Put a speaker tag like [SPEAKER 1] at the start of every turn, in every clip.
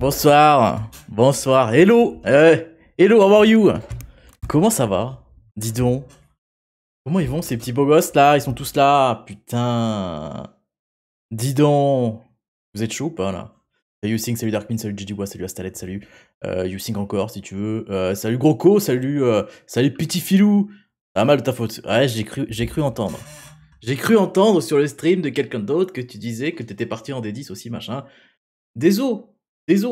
[SPEAKER 1] Bonsoir, bonsoir, hello, eh, hello, how are you Comment ça va Dis donc, comment ils vont ces petits beaux gosses là Ils sont tous là, putain Dis donc, vous êtes chaud ou pas là Salut Using, salut Darkmin, salut Bois, salut Astalet, salut euh, encore si tu veux, euh, salut Groco, salut, euh, salut Petit Filou Pas mal de ta faute, ouais j'ai cru, cru entendre. J'ai cru entendre sur le stream de quelqu'un d'autre que tu disais que t'étais parti en D10 aussi machin. Désolé des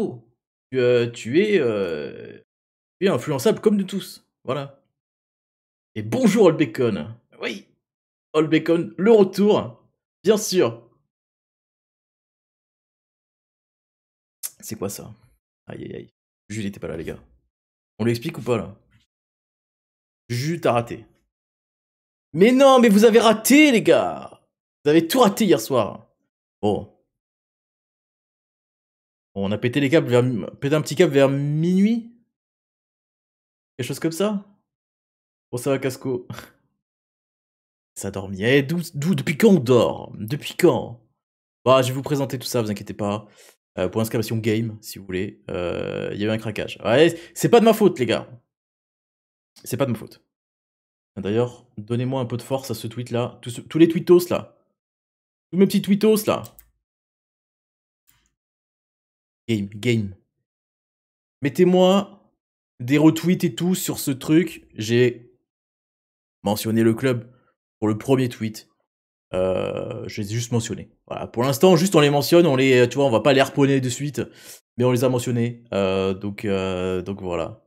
[SPEAKER 1] euh, Tu, es, euh, influençable comme nous tous. Voilà. Et bonjour All Bacon. Oui. All Bacon, le retour. Bien
[SPEAKER 2] sûr. C'est quoi ça
[SPEAKER 1] Aïe aïe aïe. Jules n'était pas là, les gars. On l'explique ou pas là Jules, t'as raté. Mais non, mais vous avez raté, les gars Vous avez tout raté hier soir. Oh. On a pété les câbles pété un petit câble vers minuit Quelque chose comme ça Bon, ça va, Casco. Ça dormit. Eh, depuis quand on dort Depuis quand Bah, je vais vous présenter tout ça, vous inquiétez pas. Euh, pour l'inscription game, si vous voulez, euh, il y avait un craquage. Ouais, c'est pas de ma faute, les gars. C'est pas de ma faute. D'ailleurs, donnez-moi un peu de force à ce tweet-là. Tous, tous les tweetos, là. Tous mes petits tweetos, là. Game, game. Mettez-moi des retweets et tout sur ce truc. J'ai mentionné le club pour le premier tweet. Euh, je les ai juste mentionnés. Voilà. Pour l'instant, juste on les mentionne, on les, tu vois, on va pas les reponner de suite, mais on les a mentionnés. Euh, donc, euh, donc voilà.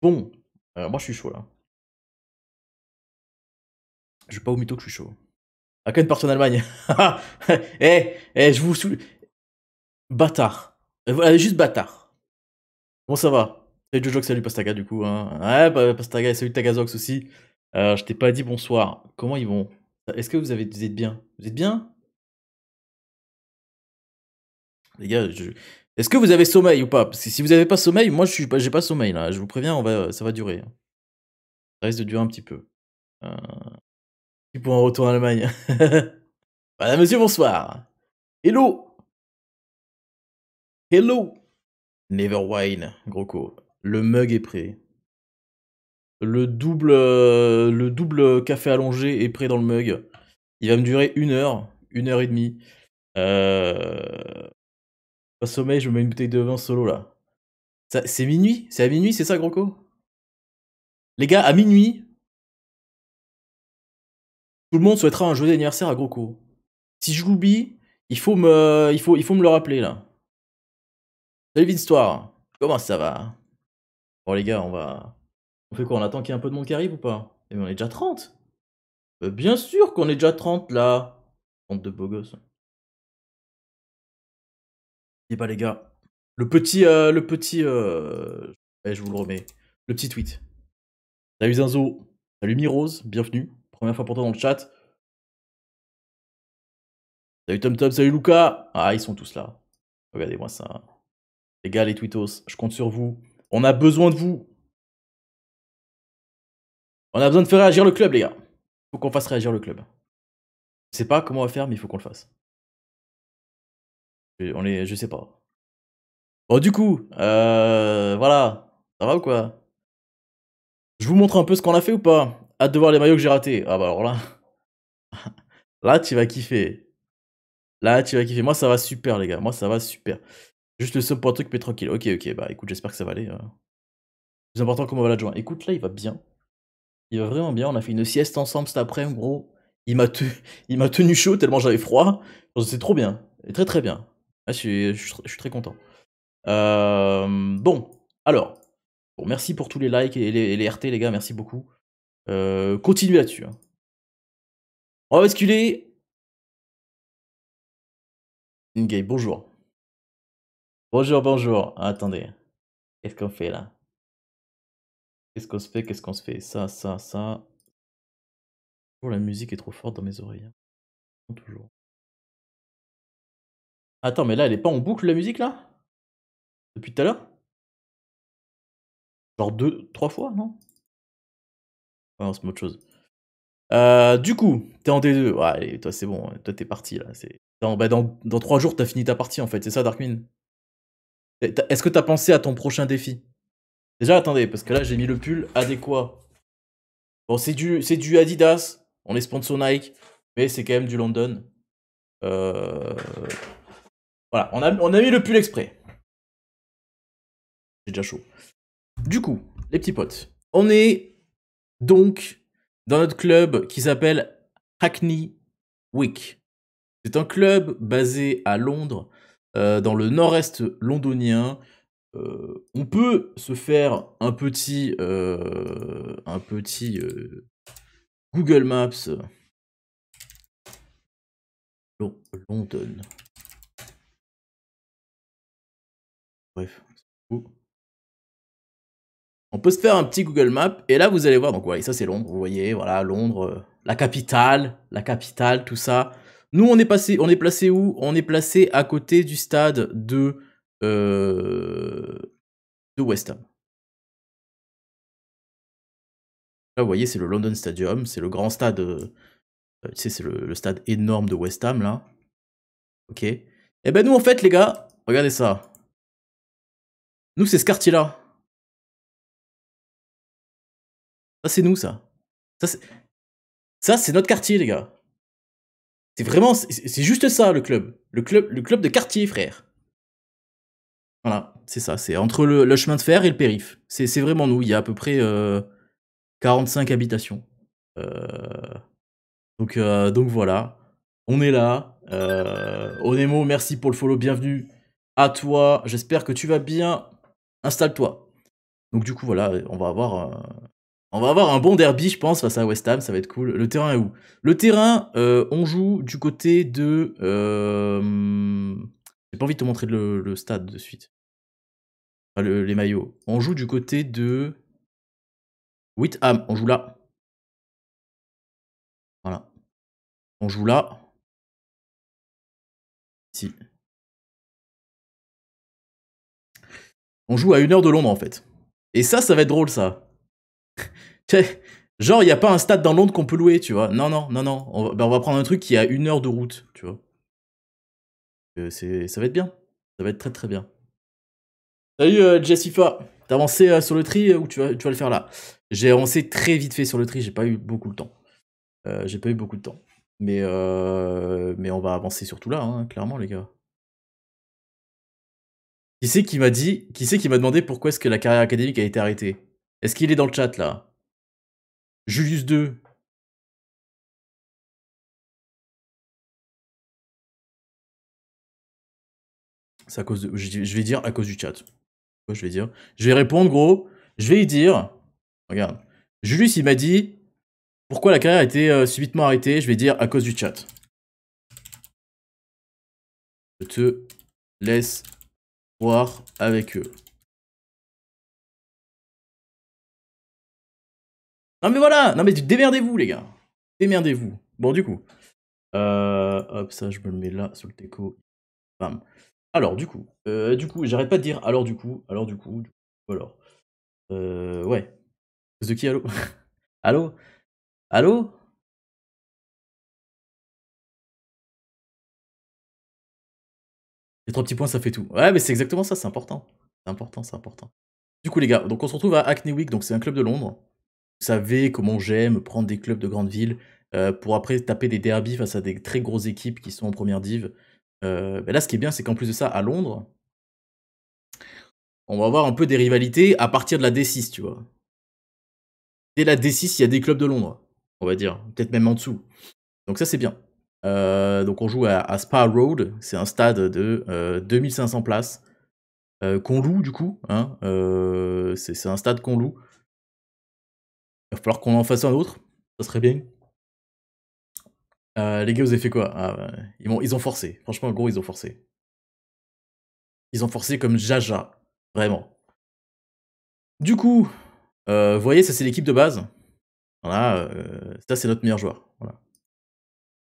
[SPEAKER 1] Bon,
[SPEAKER 2] moi je suis chaud là. Je vais pas au que je suis chaud.
[SPEAKER 1] quelle part en Allemagne. Eh, eh, je vous, Bâtard. Euh, voilà, juste bâtard. Bon, ça va. Salut Jojo, salut Pastaga, du coup. Hein. Ouais, bah, Pastaga, salut Tagazox aussi. Euh, je t'ai pas dit bonsoir. Comment ils vont Est-ce que vous, avez, êtes bien Vous êtes bien Les gars, je... est-ce que vous avez sommeil ou pas Parce que si vous avez pas sommeil, moi, je suis pas, j'ai pas sommeil, là. Je vous préviens, ça va durer. Hein. Ça risque de durer un petit peu. Euh... Pour un retour en Allemagne.
[SPEAKER 2] Madame monsieur, bonsoir. Hello
[SPEAKER 1] Hello Neverwine, Groco. Le mug est prêt. Le double, euh, le double café allongé est prêt dans le mug. Il va me durer une heure, une heure et demie. Euh... sommeil, je me mets une bouteille de vin solo là. C'est minuit C'est à minuit, c'est ça, Groco. Les gars, à minuit, tout le monde souhaitera un joyeux anniversaire à Groco. Si je l'oublie, il, il, faut, il faut me le rappeler là. Salut Vinhistoire, comment ça va Bon les gars, on va... On fait quoi On attend qu'il y ait un peu de monde qui arrive ou pas Mais eh ben, on est déjà 30 bah, Bien sûr qu'on est déjà 30 là de beaux gosses. Et eh bah ben, les gars, le petit... Euh, le petit... Euh, eh, je vous le remets. Le petit tweet. Salut Zinzo, salut Mirose, bienvenue. Première fois pour toi dans le chat. Salut Tom Tom, salut Luca Ah, ils sont tous là. Regardez-moi ça. Les gars, les twittos, je compte sur vous. On a besoin de vous. On a besoin de faire réagir le club, les gars. Il faut qu'on fasse réagir le club.
[SPEAKER 2] Je sais pas comment on va faire, mais il faut qu'on le fasse. Je, on je sais pas.
[SPEAKER 1] Bon, du coup, euh, voilà. Ça va ou quoi Je vous montre un peu ce qu'on a fait ou pas Hâte de voir les maillots que j'ai ratés. Ah bah alors là. là, tu vas kiffer. Là, tu vas kiffer. Moi, ça va super, les gars. Moi, ça va super. Juste le sub pour un truc, mais tranquille. Ok, ok, bah écoute, j'espère que ça va aller. Plus euh. important, comment va l'adjoint Écoute, là, il va bien. Il va vraiment bien. On a fait une sieste ensemble cet après-midi, gros. Il m'a tenu chaud tellement j'avais froid. C'est trop bien. très très bien. je, suis, très content. bon, alors. Bon, merci pour tous les likes et les, RT, les gars. Merci beaucoup. Euh, continue là-dessus. Hein. On va basculer.
[SPEAKER 2] bonjour.
[SPEAKER 1] Bonjour, bonjour. Ah, attendez. Qu'est-ce qu'on fait là Qu'est-ce qu'on se fait Qu'est-ce qu'on se fait Ça, ça, ça. Oh, la musique est trop forte dans mes oreilles. Hein.
[SPEAKER 2] Toujours. Attends, mais là, elle est pas en boucle la musique là Depuis tout à l'heure Genre deux, trois fois, non
[SPEAKER 1] Non, c'est autre chose. Euh, du coup, t'es en D2. Ouais, allez, toi c'est bon, toi t'es parti là. Bah, dans, trois jours, t'as fini ta partie en fait, c'est ça Darkmin? Est-ce que t'as pensé à ton prochain défi Déjà, attendez, parce que là, j'ai mis le pull adéquat. Bon, c'est du, du Adidas. On est sponsor Nike, mais c'est quand même du London. Euh, voilà, on a, mis le pull exprès. J'ai déjà chaud. Du coup, les petits potes, on est donc dans notre club qui s'appelle Hackney Week. C'est un club basé à Londres euh, dans le nord-est londonien. Euh, on peut se faire un petit, euh, un petit Google Maps London. Bref. On peut se faire un petit Google Map et là vous allez voir, donc ouais, ça c'est Londres, vous voyez, voilà, Londres, la capitale, la capitale, tout ça. Nous, on est passé, on est placé où On est placé à côté du stade de, euh, de West Ham. Là, vous voyez, c'est le London Stadium, c'est le grand stade. Euh, tu sais, c'est le, stade énorme de West Ham, là. Ok. Et eh ben nous, en fait, les gars, regardez ça.
[SPEAKER 2] Nous, c'est ce quartier-là.
[SPEAKER 1] Ça, c'est nous, ça. Ça, c'est notre quartier, les gars. C'est vraiment, c'est juste ça le club. Le club, le club de quartier, frère. Voilà, c'est ça. C'est entre le, chemin de fer et le périph. C'est vraiment nous. Il y a à peu près 45 euh, habitations. Euh, donc, euh, donc voilà. On est là. Onemo, merci pour le follow. Bienvenue à toi. J'espère que tu vas bien. Installe-toi. Donc du coup, voilà, on va avoir on va avoir un bon derby, je pense, face à West Ham, ça va être cool. Le terrain est où Le terrain, euh, on joue du côté de... Euh, j'ai pas envie de te montrer le, stade de suite. les maillots. On joue du côté de...
[SPEAKER 2] Ham. on joue là. Voilà. On joue là. Ici.
[SPEAKER 1] On joue à une heure de Londres, en fait. Et ça, ça va être drôle, ça. Genre, il n'y a pas un stade dans Londres qu'on peut louer, tu vois. Non, non, non, non. On va, ben, on va prendre un truc qui a une heure de route, tu vois. Euh, ça va être bien. Ça va être très très bien. Salut euh, Jessifa. Jessica. T'as avancé euh, sur le tri ou tu vas, tu vas le faire là J'ai avancé très vite fait sur le tri, j'ai pas eu beaucoup de temps. j'ai pas eu beaucoup de temps. Mais, mais on va avancer surtout là, hein, clairement les gars. Qui c'est qui m'a dit, qui c'est qui m'a demandé pourquoi est-ce que la carrière académique a été arrêtée Est-ce qu'il est dans le chat là Julius 2
[SPEAKER 2] C'est à cause de... Je vais
[SPEAKER 1] dire à cause du chat. Je vais dire. Je vais répondre, gros. Je vais y dire. Regarde. Julius, il m'a dit pourquoi la carrière a été euh, subitement arrêtée. Je vais dire à cause du chat. Je te laisse
[SPEAKER 2] voir avec eux.
[SPEAKER 1] Non mais voilà, non mais démerdez-vous les gars. Démerdez-vous. Bon du coup. Euh, hop, ça je me le mets là sur le déco. Bam. Alors du coup, euh, du coup, j'arrête pas de dire alors du coup, alors du coup, du alors. Euh, ouais. De
[SPEAKER 2] qui allô Allô Allô Les trois petits points, ça fait tout. Ouais, mais c'est exactement
[SPEAKER 1] ça, c'est important. C'est important, c'est important. Du coup, les gars, donc on se retrouve à Hackney Week, donc c'est un club de Londres savez comment j'aime prendre des clubs de grandes ville euh, pour après taper des derbies face à des très grosses équipes qui sont en première div. Euh, ben là, ce qui est bien, c'est qu'en plus de ça, à Londres, on va avoir un peu des rivalités à partir de la D6, tu vois. Dès la D6, il y a des clubs de Londres, on va dire, peut-être même en dessous. Donc ça, c'est bien. Euh, donc on joue à, Spa Road, c'est un stade de 2500 places qu'on loue du coup. Hein, c'est un stade qu'on loue. Il va falloir qu'on en fasse un autre. Ça serait bien. Euh, les gars, vous avez fait quoi ah, ils, ont, forcé. Franchement, en gros, ils ont forcé. Ils ont forcé comme jaja. Vraiment. Du coup, euh, vous voyez, ça c'est l'équipe de base. Voilà, euh, ça c'est notre meilleur joueur.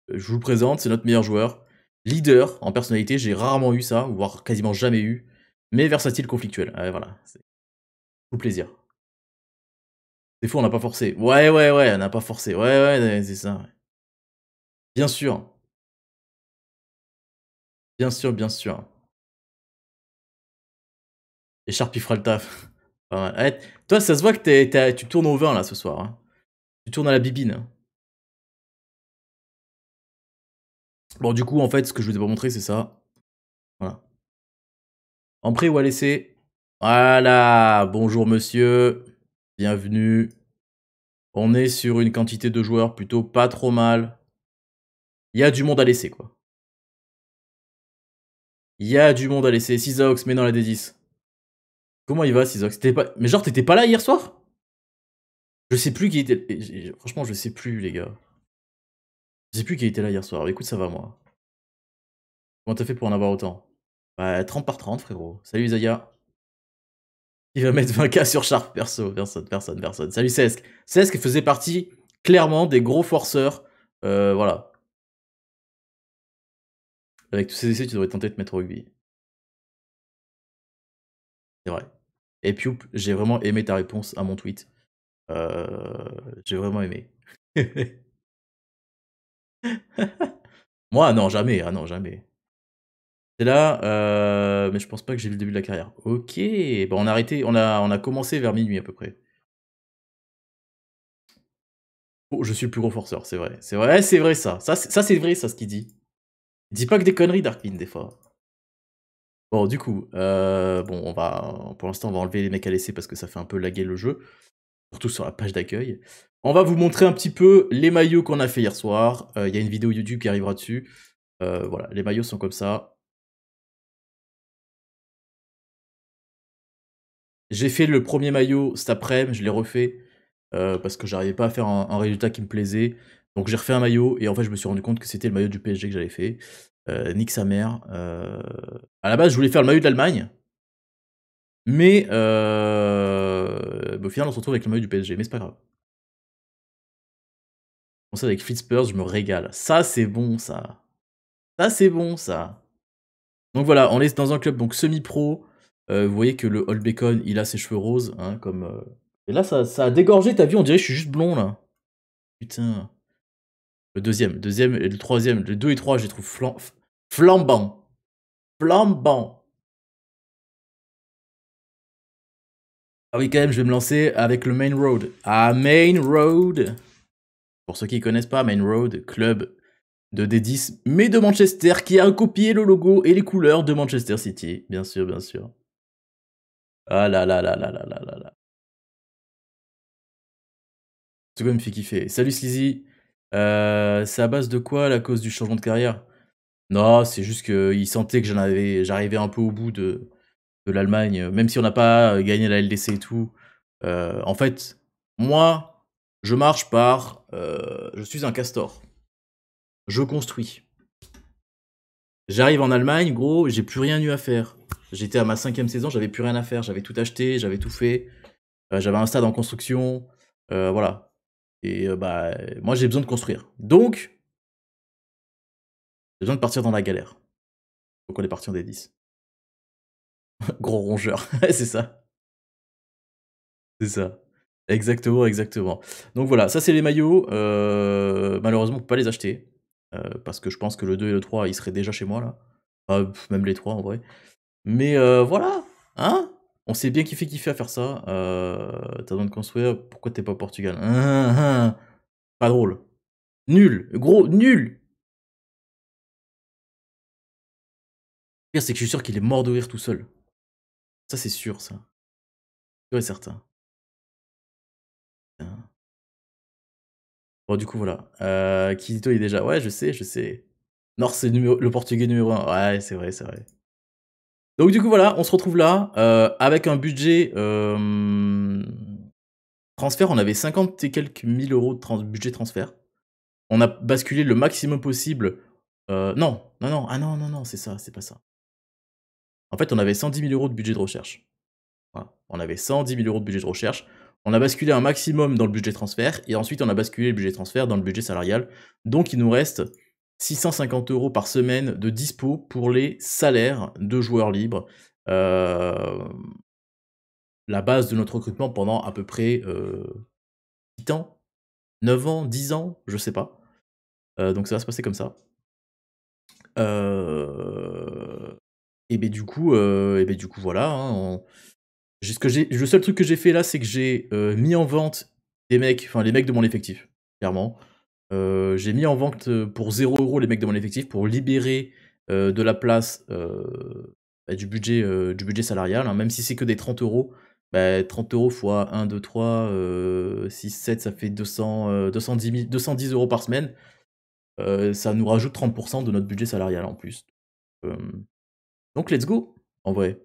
[SPEAKER 1] Je vous présente, c'est notre meilleur joueur. Leader en personnalité, j'ai rarement eu ça, voire quasiment jamais eu. Mais versatile, conflictuel. Ah, voilà, c'est tout plaisir. Des fois, on n'a pas forcé. Ouais, ouais, ouais, on n'a pas forcé. Ouais, ouais, c'est ça. Bien sûr.
[SPEAKER 2] Bien sûr, bien sûr. Et il fera le taf. toi, ça se voit que tu tournes au vin, là, ce soir. Hein. Tu tournes à la bibine. Hein.
[SPEAKER 1] Bon, du coup, en fait, ce que je vous ai pas montré, c'est ça. Voilà. En prêt ou à laisser Voilà. Bonjour, monsieur. Bienvenue. On est sur une quantité de joueurs plutôt pas trop mal. Il y a du monde à laisser, quoi. Il y a du monde à laisser. Sisox, mais dans la D10. Comment il va, Sisox pas... Mais genre, t'étais pas là hier soir Je sais plus qui était... Franchement, je sais plus, les gars. Je sais plus qui était là hier soir. Écoute, ça va, moi. Comment t'as fait pour en avoir autant Bah, 30 par 30, frérot. Salut, Isaiah. Il va mettre 20k sur Sharp, perso. Personne, personne, personne. Salut Cesc. Cesc faisait partie clairement des gros forceurs. Euh, voilà. Avec tous ces essais, tu devrais tenter de mettre au rugby. C'est vrai. Et puis j'ai vraiment aimé ta réponse à mon tweet. Euh, j'ai vraiment aimé. Moi, non, jamais. Ah non, jamais. C'est là, euh, mais je pense pas que j'ai vu le début de la carrière. Ok, bon, on a arrêté, on a, on a commencé vers minuit à peu près. Oh, je suis le plus gros forceur, c'est vrai. C'est vrai, c'est vrai ça. Ça, c'est vrai ça, ce qu'il dit. dit pas que des conneries, Darkwing, des fois. Bon, du coup, euh, bon, on va, pour l'instant, on va enlever les mecs à laisser parce que ça fait un peu laguer le jeu. Surtout sur la page d'accueil. On va vous montrer un petit peu les maillots qu'on a fait hier soir. Euh, il y a une vidéo YouTube qui arrivera dessus. voilà, les maillots sont comme ça. J'ai fait le premier maillot cet après-midi, je l'ai refait euh, parce que j'arrivais pas à faire un, résultat qui me plaisait. Donc j'ai refait un maillot et en fait je me suis rendu compte que c'était le maillot du PSG que j'avais fait. Euh, nique sa mère. A euh. À la base je voulais faire le maillot de l'Allemagne, mais euh, bah, au final on se retrouve avec le maillot du PSG, mais c'est pas grave. ça avec Fitzpurs, je me régale. Ça c'est bon ça. Ça c'est bon ça. Donc voilà, on laisse dans un club donc semi-pro. Euh, vous voyez que le Old Bacon, il a ses cheveux roses, hein, comme. Euh, et là, ça, ça a dégorgé ta vie, on dirait que je suis juste blond là. Putain. Le deuxième, le deuxième et le troisième, Le deux et trois, je les trouve flambant. flambants. Flambants. Ah oui, quand même, je vais me lancer avec le Main Road. Ah, Main Road Pour ceux qui ne connaissent pas, Main Road, club de D10, mais de Manchester, qui a copié le logo et les couleurs de Manchester City, bien sûr, bien sûr. Ah là là là là là là là là. me fait kiffer. Salut Sleazy. Euh, c'est à base de quoi la cause du changement de carrière Non, c'est juste qu'il sentait que j'en avais, j'arrivais un peu au bout de, de l'Allemagne, même si on n'a pas gagné la LDC et tout. Euh, en fait, moi, je marche par. Euh, je suis un castor. Je construis. J'arrive en Allemagne, gros, j'ai plus rien eu à faire. J'étais à ma cinquième saison, j'avais plus rien à faire. J'avais tout acheté, j'avais tout fait. Euh, j'avais un stade en construction. Euh, voilà. Et euh, bah, moi, j'ai besoin de construire. Donc,
[SPEAKER 2] j'ai besoin de partir dans la galère. Donc, on est parti en D10.
[SPEAKER 1] Gros rongeur, c'est ça. C'est ça. Exactement, exactement. Donc voilà, ça c'est les maillots. malheureusement, on peut pas les acheter. Euh, parce que je pense que le 2 et le 3, ils seraient déjà chez moi là. même les 3 en vrai. Mais euh, voilà, hein On sait bien qui qui fait à faire ça. Euh, t'as besoin de construire, pourquoi t'es pas au Portugal hein, hein, hein. Pas drôle. Nul, gros, nul
[SPEAKER 2] Le pire, c'est que je suis sûr qu'il est mort de rire tout seul. Ça, c'est sûr, ça. Sûr et certain.
[SPEAKER 1] Bon, du coup, voilà. Euh, il est déjà. Ouais, je sais, je sais. Non c'est le portugais numéro 1. Ouais, c'est vrai, c'est vrai. Donc, du coup, voilà, on se retrouve là. Euh, avec un budget. Euh, transfert, on avait 50 et quelques mille euros de budget transfert. On a basculé le maximum possible. Euh, non, non, non. Ah non, non, non, c'est ça, c'est pas ça. En fait, on avait 110 000 euros de budget de recherche. Voilà. On avait 110 000 euros de budget de recherche. On a basculé un maximum dans le budget transfert et ensuite on a basculé le budget transfert dans le budget salarial. Donc il nous reste 650 euros par semaine de dispo pour les salaires de joueurs libres. Euh, la base de notre recrutement pendant à peu près 8 euh, ans, 9 ans, 10 ans, je sais pas. Euh, donc ça va se passer comme ça. et ben du coup, et ben du coup voilà, hein, que le seul truc que j'ai fait là, c'est que j'ai euh, mis en vente des mecs, enfin les mecs de mon effectif, clairement. Euh, j'ai mis en vente euh, pour 0€ les mecs de mon effectif pour libérer de la place bah, du, budget, du budget salarial, hein. même si c'est que des 30€, 30€ 30 euros fois 1, 2, 3, 6, 7, ça fait 200, 210, 210 euros par semaine. ça nous rajoute 30% de notre budget salarial en plus. donc let's go, en vrai.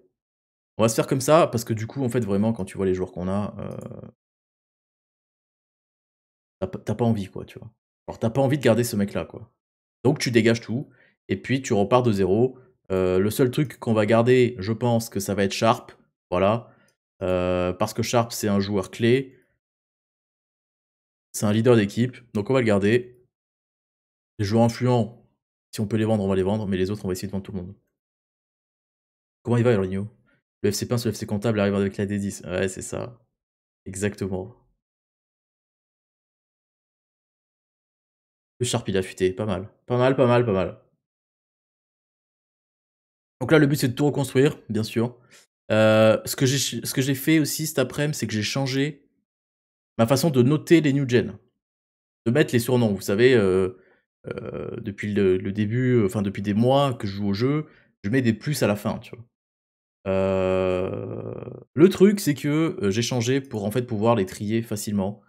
[SPEAKER 1] On va se faire comme ça, parce que du coup, en fait, vraiment, quand tu vois les joueurs qu'on a, euh, t'as pas envie, quoi, tu vois. Alors, t'as pas envie de garder ce mec-là, quoi. Donc, tu dégages tout, et puis tu repars de zéro. Euh, le seul truc qu'on va garder, je pense que ça va être Sharp, voilà. Euh, parce que Sharp, c'est un joueur clé. C'est un leader d'équipe, donc on va le garder. Les joueurs influents, si on peut les vendre, on va les vendre, mais les autres, on va essayer de vendre tout le monde. Comment il va, Eligno le FC Pince, le FC Comptable arrive avec la D10. Ouais, c'est ça. Exactement.
[SPEAKER 2] Le Sharp, il a futé. Pas mal. Pas mal, pas mal,
[SPEAKER 1] pas mal. Donc là, le but, c'est de tout reconstruire, bien sûr. Euh, ce que j'ai fait aussi cet après-midi, c'est que j'ai changé ma façon de noter les new gen. De mettre les surnoms. Vous savez, euh, euh, depuis le, le début, enfin, depuis des mois que je joue au jeu, je mets des plus à la fin, tu vois le truc, c'est que j'ai changé pour en fait pouvoir les trier facilement.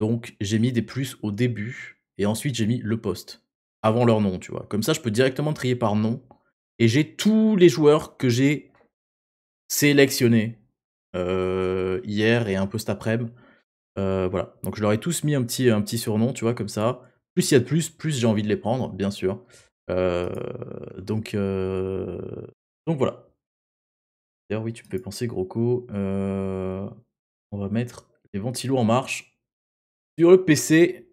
[SPEAKER 1] Donc j'ai mis des plus au début et ensuite j'ai mis le poste avant leur nom, tu vois. Comme ça, je peux directement trier par nom et j'ai tous les joueurs que j'ai sélectionnés hier et un peu cet après voilà, donc je leur ai tous mis un petit, un petit surnom, tu vois, comme ça. Plus il y a de plus, plus j'ai envie de les prendre, bien sûr. donc, donc voilà. D'ailleurs, oui, tu peux penser, Groco. Euh, on va mettre les ventilos en marche sur le PC.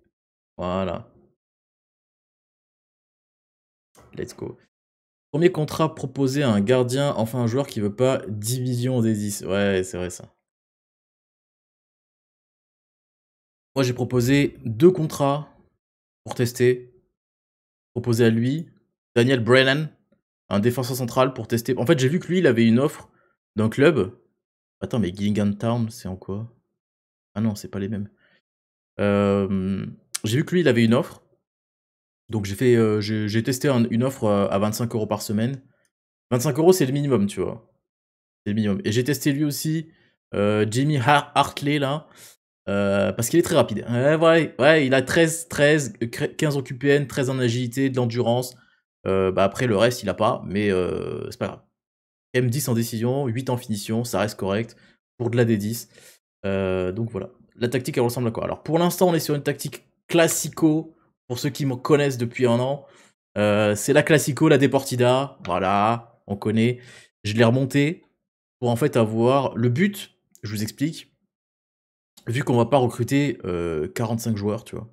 [SPEAKER 1] Voilà. Let's go. Premier contrat proposé à un gardien, enfin un joueur qui veut pas division des 10. Ouais, c'est vrai ça. Moi, j'ai proposé deux contrats pour tester. Proposé à lui, Daniel Brennan, un défenseur central pour tester. En fait, j'ai vu que lui, il avait une offre d'un club Attends, mais Town, c'est en quoi Ah non, c'est pas les mêmes. j'ai vu que lui, il avait une offre. Donc j'ai fait, j'ai testé une offre à 25 euros par semaine. 25 euros, c'est le minimum, tu vois. C'est le minimum. Et j'ai testé lui aussi, Jimmy Hartley, là. parce qu'il est très rapide. Ouais, ouais, il a 13, 13, 15 en QPN, 13 en agilité, de l'endurance. Bah, après, le reste, il a pas, mais c'est pas grave. M10 en décision, 8 en finition, ça reste correct pour de la D10. Euh, donc voilà. La tactique, elle ressemble à quoi Alors pour l'instant, on est sur une tactique classico, pour ceux qui me connaissent depuis un an. Euh, c'est la classico, la Deportida. Voilà, on connaît. Je l'ai remontée pour en fait avoir le but, je vous explique, vu qu'on va pas recruter 45 euh, joueurs, tu vois,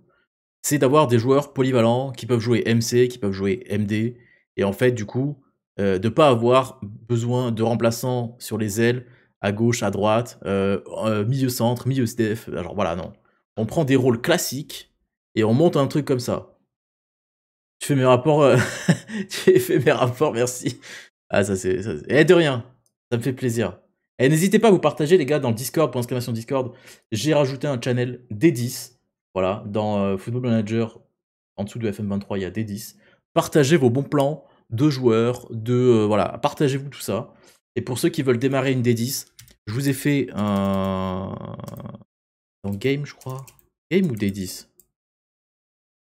[SPEAKER 1] c'est d'avoir des joueurs polyvalents qui peuvent jouer MC, qui peuvent jouer MD, et en fait, du coup, euh, de pas avoir besoin de remplaçants sur les ailes, à gauche, à droite, euh, euh milieu-centre, milieu cdf Alors euh, voilà, non. On prend des rôles classiques et on monte un truc comme ça. Tu fais mes rapports. tu fais mes rapports, merci. Ah, ça c'est. Eh, de rien. Ça me fait plaisir. Et eh, n'hésitez pas à vous partager, les gars, dans Discord, pour exclamation Discord. J'ai rajouté un channel D10. Voilà, dans Football Manager, en dessous de FM23, il y a D10. Partagez vos bons plans, deux joueurs, de euh, voilà, partagez-vous tout ça. Et pour ceux qui veulent démarrer une D10, je vous ai fait un dans game, je crois. Game ou D10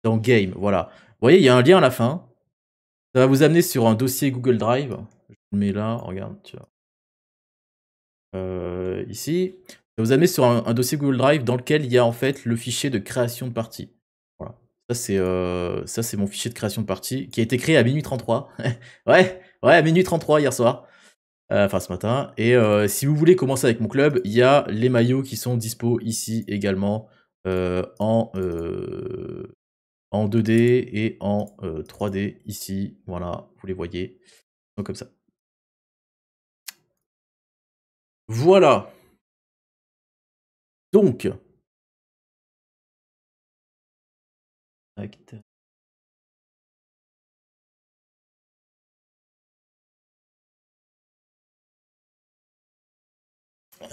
[SPEAKER 1] Dans game, voilà. Vous voyez, il y a un lien à la fin. Ça va vous amener sur un dossier Google Drive. Je le mets là, regarde, euh, ici, ça vous amener sur un, dossier Google Drive dans lequel il y a en fait le fichier de création de partie. Euh, ça, c'est mon fichier de création de partie qui a été créé à minuit 33. ouais, ouais, à minuit 33 hier soir. Euh, enfin, ce matin. Et euh, si vous voulez commencer avec mon club, il y a les maillots qui sont dispo ici également en, en 2D et en 3D ici. Voilà, vous les voyez. Donc, comme ça.
[SPEAKER 2] Voilà. Donc,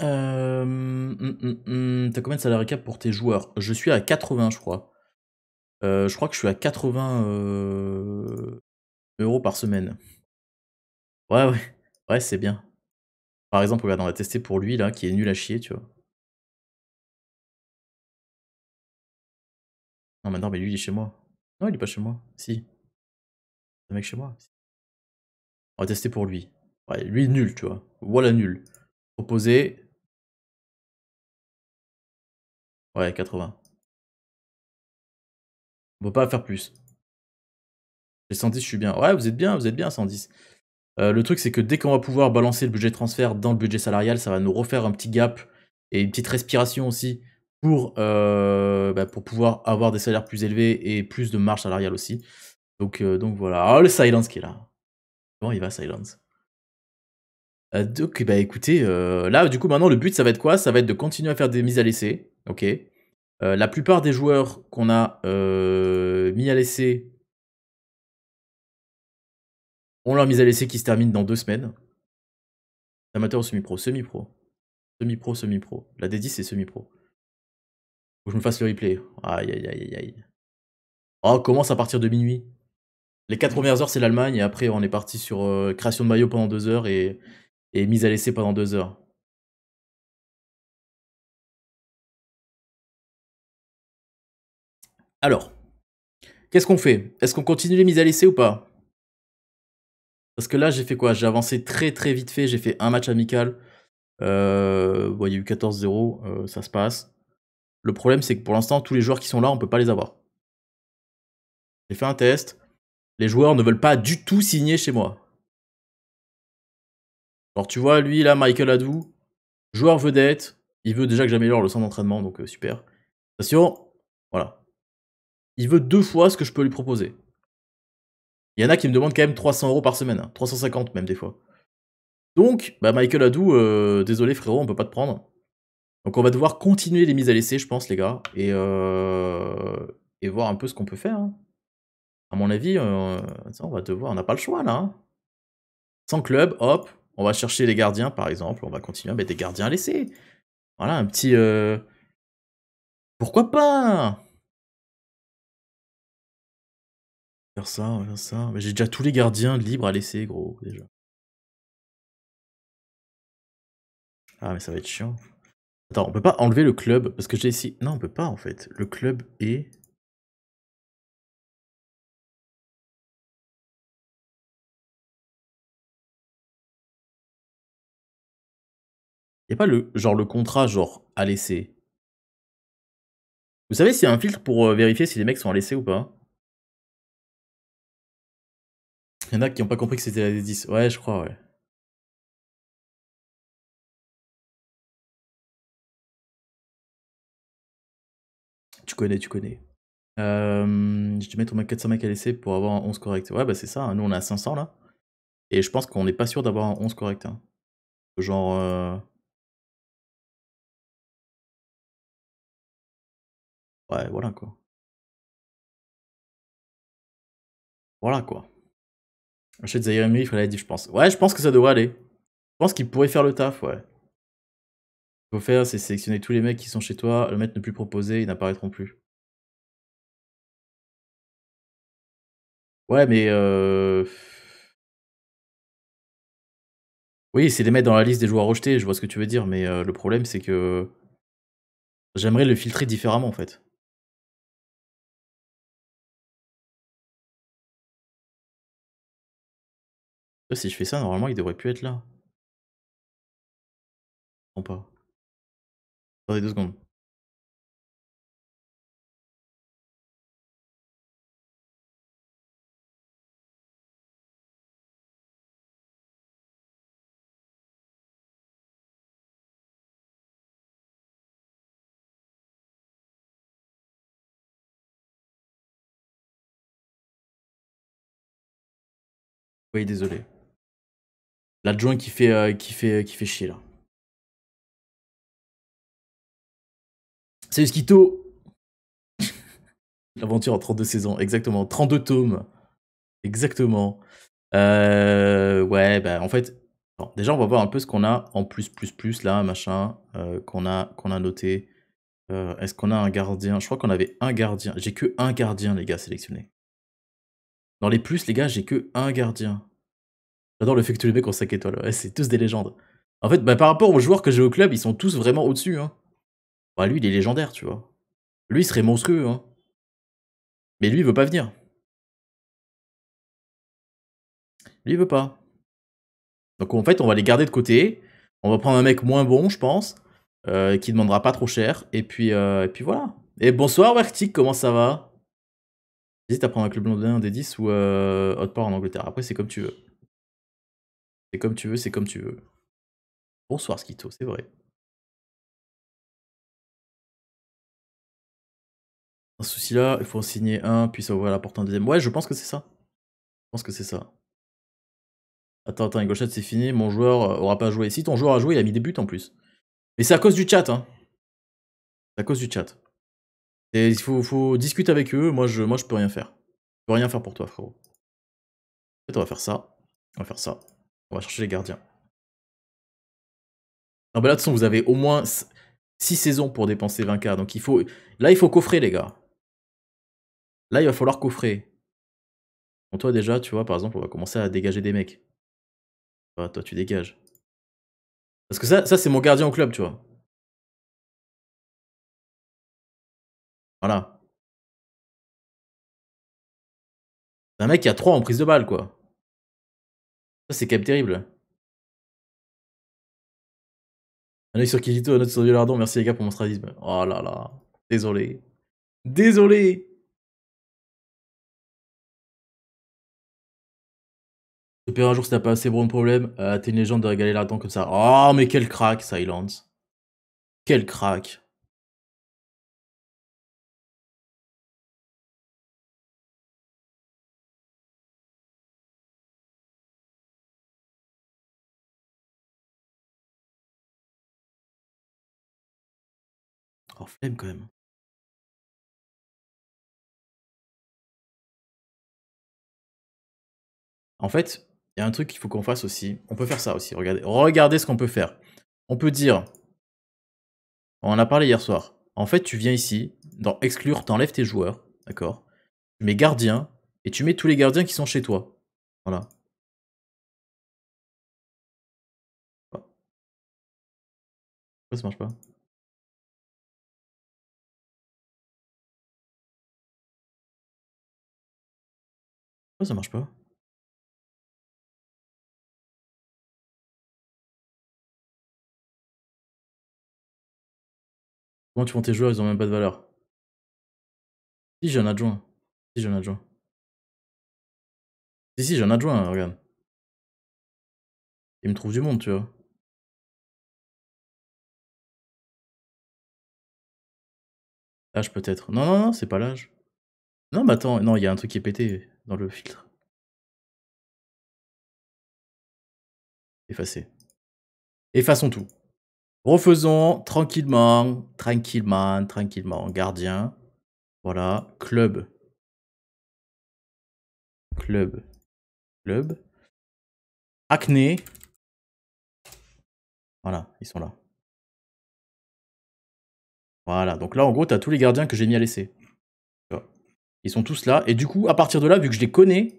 [SPEAKER 1] Hum, hum, hum. T'as combien de salaire cap pour tes joueurs Je suis à 80, je crois. Euh, je crois que je suis à 80 euros par semaine. Ouais, ouais. Ouais, c'est bien.
[SPEAKER 2] Par exemple, on va tester pour lui, là, qui est nul à chier, tu vois. Non, maintenant, mais lui, il est chez moi. Non, il est pas chez moi. Si. Le mec chez moi. On va tester pour lui. Ouais, lui, nul, tu vois. Voilà, nul. Proposer. Ouais,
[SPEAKER 1] 80. On peut pas faire plus. J'ai 110, je suis bien. Ouais, vous êtes bien, vous êtes bien, 110. Euh, le truc, c'est que dès qu'on va pouvoir balancer le budget transfert dans le budget salarial, ça va nous refaire un petit gap et une petite respiration aussi pour, euh, bah, pour pouvoir avoir des salaires plus élevés et plus de marge salariale aussi. Donc, euh, donc voilà. Oh, le silence qui est là. Bon, il va, silence. Euh, donc, bah écoutez, là, du coup, maintenant, le but, ça va être quoi Ça va être de continuer à faire des mises à laisser Ok. la plupart des joueurs qu'on a mis à l'essai ont leur mise à laisser qui se termine dans deux semaines. Amateur ou semi-pro Semi-pro. Semi-pro, semi-pro. La D10, c'est semi-pro que je me fasse le replay. Aïe, aïe, aïe, aïe. Oh, commence à partir de minuit. Les quatre premières heures, c'est l'Allemagne, et après, on est parti sur euh, création de maillot pendant deux heures et, mise à l'essai pendant deux heures. Alors, qu'est-ce qu'on fait Est-ce qu'on continue les mises à laisser ou pas Parce que là, j'ai fait quoi J'ai avancé très très vite fait, j'ai fait un match amical. Euh, il y a eu 14-0, euh, ça se passe. Le problème, c'est que pour l'instant, tous les joueurs qui sont là, on ne peut pas les avoir. J'ai fait un test. Les joueurs ne veulent pas du tout signer chez moi. Alors tu vois, lui là, Michael Adou, joueur vedette, il veut déjà que j'améliore le centre d'entraînement, donc euh, super. Attention, voilà. Il veut deux fois ce que je peux lui proposer. Il y en a qui me demandent quand même 300 euros par semaine, 350 hein. même des fois. Donc, bah, Michael Adou, euh, désolé frérot, on ne peut pas te prendre. Donc on va devoir continuer les mises à laisser, je pense, les gars, euh, et, voir un peu ce qu'on peut faire. Hein. À mon avis, euh, on va devoir, on n'a pas le choix là. Hein. Sans club, hop, on va chercher les gardiens, par exemple. On va continuer à mettre des gardiens à laisser. Voilà, un petit... Euh,
[SPEAKER 2] pourquoi pas Faire ça, on faire
[SPEAKER 1] ça. J'ai déjà tous les gardiens libres à laisser, gros, déjà. Ah, mais ça va être chiant. Attends, on peut pas enlever le club parce que j'ai ici. Non, on peut pas
[SPEAKER 2] en fait. Le club est. Y a pas le genre le contrat genre à laisser. Vous savez s'il y a un filtre pour euh, vérifier si les mecs sont à laisser ou pas Il y a qui n'ont pas compris que c'était la D10. Ouais, je crois, ouais.
[SPEAKER 1] Tu connais, tu connais. Euh, je mets mettre au 400 mecs à laisser pour avoir un 11 correct. Ouais, bah c'est ça. Hein. Nous, on a 500 là. Et je pense qu'on n'est pas sûr d'avoir un 11 correct. Hein.
[SPEAKER 2] Genre. Euh, ouais, voilà quoi. Voilà
[SPEAKER 1] quoi. Achète Zaire il fallait je pense. Ouais, je pense que ça devrait aller. Je pense qu'il pourrait faire le taf, ouais faut faire, c'est sélectionner tous les mecs qui sont chez toi, le mettre ne plus proposer, ils
[SPEAKER 2] n'apparaîtront plus. Ouais, mais.
[SPEAKER 1] Euh... Oui, c'est les mettre dans la liste des joueurs rejetés, je vois ce que tu veux dire, mais euh, le problème, c'est que. J'aimerais le filtrer différemment,
[SPEAKER 2] en fait. Si je fais ça, normalement, il devrait plus être là. Non, pas. Attendez deux secondes. Oui, désolé. L'adjoint qui fait, euh, qui fait, euh, qui fait chier là. Salut Skito
[SPEAKER 1] L'aventure en 32 saisons, exactement. 32 tomes. Exactement. Euh, ouais, bah en fait, déjà on va voir un peu ce qu'on a en plus, plus, plus là, machin, euh, qu'on a, a noté. Euh, est-ce qu'on a un gardien Je crois qu'on avait un gardien. J'ai que un gardien, les gars, sélectionné. Dans les plus, les gars, j'ai que un gardien. J'adore le fait que tous les mecs ont 5 c'est tous des légendes. En fait, bah, par rapport aux joueurs que j'ai au club, ils sont tous vraiment au-dessus. Hein lui, il est légendaire, tu vois. Lui, il serait monstrueux, hein. Mais lui, il veut pas venir. Lui, il veut pas. Donc, en fait, on va les garder de côté. On va prendre un mec moins bon, je pense, euh, qui demandera pas trop cher. Et puis, euh, et puis voilà. Et bonsoir, Vertic comment ça va J'hésite à prendre un club londonien des 10 ou euh, part en Angleterre. Après, c'est comme tu veux. C'est comme tu veux, c'est comme tu veux.
[SPEAKER 2] Bonsoir, Skito, c'est vrai.
[SPEAKER 1] un souci là, il faut en signer un, puis ça ouvre la porte un deuxième. Ouais, je pense que c'est ça. Je pense que c'est ça. Attends, attends, Ingolstadt, c'est fini. Mon joueur euh, aura pas joué. Si ton joueur a joué, il a mis des buts en plus. Mais c'est à cause du chat, hein. C'est à cause du chat. il faut, discuter avec eux. Moi je, moi, je peux rien faire. Je peux rien faire pour toi, frérot. En fait, on va faire ça. On va faire ça. On va chercher les gardiens. Non, bah là, de toute façon, vous avez au moins 6 saisons pour dépenser 20k. Donc, il faut... là, il faut coffrer, les gars. Là, il va falloir coffrer. Bon, toi, déjà, tu vois, par exemple, on va commencer à dégager des mecs. Bah, toi, tu dégages.
[SPEAKER 2] Parce que ça, ça c'est mon gardien au club, tu vois. Voilà. C'est un mec qui a 3 en prise de balle, quoi. Ça, c'est quand même terrible. Un sur Kijito, un autre sur Violardon. Merci les gars pour mon stratisme. Oh là là. Désolé. Désolé.
[SPEAKER 1] Super un jour si t'as pas assez bon problème, à euh, t'es une légende de régaler là-dedans comme ça. Oh mais quel crack, Silence. Quel crack. Oh flemme quand même. En fait, il y a un truc qu'il faut qu'on fasse aussi. On peut faire ça aussi. Regardez, regardez ce qu'on peut faire. On peut dire, on en a parlé hier soir. En fait, tu viens ici, dans exclure, t'enlèves tes joueurs, d'accord Tu mets gardien et tu mets tous les gardiens qui sont chez toi. Voilà.
[SPEAKER 2] Pourquoi ça marche pas Pourquoi ça marche pas Comment tu prends tes joueurs, ils ont même pas de valeur Si, j'ai un adjoint. Si, j'ai un adjoint. Si, si, j'ai un adjoint, regarde. Il me trouve du monde, tu vois. L'âge peut-être. Non, non, non, c'est pas l'âge. Non, mais attends, non, il y a un truc qui est pété dans le filtre. Effacer.
[SPEAKER 1] Effaçons tout. Refaisons tranquillement, tranquillement, tranquillement. Gardien. Voilà. Club. Club.
[SPEAKER 2] Club. Acné.
[SPEAKER 1] Voilà, ils sont là. Voilà, donc là en gros, tu as tous les gardiens que j'ai mis à laisser. Ils sont tous là. Et du coup, à partir de là, vu que je les connais,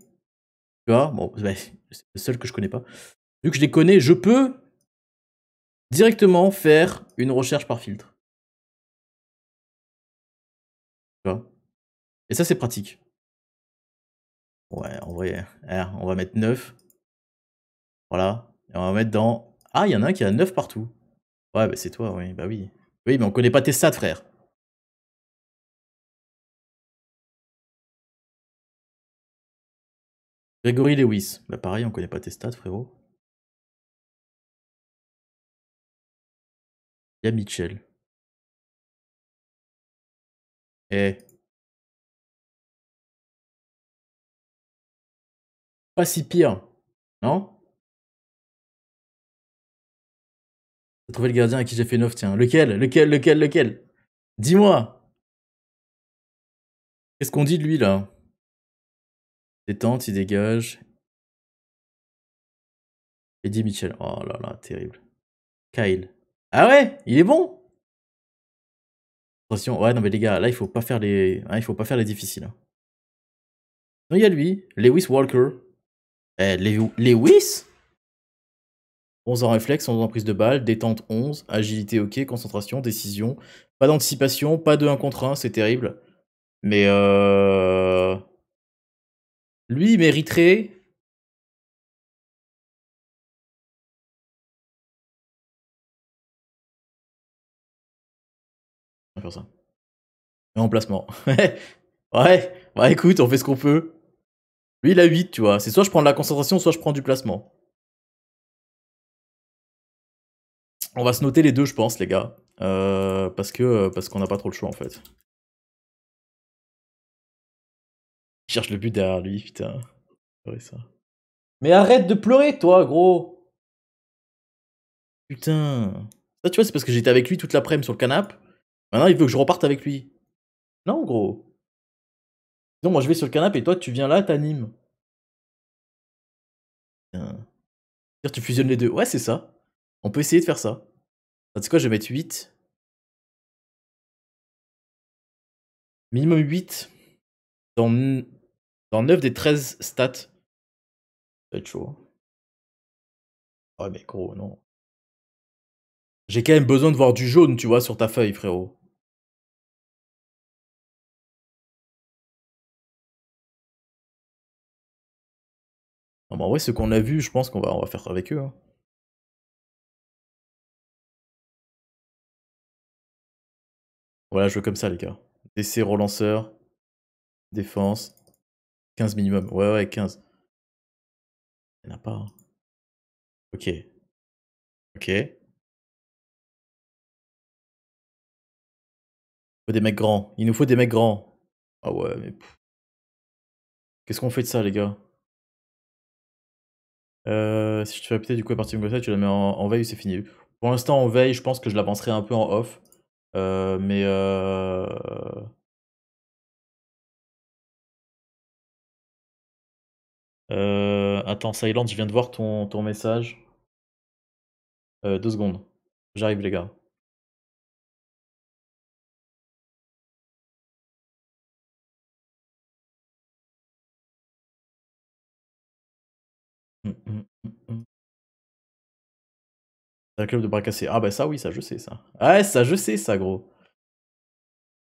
[SPEAKER 1] tu vois, bon, bah, c'est le seul que je connais pas. Vu que je les connais, je peux
[SPEAKER 2] directement faire une recherche par filtre. Tu vois Et ça, c'est pratique. Ouais, on
[SPEAKER 1] va mettre 9. Voilà. Et on va mettre dans. Ah, il y en a un qui a 9 partout. Ouais, bah c'est toi, oui, bah oui. Oui, mais on connaît pas tes stats, frère.
[SPEAKER 2] Grégory Lewis. Bah pareil, on connaît pas tes stats, frérot. Y'a Mitchell. Eh. Pas si pire, non
[SPEAKER 1] J'ai trouvé le gardien à qui j'ai fait 9, tiens. Lequel Lequel Lequel Lequel Dis-moi Qu'est-ce qu'on dit de lui, là Détente, il
[SPEAKER 2] dégage. Et dit Mitchell. Oh là là, terrible.
[SPEAKER 1] Kyle. Ah ouais, il est bon Attention, ouais, non mais les gars, là il faut pas faire les, hein, il faut pas faire les difficiles. Hein. Non, il y a lui, Lewis Walker. Eh, Lewis 11 en réflexe, 11 en prise de balle, détente 11, agilité ok, concentration, décision. Pas d'anticipation, pas de 1 contre 1, c'est terrible. Mais euh... Lui, il mériterait faire ça. Et emplacement. ouais, bah écoute, on fait ce qu'on peut. Lui, il a 8, tu vois. C'est soit je prends de la concentration, soit je prends du placement. On va se noter les deux, je pense, les gars. Euh, parce que euh, parce qu'on n'a pas trop le choix, en fait. Il cherche le but derrière lui, putain. ça. Mais arrête de pleurer, toi, gros Putain. Ça, tu vois, c'est parce que j'étais avec lui toute l'après-midi sur le canap. Maintenant, il veut que je reparte avec lui. Non, gros. Non, moi je vais sur le canapé et toi tu viens là, t'animes.
[SPEAKER 2] Tiens. Tu fusionnes les deux. Ouais, c'est ça. On peut essayer de faire ça. Tu quoi, je vais mettre 8. Minimum 8 dans, dans 9 des 13 stats. Ça va être chaud. Hein. Ouais, mais gros, non. J'ai quand même besoin de voir du jaune, tu vois, sur ta feuille, frérot. Non, ah bah mais en ce qu'on a vu, je pense qu'on va, on va avec eux. Hein. Voilà, je veux comme ça, les gars. DC relanceur, défense, 15 minimum. Ouais, ouais, 15. Il n'y en a pas. Ok. Hein. Ok. Ok. Faut des mecs grands. Il nous
[SPEAKER 1] faut des mecs grands. Ah ouais, mais... Qu'est-ce qu'on fait de ça, les gars euh, si si tu fais péter du coup à partir comme ça, tu la mets en veille veille, c'est fini. Pour l'instant en veille, je pense que je l'avancerai un peu en off, euh, mais euh.
[SPEAKER 2] euh attends, Silent, je viens de voir ton ton message. Deux secondes. J'arrive les gars. Un mmh, mmh, mmh, club de
[SPEAKER 1] bras cassés. Ah bah ça oui, ça je sais ça. Ouais, ça je sais ça gros.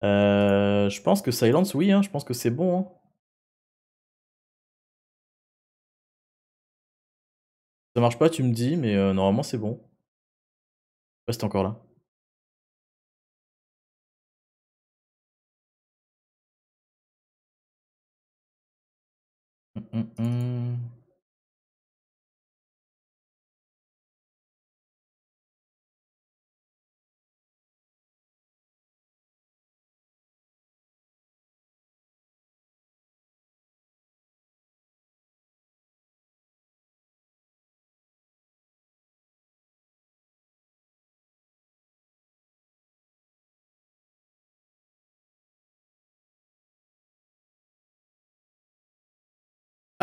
[SPEAKER 1] Euh, je pense que Silence, oui, hein, je pense que c'est bon. Hein.
[SPEAKER 2] Ça marche pas, tu me dis, mais euh, normalement c'est bon. Reste encore là.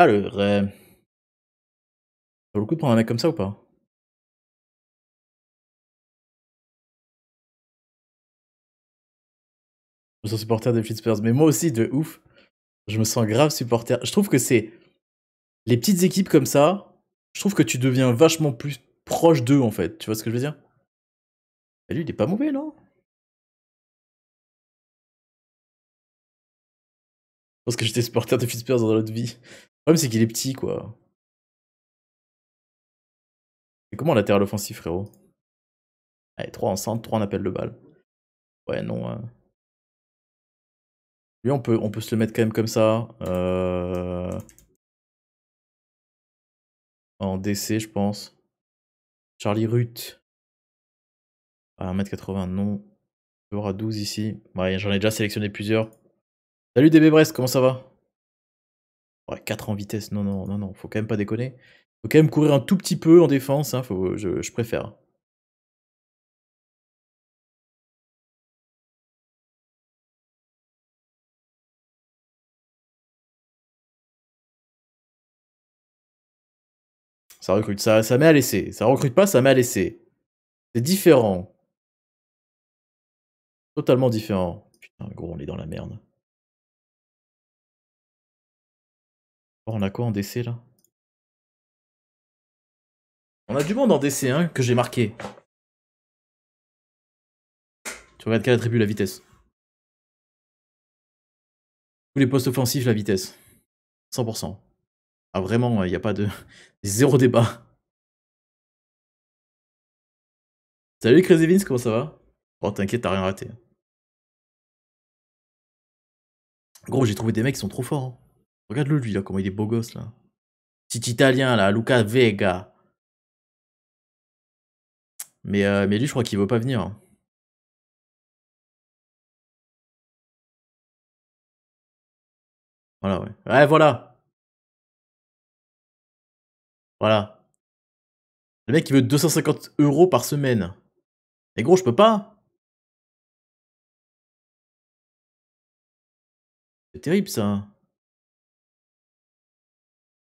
[SPEAKER 2] Alors, euh... ça vaut le coup de prendre un mec comme ça ou pas Je me sens supporter
[SPEAKER 1] des Spurs, mais moi aussi de ouf. Je me sens grave supporter. Je trouve que c'est les petites équipes comme ça. Je trouve que tu deviens vachement plus proche d'eux en fait. Tu vois ce que je veux dire et Lui, il est pas mauvais, non
[SPEAKER 2] Je pense que j'étais supporter des Fitzpers dans l'autre vie problème, c'est qu'il est petit, quoi. C'est comment à l'offensive, frérot Allez, 3 en centre, 3 en appel de balle. Ouais, non. Hein.
[SPEAKER 1] Lui, on peut, on peut se le mettre quand même comme ça. Euh, en DC, je pense. Charlie Ruth. Ah, à 1m80, non. Il aura 12 ici. Ouais, j'en ai déjà sélectionné plusieurs. Salut DB Brest, comment ça va 4 en vitesse, non, non, non, non, faut quand même pas déconner. Faut quand même courir un tout petit peu en défense, hein, faut, je, préfère. Ça recrute, ça, ça met à laisser. Ça recrute pas, ça met à laisser. C'est différent. Totalement différent. Putain, gros, on est dans
[SPEAKER 2] la merde. on a quoi en DC là On a du monde en DC hein, que j'ai marqué. Tu regardes quel attribut la vitesse. Tous les postes offensifs, la vitesse. 100%. Ah vraiment, il n'y a pas de... Zéro débat. Salut Crazy Vince, comment ça va Oh t'inquiète, t'as rien raté.
[SPEAKER 1] Gros, j'ai trouvé des mecs qui sont trop forts. Hein. Regarde-le lui là, comment il est beau gosse là.
[SPEAKER 2] Petit italien là, Luca Vega. Mais, euh, mais lui, je crois qu'il veut pas venir. Voilà, ouais. Ouais, voilà. Voilà. Le mec, il veut 250 euros par semaine. Mais gros, je peux pas.
[SPEAKER 1] C'est terrible ça.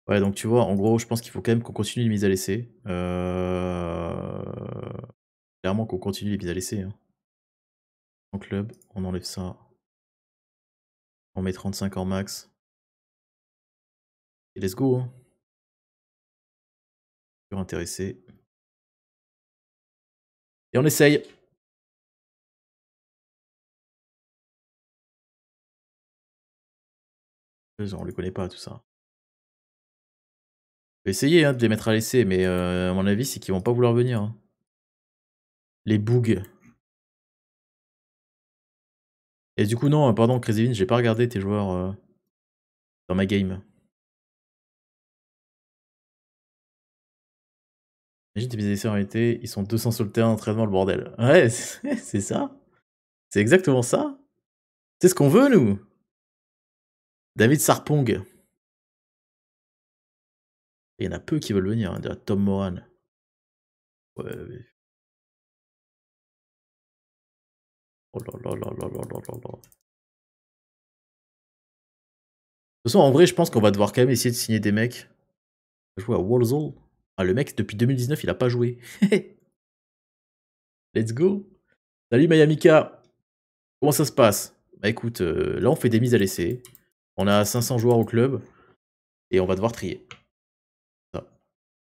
[SPEAKER 1] Ouais, donc tu vois, en gros, je pense qu'il faut quand même qu'on continue les mises à l'essai. Euh... Clairement qu'on continue les mises à l'essai. Hein. En club, on enlève ça.
[SPEAKER 2] On met 35 en max. Et let's go. Hein. intéressé. Et on essaye. On les connaît pas tout ça vais essayer hein, de les mettre à l'essai, mais euh, à mon avis, c'est qu'ils vont pas vouloir venir. Hein. Les bougs. Et du coup, non, euh, pardon, Crazyvin, j'ai pas regardé tes joueurs euh, dans ma game.
[SPEAKER 1] Imagine tes essais en réalité, ils sont 200 sur le terrain d'entraînement, le bordel. Ouais, c'est ça. C'est exactement ça. C'est ce qu'on
[SPEAKER 2] veut, nous. David Sarpong il y en a peu qui veulent venir. Hein, Tom Mohan. Oh là là là là là là De
[SPEAKER 1] toute façon, en vrai, je pense qu'on va devoir quand même essayer de signer des mecs. Jouer à Walsall. Ah, le mec, depuis 2019, il a pas joué. Let's go. Salut Miamika. Comment ça se passe Bah écoute, euh, là, on fait des mises à l'essai. On a 500 joueurs au club. Et on va devoir trier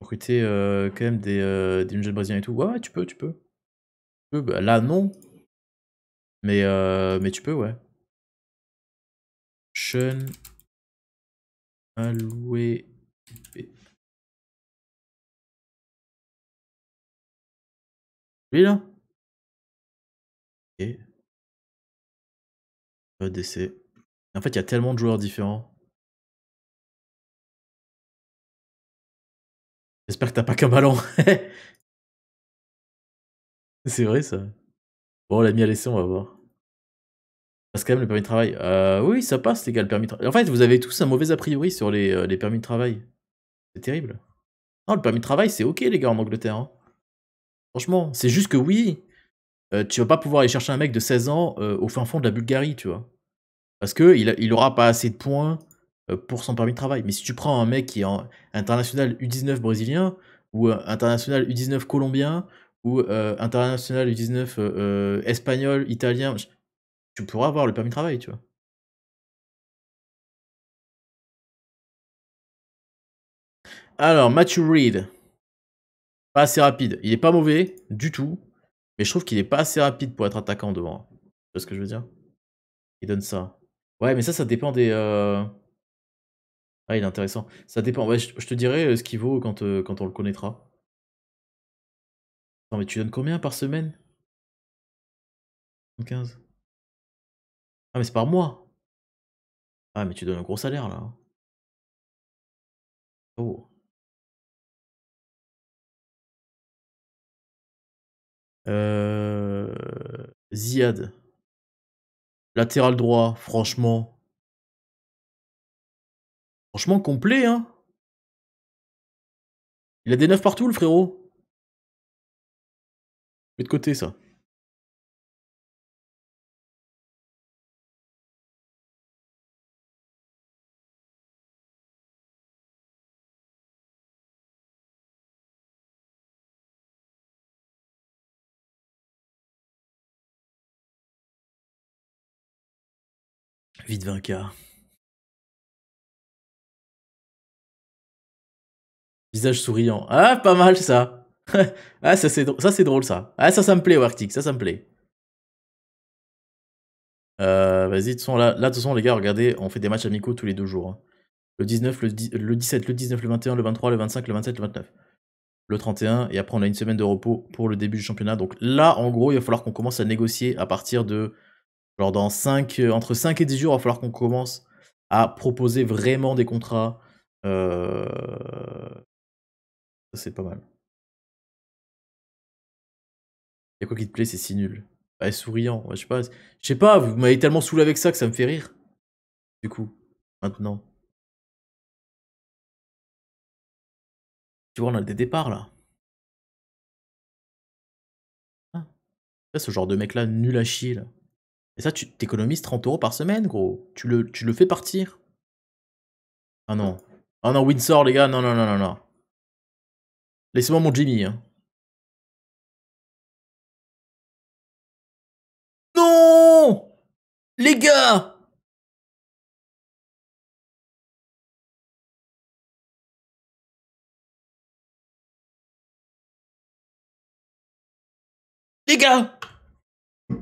[SPEAKER 1] recruter euh, quand même euh, des, jeunes brésiliens et tout. Ouais, tu peux, tu peux. bah, là, non. Mais, euh, mais tu peux, ouais.
[SPEAKER 2] Sean Aloué. Lui, là Ok. En fait, il y a tellement de joueurs différents. J'espère que t'as pas qu'un ballon.
[SPEAKER 1] c'est vrai ça. Bon, mis à laisser, on va voir. Parce quand même le permis de travail. Euh, oui, ça passe, les gars, le permis de travail. En fait, vous avez tous un mauvais a priori sur euh, les, permis de travail. C'est terrible. Non, le permis de travail, c'est ok, les gars, en Angleterre. Hein. Franchement, c'est juste que oui, euh, tu vas pas pouvoir aller chercher un mec de 16 ans au fin fond de la Bulgarie, tu vois. Parce que aura pas assez de points euh, pour son permis de travail. Mais si tu prends un mec qui est en international U19 brésilien, ou euh, international U19 colombien, ou euh, international U19 espagnol, italien, tu pourras avoir le permis de travail, tu vois. Alors, Matthew Reed. Pas assez rapide. Il est pas mauvais du tout. Mais je trouve qu'il est pas assez rapide pour être attaquant devant. Tu vois ce que je veux dire Il donne ça. Ouais, mais ça, ça dépend des. Ah, il est intéressant. Ça dépend. je, te dirai euh, ce qu'il vaut euh, quand, on le connaîtra. Non, mais tu donnes combien
[SPEAKER 2] par semaine 75. Ah, mais c'est par mois. Ah, mais tu donnes un gros salaire là. Hein. Oh. Euh, Ziad. Latéral droit, franchement. Franchement, complet, hein. Il a des neufs partout, le frérot. Mets de côté, ça. Vite 20
[SPEAKER 1] Visage souriant. Ah, pas mal ça. ah, ça c'est drôle, ça. Ah, ça, ça me plaît, Wartic, ça, ça me plaît. Euh, vas-y, de toute façon, là, là, de toute façon, les gars, regardez, on fait des matchs amicaux tous les deux jours. Hein. Le 19, le, le 17, le 19, le 21, le 23, le 25, le 27, le 29. Le 31, et après, on a une semaine de repos pour le début du championnat. Donc là, en gros, il va falloir qu'on commence à négocier à partir de. Genre, dans 5, euh, entre 5 et 10 jours, il va falloir qu'on commence à proposer vraiment des contrats. Euh, c'est pas mal. Y'a quoi qui te plaît, c'est si nul. Ah, ouais, souriant, je sais pas. Je sais pas, vous m'avez tellement saoulé avec ça que ça me fait rire. Du coup, maintenant.
[SPEAKER 2] Tu vois, on a des départs là.
[SPEAKER 1] Ah. ce genre de mec là, nul à chier là. Et ça, tu t'économises 30 euros par semaine, gros. Tu le, tu le fais partir. Ah non. Ah non, Windsor, les gars, non,
[SPEAKER 2] non, non, non, non. Laissez-moi mon Jimmy. Hein. Non Les gars Les gars Vous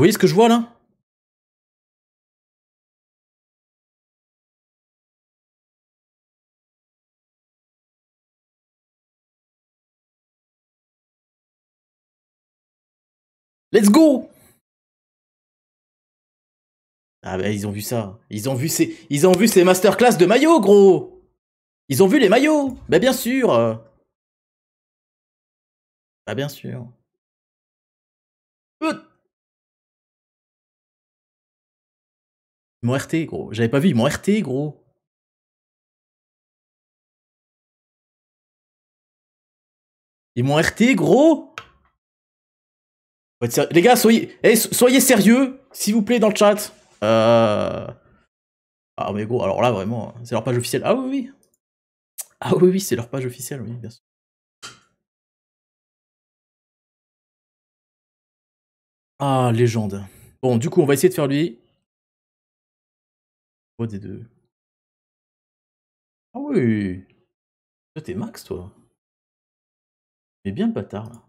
[SPEAKER 2] voyez ce que je vois là Let's go
[SPEAKER 1] Ah bah ils ont vu ça. Ils ont vu ces, ils ont vu ces masterclass de maillots, gros Ils ont vu les maillots Bah bien sûr Bah bien
[SPEAKER 2] sûr. ils m'ont RT, gros. J'avais pas vu, ils m'ont RT, gros. Ils m'ont RT, gros
[SPEAKER 1] les gars, soyez, eh, soyez sérieux, s'il vous plaît, dans le chat. Euh. Ah, mais gros, alors là, vraiment, c'est leur page officielle. Ah oui, oui. Ah oui, oui, c'est leur page officielle, oui, bien sûr.
[SPEAKER 2] Ah, légende. Bon, du coup, on va essayer de faire lui. Oh, des deux. Ah oui. Toi, t'es max, toi. Mais bien le bâtard, là.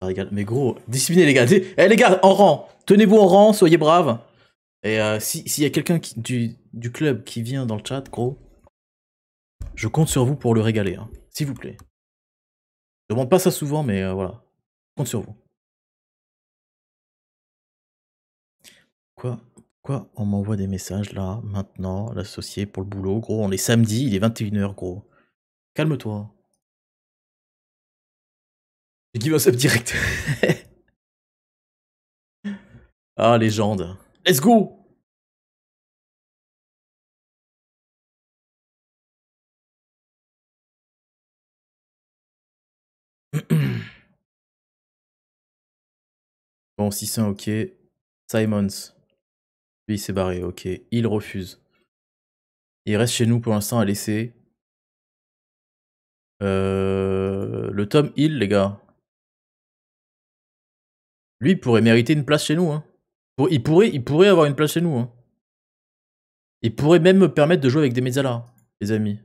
[SPEAKER 1] Ah, mais gros, disciplinez les gars. Eh les gars, en rang. Tenez-vous en rang, soyez braves. Et euh, si s'il y a quelqu'un du, du, club qui vient dans le chat, gros, je compte sur vous pour le régaler. Hein. S'il vous plaît.
[SPEAKER 2] Je demande pas ça souvent, mais euh, voilà. Je compte sur vous.
[SPEAKER 1] Quoi quoi on m'envoie des messages là, maintenant, l'associé pour le boulot Gros, on est samedi, il est 21h, gros. Calme-toi.
[SPEAKER 2] J'ai give us up direct. ah, légende. Let's go Bon, 600 ok.
[SPEAKER 1] Simons. Lui, il s'est barré, ok. Il refuse. Il reste chez nous pour l'instant à laisser. Euh, le tome Hill, les gars. Lui, il pourrait mériter une place chez nous. Hein. Il, pourrait, il pourrait avoir une place chez nous. Hein. Il pourrait même me permettre de jouer
[SPEAKER 2] avec des mezzalas, les amis.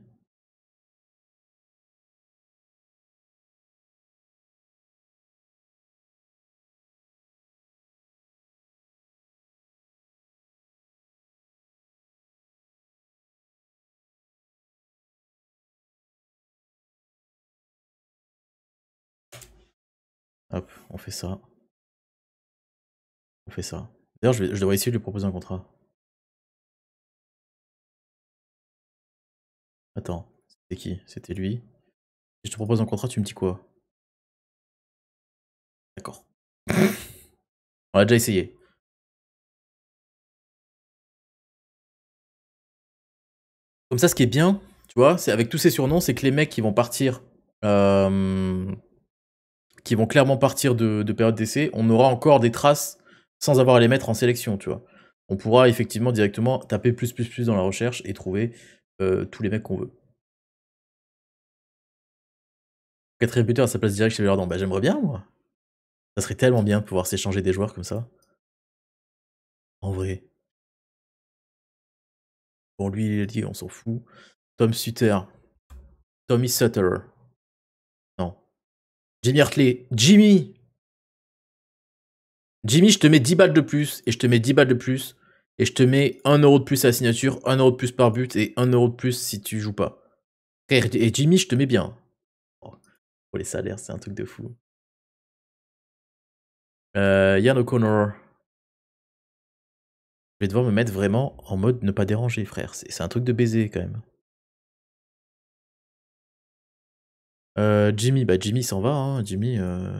[SPEAKER 2] Hop, on fait ça. On fait ça. D'ailleurs, je, je devrais essayer de lui proposer un contrat. Attends, c'était qui C'était lui. Si je te propose un contrat, tu me dis quoi D'accord. On a déjà essayé.
[SPEAKER 1] Comme ça, ce qui est bien, tu vois, c'est avec tous ces surnoms, c'est que les mecs qui vont partir, euh, qui vont clairement partir de période d'essai, on aura encore des traces sans avoir à les mettre en sélection, tu vois. On pourra effectivement directement taper plus plus plus dans la recherche et trouver euh, tous les mecs qu'on veut. Quatre réputés à sa place directe chez Verdun, bah j'aimerais bien moi. Ça serait tellement bien de pouvoir s'échanger des joueurs comme ça.
[SPEAKER 2] En vrai. Bon, lui, il est dit, on s'en
[SPEAKER 1] fout. Tom Sutter. Tommy Sutter. Non. Jimmy Hartley. Jimmy Jimmy, je te mets 10 balles de plus, et je te mets 10 balles de plus, et je te mets 1 euro de plus à la signature, 1 euro de plus par but, et 1 euro de plus si tu joues pas. Et Jimmy, je te mets bien. Oh, pour les salaires, c'est un truc de fou. Euh, Yann O'Connor. Je vais devoir me mettre vraiment en mode ne pas déranger, frère. C'est un truc de baiser
[SPEAKER 2] quand même. Euh, Jimmy, bah Jimmy
[SPEAKER 1] s'en va, hein. Jimmy euh,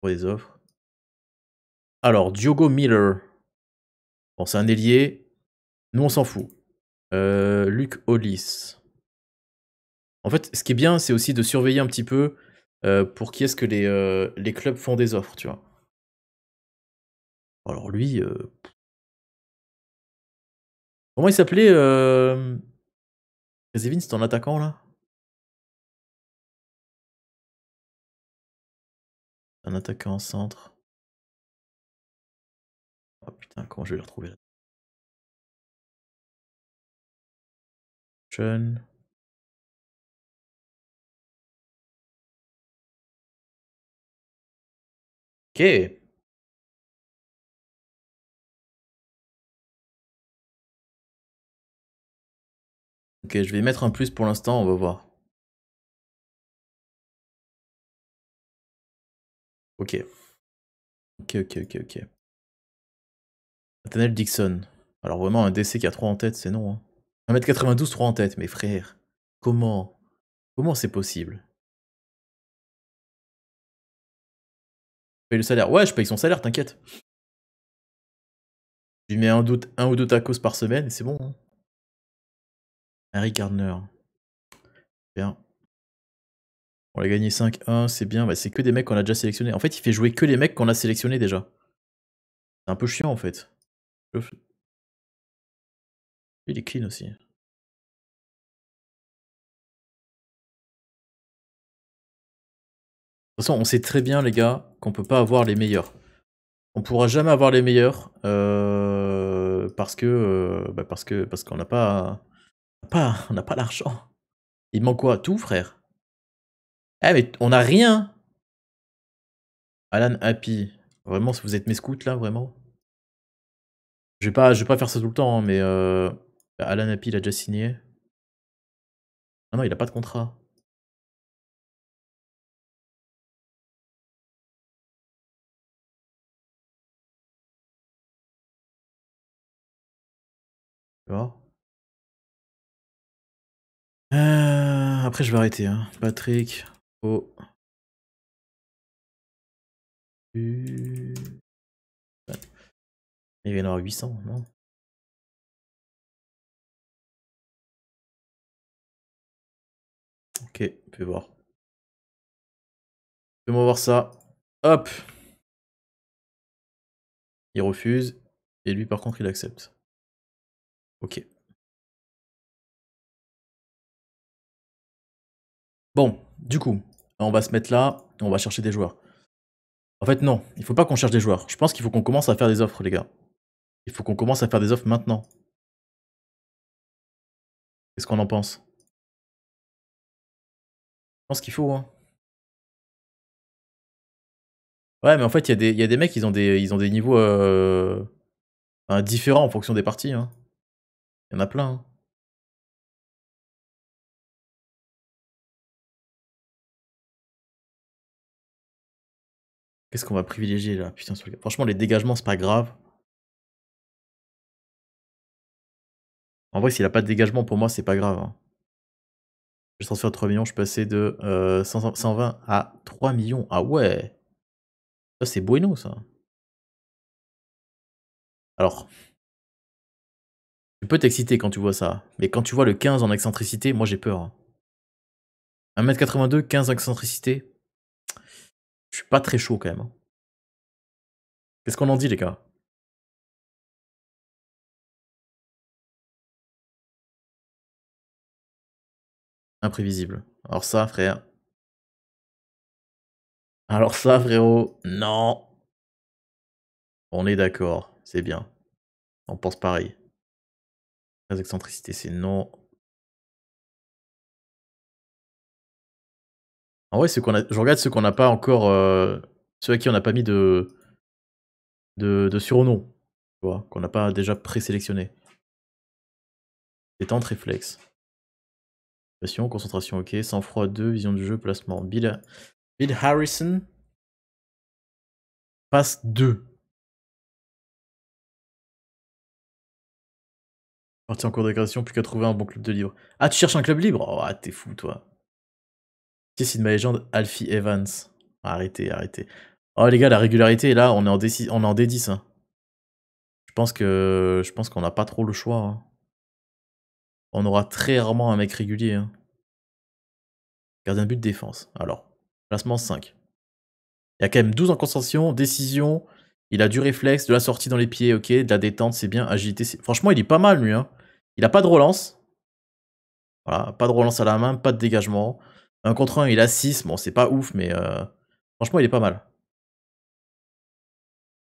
[SPEAKER 1] pour les offres. Alors, Diogo Miller. Bon, c'est un ailier. Nous, on s'en fout. Euh, Luc Hollis. En fait, ce qui est bien, c'est aussi de surveiller un petit peu euh, pour qui est-ce que les, euh, les, clubs font des offres, tu vois.
[SPEAKER 2] Alors lui... Comment il s'appelait euh... c'est un attaquant, là Un attaquant centre. Hein, comment je vais le retrouver Jeune. Ok. Ok, je vais mettre un plus pour l'instant, on va voir. Ok. Ok, ok, ok, ok.
[SPEAKER 1] Nathaniel Dixon. Alors vraiment, un DC qui a 3 en tête, c'est non. 1m92, hein. 3 en tête, mais frère, comment Comment c'est possible
[SPEAKER 2] Je paye le salaire. Ouais, je paye son salaire, t'inquiète. Je lui mets un, doute, un ou deux tacos par semaine c'est bon. Hein.
[SPEAKER 1] Harry Gardner. Bien. On a gagné 5-1, c'est bien. c'est que des mecs qu'on a déjà sélectionnés. En fait, il fait jouer que les mecs qu'on a sélectionnés déjà. C'est un peu chiant en fait. Il est clean aussi. De toute façon, on sait très bien, les gars, qu'on peut pas avoir les meilleurs. On pourra jamais avoir les meilleurs euh, parce que euh, bah, parce que parce qu'on n'a pas pas on n'a pas l'argent. Il manque quoi Tout, frère. Eh mais on n'a rien. Alan Happy, vraiment, si vous êtes mes scouts là, vraiment. Je vais pas, je vais pas faire ça tout le temps, hein, mais euh, bah, Alan Happy, il déjà
[SPEAKER 2] signé. Ah non, il n'a pas de contrat. Euh, après, je vais arrêter. Hein. Patrick. Oh. Il y en aura 800, non Ok, peut voir. Fais-moi voir ça. Hop Il refuse. Et lui, par contre, il accepte. Ok. Bon, du coup, on va se
[SPEAKER 1] mettre là, on va chercher des joueurs. En fait, non, il faut pas qu'on cherche des joueurs. Je pense qu'il faut qu'on commence à faire des offres, les gars. Il faut qu'on commence à faire des offres maintenant.
[SPEAKER 2] Qu'est-ce qu'on en pense Je pense qu'il faut. Hein.
[SPEAKER 1] Ouais, mais en fait, il y, a des mecs, ils ont des, ils ont des niveaux euh, différents en fonction des parties. Hein. Il y en a plein. Hein.
[SPEAKER 2] Qu'est-ce qu'on va privilégier là Franchement, les dégagements, c'est pas
[SPEAKER 1] grave. En vrai, s'il a pas de dégagement, pour moi, c'est pas grave. Hein. Je transfère 3 millions, je passé de 120 euh, à 3 millions. Ah ouais Ça, c'est bueno, ça. Alors, tu peux t'exciter quand tu vois ça, mais quand tu vois le 15 en excentricité, moi j'ai peur. 1m82, hein. 15 en excentricité, je suis pas très chaud quand même. Hein. Qu'est-ce qu'on en dit, les gars
[SPEAKER 2] Imprévisible. Alors ça, frère. Alors ça, frérot, non. On est d'accord, c'est bien. On pense pareil. Les excentricités, c'est non. Ah ouais, qu'on a,
[SPEAKER 1] je regarde ceux qu'on n'a pas encore, euh, ceux à qui on n'a pas mis de, de, de surnom, qu'on n'a pas déjà présélectionné. Détente réflexe. Concentration, concentration, ok. Sang-froid 2, vision du jeu, placement. Bill, Bill Harrison. Passe 2.
[SPEAKER 2] Parti en cours de plus qu'à trouver un bon
[SPEAKER 1] club de libre. Ah, tu cherches un club libre Oh, ah, t'es fou, toi. Qu'est-ce de ma légende Alfie Evans. Arrêtez, arrêtez. Oh, les gars, la régularité, là, on est en d On en D10 Je pense que je pense qu'on n'a pas trop le choix. Hein. On aura très rarement un mec régulier. Hein. Gardien de but, défense. Alors, placement 5. Il y a quand même 12 en concentration, décision, il a du réflexe, de la sortie dans les pieds, ok, de la détente, c'est bien, agilité. Franchement, il est pas mal lui. Hein. Il a pas de relance. Voilà, pas de relance à la main, pas de dégagement. Un contre 1, il a 6. Bon, c'est pas ouf, mais euh, franchement, il est pas mal.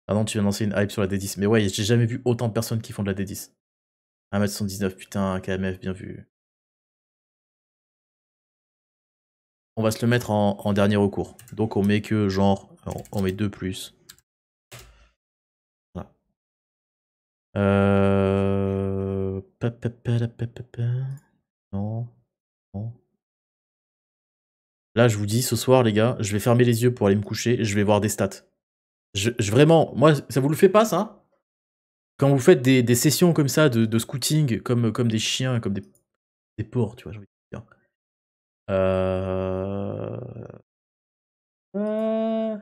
[SPEAKER 1] Ah non, tu viens lancer une hype sur la D10. Mais ouais, j'ai jamais vu autant de personnes qui font de la D10. 1m79, putain, KMF, bien vu. On va se le mettre en, dernier recours. Donc on met que genre, on met deux plus. Voilà. Euh... Non. Non. Là, je vous dis, ce soir, les gars, je vais fermer les yeux pour aller me coucher. Je vais voir des stats. je vraiment, moi, ça vous le fait pas, ça quand vous faites des, sessions comme ça de, de, scouting, comme, comme des chiens, comme des, des porcs, tu vois, j'ai envie de dire. Euh,
[SPEAKER 2] euh.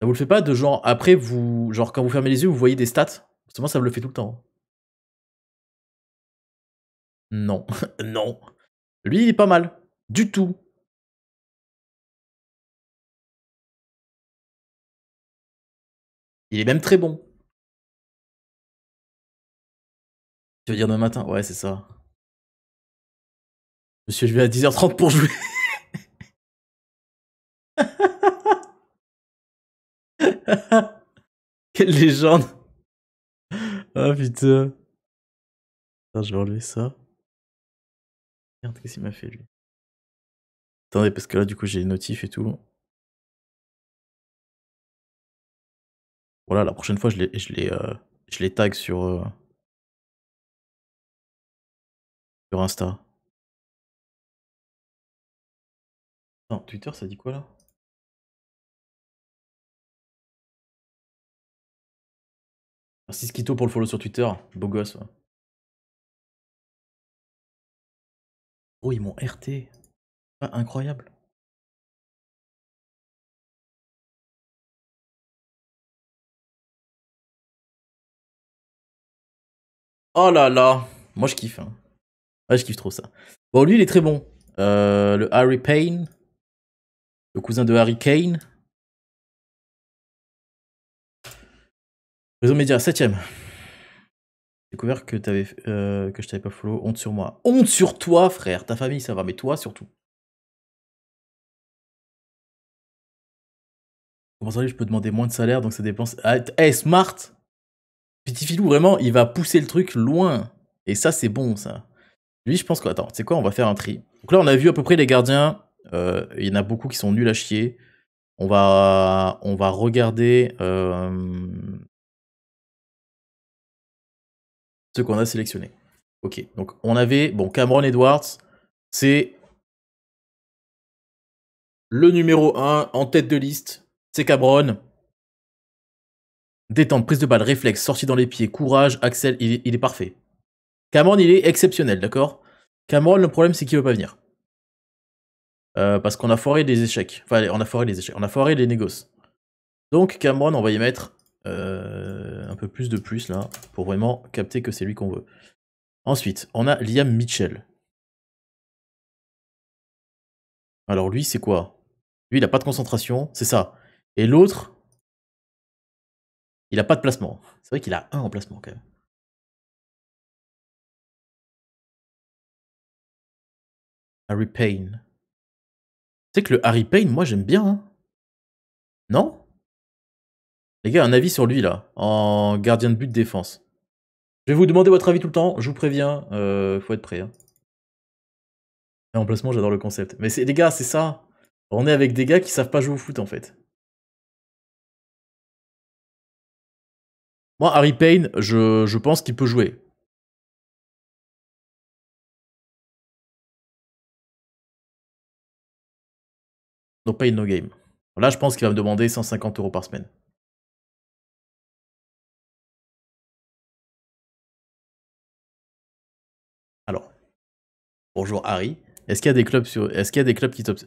[SPEAKER 1] Ça vous le fait pas de genre, après, vous, genre quand vous fermez les yeux, vous voyez des stats Justement, ça vous le fait tout le temps. Hein. Non, non. Lui, il est pas mal. Du tout.
[SPEAKER 2] Il est même très bon. Tu veux dire demain matin Ouais, c'est ça. Je vais suis à 10h30 pour jouer. Quelle légende Ah oh, putain. Attends, je vais enlever ça. Regarde qu'est-ce qu'il m'a fait lui Attendez, parce que là, du coup, j'ai les notifs et tout. Voilà, la prochaine fois, je les, je les, euh, je les tag sur... Euh, Insta. Twitter, ça dit quoi là Merci Skito pour le follow sur Twitter. Beau gosse. Oh, ils m'ont RT. Ah, incroyable. Oh là là. Moi, je kiffe. Hein. Ouais, ah, je kiffe trop ça. Bon, lui, il est très bon. Euh, le Harry Payne, le cousin de Harry Kane.
[SPEAKER 1] Réseau Média, 7 J'ai découvert que, avais, euh, que je t'avais pas follow. Honte sur moi. Honte sur toi, frère. Ta famille, ça va, mais toi surtout. Comment ça, je peux demander moins de salaire, donc ça dépense. Ah, hey, smart Petit filou, vraiment, il va pousser le truc loin. Et ça, c'est bon, ça. Lui, je pense que. Attends, tu quoi, on va faire un tri. Donc là, on a vu à peu près les gardiens. Euh, il y en a beaucoup qui sont nuls à chier. On va, on va regarder euh, ceux qu'on a sélectionné Ok,
[SPEAKER 2] donc on avait. Bon, Cameron Edwards, c'est
[SPEAKER 1] le numéro 1 en tête de liste. C'est Cameron. Détente, prise de balle, réflexe, sortie dans les pieds, courage, Axel, il est parfait. Cameron, il est exceptionnel, d'accord Cameron, le problème, c'est qu'il veut pas venir. Euh, parce qu'on a foiré des échecs. Enfin, on a foiré les échecs. On a foiré les négoces. Donc, Cameron, on va y mettre euh, un peu plus de plus, là, pour vraiment capter que c'est lui qu'on veut. Ensuite, on a Liam Mitchell. Alors, lui, c'est
[SPEAKER 2] quoi Lui, il n'a pas de concentration, c'est ça. Et l'autre, il n'a pas de placement. C'est vrai qu'il a un emplacement, quand même. Harry Payne. Tu sais que
[SPEAKER 1] le Harry Payne, moi j'aime bien. Hein. non Les gars, un avis sur lui là, en gardien de but défense. Je vais vous demander votre avis tout le temps, je vous préviens, euh, faut être prêt. Hein. placement, j'adore le concept. Mais c'est les gars, c'est ça.
[SPEAKER 2] On est avec des gars qui savent pas jouer au foot en fait. Moi, Harry Payne, je, je pense qu'il peut jouer. No pay, no game. Là, je pense qu'il va me demander 150 euros par semaine.
[SPEAKER 1] Alors, bonjour Harry. Est-ce qu'il y a des clubs sur, est-ce qu'il y a des clubs qui top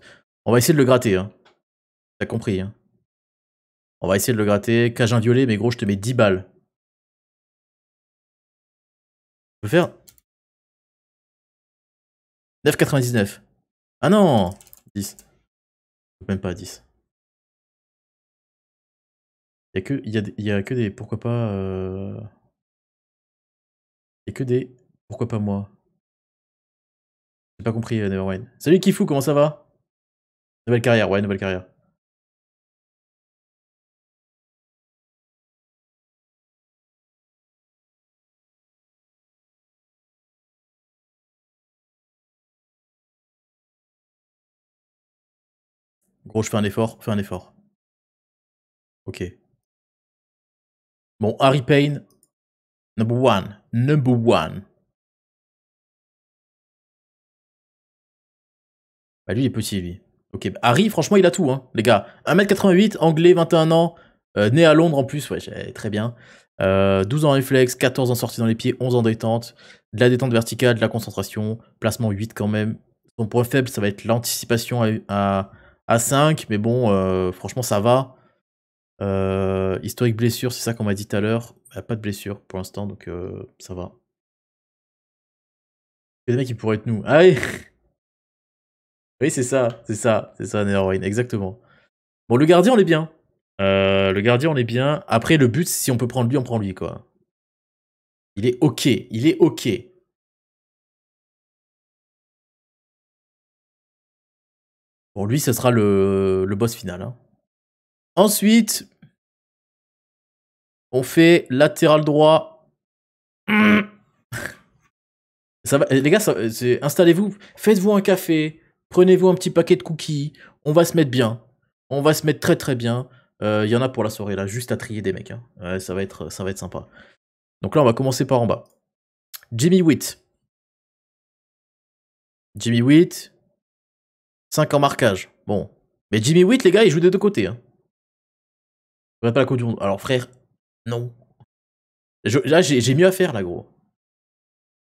[SPEAKER 1] On va essayer de le gratter. Hein. T'as compris. Hein. On va essayer de le gratter. Cage violet, mais gros,
[SPEAKER 2] je te mets 10 balles. Je peux faire 9,99. Ah non 10. Même pas à 10. Il y a que, y des pourquoi pas. Euh... que des pourquoi pas moi. J'ai pas compris, euh, Neverwine. Salut Kifou, comment ça va Nouvelle carrière, ouais, nouvelle carrière. Gros, je fais un effort, fais un effort. Ok. Bon, Harry Payne, number one, number one.
[SPEAKER 1] Bah lui, il est petit, lui. Ok, bah, Harry, franchement, il a tout, hein, les gars. 1m88, anglais, 21 ans, euh, né à Londres en plus, ouais, très bien. 12 euh, ans en réflexe, 14 ans sortie dans les pieds, 11 ans détente, de la détente verticale, de la concentration, placement 8 quand même. Son point faible, ça va être l'anticipation à, à 5, mais bon, euh, franchement, ça va. Euh, historique blessure, c'est ça qu'on m'a dit tout à l'heure. Pas de blessure pour l'instant, donc euh, ça va. Il y a mecs qui pourraient être nous. Ah oui c'est ça, c'est ça, c'est ça, Neroin, exactement. Bon, le gardien, on est bien. le gardien, on est bien. Après, le but, si on peut prendre lui, on prend lui, quoi. Il est ok, il est ok. lui, ce sera le, boss final. Hein. Ensuite, on fait latéral droit. Mm. Ça euh, les gars, euh, installez-vous, faites-vous un café, prenez-vous un petit paquet de cookies, on va se mettre bien. On va se mettre très très bien. Euh, il y en a pour la soirée là, juste à trier des mecs. Hein. ça, va être, ça va être sympa. Donc là, on va commencer par en bas. Jimmy Witt. Jimmy Witt, 5 en marquage. Bon. Mais Jimmy Witt, les gars, il joue des deux côtés. Hein. vais pas la Coupe du Monde. Alors, frère, non. là, j'ai mieux à faire, là, gros.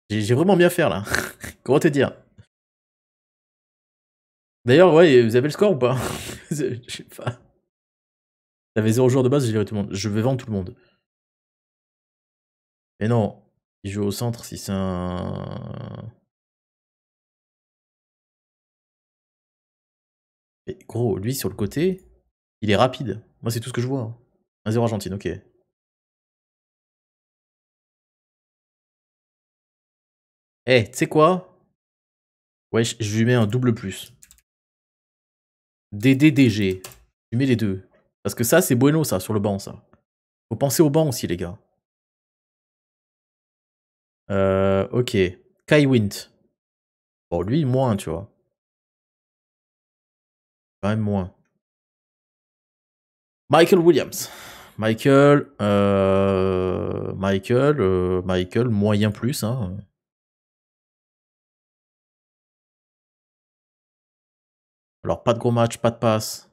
[SPEAKER 1] J'ai vraiment mieux à faire, là. Comment te dire D'ailleurs, ouais, vous avez le score ou pas Je sais pas. J'avais 0 joueur de base, j'ai viré tout le monde. Je vais vendre tout le monde. Mais non. Il joue au centre si c'est un.
[SPEAKER 2] gros, lui sur le côté, il est rapide. Moi, c'est tout ce que je vois. Hein. Un 0 Argentine, ok. Eh,
[SPEAKER 1] tu sais quoi Ouais, je lui mets un double plus. DDDG. Je lui mets les deux. Parce que ça, c'est bueno, ça, sur le banc, ça. Faut penser au banc aussi, les gars. Euh, ok. Kai
[SPEAKER 2] Wint. Bon, lui, moins, tu vois
[SPEAKER 1] même moins. Michael Williams. Michael, euh, Michael, euh, Michael, moyen plus. Hein.
[SPEAKER 2] Alors, pas de gros match, pas de passe.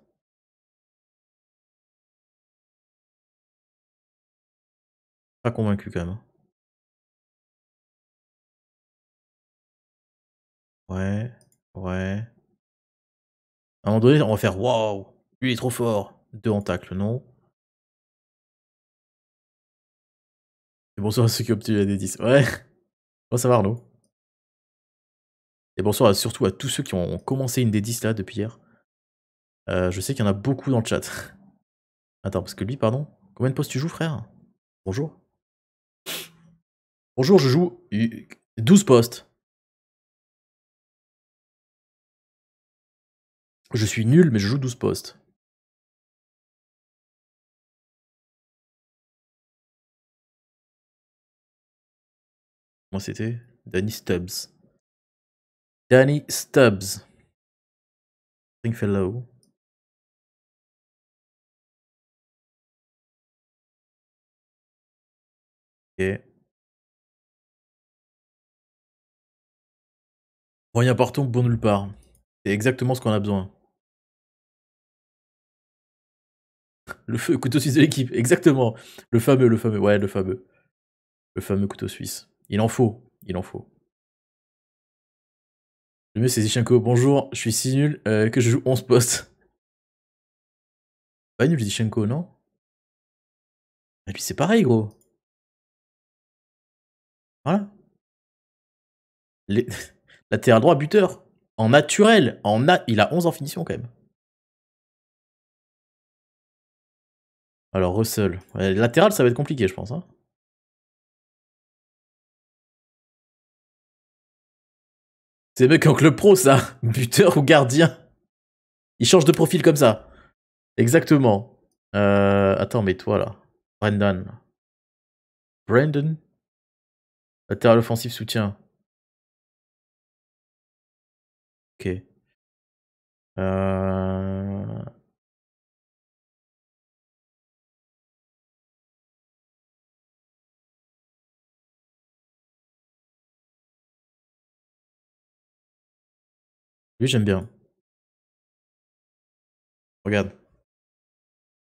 [SPEAKER 2] Pas convaincu quand même. Hein. Ouais, ouais. À un moment donné, on va faire Waouh, lui il est trop fort. Deux en tacle, non
[SPEAKER 1] Et bonsoir à ceux qui ont obtenu la D10. Ouais. bonsoir Arnaud. Et bonsoir surtout à tous ceux qui ont commencé une D10 là depuis hier. Euh, je sais qu'il y en a beaucoup dans le chat. Attends, parce que lui, pardon. Combien de postes tu joues, frère Bonjour. Bonjour, je joue 12 postes.
[SPEAKER 2] Je suis nul, mais je joue 12 postes. Moi, c'était Danny Stubbs. Danny Stubbs. low. Ok. Voyons, partons bon nulle part. C'est exactement ce qu'on a besoin.
[SPEAKER 1] Le, feu, couteau suisse de l'équipe, exactement. Le fameux, le fameux, ouais, le fameux. Le fameux couteau suisse. Il en faut, il en faut. Le mieux, c'est Zichenko. Bonjour, je suis si nul euh, que je joue 11 postes.
[SPEAKER 2] Pas nul, Zichenko, non Et bah, puis c'est pareil, gros. Voilà.
[SPEAKER 1] Les... Latéral droit, buteur. En naturel. En Il a 11 en finition, quand même. Alors Russell. Euh, latéral, ça va être
[SPEAKER 2] compliqué, je pense. Hein.
[SPEAKER 1] C'est mec en club pro, ça. Buteur ou gardien. Il change de profil comme ça. Exactement. Euh, attends, mais toi là. Brandon. Brandon Latéral offensif soutien.
[SPEAKER 2] Ok. Euh... Lui, j'aime bien. Regarde.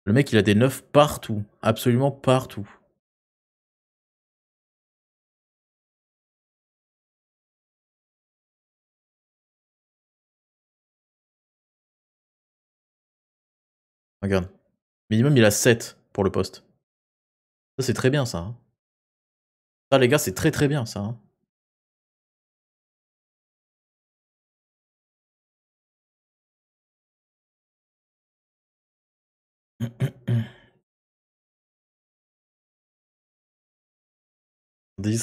[SPEAKER 2] Le mec, il a des 9 partout. Absolument partout. Regarde. Minimum, il a 7 pour le poste. Ça, c'est très bien, ça. Hein. Ça, les gars, c'est très très bien, ça. Hein.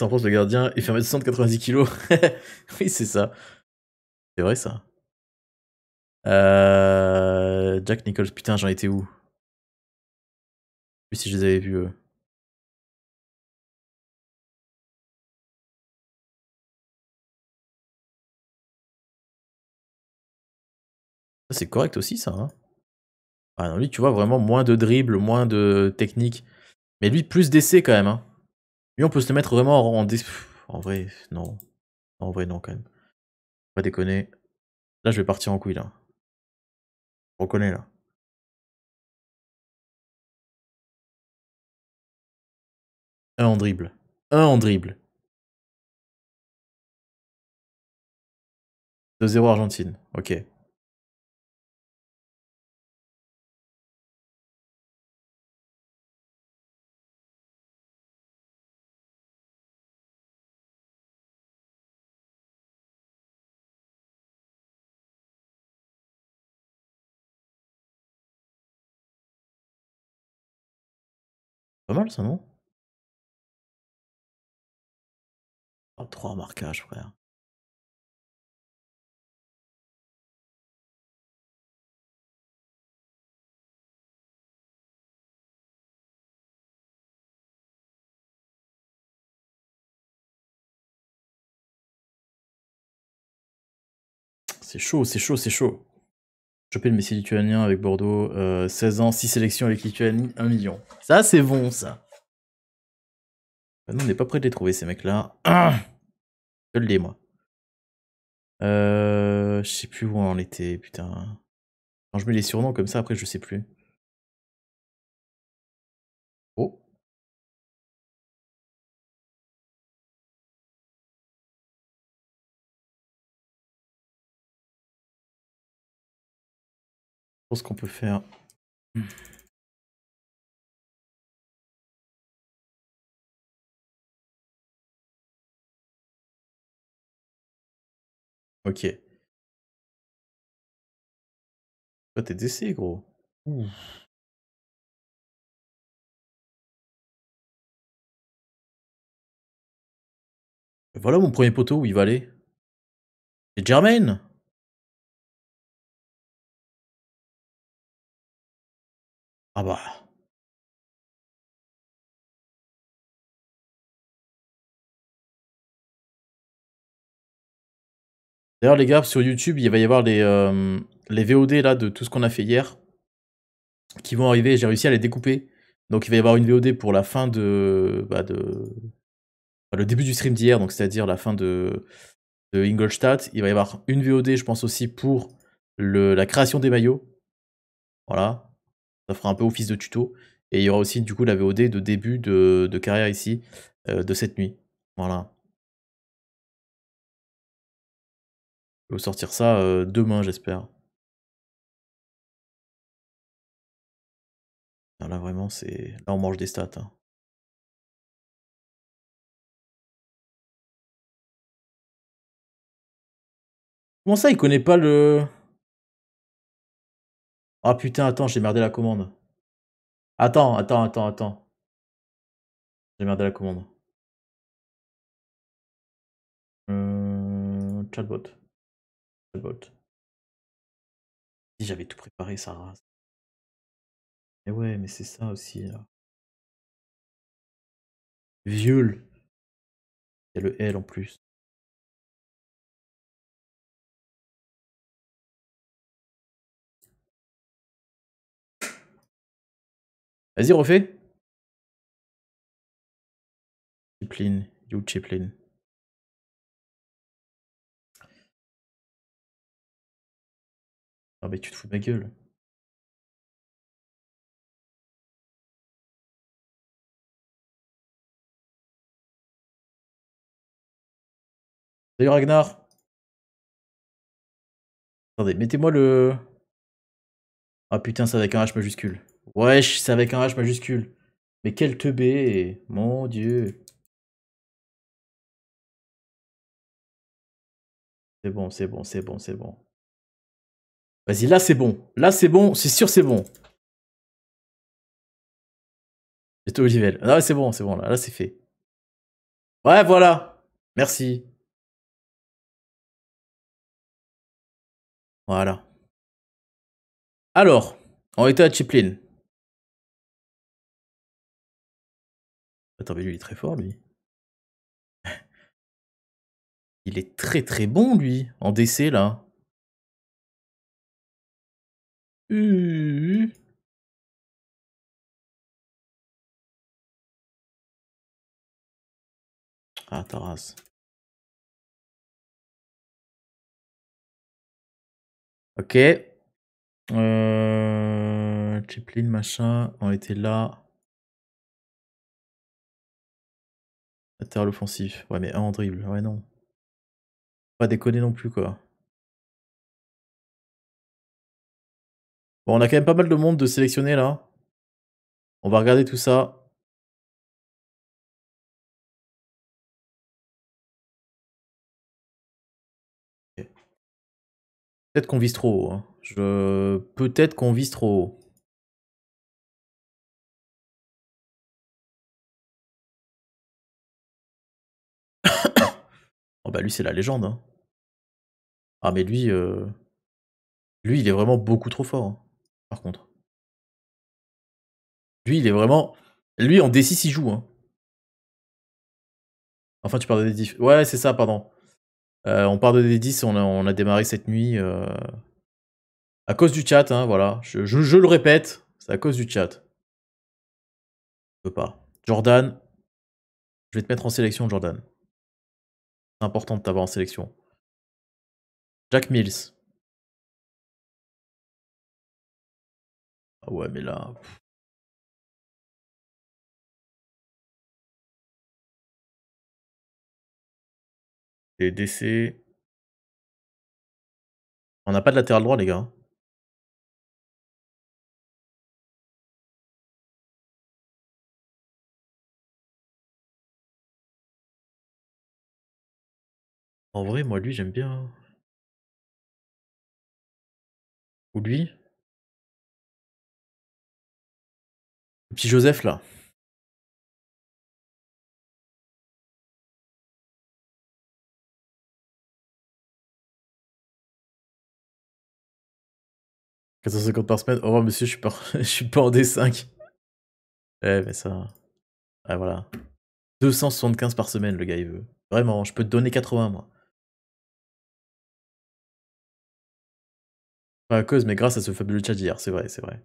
[SPEAKER 2] en France le gardien et fait 1 kg.
[SPEAKER 1] oui, c'est ça. C'est vrai ça. Euh... Jack Nichols, putain, j'en étais où Puis si je les avais vus.
[SPEAKER 2] c'est correct aussi, ça. Hein.
[SPEAKER 1] ah non, lui, tu vois, vraiment moins de dribble, moins de technique. Mais lui, plus d'essais quand même. Hein on peut se le mettre vraiment en, en En vrai, non. En vrai, non, quand même. Pas déconner. Là, je vais partir en couille, là. on
[SPEAKER 2] reconnais, là. Un en dribble. Un en dribble. 2-0 Argentine. Ok. Pas mal ça, non oh, trois marquages, frère.
[SPEAKER 1] C'est chaud, c'est chaud, c'est chaud. Choper le Messie lituanien avec Bordeaux, 16 euh, ans, 6 sélections avec Lituanie, 1 million. Ça, c'est bon, ça. Ben on n'est pas prêt de les trouver, ces mecs-là. Je le dis moi. Euh, je sais plus où on était, putain. Quand je mets les
[SPEAKER 2] surnoms comme ça, après, je sais plus. pense qu'on peut faire. Ok. Toi, t'es décès, gros. Voilà mon premier poteau où il va aller. C'est Germaine bah.
[SPEAKER 1] D'ailleurs, les gars, sur YouTube, il va y avoir les, euh, les VOD là, de tout ce qu'on a fait hier qui vont arriver. J'ai réussi à les découper. Donc, il va y avoir une VOD pour la fin de. Bah, de le début du stream d'hier, donc c'est-à-dire la fin de, Ingolstadt. Il va y avoir une VOD, je pense, aussi pour la création des maillots. Voilà. Ça fera un peu office de tuto. Et il y aura aussi du coup la VOD de début de, carrière ici, euh, de cette nuit. Voilà.
[SPEAKER 2] Je vais sortir ça euh, demain, j'espère. Là vraiment, c'est. Là on mange des stats. Hein. Comment ça, il connaît pas le. Ah putain, attends, j'ai merdé la commande. Attends, attends, attends, attends. J'ai merdé la commande. Euh, chatbot. Chatbot. Si j'avais tout préparé, ça rase. Mais ouais, mais c'est ça aussi. Là. Viol. Il y a le L en plus. Vas-y, refais. Chaplin, you Chaplin. Ah mais tu te fous de ma gueule. Salut Ragnar.
[SPEAKER 1] Attendez, mettez-moi le... Ah putain, c'est avec un H majuscule. Wesh, c'est avec un H majuscule. Mais quel teubé,
[SPEAKER 2] mon dieu. C'est bon, c'est bon, c'est bon, c'est bon. Vas-y, là c'est bon. Là c'est bon, c'est sûr c'est bon. C'est tout level. Non, ah, c'est bon, c'est bon, là, là c'est fait. Ouais, voilà. Merci. Voilà. Alors, on était à Chiplin. Attends, mais lui, il est très fort, lui. il est très très bon, lui, en DC, là. Euh... Ah, Taras. Ok.
[SPEAKER 1] Euh... Chaplin, machin, on était là. terre offensif. Ouais, mais un en dribble. Ouais, non.
[SPEAKER 2] Pas déconner non plus, quoi. Bon, on a quand même pas mal de monde de sélectionner, là. On va regarder tout ça. Peut-être qu'on vise trop haut. Hein. Je... Peut-être qu'on vise trop haut. Oh, bah lui c'est la légende. Hein. Ah mais lui, euh, lui il est vraiment beaucoup trop fort. Hein, par contre, lui il est vraiment, lui en D6 il joue. Hein.
[SPEAKER 1] Enfin tu parles d 10. Ouais c'est ça pardon. Euh, on parle de D10, on a, démarré cette nuit euh, à cause du chat. Hein, voilà, je, je le répète, c'est à cause du chat. Je peux pas. Jordan, je vais te mettre en sélection Jordan. C'est important de t'avoir en sélection.
[SPEAKER 2] Jack Mills. Ah ouais, mais là. Les DC. On n'a pas de latéral droit, les gars. Hein. En vrai, moi, lui, j'aime bien. Hein. Ou lui Le petit Joseph, là. cinquante par semaine.
[SPEAKER 1] Oh, monsieur, je suis pas, je suis pas en D5. Eh, mais ça. Ah, voilà. 275 par semaine, le gars, il veut. Vraiment, je peux te donner 80, moi.
[SPEAKER 2] Pas à cause, mais grâce à ce fabuleux chat d'hier, c'est
[SPEAKER 1] vrai, c'est vrai.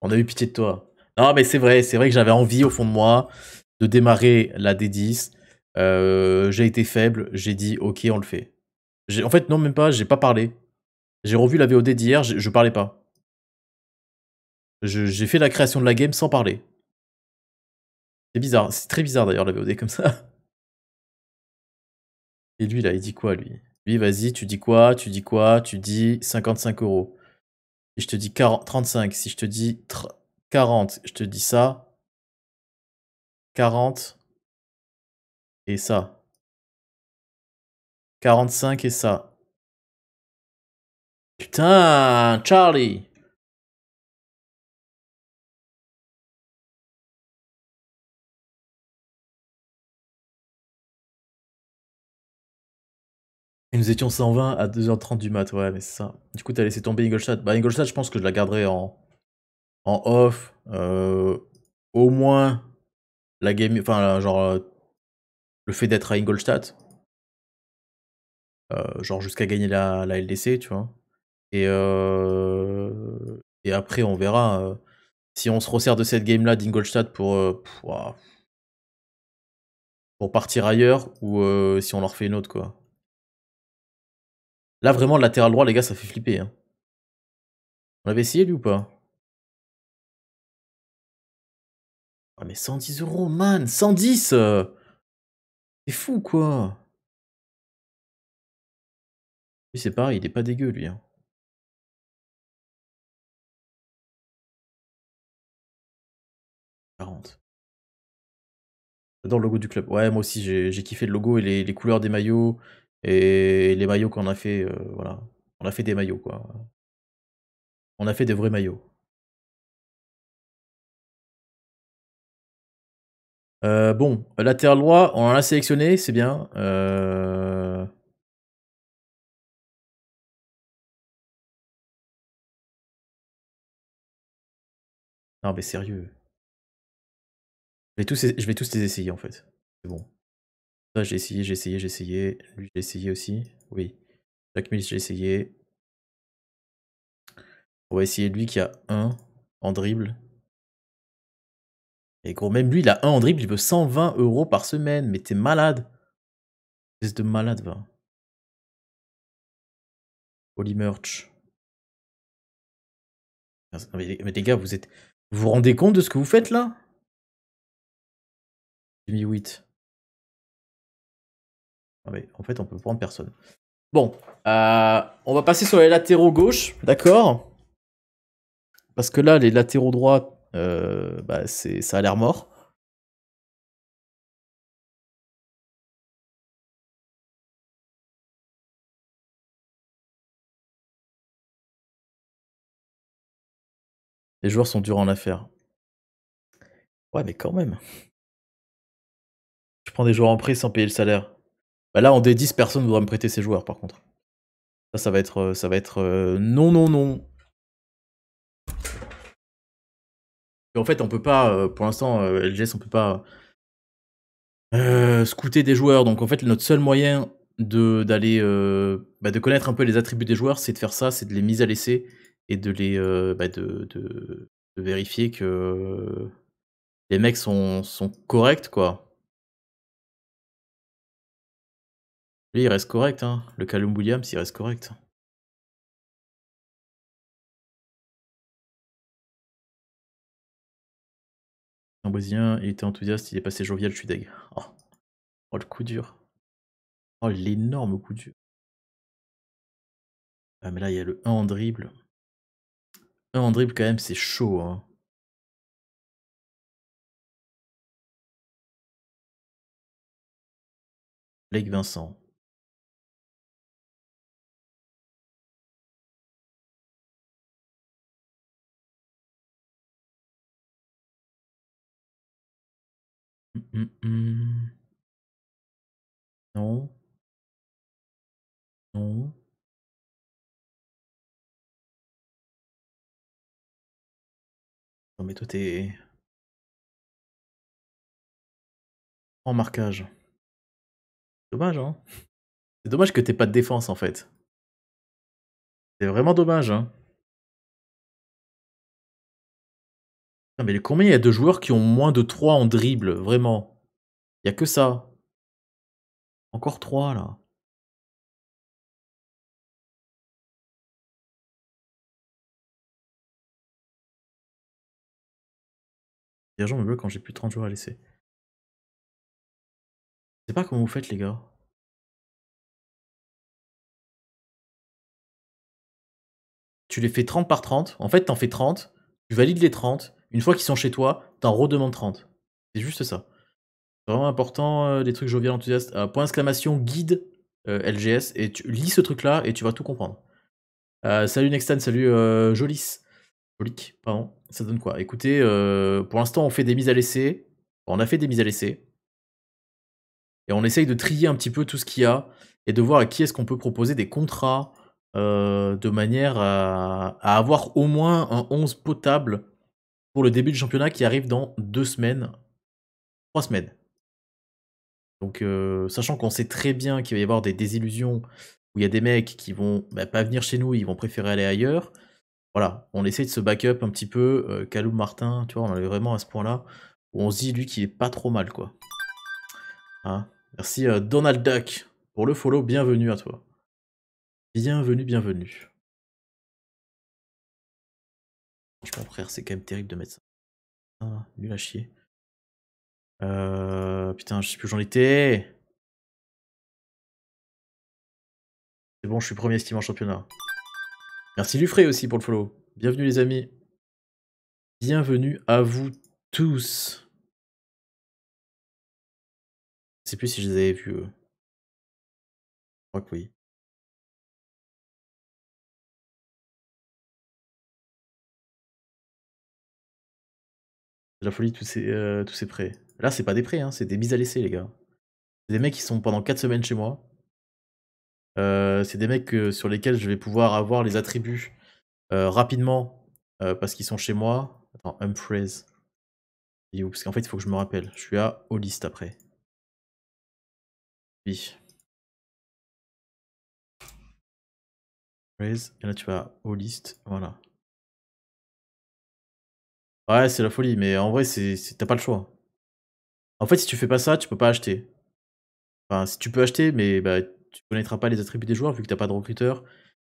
[SPEAKER 1] On a eu pitié de toi. Non, mais c'est vrai, c'est vrai que j'avais envie au fond de moi de démarrer la D10. Euh, j'ai été faible, j'ai dit ok, on le fait. En fait, non, même pas, j'ai pas parlé. J'ai revu la VOD d'hier, je parlais pas. J'ai fait la création de la game sans parler. C'est bizarre, c'est très bizarre d'ailleurs la VOD comme ça. Et lui là, il dit quoi lui vas-y, tu dis quoi Tu dis quoi Tu dis 55 euros. Si je te dis 35, si je te dis 40, je te dis ça.
[SPEAKER 2] 40 et ça. 45 et ça. Putain, Charlie
[SPEAKER 1] nous étions 120 à 2h30 du mat, ouais, mais c'est ça. Du coup, t'as laissé tomber Ingolstadt. Bah, Ingolstadt, je pense que je la garderai en, en off. Euh, au moins, la game. Enfin, genre, euh, le fait d'être à Ingolstadt. Euh, genre, jusqu'à gagner la, LDC, tu vois. Et, et après, on verra. si on se resserre de cette game-là d'Ingolstadt pour. pour partir ailleurs ou si on leur fait une autre, quoi.
[SPEAKER 2] Là, vraiment, latéral droit, les gars, ça fait flipper. Hein. On avait essayé, lui, ou pas Ah, mais 110 euros, man 110 euh! C'est fou, quoi Lui, c'est pareil, il est pas dégueu, lui. Hein.
[SPEAKER 1] J'adore le logo du club. Ouais, moi aussi, j'ai kiffé le logo et les couleurs des maillots, et les maillots qu'on a fait, euh, voilà. On a fait des maillots, quoi.
[SPEAKER 2] On a fait des vrais maillots. Euh, bon, la terre loi, on l'a sélectionné, c'est bien. Euh non mais sérieux.
[SPEAKER 1] vais tous, je vais tous les essayer en fait. C'est bon j'ai essayé, j'ai essayé, j'ai essayé. Lui, j'ai essayé aussi. Oui. Jack Mills, j'ai essayé. On va essayer lui qui a un en dribble. Et gros, même lui, il a 1 en dribble, il veut 120 euros par semaine. Mais t'es malade. Espèce de malade,
[SPEAKER 2] va. Holy merch. Mais, les gars, vous êtes. Vous vous rendez compte de ce que vous faites là 8. Ah en fait, on peut
[SPEAKER 1] prendre personne. Bon, euh, on va passer sur les latéraux gauche, d'accord Parce que là, les latéraux droits, euh, bah, ça a l'air mort. Les joueurs sont durs en affaire. Ouais, mais quand même. Je prends des joueurs en prêt sans payer le salaire. Bah là, en D10, personne ne me prêter ses joueurs, par contre. Ça, ça va être, euh, ça va être euh, non, non, non. en fait, on peut pas, euh, pour l'instant, LGS, on peut pas scouter des joueurs. Donc en fait, notre seul moyen de d'aller, bah, de connaître un peu les attributs des joueurs, c'est de faire ça, c'est de les mises à l'essai et de les, bah, de, vérifier que les mecs sont,
[SPEAKER 2] sont corrects, quoi. il reste correct, hein. Le Calum Williams, il reste correct. Un brésilien, il était
[SPEAKER 1] enthousiaste, il est passé jovial, je suis deg. Oh. oh le coup dur. Oh, l'énorme coup dur. Ah, mais là, il y a le 1 en dribble.
[SPEAKER 2] 1 en dribble, quand même, c'est chaud, hein. Lake Vincent. Non. Mm, mm, mm. Non. Non mais toi t'es... En marquage. Dommage hein. C'est dommage que t'aies pas de défense en fait. C'est vraiment dommage hein. mais combien il y a de joueurs qui ont moins de 3 en dribble, vraiment Il n'y a que ça. Encore 3 là. Dirigeant me veulent quand j'ai plus 30 joueurs à laisser. Je sais pas comment vous faites les gars. Tu les fais 30 par 30.
[SPEAKER 1] En fait, t'en fais 30. Tu valides les 30. Une fois qu'ils sont chez toi, t'en redemandes 30. C'est juste ça. Vraiment important, des euh, trucs jovial enthousiaste. Euh, point exclamation guide euh, LGS et tu lis ce truc-là et tu vas tout comprendre. salut Nextan, salut Jolis. Jolik, pardon. Ça donne quoi Écoutez, pour l'instant, on fait des mises à l'essai. on a fait des mises à l'essai. Et on essaye de trier un petit peu tout ce qu'il y a et de voir à qui est-ce qu'on peut proposer des contrats. de manière à, à, avoir au moins un 11 potable le début du championnat qui arrive dans deux semaines, trois semaines. Donc, euh, sachant qu'on sait très bien qu'il va y avoir des désillusions, où il y a des mecs qui vont bah, pas venir chez nous, ils vont préférer aller ailleurs. Voilà, on essaie de se backup un petit peu. Calou euh, Martin, tu vois, on est vraiment à ce point-là, où on se dit, lui, qui est pas trop mal, quoi. Hein, merci euh, Donald Duck pour le follow, bienvenue à toi. Bienvenue, bienvenue.
[SPEAKER 2] frère, c'est quand même terrible de mettre ça. Ah, nul à chier.
[SPEAKER 1] Euh, putain, je sais plus où j'en étais. C'est bon, je suis premier en championnat. Merci Lufré aussi pour le follow. Bienvenue les amis. Bienvenue à vous tous.
[SPEAKER 2] Je sais plus si je les avais vus. Je crois que oui.
[SPEAKER 1] la folie tous ces, euh, tous ces prêts. Là, c'est pas des prêts, hein, c'est des mises à laisser les gars. C'est des mecs qui sont pendant 4 semaines chez moi. Euh, c'est des mecs euh, sur lesquels je vais pouvoir avoir les attributs rapidement parce qu'ils sont chez moi. Attends, Humphreys. Parce qu'en fait, il faut que je me rappelle. Je suis à Holist après. Oui.
[SPEAKER 2] Et là, tu vas au list. Voilà.
[SPEAKER 1] Ouais, c'est la folie, mais en vrai, c'est t'as pas le choix. En fait, si tu fais pas ça, tu peux pas acheter. Enfin, si tu peux acheter, mais bah, tu connaîtras pas les attributs des joueurs vu que t'as pas de recruteur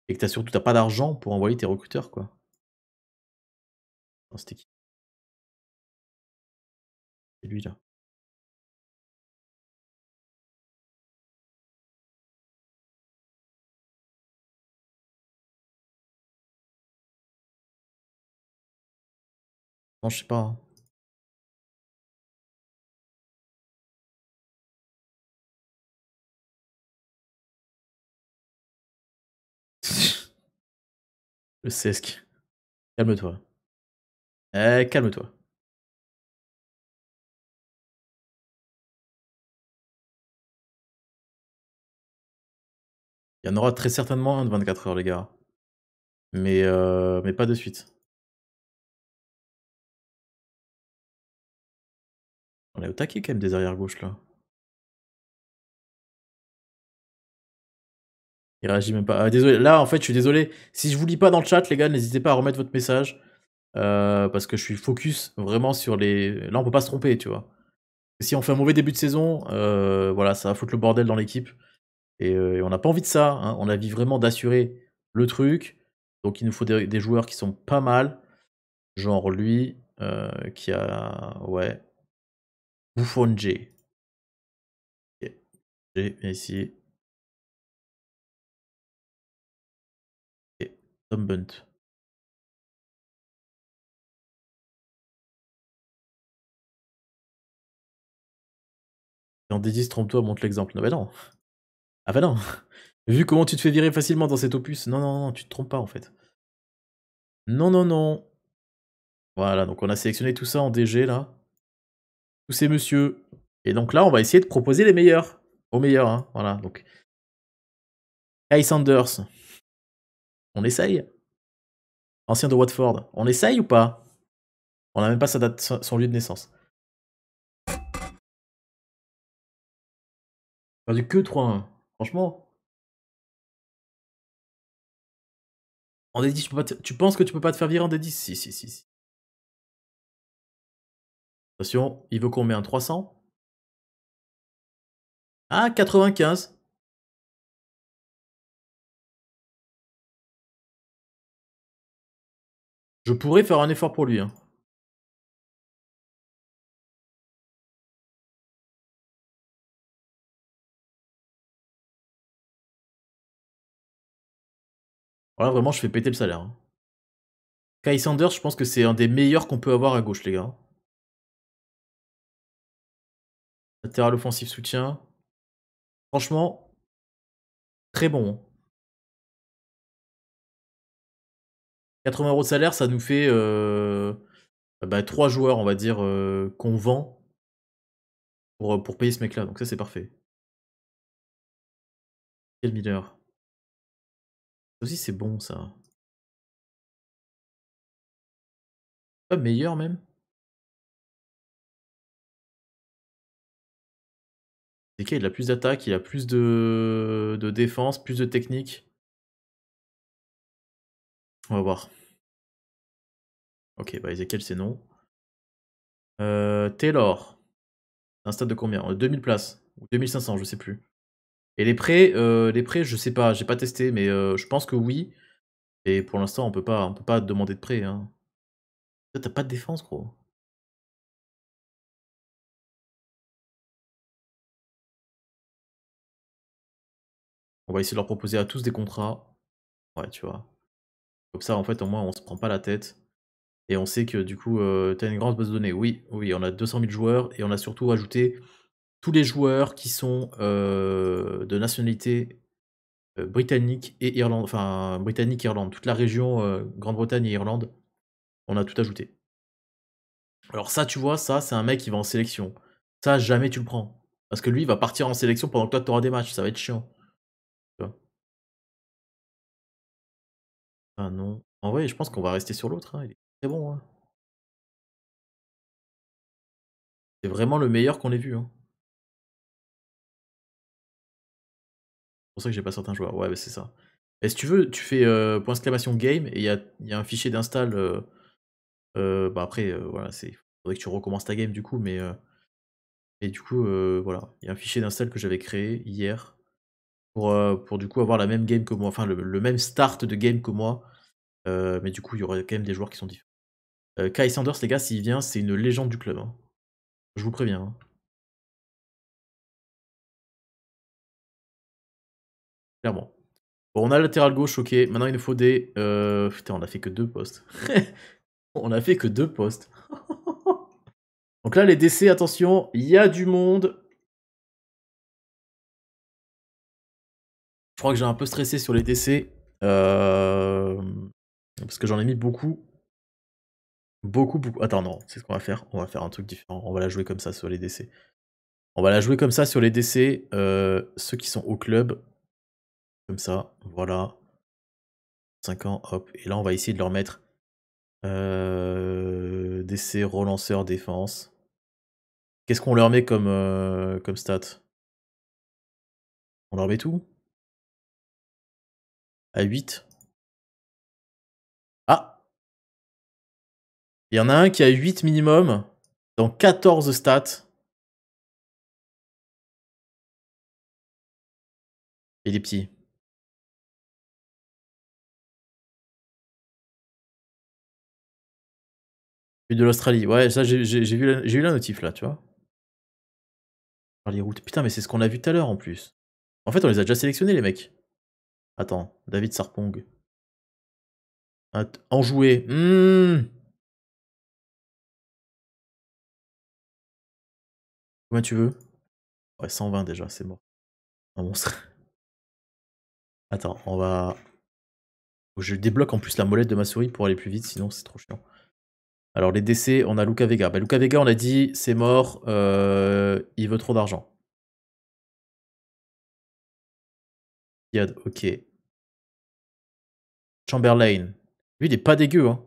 [SPEAKER 1] et que t'as surtout t'as pas d'argent pour envoyer tes recruteurs, quoi.
[SPEAKER 2] C'était qui C'est lui là. Non, je sais pas. Hein. Le sesc. Calme-toi. Eh, calme-toi. Il y en aura très certainement un de 24 heures, les gars. Mais, euh, mais pas de suite.
[SPEAKER 1] On est au taquet quand même des arrières gauche là. Il réagit même pas. Ah, désolé, là en fait je suis désolé. Si je vous lis pas dans le chat les gars, n'hésitez pas à remettre votre message. Euh, parce que je suis focus vraiment sur les... Là on peut pas se tromper tu vois. Si on fait un mauvais début de saison, euh, voilà, ça va foutre le bordel dans l'équipe. Et, euh, on n'a pas envie de ça. Hein. On a envie vraiment d'assurer le truc. Donc il nous faut des, joueurs qui sont pas mal. Genre lui, qui a... Ouais, Bouffon G. G, ici.
[SPEAKER 2] Et Tombunt.
[SPEAKER 1] Bunt. Dans trompe-toi, montre l'exemple. Non, bah non. Ah bah non. Vu comment tu te fais virer facilement dans cet opus. Non, non, non, tu te trompes pas en fait. Non, non, non. Voilà, donc on a sélectionné tout ça en DG là tous ces messieurs. Et donc là, on va essayer de proposer les meilleurs. Aux meilleurs, hein, voilà. Donc, Kai Sanders, on essaye Ancien de
[SPEAKER 2] Watford, on essaye ou pas On n'a même pas sa date, son lieu de naissance. Pas du que 3 hein. franchement. En tu, peux pas tu penses que tu peux pas te faire virer en 10 Si, si, si. si. Attention, il veut qu'on mette un 300. Ah, 95. Je pourrais faire un effort pour lui. Voilà, hein. vraiment, je fais péter le salaire. Hein. Kai Sanders, je pense que c'est un des meilleurs qu'on peut avoir à gauche, les gars. Latéral offensif soutien. Franchement, très bon. 80 hein. euros de salaire,
[SPEAKER 1] ça nous fait euh, bah, trois joueurs, on va dire, euh, qu'on vend pour, pour payer ce mec-là. Donc ça, c'est parfait.
[SPEAKER 2] Quel mineur. aussi, c'est bon, ça. meilleur, même. il a plus d'attaque, il a plus de... défense, plus de technique. On va voir.
[SPEAKER 1] Ok, bah Ezekiel, c'est non. Euh, Taylor. Un stade de combien 2000 euh, places. Ou 2500, je sais plus. Et les prêts, euh, les prêts je sais pas, j'ai pas testé, mais euh, je pense que oui. Et pour l'instant, on peut pas, on peut pas demander de prêt. Hein. T'as pas de défense, gros. On va essayer de leur proposer à tous des contrats. Ouais, tu vois. Comme ça, en fait, au moins, on se prend pas la tête. Et on sait que du coup, euh, tu as une grande base de données. Oui, oui, on a 200 000 joueurs et on a surtout ajouté tous les joueurs qui sont euh, de nationalité euh, britannique et Irlande, enfin britannique Irlande, toute la région Grande-Bretagne et Irlande, on a tout ajouté. Alors ça, tu vois, ça, c'est un mec qui va en sélection. Ça, jamais tu le prends. Parce que lui, il va partir en sélection pendant que toi, tu auras des matchs. Ça va être chiant. Ah non. En vrai, je pense qu'on
[SPEAKER 2] va rester sur l'autre. Hein, il est très bon. Hein. C'est vraiment le
[SPEAKER 1] meilleur qu'on ait vu. Hein. C'est pour ça que j'ai pas certains joueurs. Ouais, bah, c'est ça. Et si tu veux, tu fais point exclamation game et il y a, il y a un fichier d'install. bah après, voilà, c'est faudrait que tu recommences ta game du coup, mais et du coup, voilà, il y a un fichier d'install que j'avais créé hier euh, pour, du coup avoir la même game que moi, enfin le, même start de game que moi. Euh, mais du coup, il y aurait quand même des joueurs qui sont différents. Euh, Kai Sanders, les gars, s'il vient, c'est une légende du club. Hein. Je vous préviens. Hein. Clairement. Bon, on a latéral gauche, ok. Maintenant, il nous faut des. Putain, on a fait que deux postes. on a fait que deux postes. Donc là, les décès, attention,
[SPEAKER 2] il y a du monde.
[SPEAKER 1] Je crois que j'ai un peu stressé sur les décès. Euh, parce que j'en ai mis beaucoup. Beaucoup, beaucoup. Attends, non, c'est ce qu'on va faire. On va faire un truc différent. On va la jouer comme ça sur les décès. On va la jouer comme ça sur les décès. Euh, ceux qui sont au club. Comme ça, voilà. 5 ans, hop. Et là, on va essayer de leur mettre euh, décès, relanceur, défense. Qu'est-ce qu'on leur met comme, euh, comme stat On leur met tout
[SPEAKER 2] à 8. Ah Il y en a un qui a 8 minimum dans 14 stats. Il est petit.
[SPEAKER 1] de l'Australie. Ouais, ça, j'ai vu, eu la notif là, tu vois. les routes. Putain, mais c'est ce qu'on a vu tout à l'heure en plus. En fait, on les a déjà sélectionnés, les mecs. Attends, David Sarpong. Ah, enjoué.
[SPEAKER 2] Hmm. Combien tu veux
[SPEAKER 1] Ouais, 120 déjà, c'est mort. Un monstre. Attends, on va... Je débloque en plus la molette de ma souris pour aller plus vite, sinon c'est trop chiant. Alors les décès, on a Luca Vega. Bah, Luca Vega, on a dit, c'est mort, euh, il veut trop d'argent.
[SPEAKER 2] Yad, ok. Chamberlain. Lui, il est pas dégueu. Hein.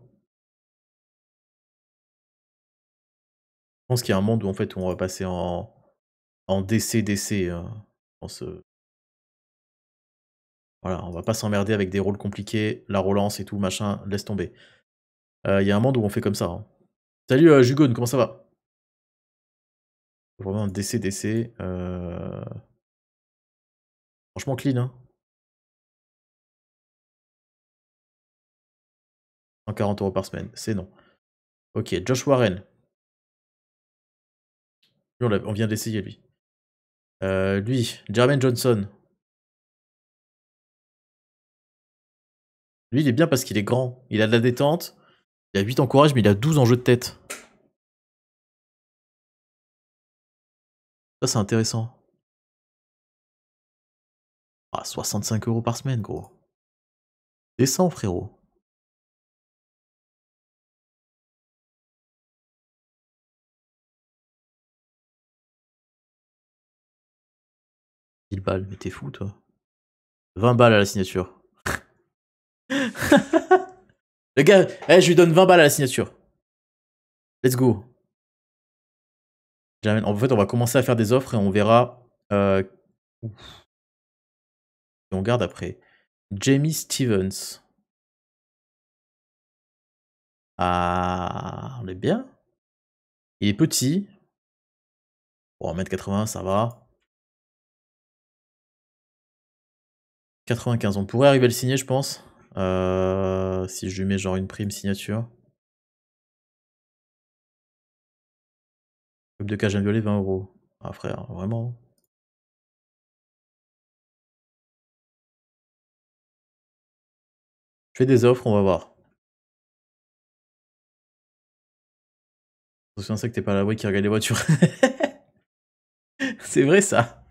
[SPEAKER 2] Je pense qu'il y a un monde où en fait on va passer
[SPEAKER 1] en, en DC DC. Hein. se euh. Voilà, on va pas s'emmerder avec des rôles compliqués, la relance et tout, machin, laisse tomber. Euh, il y a un monde où on fait comme ça. Hein. Salut euh, Jugone, comment ça va Vraiment un DC DC. Franchement clean. Hein.
[SPEAKER 2] 40 euros par semaine, c'est non. Ok, Josh Warren. On, vient d'essayer lui. Euh, lui, Jermaine Johnson. Lui, il est bien parce qu'il est grand. Il a de la détente. Il a 8 en courage, mais il a 12 en jeu de tête. Ça, c'est intéressant. Ah, 65 euros par semaine, gros. Descends, frérot. balles, mais t'es fou toi. 20 balles à la signature. le gars, eh, je lui donne 20 balles à la signature. Let's go. En fait, on va commencer à faire des offres et on verra. Euh... on garde après. Jamie Stevens. Ah, on est bien. Il est petit.
[SPEAKER 1] Bon, 1m80, ça va. 95, on pourrait arriver à le signer, je pense. Euh, si je lui mets genre une prime signature. Coupe de cage violet, 20
[SPEAKER 2] euros. Ah frère, vraiment. Je fais des offres, on va voir. Je ça que t'es pas la voix qui regarde les voitures.
[SPEAKER 1] c'est vrai ça.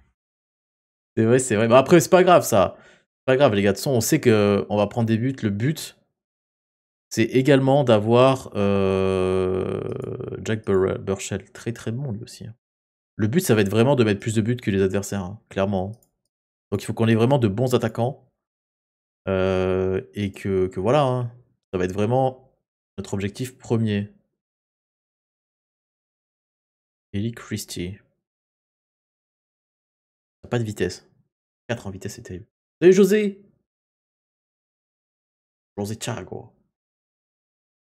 [SPEAKER 1] C'est vrai, c'est vrai. Bah, après, c'est pas grave ça grave, les gars. De son on sait on va prendre des buts. Le but, c'est également d'avoir euh, Jack burchel Burchell. Très très bon lui aussi. Hein. Le but, ça va être vraiment de mettre plus de buts que les adversaires, hein, clairement. Hein. Donc il faut qu'on ait vraiment de bons attaquants. Euh, et que, voilà, ça va être vraiment
[SPEAKER 2] notre objectif premier. Ellie Christie. Pas de vitesse. 4 en vitesse, c'est Salut
[SPEAKER 1] José José Thiago.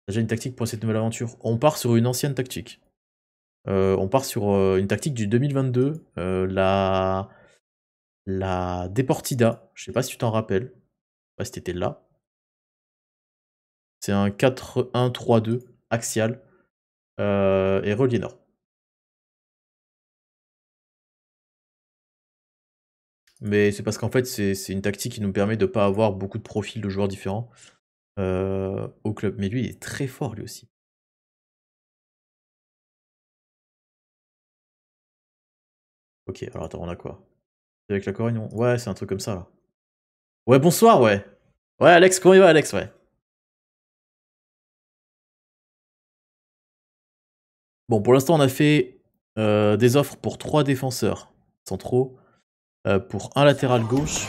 [SPEAKER 1] Déjà une tactique pour cette nouvelle aventure. On part sur une ancienne tactique. Euh, on part sur euh, une tactique du 2022, euh, la... la Deportida. Je sais pas si tu t'en rappelles. Je sais pas si t'étais là. C'est un
[SPEAKER 2] 4-1-3-2 axial et relié nord.
[SPEAKER 1] Mais c'est parce qu'en fait, c'est une tactique qui nous permet de ne pas avoir beaucoup de profils de joueurs différents euh, au club. Mais lui, il est très
[SPEAKER 2] fort lui aussi. Ok, alors attends, on a quoi Avec la coréon. Ouais, c'est un truc comme ça là. Ouais, bonsoir, ouais. Ouais, Alex, comment il va, Alex, ouais.
[SPEAKER 1] Bon, pour l'instant, on a fait euh, des offres pour trois défenseurs Sans trop euh, pour un latéral gauche.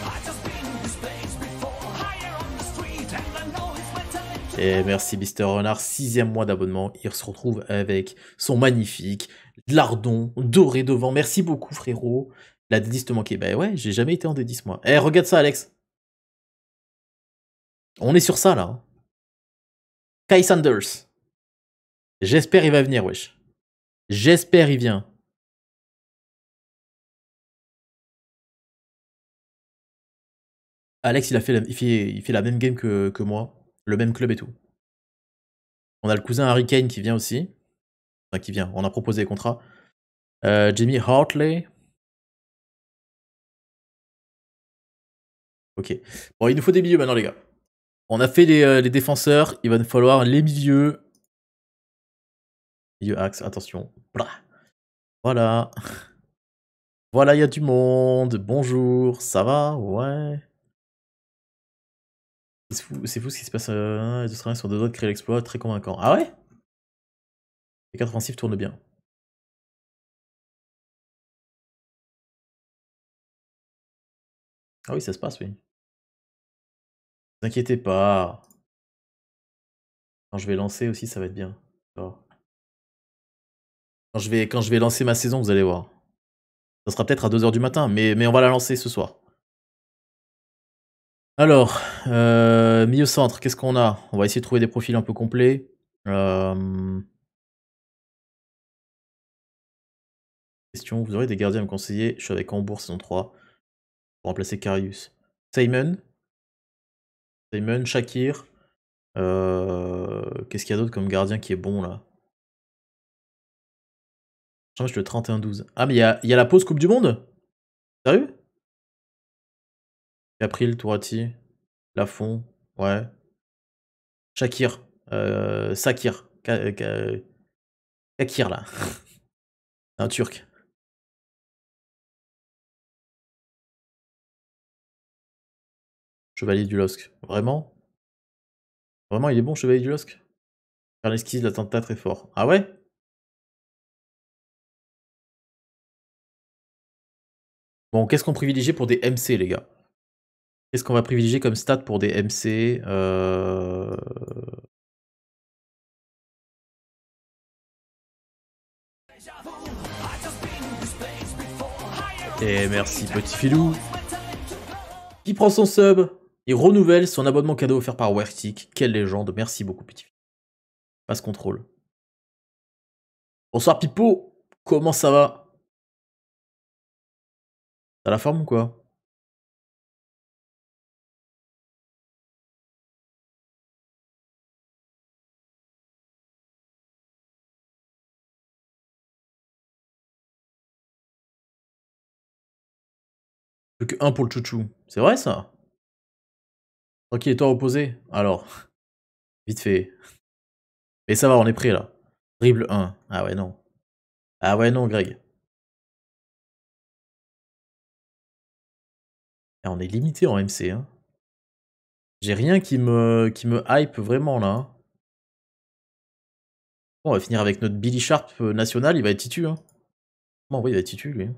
[SPEAKER 1] Et merci Mister Renard, sixième mois d'abonnement. Il se retrouve avec son magnifique lardon doré devant. Merci beaucoup frérot. La D10 te manquait. Bah ouais, j'ai jamais été en D10 moi. Eh, regarde ça Alex. On est sur ça là. Hein. Kai
[SPEAKER 2] Sanders. J'espère il va venir, wesh. J'espère il vient.
[SPEAKER 1] Alex, il a fait la, il fait, la même game que, moi, le même club et tout. On a le cousin Harry Kane qui vient aussi. Enfin, qui vient, on a proposé les contrats. Euh,
[SPEAKER 2] Jimmy Hartley.
[SPEAKER 1] Ok. Bon, il nous faut des milieux maintenant, les gars. On a fait les, euh, les défenseurs, il va nous falloir les milieux. Milieu axe, attention. Voilà. Voilà, il y a du monde. Bonjour, ça va Ouais. C'est fou, ce qui se passe. Euh, les Australiens sont deux doigts de créer l'exploit, très
[SPEAKER 2] convaincant. Ah ouais Les quatre offensives tournent bien. Ah oui, ça se passe, oui. Ne vous inquiétez pas. Quand je vais
[SPEAKER 1] lancer aussi, ça va être bien. Quand, je vais, quand je vais lancer ma saison, vous allez voir. Ça sera peut-être à 2h du matin, mais on va la lancer ce soir. Alors, euh, milieu centre, qu'est-ce qu'on a On va essayer de trouver des profils un peu complets. Euh, question, vous aurez des gardiens à me conseiller Je suis avec Hambourg saison 3 pour remplacer Carius. Simon Simon, Shakir. Euh, qu'est-ce
[SPEAKER 2] qu'il y a d'autre comme gardien qui est bon là Je le 31-12.
[SPEAKER 1] Ah mais il y, a, il y a la pause Coupe du Monde Sérieux Capril, Tourati, Lafon, ouais. Shakir, euh, Sakir, Kakir là. Un turc.
[SPEAKER 2] Chevalier du Losc. Vraiment Vraiment, il est bon, Chevalier du Losc Faire l'esquisse, l'attentat très fort. Ah ouais
[SPEAKER 1] Bon, qu'est-ce qu'on privilégie pour des MC, les gars Qu'est-ce qu'on va privilégier comme stat pour des MC euh... Et merci petit filou. Qui prend son sub et renouvelle son abonnement cadeau offert par Wertic. Quelle légende. Merci beaucoup petit filou. Passe contrôle. Bonsoir Pipo. Comment ça va
[SPEAKER 2] T'as la forme ou quoi Un 1 pour le chouchou. C'est vrai ça Tranquille, toi opposé Alors, vite fait. Mais ça va, on est prêt là. Dribble 1. Ah ouais, non. Ah ouais, non, Greg. Ah, on est limité en MC.
[SPEAKER 1] Hein. J'ai rien qui me, qui me hype vraiment là. Hein. on va finir avec notre Billy Sharp euh, national, il va être titu. Hein. Bon, oui,
[SPEAKER 2] il va être titu lui.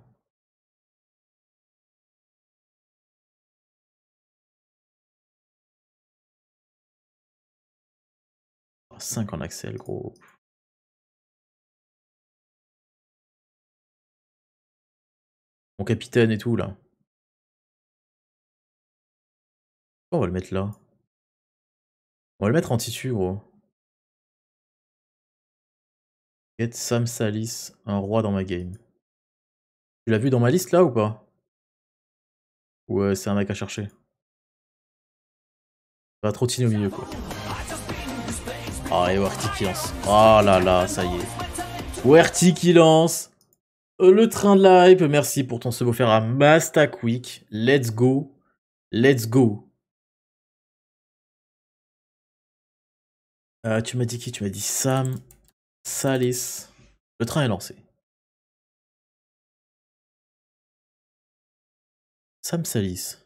[SPEAKER 2] 5 en Axel, gros. Mon capitaine et tout, là. on va le mettre là. On va le mettre en tissu, gros. Get Sam Salis, un roi dans ma game.
[SPEAKER 1] Tu l'as vu dans ma liste, là, ou pas Ou c'est un mec à chercher va trottiner au milieu, quoi. Ah, et Werty qui lance. Oh ah là là, ça y est. Werty qui lance. Euh, le train de la hype, merci pour ton sub faire à Masta Quick. Let's go. Let's
[SPEAKER 2] go. Euh, tu m'as dit qui Tu m'as dit Sam. Salis. Le train est lancé. Sam Salis.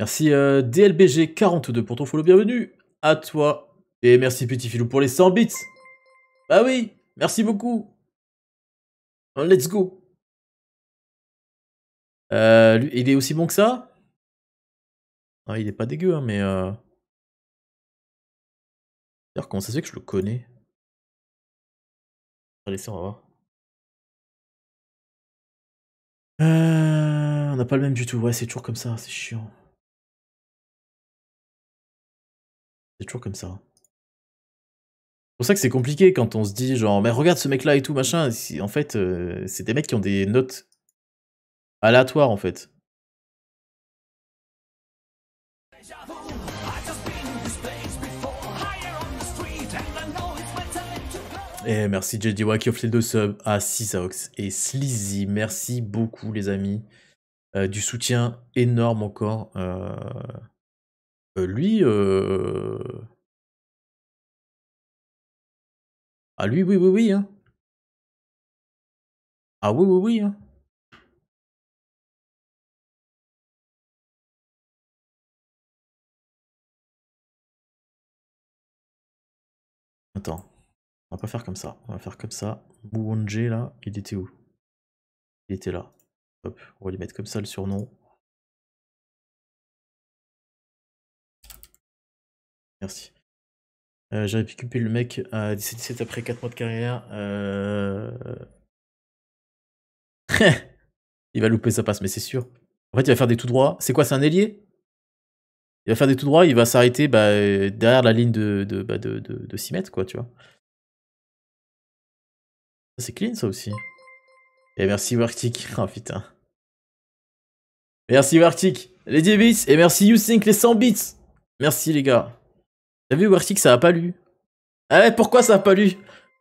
[SPEAKER 1] Merci euh, DLBG42 pour ton follow, bienvenue à toi. Et merci Petit Filou pour les 100 bits. Bah oui, merci beaucoup. Hein, let's go. Euh,
[SPEAKER 2] il est aussi bon que ça ah, Il est pas dégueu, hein, mais... Euh... D'ailleurs, comment ça se fait que je le connais Allez, on va voir. Euh, on n'a pas le même du tout. Ouais, c'est toujours comme ça, c'est chiant.
[SPEAKER 1] C'est toujours comme ça. Hein. C'est pour ça que c'est compliqué quand on se dit genre mais regarde ce mec là et tout machin. En fait, euh, c'est des mecs qui ont des notes aléatoires en fait. Et eh, merci Jedi qui offre les deux subs ah, à Cisaox et Sleazy. Merci beaucoup les amis. Euh, du soutien énorme encore. Euh, euh, lui, euh,
[SPEAKER 2] ah lui, oui, oui, oui. Hein. Ah oui, oui, oui. Hein. Attends. On va pas faire comme ça. On va faire comme ça. Bouanji là, il était où Il était là. Hop, on va lui mettre comme ça le surnom.
[SPEAKER 1] Merci. Euh, j'aurais pu couper le mec à euh, 17-17 après 4 mois de carrière. Euh. il va louper sa passe, mais c'est sûr. En fait, il va faire des tout droits. C'est quoi, c'est un ailier Il va faire des tout droits, il va s'arrêter bah, derrière la ligne de, de, 6 bah, mètres, quoi, tu vois. C'est clean, ça aussi. Et merci, Wartic. Oh, putain. Merci Wartic, les 10 bits, et merci YouSync les 100 bits. Merci les gars. T'as vu, que ça a pas lu. Eh pourquoi ça a pas lu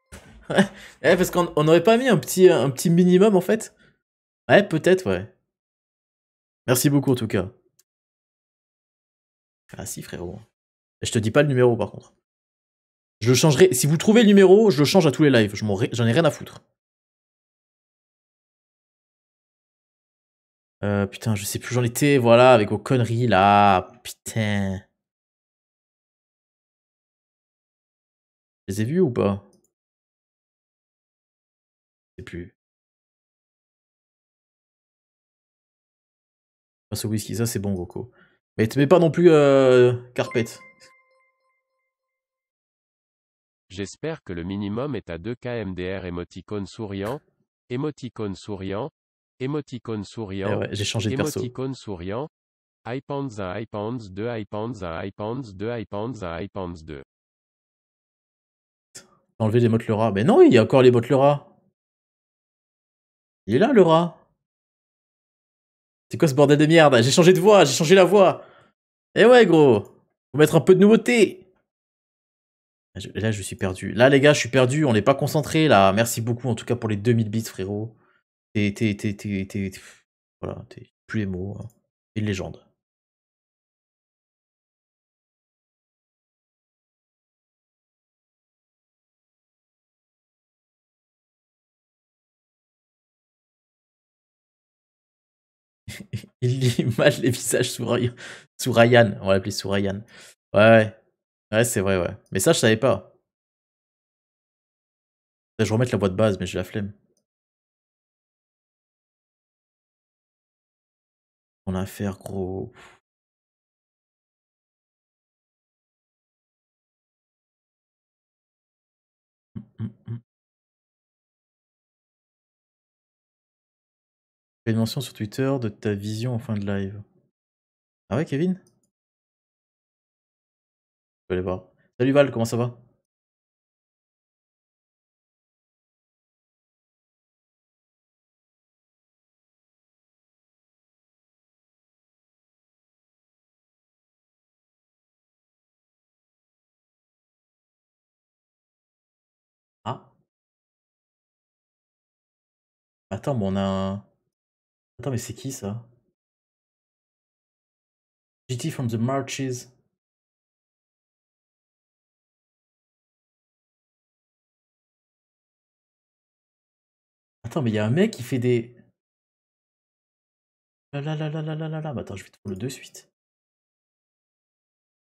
[SPEAKER 1] Ouais, eh, parce qu'on n'aurait pas mis un petit, un petit minimum, en fait Ouais, peut-être, ouais. Merci beaucoup, en tout cas. Ah si, frérot. Je te dis pas le numéro, par contre. Je le changerai. Si vous trouvez le numéro, je le change à tous les lives. J'en ai rien à
[SPEAKER 2] foutre. Euh, putain, je sais plus où j'en étais. Voilà, avec vos conneries, là. Putain. les ai vus ou pas Je sais plus.
[SPEAKER 1] Ah, ce whisky, ça c'est bon, Goku. Mais tu mets pas non plus euh,
[SPEAKER 3] Carpet. J'espère que le minimum est à 2K MDR émoticône souriant, émoticône souriant, émoticône souriant, eh ouais, j'ai changé de émoticône souriant, iPands 1, iPands 2, iPands 1, iPands 2, iPands 1, iPands 2.
[SPEAKER 1] Enlever les mottes le rat. Mais ben non, il y a encore les mottes le rat.
[SPEAKER 2] Il est là, le rat. C'est quoi ce bordel
[SPEAKER 1] de merde J'ai changé de voix, j'ai changé la voix. Eh ouais, gros. Faut mettre un peu de nouveauté. Là, je suis perdu. Là, les gars, je suis perdu. On n'est pas concentré, là. Merci beaucoup, en tout cas, pour les 2000 bits, frérot. T'es. Voilà, t'es plus les mots.
[SPEAKER 2] t'es, hein. Une légende. il
[SPEAKER 1] lit mal les visages sous, sous Ryan. On va l'appeler sous Ryan. Ouais, ouais, c'est vrai, ouais. Mais ça, je savais pas. Je vais remettre la boîte base, mais
[SPEAKER 2] j'ai la flemme. On a affaire gros. Hum, hum, hum. une mention sur Twitter de ta vision en fin de live. Ah ouais, Kevin Je vais aller voir. Salut Val, comment ça va Ah Attends, bon, on a un... Attends, mais c'est qui ça GT from the Marches. Attends, mais il y a un mec qui fait des. la la la la la la la. Bah, attends, je vais trouver le de suite.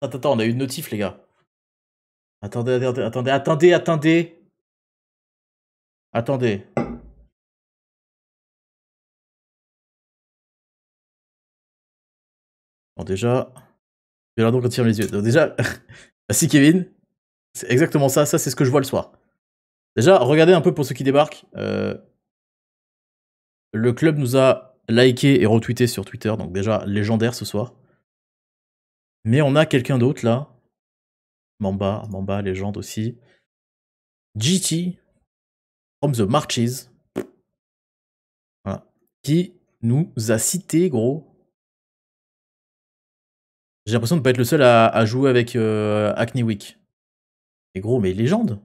[SPEAKER 2] Attends, attends, on a eu une notif, les gars. Attendez, attendez, attendez, attendez, attendez. Attendez.
[SPEAKER 1] déjà, déjà, là, quand on tire les yeux. déjà, bah, si Kevin, c'est exactement ça. Ça, c'est ce que je vois le soir. Déjà, regardez un peu pour ceux qui débarquent. Euh, le club nous a liké et retweeté sur Twitter, donc déjà légendaire ce soir. Mais on a quelqu'un d'autre là. Mamba, Mamba, légende aussi. GT, from the Marches. Voilà. Qui nous a cité, gros, j'ai l'impression de pas être le seul à, jouer avec euh, Acne
[SPEAKER 2] Mais gros, mais légende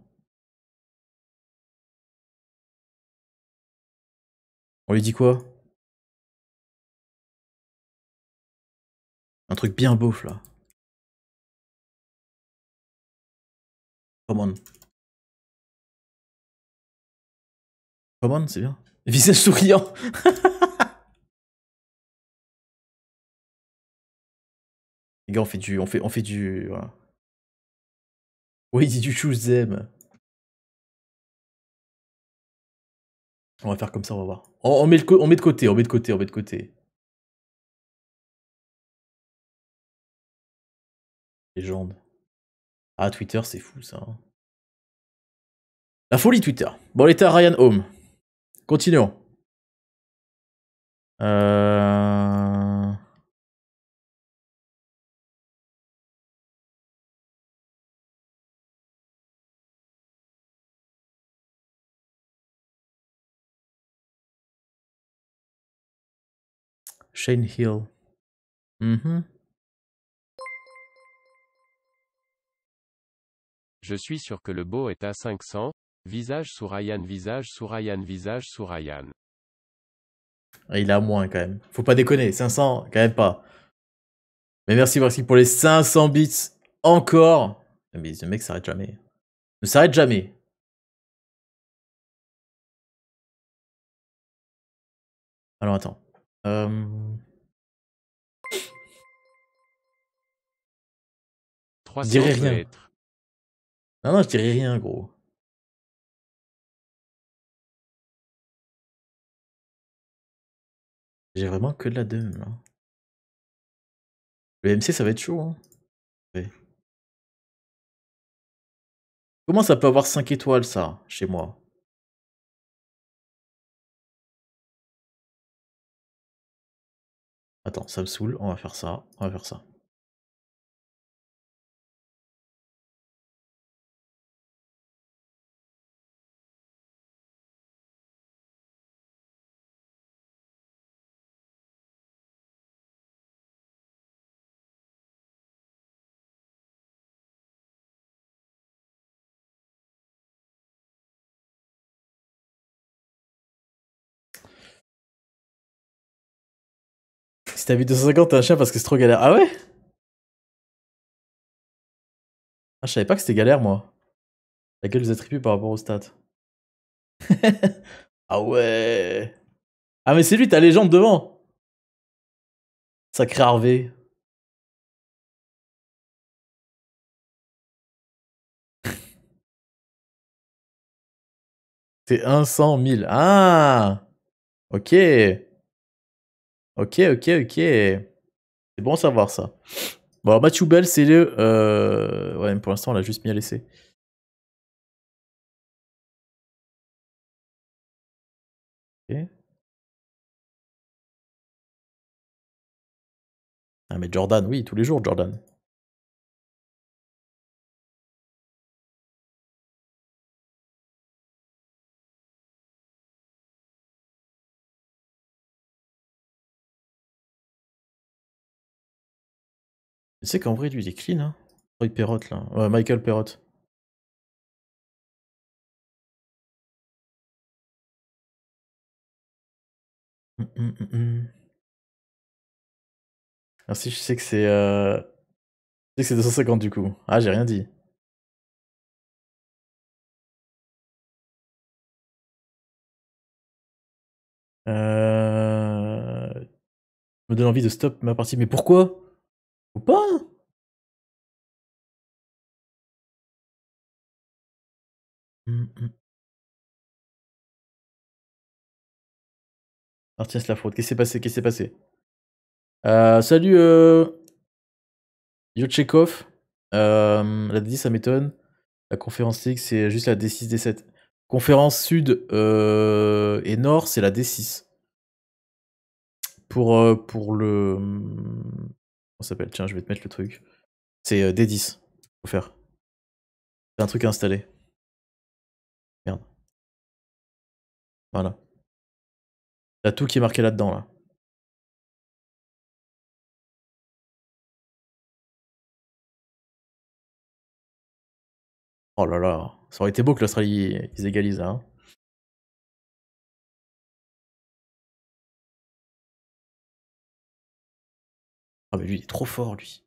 [SPEAKER 2] On lui dit quoi Un truc bien beauf là. Come on. Come on, c'est bien. Visage souriant Les gars, on fait du. On fait, on fait du. Voilà. Oui, did you choose them? On va faire comme ça, on va voir. On, on, met, le on met de côté, on met de côté, on met de côté. Légende. Ah, Twitter, c'est fou ça. Hein. La folie Twitter. Bon, l'état Ryan Home. Continuons. Euh. Hill. Mm-hmm.
[SPEAKER 3] Je suis sûr que le beau est à 500. Visage sous Ryan, visage sous Ryan, visage sous Ryan.
[SPEAKER 1] Ah, il a moins quand même. Faut pas déconner, 500, quand même pas. Mais merci, merci pour les 500 bits encore. Ah, mais ce mec s'arrête jamais. Ne s'arrête jamais.
[SPEAKER 2] Alors attends. Euh... rien. Non, non, je dirais rien, gros. J'ai vraiment que de la dème, Le MC, ça va être chaud, hein. Comment ça peut avoir 5 étoiles, ça, chez moi Attends, ça me saoule, on va faire ça, on va faire ça. Si t'as 250, t'as un chien parce que c'est trop galère. Ah ouais
[SPEAKER 1] ah, Je savais pas que c'était galère, moi. La gueule des attributs par rapport au stats.
[SPEAKER 2] ah ouais Ah mais c'est lui, t'as les jambes devant Sacré Harvey. C'est 100
[SPEAKER 1] 000. Ah Ok Ok, ok, ok. C'est bon savoir ça. Bon, alors Mathieu Bell, c'est le. Euh, ouais, mais pour
[SPEAKER 2] l'instant, on l'a juste mis à laisser Ok. Ah, mais Jordan, oui, tous les jours, Jordan. Tu sais qu'en vrai, lui, il est clean, hein Roy oh, Perrot, là. Ouais, Michael Perrot. Hum, hum, hum, ah, si, je sais que c'est... Euh, je sais que c'est 250 du coup. Ah, j'ai rien dit. Euh... Je me donne envie de stop ma partie. Mais pourquoi pas hein. mmh, mmh. Ah, la fraude, qu'est-ce qui s'est passé Qu'est-ce qui s'est passé
[SPEAKER 1] euh, Salut euh, Yotchekov. la D10, ça m'étonne. La conférence X c'est juste la D6, D7. Conférence Sud euh, et Nord, c'est la D6. Pour, pour le mmh, s'appelle Tiens, je vais te mettre le truc. C'est euh, D10, faut faire.
[SPEAKER 2] C'est un truc à installer. Merde. Voilà. T'as tout qui est marqué là-dedans, là. Oh là là, ça aurait été beau que l'Australie ils égalisent là. Hein. Ah, mais lui, il est trop fort, lui.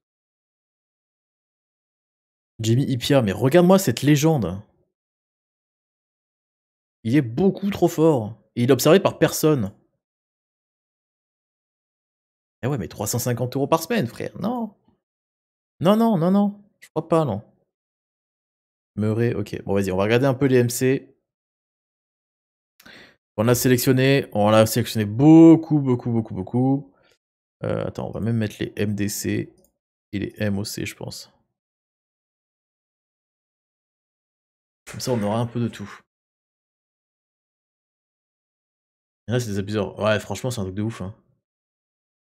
[SPEAKER 2] Jimmy Hippia, mais regarde-moi cette légende. Il est beaucoup trop
[SPEAKER 1] fort. Et il est observé par personne. Eh ouais, mais 350 euros par semaine, frère. Non. Non, non, non, non. Je crois pas, non. Murray, ok. Bon, vas-y, on va regarder un peu les MC. On l'a sélectionné, on l'a sélectionné beaucoup, beaucoup, beaucoup, beaucoup. Euh, attends, on va même mettre les MDC et les MOC, je pense.
[SPEAKER 2] Comme ça, on aura un peu de tout. Il y en a, c'est des abuseurs. Ouais, franchement, c'est un truc de ouf. Hein.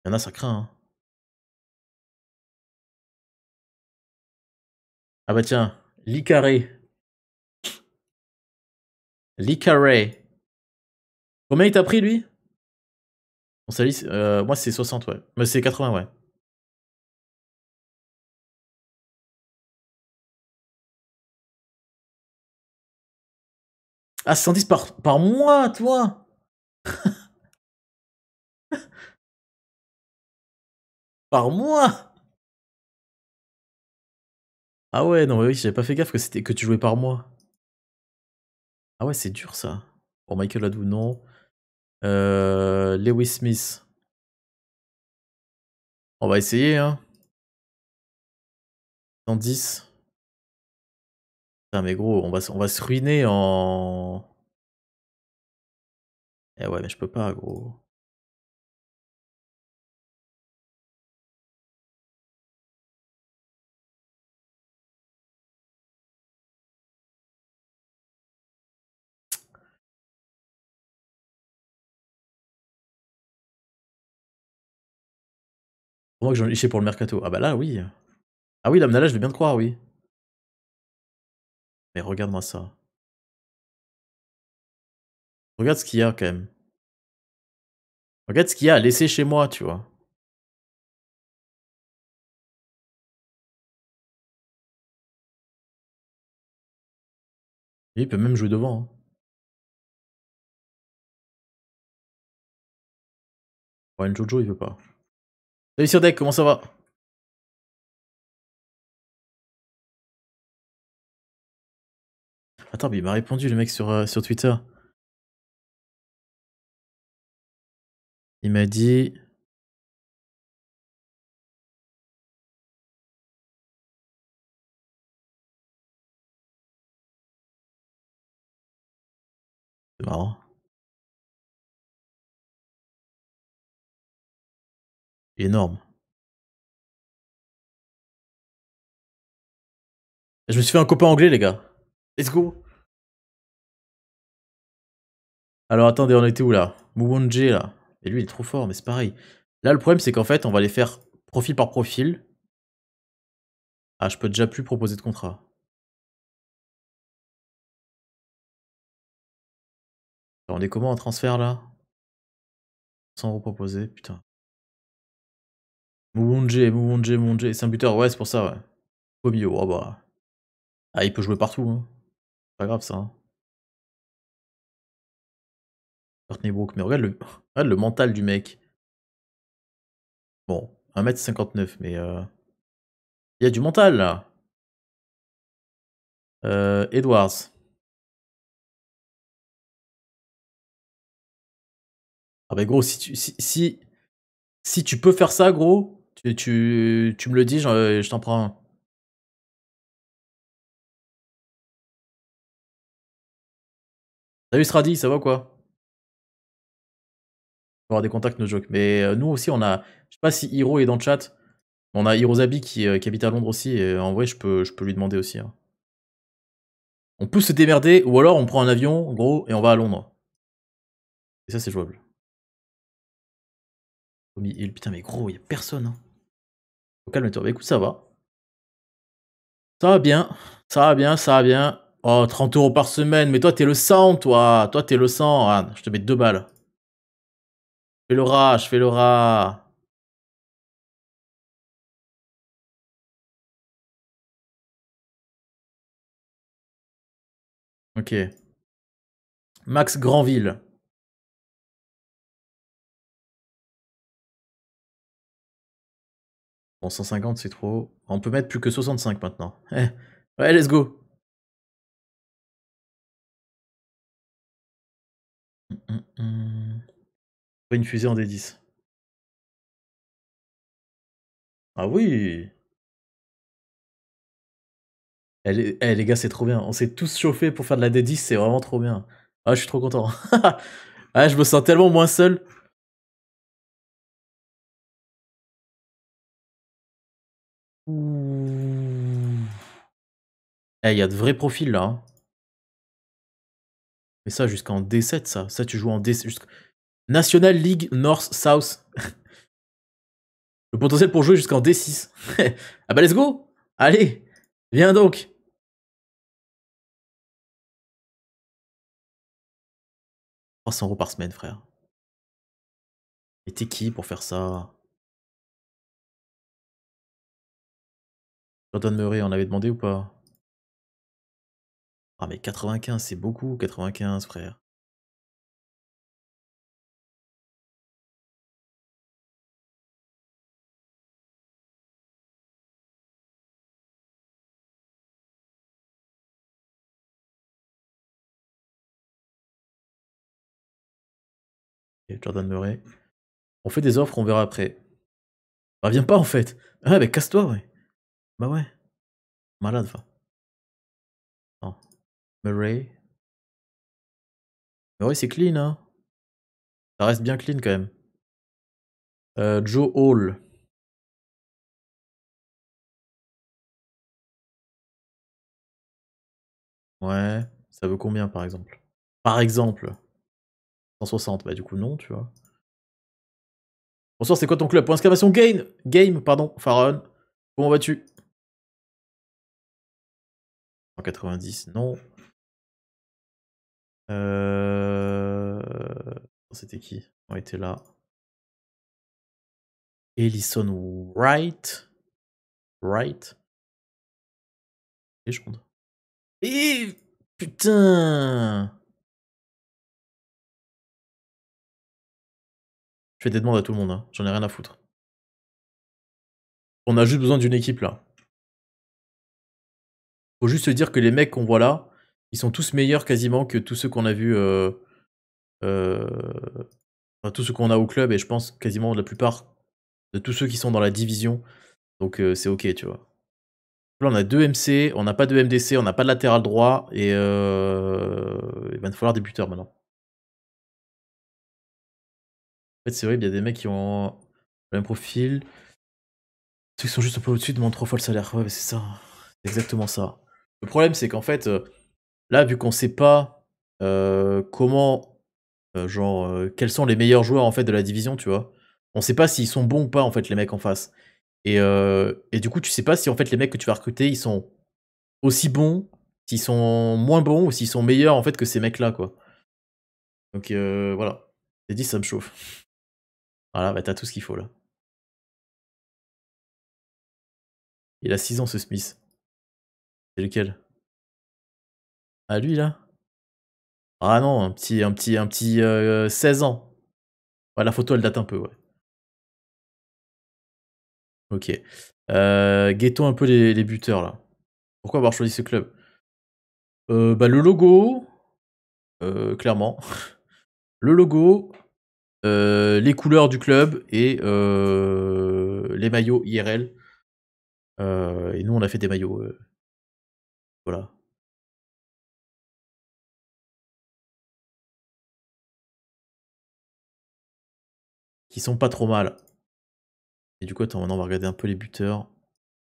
[SPEAKER 2] Il y en a, ça craint. Hein. Ah bah tiens, l'Icaré. L'Icaré. Combien il t'a pris, lui euh, moi c'est 60, ouais. Mais c'est 80, ouais. Ah, 110 par, par mois, toi Par mois Ah ouais, non, mais oui, j'avais
[SPEAKER 1] pas fait gaffe que, c'était, que tu jouais par mois. Ah ouais, c'est dur ça. Pour Michael Adou, non. Euh, Lewis Smith.
[SPEAKER 2] On va essayer, hein. 110. Putain, mais gros, on va, on va se ruiner en... Eh ouais, mais je peux pas, gros. moi que j'en ai pour le mercato Ah bah là, oui. Ah oui, l'Amnala, je vais bien te croire, oui. Mais regarde-moi ça. Regarde ce qu'il y a quand même. Regarde ce qu'il y a à chez moi, tu vois. il peut même jouer devant. Hein. Jojo, il veut pas. Salut deck, comment ça va Attends, mais il m'a répondu le mec sur, euh, sur Twitter. Il m'a dit... C'est énorme. Je me suis
[SPEAKER 1] fait un copain anglais, les gars. Let's go. Alors attendez, on était où là j là. Et lui, il est trop fort, mais c'est pareil. Là, le problème, c'est qu'en fait, on va les faire profil par profil. Ah, je peux déjà plus proposer de contrat. On est comment en transfert là Sans reproposer, putain. Moubonje, Moubonje, Moubonje, c'est un buteur, ouais, c'est pour ça, ouais. Pobio, oh bah.
[SPEAKER 2] Ah, il peut jouer partout, hein. Pas grave ça. Hein. mais regarde le, regarde le mental du mec. Bon, 1m59, mais. Euh... Il y a du mental là. Euh, Edwards. Ah bah gros, si tu, si, si, si tu peux faire ça, gros, tu, me le dis, je, t'en prends un. Salut Stradi, ça va quoi
[SPEAKER 1] On avoir des contacts, nos jokes. Mais euh, nous aussi, on a. Je sais pas si Hiro est dans le chat. On a Hirozabi qui, euh, qui habite à Londres aussi. Et euh, en vrai, je peux, je peux lui demander aussi. Hein. On peut se démerder, ou alors on prend un avion, gros, et on va à Londres.
[SPEAKER 2] Et ça, c'est jouable. putain, mais gros, y a personne.
[SPEAKER 1] Hein. Calme-toi. Bah, écoute, ça va. Ça va bien. Ça va bien, ça va bien. Oh, 30 euros par semaine. Mais toi, t'es le sang, toi. Toi, t'es le sang. je te mets deux balles. Je fais le rat, je fais le rat.
[SPEAKER 2] Ok. Max Granville. Bon, 150, c'est trop. On peut mettre plus que 65 maintenant. Ouais, let's go. Hum, hum, hum. Une fusée en D10.
[SPEAKER 1] Ah oui eh les, eh, les gars, c'est trop bien. On s'est tous chauffés pour faire de la D10, c'est vraiment trop bien. Ah, je suis trop content. ah, je me sens tellement moins seul. Eh, il y a de vrais profils là. Hein. Mais ça, jusqu'en D7, ça. Ça, tu joues en D7. National League North South. Le potentiel pour jouer jusqu'en D6. ah bah, let's go Allez Viens donc
[SPEAKER 2] euros par semaine, frère. Et t'es qui pour faire ça Jordan Murray, on avait demandé ou pas Ah mais 95, c'est beaucoup, 95 frère. Jordan Murray. On fait des offres, on verra après. Ah, viens pas en fait. Ah mais casse-toi ouais. Bah ouais. Malade, enfin. Non. Murray. Murray, c'est clean, hein. Ça reste bien clean quand même. Euh, Joe Hall.
[SPEAKER 1] Ouais, ça veut combien par exemple Par exemple 160, bah du coup non, tu vois. Bonsoir, c'est quoi ton club Point d'exclamation. game
[SPEAKER 2] Game, pardon, Farron. Comment vas-tu 90 non. Euh, c'était qui On était là. Ellison Wright. Wright. compte. Et putain Je fais des demandes à tout le monde, hein. j'en ai rien à foutre.
[SPEAKER 1] On a juste besoin d'une équipe là. Faut juste se dire que les mecs qu'on voit là, ils sont tous meilleurs quasiment que tous ceux qu'on a vu euh, euh, enfin, tous ceux qu'on a au club, et je pense quasiment la plupart de tous ceux qui sont dans la division. Donc euh, c'est ok, tu vois. Là, on a deux MC, on n'a pas de MDC, on n'a pas de latéral droit, et il va nous falloir des buteurs maintenant. En fait, c'est vrai, il y a des mecs qui ont le même profil. Ceux qui sont juste un peu au-dessus demandent trois fois le salaire. Ouais, c'est ça. C'est exactement ça. Le problème, c'est qu'en fait, euh, là, vu qu'on sait pas euh, comment, euh, genre, quels sont les meilleurs joueurs en fait de la division, tu vois, on sait pas s'ils sont bons ou pas en fait les mecs en face. Et, et, du coup, tu sais pas si en fait les mecs que tu vas recruter, ils sont aussi bons, s'ils sont moins bons ou s'ils sont meilleurs en fait que ces mecs-là, quoi. Donc voilà, j'ai dit ça me chauffe. Voilà, bah t'as tout ce qu'il faut là.
[SPEAKER 2] Il a 6 ans ce Smith. C'est lequel Ah, lui, là Ah non, un petit, un petit, un petit
[SPEAKER 1] 16 euh, ans. la photo, elle date un peu, ouais. Ok. Euh, guettons un peu les, buteurs, là. Pourquoi avoir choisi ce club euh, bah, Le logo, clairement. le logo, les couleurs du club et les maillots IRL. et nous, on a fait des maillots
[SPEAKER 2] voilà qui sont pas trop mal. Et du coup, attends, maintenant on va regarder un peu les buteurs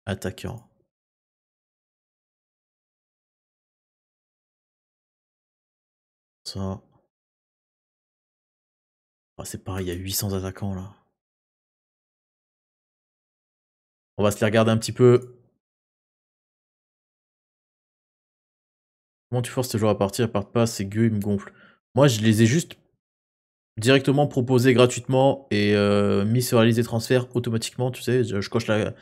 [SPEAKER 2] attaquants. Ça. Ah, c'est pareil, il y a 800 attaquants là. On va se les regarder un petit peu.
[SPEAKER 1] Comment tu forces tes joueurs à partir, ils partent pas, c'est gueux, ils me gonflent. Moi, je les ai juste directement proposés gratuitement et euh, mis sur réaliser transfert des transferts automatiquement, tu sais, je, coche la,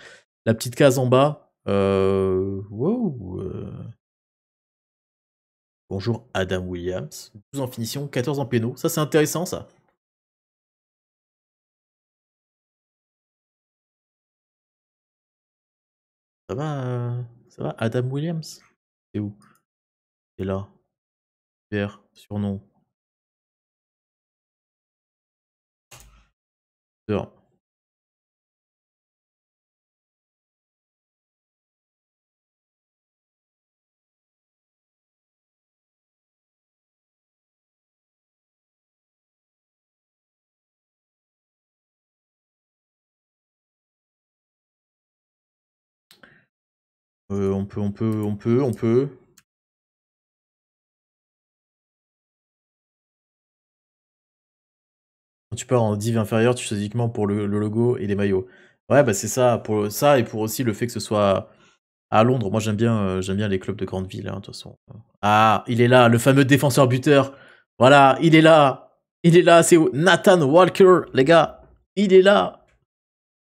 [SPEAKER 1] la, petite case en bas. Euh, wow. Euh. Bonjour Adam Williams. 12 en finition, 14 en péno. Ça,
[SPEAKER 2] c'est intéressant, ça. Ça va, ça va, Adam Williams C'est où là. Super, surnom. Euh, on peut, on peut, on peut, on peut.
[SPEAKER 1] tu pars en div inférieur, tu choisis uniquement pour le, logo et les maillots. Ouais, bah c'est ça, pour ça et pour aussi le fait que ce soit à Londres. Moi, j'aime bien, euh, j'aime bien les clubs de grande ville, hein, de toute façon. Ah, il est là, le fameux défenseur buteur. Voilà, il est là. Il est là, c'est Nathan Walker, les gars. Il est là.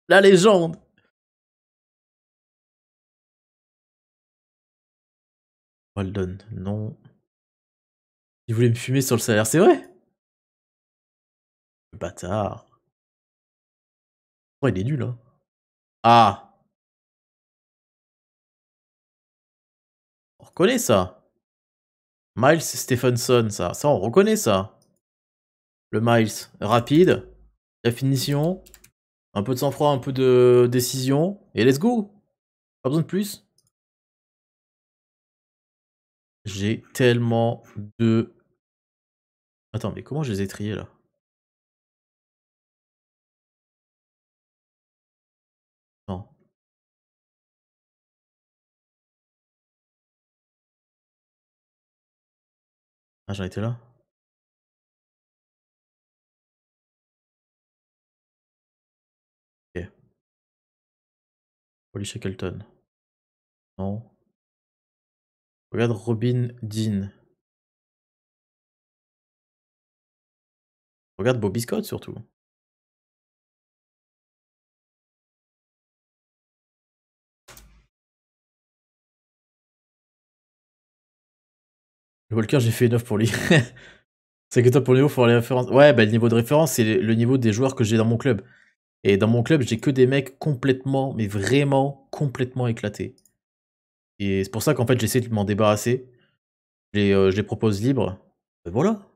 [SPEAKER 1] La
[SPEAKER 2] légende. Walden, non. Il voulait me fumer sur le salaire, c'est vrai bâtard. il est nul, hein. Ah
[SPEAKER 1] On reconnaît ça. Miles Stephenson, ça. Ça, on reconnaît ça. Le Miles. Rapide. La finition. Un peu de sang-froid, un peu de décision. Et let's go Pas besoin de plus.
[SPEAKER 2] J'ai tellement de... Attends, mais comment je les ai triés, là Ah, j'en étais là? Ok. Polly Shackleton. Non. Regarde Robin Dean. Regarde Bobby Scott surtout.
[SPEAKER 1] Le Walker, j'ai fait une offre pour lui. c'est que toi, pour le niveau, faut les références. Ouais, bah, le niveau de référence, c'est le niveau des joueurs que j'ai dans mon club. Et dans mon club, j'ai que des mecs complètement, mais vraiment complètement éclatés. Et c'est pour ça qu'en fait, j'essaie de m'en débarrasser. Je les, euh, propose libres. Et ben, voilà.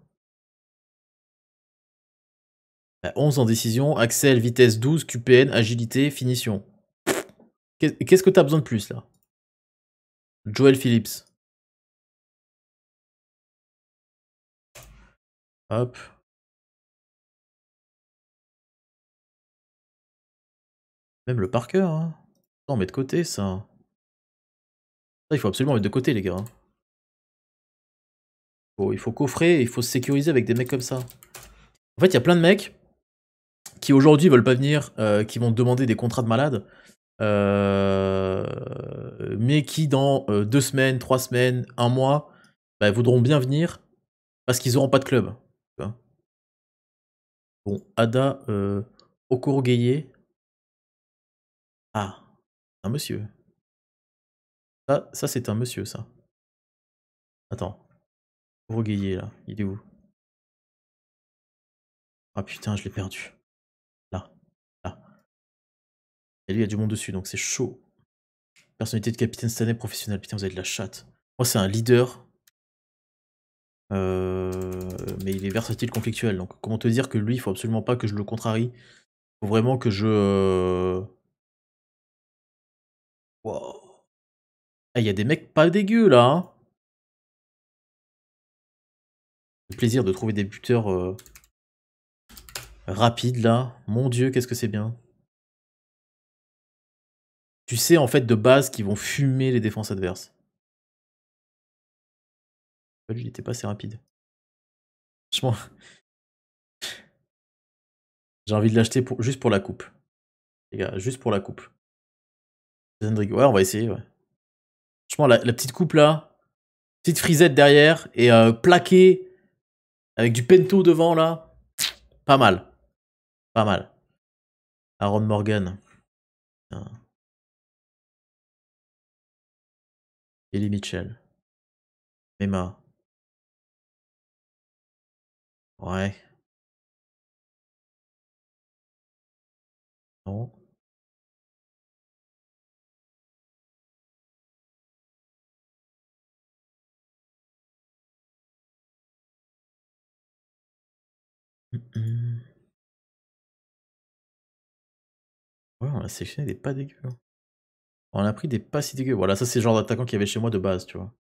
[SPEAKER 1] 11 bah, en décision, Axel, vitesse 12, QPN, agilité, finition. Qu'est-ce que t'as besoin de plus là Joel Phillips. Hop. Même le Parker, hein. on met de côté ça. Ça, il faut absolument mettre de côté, les gars. Hein. il faut coffrer, il faut se sécuriser avec des mecs comme ça. En fait, il y a plein de mecs qui aujourd'hui veulent pas venir, euh, qui vont demander des contrats de malade. Euh, mais qui dans euh, deux semaines, trois semaines, un mois, bah, voudront bien venir parce qu'ils n'auront pas de club. Bon, Ada euh, Okorogeye.
[SPEAKER 2] Ah, un monsieur. Ça, ça c'est un monsieur, ça. Attends. Okorogeye, là, il est où Ah putain, je l'ai perdu. Là, là.
[SPEAKER 1] Et lui, il y a du monde dessus, donc c'est chaud. Personnalité de capitaine Stanley professionnel. Putain, vous avez de la chatte. Moi, c'est un leader euh, mais il est versatile, conflictuel. Donc comment te dire que lui, il faut absolument pas que je le contrarie. faut vraiment que je... Euh, wow. Ah, il y a des mecs pas dégueux là.
[SPEAKER 2] Hein. le plaisir de trouver des buteurs euh,
[SPEAKER 1] rapides là. Mon dieu, qu'est-ce que c'est bien. Tu sais en fait de base qu'ils vont fumer les défenses adverses
[SPEAKER 2] il était pas assez rapide. Franchement, j'ai envie de l'acheter pour, juste pour la coupe. Les gars, juste pour
[SPEAKER 1] la coupe. Ouais, on va essayer, ouais. Franchement, la, petite coupe là, petite frisette derrière et euh, plaqué avec du pento devant là, pas mal. Pas mal. Aaron Morgan.
[SPEAKER 2] Ellie Mitchell. Emma. Ouais. Non. Ouais, on a sélectionné
[SPEAKER 1] des pas dégueu. Hein. On a pris des pas si dégueu. Voilà, ça c'est le genre d'attaquant qu'il y avait chez moi de base, tu vois.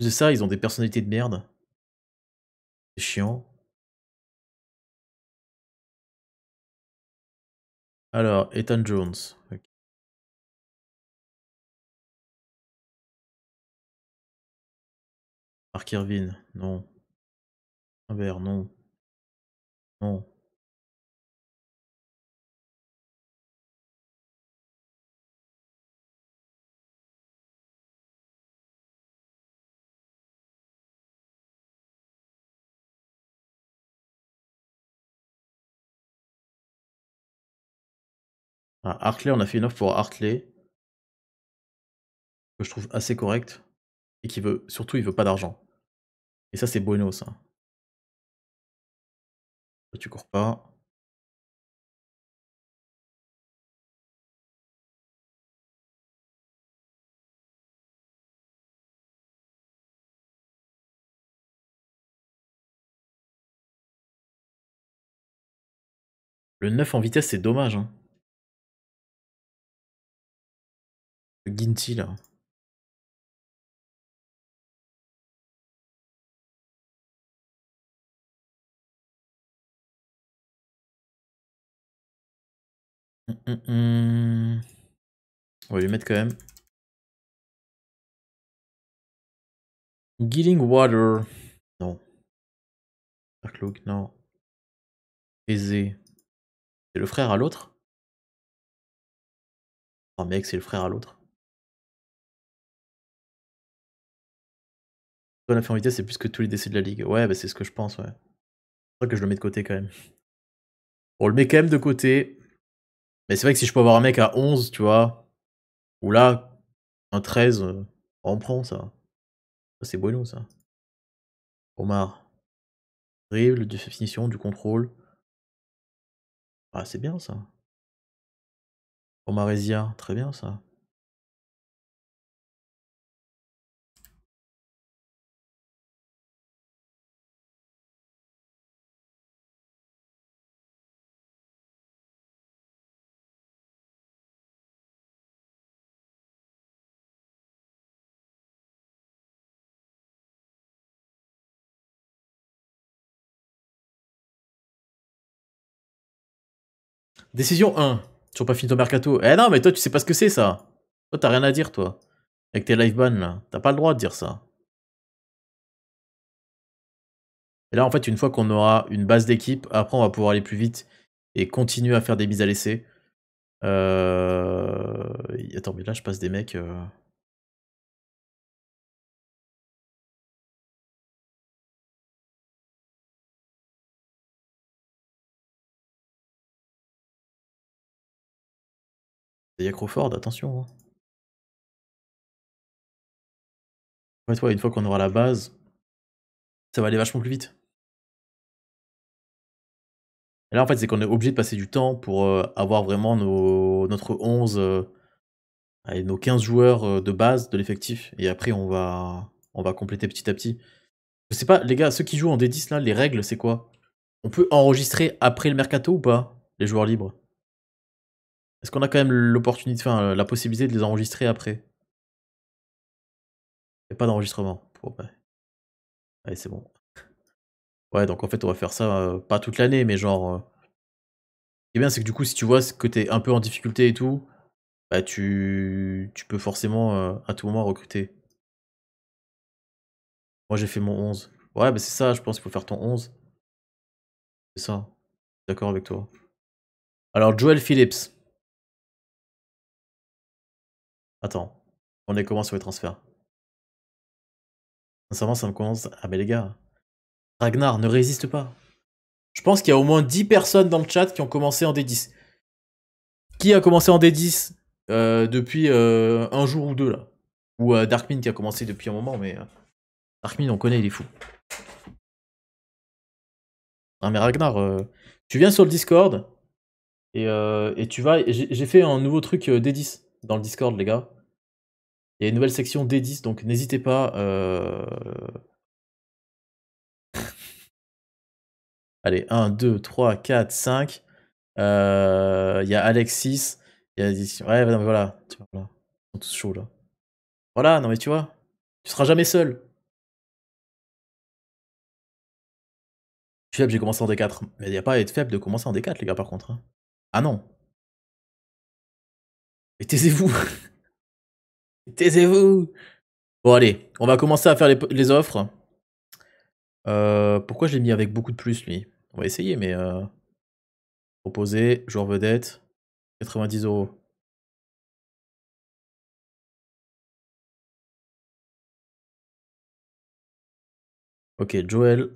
[SPEAKER 1] C'est ça, ils ont des personnalités de merde chiant.
[SPEAKER 2] Alors, Ethan Jones. Mark Irvin, non. Humbert, non. Non. Ah, Hartley, on a fait une offre pour Hartley. Que je trouve assez correcte. Et qui veut. Surtout, il veut pas d'argent. Et ça, c'est bueno, ça. Hein. Tu cours pas. Le 9 en vitesse, c'est dommage. Hein. guinty là. Hum, hum, hum. On va lui mettre quand même. Gilling Water. Non. Darklook, non. Aisé. C'est le frère à l'autre Oh mec, c'est le frère à l'autre.
[SPEAKER 1] Bonne infirmité, c'est plus que tous les décès de la ligue. Ouais, bah, c'est ce que je pense, ouais. C'est vrai que je le mets de côté quand même. On le met quand même de côté. Mais c'est vrai que si je peux avoir un mec à 11, tu vois, ou là, un 13, euh, on
[SPEAKER 2] prend ça. C'est Bueno, ça. Omar. Dribble, du finition, du contrôle. Ah, c'est bien ça. Omar Ezia, très bien ça. Décision 1. tu n'as
[SPEAKER 1] pas fini ton mercato. Eh non, mais toi, tu sais pas ce que c'est, ça. Toi, t'as rien à dire, toi. Avec tes live ban, là. T'as pas le droit de dire ça. Et là, en fait, une fois qu'on aura une base d'équipe, après, on va pouvoir aller plus vite et continuer à faire des mises à l'essai. Euh... Attends, mais là, je passe des mecs... Euh.
[SPEAKER 2] attention. Hein. une fois qu'on aura la base, ça va aller vachement plus vite.
[SPEAKER 1] Et là, en fait, c'est qu'on est obligé de passer du temps pour euh, avoir vraiment nos, notre 11 euh, nos 15 joueurs euh, de base de l'effectif. Et après, on va, on va compléter petit à petit. Je sais pas, les gars, ceux qui jouent en D10, là, les règles, c'est quoi On peut enregistrer après le mercato ou pas Les joueurs libres est-ce qu'on a quand même l'opportunité, enfin, euh, la possibilité de les enregistrer après a pas d'enregistrement. ouais. Bah. Allez, c'est bon. Ouais, donc en fait, on va faire ça, euh, pas toute l'année, mais genre. Eh Ce qui est bien, c'est que du coup, si tu vois que es un peu en difficulté et tout, bah, tu, tu peux forcément euh, à tout moment recruter. Moi, j'ai fait mon 11. Ouais, bah c'est ça, je pense qu'il faut faire ton 11.
[SPEAKER 2] C'est ça. D'accord avec toi. Alors, Joel Phillips. Attends, on est comment sur les transferts
[SPEAKER 1] Sincèrement, ça me commence. Ah, mais les gars, Ragnar ne résiste pas. Je pense qu'il y a au moins 10 personnes dans le chat qui ont commencé en D10. Qui a commencé en D10 euh, depuis euh, un jour ou deux là Ou euh, Darkmin qui a commencé depuis un moment, mais Darkmin, on connaît, il est fou. Ah, mais Ragnar, tu viens sur le Discord et, et tu vas. J'ai fait un nouveau truc D10 dans le Discord, les gars. Il y a une nouvelle section D10, donc n'hésitez pas. Euh, allez, 1, 2, 3, 4, 5. Il y a Alexis. Ouais, voilà. Ils sont tous chauds là. Voilà, non mais tu vois.
[SPEAKER 2] Tu seras jamais seul.
[SPEAKER 1] Je suis faible, j'ai commencé en D4. Mais il n'y a pas à être faible de commencer en D4, les gars, par contre. Hein. Ah non. Mais taisez-vous Taisez-vous Bon allez, on va commencer à faire les, offres. Euh, pourquoi je l'ai mis avec beaucoup de plus lui On va essayer mais... Euh, proposer, joueur vedette,
[SPEAKER 2] 90 euros. Ok, Joël.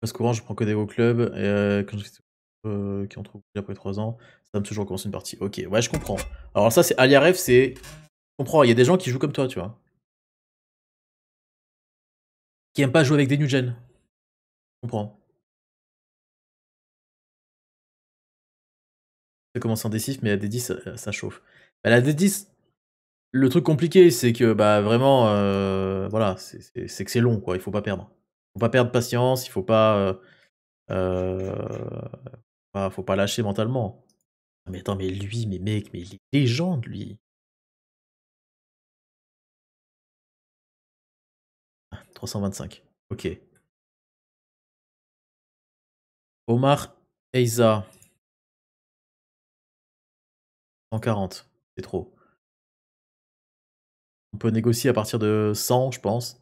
[SPEAKER 1] Parce qu'aujourd'hui je prends que des gros clubs. Euh, euh, qui ont trouvé après 3 ans. Ça me toujours commencer une partie. Ok, ouais, je comprends. Alors ça, c'est Aliaref, c'est... comprends, il y a des gens qui jouent comme toi, tu vois. Qui aiment pas jouer avec des new gen. Je comprends. Ça commence en d mais à des 10 ça, chauffe. Bah, la D10, le truc compliqué, c'est que bah vraiment, euh, voilà, c'est que c'est long, quoi. Il faut pas perdre. on faut pas perdre patience, il faut pas... euh, euh faut pas lâcher mentalement. Mais attends, mais lui, mais mec, mais il est légende, lui.
[SPEAKER 2] 325. Ok. Omar Eiza. 140. C'est trop. On peut négocier à partir de 100, je pense.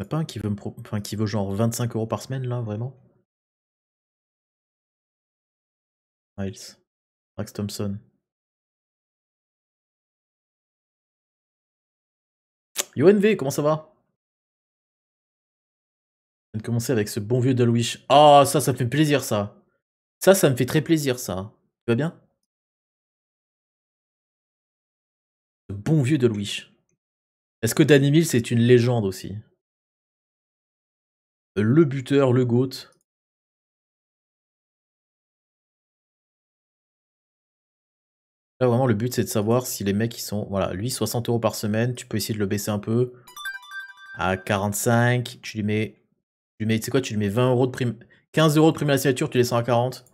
[SPEAKER 2] Y'a pas un qui veut, me qui veut genre 25 euros par semaine là, vraiment Miles. Max Thompson. UNV, comment ça va
[SPEAKER 1] Je commencer avec ce bon vieux Louis Ah, ça, ça me fait plaisir ça. Ça, ça me fait très plaisir ça. Tu vas bien Ce bon vieux
[SPEAKER 2] Louis Est-ce que Danny Mills est une légende aussi le buteur, le GOAT.
[SPEAKER 1] Là, vraiment, le but, c'est de savoir si les mecs, ils sont... Voilà, lui, 60 euros par semaine, tu peux essayer de le baisser un peu. À 45, tu lui mets... Tu lui mets, tu sais quoi, tu lui mets 20 euros de prime... 15 euros de prime à la signature, tu descends à 40. Tu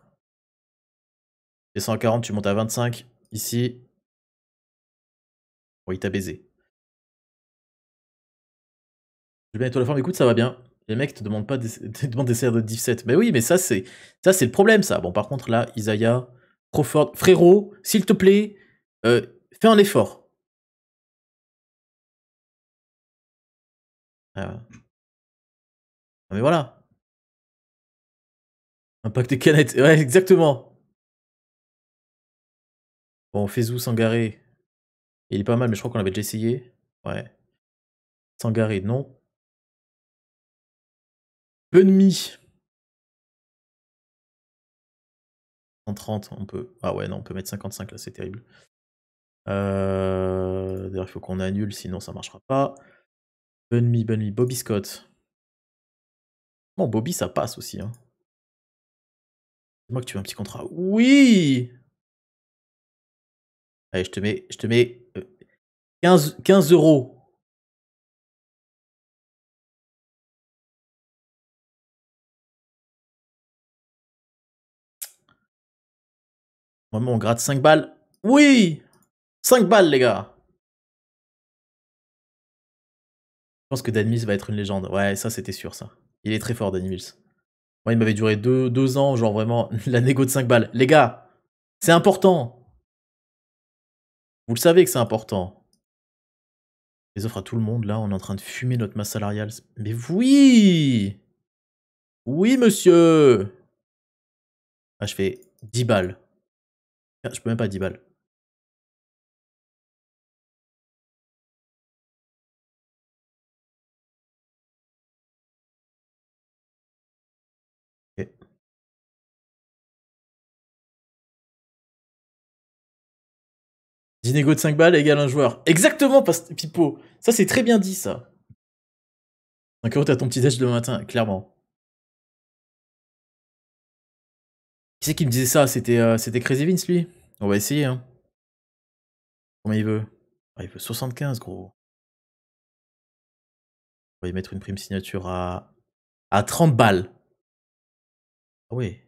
[SPEAKER 1] descends à 40, tu montes à 25. Ici... il t'a baisé. Je vais bientôt la forme, écoute, ça va bien. Les mecs te demandent pas des, te demandent des de 17. Mais oui, mais ça c'est ça c'est le problème ça. Bon par contre là, Isaiah, Crawford, frérot, s'il te plaît, euh, fais un effort.
[SPEAKER 2] Ah ah, mais voilà. Un pack de canettes. Ouais, exactement. Bon, fais sans Sangaré. Il est pas mal, mais je crois qu'on avait déjà essayé. Ouais. Sangaré, non. Bunmi.
[SPEAKER 1] 130, on peut. Ah ouais, non, on peut mettre 55 là, c'est terrible. Euh, d'ailleurs, il faut qu'on annule, sinon ça marchera pas. Bunmi, Bunmi, Bobby Scott. Bon, Bobby, ça passe aussi. Hein. Moi que tu veux un petit contrat.
[SPEAKER 2] Oui Allez, je te mets, je te mets 15 euh, euros Vraiment, on gratte 5 balles. Oui 5 balles, les gars
[SPEAKER 1] Je pense que Dan Mills va être une légende. Ouais, ça, c'était sûr, ça. Il est très fort, Dan Mills. Moi, il m'avait duré 2 deux, ans, genre vraiment, la négo de 5 balles. Les gars, c'est important Vous le savez que c'est important. Les offres à tout le monde, là, on est en train de fumer notre masse salariale. Mais oui Oui, monsieur ah, je fais 10 balles.
[SPEAKER 2] Ah, je peux même pas 10 balles. Dinego de 5 balles égale un joueur. Exactement, Pipo. Ça, c'est très bien dit, ça. 5 t'as ton petit déj demain matin, clairement. Qui c'est qui me disait ça C'était euh, Crazy Vince, lui on va essayer, hein. Combien il veut ah, Il veut 75, gros. On va y mettre une prime signature à, à 30 balles. Ah oui.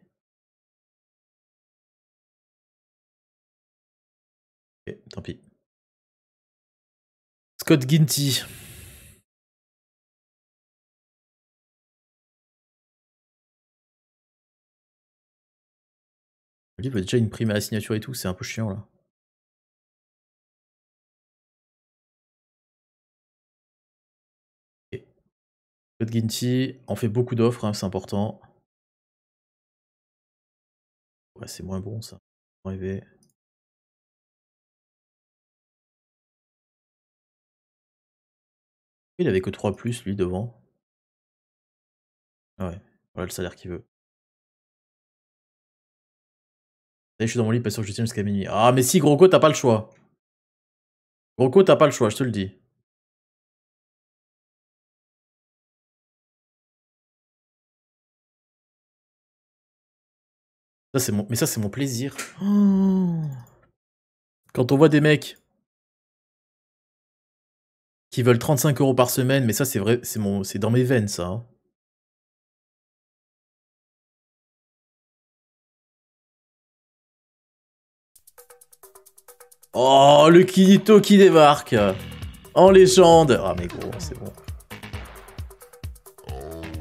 [SPEAKER 2] Ok, tant pis. Scott Ginty. Il livre bah, déjà une prime à la signature et tout, c'est un peu chiant là. Code Ginty en fait beaucoup d'offres, hein, c'est important. Ouais, c'est moins bon ça. Il avait que 3 plus lui devant. Ouais, voilà le salaire qu'il veut. je suis dans mon lit, pas que je jusqu'à minuit. Ah, mais si, Groco, t'as pas le choix. Groco, t'as pas le choix, je te le dis. Ça, mon... Mais ça, c'est mon plaisir.
[SPEAKER 1] Quand on voit des mecs qui veulent 35 euros par semaine, mais ça, c'est vrai, c'est mon... c'est dans mes veines, ça. Hein. Oh, le Kinito qui débarque En légende Ah, mais gros, c'est bon.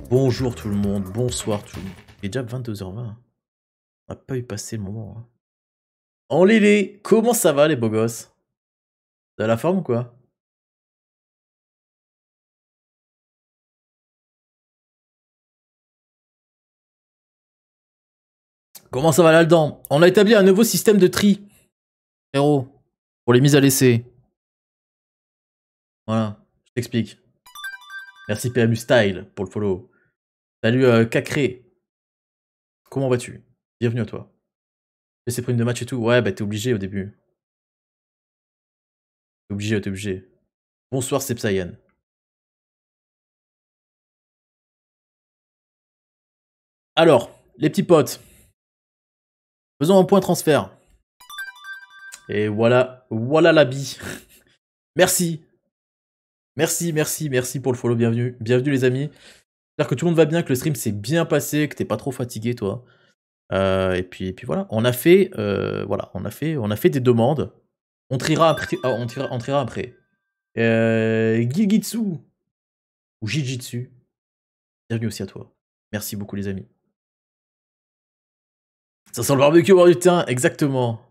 [SPEAKER 1] Bonjour tout le monde, bonsoir tout le monde. Il est déjà 22h20. On n'a pas eu passé le moment. Hein. En lélé, comment ça va les beaux gosses T'as la forme ou quoi
[SPEAKER 2] Comment ça va là-dedans On a
[SPEAKER 1] établi un nouveau système de tri. Héros. Pour les mises à l'essai. Voilà, je t'explique. Merci PMU Style pour le follow. Salut Kakré. Euh, Cacré. Comment vas-tu Bienvenue à toi.
[SPEAKER 2] Et ces primes de match et tout. Ouais, bah t'es obligé au début. T'es obligé, t'es obligé. Bonsoir Psyan.
[SPEAKER 1] Alors, les petits potes. Faisons un point transfert. Et voilà, voilà la bi. merci. Merci, merci, merci pour le follow, bienvenue. Bienvenue les amis. J'espère que tout le monde va bien, que le stream s'est bien passé, que t'es pas trop fatigué toi. Euh, et puis, puis voilà, on a fait, euh, voilà, on a fait, on a fait des demandes. On après. Euh, on, après. Gilgitsu ou Jijitsu. Bienvenue aussi à toi. Merci beaucoup les amis. Ça sent le barbecue, teint, exactement.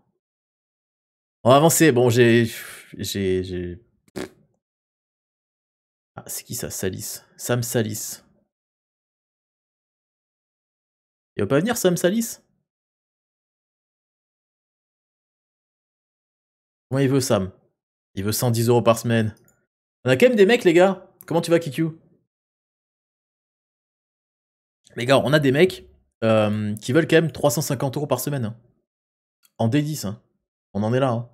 [SPEAKER 1] On va avancer. Bon, j'ai. J'ai. Ah, c'est qui ça Salis. Sam Salis.
[SPEAKER 2] Il va pas venir, Sam Salis Comment il veut Sam. Il veut 110 euros par
[SPEAKER 1] semaine. On a quand même des mecs, les gars. Comment tu vas, Kiku Les gars, on a des mecs euh, qui veulent quand même 350 euros par semaine. Hein. En D10. Hein. On en est là. Hein.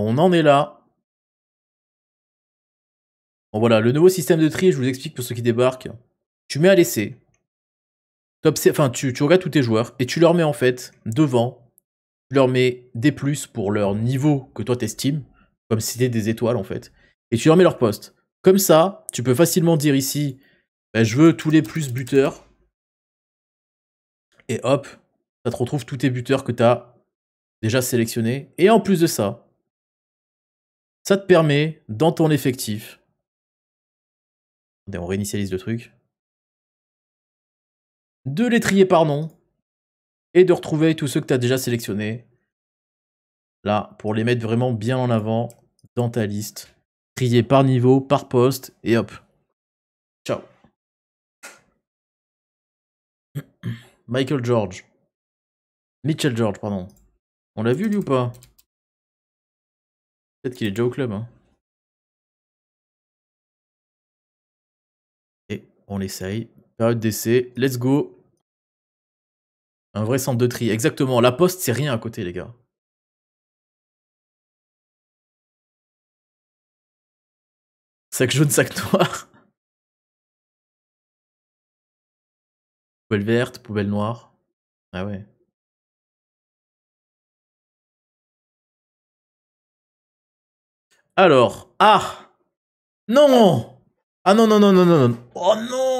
[SPEAKER 2] On en est là.
[SPEAKER 1] Bon voilà, le nouveau système de tri, je vous explique pour ceux qui débarquent. Tu mets à l'essai. Enfin, tu, regardes tous tes joueurs et tu leur mets en fait devant. Tu leur mets des plus pour leur niveau que toi t'estimes, comme si c'était des étoiles en fait. Et tu leur mets leur poste. Comme ça, tu peux facilement dire ici, bah, je veux tous les plus buteurs. Et hop, ça te retrouve tous tes buteurs que tu as déjà sélectionnés. Et en plus de ça, ça te permet, dans ton effectif,
[SPEAKER 2] on réinitialise le truc, de
[SPEAKER 1] les trier par nom et de retrouver tous ceux que tu as déjà sélectionnés. Là, pour les mettre vraiment bien en avant dans ta liste. Trier par niveau, par poste, et hop. Ciao.
[SPEAKER 2] Michael George. Mitchell George, pardon. On l'a vu lui ou pas qu'il est déjà au club. Hein.
[SPEAKER 1] Et on l'essaye. Période d'essai. Let's go. Un vrai centre de tri. Exactement. La poste, c'est rien à côté, les gars.
[SPEAKER 2] Sac jaune, sac noir. Poubelle verte, poubelle noire. Ah ouais. Alors, ah Non Ah non, non, non, non, non, non. Oh non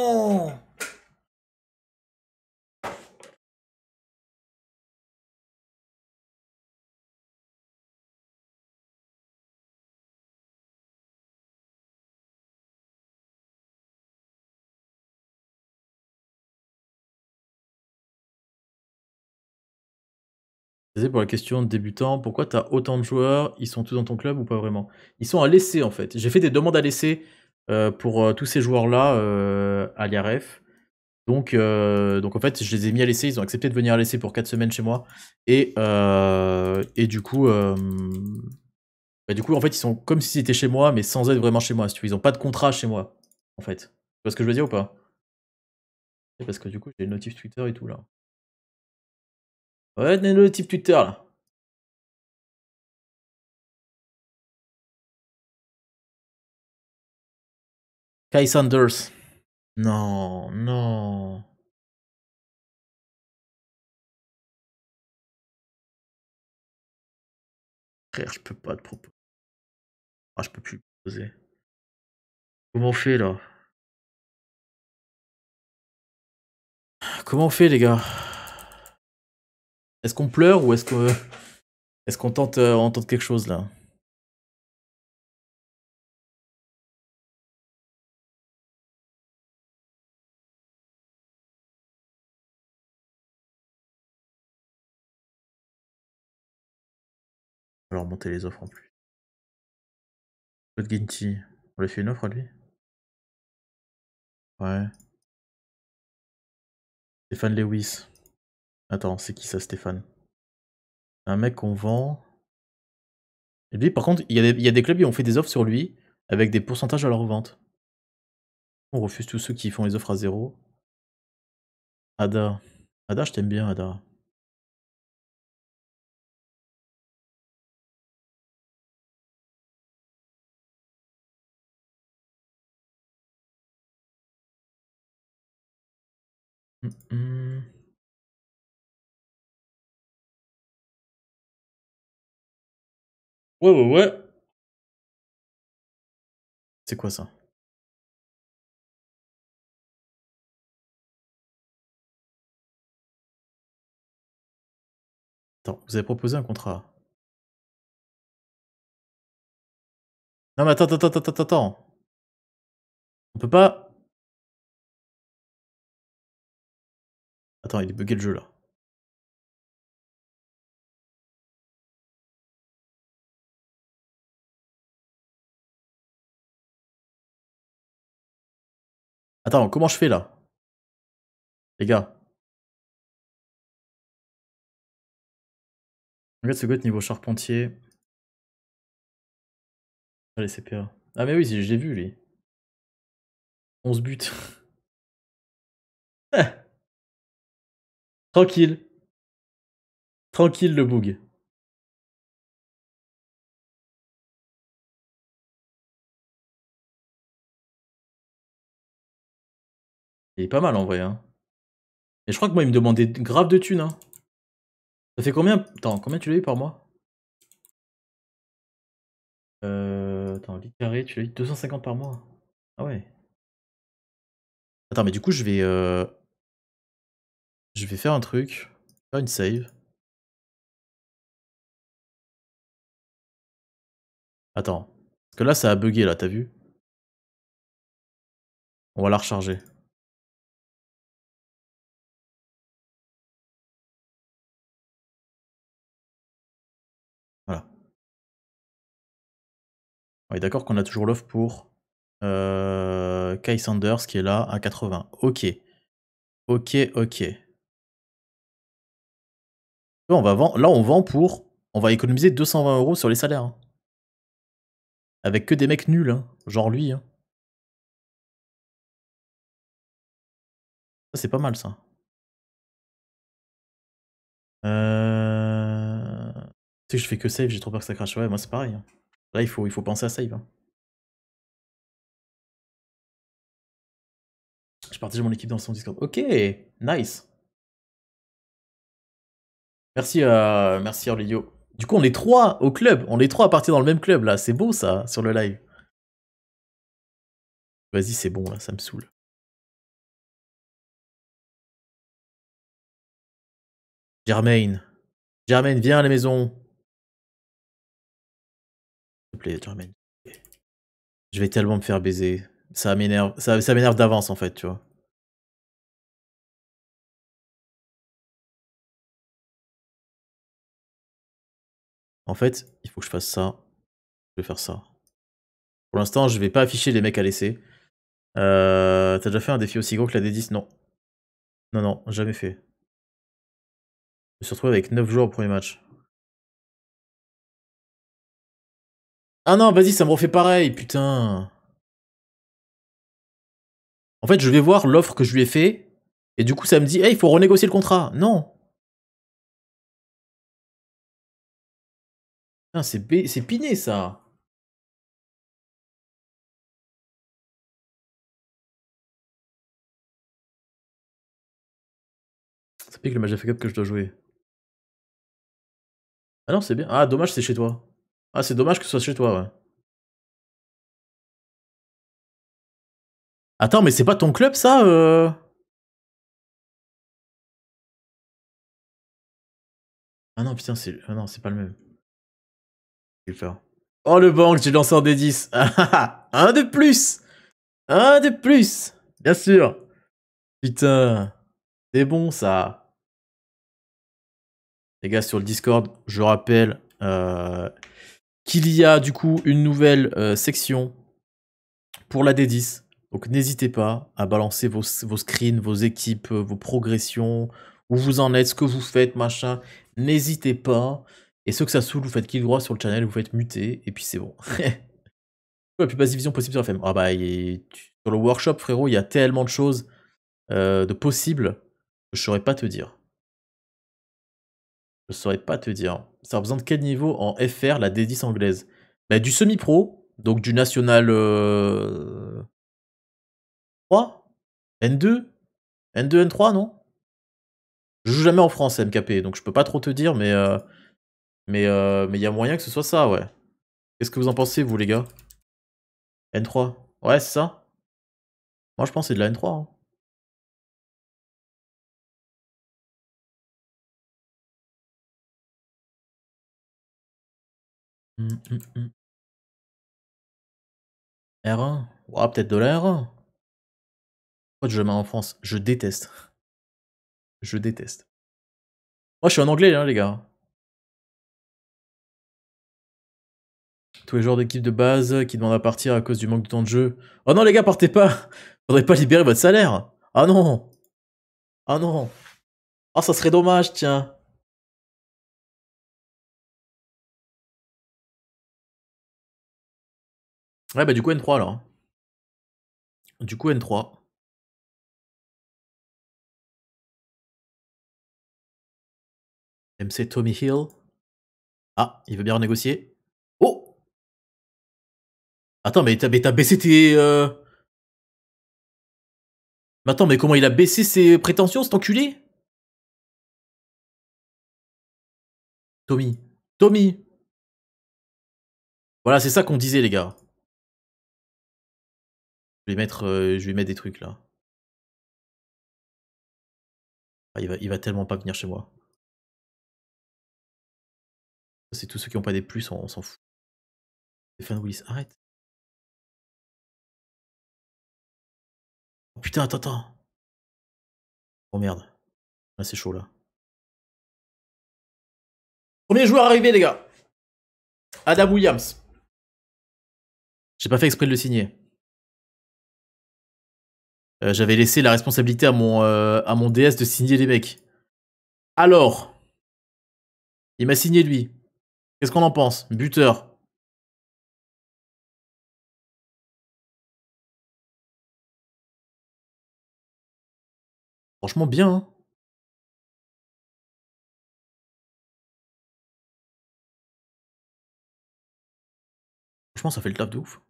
[SPEAKER 1] pour la question de débutant, pourquoi tu as autant de joueurs Ils sont tous dans ton club ou pas vraiment Ils sont à l'essai en fait. J'ai fait des demandes à laisser euh, pour euh, tous ces joueurs-là euh, à l'IRF. Donc, donc en fait, je les ai mis à laisser ils ont accepté de venir à laisser pour 4 semaines chez moi. Et, et du coup, bah, du coup, en fait, ils sont comme si c'était chez moi, mais sans être vraiment chez moi. Ils n'ont pas de contrat chez moi, en fait. Tu vois ce que je veux dire ou pas Parce que du coup, j'ai le notif
[SPEAKER 2] Twitter et tout là. Ouais, le type Twitter là. Kai Sanders. Non, non. Frère, je peux pas te proposer. Ah, je peux plus poser. Comment on fait là Comment on fait les gars est-ce qu'on pleure ou est-ce qu'on tente, euh, on quelque chose là Alors monter les offres en plus. Claude Ginty, on lui fait une offre à lui Ouais.
[SPEAKER 1] Stéphane Lewis. Attends, c'est qui ça, Stéphane Un mec qu'on vend. Et puis par contre, il y, a des, clubs qui ont fait des offres sur lui avec des pourcentages à la revente. On refuse tous ceux qui font les offres à zéro.
[SPEAKER 2] Ada. Ada, je t'aime bien, Ada. Mm, mm. Ouais, ouais, ouais. C'est quoi ça? Attends, vous avez proposé un contrat? Non mais attends, attends, attends, attends, attends. On peut pas Attends, il est bugué le jeu là. Attends, comment je fais là Les gars. Regarde ce quoi niveau charpentier. Ah, les CPA. Ah mais oui, j'ai l'ai vu lui. 11 buts. Tranquille. Tranquille le bug. Il est pas mal en vrai. Hein. Et je
[SPEAKER 1] crois que moi, il me demandait grave de thunes. Hein. Ça fait combien Attends, combien tu l'as eu par mois euh... Attends, 8 carré, tu l'as eu 250 par mois.
[SPEAKER 2] Ah ouais. Attends, mais du coup, je vais. Euh... Je vais faire un truc. Faire une save. Attends. Parce que là, ça a bugué, là, t'as vu On va la recharger.
[SPEAKER 1] On d'accord qu'on a toujours l'offre pour euh, Kai Sanders qui est là à 80. Ok. Ok, ok. Là on, va vend, là, on vend pour... On va économiser 220 euros sur les salaires. Hein. Avec que des mecs nuls, hein. genre lui. Hein.
[SPEAKER 2] Ça, c'est pas mal, ça. Euh, tu sais je fais que save,
[SPEAKER 1] j'ai trop peur que ça crache. Ouais, moi, c'est pareil. Là, il faut, il faut penser à save. Hein. Je partage mon équipe dans son Discord. Ok, nice. Merci, euh, merci Orludio Du coup, on est trois au club. On est trois à partir dans le même club, là. C'est beau, ça, sur le live.
[SPEAKER 2] Vas-y, c'est bon, là, ça me saoule. Germaine. Germaine, viens à la maison. Je vais tellement me faire baiser. Ça m'énerve, ça, m'énerve d'avance en fait, tu vois. En
[SPEAKER 1] fait, il faut que je fasse ça. Je vais faire ça. Pour l'instant, je vais pas afficher les mecs à laisser. Euh, t'as déjà fait un défi aussi gros que la D10 Non. Non, non, jamais fait. Je me suis retrouvé avec 9 joueurs au premier match.
[SPEAKER 2] Ah non, vas-y, ça me refait pareil, putain. En fait, je vais voir l'offre que je lui ai fait, et du coup, ça me dit, hey, il faut renégocier le contrat. Non. C'est piné, ça. Ça pique le match que je dois jouer. Ah non, c'est bien. Ah, dommage, c'est chez toi. Ah, c'est dommage que ce soit chez toi, ouais. Attends, mais c'est pas ton club, ça euh? Ah non, putain, c'est ah c'est pas le même.
[SPEAKER 1] Oh, le banque, j'ai lancé en D10. Un de plus Un de plus Bien sûr Putain C'est bon, ça Les gars, sur le Discord, je rappelle... Euh, qu'il y a du coup une nouvelle euh, section pour la D10. Donc n'hésitez pas à balancer vos, screens, vos équipes, euh, vos progressions, où vous en êtes, ce que vous faites, machin. N'hésitez pas. Et ceux que ça saoule, vous faites clic droit sur le channel, vous faites muter, et puis c'est bon. la plus basse division possible sur FM. Ah bah, sur le workshop, frérot, il y a tellement de choses euh, de possibles que je saurais pas te dire. Je saurais pas te dire ça de quel niveau en FR la D10 anglaise bah, Du semi-pro, donc du national 3 N2 N2, N3, non Je joue jamais en France MKP, donc je peux pas trop te dire, euh, mais euh... mais il y a moyen que ce soit ça, ouais. Qu'est-ce que vous en pensez, vous, les gars N3 Ouais, c'est
[SPEAKER 2] ça Moi, je pense que c'est de la N3. Hum, hum, hum. R1 Ouah Peut-être de l'air r Pourquoi je mets en France Je déteste.
[SPEAKER 1] Je déteste.
[SPEAKER 2] Moi, je suis un anglais, hein, les gars.
[SPEAKER 1] Tous les joueurs d'équipe de base qui demandent à partir à cause du manque de temps de jeu. Oh non, les gars, partez pas Faudrait pas libérer votre salaire Ah non Ah non
[SPEAKER 2] Ah, ça serait dommage, tiens Ouais, bah du coup N3 alors. Hein. Du coup N3. MC Tommy Hill. Ah, il veut bien renégocier. Oh Attends, mais t'as baissé tes... Euh... Mais attends, mais comment il a baissé ses prétentions, cet enculé Tommy. Tommy Voilà, c'est ça qu'on disait, les gars mettre, je vais mettre des trucs là. Ah, il, va, il va tellement pas venir chez moi. C'est tous ceux qui ont pas des plus, on, s'en fout. Stéphane Willis, arrête. Oh, putain, attends, attends. Oh merde. c'est chaud là. Premier joueur arrivé, les gars. Adam Williams. J'ai pas fait exprès de le signer.
[SPEAKER 1] Euh, j'avais laissé la responsabilité à mon, euh, à mon DS de signer les mecs. Alors, il m'a signé lui. Qu'est-ce qu'on en
[SPEAKER 2] pense Buteur. Franchement, bien. Hein. Franchement, ça fait le taf de ouf.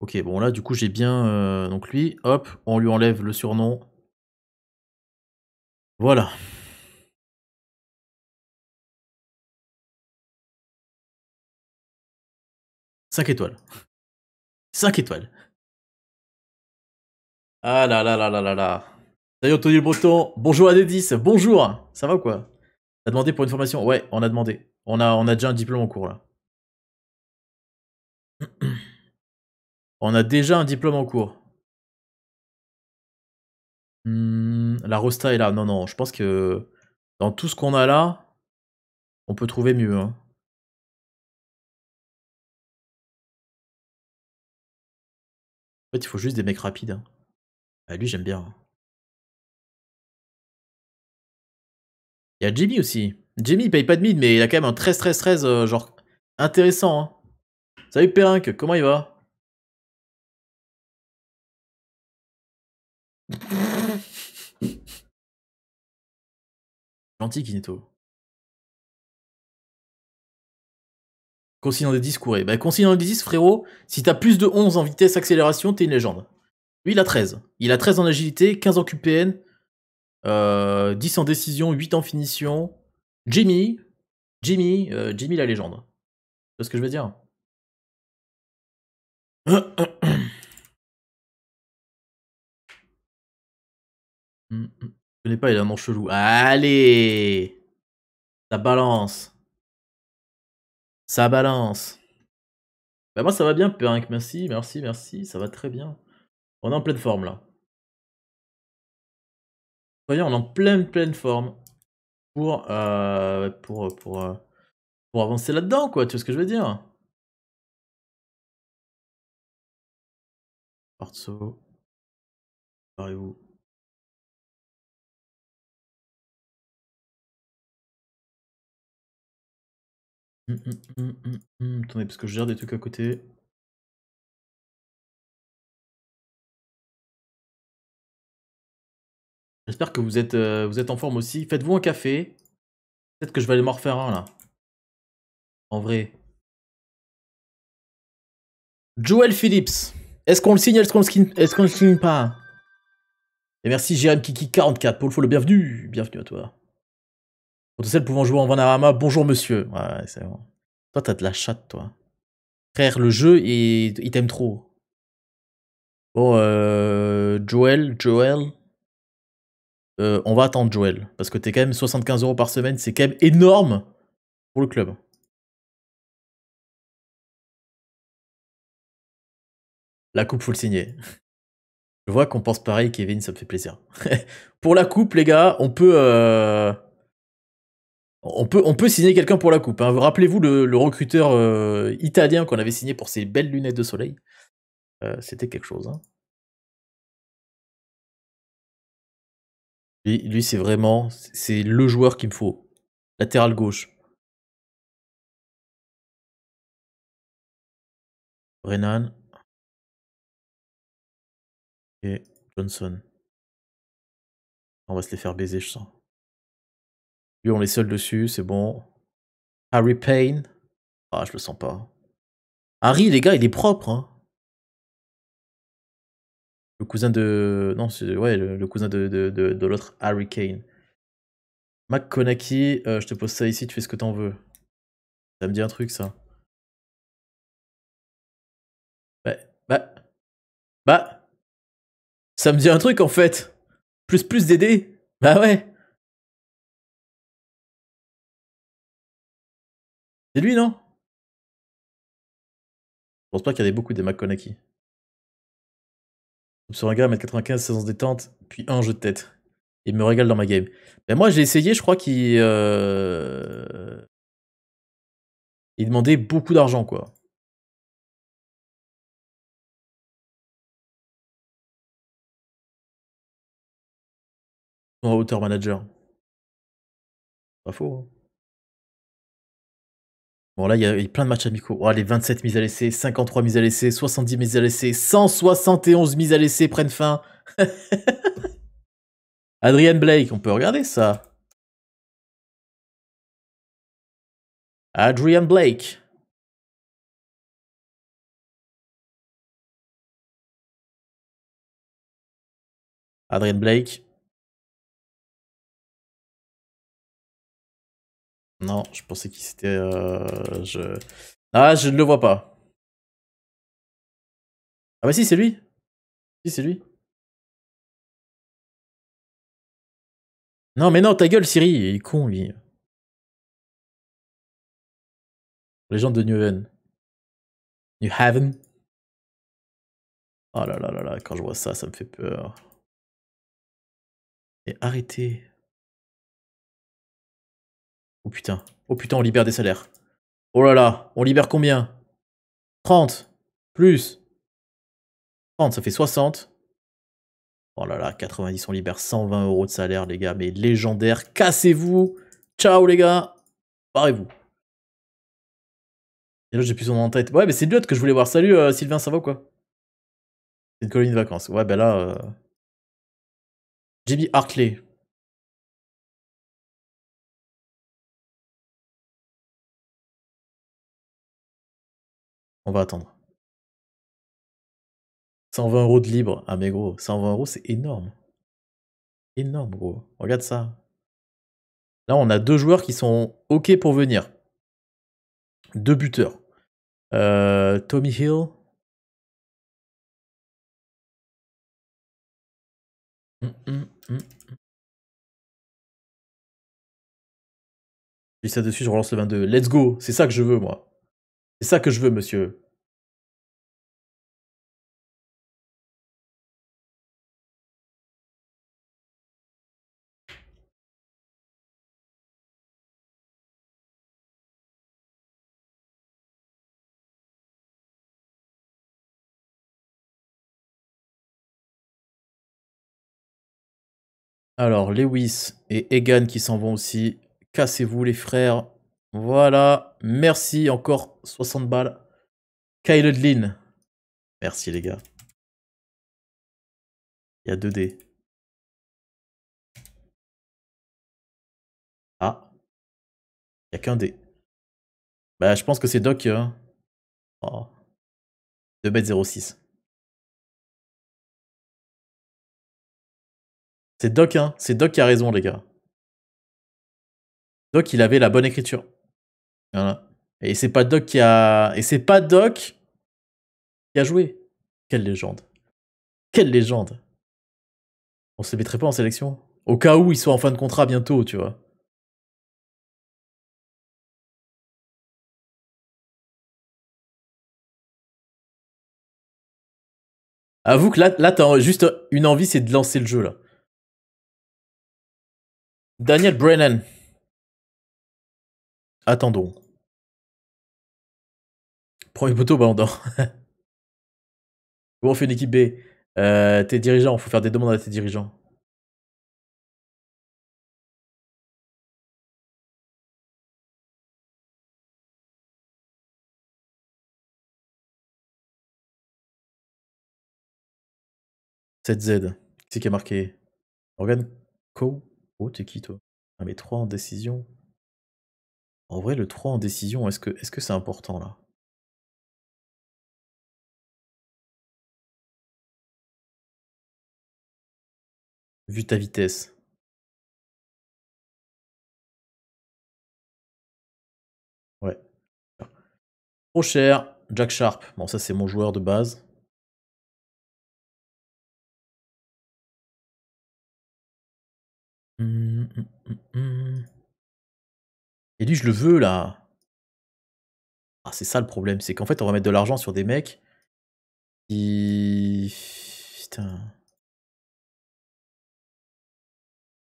[SPEAKER 2] Ok, bon là du coup j'ai bien... Euh, donc lui, hop, on lui enlève le surnom. Voilà. 5 étoiles.
[SPEAKER 1] Cinq étoiles. Ah là là là là là là. Salut Anthony Le Breton, bonjour à bonjour Ça va ou quoi T'as demandé pour une formation Ouais, on a demandé. On a, on a déjà un diplôme en cours là. On a déjà un diplôme en cours. Hmm, la Rosta est là. Non, non, je pense que dans tout ce qu'on a là, on peut trouver
[SPEAKER 2] mieux. Hein. En fait, il faut juste des mecs rapides. Hein. Ah, lui, j'aime bien. Hein.
[SPEAKER 1] Il y a Jimmy aussi. Jimmy, il paye pas de mid, mais il a quand même un 13-13-13, euh, genre, intéressant. Hein. Salut Périnque, comment il va
[SPEAKER 2] Gentil Kineto.
[SPEAKER 1] Consigne des 10, courez. Bah, consigne dans des 10, eh ben, frérot, si t'as plus de 11 en vitesse accélération, t'es une légende. Lui, il a 13. Il a 13 en agilité, 15 en QPN, 10 euh, en décision, 8 en finition. Jimmy, Jimmy, euh, Jimmy la légende. Tu vois ce que je veux dire.
[SPEAKER 2] Mmh, mmh. Je
[SPEAKER 1] connais pas, il a un chelou. Allez Ça balance Ça balance Bah moi ça va bien, Punk, merci, merci, merci, ça va très bien. On est en pleine forme là. Voyons, on est en pleine pleine forme pour euh, pour pour euh,
[SPEAKER 2] pour avancer là-dedans quoi, tu vois ce que je veux dire Porto. Hum, hum, hum, Attendez, parce que je gère des trucs à côté. J'espère que vous êtes, euh, vous êtes en forme aussi. Faites-vous un café. Peut-être que je vais aller m'en refaire un là. En vrai. Joel Phillips.
[SPEAKER 1] Est-ce qu'on le signe Est-ce qu'on le, le signe pas Et merci Jérém Kiki44 pour le follow. Bienvenue. Bienvenue à toi celle pouvant jouer en Vanarama, bonjour monsieur. Ouais, c'est bon. Toi, t'as de la chatte, toi. Frère, le jeu, il, t'aime trop. Bon, euh, Joel, Joel. Euh, on va attendre Joel. Parce que t'es quand même 75 euros par semaine, c'est quand même énorme pour le club. La coupe, faut le signer. Je vois qu'on pense pareil, Kevin, ça me fait plaisir. pour la coupe, les gars, on peut... Euh, on peut, on peut signer quelqu'un pour la coupe. Hein. Rappelez-vous le, recruteur euh, italien qu'on avait signé pour ses belles lunettes de soleil. Euh, c'était quelque chose. Hein.
[SPEAKER 2] Lui, lui c'est vraiment. C'est le joueur qu'il me faut. Latéral gauche. Brennan. Et Johnson.
[SPEAKER 1] On va se les faire baiser, je sens. Lui, on est seul dessus, c'est bon. Harry Payne. Ah, je le sens pas. Harry, les gars, il est propre. Hein. Le cousin de. Non, c'est. Ouais, le, cousin de, de, l'autre Harry Kane. Mac euh, je te pose ça ici, tu fais ce que t'en veux.
[SPEAKER 2] Ça me dit un truc, ça. Bah. Bah. Bah. Ça me dit un truc, en fait. Plus plus d'aider. Bah ouais. C'est lui, non Je pense pas qu'il y avait beaucoup des McConaughey.
[SPEAKER 1] Sur un gars, 1m95, séance détente, puis un jeu de tête. Il me régale dans ma game. Mais ben, moi, j'ai essayé, je crois qu'il. Euh, il demandait beaucoup d'argent, quoi. En hauteur manager. Pas faux. Hein. Bon, là, il y, a, plein de matchs amicaux. Oh, les 27 mises à laisser, 53 mises à laisser, 70 mises à laisser, 171 mises à laisser prennent fin. Adrian Blake, on peut regarder ça.
[SPEAKER 2] Adrian Blake. Adrian Blake, Non, je pensais qu'il c'était euh, je... Ah, je ne le vois pas. Ah bah si, c'est lui. Si, c'est lui. Non, mais non, ta gueule, Siri, il est con, lui. Légende de New Haven. New Haven. Oh là là là là, quand je vois ça, ça me fait peur. Et arrêtez. Oh putain. Oh putain, on libère des salaires.
[SPEAKER 1] Oh là là, on libère combien 30. Plus. 30, ça fait 60. Oh là là, 90, on libère 120 euros de salaire, les gars. Mais légendaire, cassez-vous. Ciao, les gars. parez vous Et là, j'ai plus son en tête. Ouais, mais c'est l'autre que je voulais voir. Salut, euh, Sylvain, ça va quoi
[SPEAKER 2] C'est une colonie de vacances. Ouais, ben là... Euh, j'ai Hartley. On va attendre.
[SPEAKER 1] 120 euros de libre. Ah mais gros, 120 euros c'est énorme. Énorme gros. Regarde ça. Là on a deux joueurs qui sont ok pour venir. Deux buteurs. Euh, Tommy Hill.
[SPEAKER 2] Hum, hum, hum, J'ai ça dessus, je relance le 22. Let's go, c'est ça que je veux moi. C'est ça que je veux, monsieur.
[SPEAKER 1] Alors, Lewis et Egan qui s'en vont aussi. Cassez-vous les frères. Voilà. Merci encore 60 balles. Kyle Lynn. Merci
[SPEAKER 2] les gars. Il y a 2 dés. Ah. Il n'y a qu'un dé. Bah je pense que c'est Doc. Hein. Oh. 2 bet 06 C'est Doc, hein. C'est
[SPEAKER 1] Doc qui a raison, les gars. Doc, il avait la bonne écriture. Et c'est pas Doc qui a. Et c'est pas Doc qui a joué. Quelle légende. Quelle légende. On se mettrait pas en sélection.
[SPEAKER 2] Au cas où il soit en fin de contrat bientôt, tu vois. Avoue que là, là t'as juste une envie, c'est de lancer le jeu là. Daniel Brennan. Attendons. Premier photo, bah on dort. on fait une équipe B. Euh, tes dirigeants, faut faire des demandes à tes dirigeants. Cette Z, c'est qui a marqué Organ Co Oh, t'es qui toi Un ah, mais 3 en décision. En vrai, le 3 en décision, est-ce que c'est -ce important là Vu ta vitesse. Ouais. Trop cher, Jack Sharp. Bon, ça c'est mon joueur de base. Mmh, mmh, mmh,
[SPEAKER 1] et lui, je le veux là. Ah, c'est ça le problème, c'est qu'en fait, on va mettre de l'argent sur des mecs qui. Putain.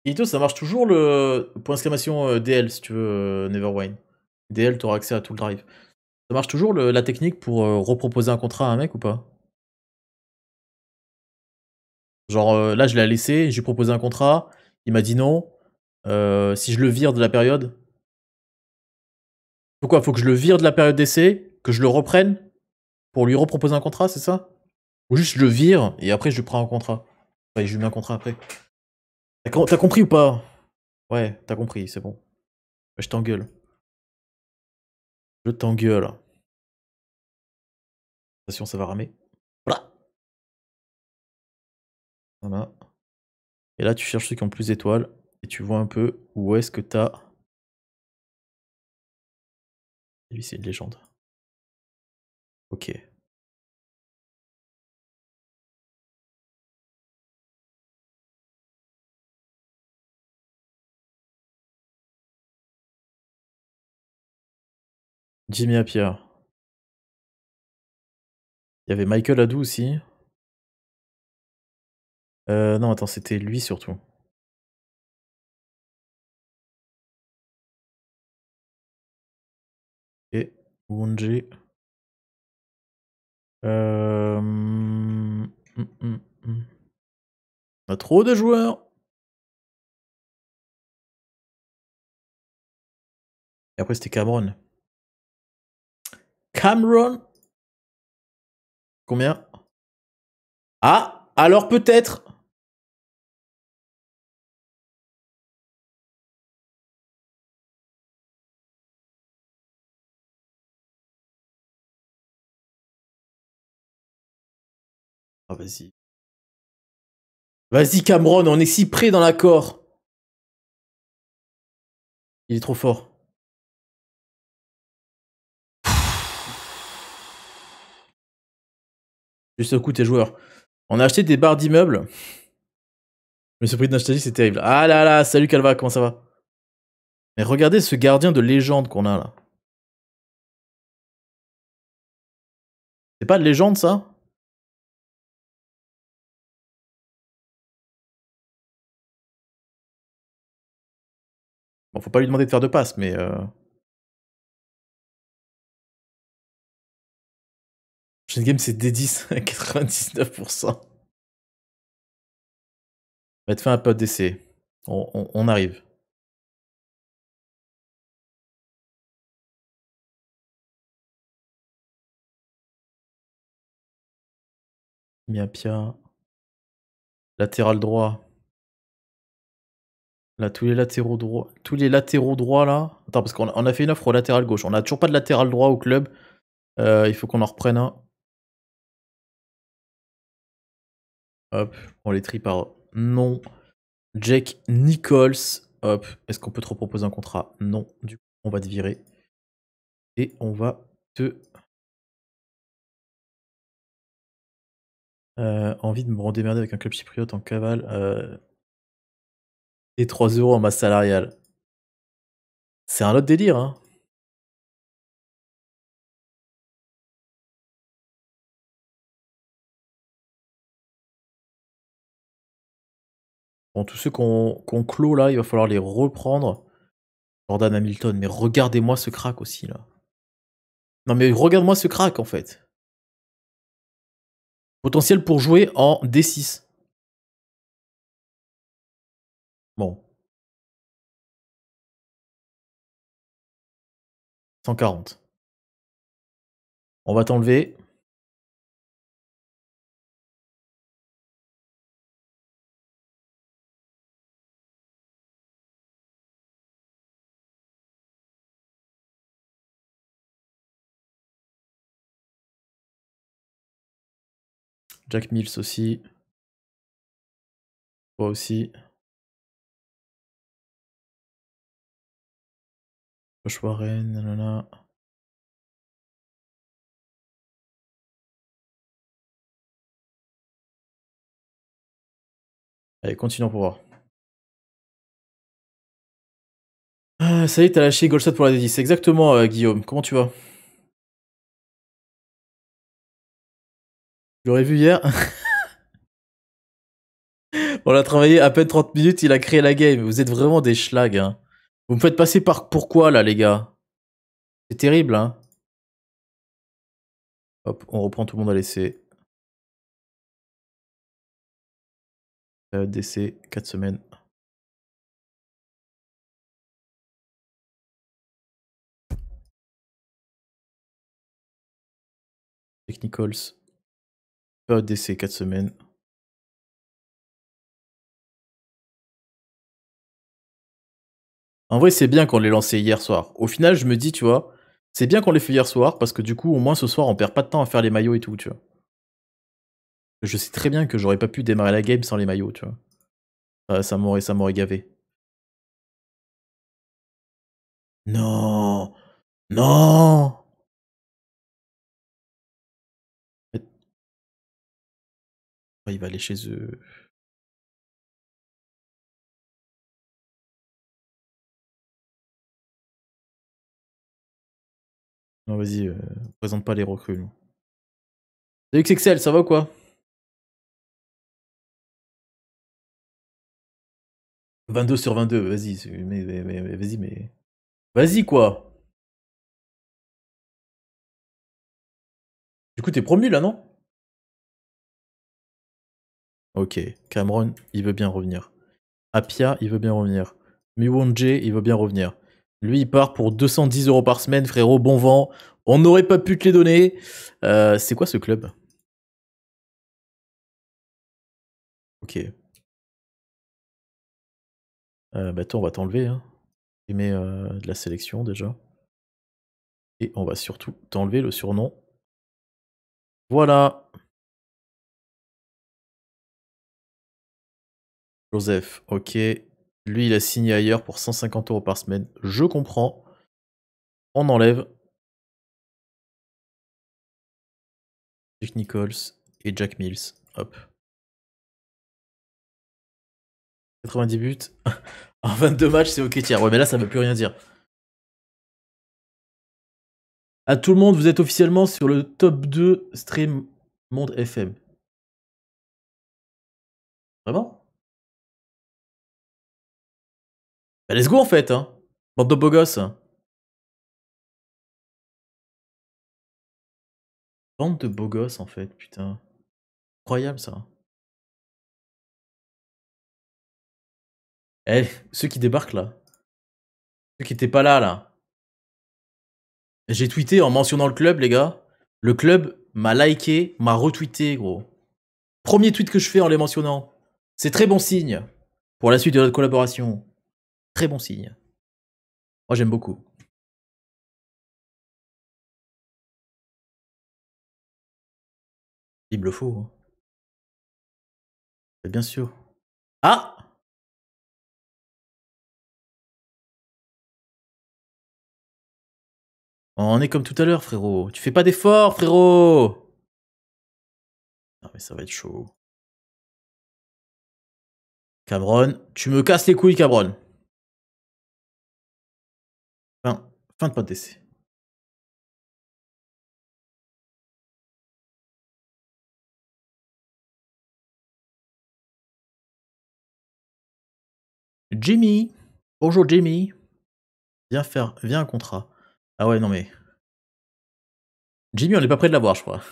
[SPEAKER 1] Ito, ça marche toujours le point exclamation euh, DL si tu veux, euh, Neverwine. DL, tu accès à tout le drive. Ça marche toujours la technique pour euh, reproposer un contrat à un mec ou pas Genre là, je l'ai laissé, j'ai proposé un contrat, il m'a dit non. si je le vire de la période, pourquoi Faut que je le vire de la période d'essai, que je le reprenne pour lui reproposer un contrat, c'est ça Ou juste je le vire et après je lui prends un contrat. et je lui mets un contrat après. T'as compris ou pas Ouais, t'as compris, c'est bon. Bah, je t'engueule.
[SPEAKER 2] Je t'engueule. Attention, ça va ramer. Voilà. Voilà. Et là, tu cherches ceux qui ont plus d'étoiles et tu vois un peu où est-ce que t'as Lui, c'est une légende. Ok. Jimmy Pierre. Il y avait Michael Adou aussi. Euh, non, attends, c'était lui surtout. Wunji, euh, hum, hum, hum, trop de joueurs. Et après, c'était Cameron. Cameron Combien Ah Alors peut-être Ah, vas-y. Vas-y, Cameron, on est si près dans l'accord. Il est trop fort.
[SPEAKER 1] Juste un coup, tes joueurs. On a acheté des barres d'immeubles. Mais ce prix de nostalgie, c'est terrible. Ah là là, salut Calva, comment ça va Mais regardez ce gardien de légende qu'on a là.
[SPEAKER 2] C'est pas de légende ça Bon, faut pas lui demander de faire de passe, mais. Euh... Game, c'est D10 à 99%. Mettre fin à pas d'essai. On, on, on arrive.
[SPEAKER 1] Bien, Pia. Latéral droit. Là, tous les latéraux droits. Tous les latéraux droits là. Attends, parce qu'on a, fait une offre au latéral gauche. On n'a toujours pas de latéral droit au club. Euh, il faut qu'on en reprenne un. Hop, on les trie par non. Jake Nichols. Hop, est-ce qu'on peut te reproposer un contrat Non. Du coup, on va te virer.
[SPEAKER 2] Et on va te.
[SPEAKER 1] Euh, envie de me rendre démerdé avec un club chypriote en cavale. Euh, et 3 euros en masse salariale. C'est un autre délire, hein.
[SPEAKER 2] Bon, tous ceux qu'on
[SPEAKER 1] clôt là, il va falloir les reprendre. Jordan Hamilton, mais regardez-moi ce crack aussi là. Non mais regardez moi ce crack en fait.
[SPEAKER 2] Potentiel pour jouer en D6. Bon. 140. On va t'enlever. Jack Mills aussi. Toi aussi. soirée nanana. Allez, continuons pour voir. Ah, ça y est, t'as lâché Golshot pour la D10. Exactement, euh, Guillaume. Comment tu vas Je l'aurais vu
[SPEAKER 1] hier. On a travaillé à peine 30 minutes, il a créé la game. Vous êtes vraiment des schlags. Hein. Vous me faites passer par pourquoi là, les gars C'est terrible, hein Hop, on reprend tout le monde à l'essai.
[SPEAKER 2] Période d'essai, 4 semaines. Technicals. Période d'essai, 4 semaines.
[SPEAKER 1] En vrai, c'est bien qu'on l'ait lancé hier soir. Au final, je me dis, tu vois, c'est bien qu'on l'ait fait hier soir parce que du coup, au moins ce soir, on perd pas de temps à faire les maillots et tout, tu vois. Je sais très bien que j'aurais pas pu démarrer la game sans les maillots, tu vois. ça, ça ça m'aurait gavé.
[SPEAKER 2] Non Non Il va aller chez eux. Non, vas-y, euh, présente pas les recrues. Non. Salut XXL, ça va ou quoi 22 sur 22, vas-y, mais, vas-y, mais. Vas-y, quoi Du coup, t'es promu là, non
[SPEAKER 1] Ok, Cameron, il veut bien revenir. Apia, il veut bien revenir. Miwonje, il veut bien revenir. Lui, il part pour 210 euros par semaine, frérot, bon vent. On n'aurait pas pu te les donner. Euh, c'est quoi ce club Ok. Euh, bah toi, on va t'enlever. Hein. mis euh, de la sélection déjà. Et on va surtout t'enlever le surnom. Voilà.
[SPEAKER 2] Joseph, ok. Lui, il a signé ailleurs pour 150 euros par semaine. Je comprends. On enlève. Jack Nichols et Jack Mills. Hop. 90 buts.
[SPEAKER 1] en 22 matchs, c'est ok Tiens, Ouais, mais là, ça ne veut plus rien dire. À tout le monde, vous êtes officiellement sur le top 2 stream Monde FM.
[SPEAKER 2] Vraiment Bah let's go en fait, hein. Bande de beaux gosses. Bande de beaux gosses en fait, putain. Incroyable ça. Eh,
[SPEAKER 1] ceux qui débarquent là. Ceux qui étaient pas là là. J'ai tweeté en mentionnant le club, les gars. Le club m'a liké, m'a retweeté, gros. Premier tweet que je fais en les mentionnant. C'est très bon signe pour la suite de notre collaboration. Très bon signe. Moi, j'aime beaucoup.
[SPEAKER 2] Cible faux. le Bien sûr. Ah On est comme tout à l'heure, frérot. Tu fais pas d'efforts, frérot Non mais ça va être chaud. Cabron, tu me casses les couilles, Cabron. Fin, de pointe
[SPEAKER 1] Jimmy Bonjour Jimmy Viens faire, viens un contrat. Ah ouais, non mais... Jimmy, on n'est pas prêt de l'avoir, je crois.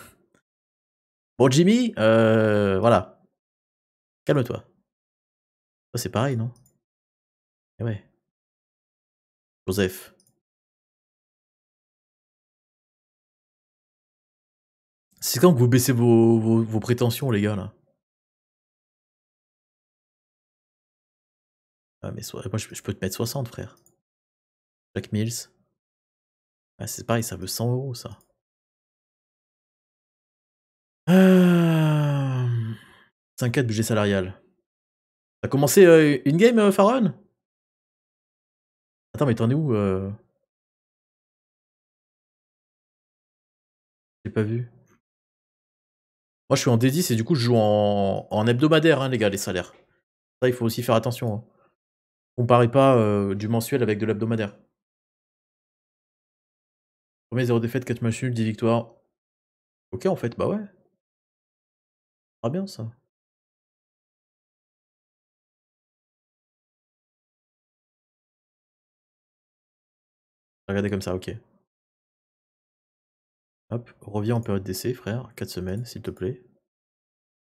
[SPEAKER 1] Bon Jimmy,
[SPEAKER 2] euh, voilà. Calme-toi. c'est pareil, non eh ouais. Joseph. C'est quand que vous baissez vos, vos, prétentions, les gars, là Ah, mais moi, je, peux te mettre 60, frère. Jack Mills. Ah, c'est pareil,
[SPEAKER 1] ça veut 100 euros, ça. 5 ah, 4 budget salarial. T'as commencé euh, une game, euh, Attends,
[SPEAKER 2] mais t'en es où euh
[SPEAKER 1] J'ai pas vu. Moi, je suis en D10 et du coup, je joue en, en hebdomadaire, hein, les gars, les salaires. Ça, il faut aussi faire attention. Hein. Comparez pas euh, du mensuel avec de l'hebdomadaire.
[SPEAKER 2] Premier 0 défaite, 4 matchs nuls, 10 victoires. Ok, en fait, bah ouais. Très ah, bien, ça. Regardez comme ça, ok.
[SPEAKER 1] Hop, reviens en période d'essai, frère. 4 semaines, s'il te plaît.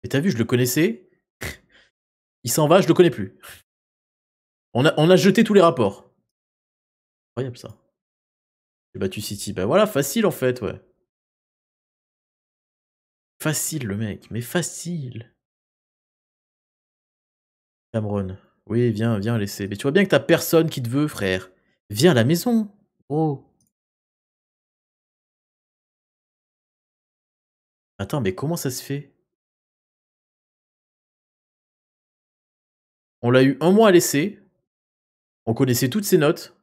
[SPEAKER 1] Et t'as vu, je le connaissais. Il s'en va, je le connais plus.
[SPEAKER 2] On a, on a jeté tous les rapports. Incroyable ça. J'ai battu City. Bah ben voilà, facile en fait, ouais. Facile le mec, mais
[SPEAKER 1] facile. Cameron. Oui, viens, viens, laissez. Mais tu vois bien que t'as personne qui te veut, frère. Viens à la maison. Oh.
[SPEAKER 2] Attends, mais comment ça se fait On l'a eu un mois à laisser. On connaissait toutes ses notes.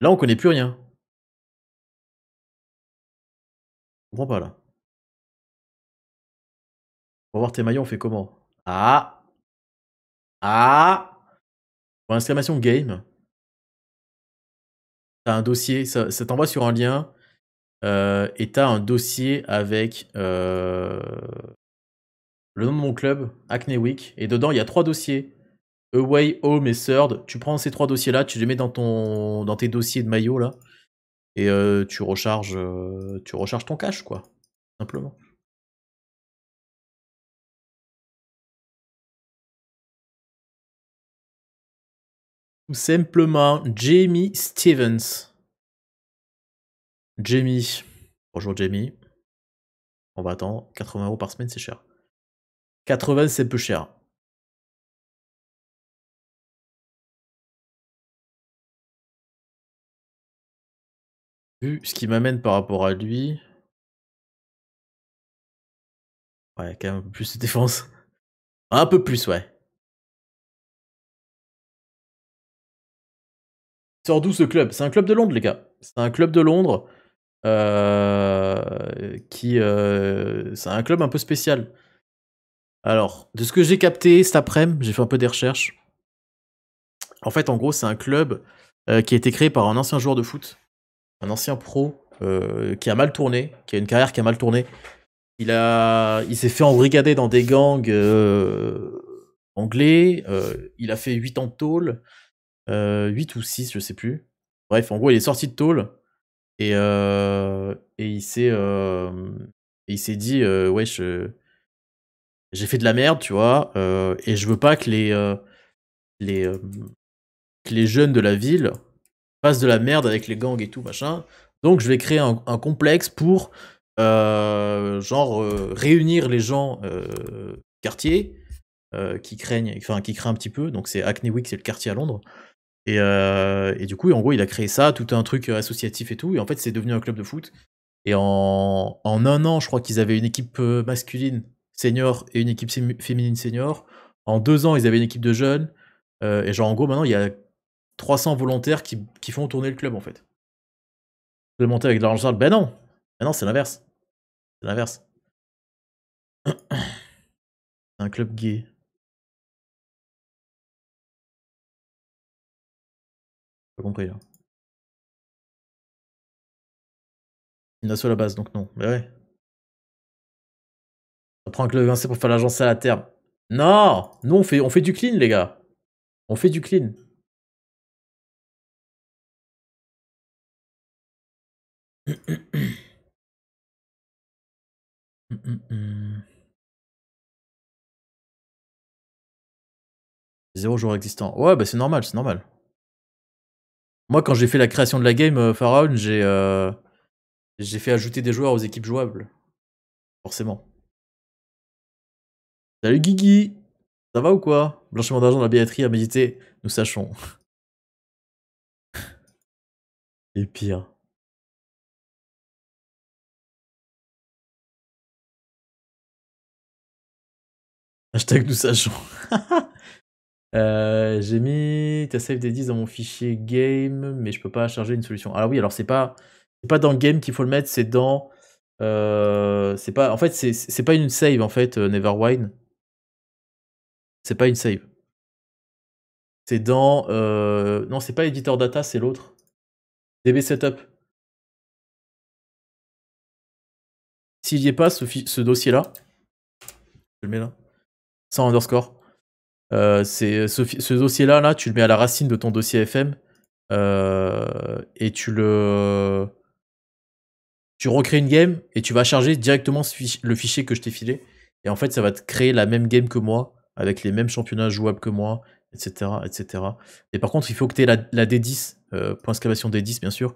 [SPEAKER 2] Là, on connaît plus rien. Je comprends pas là.
[SPEAKER 1] Pour voir tes maillots, on fait comment Ah Ah Pour l'inscription game. T'as un dossier, ça t'envoie sur un lien. Euh, et t'as un dossier avec euh, le nom de mon club, Acne Week, et dedans il y a trois dossiers. Away, Home et Third. Tu prends ces trois dossiers-là, tu les mets dans, ton, dans tes dossiers de maillot là, et euh, tu, recharges, tu recharges ton cash, quoi. Simplement. Tout simplement, Jamie Stevens. Jamie. Bonjour Jamie. On va attendre. 80 euros par semaine, c'est cher.
[SPEAKER 2] 80, c'est peu cher. Vu ce qui m'amène par rapport à lui. Ouais, quand même un peu plus de défense. Un peu plus, ouais.
[SPEAKER 1] Sort d'où ce club C'est un club de Londres, les gars. C'est un club de Londres. Euh, qui euh, c'est un club un peu spécial. Alors, de ce que j'ai capté cet après-midi, j'ai fait un peu des recherches. En fait, en gros, c'est un club euh, qui a été créé par un ancien joueur de foot, un ancien pro qui a mal tourné, qui a une carrière qui a mal tourné. Il, a, il s'est fait embrigader dans des gangs anglais, il a fait 8 ans de tôle, 8 ou 6, je sais plus. Bref, en gros, il est sorti de tôle, et, et il s'est dit Ouais, j'ai fait de la merde, tu vois, et je veux pas que les, les, les jeunes de la ville fassent de la merde avec les gangs et tout, machin. Donc je vais créer un, complexe pour genre réunir les gens euh, quartier qui craignent, enfin qui craignent un petit peu. Donc c'est Hackney c'est le quartier à Londres. Euh, et, du coup, en gros, il a créé ça, tout un truc euh, associatif et tout. Et en fait, c'est devenu un club de foot. Et en, un an, je crois qu'ils avaient une équipe euh, masculine senior et une équipe féminine senior. En deux ans, ils avaient une équipe de jeunes. et genre, en gros, maintenant, il y a 300 volontaires qui, font tourner le club, en fait. Le monter avec de l'argent Ben non Ben non, c'est l'inverse. C'est l'inverse.
[SPEAKER 2] un club gay. compris hein.
[SPEAKER 1] là. sur la base, donc non. Mais ouais. On prend que le c'est pour faire l'agence à la terre. Non Nous, on fait, on fait du clean, les gars. On fait du clean.
[SPEAKER 2] Zéro joueur existant. Ouais, bah c'est normal,
[SPEAKER 1] c'est normal. Moi, quand j'ai fait la création de la game, euh, Pharaon, j'ai euh, j'ai fait ajouter des joueurs aux équipes jouables. Forcément. Salut Guigui Ça va ou quoi Blanchiment d'argent dans la billetterie à méditer, nous sachons.
[SPEAKER 2] Et pire.
[SPEAKER 1] Hashtag nous sachons. Euh, j'ai mis ta save des 10 dans mon fichier game, mais je peux pas charger une solution. Alors ah oui, alors c'est pas pas dans game qu'il faut le mettre, c'est dans euh, c'est pas en fait c'est pas une save en fait euh, Neverwine. C'est pas une save. C'est dans non, c'est pas editor data, c'est l'autre. DB setup. S'il y est pas ce, ce dossier là, je le mets là. Sans underscore euh, c'est ce, dossier-là, là, tu le mets à la racine de ton dossier FM euh, et tu le tu recrées une game et tu vas charger directement le fichier que je t'ai filé. Et en fait, ça va te créer la même game que moi, avec les mêmes championnats jouables que moi, etc. etc. Et par contre, il faut que tu aies la, D10, euh, point d'exclamation D10 bien sûr,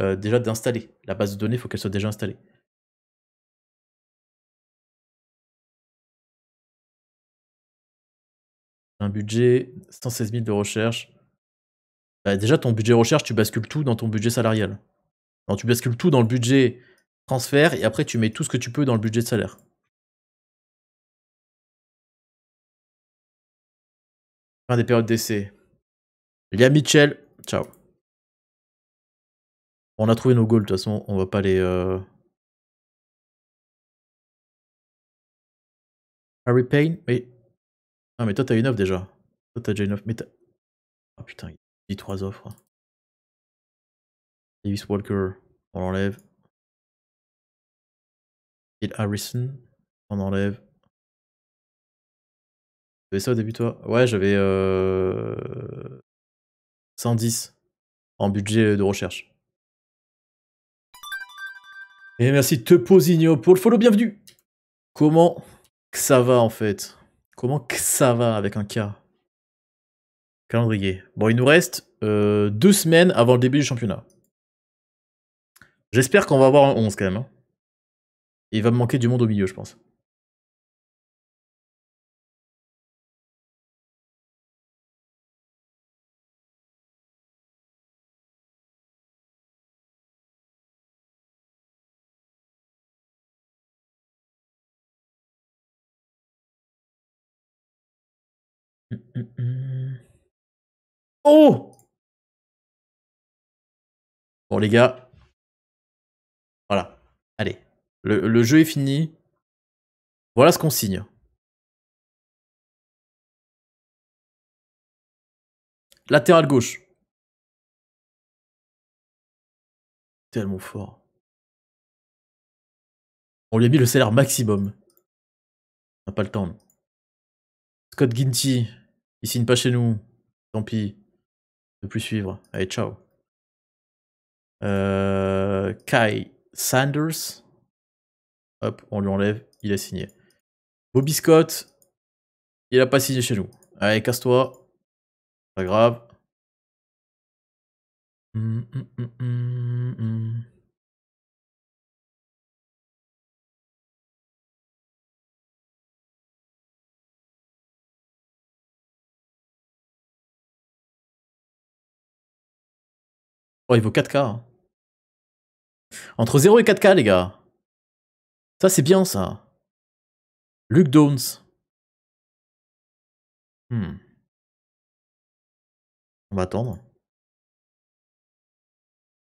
[SPEAKER 1] euh, déjà d'installer. La base de données, il faut qu'elle soit déjà installée. un budget 116 000 de recherche. Bah, déjà, ton budget recherche, tu bascules tout dans ton budget salarial. Non, tu bascules tout dans le budget transfert et après, tu mets tout ce que tu peux dans le budget de salaire.
[SPEAKER 2] Fin des périodes d'essai. Liam Mitchell, ciao. On a trouvé nos goals, de toute façon, on va pas les. Euh, Harry Payne, oui, ah, mais toi, t'as une offre déjà. Toi, t'as déjà une offre. Mais Ah, putain, il dit trois offres. Davis Walker, on l'enlève. Bill Harrison, on enlève. T'avais ça au début, toi Ouais, j'avais euh...
[SPEAKER 1] 110 en budget de recherche. Et merci Teposigno pour le follow, bienvenue Comment ça va en fait Comment ça va avec un K Calendrier. Bon, il nous reste euh, deux semaines avant le début du championnat. J'espère qu'on va avoir un 11 quand même. Hein. Il va me manquer du monde au milieu, je pense.
[SPEAKER 2] Oh bon les gars. Voilà. Allez. Le, jeu est fini. Voilà ce qu'on signe. Latéral gauche. Tellement fort. On lui a mis le salaire maximum. On
[SPEAKER 1] n'a pas le temps. Scott Ginty, il signe pas chez nous. Tant pis. De plus suivre. Allez, ciao. Euh, Kai Sanders. Hop, on lui enlève. Il a signé. Bobby Scott. Il a pas signé chez nous. Allez, casse-toi. Pas grave.
[SPEAKER 2] Hum, hum, hum, Oh, il vaut 4K. Hein. Entre 0 et 4K, les gars. Ça, c'est bien, ça. Luke Downs. Hmm.
[SPEAKER 1] On va attendre.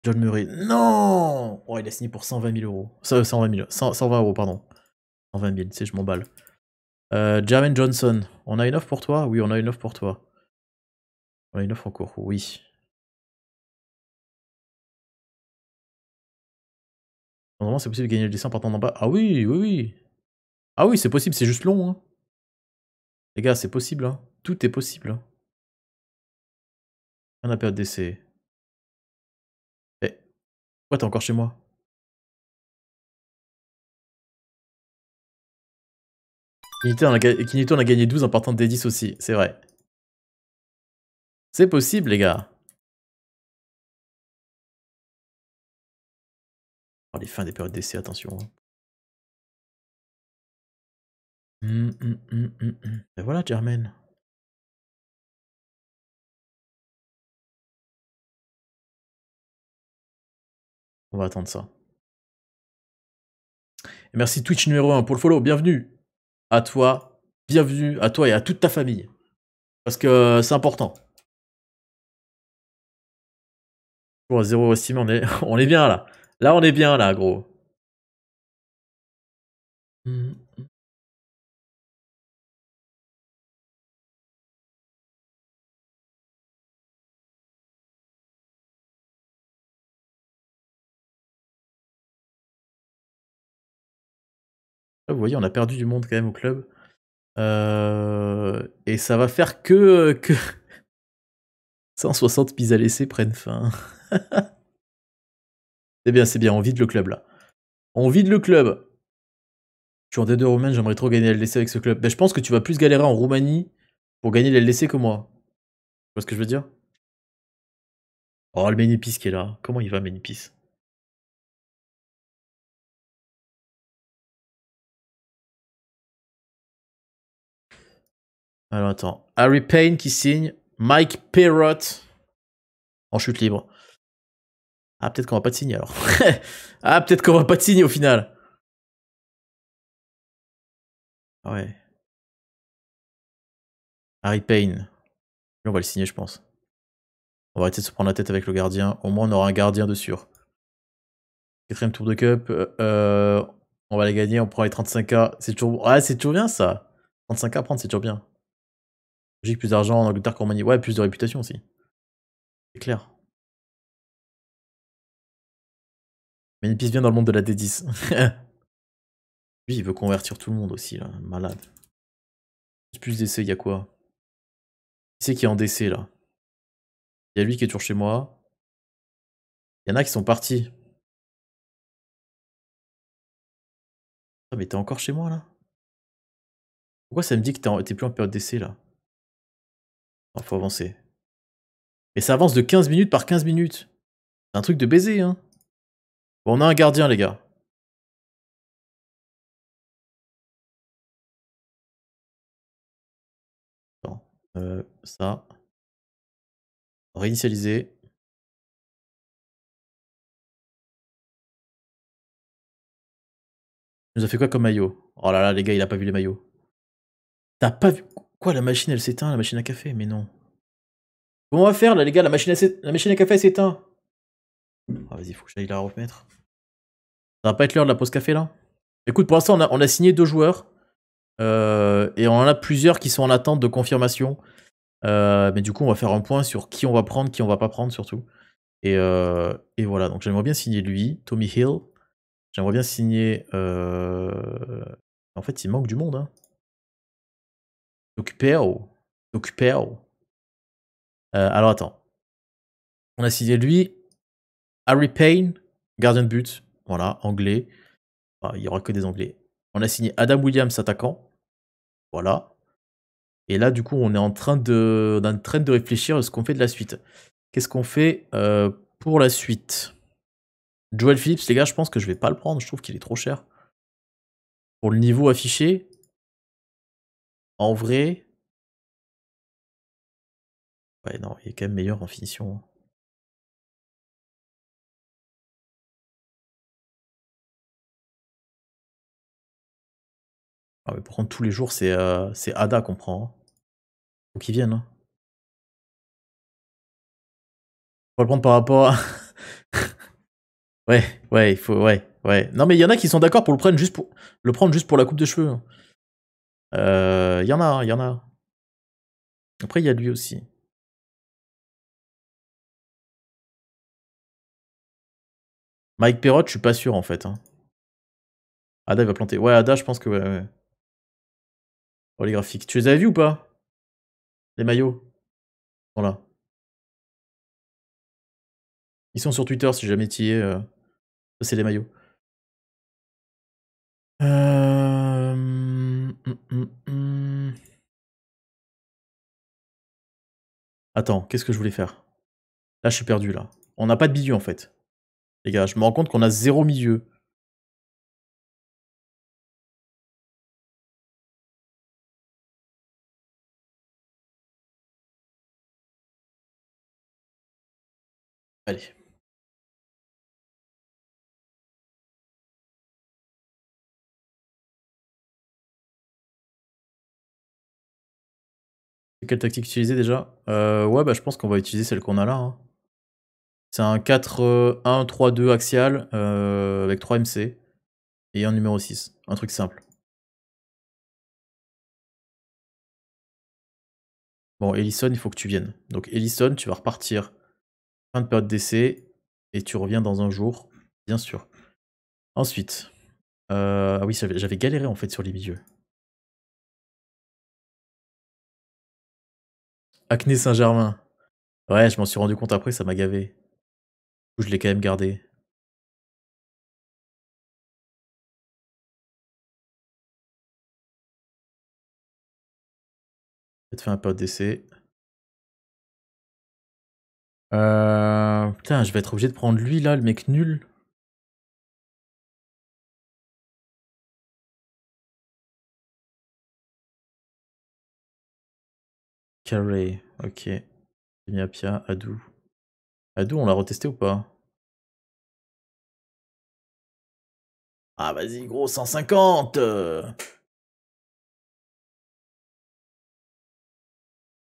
[SPEAKER 1] John Murray. Non Oh, il a signé pour 120 000 euros. 120 000. 120 euros, pardon. 120 000, tu sais, je m'emballe. Euh, Jermaine Johnson. On a une offre pour toi Oui, on a une offre pour toi. On a une offre
[SPEAKER 2] encore. oui.
[SPEAKER 1] c'est possible de gagner le dessin en partant d'en bas. Ah oui, oui, oui. Ah oui, c'est possible, c'est juste long. Hein. Les gars, c'est possible. Hein. Tout est possible.
[SPEAKER 2] On hein. a perdu d'essai. Eh. Pourquoi t'es encore chez moi a gagné 12 en partant des 10 aussi. C'est vrai. C'est possible, les gars. les fins des périodes d'essai, attention. Hein. Mmh, mmh, mmh, et voilà, Germaine. On va attendre ça.
[SPEAKER 1] merci Twitch numéro 1 pour le follow. Bienvenue à toi. Bienvenue à toi et à toute ta famille. Parce que euh, c'est important. Pour zéro estimé, on est, on est bien là. Là, on est
[SPEAKER 2] bien, là, gros. Mmh. Vous voyez, on a perdu du monde quand même au club.
[SPEAKER 1] Euh, et ça va faire que, euh, que 160 pis à laisser prennent fin. C'est eh bien, c'est bien, on vide le club là. On vide le club. Tu en D2 roumaine, j'aimerais trop gagner l'LDC avec ce club. mais ben, je pense que tu vas plus galérer en Roumanie pour gagner l'LDC que moi. Tu vois ce que je veux dire Oh, le Ménipis qui est là. Comment il va, Ménipis Alors attends. Harry Payne qui signe. Mike Perrot en chute libre. Ah, peut-être qu'on va pas te signer alors.
[SPEAKER 2] ah, peut-être qu'on va pas te signer au final. Ouais. Harry Payne. on va le signer, je pense.
[SPEAKER 1] On va arrêter de se prendre la tête avec le gardien. Au moins, on aura un gardien de sûr. Quatrième tour de cup. Euh, euh, on va la gagner. On prend les 35K. C'est toujours... Ouais, c'est toujours bien, ça. 35K à prendre, c'est toujours bien. Logique, plus d'argent en Angleterre qu'en manie. Ouais, plus de réputation aussi.
[SPEAKER 2] C'est clair. Manipis
[SPEAKER 1] bien dans le monde de la D10. Lui, il veut convertir tout le monde aussi, là. Malade. Plus d'essais, il y a quoi Qui c'est qui est en décès, là
[SPEAKER 2] Il y a lui qui est toujours chez moi. Il y en a qui sont partis. Ah, mais t'es encore chez moi, là
[SPEAKER 1] Pourquoi ça me dit que t'es plus en période d'essai, là Il faut avancer. Mais ça avance de 15 minutes par 15 minutes. C'est un truc de baiser, hein on a un
[SPEAKER 2] gardien, les gars. Attends, euh, ça. Réinitialiser.
[SPEAKER 1] Il nous a fait quoi comme maillot Oh là là, les gars, il a pas vu les maillots. T'as pas vu Quoi, la machine, elle s'éteint, la machine à café Mais non. Comment on va faire, là, les gars La machine à, la machine à café s'éteint. Ah, vas-y, faut que j'aille la remettre. Ça va pas être l'heure de la pause café là Écoute, pour l'instant, on a, signé deux joueurs. Euh, et on en a plusieurs qui sont en attente de confirmation. Euh, mais du coup, on va faire un point sur qui on va prendre, qui on va pas prendre surtout. Et, euh, voilà, donc j'aimerais bien signer lui, Tommy Hill. J'aimerais bien signer. En fait, il manque du monde. Hein.
[SPEAKER 2] Docupeo. alors attends.
[SPEAKER 1] On a signé lui, Harry Payne, gardien de but. Voilà, anglais. il n'y aura que des anglais. On a signé Adam Williams, attaquant. Voilà. Et là, du coup, on est en train de, en train de réfléchir à ce qu'on fait de la suite. Qu'est-ce qu'on fait euh, pour la suite Joel Phillips, les gars, je pense que je vais pas le prendre. Je trouve qu'il est trop cher. Pour le niveau affiché,
[SPEAKER 2] en vrai. Ouais, non, il est quand même meilleur en finition. Hein. Ah mais par contre tous les jours c'est euh, Ada qu'on prend. Hein. Faut qu'il viennent. Hein.
[SPEAKER 1] Faut le prendre par rapport à... ouais, ouais, il faut, ouais, ouais. Non mais il y en a qui sont d'accord pour le prendre juste pour le prendre juste pour la coupe de cheveux. Hein. Euh, il y en a, il y en a. Après il y a lui aussi.
[SPEAKER 2] Mike Perrot, je suis pas sûr en fait. Ada il va planter. Ouais, Ada, je pense que Oh les graphiques, tu les avais vus ou pas Les maillots Voilà. Ils sont sur Twitter si jamais tu es. Euh, ça c'est les maillots. Euh, hum, hum, hum.
[SPEAKER 1] Attends, qu'est-ce que je voulais faire Là je suis perdu là. On n'a pas de milieu en fait. Les gars, je me rends compte qu'on a zéro milieu. Allez. Quelle tactique utiliser déjà euh, Ouais, bah, je pense qu'on va utiliser celle qu'on a là. Hein. C'est un 4-1-3-2 euh, axial euh, avec 3 MC et un numéro 6. Un truc simple. Bon, Ellison, il faut que tu viennes. Donc Ellison, tu vas repartir de période d'essai, et tu reviens dans un jour, bien sûr. Ensuite, euh, ah oui, j'avais galéré en fait sur les milieux.
[SPEAKER 2] Acné Saint-Germain. Ouais, je m'en suis rendu compte après, ça m'a gavé. Du je l'ai quand même gardé. peut un période d'essai. Euh, putain, je vais être obligé de prendre lui là, le mec nul. Carré, ok. Pia, Adou. Adou, on l'a retesté ou pas Ah vas-y gros, 150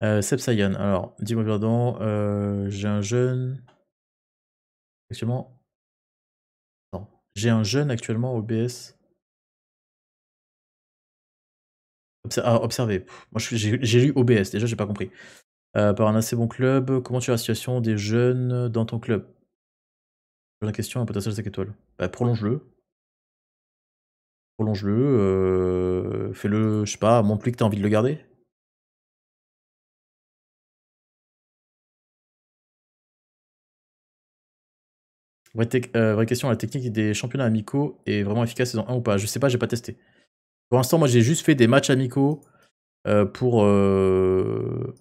[SPEAKER 2] Euh, Seb Sayan, alors, dis-moi pardon, euh, j'ai un jeune. Actuellement.
[SPEAKER 1] j'ai un jeune actuellement OBS. bs ah, observez. moi, j'ai lu OBS, déjà, j'ai pas compris. Euh, par un assez bon club, comment tu as la situation des jeunes dans ton club La question, un potentiel 5 étoiles. Bah, prolonge-le. Prolonge-le. Fais-le, je sais pas,
[SPEAKER 2] montre-lui que t'as envie de le garder.
[SPEAKER 1] Euh, vraie, question, la technique des championnats amicaux est vraiment efficace saison 1 ou pas Je sais pas, j'ai pas testé. Pour l'instant, moi j'ai juste fait des matchs amicaux euh, pour euh,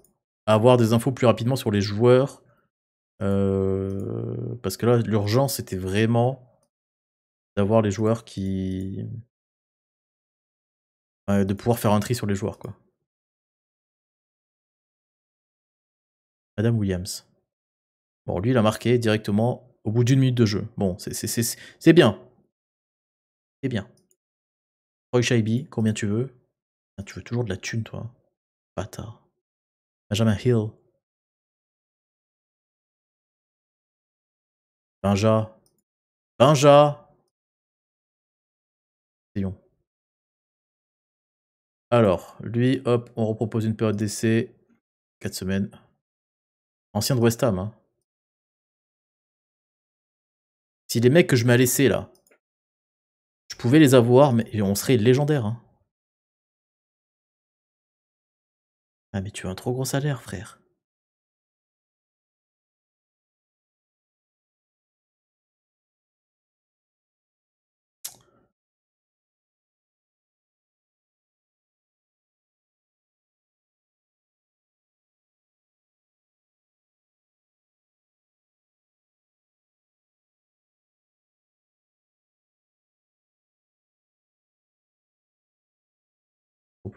[SPEAKER 1] avoir des infos plus rapidement sur les joueurs. parce que là, l'urgence c'était vraiment d'avoir les joueurs qui. de pouvoir faire un tri sur les joueurs, quoi. Madame Williams. Bon, lui, il a marqué directement au bout d'une minute de jeu. Bon, c'est bien. C'est bien. Roy Shaibi, combien tu veux ah, Tu veux toujours
[SPEAKER 2] de la thune, toi. Bâtard. Benjamin Hill. Benja. Benja Alors,
[SPEAKER 1] lui, hop, on repropose une période d'essai. 4 semaines. Ancien de West Ham, hein. Si les mecs que je m'ai laissés là,
[SPEAKER 2] je pouvais les avoir, mais on serait légendaire. Hein. Ah mais tu as un trop gros salaire, frère.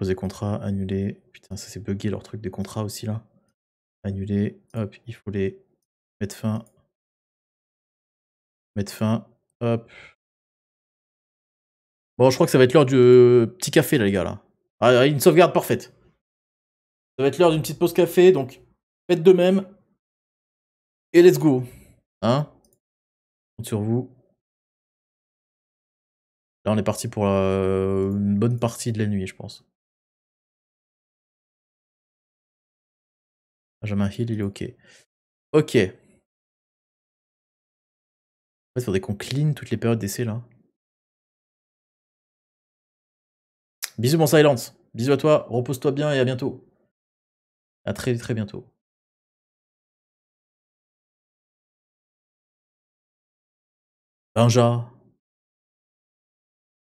[SPEAKER 2] des contrat,
[SPEAKER 1] annuler. Putain, ça c'est bugué leur truc des contrats aussi là. annulé hop, il faut les mettre fin. Mettre fin, hop. Bon, je crois que ça va être l'heure du euh, petit café là, les gars là. Ah, une sauvegarde parfaite. Ça va être l'heure d'une petite pause café, donc faites de même.
[SPEAKER 2] Et let's go. Hein Compte sur vous. Là, on est parti pour la... Euh, une bonne partie de la nuit, je pense. Benjamin Hill, il est OK. OK. En fait, il faudrait qu'on clean toutes les périodes d'essai là. Bisous mon silence. Bisous à toi, repose-toi bien et à bientôt. À très très bientôt. Benja.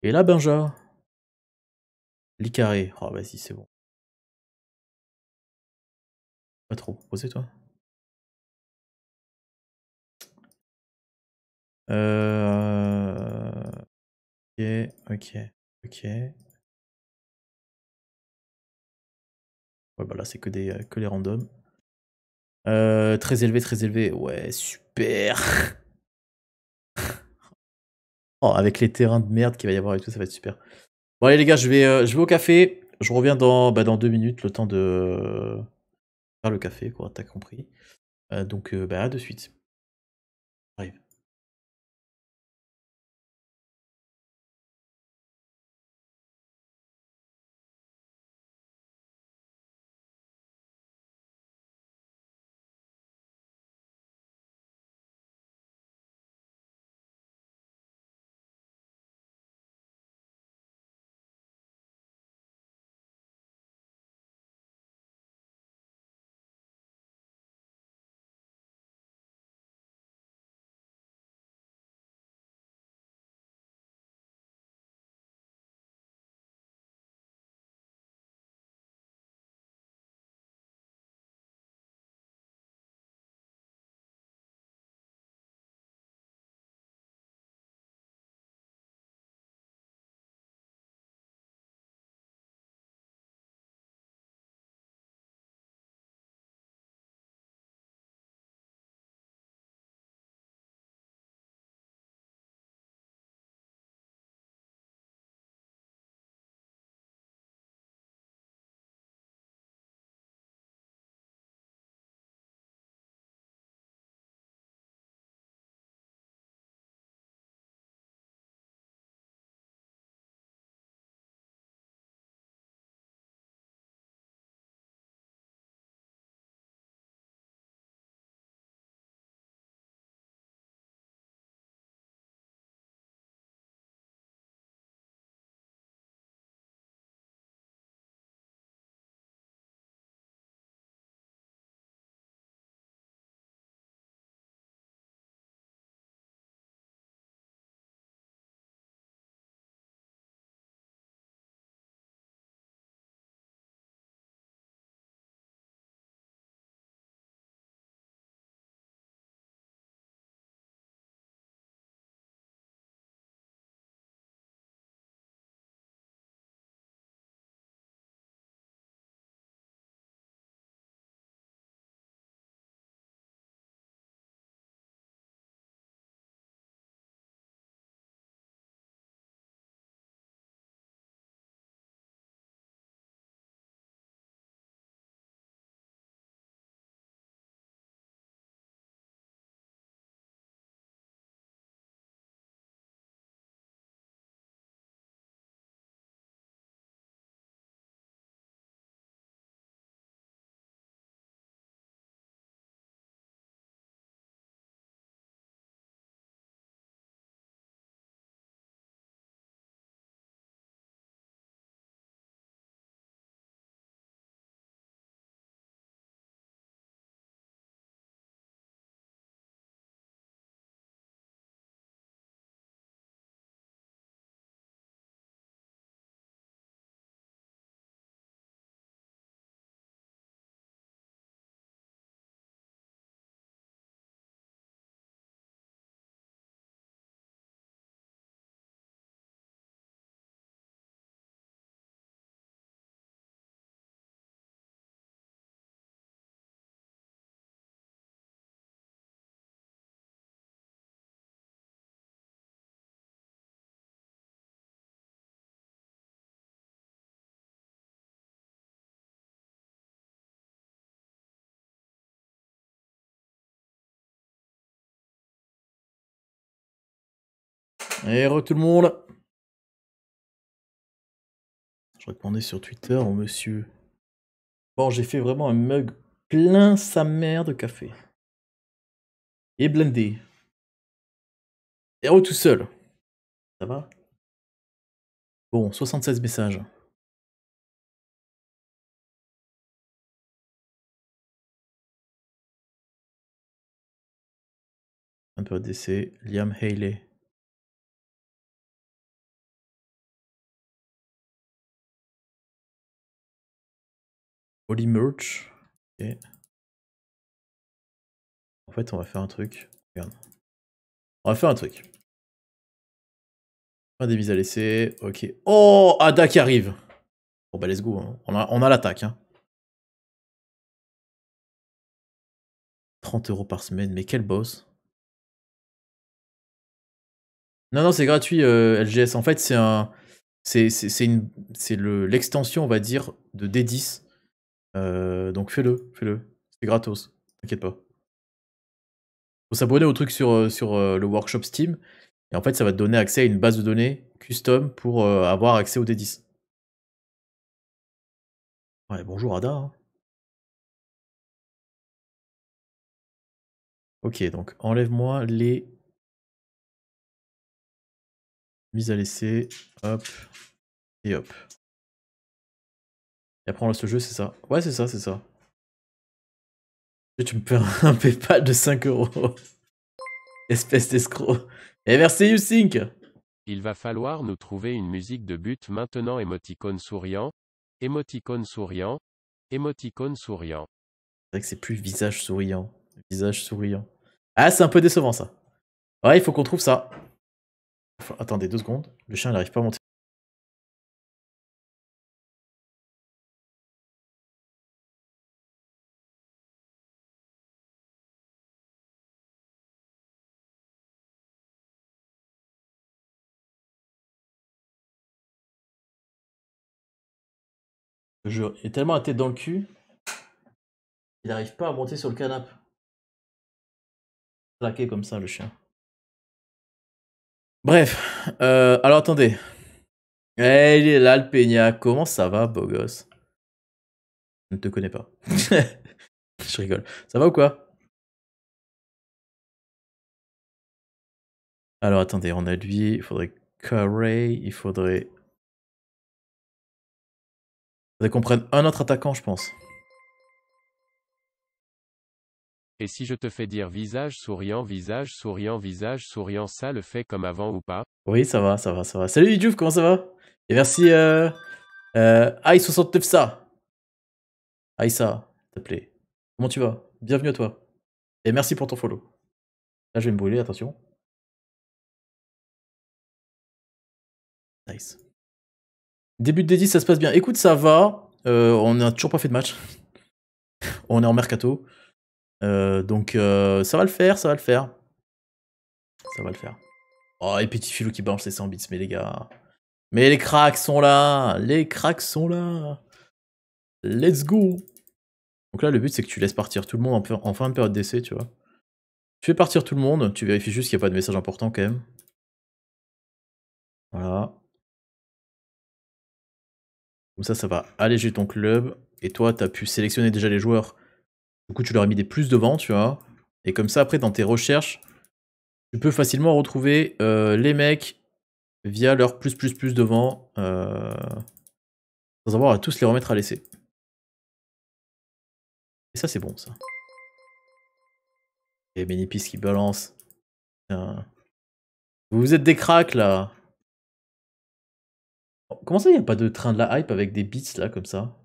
[SPEAKER 2] Et là, Benja. Licaré. Oh, vas-y, c'est bon. Pas trop proposé, toi Euh... Ok, ok, ok. Ouais, bah là, c'est que, des, euh, que les randoms. Euh, très
[SPEAKER 1] élevé, très élevé. Ouais, super. oh, avec les terrains de merde qu'il va y avoir et tout, ça va être super. Bon, allez, les gars, je vais, euh, je vais au café. Je reviens dans, bah, dans deux minutes, le temps de... Par le café, quoi, t'as compris. Euh,
[SPEAKER 2] donc, euh, bah, à de suite. Et
[SPEAKER 1] tout le monde Je répondais sur Twitter au oh, monsieur. Bon, j'ai fait vraiment un mug plein sa mère de café.
[SPEAKER 2] Et blindé. Héros tout seul. Ça va Bon, 76 messages. Un peu décès, Liam Haley. Holy merch.
[SPEAKER 1] En fait, on va faire un truc. Regarde. On va faire un truc. Fin des mises à laisser. Ok. Oh Ada qui arrive Bon bah let's go. Hein. On a,
[SPEAKER 2] on a l'attaque. Hein. 30 euros
[SPEAKER 1] par semaine, mais quel boss Non, non, c'est gratuit, euh, LGS. En fait, c'est un. C'est l'extension, on va dire, de D10 euh, donc fais-le, fais-le. C'est gratos, t'inquiète pas. Faut s'abonner au truc sur, euh, sur euh, le workshop Steam. Et en fait, ça va te donner accès à une base de données custom pour avoir accès au D10.
[SPEAKER 2] Ouais, bonjour Ada. Hein. Ok, donc enlève-moi les mises à laisser, Hop. Et hop. Et
[SPEAKER 1] après on jeu, c'est ça. Ouais, c'est ça, c'est ça. tu me peux un PayPal de 5 euros. Espèce d'escroc. Et merci YouSync
[SPEAKER 3] Il va falloir nous trouver une musique de but maintenant émoticône souriant. Émoticône
[SPEAKER 1] souriant. Émoticône souriant. C'est vrai que c'est plus visage souriant. Visage souriant. Ah, c'est un peu décevant ça. Ouais, il faut qu'on trouve ça. Attendez
[SPEAKER 2] deux secondes. Le chien, il n'arrive pas à monter. est tellement à tête dans le cul, il n'arrive pas à monter sur le canap.
[SPEAKER 1] Plaqué comme ça, le chien. Bref, euh, alors attendez. Eh, il est là, le Comment ça va, beau gosse Je ne te connais pas. Je rigole. Ça va ou quoi
[SPEAKER 2] Alors attendez, on a lui, il faudrait Curry, il faudrait Faudrait qu'on prenne
[SPEAKER 1] un autre attaquant, je pense.
[SPEAKER 3] Et si je te fais dire visage souriant, visage souriant, visage souriant, ça le fait comme avant ou pas Oui, ça
[SPEAKER 1] va, ça va, ça va. Salut Youtube, comment ça va Et merci euh, euh, Aïe69 ça Aïssa, s'il te plaît. Comment tu vas Bienvenue à toi. Et merci
[SPEAKER 2] pour ton follow. Là, je vais me brûler, attention.
[SPEAKER 1] Nice. Début de ça se passe bien. Écoute, ça va. Euh, on n'a toujours pas fait de match. on est en mercato. Euh, donc euh, ça va le faire, ça va le faire. Ça va le faire. Oh, les petits filou qui branchent les 100 bits, mais les gars. Mais les cracks sont là Les cracks sont là Let's go Donc là, le but, c'est que tu laisses partir tout le monde en, en fin de période d'essai, tu vois. Tu fais partir tout le monde, tu vérifies juste qu'il n'y a pas de message important quand même. Voilà. Comme ça, ça va alléger ton club. Et toi, tu as pu sélectionner déjà les joueurs. Du coup, tu leur as mis des plus devant, tu vois. Et comme ça, après, dans tes recherches, tu peux facilement retrouver euh, les mecs via leur plus plus plus devant. Euh, sans avoir à tous les remettre à laisser. Et ça, c'est bon, ça. Et Benipis qui balance. Vous Vous êtes des cracks, là Comment ça, il n'y a pas de train de la hype avec des beats là, comme ça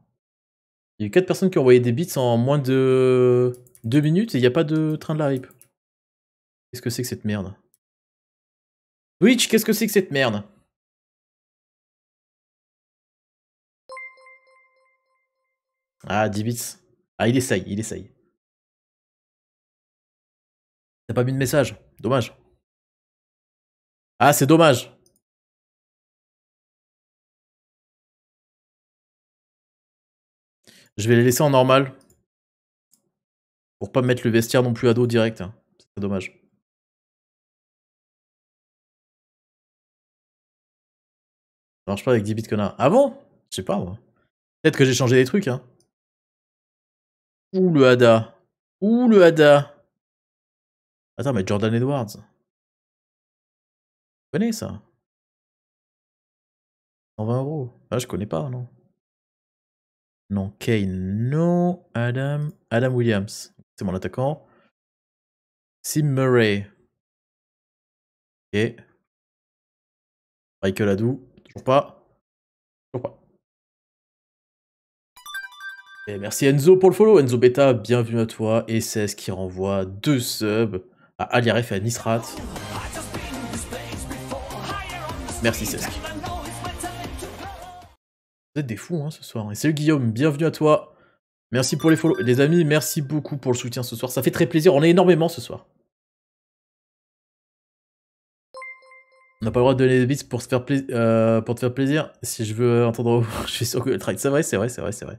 [SPEAKER 1] Il y a 4 personnes qui ont envoyé des beats en moins de 2 minutes et il n'y a pas de train de la hype. Qu'est-ce que c'est que cette merde Twitch, qu'est-ce que c'est que cette
[SPEAKER 2] merde Ah, 10 bits. Ah, il essaye, il essaye. T'as pas mis de message, dommage. Ah, c'est dommage. Je vais les laisser en normal. Pour pas mettre le vestiaire non plus à dos direct. Hein. C'est dommage. Ça marche pas avec 10 bits qu'on Ah bon Je sais pas moi. Peut-être que j'ai changé des trucs. Hein. Ouh le Hada. Ouh le Hada. Attends, mais Jordan Edwards. Connais connaissez ça 120 euros. Ah, je connais pas, non. Non, Kane, non. Adam, Adam Williams, c'est mon attaquant. Sim Murray. et
[SPEAKER 1] Michael Adou, toujours pas. Toujours pas. Et merci Enzo pour le follow. Enzo Beta, bienvenue à toi. Et 16 qui renvoie deux subs à Aliaref et à Nisrat. Merci Cesc. Vous êtes des fous hein, ce soir. Et salut Guillaume, bienvenue à toi. Merci pour les follow. Les amis, merci beaucoup pour le soutien ce soir. Ça fait très plaisir. On est énormément ce soir. On n'a pas le droit de donner des bits pour, se faire euh, te faire plaisir. Si je veux entendre, je suis sûr que le C'est vrai, c'est vrai, c'est vrai, c'est vrai.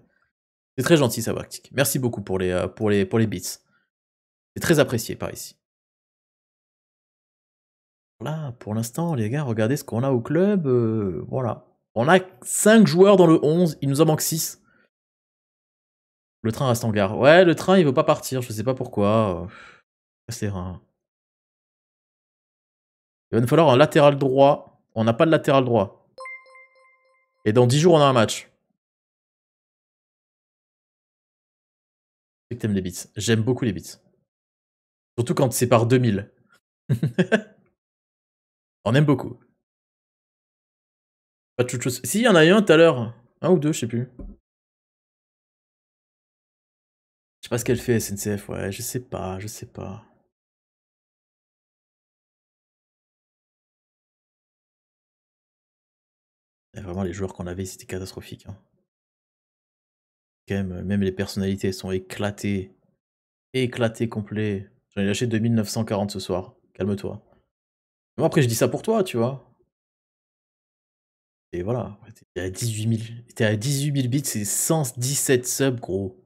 [SPEAKER 1] C'est très gentil, ça, Bartik. Merci beaucoup pour les, euh, pour les, pour les bits. C'est très apprécié par ici. Voilà, pour l'instant, les gars, regardez ce qu'on a au club. Euh, voilà. On a 5 joueurs dans le 11, il nous en manque 6. Le train reste en gare. Ouais, le train, il veut pas partir, je sais pas pourquoi.
[SPEAKER 2] C'est un. Il va nous falloir un latéral droit. On n'a pas de latéral droit. Et dans 10 jours, on a un match. Je que les bits. J'aime beaucoup les bits. Surtout quand c'est par 2000. on aime beaucoup. Pas de chose. Si, il y en a eu un tout à l'heure. Un ou deux, je sais plus. Je sais pas ce qu'elle fait, SNCF, ouais, je sais pas, je sais pas.
[SPEAKER 1] vraiment, les joueurs qu'on avait, c'était catastrophique. Hein. Euh, même, les personnalités sont éclatées. Éclatées complet. J'en ai lâché 2940 ce soir. Calme-toi. Bon, après, je dis ça pour toi, tu vois. Et voilà, t'es à 18 000, à 18 bits, c'est 117 subs, gros.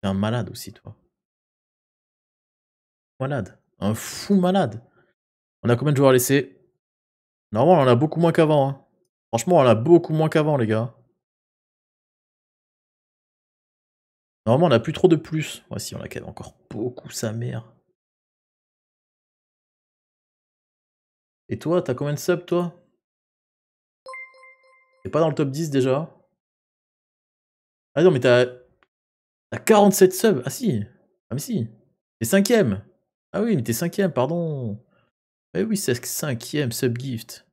[SPEAKER 1] T'es un malade aussi, toi. Malade. Un fou malade. On a combien de joueurs laissés Normalement, on en a beaucoup moins qu'avant. Hein. Franchement, on en a beaucoup moins qu'avant, les gars. Normalement, on n'a plus trop de plus. Voici on a encore beaucoup, sa mère.
[SPEAKER 2] Et toi, t'as combien de subs, toi T'es pas dans le top 10 déjà Ah non, mais
[SPEAKER 1] t'as. T'as 47 subs Ah si Ah mais si T'es cinquième Ah oui, mais t'es cinquième, pardon Mais bah oui, c'est cinquième gift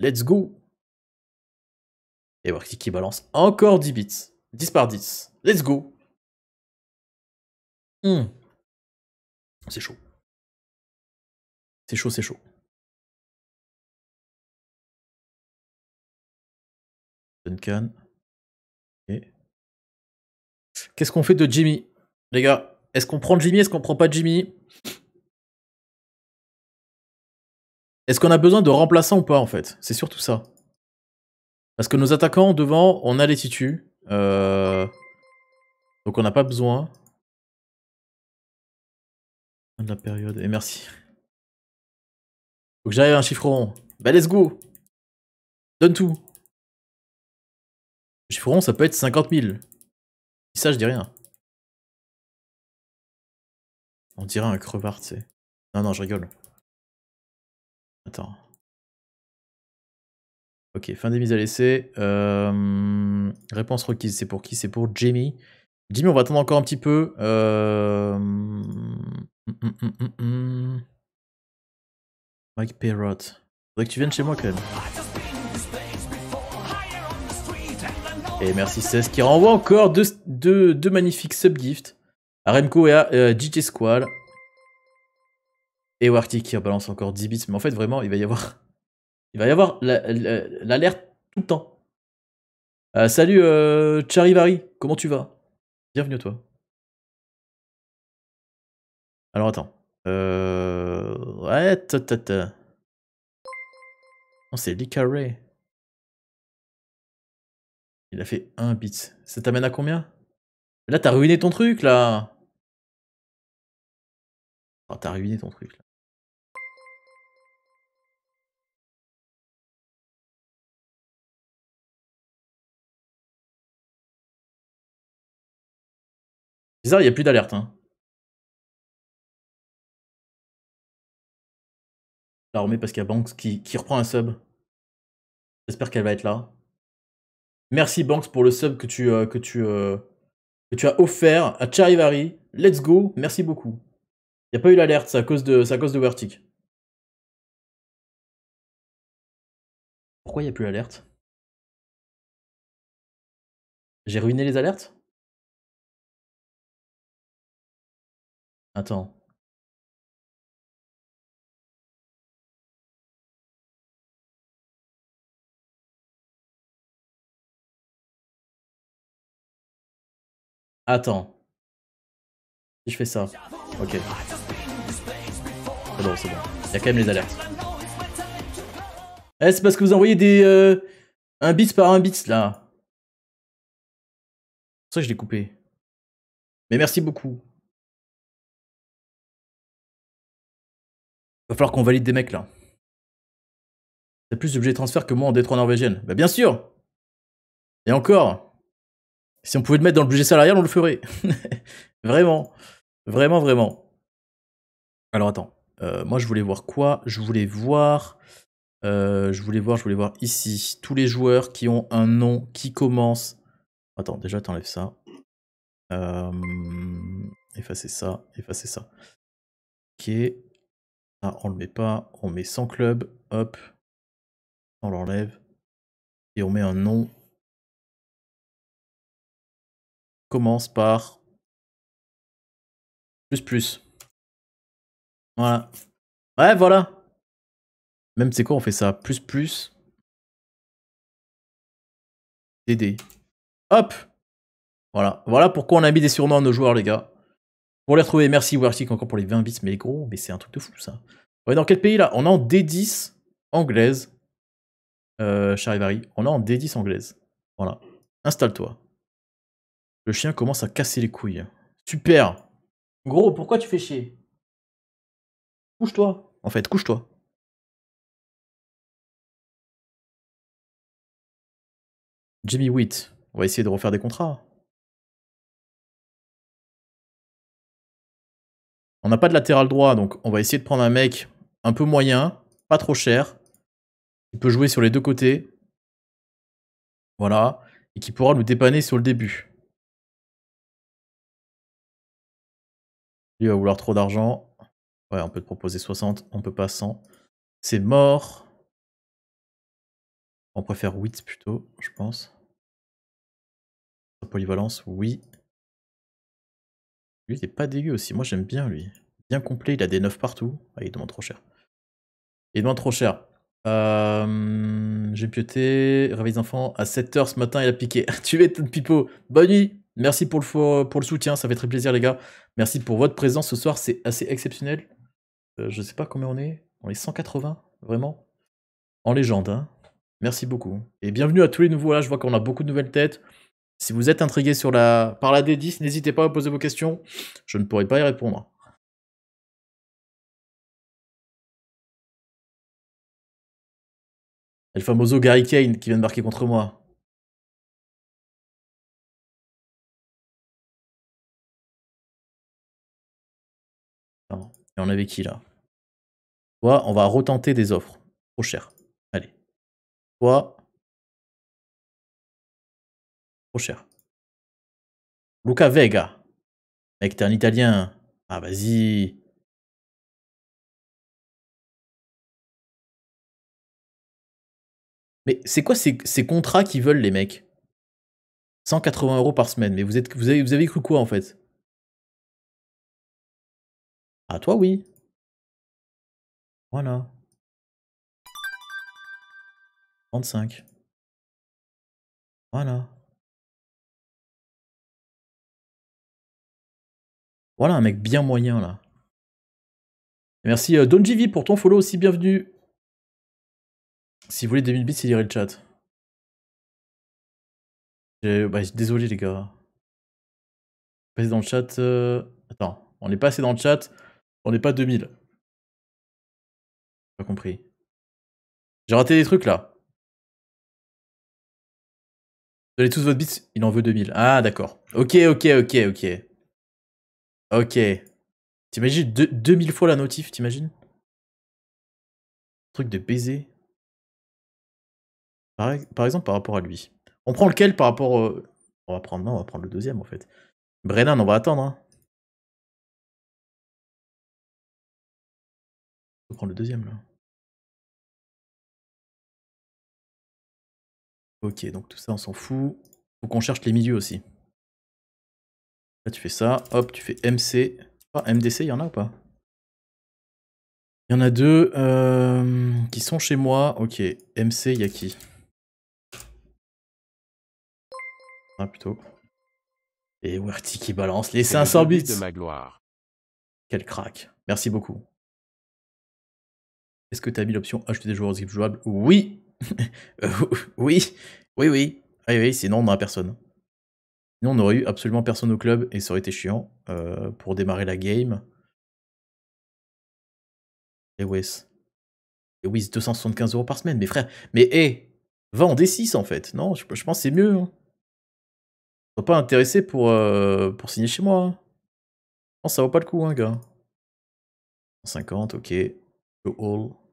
[SPEAKER 1] Let's go Et voir qui balance encore 10 bits. 10
[SPEAKER 2] par 10. Let's go hmm. C'est chaud. C'est chaud, c'est chaud. Duncan.
[SPEAKER 1] Qu'est-ce qu'on fait de Jimmy Les gars, est-ce qu'on prend Jimmy Est-ce qu'on prend pas Jimmy Est-ce qu'on a besoin de remplaçants ou pas en fait C'est surtout ça. Parce que nos attaquants devant, on a les titus. Euh, donc on n'a pas besoin.
[SPEAKER 2] De la période. Et merci. Faut que j'arrive à un chiffre rond. Bah let's go Donne tout suis rond, ça peut être 50 000. ça, je dis rien. On dirait un
[SPEAKER 1] crevard, tu sais. Non, non, je rigole. Attends. Ok, fin des mises à l'essai. Euh, réponse requise, c'est pour qui C'est pour Jimmy Jimmy, on va attendre encore un petit peu. Euh, Mike Perrot. Faudrait que tu viennes chez moi quand Et merci 16 qui renvoie encore deux, deux, deux magnifiques subgifts à Remco et à euh, DJ Squall. Et Warty qui rebalance encore 10 bits. Mais en fait, vraiment, il va y avoir. Il va y avoir l'alerte tout le temps. Euh, salut euh, Charivari,
[SPEAKER 2] comment tu vas Bienvenue à toi. Alors attends.
[SPEAKER 1] Euh... Ouais, tata. Non, c'est Ray. Il a fait 1 bit. Ça t'amène à
[SPEAKER 2] combien Là, t'as ruiné ton truc, là oh, T'as ruiné ton truc, là. Bizarre, il n'y a plus d'alerte. Hein. on remet parce qu'il y a Banks qui reprend un sub.
[SPEAKER 1] J'espère qu'elle va être là. Merci Banks pour le sub que tu, euh, euh, que tu, as offert à Charivari. Let's go, merci beaucoup. Il a pas eu l'alerte, c'est à cause de, Vertic. cause de
[SPEAKER 2] Pourquoi il a plus l'alerte J'ai ruiné les alertes Attends.
[SPEAKER 1] Attends. Si je fais ça. Ok. C'est bon, c'est bon. Il y a quand même les alertes. Eh, c'est parce que vous envoyez des... Euh, un bits par un bits, là.
[SPEAKER 2] C'est ça que je l'ai coupé. Mais merci beaucoup. Va falloir qu'on valide des mecs, là. T'as plus d'objets de
[SPEAKER 1] transfert que moi en D3 norvégienne. Bah bien sûr Et encore si on pouvait le mettre dans le budget salarial, on le ferait. vraiment. Vraiment, vraiment. Alors attends. Euh, moi, je voulais voir quoi Je voulais voir. Euh, je voulais voir, je voulais voir ici tous les joueurs qui ont un nom qui commence. Attends, déjà t'enlèves ça. Euh, effacer ça, effacer ça. Ok. Ah, on le met pas. On met sans club. Hop.
[SPEAKER 2] On l'enlève. Et on met un nom commence par plus plus. Voilà. Ouais, voilà. Même c'est quoi, on fait ça plus plus.
[SPEAKER 1] DD. Hop Voilà. Voilà pourquoi on a mis des surnoms à nos joueurs, les gars. Pour les retrouver, merci si encore pour les 20 bits, mais gros, mais c'est un truc de fou ça. Ouais, dans quel pays là On est en D10 anglaise. Euh, Charivari. On est en D10 anglaise. Voilà. Installe-toi. Le chien commence à casser les couilles. Super Gros, pourquoi tu fais chier
[SPEAKER 2] Couche-toi, en fait, couche-toi. Jimmy Witt, on va essayer de refaire des contrats. On n'a pas de latéral
[SPEAKER 1] droit, donc on va essayer de prendre un mec un peu moyen, pas trop cher, qui peut jouer sur les deux côtés. Voilà, et qui pourra nous dépanner sur le début.
[SPEAKER 2] Lui va vouloir trop d'argent. Ouais, on peut te proposer 60, on peut pas 100. C'est mort. On préfère 8 plutôt, je pense. Polyvalence,
[SPEAKER 1] oui. Lui, il est pas dégueu aussi. Moi, j'aime bien lui. Bien complet, il a des 9 partout. Ah, il demande trop cher. Il demande trop cher. Euh, j'ai pioté, Ravis des enfants, à 7h ce matin, il a piqué. tu es ton pipo. Bonne nuit Merci pour le, pour le soutien, ça fait très plaisir les gars. Merci pour votre présence ce soir, c'est assez exceptionnel. Euh, je sais pas combien on est, on est 180, vraiment. En légende, hein. Merci beaucoup. Et bienvenue à tous les nouveaux là, je vois qu'on a beaucoup de nouvelles têtes. Si vous êtes intrigué sur la... par la D10, n'hésitez pas à poser vos questions, je ne pourrai pas y répondre.
[SPEAKER 2] le famoso Gary Kane qui vient de marquer contre moi. Et on avait qui là Toi, on va retenter des offres. Trop cher. Allez. Toi. Trop cher. Luca Vega. Mec, t'es un italien. Ah, vas-y.
[SPEAKER 1] Mais c'est quoi ces, contrats qu'ils veulent, les mecs 180 euros par semaine. Mais vous, êtes, vous, avez, vous avez cru quoi, en fait à toi, oui.
[SPEAKER 2] Voilà. 35. Voilà. Voilà un mec bien moyen là.
[SPEAKER 1] Merci euh, Donjivi pour ton follow aussi, bienvenue. Si vous voulez 2000 bits, il irait le chat. Bah, désolé les gars. Passer dans le chat. Euh, attends, on est passé dans le chat. On n'est pas
[SPEAKER 2] 2000. Pas compris. J'ai raté des trucs là. avez tous votre bits, il en veut 2000. Ah, d'accord. Ok, ok, ok, ok. Ok. T'imagines 2000
[SPEAKER 1] fois la notif, t'imagines Truc de baiser. Par, exemple, par rapport à lui. On prend lequel par rapport. au... On va prendre. Non, on va prendre le
[SPEAKER 2] deuxième en fait. Brennan, on va attendre. Hein. le deuxième, là.
[SPEAKER 1] Ok, donc tout ça, on s'en fout. Faut qu'on cherche les milieux aussi. Là, tu fais ça. Hop, tu fais MC. Ah, MDC, il y en a ou pas Il y en a deux euh, qui sont chez moi. Ok, MC, il y a qui Ah, plutôt. Et Werty qui balance les 500 bits de ma gloire. Quel crack. Merci beaucoup. Est-ce que tu as mis l'option acheter des joueurs aux équipes jouables Oui Oui Oui, oui. Ah oui, sinon on n'aurait personne. Sinon on aurait eu absolument personne au club et ça aurait été chiant euh, pour démarrer la game. Et Wes. Et Wes, 275 euros par semaine, mes frères. Mais hé hey, Va en D6 en fait. Non, je, pense que c'est mieux. Hein. pas intéressé pour, euh, pour signer chez moi. Hein. Non, ça vaut pas le coup, hein, gars.
[SPEAKER 2] 150, ok. Go all.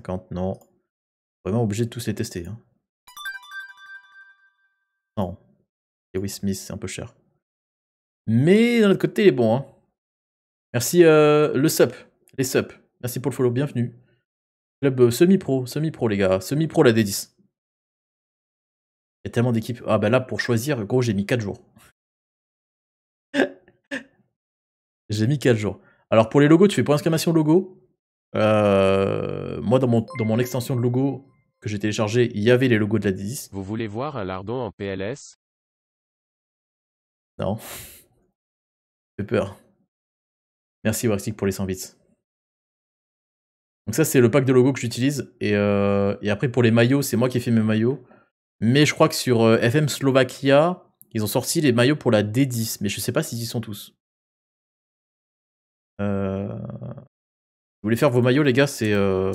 [SPEAKER 1] 50, non. Vraiment obligé de tous les tester. Hein. Non. Et oui, Smith, c'est un peu cher. Mais d'un autre côté, il est bon. Hein. Merci euh, le sub, les Sup, Merci pour le follow, bienvenue. Club euh, semi-pro, semi-pro les gars, semi-pro la D10. Il y a tellement d'équipes. Ah bah là, pour choisir, gros, j'ai mis 4 jours. j'ai mis 4 jours. Alors pour les logos, tu fais point d'exclamation logo, euh, moi, dans mon, extension de logo que j'ai téléchargé, il y avait les logos de la D10. Vous voulez voir un lardon en
[SPEAKER 3] PLS
[SPEAKER 1] Non. J'ai peur. Merci Waxic, pour les 100 bits. Donc ça, c'est le pack de logos que j'utilise. Euh, et, après, pour les maillots, c'est moi qui ai fait mes maillots. Mais je crois que sur euh, FM Slovakia, ils ont sorti les maillots pour la D10. Mais je ne sais pas s'ils y sont tous. Euh... Vous voulez faire vos maillots, les gars, c'est euh,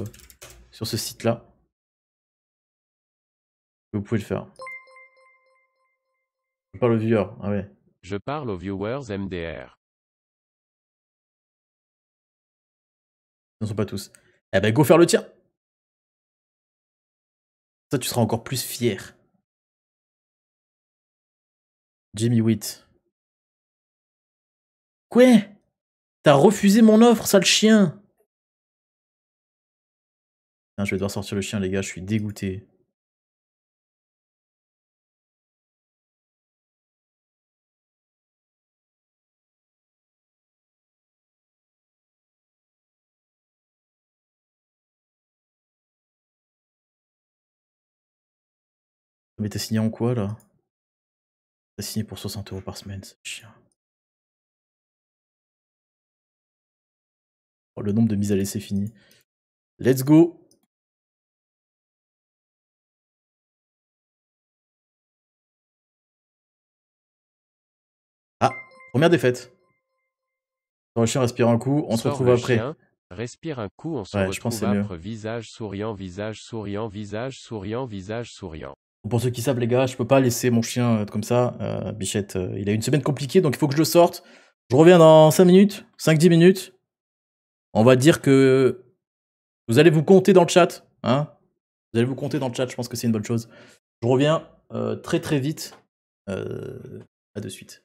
[SPEAKER 3] sur ce site-là. Vous pouvez le faire. Je parle aux viewers, ah ouais. Je parle aux viewers MDR.
[SPEAKER 2] Ils n'en sont pas tous. Eh ben, go faire le tien Ça, tu seras encore plus fier. Jimmy Witt. Quoi T'as refusé mon offre, sale chien Hein, je vais devoir sortir le chien, les gars, je suis dégoûté. Mais t'as signé en quoi là T'as signé pour 60 euros par semaine, ce chien. Oh, le nombre de mises à c'est fini. Let's go
[SPEAKER 1] Première défaite. le chien, respire un coup, on se retrouve après.
[SPEAKER 3] respire un coup, on se retrouve je Visage souriant, visage souriant, visage souriant, visage souriant.
[SPEAKER 1] Pour ceux qui savent, les gars, je peux pas laisser mon chien être euh, comme ça. Euh, Bichette, euh, il a une semaine compliquée, donc il faut que je sorte. Je reviens dans 5 minutes, 5-10 minutes. On va dire que vous allez vous compter dans le chat. Hein vous allez vous compter dans le chat, je pense que c'est une bonne chose. Je reviens très très vite. à de suite.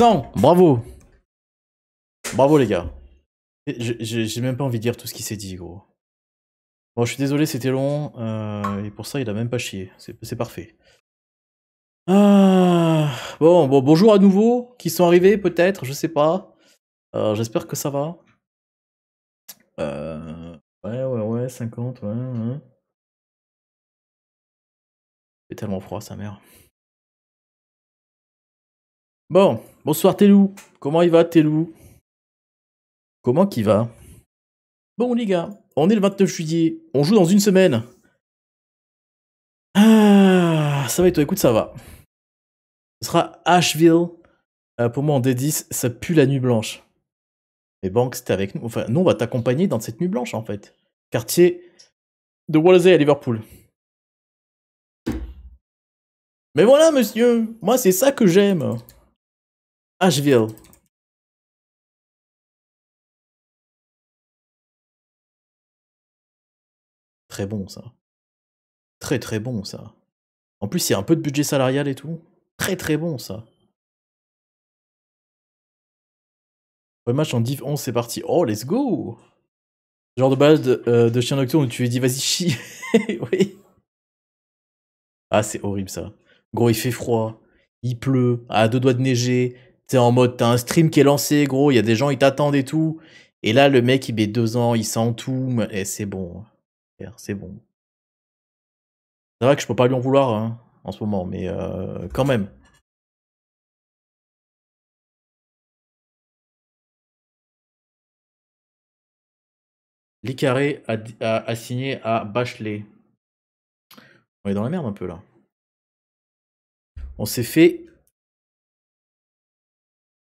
[SPEAKER 1] Bravo Bravo les gars. J'ai même pas envie de dire tout ce qui s'est dit, gros. Bon, je suis désolé, c'était long. Euh, et pour ça, il a même pas chié. C'est parfait. Ah, bon, bon, bonjour à nouveau. Qui sont arrivés, peut-être, je sais pas. Euh, J'espère que ça va.
[SPEAKER 2] Euh, ouais, ouais, ouais, 50, ouais. C'est tellement froid, sa mère. Bon,
[SPEAKER 1] bonsoir Télou. Comment il va Télou Comment qu'il va Bon les gars, on est le 29 juillet, on joue dans une semaine. Ah, ça va et toi Écoute, ça va. Ce sera Asheville. Euh, pour moi en D10, ça pue la nuit blanche. Mais Banks, t'es avec nous. Enfin, nous, on va t'accompagner dans cette nuit blanche en fait. Quartier de Wolsey à Liverpool. Mais voilà monsieur, moi c'est ça que j'aime.
[SPEAKER 2] Asheville Très bon ça. Très très
[SPEAKER 1] bon ça. En plus, il y a un peu de budget salarial et tout. Très très bon ça. match en div 11, c'est parti. Oh, let's go Genre de base de, euh, chien nocturne où tu lui dis vas-y chie. oui. Ah, c'est horrible ça. Gros, il fait froid, il pleut, à deux doigts de neiger, c'est en mode, t'as un stream qui est lancé, gros, il y a des gens, ils t'attendent et tout. Et là, le mec, il met deux ans, il tout et c'est bon. C'est bon. C'est vrai que je peux pas lui en vouloir hein, en ce moment, mais euh, quand même.
[SPEAKER 2] Licaré a, a, signé à Bachelet. On est dans la merde un peu là. On s'est fait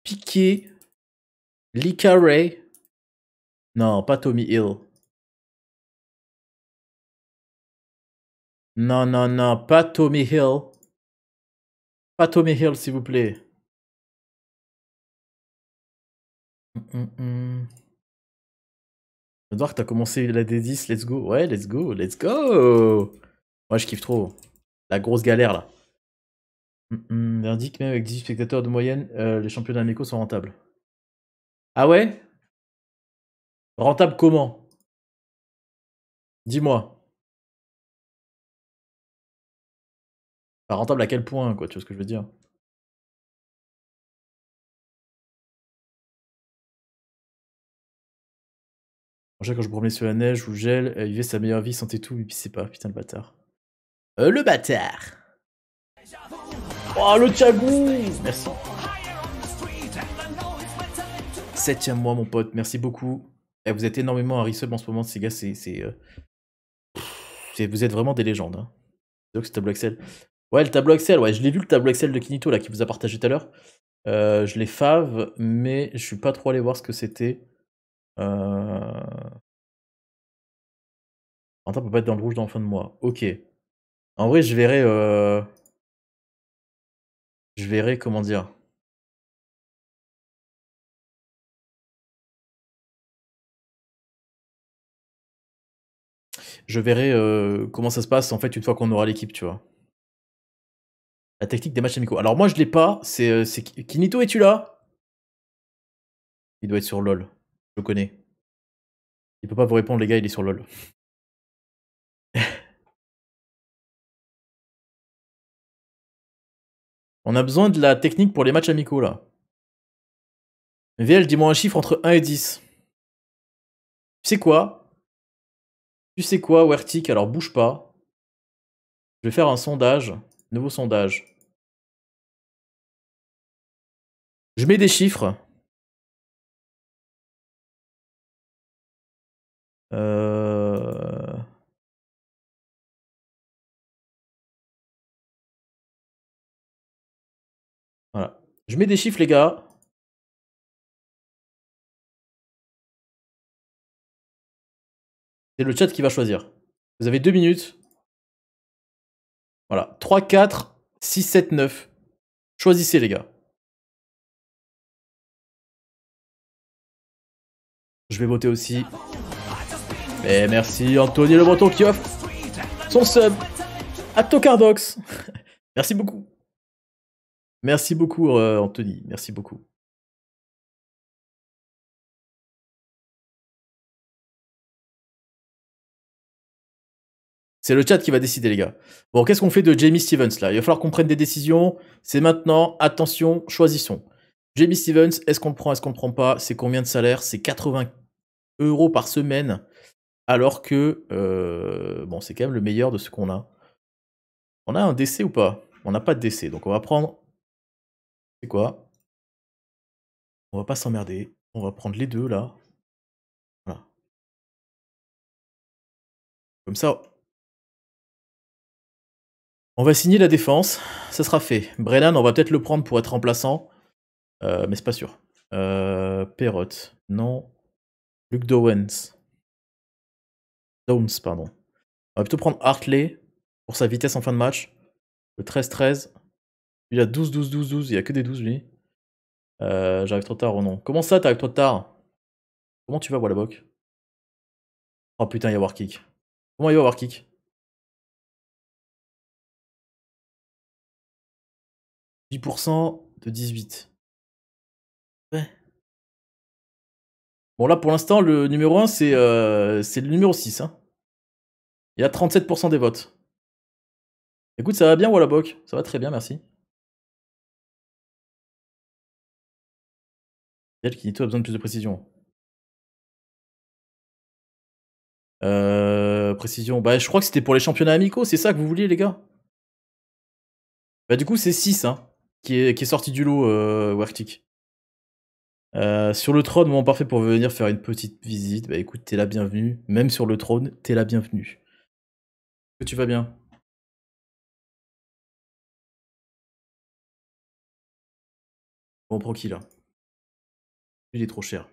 [SPEAKER 2] piqué Lika Ray. Non, pas Tommy Hill. Non, non, non, pas Tommy Hill. Pas Tommy Hill, s'il vous plaît. Mm -mm. mm.
[SPEAKER 1] Edouard, t'as commencé la D10, let's go. Ouais, let's go, let's go. Moi, je kiffe trop. La grosse galère, là. Verdict hum, hum, même avec 18 spectateurs de moyenne, euh, les championnats amicaux sont rentables. Ah ouais Rentable
[SPEAKER 2] comment Dis-moi. rentable à quel point, quoi, tu vois ce que je veux dire
[SPEAKER 1] sais quand je promenais sur la neige ou le gel, euh, il vivait sa meilleure vie, sentait tout, mais puis c'est pas, putain le bâtard. Euh, le bâtard Oh, le Tchagou Merci. Septième mois, mon pote. Merci beaucoup. Et eh, vous êtes énormément à resub en ce moment, ces gars. Euh, c'est, vous êtes vraiment des légendes. Hein. Donc, c'est tableau Excel. Ouais, le tableau Excel. Ouais, je l'ai vu, le tableau Excel de Kinito, là, qui vous a partagé tout à l'heure. Euh, je l'ai fave, mais je suis pas trop allé voir ce que c'était. Euh... on peut pas être dans le rouge dans le fin de mois. Ok.
[SPEAKER 2] En vrai, je verrai. Euh, je verrai comment dire.
[SPEAKER 1] Je verrai, comment ça se passe en fait une fois qu'on aura l'équipe, tu vois? La technique des matchs amicaux. Alors moi je l'ai pas, c'est, Kinito es-tu là? Il doit être sur LOL, je le connais.
[SPEAKER 2] Il peut pas vous répondre les gars, il est sur LOL. On a besoin de la technique pour les matchs amicaux là. VL, dis-moi un chiffre entre 1 et 10. Tu sais quoi Tu sais quoi, Wertic Alors bouge pas. Je vais faire un sondage. Nouveau sondage. Je mets des chiffres. Euh. Je mets des chiffres, les gars. C'est le chat qui va choisir. Vous avez deux minutes. Voilà. 3, 4, 6, 7, 9. Choisissez, les gars. Je vais voter aussi.
[SPEAKER 1] Et merci Anthony Le Breton qui offre son sub à Tokardox. merci beaucoup. Merci beaucoup, euh, Anthony. Merci beaucoup. C'est le chat qui va décider, les gars. Bon, qu'est-ce qu'on fait de Jamie Stevens là Il va falloir qu'on prenne des décisions. C'est maintenant. Attention, choisissons. Jamie Stevens, est-ce qu'on prend, est-ce qu'on le prend pas C'est combien de salaire C'est 80 euros par semaine. Alors que, euh, bon, c'est quand même le meilleur de ce qu'on a. On a un décès ou pas On n'a pas de décès. Donc on va prendre c'est quoi
[SPEAKER 2] On va pas s'emmerder. On va prendre les deux là. Voilà. Comme ça.
[SPEAKER 1] On va signer la défense. Ça sera fait. Brennan, on va peut-être le prendre pour être remplaçant. Euh, mais c'est pas sûr. Euh, Perrot. Non. Luke Dowens. Downs, pardon. On va plutôt prendre Hartley pour sa vitesse en fin de match. Le 13-13. Il a 12, 12, 12, 12. Il a que des 12, lui. Euh, J'arrive trop tard, ou oh non. Comment ça, t'arrives trop tard Comment tu vas, Wallabok
[SPEAKER 2] Oh putain, il y a Warkick. Comment il va, Warkick de 18. Ouais. Bon là pour l'instant le numéro 1 c'est euh, le numéro 6. Hein. Il a 37% des votes. Écoute ça va bien Wallabok, ça va très bien merci. qui Kinito a besoin de plus de précision.
[SPEAKER 1] Euh, précision. Bah, je crois que c'était pour les championnats amicaux, c'est ça que vous vouliez, les gars Bah, du coup, c'est 6 hein, qui, est, sorti du lot, euh, euh, sur le trône, moment parfait pour venir faire une petite visite. Bah, écoute, t'es la bienvenue. Même sur le trône, t'es la bienvenue. Que tu vas bien
[SPEAKER 2] Bon, prends hein. là il est trop cher.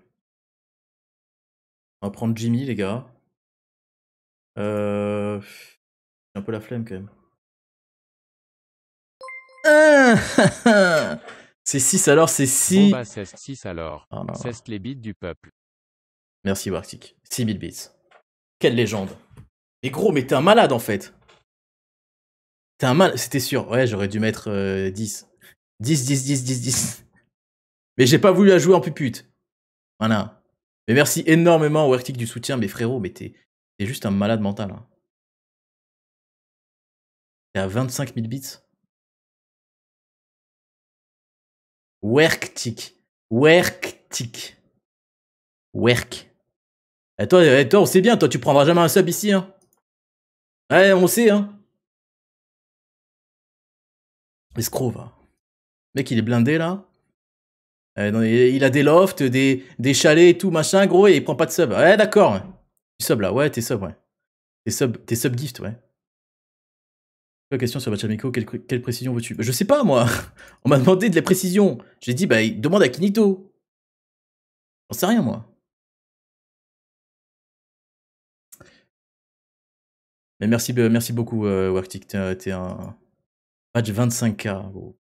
[SPEAKER 2] On va prendre Jimmy,
[SPEAKER 1] les gars. Euh... J'ai un peu la flemme quand même. c'est 6 alors, c'est 6. Bon bah, 6 alors. Ceste ah, les bits du peuple. Merci Wartic. 6000 bits. Quelle légende. Mais gros, mais t'es un malade en fait. T'es un malade, c'était sûr. Ouais, j'aurais dû mettre 10. 10, 10, 10, 10, 10. Mais j'ai pas voulu la jouer en pupute. Voilà. Mais merci énormément au du soutien, mais frérot, mais t'es juste un malade mental. Hein.
[SPEAKER 2] T'es à 25 000 bits. Werktic.
[SPEAKER 1] Werktic. Werk. Et eh, toi, et eh, toi, on sait bien, toi, tu prendras jamais un sub ici. Hein. Ouais, eh, on sait, hein. Escroc, va. Mec, il est blindé, là. Euh, il a des lofts, des, des chalets et tout, machin, gros, et il prend pas de sub. Ouais, d'accord. Tu sub là, ouais, t'es sub, ouais. T'es sub, t'es sub gift, ouais. Question sur Bachamiko, quelle, quelle précision veux-tu Je sais pas, moi. On m'a demandé de la précision. J'ai dit, bah, demande à Kinito. J'en sais rien, moi.
[SPEAKER 2] Mais merci, euh, merci beaucoup, euh, T'es
[SPEAKER 1] un match 25K, gros.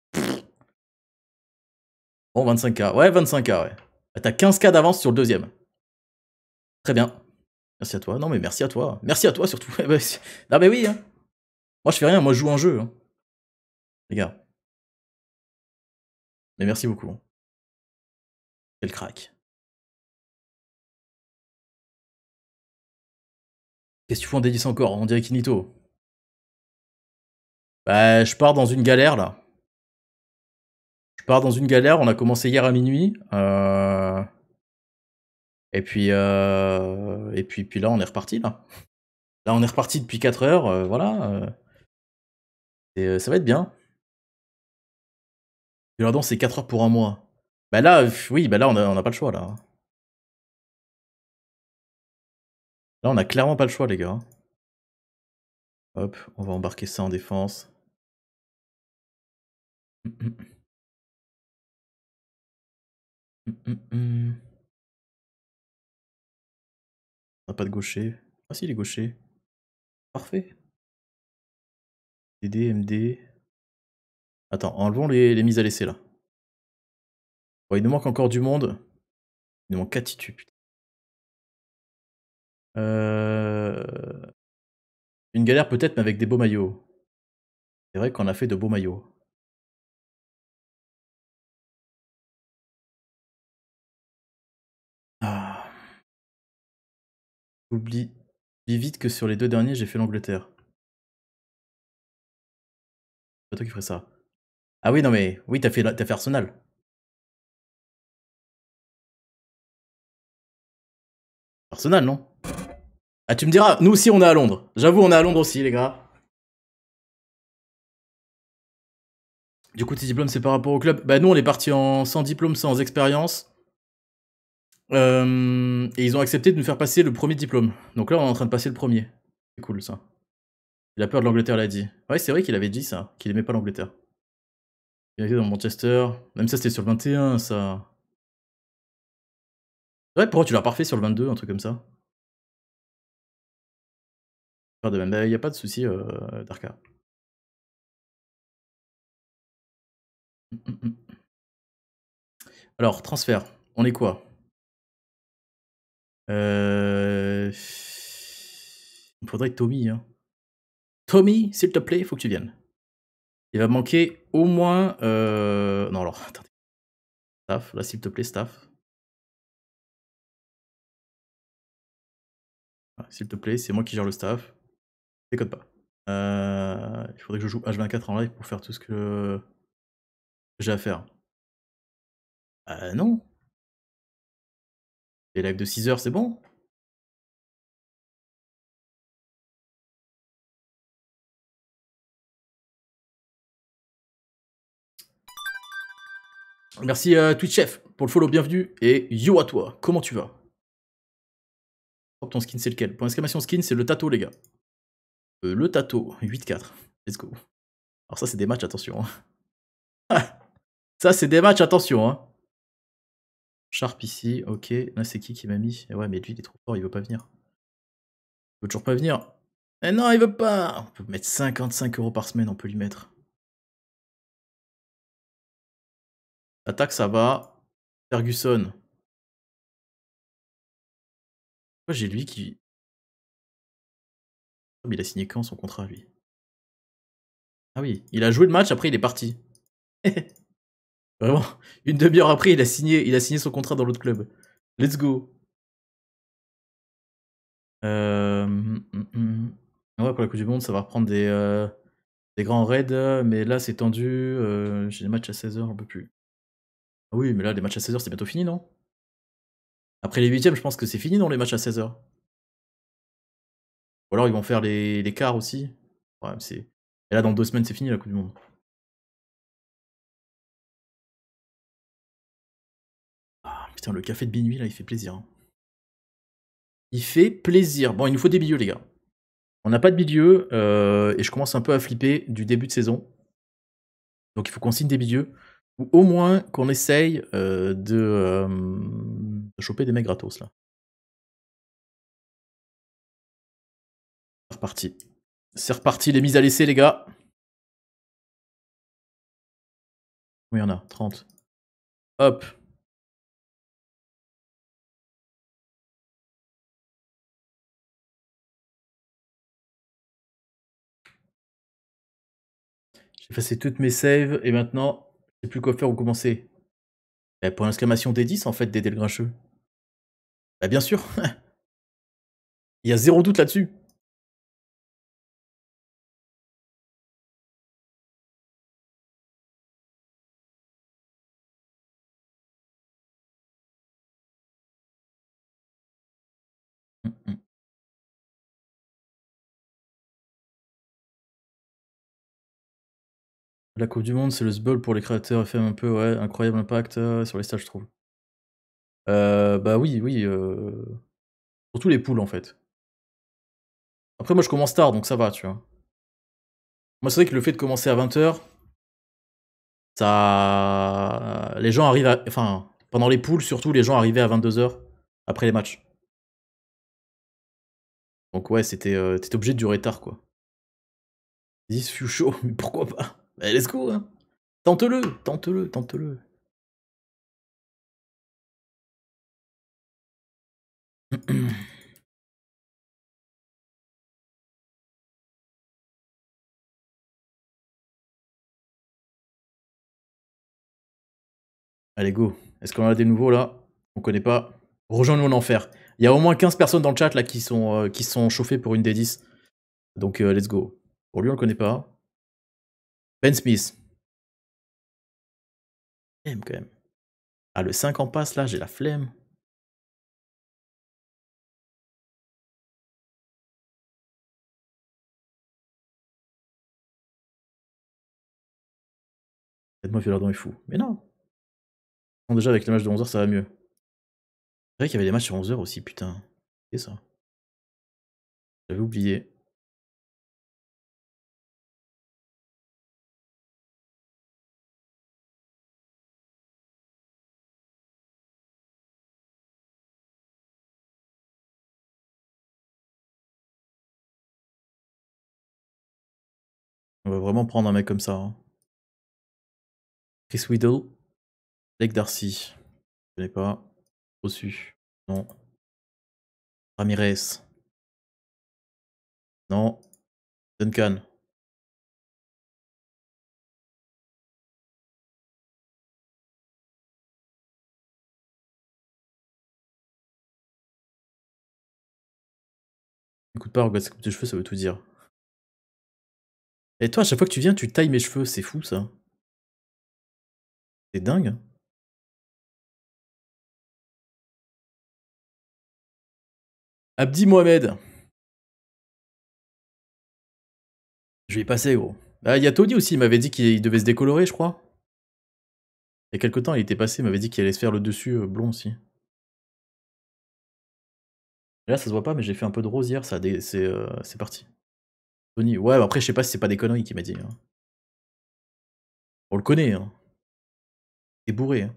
[SPEAKER 1] Bon, 25K. Ouais, 25K, ouais. Ah, t'as 15K d'avance sur le deuxième. Très bien. Merci à toi. Non, mais merci à toi. Merci à toi surtout. Bah, non, mais oui. Hein. Moi, je fais rien. Moi, je joue un jeu. Hein. Les gars. Mais merci beaucoup.
[SPEAKER 2] Quel crack. Qu'est-ce que tu fous en D10 encore On dirait Kinito.
[SPEAKER 1] Bah, je pars dans une galère là je pars dans une galère. On a commencé hier à minuit. Euh, et puis, euh, et puis, puis là, on est reparti là. Là, on est reparti depuis 4 heures. Euh, voilà. Et, ça va être bien. là, c'est 4 heures pour un mois.
[SPEAKER 2] Bah là, oui, bah là, on n'a on a pas le choix là. Là, on n'a clairement pas le choix, les gars. Hop, on va embarquer ça en défense. Mm, mm, mm. On a pas de gaucher. Ah si, il est gaucher. Parfait. DD, MD. Attends, enlevons les, les mises à laisser là. il nous manque encore du monde. Il nous manque putain. Euh... Une galère peut-être, mais avec des beaux maillots. C'est vrai qu'on a fait de beaux maillots. J'oublie vite que sur les deux derniers, j'ai fait l'Angleterre. Pas toi qui ferais ça. Ah oui, non mais, oui, t'as fait, fait Arsenal. Arsenal, non
[SPEAKER 1] Ah, tu me diras, nous aussi on est à Londres. J'avoue, on est à Londres aussi, les gars. Du coup, tes diplômes, c'est par rapport au club Bah, nous, on est parti en sans diplôme, sans expérience. Euh, et ils ont accepté de nous faire passer le premier diplôme. Donc là, on est en train de passer le premier. C'est cool ça. Il a peur de l'Angleterre, l'a dit. Ouais, c'est vrai qu'il avait dit ça, qu'il aimait pas l'Angleterre. Il été dans Manchester. Même ça, c'était sur le 21, ça. Ouais, pourquoi tu l'as parfait sur le 22, un truc comme ça
[SPEAKER 2] de bah, Il n'y a pas de souci, euh, Darka.
[SPEAKER 4] Mm, mm, mm.
[SPEAKER 1] Alors, transfert. On est quoi euh... Il faudrait Tommy. Hein. Tommy, s'il te plaît, il faut que tu viennes. Il va manquer au moins... Euh, non, alors, attendez.
[SPEAKER 2] Staff, là, s'il te plaît, staff.
[SPEAKER 1] s'il te plaît, c'est moi qui gère le staff. Décode pas. Euh... Il faudrait que je joue H24 en live pour faire tout ce que j'ai à faire.
[SPEAKER 2] Euh, non. Les lives de 6 heures, c'est bon Merci euh, Twitch
[SPEAKER 1] Chef pour le follow, bienvenue. Et yo à toi, comment tu vas ton skin c'est lequel Point d'exclamation skin, c'est le tato, les gars. Euh, le tato, 8-4. Let's go. Alors ça, c'est des matchs, attention. Hein. ça, c'est des matchs, attention. Hein. Sharp ici, ok. Là, c'est qui qui m'a mis eh Ouais, mais lui, il est trop fort, il veut pas venir. Il veut toujours pas venir. Eh non, il veut pas On peut mettre 55 euros par semaine,
[SPEAKER 2] on peut lui mettre. Attaque, ça va. Ferguson. Pourquoi j'ai lui qui... Ah, il a signé quand son contrat, lui
[SPEAKER 1] Ah oui, il a joué le match, après il est parti. Vraiment, une demi-heure après, il a signé, il a signé son contrat dans l'autre club. Let's go. Euh, hum, hum, hum. Ouais, pour la Coupe du Monde, ça va reprendre des, euh, des grands raids, mais là c'est tendu. Euh, j'ai des matchs à 16h, un peu plus. Ah oui, mais là les matchs à 16h, c'est bientôt fini, non Après les huitièmes, je pense que c'est fini, non, les matchs à 16h Ou alors ils vont faire les, les quarts aussi. Ouais, c'est. Et là dans deux
[SPEAKER 2] semaines, c'est fini la Coupe du Monde.
[SPEAKER 1] le café de minuit, là, il fait plaisir. Hein. Il fait plaisir. Bon, il nous faut des billets, les gars. On n'a pas de billets, euh, et je commence un peu à flipper du début de saison. Donc il faut qu'on signe des billets, ou au moins qu'on essaye euh, euh, de, choper des mecs gratos, là.
[SPEAKER 2] C'est reparti. C'est reparti, les mises à l'essai, les gars. Combien il y en a 30. Hop,
[SPEAKER 1] J'ai effacé toutes mes saves et maintenant, je sais plus quoi faire ou commencer. Bah, pour l'exclamation des 10, en fait, d'aider le grincheux. Bah, bien sûr
[SPEAKER 2] Il y a zéro doute là-dessus
[SPEAKER 1] La Coupe du Monde, c'est le sbul pour les créateurs FM un peu, ouais, incroyable impact euh, sur les stages, je trouve. Euh, bah oui, oui. Euh, surtout les poules, en fait. Après, moi, je commence tard, donc ça va, tu vois. Moi, c'est vrai que le fait de commencer à 20h, ça. Les gens arrivent à. Enfin, pendant les poules, surtout, les gens arrivaient à 22h après les matchs. Donc, ouais, c'était. Euh, t'étais obligé de durer tard, quoi. Dis fut chaud, mais pourquoi pas Allez, bah, let's go,
[SPEAKER 2] hein. Tente-le, tente-le, tente-le. Allez, go.
[SPEAKER 1] Est-ce qu'on a des nouveaux là On connaît pas. Rejoins-nous en enfer. Il y a au moins 15 personnes dans le chat là qui sont, euh, qui sont chauffées pour une des 10. Donc, euh, let's go. Pour lui, on le connaît pas.
[SPEAKER 2] Ben Smith. J'aime quand même. Ah, le 5 en passe là, j'ai la flemme. Peut-être moi, dans est fou. Mais non. déjà, avec les matchs de 11h, ça va mieux. C'est vrai qu'il y avait des matchs sur 11h aussi, putain. C'est ça. J'avais oublié. prendre un mec comme ça. Hein. Chris Widow. Lake Darcy. Je connais pas. Reçu. Non. Ramirez. Non. Duncan. Écoute pas, regarde ce de cheveux, ça veut tout dire. Et toi, à chaque fois que tu viens, tu tailles mes cheveux, c'est fou ça. C'est dingue. Abdi
[SPEAKER 1] Mohamed. Je vais y passer, gros. Ah, il y a Tony aussi, il m'avait dit qu'il devait se décolorer, je crois. Il y a quelque temps, il était passé, il m'avait dit qu'il allait se faire le dessus euh, blond aussi. Là, ça se voit pas, mais j'ai fait un peu de rose ça, euh, c'est parti. Tony, ouais, après, je sais pas si c'est pas des conneries qu'il m'a dit. Hein. On le connaît. Hein. est bourré. Hein.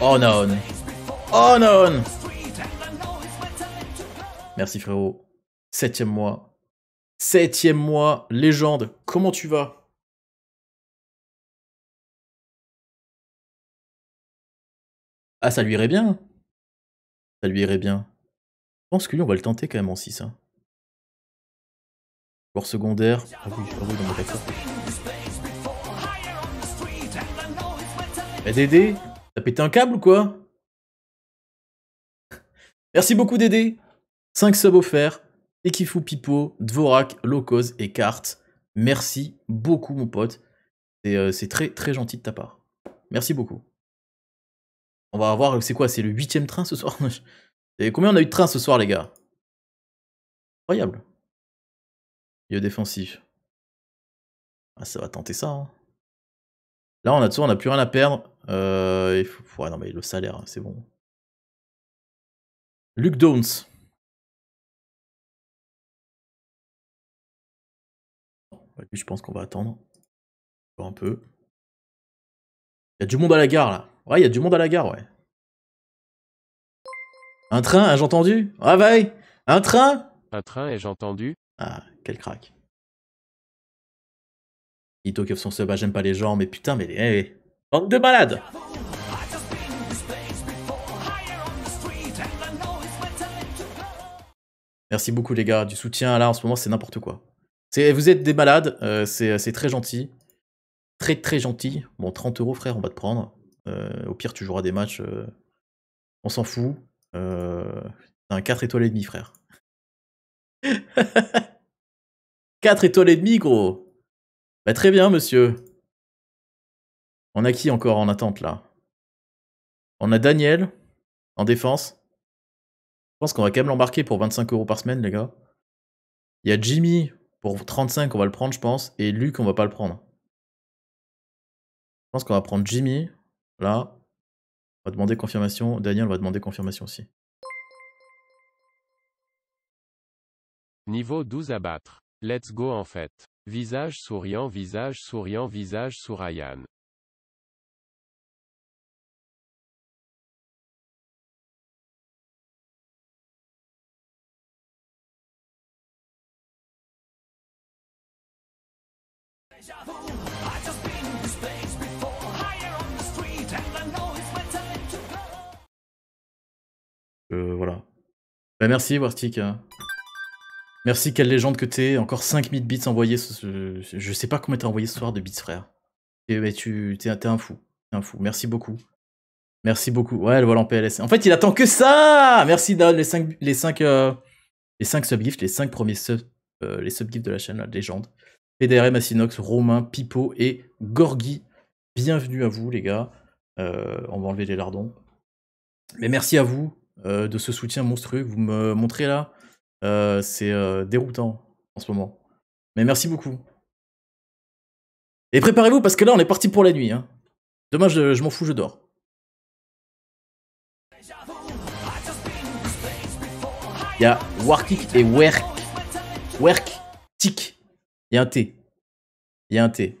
[SPEAKER 1] oh non. Oh non. Merci frérot. Septième mois. Septième mois, légende. Comment tu vas
[SPEAKER 2] Ah, ça lui irait bien.
[SPEAKER 1] Ça lui irait bien. Je pense que lui, on va le tenter quand même en 6. Hein. secondaire. Ah oui, j'ai oui, dans eh, Dédé, t'as pété un câble ou quoi Merci beaucoup Dédé 5 subs offerts, Ekifu Pipo, Dvorak, Locos et Kart. Merci beaucoup mon pote. Euh, c'est très très gentil de ta part. Merci beaucoup. On va voir, c'est quoi C'est le huitième train ce soir Et combien on a eu de trains ce soir, les gars Incroyable. Milieu défensif. Ah, ça va tenter ça. Hein. Là, on a tout, on n'a plus rien à perdre. Euh, ouais, non, mais le salaire, hein, c'est bon.
[SPEAKER 2] Luke Downs. je pense qu'on va attendre. un peu.
[SPEAKER 1] Il y a du monde à la gare, là. Ouais, il y a du monde à la gare, ouais.
[SPEAKER 3] Un train, hein, j'ai entendu
[SPEAKER 1] Ah Un train Un train, j'ai entendu. Ah, quel crack. Ito qui son sub, ah, j'aime pas les gens, mais putain, mais les. Eh, eh. bande de malades Merci beaucoup les gars du soutien. Là en ce moment c'est n'importe quoi. Vous êtes des malades, euh, euh, c'est très gentil. Très très gentil. Bon 30 euros frère on va te prendre. Euh, au pire tu joueras des matchs. on s'en fout. Euh, un 4 étoiles et demi, frère. 4 étoiles et demi, gros. Bah, très bien, monsieur. On a qui encore en attente, là On a Daniel, en défense. Je pense qu'on va quand même l'embarquer pour 25 euros par semaine, les gars. Il y a Jimmy, pour 35, on va le prendre, je pense. Et Luc, on va pas le prendre. Je pense qu'on va prendre Jimmy, là. On va demander confirmation. Daniel, va demander confirmation aussi. Niveau
[SPEAKER 3] 12 à battre. Let's go en fait. Visage souriant, visage souriant, visage souriant.
[SPEAKER 1] voilà. Bah, merci, Warstick. Merci, quelle légende que t'es. Encore 5000 bits envoyés. Ce... Je sais pas comment t'as envoyé ce soir de bits, frère. Et, eh ben, tu t'es un fou. un fou. Merci beaucoup. Merci beaucoup. Ouais, le voilà en PLS. En fait, il attend que ça Merci, les 5 les cinq les 5 euh, subgifts, les 5 premiers sub, euh, subgifts de la chaîne, la légende. PDRM, Asinox, Romain, Pipo et Gorgi. Bienvenue à vous, les gars. Euh, on va enlever les lardons. Mais merci à vous. Euh, de ce soutien monstrueux que vous me montrez là. Euh, c'est euh, déroutant en ce moment. Mais merci beaucoup. Et préparez-vous parce que là, on est parti pour la nuit. Hein. Demain, je, m'en fous, je dors. Il y a Warkick et Werk. Werk. Tick. Il y a un T. Il y a un T.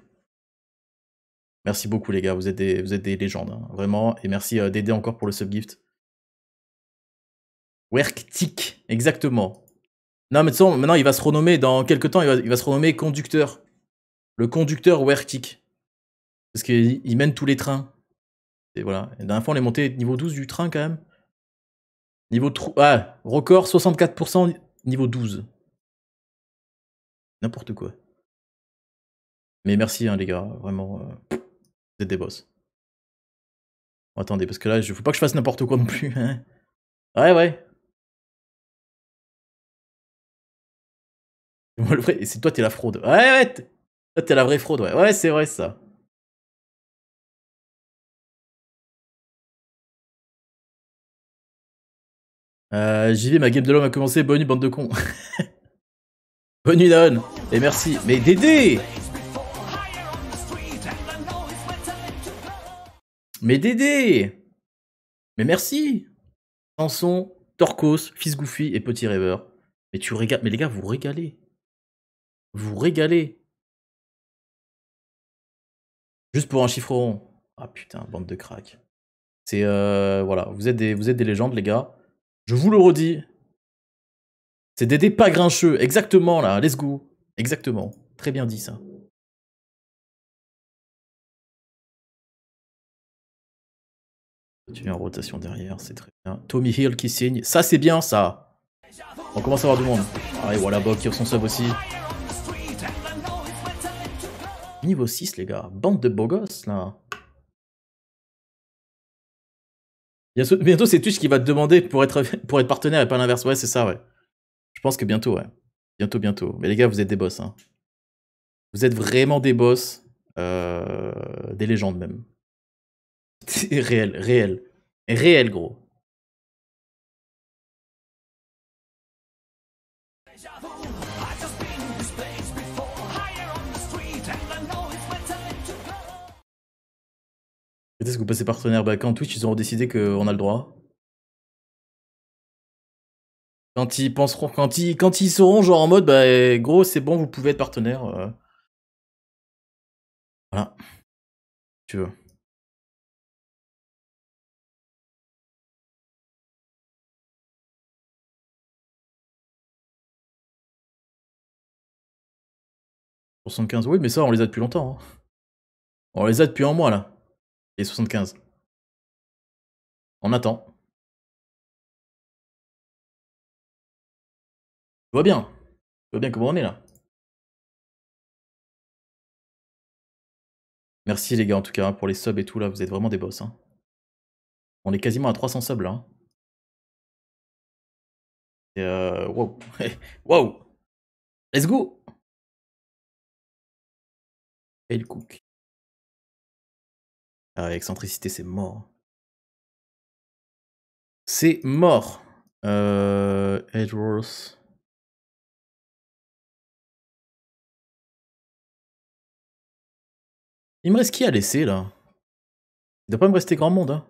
[SPEAKER 1] Merci beaucoup les gars, vous êtes des, vous êtes des légendes, hein. vraiment. Et merci d'aider encore pour le subgift. Werktik, exactement. Non, mais de maintenant, il va se renommer, dans quelques temps, il va, se renommer conducteur. Le conducteur Werktik. Parce qu'il il mène tous les trains. Et voilà. Et la dernière fois, on est monté niveau 12 du train, quand même. Niveau 3... Ah, record 64% niveau 12.
[SPEAKER 2] N'importe quoi. Mais merci, hein, les gars. Vraiment, euh, vous êtes des boss. attendez, parce que là, il faut pas que je fasse n'importe quoi non plus. Hein. Ouais, ouais. c'est toi, t'es la fraude. Ouais, ouais, toi, t'es la vraie fraude, ouais. Ouais, c'est vrai, ça.
[SPEAKER 1] Euh, J'y vais, ma game de l'homme a commencé. Bonne nuit, bande de cons. Bonne nuit, Et merci. Mais Dédé Mais Dédé Mais merci Sanson, Torcos, Fils Goofy et Petit Rêveur. Mais tu régales. Mais les gars, vous
[SPEAKER 2] régalez vous régalez
[SPEAKER 1] Juste pour un chiffre Ah putain, bande de crack. C'est euh, voilà, vous êtes, des, vous êtes des légendes, les gars. Je vous le redis. C'est des dépas pas grincheux. Exactement, là. Let's go. Exactement. Très bien dit, ça. Tu es en rotation derrière, c'est très bien. Tommy Hill qui signe. Ça, c'est bien, ça. On commence à avoir du monde. Ah, voilà, Bob qui son sub aussi niveau 6, les gars. Bande de beaux gosses, là. Bientôt, c'est Twitch qui va te demander pour être, pour être partenaire et pas l'inverse. Ouais, c'est ça, ouais. Je pense que bientôt, ouais. Bientôt, bientôt. Mais les gars, vous êtes des boss, hein. Vous êtes vraiment des boss. Euh, des légendes, même. Réel, réel. Réel, gros. est-ce que vous passez partenaire bah, quand Twitch, ils auront décidé qu'on a le droit.
[SPEAKER 2] Quand ils penseront, quand ils, quand seront genre en mode, bah gros, c'est bon, vous pouvez être partenaire. Euh. Voilà. Tu veux. 75, oui, mais ça, on les a depuis longtemps. Hein. On les a depuis un mois, là et 75. On attend. Je vois bien. Je vois bien comment on est là.
[SPEAKER 1] Merci les gars en tout cas pour les subs et tout là, vous êtes vraiment des boss. Hein. On est quasiment à 300 subs là. Hein. Et euh, wow. wow.
[SPEAKER 2] Let's go. Et le cook. Ah, excentricité, c'est mort. C'est mort. Euh, Edwards. Il me reste
[SPEAKER 1] qui à laisser là Il doit pas me rester grand monde. Hein.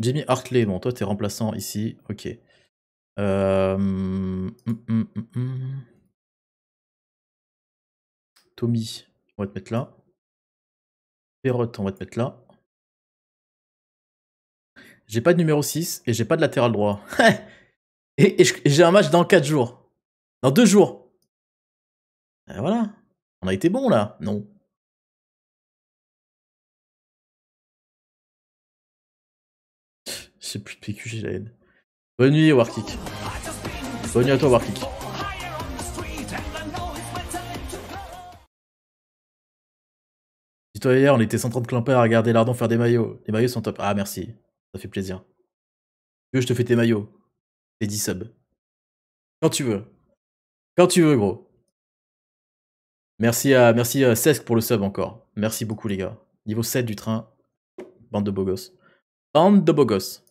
[SPEAKER 1] Jimmy Hartley, bon, toi t'es remplaçant ici, ok. Euh, hum, hum, hum,
[SPEAKER 2] Tommy, on va te mettre là.
[SPEAKER 1] Perrot, on va te mettre là j'ai pas de numéro 6 et j'ai pas de latéral droit. et, j'ai un match dans 4 jours. Dans 2 jours.
[SPEAKER 2] Et ben voilà. On a été bon là Non. J'ai plus de PQ, j'ai
[SPEAKER 1] la haine. Bonne nuit, Warkick. Bonne nuit à toi, Warkick. Dis-toi hier, on était 130 clampers à regarder Lardon faire des maillots. Les maillots sont top. Ah, merci. Ça fait plaisir. Tu veux, je te fais tes maillots. Tes 10 subs. Quand tu veux. Quand tu veux, gros. Merci à, merci à Cesc pour le sub encore. Merci beaucoup, les gars. Niveau 7 du train. Bande de bogos. Bande de bogos.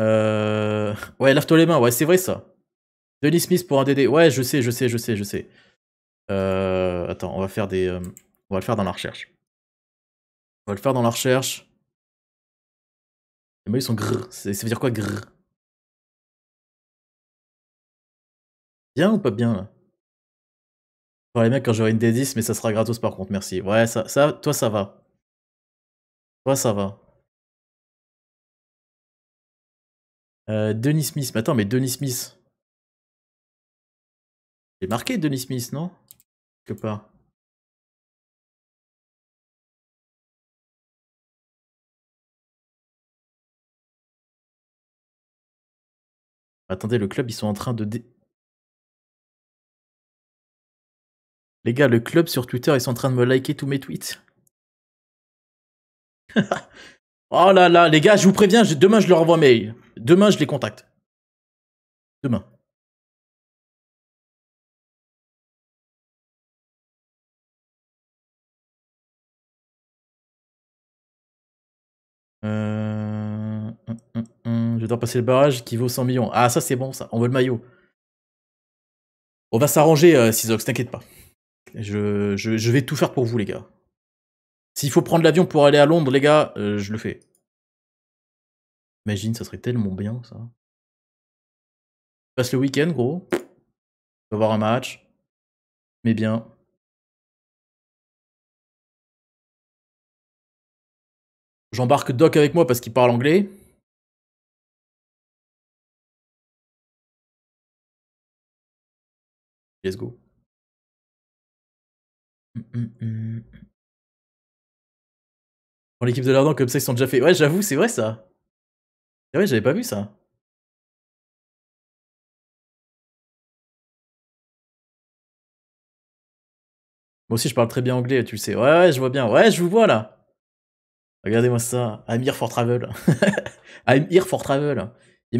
[SPEAKER 1] Euh, ouais, lave-toi les mains. Ouais, c'est vrai, ça. Denis Smith pour un DD. Ouais, je sais, je sais, je sais, je sais. Euh, attends, on va faire des... Euh, on va le faire dans la recherche. On va le faire dans la recherche. Les ils sont grrr. Ça
[SPEAKER 2] veut dire quoi grrr Bien ou pas bien là Pour les mecs, quand j'aurai une D10, mais ça sera gratos par contre, merci. Ouais, ça, ça toi ça va. Toi ça va. Euh, Denis Smith, mais attends, mais Denis Smith. J'ai marqué Denis Smith, non Quelque part. Attendez, le club, ils sont en train de... Dé...
[SPEAKER 1] Les gars, le club sur Twitter, ils sont en train de me liker tous mes tweets. oh là là, les gars, je vous préviens, demain je leur envoie
[SPEAKER 2] mail. Demain, je les contacte. Demain.
[SPEAKER 1] passer le barrage qui vaut 100 millions. Ah, ça c'est bon, ça. On veut le maillot. On va s'arranger, euh, t'inquiète pas. Je, vais tout faire pour vous, les gars. S'il faut prendre l'avion pour aller à Londres, les gars, euh, je le fais. Imagine, ça
[SPEAKER 2] serait tellement bien, ça. Passe le week-end, gros. On va voir un match. Mais bien. J'embarque Doc avec moi parce qu'il parle anglais. Let's go. Mm, mm, mm, l'équipe de l'Ardan, comme ça, ils sont déjà faits. Ouais, j'avoue, c'est vrai ça. Ouais, j'avais pas vu ça.
[SPEAKER 1] Moi aussi, je parle très bien anglais, tu le sais. Ouais, ouais, je vois bien. Ouais, je vous vois là. Regardez-moi ça. I'm here for travel. I'm here for travel.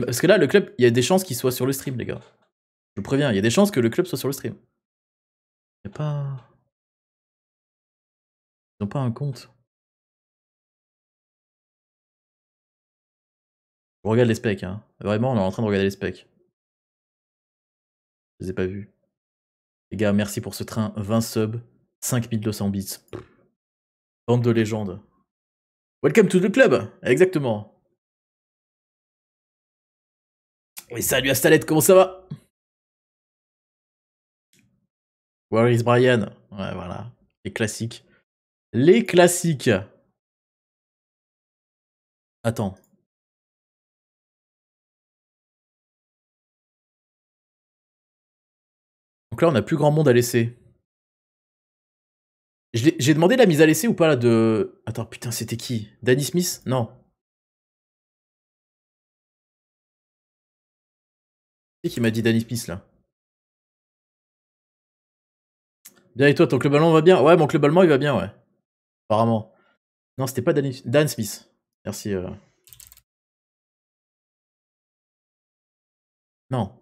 [SPEAKER 1] Parce que là, le club, il y a des chances qu'il soit sur le stream, les gars. Je vous préviens, il y a des chances que le club soit sur le stream.
[SPEAKER 2] Il n'y a pas. Ils n'ont pas un compte. On
[SPEAKER 1] regarde les specs, hein. Vraiment, on est en train de regarder les specs. Je les ai pas vus. Les gars, merci pour ce train. 20 subs, 5200 bits. Bande de légende. Welcome to the club Exactement.
[SPEAKER 2] Et salut Astalette, comment ça va Where is Brian Ouais, voilà. Les classiques. Les classiques. Attends.
[SPEAKER 1] Donc là, on n'a plus grand monde à laisser. J'ai demandé la mise à laisser ou pas là de. Attends, putain, c'était qui Danny Smith Non.
[SPEAKER 2] Qui m'a dit Danny Smith là
[SPEAKER 1] Bien et toi, ton club allemand va bien Ouais, mon club allemand il va bien, ouais. Apparemment. Non, c'était pas Dan, Smith. Merci. Euh...
[SPEAKER 2] Non.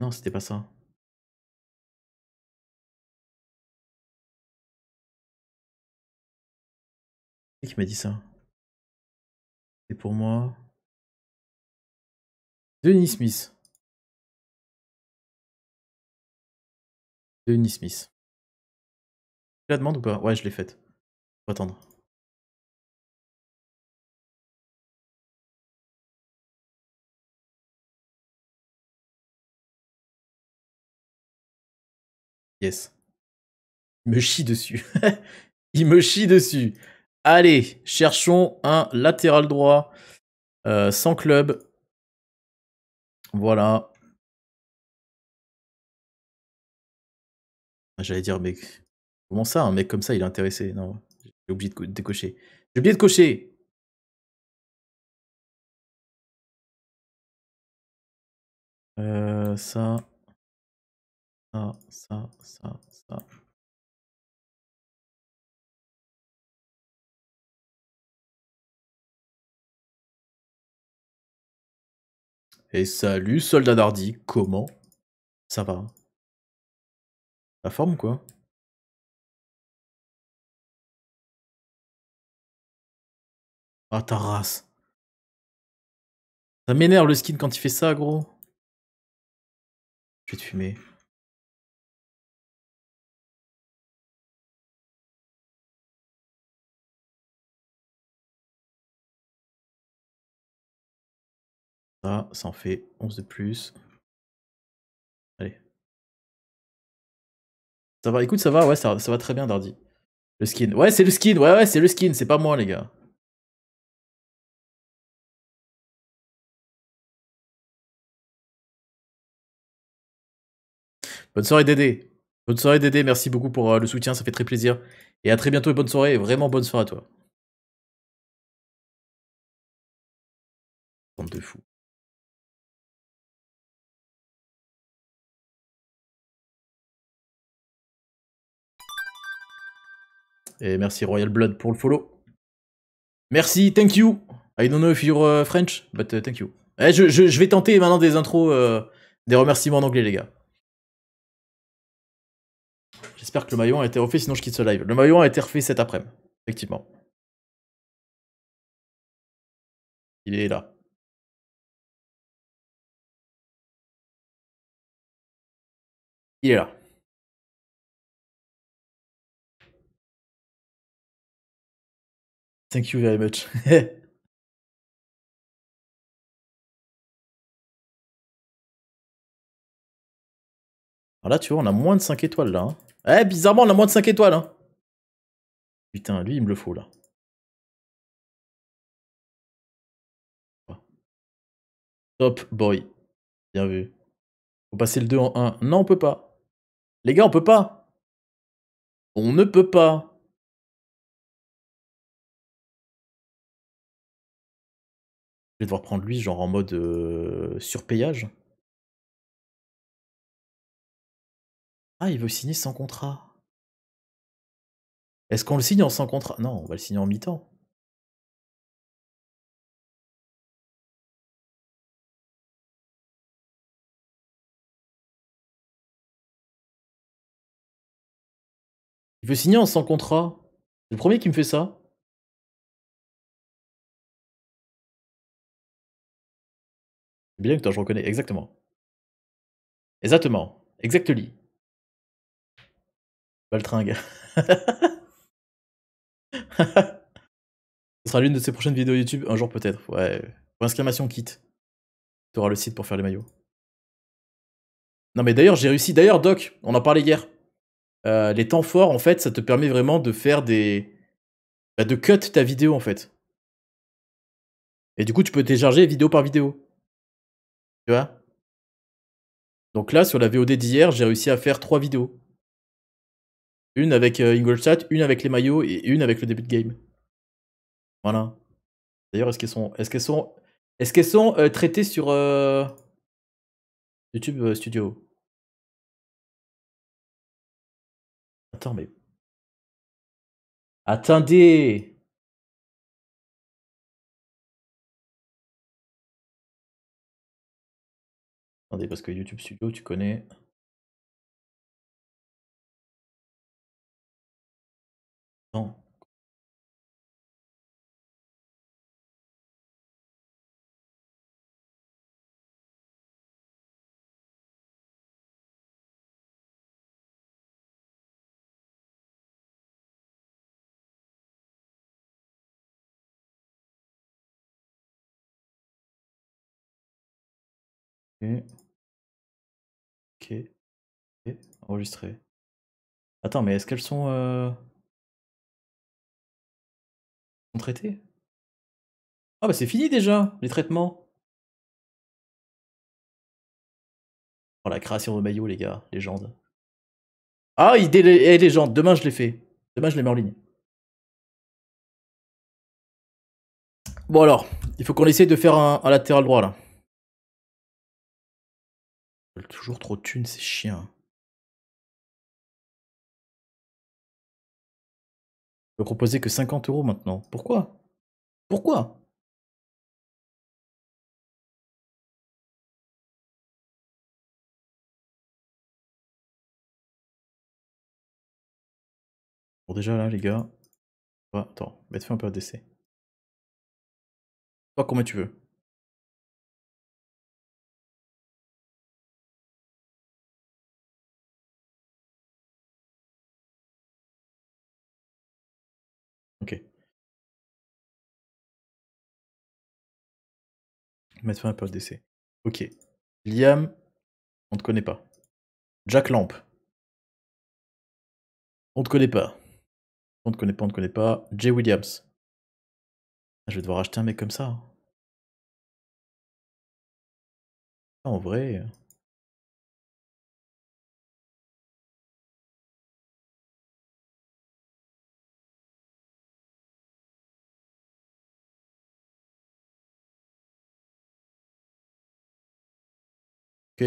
[SPEAKER 2] Non, c'était pas ça. Qui m'a dit ça C'est pour moi. Denis Smith. Denis Smith. Tu la demande ou pas Ouais, je l'ai faite. Faut attendre. Yes. Il me chie
[SPEAKER 1] dessus. Il me chie dessus. Allez, cherchons un latéral droit euh, sans club voilà.
[SPEAKER 2] Ah, j'allais dire, mais comment ça, un mec comme ça, il est intéressé Non, j'ai oublié de décocher. J'ai oublié de cocher euh, ça, ça, ça, ça, ça. Et salut, soldat d'Hardy, comment Ça va Ta La forme quoi Ah ta race. Ça m'énerve le skin quand il fait ça, gros. Je vais te fumer. Ça, ça en fait 11 de plus. Allez. Ça va, écoute, ça va, ouais, ça, ça va très bien, Dardy. Le skin. Ouais, c'est le skin, ouais, ouais, c'est le skin, c'est pas moi, les gars.
[SPEAKER 1] Bonne soirée, Dédé. Bonne soirée, Dédé. Merci beaucoup pour euh, le soutien, ça fait très plaisir. Et à très bientôt et bonne soirée. Et vraiment bonne soirée à toi. de Et merci Royal Blood pour le follow. Merci, thank you. I don't know if you're euh, French, but euh, thank you. Eh, je, vais tenter maintenant des intros, euh, des remerciements en anglais, les gars. J'espère que le maillon a été refait, sinon
[SPEAKER 2] je quitte ce live. Le maillon a été refait cet après-midi, effectivement. Il est là. Il est là. Thank you very much. Alors ah, là, tu vois, on a moins de 5 étoiles là. Hein. Eh, bizarrement, on a moins de 5 étoiles. Hein. Putain, lui, il me le faut là. Top boy. Bien vu. Faut passer le 2 en 1. Non, on peut pas. Les gars, on peut pas. On ne peut pas. vais devoir prendre lui, genre en mode euh, surpayage. Ah, il veut signer sans contrat. Est-ce qu'on le signe en sans contrat Non, on va le signer en mi-temps. Il veut signer en sans contrat. C'est le premier qui me fait ça. Bien que toi je reconnais exactement.
[SPEAKER 1] Exactement. Exactly. Baltringue. Ce sera l'une de ses prochaines vidéos YouTube, un jour peut-être. Ouais. Pour exclamation quitte. Tu auras le site pour faire les maillots. Non mais d'ailleurs j'ai réussi. D'ailleurs Doc, on en parlait hier. Euh, les temps forts en fait, ça te permet vraiment de faire des, bah, de cut ta vidéo en fait. Et du coup tu peux télécharger vidéo par vidéo. Tu vois Donc là, sur la VOD d'hier, j'ai réussi à faire trois vidéos. Une avec euh, Ingolstadt, une avec les maillots et une avec le début de game. Voilà. D'ailleurs, est-ce qu'elles sont, est-ce qu'elles sont, est-ce qu'elles sont euh, traitées sur euh, YouTube
[SPEAKER 2] Studio Attends, mais attendez. Attendez, parce que YouTube Studio, tu connais. Non. Okay ok. Enregistrer. Attends, mais est-ce qu'elles sont, euh... traitées Ah bah c'est fini déjà, les traitements. Oh la création de maillot les gars, légende. Ah, idée eh, les légende, demain je l'ai fait. Demain je les mets en ligne. Bon alors, il faut qu'on essaye de faire un latéral droit là toujours trop de thunes, ces chiens. Je peux proposer que 50 euros maintenant. Pourquoi Pourquoi Bon déjà là les gars, on attends, te faire un peu d'essai. Toi combien tu veux Mettre fin à peu d'essai. Ok. Liam, on ne te connaît pas. Jack Lamp. On ne te connaît pas. On te connaît pas, on ne te connaît pas. Jay Williams. Je vais devoir acheter un mec comme ça. En vrai. Euh,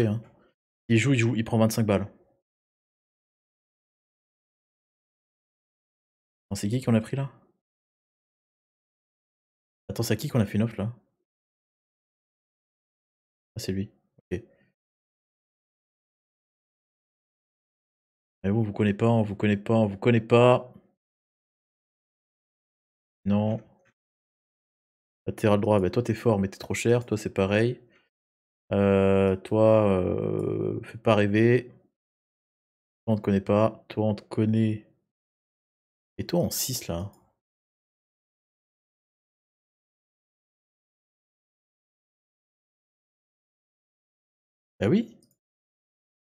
[SPEAKER 2] Hein. Il joue, il joue, il prend 25 balles. C'est qui qu'on a pris là Attends, c'est à qui qu'on a fait une offre là Ah, c'est lui. Ok. Mais vous, vous connaissez pas, on vous connaît pas, on vous connaît pas. Non.
[SPEAKER 1] Latéral droit, bah, toi t'es fort, mais t'es trop cher. Toi c'est pareil. Euh, toi, euh, fais pas rêver. Toi, on te connaît pas. Toi, on te connaît.
[SPEAKER 2] Et toi, en 6 là Eh oui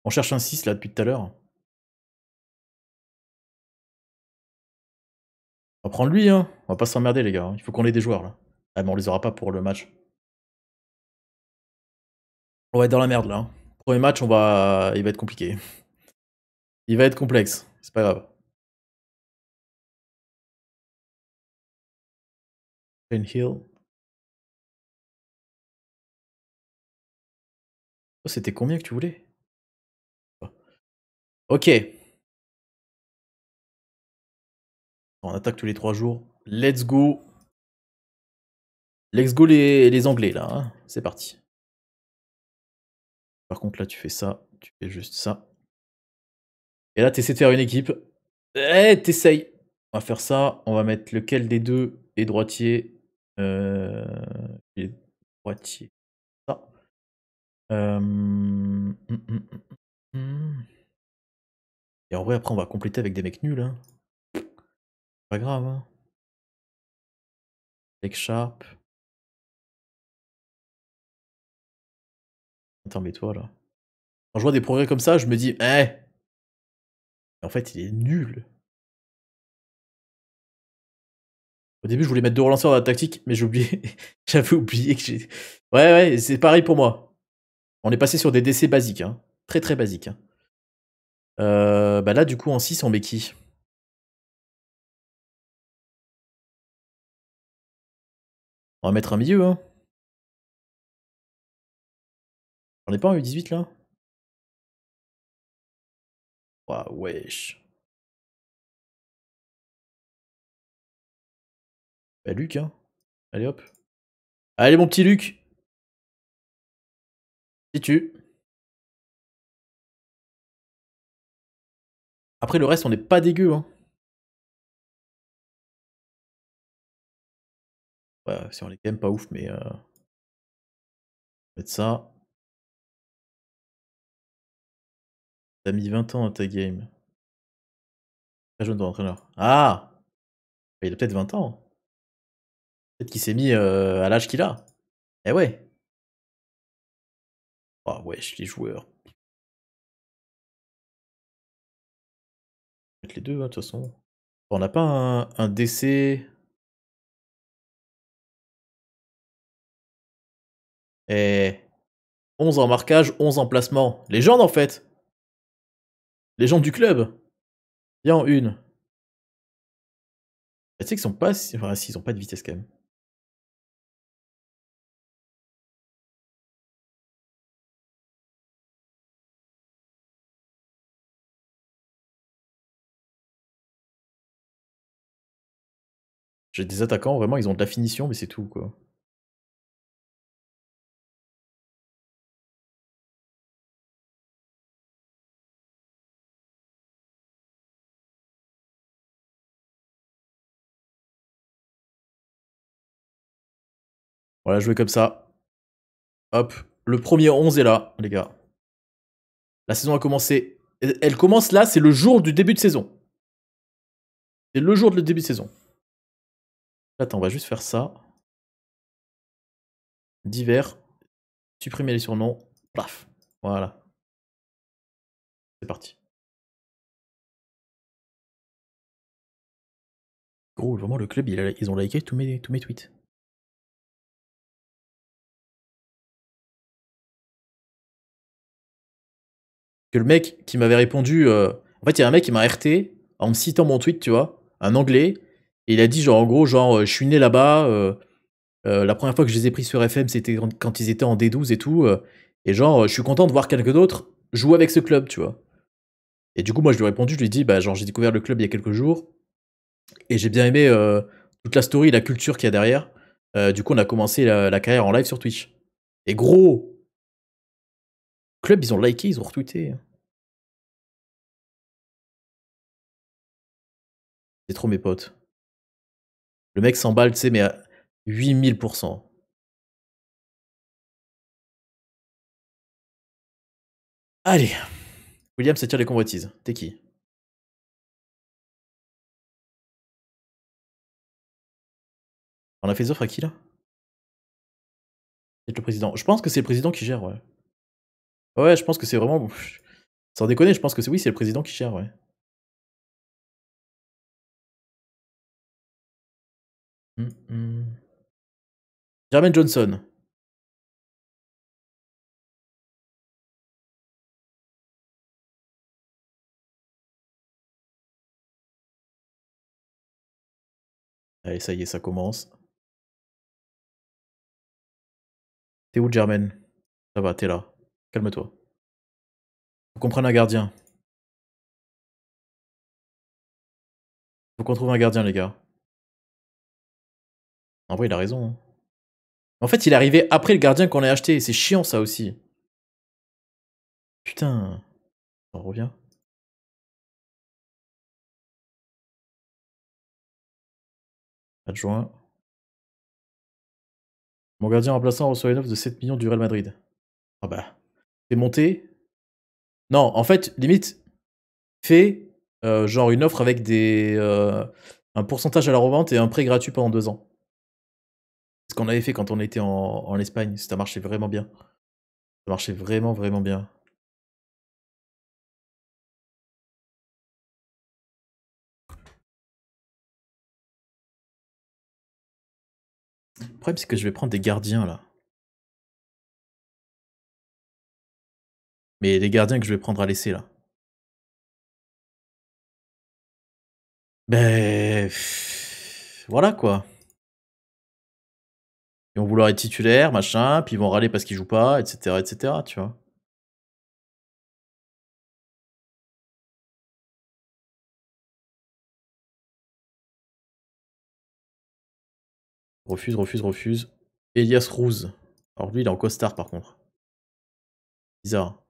[SPEAKER 2] On cherche un 6 là depuis tout à l'heure. On va prendre lui, hein. On va pas s'emmerder, les gars. Hein. Il faut qu'on ait des joueurs là. Ah, mais on les aura
[SPEAKER 1] pas pour le match. On va être dans la merde là. Hein. Premier match, on va... il va être compliqué. Il va être complexe, c'est pas grave.
[SPEAKER 2] Pen Hill. Oh, c'était combien que tu voulais Ok. On attaque tous les trois jours. Let's go.
[SPEAKER 1] Let's go les, Anglais là. Hein. C'est parti. Par contre, là, tu fais ça, tu fais juste ça. Et là, tu essaies de faire une équipe. Eh, t'essayes. On va faire ça. On va mettre lequel des deux est droitier. Euh, est droitier. Ça. Euh, hum,
[SPEAKER 2] hum, hum, Et en vrai, après, on va compléter avec des mecs nuls. Hein. Pas grave. Hein. Sharp. Attends, mais toi, là. Quand je vois des progrès comme ça, je me dis, eh En fait, il est nul.
[SPEAKER 1] Au début, je voulais mettre deux relanceurs dans la tactique, mais j'ai oublié. J'avais oublié que j'ai. Ouais, ouais, c'est pareil pour moi. On est passé sur des décès basiques. Hein. Très, très basiques. Hein. Euh, bah là, du coup, en 6, on met qui
[SPEAKER 2] On va mettre un milieu. Hein. On n'est pas en U18 là Waouh, wesh. Bah, Luc, hein. Allez hop. Allez, mon petit Luc. Si tu. Après, le reste, on n'est pas dégueu, hein. Ouais, si on est quand même pas ouf, mais. Euh... On mettre ça. T'as mis 20 ans à ta game. Très jeune entraîneur. Ah Il a peut-être 20 ans. Peut-être qu'il s'est mis euh, à l'âge qu'il a. Eh ouais. Ah oh, wesh, les joueurs. Mettre les deux, hein, de toute façon. On n'a pas un, un décès. Eh. 11 en marquage, 11 en placement. Légende en fait les gens du club Viens en une. Bah, tu sais qu'ils sont pas. Enfin, si, ont pas de vitesse quand même. J'ai des attaquants, vraiment, ils ont de la finition, mais c'est tout, quoi.
[SPEAKER 1] Voilà, jouer comme ça. Hop, le premier 11 est là, les gars. La saison a commencé. Elle commence là, c'est le jour du début de saison. C'est le jour du début de saison. Attends, on va juste faire ça.
[SPEAKER 2] Divers. Supprimer les surnoms. Plaf. Voilà. C'est parti. Gros, vraiment, le club, ils ont liké tous mes tweets.
[SPEAKER 1] que le mec qui m'avait répondu. Euh, en fait, il y a un mec qui m'a RT en me citant mon tweet, tu vois, un anglais. Et il a dit, genre, en gros, genre, euh, je suis né là-bas. Euh, la première fois que je les ai pris sur FM, c'était quand ils étaient en D12 et tout. et genre, je suis content de voir quelqu'un d'autre jouer avec ce club, tu vois. Et du coup, moi, je lui ai répondu, je lui ai dit, bah, genre, j'ai découvert le club il y a quelques jours. Et j'ai bien aimé toute la story, la culture qu'il y a derrière. du coup, on a commencé la carrière en live sur Twitch. Et gros, club, ils ont liké, ils
[SPEAKER 2] ont retweeté. C'est trop mes potes. Le mec s'emballe, tu sais, mais à 8000%. Allez. William tire les convoitises. T'es qui On a fait offres à qui là C'est le président. Je pense que c'est le président qui gère, ouais. Ouais, je pense que c'est vraiment. Sans déconner, je pense que c'est oui, c'est le président qui gère, ouais. Mm, mm. Jermaine Johnson. Allez, ça y est, ça commence. T'es où, Jermaine Ça va, t'es là. Calme-toi. Faut qu'on prenne un gardien. Faut qu'on trouve un gardien, les gars. En vrai, il a raison. Hein. En fait, il est arrivé après le gardien qu'on a acheté. C'est chiant, ça aussi. Putain. On revient. Adjoint.
[SPEAKER 1] Mon gardien remplaçant reçoit une offre de 7 millions du Real Madrid. Ah bah. Fais monter. Non, en fait, limite, fais euh, genre une offre avec des, euh, un pourcentage à la revente et un prêt gratuit pendant deux ans. Ce qu'on avait fait quand on était en, en Espagne, ça marchait vraiment bien. Ça marchait vraiment, vraiment bien.
[SPEAKER 2] Le problème, c'est que je vais prendre des gardiens là. Mais les gardiens que je vais prendre à l'essai là.
[SPEAKER 1] Ben. Voilà quoi. Ils vont vouloir être titulaires, machin, puis ils vont râler parce qu'ils jouent pas, etc., etc., tu vois.
[SPEAKER 2] Refuse, refuse, refuse.
[SPEAKER 1] Elias Rouz. Alors lui, il est en costard par contre. Bizarre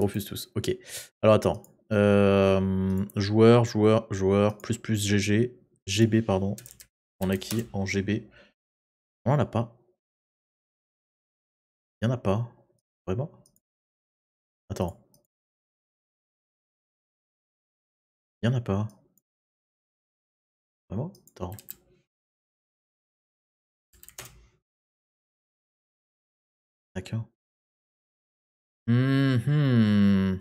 [SPEAKER 1] refuse tous. Ok. Alors attends. Euh, joueur, joueur, joueur, plus plus GG. GB, pardon. On a qui en GB On en a pas. Il en a pas. Vraiment Attends.
[SPEAKER 2] Il n'y en a pas. Vraiment Attends. D'accord. Mhm. hum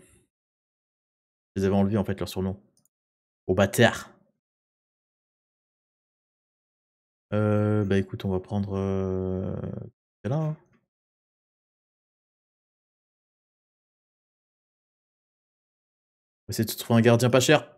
[SPEAKER 2] Ils avaient en fait leur surnom. Au bâtard. Euh, bah écoute, on va prendre euh, là. Hein. On va essayer de se trouver un gardien pas cher.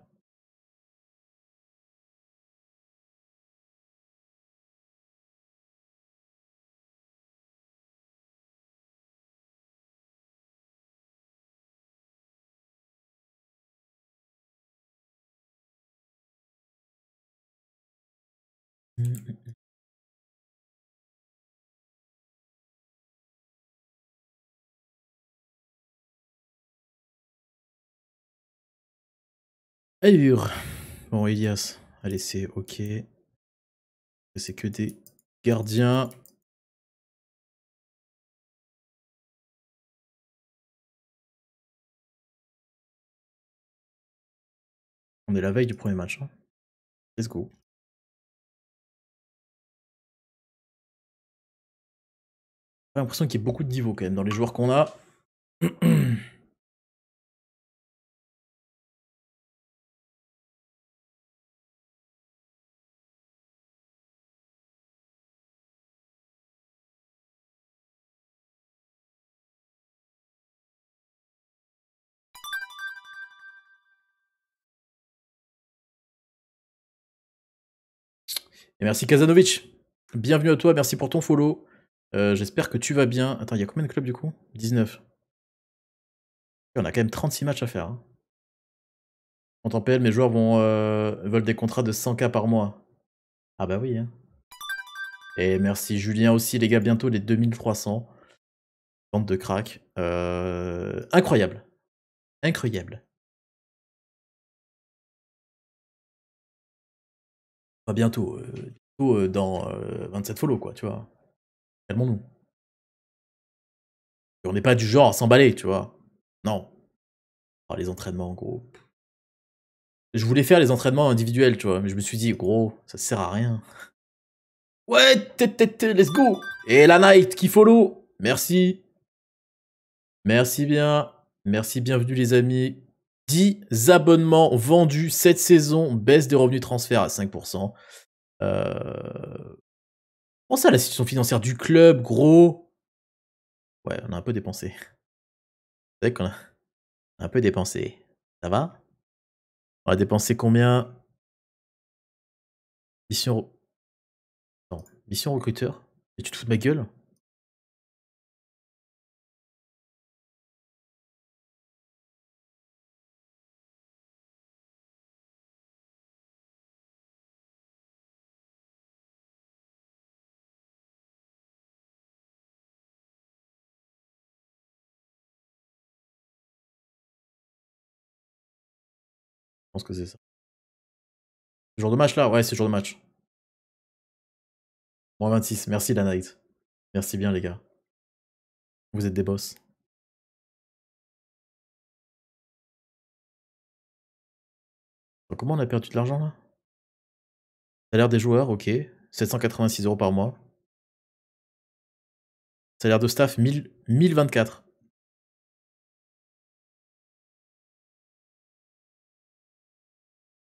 [SPEAKER 2] Allure. Bon, Elias, allez, c'est ok. C'est que des gardiens. On est la veille du premier match. Hein. Let's go. J'ai l'impression qu'il y a beaucoup de niveaux quand même dans les joueurs qu'on a.
[SPEAKER 1] Et merci Kazanovic. Bienvenue à toi, merci pour ton follow. Euh, j'espère que tu vas bien. Attends, il y a combien de clubs du coup 19. On a quand même 36 matchs à faire. Hein. temps PL, mes joueurs vont, euh, veulent des contrats de 100K par mois. Ah bah oui. Hein. Et merci Julien aussi, les gars. Bientôt les 2300. Vente de crack. Euh, incroyable. Incroyable.
[SPEAKER 2] Pas bientôt. dans 27 follow, quoi, tu vois nous on n'est pas du genre à
[SPEAKER 1] s'emballer, tu vois. Non. Ah, les entraînements, gros. Je voulais faire les entraînements individuels, tu vois, mais je me suis dit, gros, ça sert à rien. Ouais, let's go Et la night qui follow Merci. Merci bien. Merci, bienvenue les amis. 10 abonnements vendus cette saison, baisse des revenus transferts à 5%. Euh, Pense ça, la situation financière du club, gros Ouais, on a un peu dépensé. C'est vrai qu'on a un peu dépensé. Ça va On a dépensé
[SPEAKER 2] combien Mission... mission recruteur. tu te fous de ma gueule que c'est ça. Ce jour de match là Ouais, c'est jour de match. Moins 26. Merci la night. Merci bien les gars. Vous êtes des boss. Bah, comment on a perdu de l'argent là
[SPEAKER 1] Salaire des joueurs, ok. 786 euros par mois. Salaire de staff, 1000, 1024.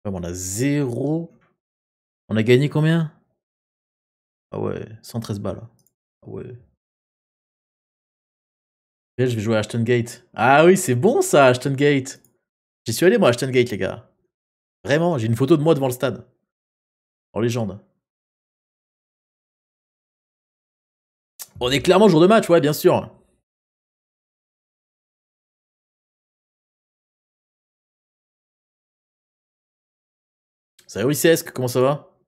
[SPEAKER 2] on a zéro. On a gagné combien Ah
[SPEAKER 1] ouais, 113 balles. Ah ouais. je vais jouer à Ashton Gate. Ah oui, c'est bon ça, Ashton Gate. J'y suis allé moi à Ashton Gate, les gars. Vraiment, j'ai une photo de moi devant le stade. En légende.
[SPEAKER 2] On est clairement jour de match, ouais, bien sûr. Salut Cesc, comment ça va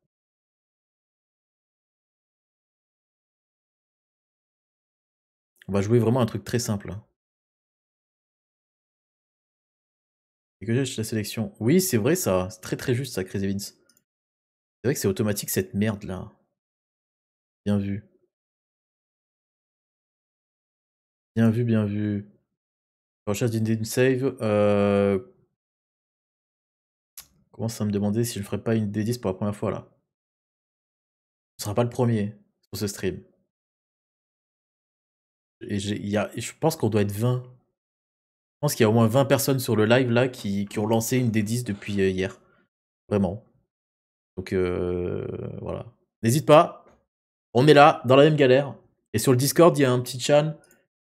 [SPEAKER 2] On va jouer vraiment un truc très simple. Hein. Et que j'ai la sélection. Oui, c'est vrai ça. C'est très très juste ça, Crazy Evans. C'est vrai que c'est automatique cette merde là. Bien vu. Bien vu, bien vu.
[SPEAKER 1] Recherche d'une save. Euh, commence à me demander si je ne ferai pas une D10 pour la première fois là. Ce sera pas le premier sur ce stream. Et y a, je pense qu'on doit être 20. Je pense qu'il y a au moins 20 personnes sur le live là qui, ont lancé une D10 depuis euh, hier. Vraiment. Donc euh, voilà. N'hésite pas. On est là, dans la même galère. Et sur le Discord, il y a un petit chan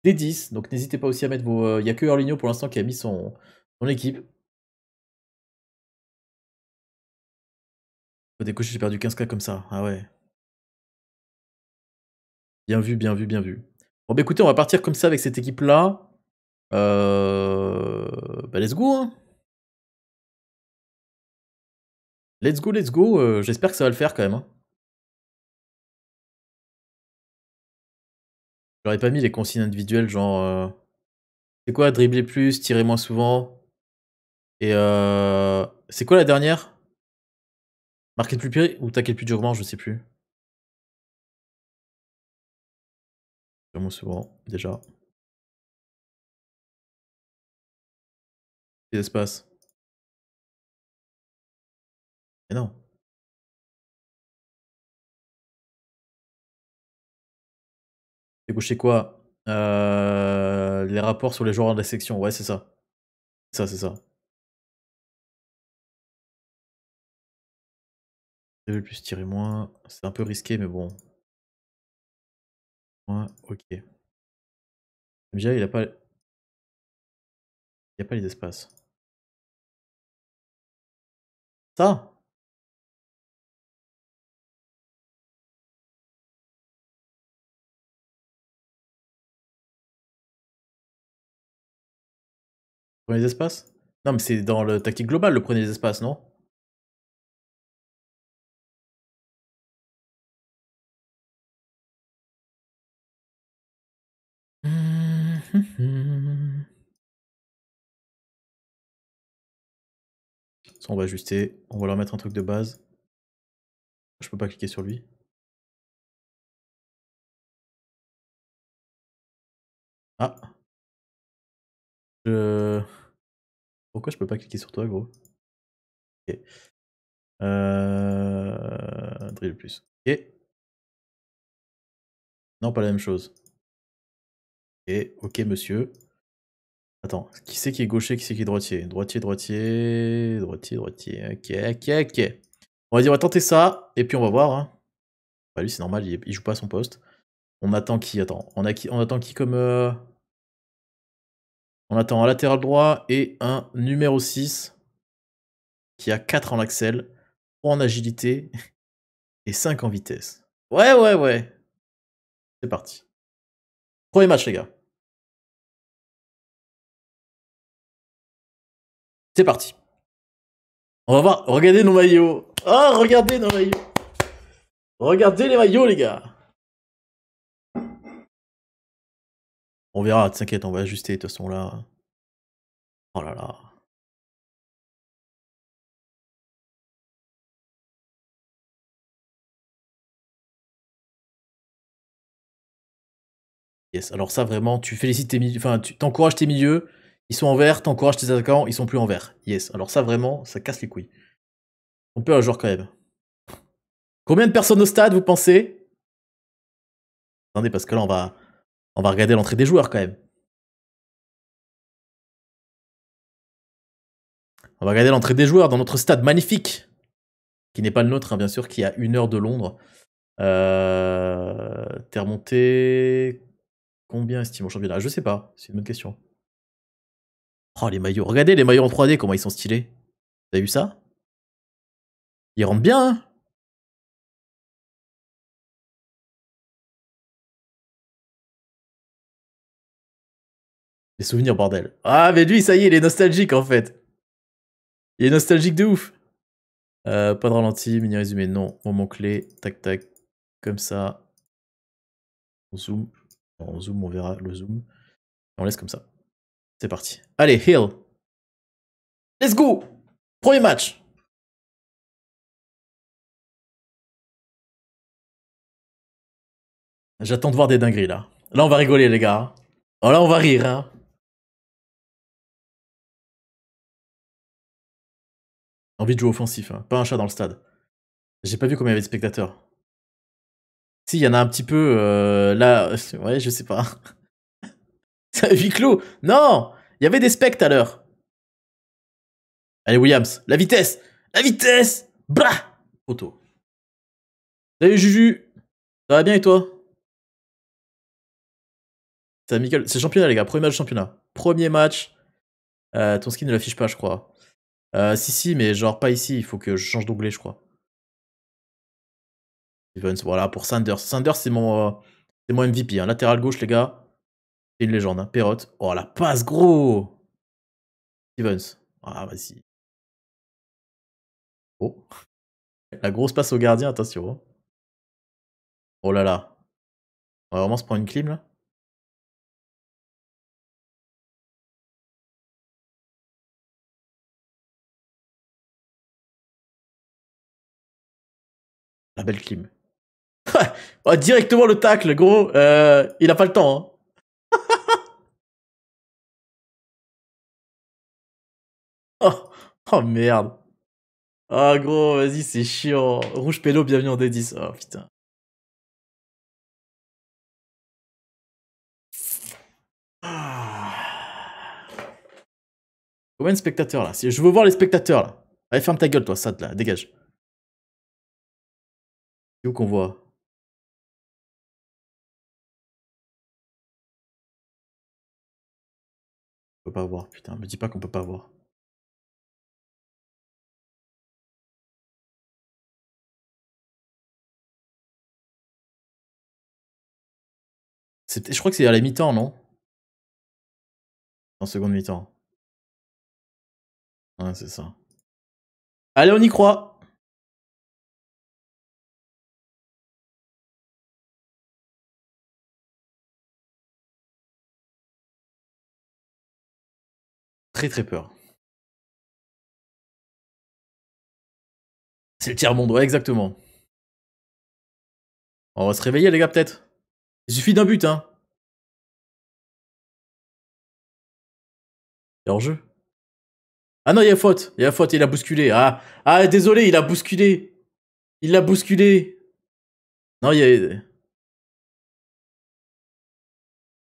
[SPEAKER 1] D10. Donc n'hésitez pas aussi à mettre vos. Euh, il n'y a que Orligno pour l'instant qui a mis son, son équipe.
[SPEAKER 2] Découche j'ai perdu 15k comme ça. Ah ouais.
[SPEAKER 1] Bien vu, bien vu, bien vu. Bon bah écoutez, on va partir comme ça avec cette équipe-là. Euh... Bah let's go hein
[SPEAKER 2] Let's go, let's go. Euh, j'espère que ça va le faire quand même. Hein.
[SPEAKER 1] J'aurais pas mis les consignes individuelles, genre. Euh, c'est quoi Dribbler plus, tirer moins souvent. Et euh... c'est quoi la dernière Marquer plus pire ou taquer le plus durement, je sais plus.
[SPEAKER 2] Vraiment souvent, déjà. Petit espace. Mais non. c'est quoi euh, Les rapports sur les joueurs de la section, ouais c'est ça. Ça c'est ça. vais plus tirer moins. C'est un peu risqué, mais bon. Moi, ok. déjà il a pas. Il a pas les espaces. Ça Prenez les espaces Non, mais c'est dans le tactique global le prenez les espaces, non on va ajuster. On va leur mettre un truc de base. Je peux pas cliquer sur lui. Ah. Je... Pourquoi je peux pas cliquer sur toi, gros Ok. Euh, drill plus. Ok.
[SPEAKER 1] Non, pas la même chose. Ok, ok, monsieur. Attends, qui c'est qui est gaucher, qui c'est qui est droitier Droitier, droitier, droitier, droitier. Ok, ok, ok. On va dire, on va tenter ça, et puis on va voir. Hein. Bah lui, c'est normal, il, il, joue pas à son poste. On attend qui Attends, on, attend qui comme... Euh, on attend un latéral droit et un numéro 6 qui a 4 en axel, 3 en agilité et 5 en vitesse. Ouais, ouais, ouais. C'est parti. Premier match, les gars.
[SPEAKER 2] C'est parti. On va voir.
[SPEAKER 1] Regardez nos maillots. Oh, regardez nos maillots. Regardez les maillots, les gars. On verra, t'inquiète, on va ajuster de toute
[SPEAKER 2] façon là. Oh là là.
[SPEAKER 1] Yes, alors ça vraiment, tu félicites tes milieux, enfin tu t'encourages tes milieux, ils sont en vert, t'encourages tes attaquants, ils sont plus en vert. Yes. Alors ça vraiment, ça casse les couilles. On peut un joueur quand même. Combien de personnes au stade, vous pensez
[SPEAKER 2] Attendez, parce que là, on va, on va regarder l'entrée des joueurs quand même.
[SPEAKER 1] On va regarder l'entrée des joueurs dans notre stade magnifique, qui n'est pas le nôtre, hein, bien sûr, qui a une heure de Londres. Euh... T'es remonté combien estime au championnat Je sais pas, c'est une bonne question. Oh, les maillots. Regardez les maillots en 3D, comment ils sont stylés. T'as vu ça
[SPEAKER 2] Ils rentrent bien, hein Les
[SPEAKER 1] souvenirs, bordel. Ah, mais lui, ça y est, il est nostalgique, en fait. Il est nostalgique de ouf. Euh, pas de ralenti, mini résumé, non. Moment clé, tac, tac, comme ça. On zoom. On zoom, on verra le zoom. On laisse comme ça.
[SPEAKER 2] C'est parti. Allez, Hill. Let's go Premier match J'attends de voir des dingueries là. Là on va rigoler les gars. Oh là on va rire hein. Envie de jouer
[SPEAKER 1] offensif, hein. pas un chat dans le stade. J'ai pas vu combien il y avait de spectateurs. Si, il y en a un petit peu. Euh, là, ouais, je sais pas. C'est un Non Il y avait des specs à l'heure. Allez, Williams, la vitesse La vitesse Bah Auto. Salut Juju Ça va bien et toi C'est amical. C'est championnat, les gars. Premier match championnat. Premier match. Euh, ton skin ne l'affiche pas, je crois. Euh, si, si, mais genre pas ici. Il faut que je change d'onglet, je crois. Evans, voilà, pour Sanders. Sanders, c'est mon, euh, c'est mon MVP. Hein. Latéral gauche, les gars une légende, hein. Perrotte. Oh la passe, gros Stevens. Ah, vas-y.
[SPEAKER 2] Oh. La grosse passe au gardien, attention. Hein. Oh là là. On va vraiment se prendre une clim là La belle clim. Oh, directement le tacle, gros. Euh, il a pas le temps. Hein. Oh merde. Ah gros, vas-y, c'est chiant. Rouge pélo, bienvenue en D10. Oh putain. Ah. Combien de spectateurs là Je veux voir les spectateurs là. Allez, ferme ta gueule toi, ça là, dégage. C'est où qu'on voit On peut pas voir, putain, me dis pas qu'on peut pas voir. Je crois que c'est à la mi-temps, non En seconde mi-temps. Ouais, c'est ça. Allez, on y croit Très très peur. C'est le tiers-monde, ouais, exactement. On va se réveiller, les gars, peut-être il suffit d'un but, hein.
[SPEAKER 1] Il est jeu. Ah non, il y a faute. Il y a faute, il a bousculé. Ah, ah désolé, il a bousculé. Il l'a bousculé. Non, il y a.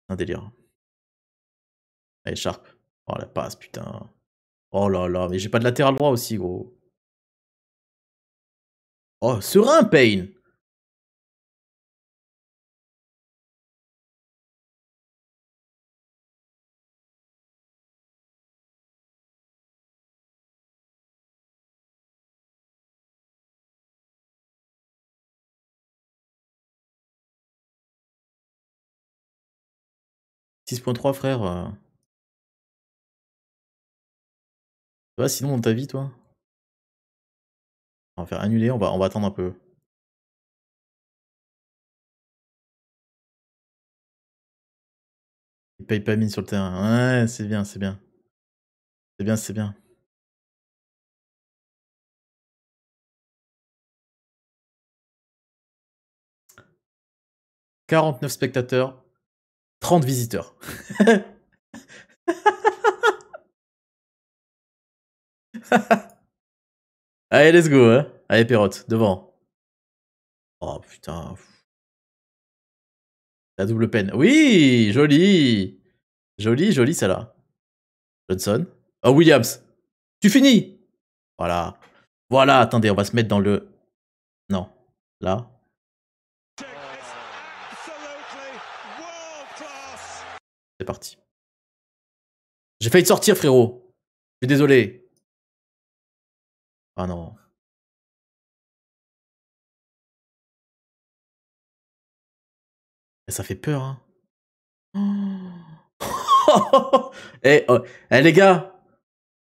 [SPEAKER 2] Un délire. Allez, Sharp. Oh la passe, putain. Oh là là, mais j'ai pas de latéral droit aussi, gros. Oh, serein, Payne. 6.3, frère. Euh. Tu vois, sinon on ta vie, toi On va faire annuler, on va, on va attendre un peu. Il paye pas mine sur le terrain. Ouais, c'est bien, c'est bien. C'est bien, c'est bien. 49 neuf spectateurs, 30 visiteurs.
[SPEAKER 1] Allez, let's go. Hein. Allez, Perrotte, devant. Oh putain. La double peine. Oui, joli. Joli, joli celle-là. Johnson. Oh, Williams. Tu finis. Voilà. Voilà, attendez, on va se mettre dans le... Non. Là. parti.
[SPEAKER 2] J'ai failli te sortir, frérot. Je suis désolé. Ah non.
[SPEAKER 1] Eh, ça fait peur, hein. Eh, oh, eh, les gars,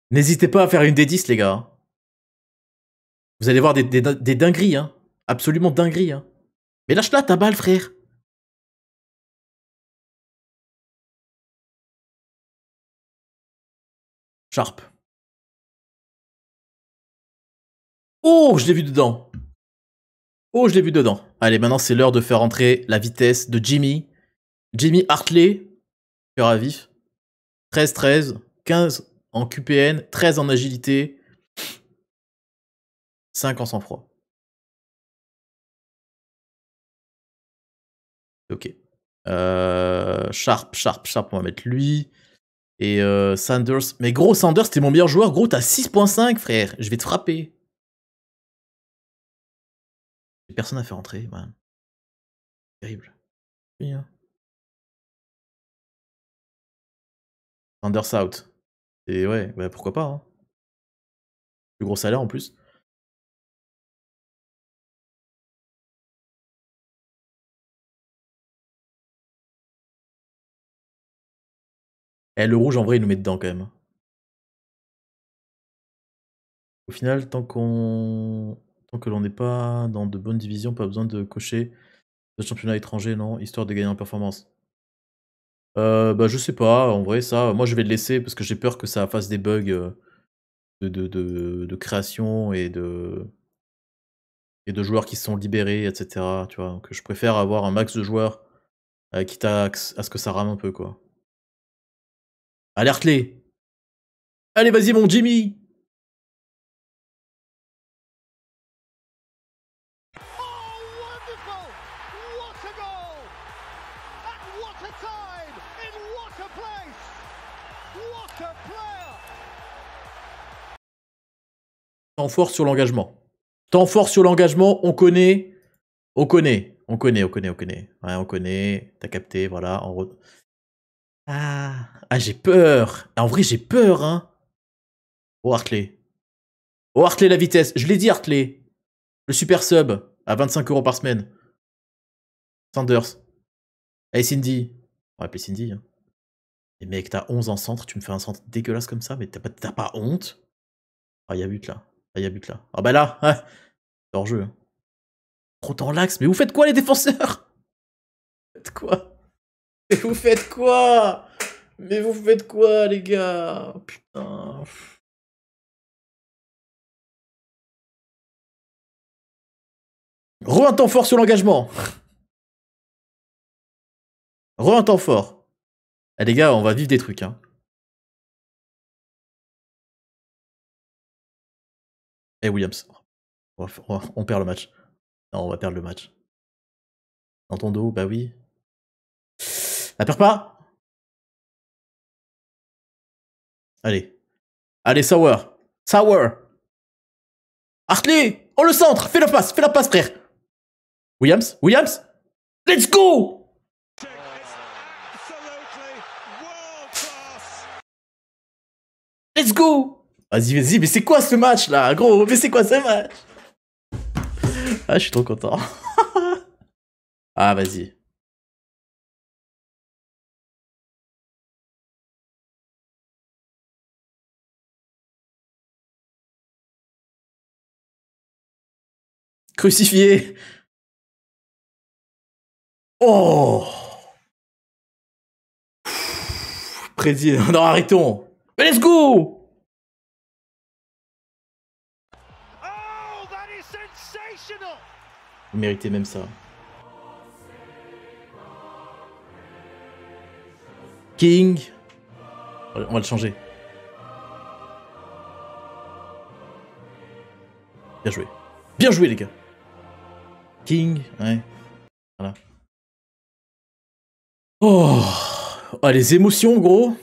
[SPEAKER 1] n'hésitez pas à faire une des 10, les gars. Hein. Vous allez voir des, des, dingueries, hein. Absolument dingueries, hein. Mais lâche-la ta balle,
[SPEAKER 2] frère. Sharp.
[SPEAKER 1] Oh, je l'ai vu dedans. Oh, je l'ai vu dedans. Allez, maintenant c'est l'heure de faire entrer la vitesse de Jimmy. Jimmy Hartley, cœur à vif. 13-13, 15 en QPN, 13 en agilité,
[SPEAKER 2] 5 en sang-froid.
[SPEAKER 1] Ok. Euh, sharp, Sharp, Sharp, on va mettre lui. Et euh, Sanders. Mais gros, Sanders, t'es mon meilleur joueur. Gros, t'as 6.5, frère. Je vais te frapper. personne à faire entrer.
[SPEAKER 2] Terrible. Oui, hein. Sanders out. Et ouais, bah, pourquoi pas. Hein. Plus gros salaire en plus. Eh, le
[SPEAKER 1] rouge, en vrai, il nous met dedans quand même. Au final, tant qu'on tant que l'on n'est pas dans de bonnes divisions, pas besoin de cocher le championnat étranger, non, histoire de gagner en performance. Euh, bah, je sais pas, en vrai, ça, moi je vais le laisser parce que j'ai peur que ça fasse des bugs euh, de, de, de, création et de, et de joueurs qui sont libérés, etc. Tu vois, donc je préfère avoir un max de joueurs, euh, quitte à ce que ça rame un peu, quoi.
[SPEAKER 2] Alerte-les. Allez, vas-y, mon Jimmy.
[SPEAKER 1] Temps fort sur l'engagement. Temps fort sur l'engagement, on connaît. On connaît. On connaît, on connaît, on connaît. Ouais, on connaît. T'as capté, voilà. En ah, ah, j'ai peur. Ah, en vrai, j'ai peur, hein. Oh, Hartley. Oh, Hartley, la vitesse. Je l'ai dit, Hartley. Le super sub à 25 euros par semaine. Sanders. Hey, Cindy. On va appeler Cindy. Hein. Et mec, t'as 11 en centre. Tu me fais un centre dégueulasse comme ça, mais t'as pas, pas honte Ah, y'a but là. Ah, y'a but là. Ah, bah là. Hein. hors jeu. Hein. Trop dans l'axe. Mais vous faites quoi, les défenseurs faites quoi mais vous faites quoi Mais vous faites
[SPEAKER 2] quoi, les gars Putain. un temps fort sur l'engagement. Re un temps fort. Eh les gars, on va vivre des trucs. Hein. Eh Williams. On, on perd le match. Non, on va perdre le match. Dans ton dos, bah oui. T'as peur pas Allez. Allez, Sour. Sour.
[SPEAKER 1] Hartley On le centre Fais la passe, fais la passe, frère Williams Williams Let's go Let's go Vas-y, vas-y, mais c'est quoi ce match là, gros Mais c'est quoi ce match Ah, je suis trop content. ah,
[SPEAKER 2] vas-y. Crucifié Oh Prédit. Non, arrêtons Mais let's go
[SPEAKER 1] Vous oh, méritez même ça. King. On va le changer. Bien joué. Bien joué les gars. King. Ouais. Voilà. Oh, ah, les émotions, gros.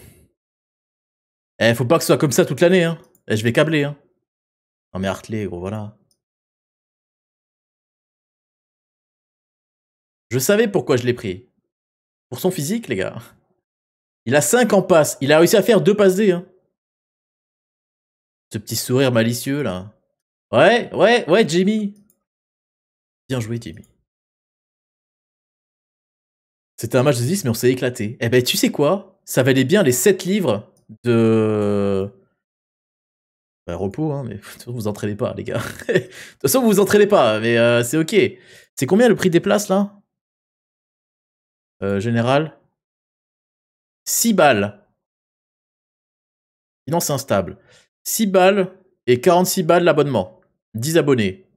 [SPEAKER 1] Eh, faut pas que ce soit comme ça toute l'année, hein. eh, je vais câbler, hein. Non mais Hartley, gros,
[SPEAKER 2] voilà. Je savais
[SPEAKER 1] pourquoi je l'ai pris. Pour son physique, les gars. Il a 5 en passe. Il a réussi à faire 2 passes D. Hein. Ce petit sourire malicieux, là. Ouais, ouais, ouais, Jimmy. Bien joué, Jimmy. C'était un match de 10, mais on s'est éclaté. Eh ben, tu sais quoi Ça valait bien les 7 livres de. Bah, repos, hein, mais vous vous entraînez pas, les gars. de toute façon, vous vous entraînez pas, mais euh, c'est ok. C'est combien le prix des places, là euh, Général 6 balles.
[SPEAKER 2] Sinon, c'est instable. 6 balles et 46 balles l'abonnement.
[SPEAKER 1] 10 abonnés.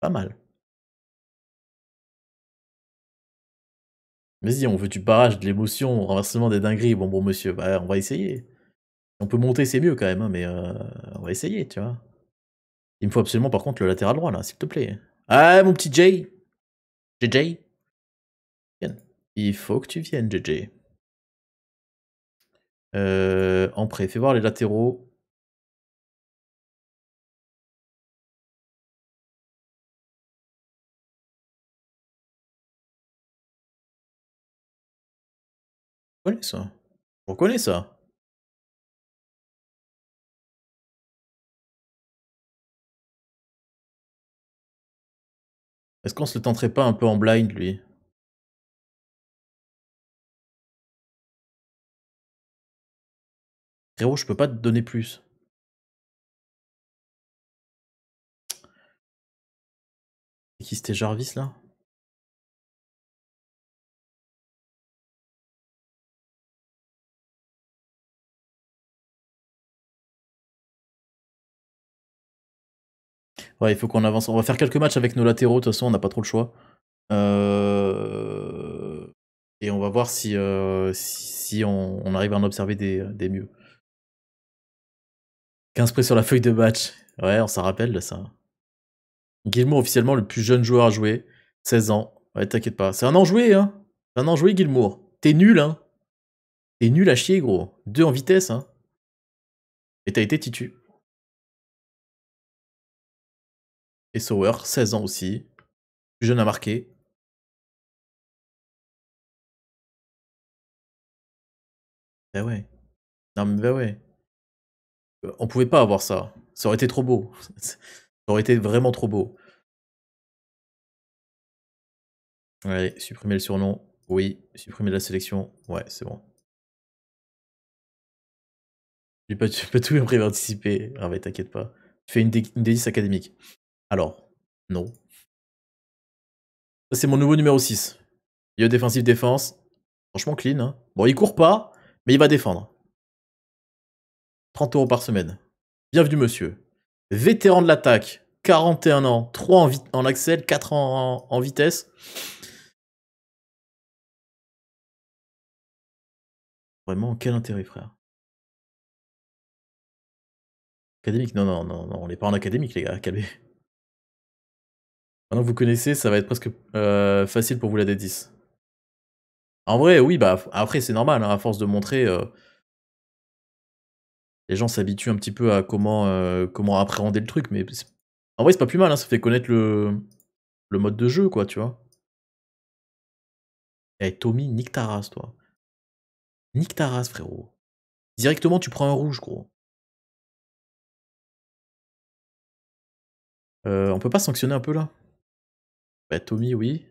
[SPEAKER 1] Pas mal. Vas-y, on veut du barrage, de l'émotion, renversement des dingueries. Bon, bon, monsieur, bah, on va essayer. On peut monter, c'est mieux quand même, hein, mais euh, on va essayer, tu vois. Il me faut absolument, par contre, le latéral droit, là, s'il te plaît. Ah, mon petit Jay JJ Il faut que tu viennes, JJ. Euh,
[SPEAKER 2] en prêt, fais voir les latéraux. connaît ça. On connaît ça. Est-ce qu'on se le tenterait pas un peu en blind, lui Frérot, je peux pas te donner plus. C'est qui c'était Jarvis, là
[SPEAKER 1] Ouais, il faut qu'on avance. On va faire quelques matchs avec nos latéraux, de toute façon, on n'a pas trop le choix. Euh, et on va voir si, euh, si, on, arrive à en observer des, des, mieux. 15 près sur la feuille de match. Ouais, on s'en rappelle là, ça. Guilmour, officiellement le plus jeune joueur à jouer. 16 ans. Ouais, t'inquiète pas. C'est un an joué, hein. C'est un an joué, Gilmour. T'es nul, hein. T'es nul à chier, gros. Deux en vitesse,
[SPEAKER 2] hein. Et t'as été titu. Et 16 ans aussi. Plus jeune à marquer. Ben ouais. Non mais
[SPEAKER 1] ben ouais. Euh, on pouvait pas avoir ça. Ça aurait été trop beau. ça aurait été vraiment trop beau. Ouais, supprimer le surnom. Oui, supprimer la sélection. Ouais, c'est bon. Tu peux, tout me anticiper. Ah mais t'inquiète pas. Tu fais une, délice une académique. Alors, non. Ça, c'est mon nouveau numéro 6. est défensif, défense. Franchement, clean. Hein. Bon, il court pas, mais il va défendre. 30 euros par semaine. Bienvenue, monsieur. Vétéran de l'attaque. 41 ans. 3 en, en accel, 4 en, en vitesse.
[SPEAKER 2] Vraiment, quel intérêt, frère
[SPEAKER 1] Académique, non, non, non, non, on n'est pas en académique, les gars, calmez. Maintenant que vous connaissez, ça va être presque euh, facile pour vous la D10. En vrai, oui, bah après c'est normal, hein, à force de montrer, euh, les gens s'habituent un petit peu à comment, euh, comment appréhender le truc, mais en vrai c'est pas plus mal, hein, ça fait connaître le, le mode de jeu, quoi, tu vois. Eh Tommy, nique ta race, toi. Nique ta race, frérot. Directement
[SPEAKER 2] tu prends un rouge, gros. on peut pas sanctionner un peu là bah, Tommy, oui.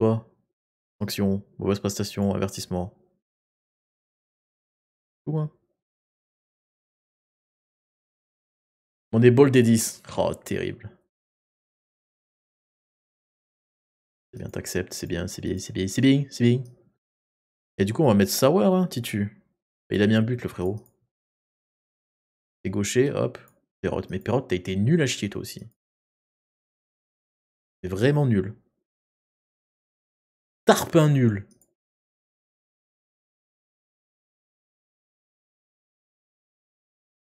[SPEAKER 2] Toi, sanction, mauvaise prestation, avertissement. Tout, hein. On est bol des 10. Oh, terrible. C'est bien, t'acceptes, c'est bien, c'est
[SPEAKER 1] bien, c'est bien, c'est bien, c'est bien. Et du coup, on va mettre Sauer hein, Titu. il a bien but, le frérot. T'es gaucher, hop. Perrot mais Perrot t'as été nul à chier, toi
[SPEAKER 2] aussi vraiment nul. Tarpin nul.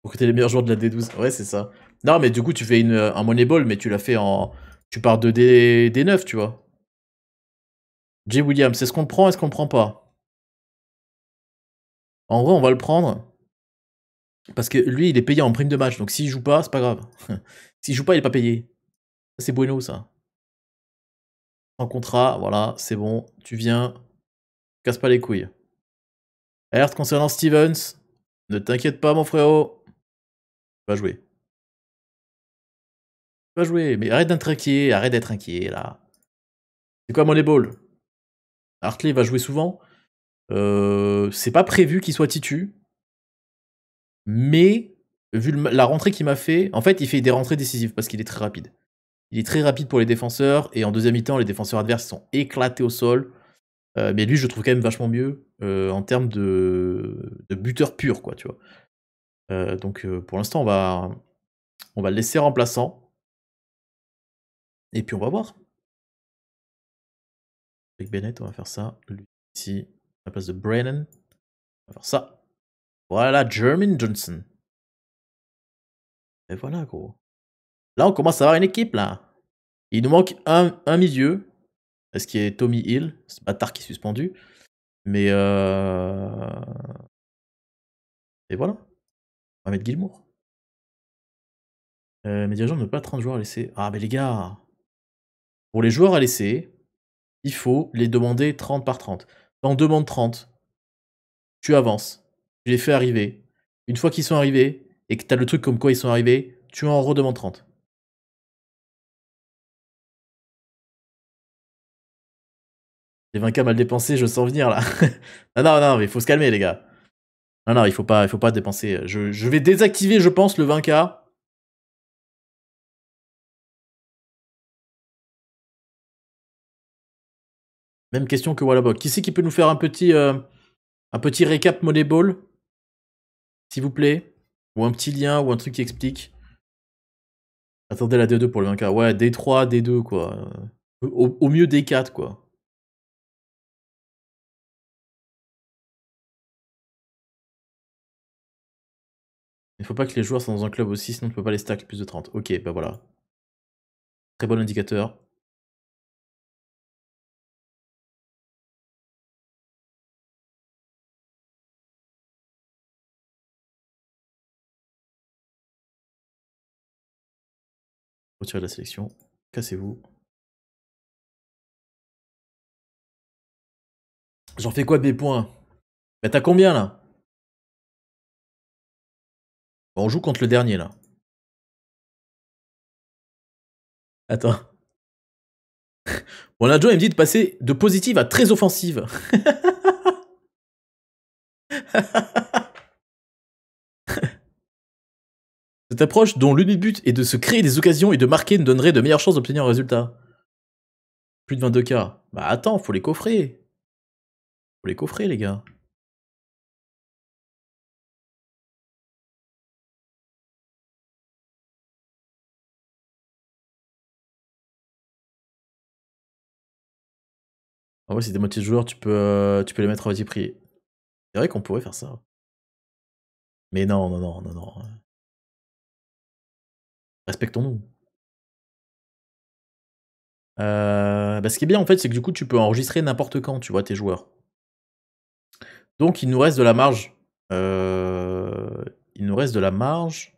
[SPEAKER 1] Pour que t'es les meilleurs joueurs de la D12. Ouais, c'est ça. Non, mais du coup, tu fais une, euh, un Moneyball, mais tu l'as fait en. Tu pars de D, D9, tu vois. J. Williams, est-ce qu'on le prend, est-ce qu'on prend pas En vrai, on va le prendre. Parce que lui, il est payé en prime de match, donc s'il joue pas, c'est pas grave. s'il joue pas, il est pas payé. C'est bueno, ça en contrat, voilà, c'est bon, tu viens, casse pas les couilles. Alerte concernant Stevens, ne t'inquiète pas mon frérot, Va jouer. Va jouer, mais arrête d'être inquiet, arrête d'être inquiet là. C'est quoi Moneyball Hartley va jouer souvent. Euh, c'est pas prévu qu'il soit titu, mais vu la rentrée qu'il m'a fait, en fait il fait des rentrées décisives parce qu'il est très rapide. Il est très rapide pour les défenseurs. Et en deuxième mi-temps, les défenseurs adverses sont éclatés au sol. Euh, mais lui, je trouve quand même vachement mieux euh, en termes de, buteur pur, quoi, tu vois. Euh, donc pour l'instant, on va, on va le laisser remplaçant.
[SPEAKER 2] Et puis on va voir. Avec Bennett, on va faire ça. Lui ici, la place de Brennan. On va faire ça.
[SPEAKER 1] Voilà, Jermin Johnson. Et voilà, gros. Là, on commence à avoir une équipe, là. Il nous manque un, un milieu, ce qui est Tommy Hill, ce bâtard qui est suspendu. Mais. Euh,
[SPEAKER 2] et voilà. On va mettre Gilmour. Euh, mes dirigeants ne pas
[SPEAKER 1] 30 joueurs à laisser. Ah, mais les gars Pour les joueurs à laisser, il faut les demander 30 par 30. T'en demandes 30. Tu avances. Tu les fais arriver. Une fois qu'ils sont arrivés, et que t'as le truc comme quoi ils sont arrivés, tu en redemandes 30. Les 20K mal dépensés, je sens venir là. non, ah non, non, mais il faut se calmer les gars. Non, non, il faut pas, il faut pas dépenser. Je, je vais désactiver, je pense, le 20K. Même question que Wallabog. Qui c'est qui peut nous faire un petit, euh, un petit récap Moneyball S'il vous plaît. Ou un petit lien, ou un truc qui explique. Attendez la D2 pour le 20K. Ouais, D3, D2, quoi. au mieux D4, quoi.
[SPEAKER 2] Il faut pas que les joueurs soient dans un club aussi, sinon ne peut pas les stack plus de 30. Ok, bah voilà. Très bon indicateur. Retirer la sélection. Cassez-vous. J'en fais quoi des points Mais t'as combien là on joue contre le dernier là.
[SPEAKER 1] Attends. Bon, là, il me dit de passer de positive à très offensive. Cette approche dont l'unique but est de se créer des occasions et de marquer ne donnerait de meilleures chances d'obtenir un résultat. Plus de 22K. Bah attends, faut les
[SPEAKER 2] coffrer. Faut les coffrer, les gars. ouais, si t'es moitié tu peux, euh, tu peux les mettre à moitié prix. C'est vrai qu'on pourrait faire ça. Mais non, non, non, non, non. Respectons-nous.
[SPEAKER 1] Euh, bah, ce qui est bien en fait, c'est que du coup, tu peux enregistrer n'importe quand, tu vois, tes joueurs. Donc, il nous reste de la marge. Euh, il nous reste de la marge.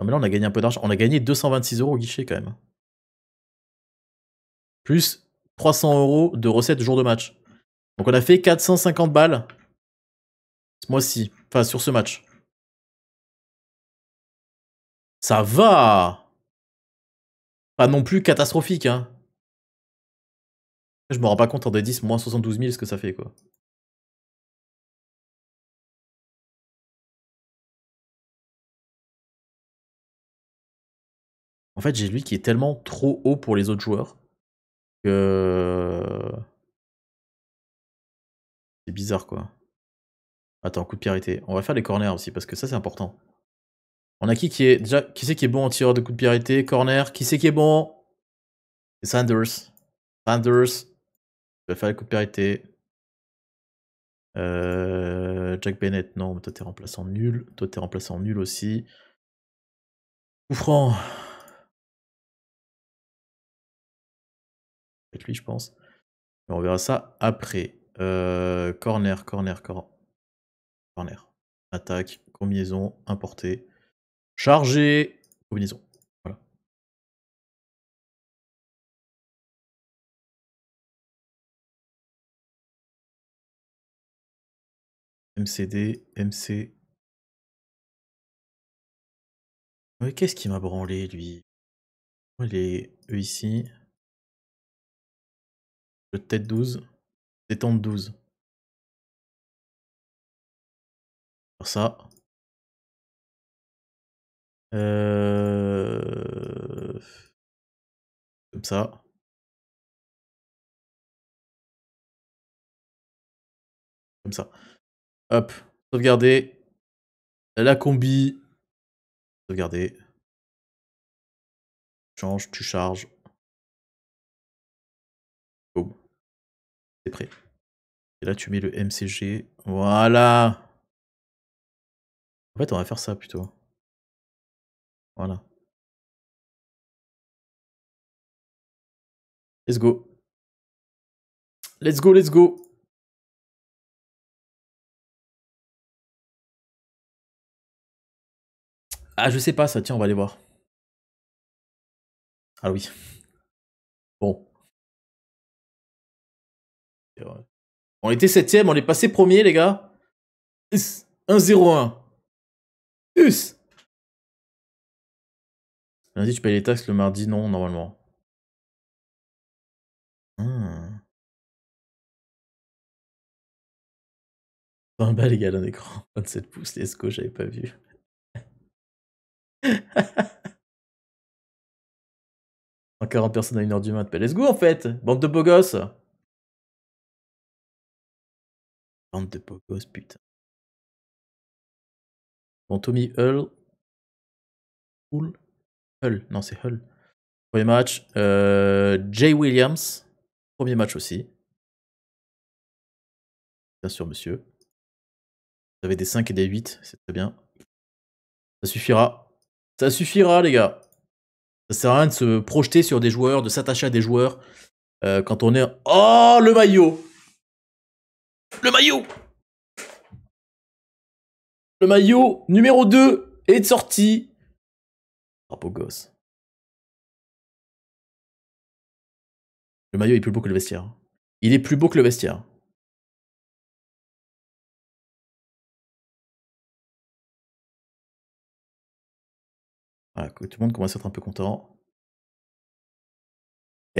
[SPEAKER 1] Non, mais là, on a gagné un peu d'argent. On a gagné 226 euros au guichet quand même. Plus 300 euros de recettes jour de match. Donc on a fait 450 balles ce mois-ci, enfin sur ce match. Ça
[SPEAKER 2] va Pas non plus catastrophique, hein. Je me rends pas compte en des 10 moins 72 000 ce que ça fait, quoi. En fait, j'ai lui qui est tellement trop haut pour les autres joueurs.
[SPEAKER 1] C'est bizarre quoi. Attends, coup de périté. On va faire les corners aussi parce que ça c'est important. On a qui qui est déjà qui c'est qui est bon en tireur de coup de périté corner, qui c'est qui est bon C'est Sanders. Sanders. Tu vas faire le coup de périté. Euh, Jack Bennett, non, mais toi t'es remplaçant nul. Toi t'es remplaçant nul aussi. Coup
[SPEAKER 2] peut-être lui, je pense.
[SPEAKER 1] on verra ça après. Euh, corner, corner, corner. Corner. Attaque, combinaison, importée. Chargé,
[SPEAKER 2] combinaison. Voilà. MCD, MC. Mais qu'est-ce qui m'a branlé, lui les est ici le tête 12, détente 12. Faire ça. Euh, comme ça. Comme ça. Hop, sauvegarder. La combi. Sauvegarder. Change, tu charges. prêt. Et là, tu mets le MCG. Voilà En fait, on va faire ça plutôt. Voilà. Let's go. Let's go, let's go. Ah, je sais pas ça. Tiens, on va aller voir. Ah oui. Bon. Euh. On était septième, on est passé premier, les gars. 1-0-1. Us. Lundi, tu payes les taxes, le mardi, non, normalement. Hmm. 20 les gars un
[SPEAKER 1] écran. 27 pouces, les go, j'avais pas vu. 140 personnes à 1h du mat. Bah, let's go en fait, bande de beaux
[SPEAKER 2] gosses. de putain. Bon, Tommy Hull. Hull,
[SPEAKER 1] Hull non, c'est Hull. Premier match. Euh, Jay Williams. Premier match aussi. Bien sûr, monsieur. Vous avez des 5 et des 8, c'est très bien. Ça suffira. Ça suffira, les gars. Ça sert à rien de se projeter sur des joueurs, de s'attacher à des joueurs euh, quand on est. Oh, le maillot
[SPEAKER 2] le maillot Le maillot numéro 2 est sorti. Drapeau oh, gosse. Le maillot est plus beau que le vestiaire. Il est plus beau que le vestiaire. Voilà, ah, tout
[SPEAKER 1] le monde commence à être un peu content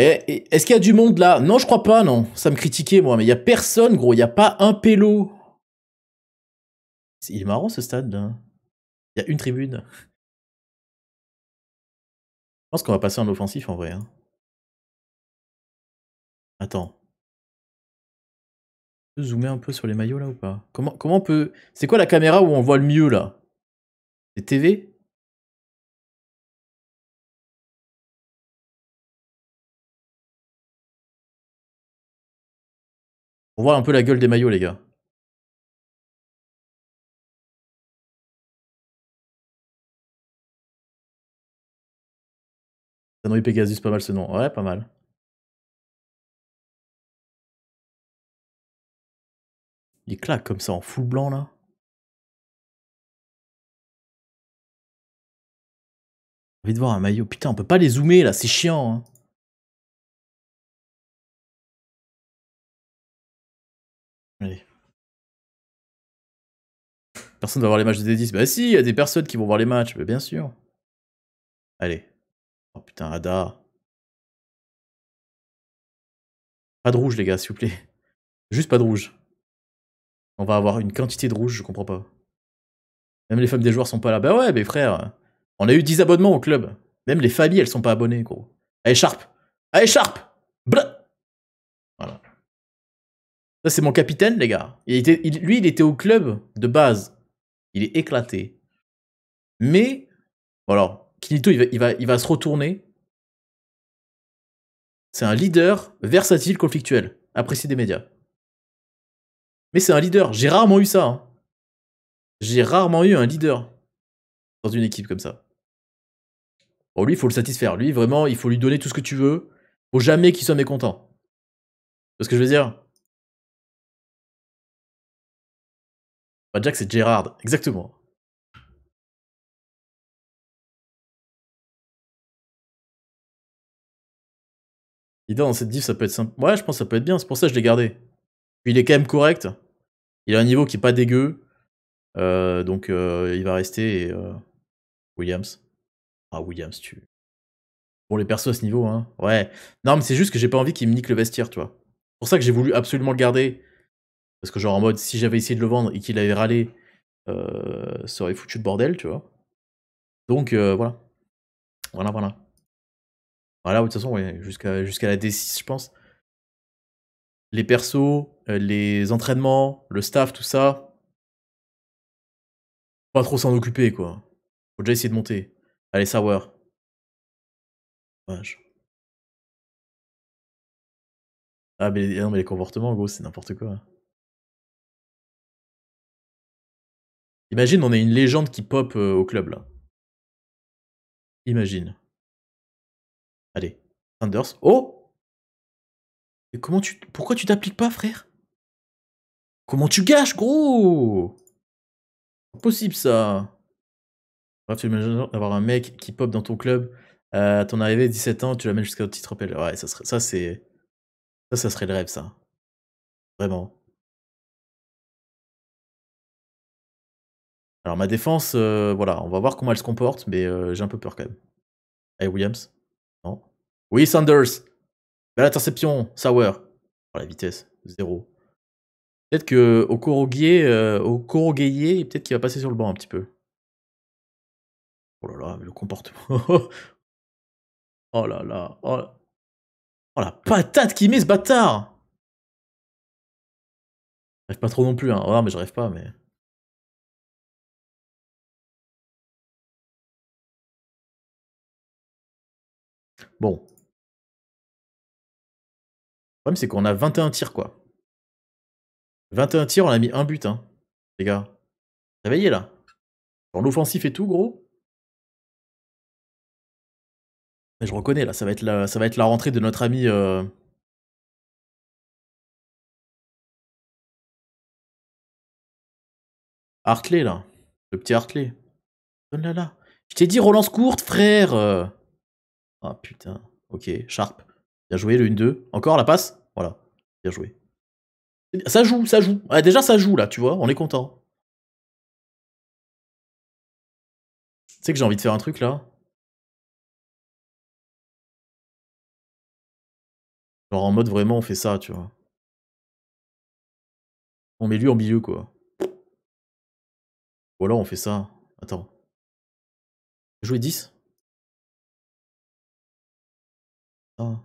[SPEAKER 1] est-ce qu'il y a du monde là Non, je crois pas, non. Ça me critiquait, moi. Mais il y a personne, gros. Il n'y a pas un pélo. Il est marrant, ce stade, hein. Il y a une tribune.
[SPEAKER 2] Je pense qu'on va passer en offensif, en vrai. Hein. Attends. Je peux zoomer un peu sur les maillots, là, ou pas comment, comment on peut... C'est quoi la caméra où on voit le mieux, là C'est TV On voit un peu la gueule des maillots, les gars. eu Pegasus, pas mal ce nom. Ouais, pas mal. Il claque comme ça en full blanc là. Envie de voir un maillot. Putain, on peut pas les zoomer là, c'est chiant. Hein. Personne va voir les matchs des D10. Bah si, il y a des personnes qui vont voir les matchs, mais bah, bien sûr. Allez. Oh putain, Ada.
[SPEAKER 1] Pas de rouge, les gars, s'il vous plaît. Juste pas de rouge. On va avoir une quantité de rouge, je comprends pas. Même les femmes des joueurs sont pas là. Bah ouais, mais frère, on a eu 10 abonnements au club. Même les familles, elles sont pas abonnées, gros. Allez, écharpe Allez, écharpe Voilà. Ça, c'est mon capitaine, les gars. lui, il était au club de base. Il est éclaté. Mais, voilà, alors, Kinito, il va, il va, se retourner. C'est un leader versatile, conflictuel, apprécié des médias. Mais c'est un leader. J'ai rarement eu ça. Hein. J'ai rarement eu un leader dans une équipe comme ça. Bon, lui, il faut le satisfaire. Lui, vraiment, il faut lui donner tout ce que tu veux. Faut jamais qu'il soit mécontent.
[SPEAKER 2] Parce que je veux dire, Bah, Jack, c'est Gérard, exactement. L'idée dans cette div, ça peut être simple. Ouais, je
[SPEAKER 1] pense que ça peut être bien, c'est pour ça que je l'ai gardé. il est quand même correct. Il a un niveau qui est pas dégueu. Euh, donc euh, il va rester. Et, euh, Williams. Ah, Williams, tu. Bon, les persos à ce niveau, hein. Ouais. Non, mais c'est juste que j'ai pas envie qu'il me nique le vestiaire, toi. C'est pour ça que j'ai voulu absolument le garder. Parce que genre en mode, si j'avais essayé de le vendre et qu'il avait râlé, euh, ça aurait foutu de bordel, tu vois. Donc euh, voilà. Voilà, voilà. Voilà, de toute façon, jusqu'à la D6, je pense. Les persos, euh, les entraînements, le staff, tout ça. Pas trop s'en occuper, quoi. Faut déjà essayer de monter. Allez, savoir.
[SPEAKER 2] Dommage. Ah, mais, ah mais les comportements, gros, c'est n'importe quoi. Imagine, on est une légende qui pop euh, au club là. Imagine. Allez, Sanders. Oh Mais
[SPEAKER 1] comment tu. Pourquoi tu t'appliques pas, frère Comment tu gâches, gros Impossible ça tu imagines avoir un mec qui pop dans ton club à ton arrivée, 17 ans, tu l'amènes jusqu'à titre rappel. Ouais, ça, serait, ça c'est. Ça, ça serait le rêve, ça. Vraiment. Alors ma défense, euh, voilà, on va voir comment elle se comporte, mais euh, j'ai un peu peur quand même. Hey eh, Williams Non. Oui, Sanders Belle interception, Sauer oh, la vitesse, zéro. Peut-être que au euh, peut-être qu'il va passer sur le banc un petit peu. Oh là là, le comportement. oh là là, oh Oh la patate qui met ce
[SPEAKER 2] bâtard Rêve pas trop non plus, hein. Oh, mais je rêve pas, mais. Bon. Le problème, c'est qu'on a 21 tirs, quoi. 21 tirs, on a mis un but, hein. Les gars. Réveillez, là. Dans l'offensif et tout, gros. Mais je reconnais, là, ça va être la, ça va être la rentrée de notre ami... Euh
[SPEAKER 1] Hartley, là. Le petit Hartley. Donne-la oh là. Je t'ai dit relance courte, frère euh ah putain. Ok, Sharp. Bien joué, le 1-2. Encore la passe Voilà. Bien joué. Ça joue, ça joue. déjà, ça joue là, tu vois. On est content.
[SPEAKER 2] Tu sais que j'ai envie de faire un truc là Genre en mode vraiment on fait ça, tu vois. On met lui en milieu, quoi. Ou alors on fait ça. Attends. Jouer 10 Hein.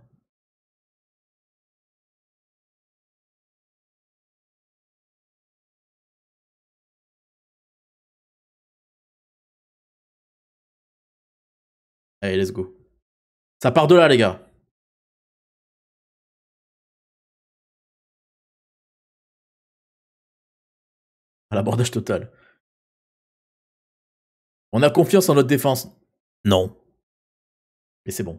[SPEAKER 2] Allez, let's go. Ça part de là, les gars. À l'abordage total.
[SPEAKER 1] On a confiance en notre défense. Non. Mais c'est bon.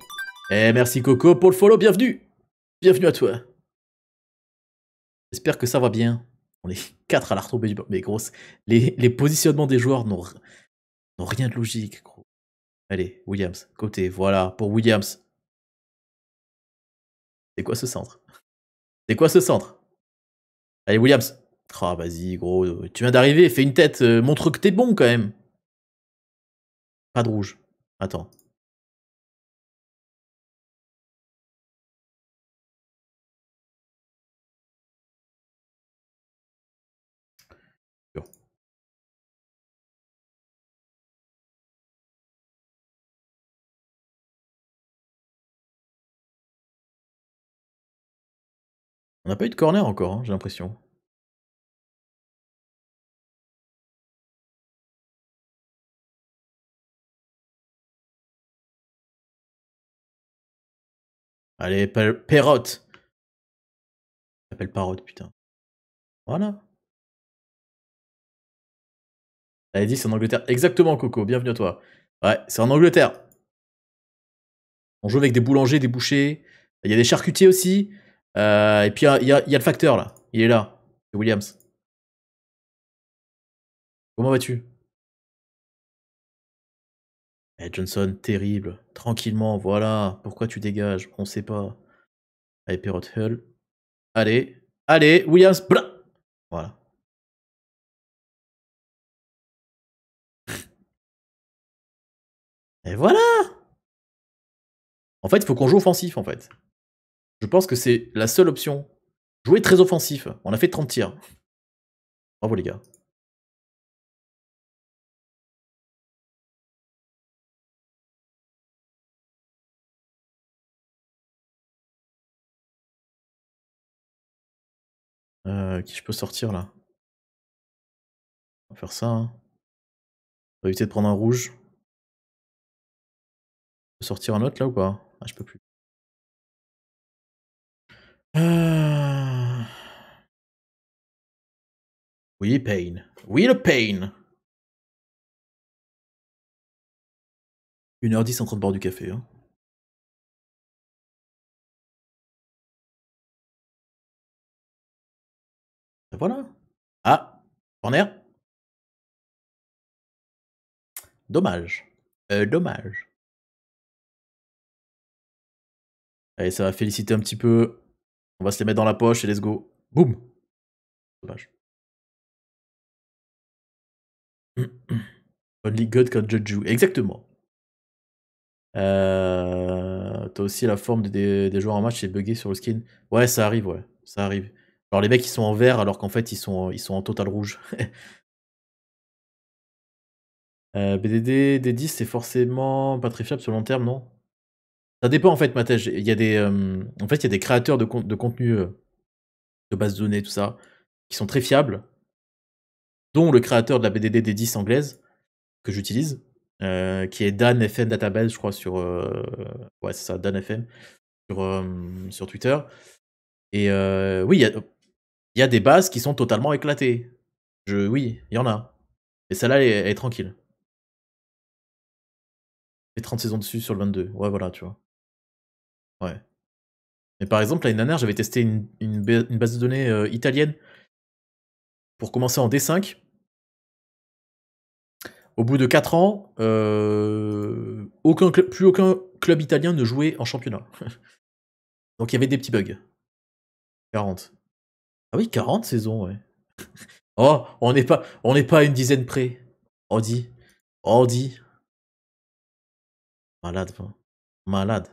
[SPEAKER 1] Eh merci Coco pour le follow, bienvenue Bienvenue à toi J'espère que ça va bien. On est quatre à la retombée du Mais gros, les, positionnements des joueurs n'ont rien de logique, gros. Allez, Williams, côté, voilà, pour Williams. C'est quoi ce centre C'est quoi ce centre Allez, Williams. Ah, vas-y, gros, tu viens d'arriver, fais une tête, euh, montre que t'es bon quand même. Pas de rouge. Attends,
[SPEAKER 2] On n'a pas eu de corner encore, hein, j'ai l'impression. Allez, Perrotte s'appelle pérotte, putain. Voilà.
[SPEAKER 1] Elle dit c'est en Angleterre. Exactement, Coco, bienvenue à toi. Ouais, c'est en Angleterre. On joue avec des boulangers, des bouchers. Il y a des charcutiers aussi. Euh, et puis, il y, a le facteur, là. Il est là. C'est Williams. Comment vas-tu eh, Johnson, terrible. Tranquillement, voilà. Pourquoi tu dégages On sait pas. Allez, Perrot Hull. Allez. Allez, Williams. voilà. Et voilà En fait, il faut qu'on joue offensif, en fait. Je pense que c'est la seule option. Jouer très offensif. On a fait 30 tirs. Bravo les gars.
[SPEAKER 2] Euh, qui je peux sortir là On va faire ça. Hein. éviter de prendre un rouge. sortir un autre là ou pas ah, je peux plus. Oui, Pain. Oui, le Pain. 1h10 en train de boire du café. Hein. Et ben voilà. Ah, corner. Dommage. Euh, dommage. Allez, ça va féliciter un petit peu on va se les mettre dans la poche et let's go. Boum Dommage.
[SPEAKER 1] Only God can judge you. Exactement. Euh, t'as aussi la forme des, joueurs en match, c'est buggé sur le skin. Ouais, ça arrive, ouais. Ça arrive. Alors les mecs, ils sont en vert alors qu'en fait, ils sont, ils sont en total rouge. Euh, BDD, D10, c'est forcément pas très fiable sur le long terme, non ça dépend en fait, Matej. Il y a des, euh, en fait, il y a des créateurs de, con de contenu euh, de base données, tout ça, qui sont très fiables, dont le créateur de la BDD des 10 anglaises que j'utilise, euh, qui est Dan FM Database, je crois, sur, ouais, c'est ça, Dan FM sur, sur Twitter. Et oui, il y, a, des bases qui sont totalement éclatées. Je, oui, il y en a. Et celle-là, elle, est tranquille. Et 30 saisons dessus sur le 22. Ouais, voilà, tu vois. Ouais. Mais par exemple, l'année dernière, j'avais testé une, base de données euh, italienne pour commencer en D5. Au bout de 4 ans, euh, aucun plus aucun club italien ne jouait en championnat. Donc il y avait des petits bugs. 40. Ah oui, 40 saisons, ouais. oh, on n'est pas, on est pas à une dizaine près. On dit Malade,
[SPEAKER 2] hein. malade.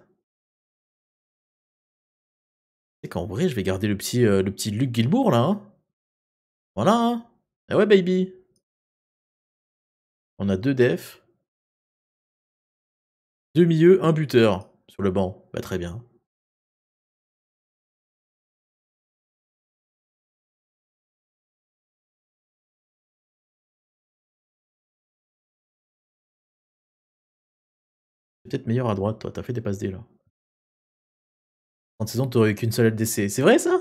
[SPEAKER 2] C'est qu'en vrai, je vais garder le petit, euh, le petit Luc Guilbourg là. Hein. voilà. ah ouais, baby. On a deux defs. Deux milieux, un buteur sur le banc. Bah, très bien. Peut-être meilleur à droite, toi. T'as fait des passes dé là. En saison, t'aurais eu qu'une seule LDC. C'est vrai ça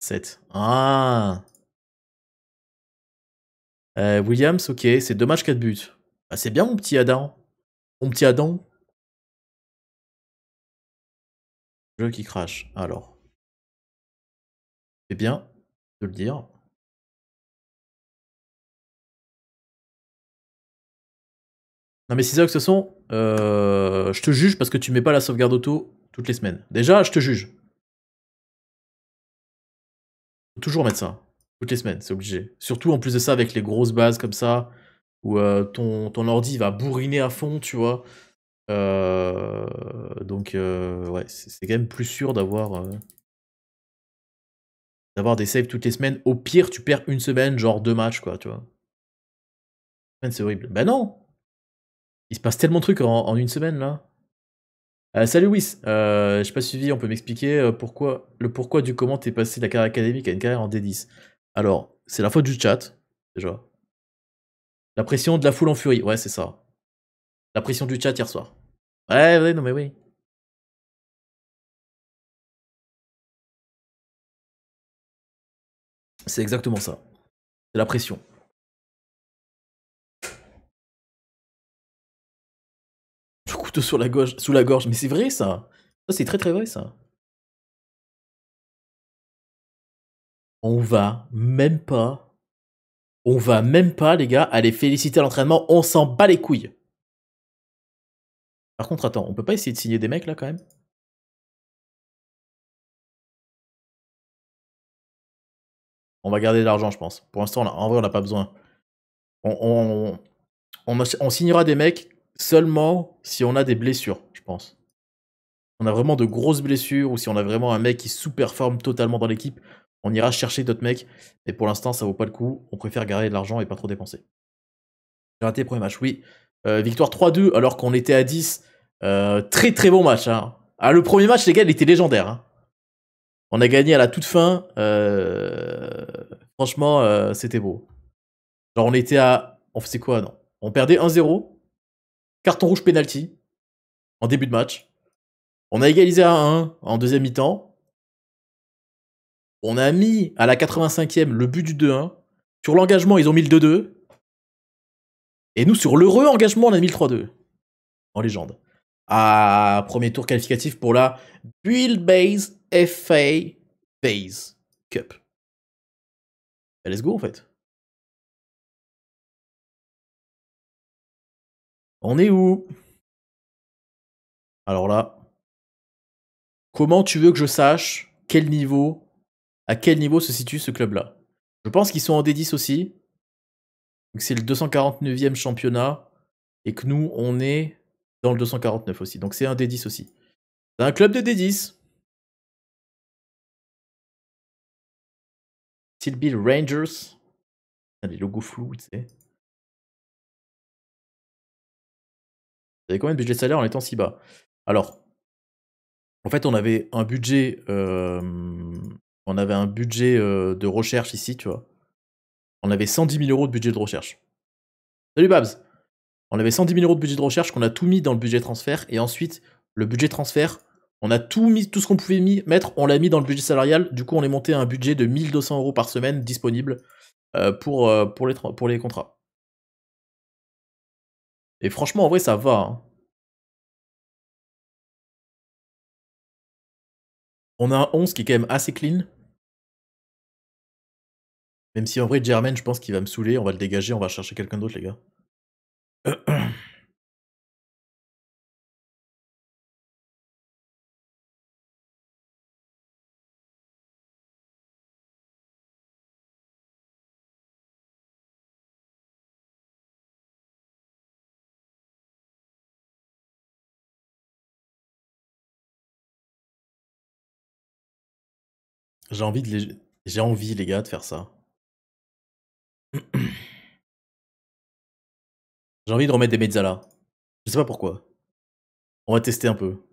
[SPEAKER 2] 7.
[SPEAKER 1] Ah euh, Williams, ok, c'est dommage 4 buts. Ah, c'est bien mon petit Adam. Mon petit Adam.
[SPEAKER 2] Jeu qui crache, alors. C'est bien de le dire. Non mais que ce sont euh, je te juge parce que tu mets pas la sauvegarde
[SPEAKER 1] auto toutes les semaines. Déjà, je te juge. Faut toujours mettre ça. Toutes les semaines, c'est obligé. Surtout en plus de ça avec les grosses bases comme ça, où euh, ton, ordi va bourriner à fond, tu vois. Euh, donc ouais, c'est quand même plus sûr d'avoir d'avoir des saves toutes les semaines. Au pire, tu perds une semaine, genre deux matchs, quoi, tu vois. C'est horrible. Ben non, il se passe tellement de trucs en, une semaine là. Euh, salut Wiss, euh, j'ai pas suivi, on peut m'expliquer euh, pourquoi, le pourquoi du comment t'es passé de la carrière académique à une carrière en D10. Alors, c'est la faute du chat, déjà. La pression de la foule en furie, ouais c'est ça. La pression du chat hier soir. Ouais, ouais, non mais oui.
[SPEAKER 2] C'est exactement ça. C'est la pression. sur la gorge, sous la gorge. Mais c'est vrai ça. Ça c'est très très vrai ça.
[SPEAKER 1] On va même pas. On va même pas, les gars, aller féliciter l'entraînement. On s'en bat les couilles. Par contre, attends, on peut pas essayer de signer des mecs là quand même On va garder de l'argent, je pense. Pour l'instant, en vrai, on n'a pas besoin. on, on, on, signera des mecs seulement si on a des blessures, je pense. On a vraiment de grosses blessures ou si on a vraiment un mec qui sous-performe totalement dans l'équipe, on ira chercher d'autres mecs. Mais pour l'instant, ça vaut pas le coup. On préfère garder de l'argent et pas trop dépenser. J'ai raté le premier match, oui. Euh, victoire 3-2 alors qu'on était à 10. Euh, très très bon match. Hein. Ah, le premier match, les gars, il était légendaire. Hein. On a gagné à la toute fin. Euh, franchement, c'était beau. Genre, on était à. On faisait quoi Non. On perdait 1-0. Carton rouge penalty en début de match. On a égalisé à 1 en deuxième mi-temps. On a mis à la 85e le but du 2-1. Sur l'engagement, ils ont mis le 2-2. Et nous, sur l'heureux engagement, on a mis le 3-2. En légende. À premier tour qualificatif pour la Build Base FA Base Cup.
[SPEAKER 2] Bah, let's go en fait. On est où Alors là,
[SPEAKER 1] comment tu veux que je sache quel niveau, à quel niveau se situe ce club-là Je pense qu'ils sont en D10 aussi. c'est le 249e championnat et que nous, on est dans le 249 aussi. Donc c'est un D10 aussi.
[SPEAKER 2] C'est un club de D10. Bill Rangers. des logos flous, tu sais.
[SPEAKER 1] Vous combien de budget de salaire en étant si bas Alors, en fait, on avait un budget, euh, on avait un budget euh, de recherche ici, tu vois. On avait 110 000 euros de budget de recherche. Salut Babs On avait 110 000 euros de budget de recherche qu'on a tout mis dans le budget transfert et ensuite le budget transfert, on a tout mis, tout ce qu'on pouvait mettre, on l'a mis dans le budget salarial. Du coup, on est monté à un budget de 1200 euros par semaine disponible euh, pour, pour, les, pour les contrats.
[SPEAKER 2] Et franchement, en vrai, ça va. Hein. On a un 11 qui est quand même assez clean. Même si en vrai, Jermaine, je pense qu'il va me saouler. On va le dégager, on va chercher quelqu'un d'autre, les gars. J'ai envie les... J'ai envie, les gars, de faire ça. J'ai envie de remettre des mezzala. Je sais pas pourquoi. On va tester un peu.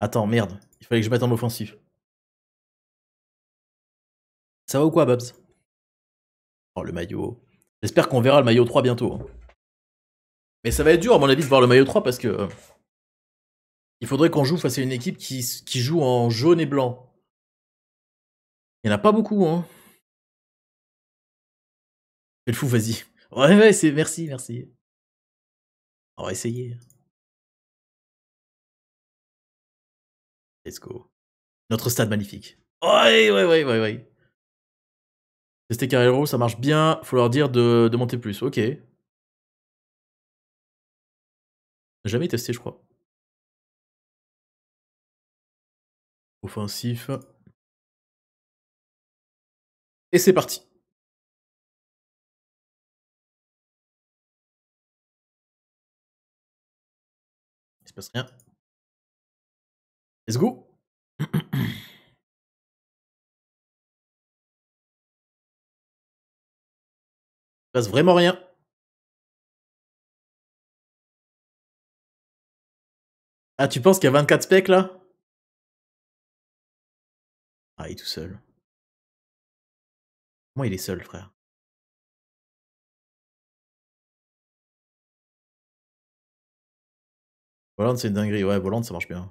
[SPEAKER 2] Attends, merde. Il fallait que je mette en offensif. Ça va ou quoi, Babs Oh, le maillot. J'espère qu'on verra le maillot 3
[SPEAKER 1] bientôt. Hein. Mais ça va être dur, à mon avis, de voir le maillot 3 parce que... Euh, il faudrait qu'on joue face à une équipe qui joue en jaune et blanc.
[SPEAKER 2] Il n'y en a pas beaucoup, hein. Fais le fou, vas-y. Ouais, ouais, c'est merci, merci. On va essayer.
[SPEAKER 1] Let's go. Notre stade magnifique. Ouais, ouais, ouais, ouais, ouais. Tester Carrero, ça marche bien. Faut leur dire de, de monter plus. Ok.
[SPEAKER 2] Jamais testé, je crois. Offensif. Et c'est parti Il se passe rien. Let's go Il se passe vraiment rien. Ah, tu penses qu'il y a 24 specs là Ah, il est tout seul. Moi, il est seul, frère? Voland, c'est une dinguerie. Ouais, Voland, ça marche bien.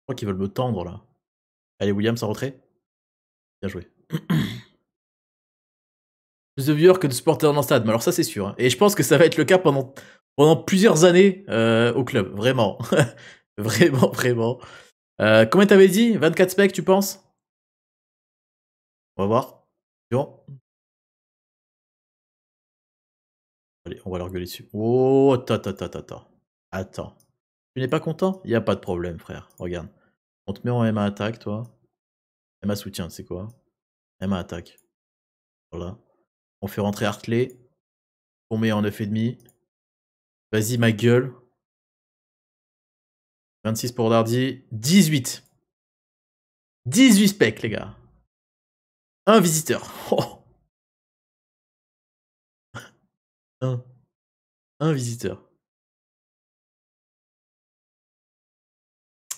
[SPEAKER 2] Je crois qu'ils veulent me tendre là.
[SPEAKER 1] Allez, William, sans retrait Bien joué. plus de viewers que de supporters dans le stade, mais alors ça c'est sûr. Hein. Et je pense que ça va être le cas pendant, pendant plusieurs années euh, au club, vraiment. vraiment, vraiment. Euh, comment combien t'avais dit 24 specs, tu penses On va voir. Bon. Allez, on va leur gueuler dessus. Oh, attends, attends, attends, attends. Tu n'es pas content Il n'y a pas de problème, frère. Regarde. On te met en m attaque, toi m'a soutien, c'est quoi m'a attaque. Voilà. On fait rentrer Hartley. On met en 9,5. Vas-y, ma gueule. 26 pour Dardy. 18.
[SPEAKER 2] 18 specs, les gars. Un visiteur. Oh. Un. Un visiteur.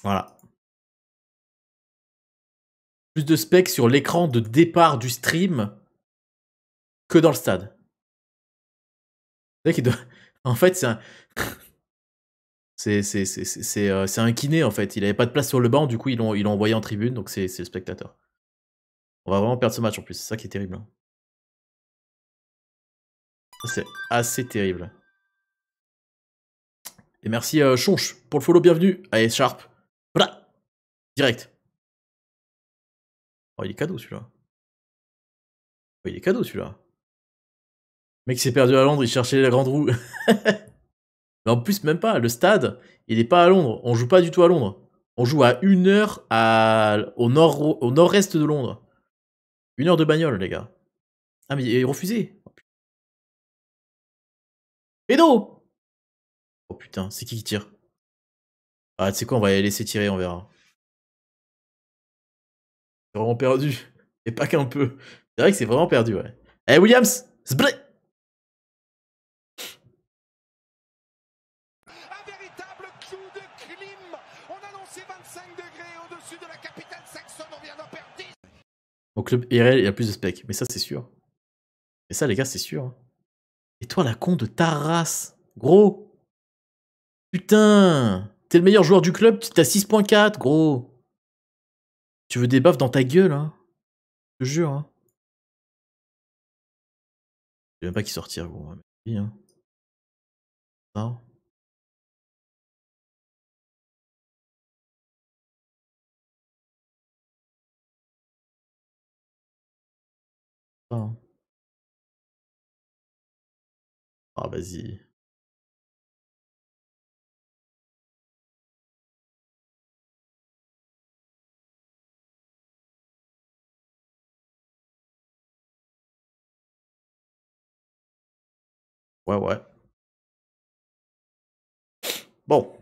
[SPEAKER 2] Voilà plus de specs sur l'écran de départ du stream
[SPEAKER 1] que dans le stade. En fait, c'est un... C'est euh, c'est un kiné en fait. Il n'avait pas de place sur le banc, du coup ils l'ont envoyé en tribune, donc c'est le spectateur. On va vraiment perdre ce match en plus, c'est ça qui est terrible. Hein. C'est assez terrible. Et merci Chonch euh, Chonche pour le follow, bienvenue. à Sharp. Voilà. Direct.
[SPEAKER 2] Oh, il est cadeau celui-là. Oh, il est cadeau celui-là.
[SPEAKER 1] Mec, s'est perdu à Londres, il cherchait la grande roue. Mais en plus, même pas. Le stade, il n'est pas à Londres. On joue pas du tout à Londres. On joue à une heure à... au nord-est au nord de Londres. Une heure de bagnole, les gars. Ah, mais il
[SPEAKER 2] est refusé. Oh, oh
[SPEAKER 1] putain, c'est qui qui tire Ah, tu sais quoi, on va aller laisser tirer, on verra. C'est vraiment perdu. Et pas qu'un peu. C'est vrai que c'est vraiment perdu, ouais. hey, eh,
[SPEAKER 2] Williams Sblé Un véritable de
[SPEAKER 1] On 25 degrés au-dessus de la on vient d'en perdre Au club IRL, il y a plus de specs, mais ça c'est sûr. Et ça les gars, c'est sûr. Hein. Et toi la con de ta race Gros Putain T'es le meilleur joueur du club, t'as 6.4, gros
[SPEAKER 2] tu veux des baffes dans ta gueule, hein Je jure, hein Je pas qu'ils sortir, gros. Hein, hein. hein. Ah, vas-y. Ouais, ouais. Bon.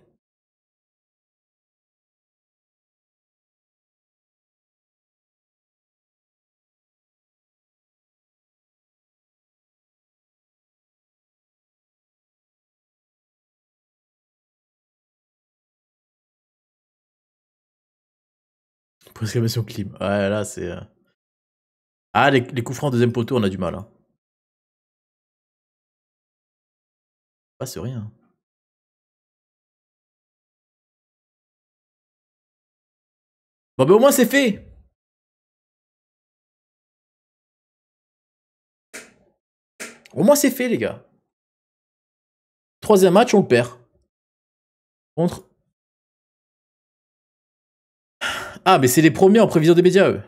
[SPEAKER 2] Prescription clim. Ouais, là, c'est. Euh. Ah, les, coups francs deuxième poteau, on a du mal. Hein. passe rien Bon bah au moins c'est fait Au moins c'est fait les gars. Troisième match, on le perd. Contre. Ah mais c'est les premiers en prévision des médias eux.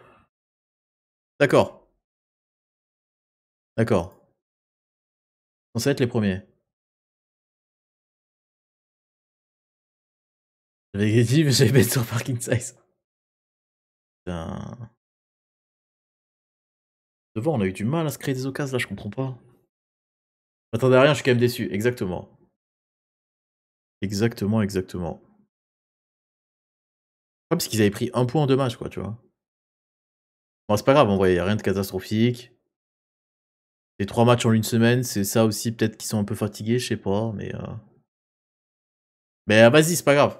[SPEAKER 2] D'accord. D'accord. On sait être les premiers. J'avais dit, mais j'avais sur parking size. Putain. Devant, on a eu du mal à se créer des occasions là, je comprends pas. Attendez à rien, je suis quand même déçu. Exactement.
[SPEAKER 1] Exactement, exactement. pas parce qu'ils avaient pris un point en deux matchs, quoi, tu vois. Bon, c'est pas grave, en vrai, y a rien de catastrophique. Les trois matchs en une semaine, c'est ça aussi, peut-être qu'ils sont un peu fatigués, je sais pas, mais. Euh... Mais euh, vas-y, c'est pas grave.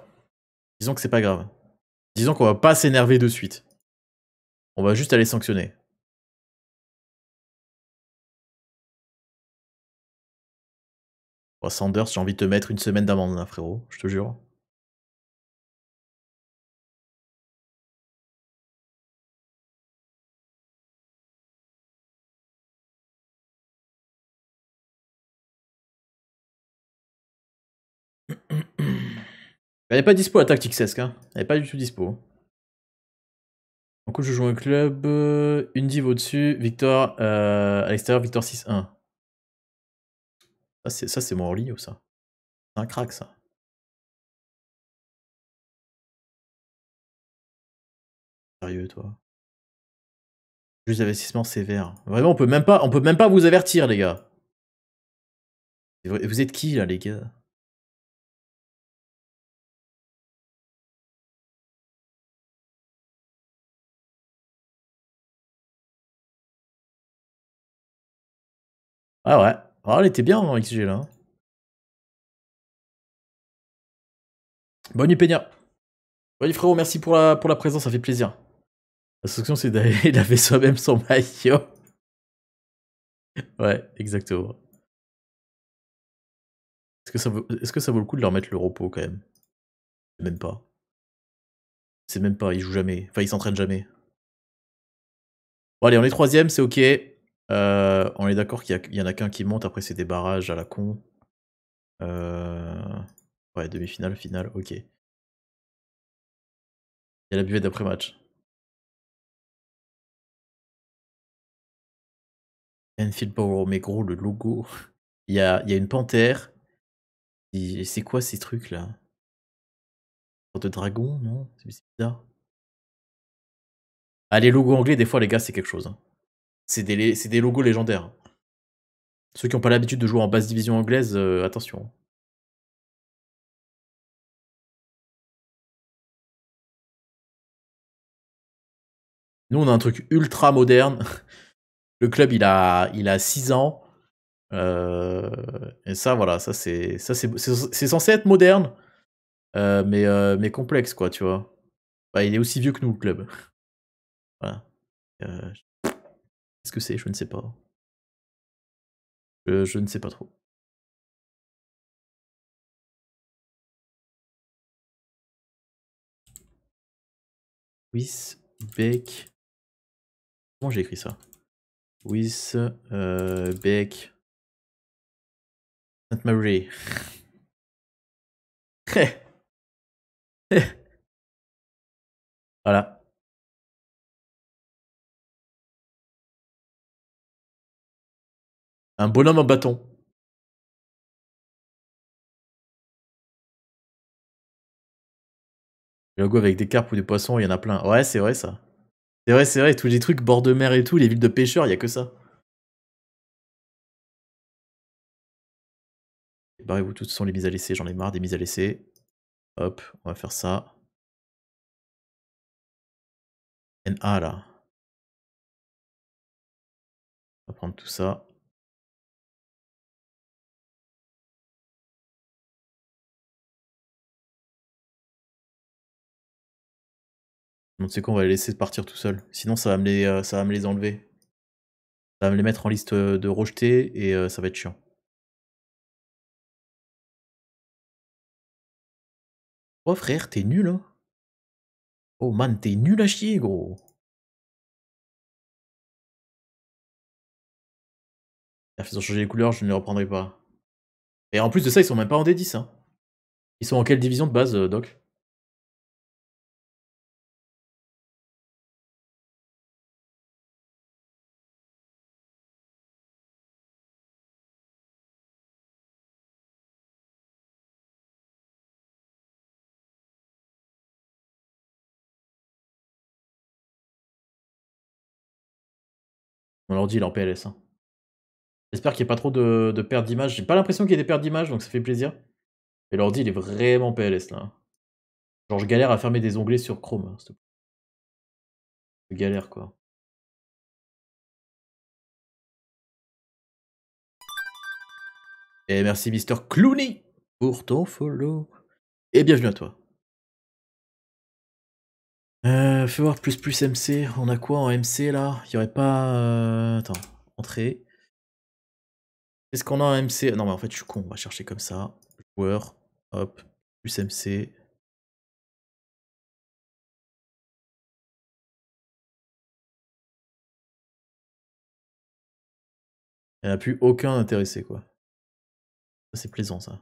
[SPEAKER 1] Disons que c'est pas grave. Disons qu'on va pas s'énerver de
[SPEAKER 2] suite. On va juste aller sanctionner. Oh, Sanders, j'ai envie de te mettre une semaine d'amende hein, frérot, je te jure.
[SPEAKER 1] Elle n'est pas dispo la tactique sesque, hein. Elle n'est pas du tout dispo. Donc je joue un club, euh, une div au-dessus, victoire euh, à l'extérieur, victoire 6-1. Ça c'est mon hors ou ça C'est un crack ça. Sérieux toi. Juste d'investissement sévère.
[SPEAKER 2] Vraiment on peut même pas, on peut même pas vous avertir les gars. Vous êtes qui là les gars Ah ouais. Ah, elle était bien en XG là. Hein.
[SPEAKER 1] Bonne nuit Peña. Bonne frérot, merci pour la, pour la présence, ça fait plaisir. La solution c'est d'aller laver soi-même son maillot.
[SPEAKER 2] Ouais, exactement. Est-ce que, ça vaut, que ça vaut le coup de leur
[SPEAKER 1] mettre le repos quand même Même pas. C'est même pas, ils jouent jamais. Enfin, ils s'entraînent jamais. Bon allez, on est troisième, c'est ok. Euh, on est d'accord qu'il y, en a qu'un qui monte, après c'est des barrages à la con. Euh, ouais, demi-finale, finale, ok. Il y a la buvette d'après-match. Enfield Power, mais gros, le logo. Il y a, une panthère. C'est quoi ces trucs là Une de dragon, non C'est bizarre. Ah, les logos anglais, des fois, les gars, c'est quelque chose. Hein c'est des, logos légendaires. Ceux qui n'ont pas l'habitude de jouer en basse division anglaise, euh, attention. Nous, on a un truc ultra moderne. Le club, il a, il a 6 ans. Euh, et ça, voilà, ça c'est, ça c'est, censé être moderne, euh, mais, mais complexe, quoi, tu vois. Bah, il est aussi vieux que nous, le club. Voilà. Qu'est-ce que c'est Je ne sais pas.
[SPEAKER 2] Euh, je, ne sais pas trop. with Beck. comment j'ai écrit ça with euh, Marie. Saint Marie. voilà Un bonhomme en bâton.
[SPEAKER 1] avec des carpes ou des poissons, il y en a plein. Ouais, c'est vrai ça. C'est vrai, c'est vrai, tous les trucs bord de mer et tout, les villes de pêcheurs, il y a que ça.
[SPEAKER 2] débarrez vous toutes sont les mises à laisser. j'en ai marre des mises à laisser. Hop, on va faire ça. N-A, là. On va prendre tout ça. Donc tu sais qu'on va les
[SPEAKER 1] laisser partir tout seul Sinon, ça va me les, euh, ça va me les enlever. Ça va me les mettre en liste euh, de rejetés et euh, ça va être chiant.
[SPEAKER 2] Oh frère, t'es nul hein Oh man, t'es nul à chier gros ah, Ils ont changé les couleurs, je ne les reprendrai pas. Et en plus de ça, ils sont même pas en D10. Hein. Ils sont en quelle division de base, Doc L'ordi il est en PLS. Hein.
[SPEAKER 1] J'espère qu'il n'y a pas trop de, pertes d'images. J'ai pas l'impression qu'il y ait des pertes d'images, donc ça fait plaisir. Mais l'ordi, il est vraiment PLS là. Hein. Genre, je galère à fermer des onglets sur Chrome. Hein,
[SPEAKER 2] je galère quoi. Et merci Mister Clooney pour ton follow.
[SPEAKER 1] Et bienvenue à toi. Euh, voir plus plus MC. On a quoi en MC là Il y aurait pas. Euh, attends, entrée. est ce qu'on a un MC Non, mais en fait, je suis con. On va chercher comme ça. Joueur, hop,
[SPEAKER 2] plus MC.
[SPEAKER 1] Il n'y a plus aucun intéressé, quoi. C'est plaisant, ça.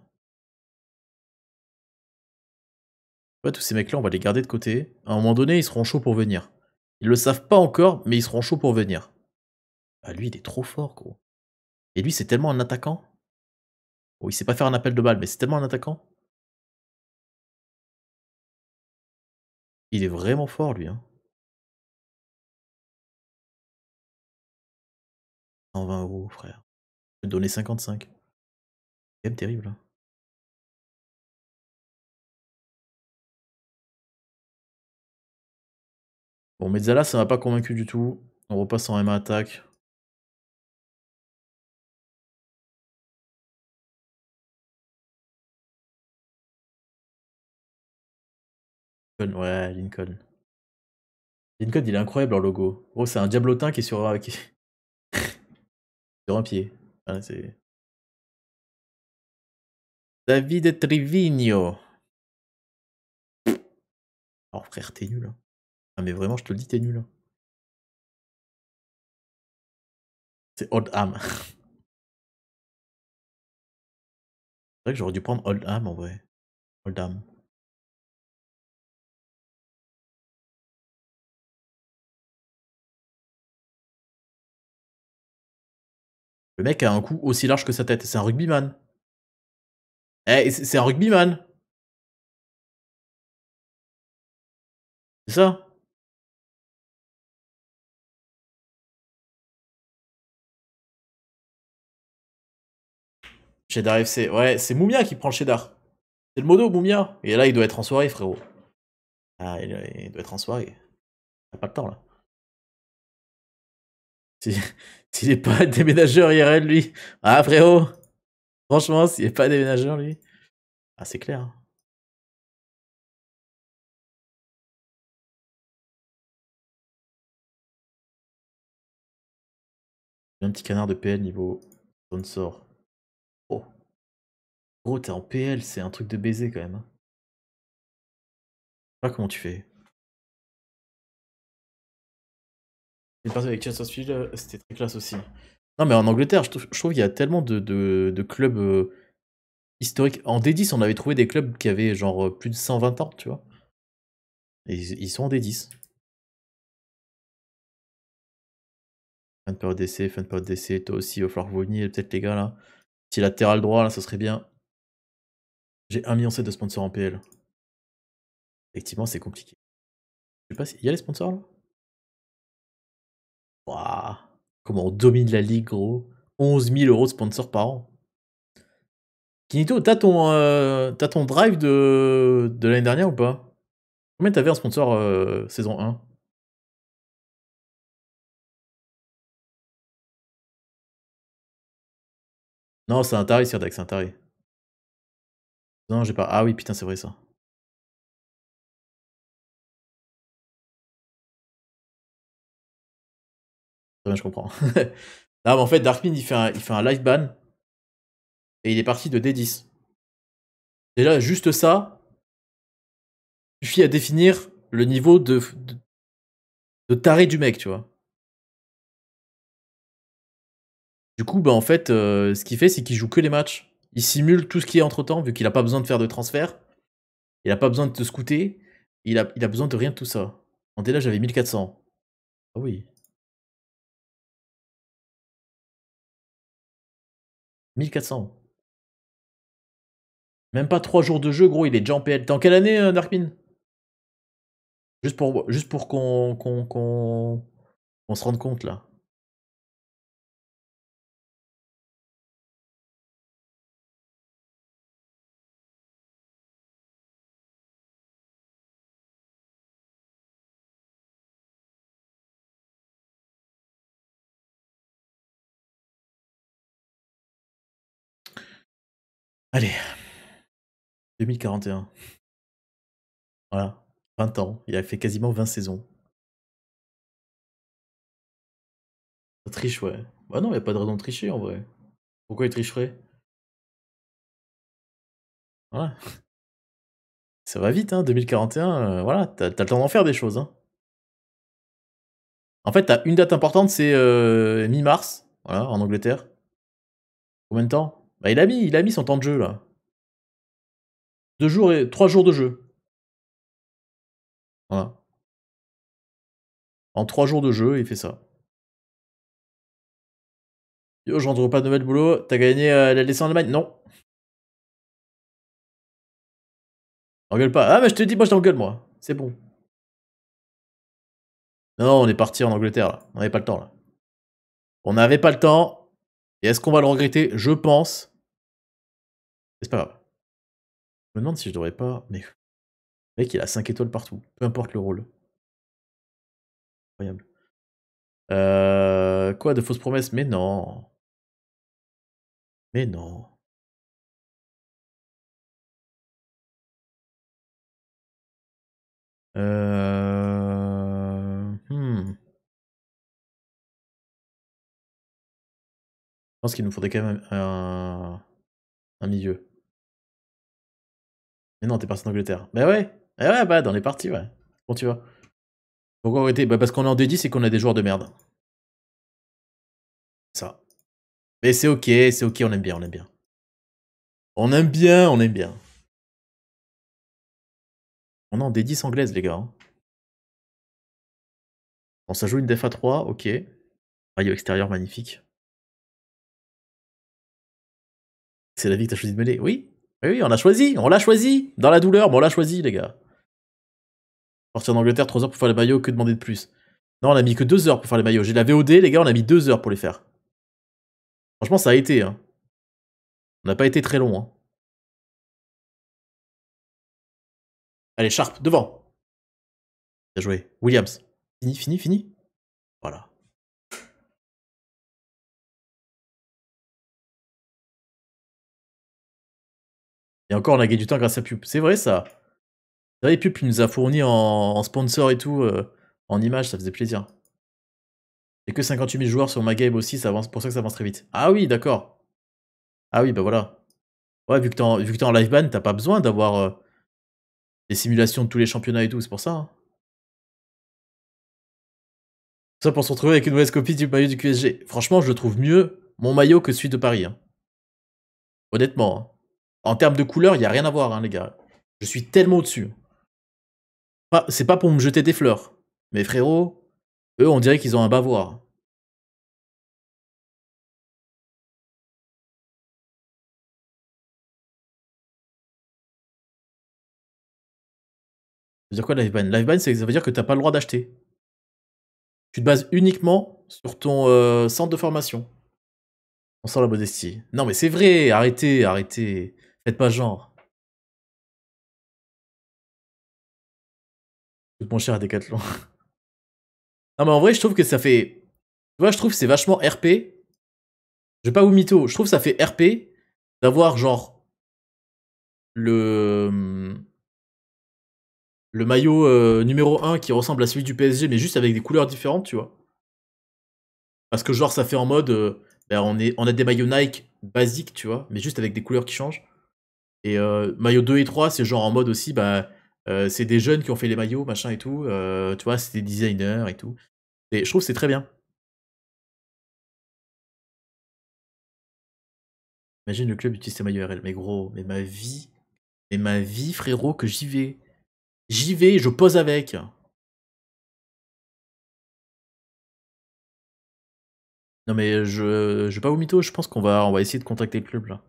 [SPEAKER 1] Ouais, tous ces mecs-là, on va les garder de côté. À un moment donné, ils seront chauds pour venir. Ils le savent pas encore, mais ils seront chauds pour venir. Ah, lui, il est trop fort, gros. Et lui, c'est tellement un attaquant. Bon, il sait pas faire un appel de balle, mais c'est tellement un attaquant.
[SPEAKER 2] Il est vraiment fort, lui. Hein. 120 euros, frère. Je vais te donner 55. C'est quand terrible. là. Hein. Bon, Mezzala, ça m'a pas convaincu du tout. On repasse en MA attaque. Ouais, Lincoln.
[SPEAKER 1] Lincoln, il est incroyable en logo. Oh, c'est un diablotin qui est sur, euh, qui... sur un pied. c'est... David Trivigno.
[SPEAKER 2] Oh frère, t'es nul. Hein. Ah, mais vraiment, je te le dis, t'es nul. Hein. C'est Old Ham. C'est vrai que j'aurais dû prendre Old en vrai. Old Le mec a un cou aussi large que sa tête. C'est un rugbyman. Eh, c'est un rugbyman. C'est ça
[SPEAKER 1] Cheddar FC. Ouais, c'est Moumia qui prend le cheddar. C'est le modo, Moumia. Et là, il doit être en soirée, frérot. Ah, il, doit être en soirée. Il pas le temps, là. S'il n'est pas déménageur IRL, lui. Ah, frérot. Franchement, s'il n'est pas déménageur, lui. Ah, c'est clair.
[SPEAKER 2] Hein. Un petit canard de PL niveau sponsor. Gros, t'es en PL, c'est un truc de baiser quand même. Hein. Je sais pas comment tu fais.
[SPEAKER 1] Une partie avec Chesterfield, euh, c'était très classe aussi. Non, mais en Angleterre, je trouve, qu'il y a tellement de, de, clubs euh, historiques. En D10, on avait trouvé des clubs qui avaient genre euh, plus de 120 ans, tu vois. Et ils, sont en D10. Fin de période d'essai, fin de période d'essai, toi aussi, il va falloir vous peut-être les gars là. Petit latéral droit, là, ça serait bien. J'ai 1,7 million de sponsors en PL. Effectivement, c'est compliqué. Je sais pas si. Il y a les sponsors là Waouh Comment on domine la ligue, gros 11 000 euros de sponsors par an. Kinito, t'as ton, euh, ton drive de, l'année dernière ou pas Combien t'avais en sponsor euh, saison 1
[SPEAKER 2] Non, c'est un taré, c'est un taré. Non, j'ai pas. Ah oui, putain, c'est vrai ça. je comprends. non, en fait, Darkmin, il fait un,
[SPEAKER 1] il fait un live ban. Et il est parti de D10. Et là, juste ça suffit à définir le niveau de, de, taré du mec, tu vois. Du coup, bah, en fait, euh, ce qu'il fait, c'est qu'il joue que les matchs. Il simule tout ce qui est entre-temps, vu qu'il n'a pas besoin de faire de transfert. Il n'a pas besoin de te scouter. Il a, il a besoin de rien de tout ça. En là, j'avais
[SPEAKER 2] 1400. Ah oui. 1400. Même pas 3 jours de jeu, gros, il est déjà en PL. T'es quelle année, Darkmin euh, Juste pour, juste pour qu'on se rende compte, là. Allez, 2041. Voilà, 20 ans. Il a fait quasiment 20 saisons. Ça triche, ouais. Bah non, il n'y a pas de raison de tricher en vrai. Pourquoi il tricherait Voilà.
[SPEAKER 1] Ça va vite, hein, 2041. Euh, voilà, t'as as le temps d'en faire des choses. Hein. En fait, t'as une date importante, c'est euh, mi-mars, voilà, en Angleterre. Combien de temps bah, il a mis, il a mis son temps de jeu là. Deux
[SPEAKER 2] jours et trois jours de jeu. Voilà. En trois jours de jeu, il fait ça. Yo, je rentre pas de nouvel boulot. T'as gagné euh, la descente en Allemagne Non. Engueule pas. Ah, mais je te dis, moi je t'engueule, moi. C'est bon.
[SPEAKER 1] Non, on est parti en Angleterre, là. On avait pas le temps, là. On n'avait pas le temps. Et est-ce qu'on va le regretter Je pense. C'est pas grave. Je me demande si je devrais pas. Mais. Le mec, il a 5 étoiles partout, peu importe le rôle. Incroyable. Euh, quoi, de fausses promesses Mais non.
[SPEAKER 2] Mais non. Euh... Hmm. Je pense
[SPEAKER 1] qu'il nous faudrait quand même un, un milieu. Mais non, t'es parti en Angleterre. Bah ouais, bah ouais, bah dans les parties, ouais. Bon, tu vois. Pourquoi on était bah, Parce qu'on est en D10 et qu'on a des joueurs de merde. Ça. Mais c'est ok, c'est ok, on aime bien, on aime bien. On aime bien, on aime bien.
[SPEAKER 2] On est en D10 anglaise, les gars. Hein.
[SPEAKER 1] On s'ajoute une def 3, ok. Rayo extérieur magnifique. C'est la vie que t'as choisi de mêler. Oui, oui, on a choisi, on l'a choisi. Dans la douleur, mais on l'a choisi, les gars. Partir d'Angleterre, 3 heures pour faire les maillots, que demander de plus Non, on a mis que 2 heures pour faire les maillots. J'ai la VOD, les gars, on a mis 2 heures pour les faire. Franchement, ça a été. Hein. On n'a pas été très long. Hein.
[SPEAKER 2] Allez, Sharp, devant. Bien joué. Williams. Fini, fini, fini. Et encore, on a gagné du temps grâce à pub, C'est
[SPEAKER 1] vrai ça. C'est vrai, Pup, nous a fourni en, sponsor et tout, euh, en image, ça faisait plaisir. Et que 58 000 joueurs sur ma game aussi, ça pour ça que ça avance très vite. Ah oui, d'accord. Ah oui, bah voilà. Ouais, vu que t'es en, en, live ban, t'as pas besoin d'avoir euh, des simulations de tous les championnats et tout, c'est pour ça. Hein. Ça pour se retrouver avec une mauvaise copie du maillot du QSG. Franchement, je trouve mieux mon maillot que celui de Paris. Hein. Honnêtement. Hein. En termes de couleur, il n'y a rien à voir, hein, les gars. Je suis tellement au-dessus. c'est pas pour me jeter des fleurs. Mais frérot,
[SPEAKER 2] eux, on dirait qu'ils ont un bavoir. Ça veut dire quoi live ban Live ban, ça veut dire que t'as pas le droit d'acheter.
[SPEAKER 1] Tu te bases uniquement sur ton euh, centre de formation. On sent la modestie. Non mais c'est vrai, arrêtez, arrêtez. Faites pas genre.
[SPEAKER 2] Tout cher à Decathlon.
[SPEAKER 1] non, mais en vrai, je trouve que ça fait. Tu vois, je trouve que c'est vachement RP. Je vais pas vous mytho. Je trouve que ça fait RP d'avoir genre. Le. Hmm, le maillot euh, numéro 1 qui ressemble à celui du PSG, mais juste avec des couleurs différentes, tu vois. Parce que genre, ça fait en mode. Euh, ben, on, est, on a des maillots Nike basiques, tu vois, mais juste avec des couleurs qui changent. Et euh, maillot 2 et 3, c'est genre en mode aussi, bah, euh, c'est des jeunes qui ont fait les maillots, machin et tout. Euh, tu vois, c'est des designers et tout. Et je trouve que c'est très bien. Imagine le club utilise ses maillots Mais gros, mais ma vie, mais ma vie, frérot, que j'y vais. J'y vais, je pose avec.
[SPEAKER 2] Non mais je, vais pas vous je pense
[SPEAKER 1] qu'on va, on va essayer de contacter le club là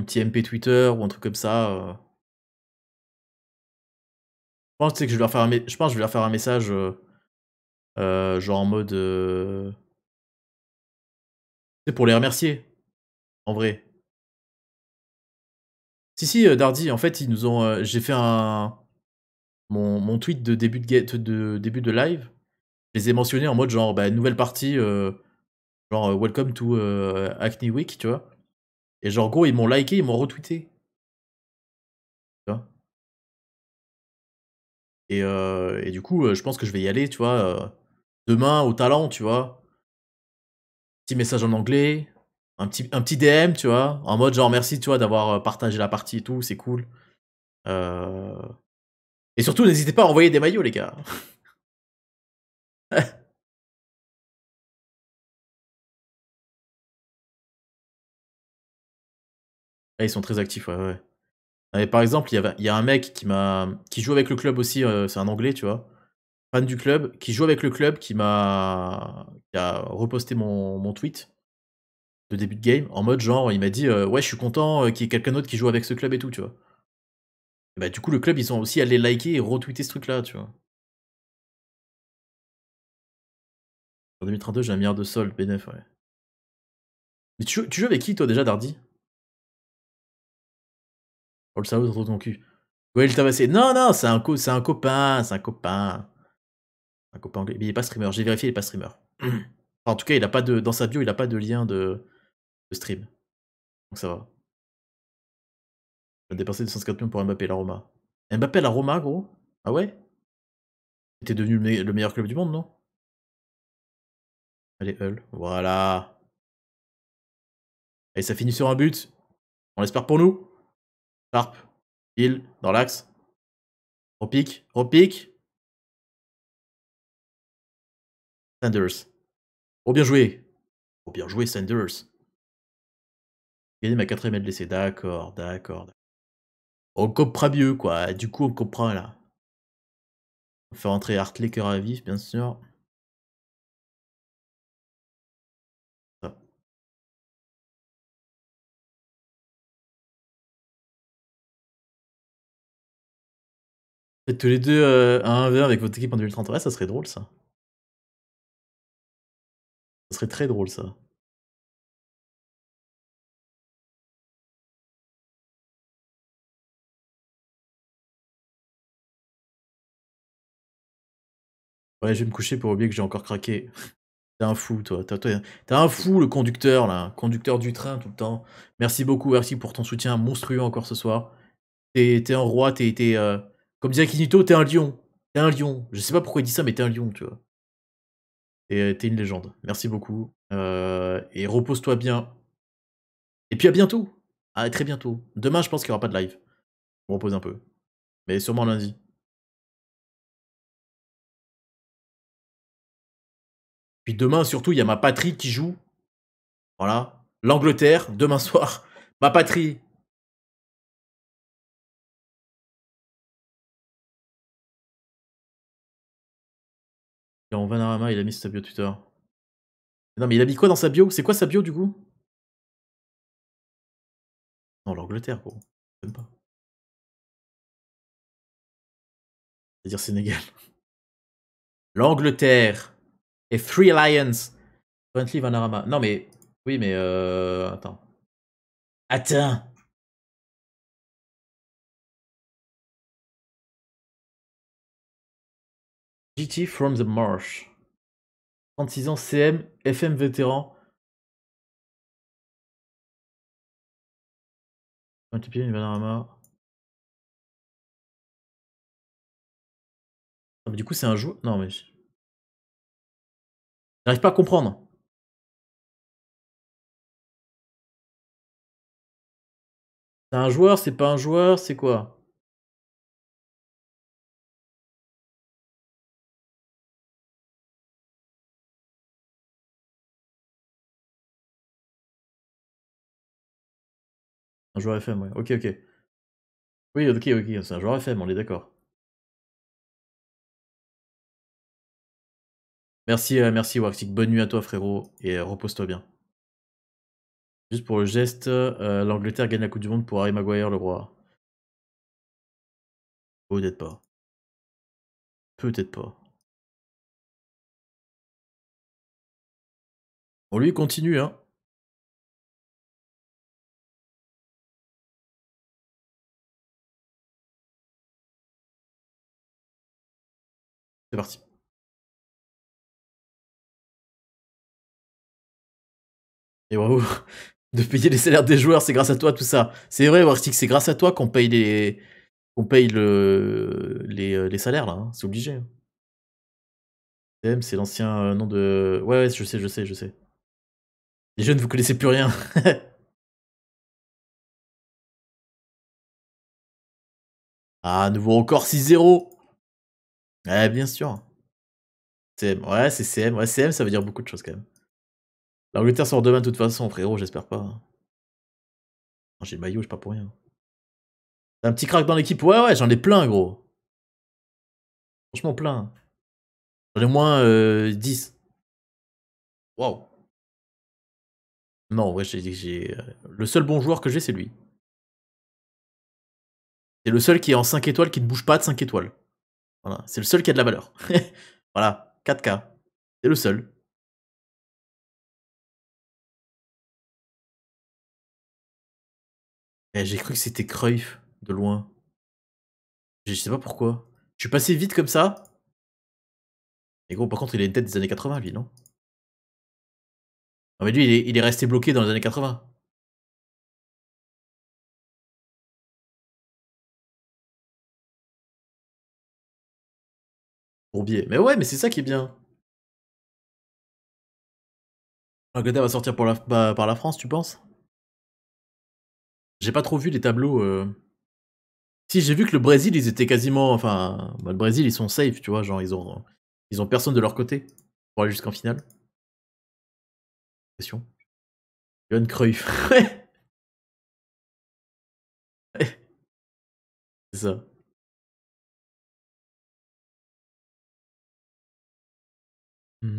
[SPEAKER 1] un petit MP Twitter ou un truc comme ça. Je pense que je vais leur faire un, message
[SPEAKER 2] euh, euh, genre en mode c'est euh,
[SPEAKER 1] pour les remercier en vrai. Si si Dardy, en fait ils nous ont j'ai fait un mon, tweet de début de, live, je les ai mentionnés en mode genre bah, nouvelle partie genre welcome to Acne Week, tu vois. Et genre, gros, ils m'ont liké, ils m'ont retweeté.
[SPEAKER 2] Tu vois et, euh, et, du coup, euh, je pense que je vais
[SPEAKER 1] y aller, tu vois. Euh, demain, au talent, tu vois. Petit message en anglais, un petit, un petit DM, tu vois. En mode, genre, merci, tu vois, d'avoir partagé la partie et tout, c'est cool. Et surtout, n'hésitez pas à envoyer des maillots, les gars. Ah, ils sont très actifs, ouais, ah, par exemple, il y, a un mec qui m'a qui joue avec le club aussi, euh, c'est un anglais, tu vois, fan du club, qui joue avec le club, qui m'a a reposté mon, tweet de début de game en mode genre, il m'a dit euh, ouais, je suis content euh, qu'il y ait quelqu'un d'autre qui joue avec ce club et tout, tu vois. Bah, du coup, le club, ils sont aussi allés liker et retweeter ce truc-là, tu vois.
[SPEAKER 2] En 2032, j'ai un milliard de soldes, Benef, ouais.
[SPEAKER 1] Mais tu joues avec qui, toi, déjà, Dardy Oh, le salaud, dans ton cul. Vous le passé. Non, non, c'est un, un copain, c'est un copain. Un copain anglais. Mais il est pas streamer, j'ai vérifié, il est pas streamer. en tout cas, il a pas de, dans sa bio, il n'a pas de lien de, de, stream. Donc ça va. Il a dépensé 250 millions pour Mbappé la Roma. Mbappé la Roma, gros Ah ouais T'es devenu le, le meilleur club du monde, non Allez, Hull. Voilà.
[SPEAKER 2] Et ça finit sur un but. On l'espère pour nous. Sharp, heal, dans l'axe. on pique, Sanders. Oh bien joué. Oh bien joué Sanders.
[SPEAKER 1] est ma quatrième aide laissée. D'accord, d'accord. On comprend mieux quoi. Du coup on comprend là. On fait rentrer Cœur à
[SPEAKER 2] vif bien sûr. tous les deux euh, à 1v avec votre équipe en 2030. ça serait drôle ça. Ça serait très drôle ça.
[SPEAKER 1] Ouais, je vais me coucher pour oublier que j'ai encore craqué. T'es un fou, toi. T'es un fou, le conducteur, là. Conducteur du train, tout le temps. Merci beaucoup, merci pour ton soutien monstrueux encore ce soir. T'es un roi, t'es euh, comme disait Kinito, t'es un lion. T'es un lion. Je sais pas pourquoi il dit ça, mais t'es un lion, tu vois. Et euh, T'es une légende. Merci beaucoup. Euh, et repose-toi bien. Et puis à bientôt. À très bientôt. Demain, je pense qu'il n'y aura pas de live.
[SPEAKER 2] On repose un peu. Mais sûrement lundi. Puis demain, surtout, il y a ma patrie qui joue. Voilà. L'Angleterre, demain soir. Ma patrie, En Vanarama, il a mis sa bio Twitter. Non, mais il a mis quoi dans sa bio C'est quoi sa bio du coup Non, l'Angleterre, gros. pas. C'est-à-dire Sénégal.
[SPEAKER 1] L'Angleterre et Three Lions. Currently Vanarama. Non, mais. Oui, mais. Euh... Attends. Attends.
[SPEAKER 2] GT from the Marsh. 36 ans CM, FM vétéran. Multiplier une panorama. Ah, mais du coup, c'est un joueur. Non, mais. J'arrive pas à comprendre. C'est un joueur, c'est pas un joueur, c'est quoi joueur FM, ouais. Ok, ok. Oui, ok, ok, c'est un joueur FM, on est d'accord.
[SPEAKER 1] Merci, euh, merci Waxic. Bonne nuit à toi, frérot, et euh, repose-toi bien. Juste pour le geste, euh, l'Angleterre gagne la Coupe du Monde pour Harry Maguire, le roi.
[SPEAKER 2] Peut-être pas. Peut-être pas. Bon, lui, continue, hein. C'est parti Et
[SPEAKER 1] bravo de payer les salaires des joueurs, c'est grâce à toi tout ça. C'est vrai, Warstick, c'est grâce à toi qu'on paye les, qu'on paye le, les, euh, les salaires là, hein. c'est obligé. Hein. c'est l'ancien euh, nom de. Ouais, ouais, je sais, je sais, je sais. Les jeunes, vous
[SPEAKER 2] connaissez plus rien.
[SPEAKER 1] ah, nouveau record 6-0. Ouais, ah, bien sûr. CM. Ouais, c'est CM. Ouais, CM, ça veut dire beaucoup de choses quand même. L'Angleterre sort demain de toute façon, frérot, j'espère pas. Hein. Ah, j'ai le maillot, je pas pour rien. un
[SPEAKER 2] petit crack dans l'équipe Ouais, ouais, j'en ai plein, gros. Franchement, plein. J'en ai moins 10. Euh, Waouh.
[SPEAKER 1] Non, ouais, j'ai. Euh, le seul bon joueur que j'ai, c'est lui. C'est le seul qui est en 5 étoiles qui ne bouge pas de 5 étoiles. Voilà, c'est le seul qui a de la valeur.
[SPEAKER 2] voilà, 4K. C'est le seul. Eh, j'ai cru que c'était Cruyff, de loin. Je sais pas pourquoi. Je suis passé vite comme ça. Et gros, par contre, il a une tête des années 80, lui, non Non, mais lui, il est resté bloqué dans les années 80. Mais ouais, mais c'est ça qui est bien. va sortir pour la, bah, par
[SPEAKER 1] la France, tu penses J'ai pas trop vu les tableaux. Euh. Si, j'ai vu que le Brésil, ils étaient quasiment. Enfin, bah, le Brésil, ils sont safe, tu vois. Genre, ils ont, ils ont personne de leur côté pour aller jusqu'en finale. Question.
[SPEAKER 2] Johan Cruyff. C'est ça. sûr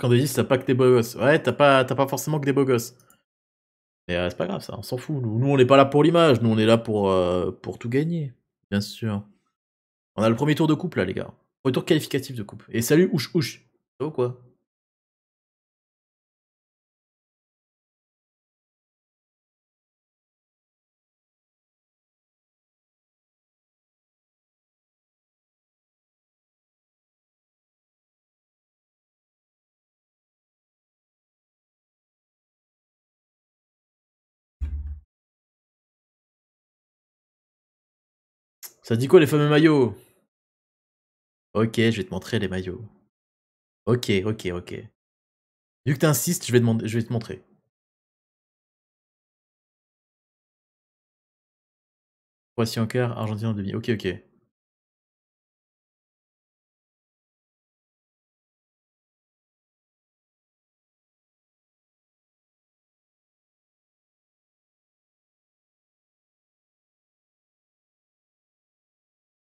[SPEAKER 1] qu'en 2010, t'as pas que des beaux gosses. Ouais, t'as pas, pas forcément que des beaux gosses. Mais euh, c'est pas grave, ça, on s'en fout. Nous, on n'est pas là pour l'image, nous, on est là pour, euh, pour tout gagner, bien sûr. On a le premier tour de coupe, là, les gars. Premier tour qualificatif de coupe. Et salut, ouche, ouche. Ça quoi
[SPEAKER 2] Ça dit quoi les fameux maillots Ok, je vais te montrer les maillots. Ok, ok, ok. Vu que t'insistes, je vais, te je vais te montrer. voici en quart, Argentine en demi. Ok, ok.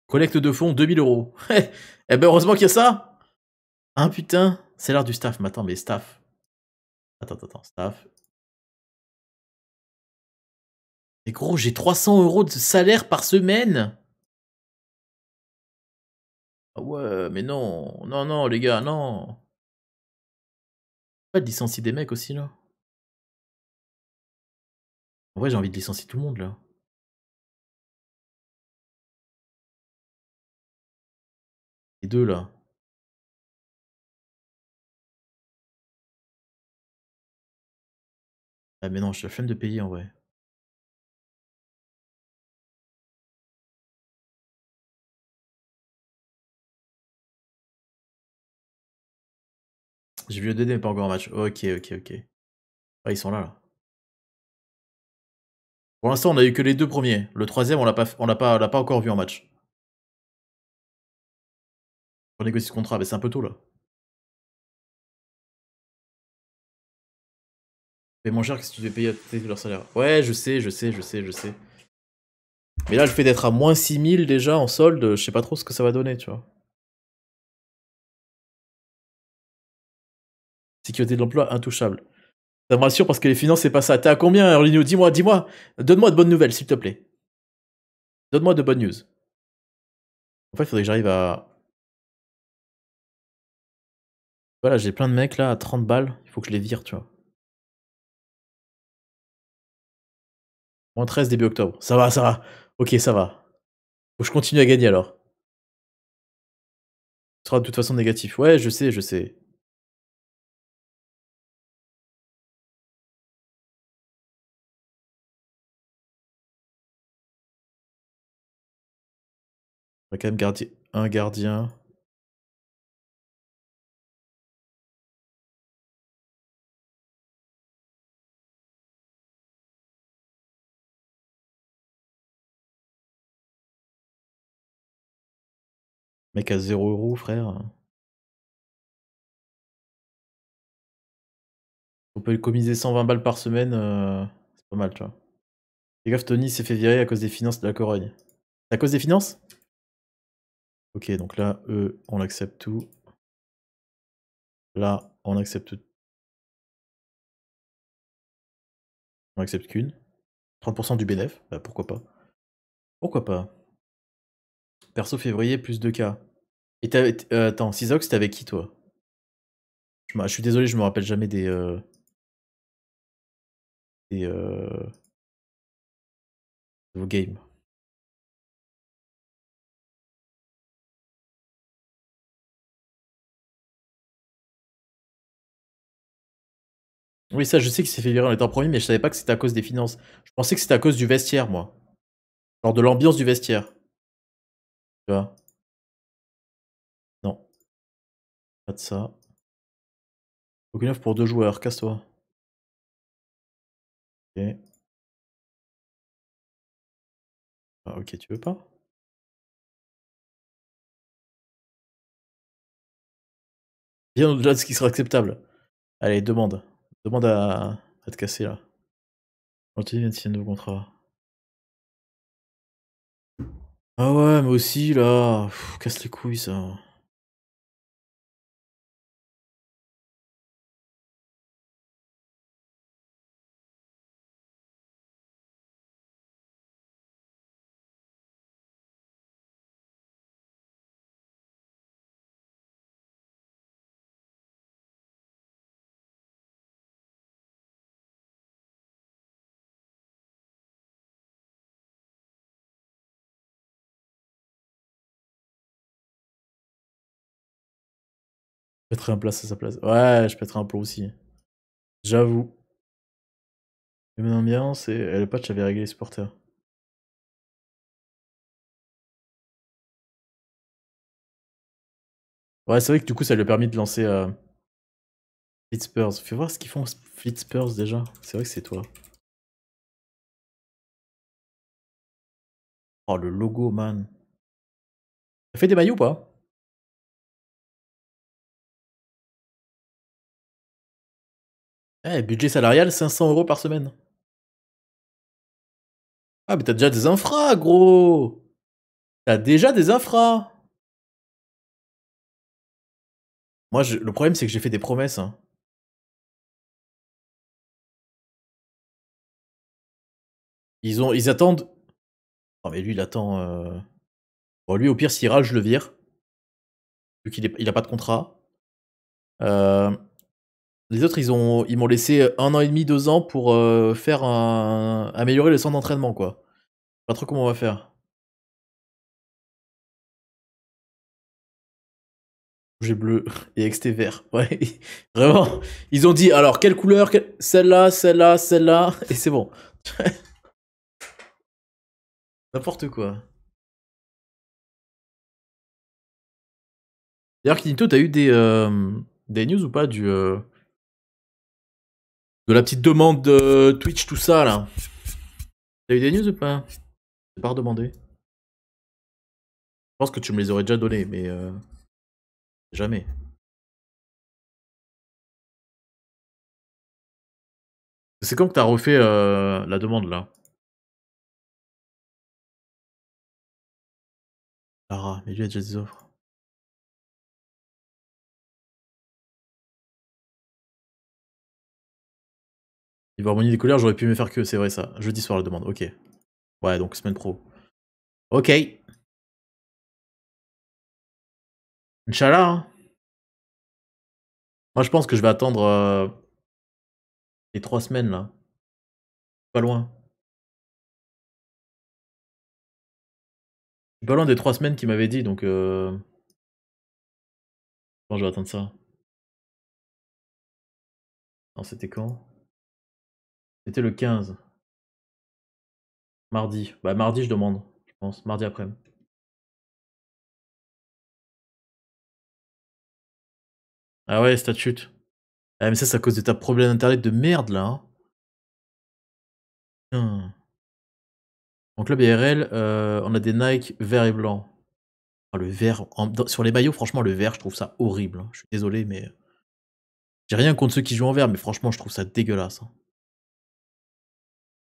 [SPEAKER 2] Collecte de fonds, 2000 euros. Eh, eh ben heureusement qu'il y a ça Hein putain C'est l'heure du staff, mais attends, mais staff. Attends, attends, staff. Mais gros, j'ai 300 euros de salaire par semaine Ah ouais, mais non Non, non, les gars, non Pas de licencier des mecs aussi, là En vrai, j'ai envie de licencier tout le monde, là. Les deux là. Ah mais non, je suis la de payer en vrai. J'ai vu le 2 mais pas encore en match. Ok, ok, ok. Ah, ils sont là, là. Pour l'instant, on a eu que les deux premiers. Le troisième, on l'a pas, on pas, l'a pas encore vu en match négocier ce contrat, mais bah, c'est un peu tôt là.
[SPEAKER 1] mais moins cher que si tu devais payer à leur salaire. Ouais, je sais, je sais, je sais, je sais. Mais là, le fait d'être à moins 6000 déjà en solde, je sais pas trop ce que ça va donner, tu vois. Sécurité de l'emploi intouchable. Ça me rassure parce que les finances, c'est pas ça. T'es à combien, ligne Dis-moi, dis-moi. Donne-moi de bonnes nouvelles, s'il te plaît. Donne-moi de bonnes news. En fait, il faudrait que j'arrive à
[SPEAKER 2] Voilà, j'ai plein de mecs là à 30 balles, il faut que je les vire, tu vois. Moins 13 début octobre. Ça va, ça va. Ok, ça va. Faut que je continue à gagner alors. Ce sera de toute façon négatif. Ouais, je sais, je sais. On va quand même garder un gardien. Mec à 0€ frère.
[SPEAKER 1] On peut économiser 120 balles par semaine, euh, c'est pas mal, tu vois. Fais gaffe, Tony s'est fait virer à cause des finances de la Corogne. À cause des finances Ok, donc là, eux,
[SPEAKER 2] on l'accepte tout. Là, on accepte tout. On accepte qu'une. 30% du bénéf, bah pourquoi pas.
[SPEAKER 1] Pourquoi pas Perso février, plus 2K. Et euh, t'avais. attends, tu' t'es avec qui toi je, suis désolé, je me rappelle jamais des. Euh,
[SPEAKER 2] des. De euh, games.
[SPEAKER 1] Oui, ça, je sais c'est février, on virer en premier, mais je savais pas que c'était à cause des finances. Je pensais que c'était à cause du vestiaire, moi. Genre de l'ambiance du vestiaire.
[SPEAKER 2] Non. Pas de ça. Aucune pour deux joueurs, casse-toi. Ah, ok. tu veux pas Bien au-delà de ce qui sera acceptable. Allez, demande.
[SPEAKER 1] Demande à, à te casser là. Continue de signer de contrat. Ah ouais, mais aussi, là, casse les couilles, ça.
[SPEAKER 2] Pèterais un place à sa place. Ouais, je pèterai un plat aussi. J'avoue. mais maintenant bien, c'est. Le patch avait réglé les supporters. Ouais, c'est vrai que du coup, ça lui a permis de lancer euh... Spurs. Fais voir ce qu'ils font Spurs déjà. C'est vrai que c'est toi. Oh, le logo, man. T'as fait des maillots ou pas Eh, budget salarial, 500 euros par semaine. Ah, mais t'as déjà des infras, gros T'as déjà des infras Moi, le problème, c'est que j'ai fait des promesses. Hein. Ils, ont, ils attendent.
[SPEAKER 1] Oh, mais lui, il attend. Euh. Bon, lui, au pire, s'il rage, je le vire. Vu qu'il n'a pas de contrat. Euh... Les autres, ils ont, ils m'ont laissé euh, un an et demi, deux ans pour euh, faire un, améliorer le centre d'entraînement, quoi.
[SPEAKER 2] Pas trop comment on va faire.
[SPEAKER 1] J'ai bleu et XT vert. Ouais, vraiment. Ils ont dit alors quelle couleur Celle-là, celle-là, celle-là, et c'est bon.
[SPEAKER 2] N'importe quoi.
[SPEAKER 1] D'ailleurs, Kinito, t'as eu des, euh, des news ou pas du, de la petite demande de Twitch, tout ça là. T'as eu des news ou pas C'est pas redemandé. Je pense que tu me les aurais déjà donné, mais euh,
[SPEAKER 2] jamais. C'est quand que t'as refait euh, la demande là Lara, mais lui a déjà des offres. mon revenir des couleurs, j'aurais pu me faire que, c'est vrai ça. Jeudi soir, la demande, ok. Ouais, donc semaine pro. Ok. Inch'Allah. Hein. Moi, je pense que je vais attendre euh, les trois semaines là. Pas loin. Pas loin des trois semaines qu'il m'avait dit, donc. Bon, euh, je vais attendre ça. Non, c'était quand c'était le 15. Mardi. Bah mardi je demande, je pense. Mardi après-midi. Ah ouais, statut. Ah, mais ça c'est à cause de ta problème d'internet de
[SPEAKER 1] merde là. Donc hein. En club euh, on a des Nike vert et blanc. Ah, le vert, sur les maillots, franchement, le vert, je trouve ça horrible. Hein. Je suis désolé, mais j'ai rien contre ceux qui jouent en vert, mais franchement, je trouve ça dégueulasse. Hein.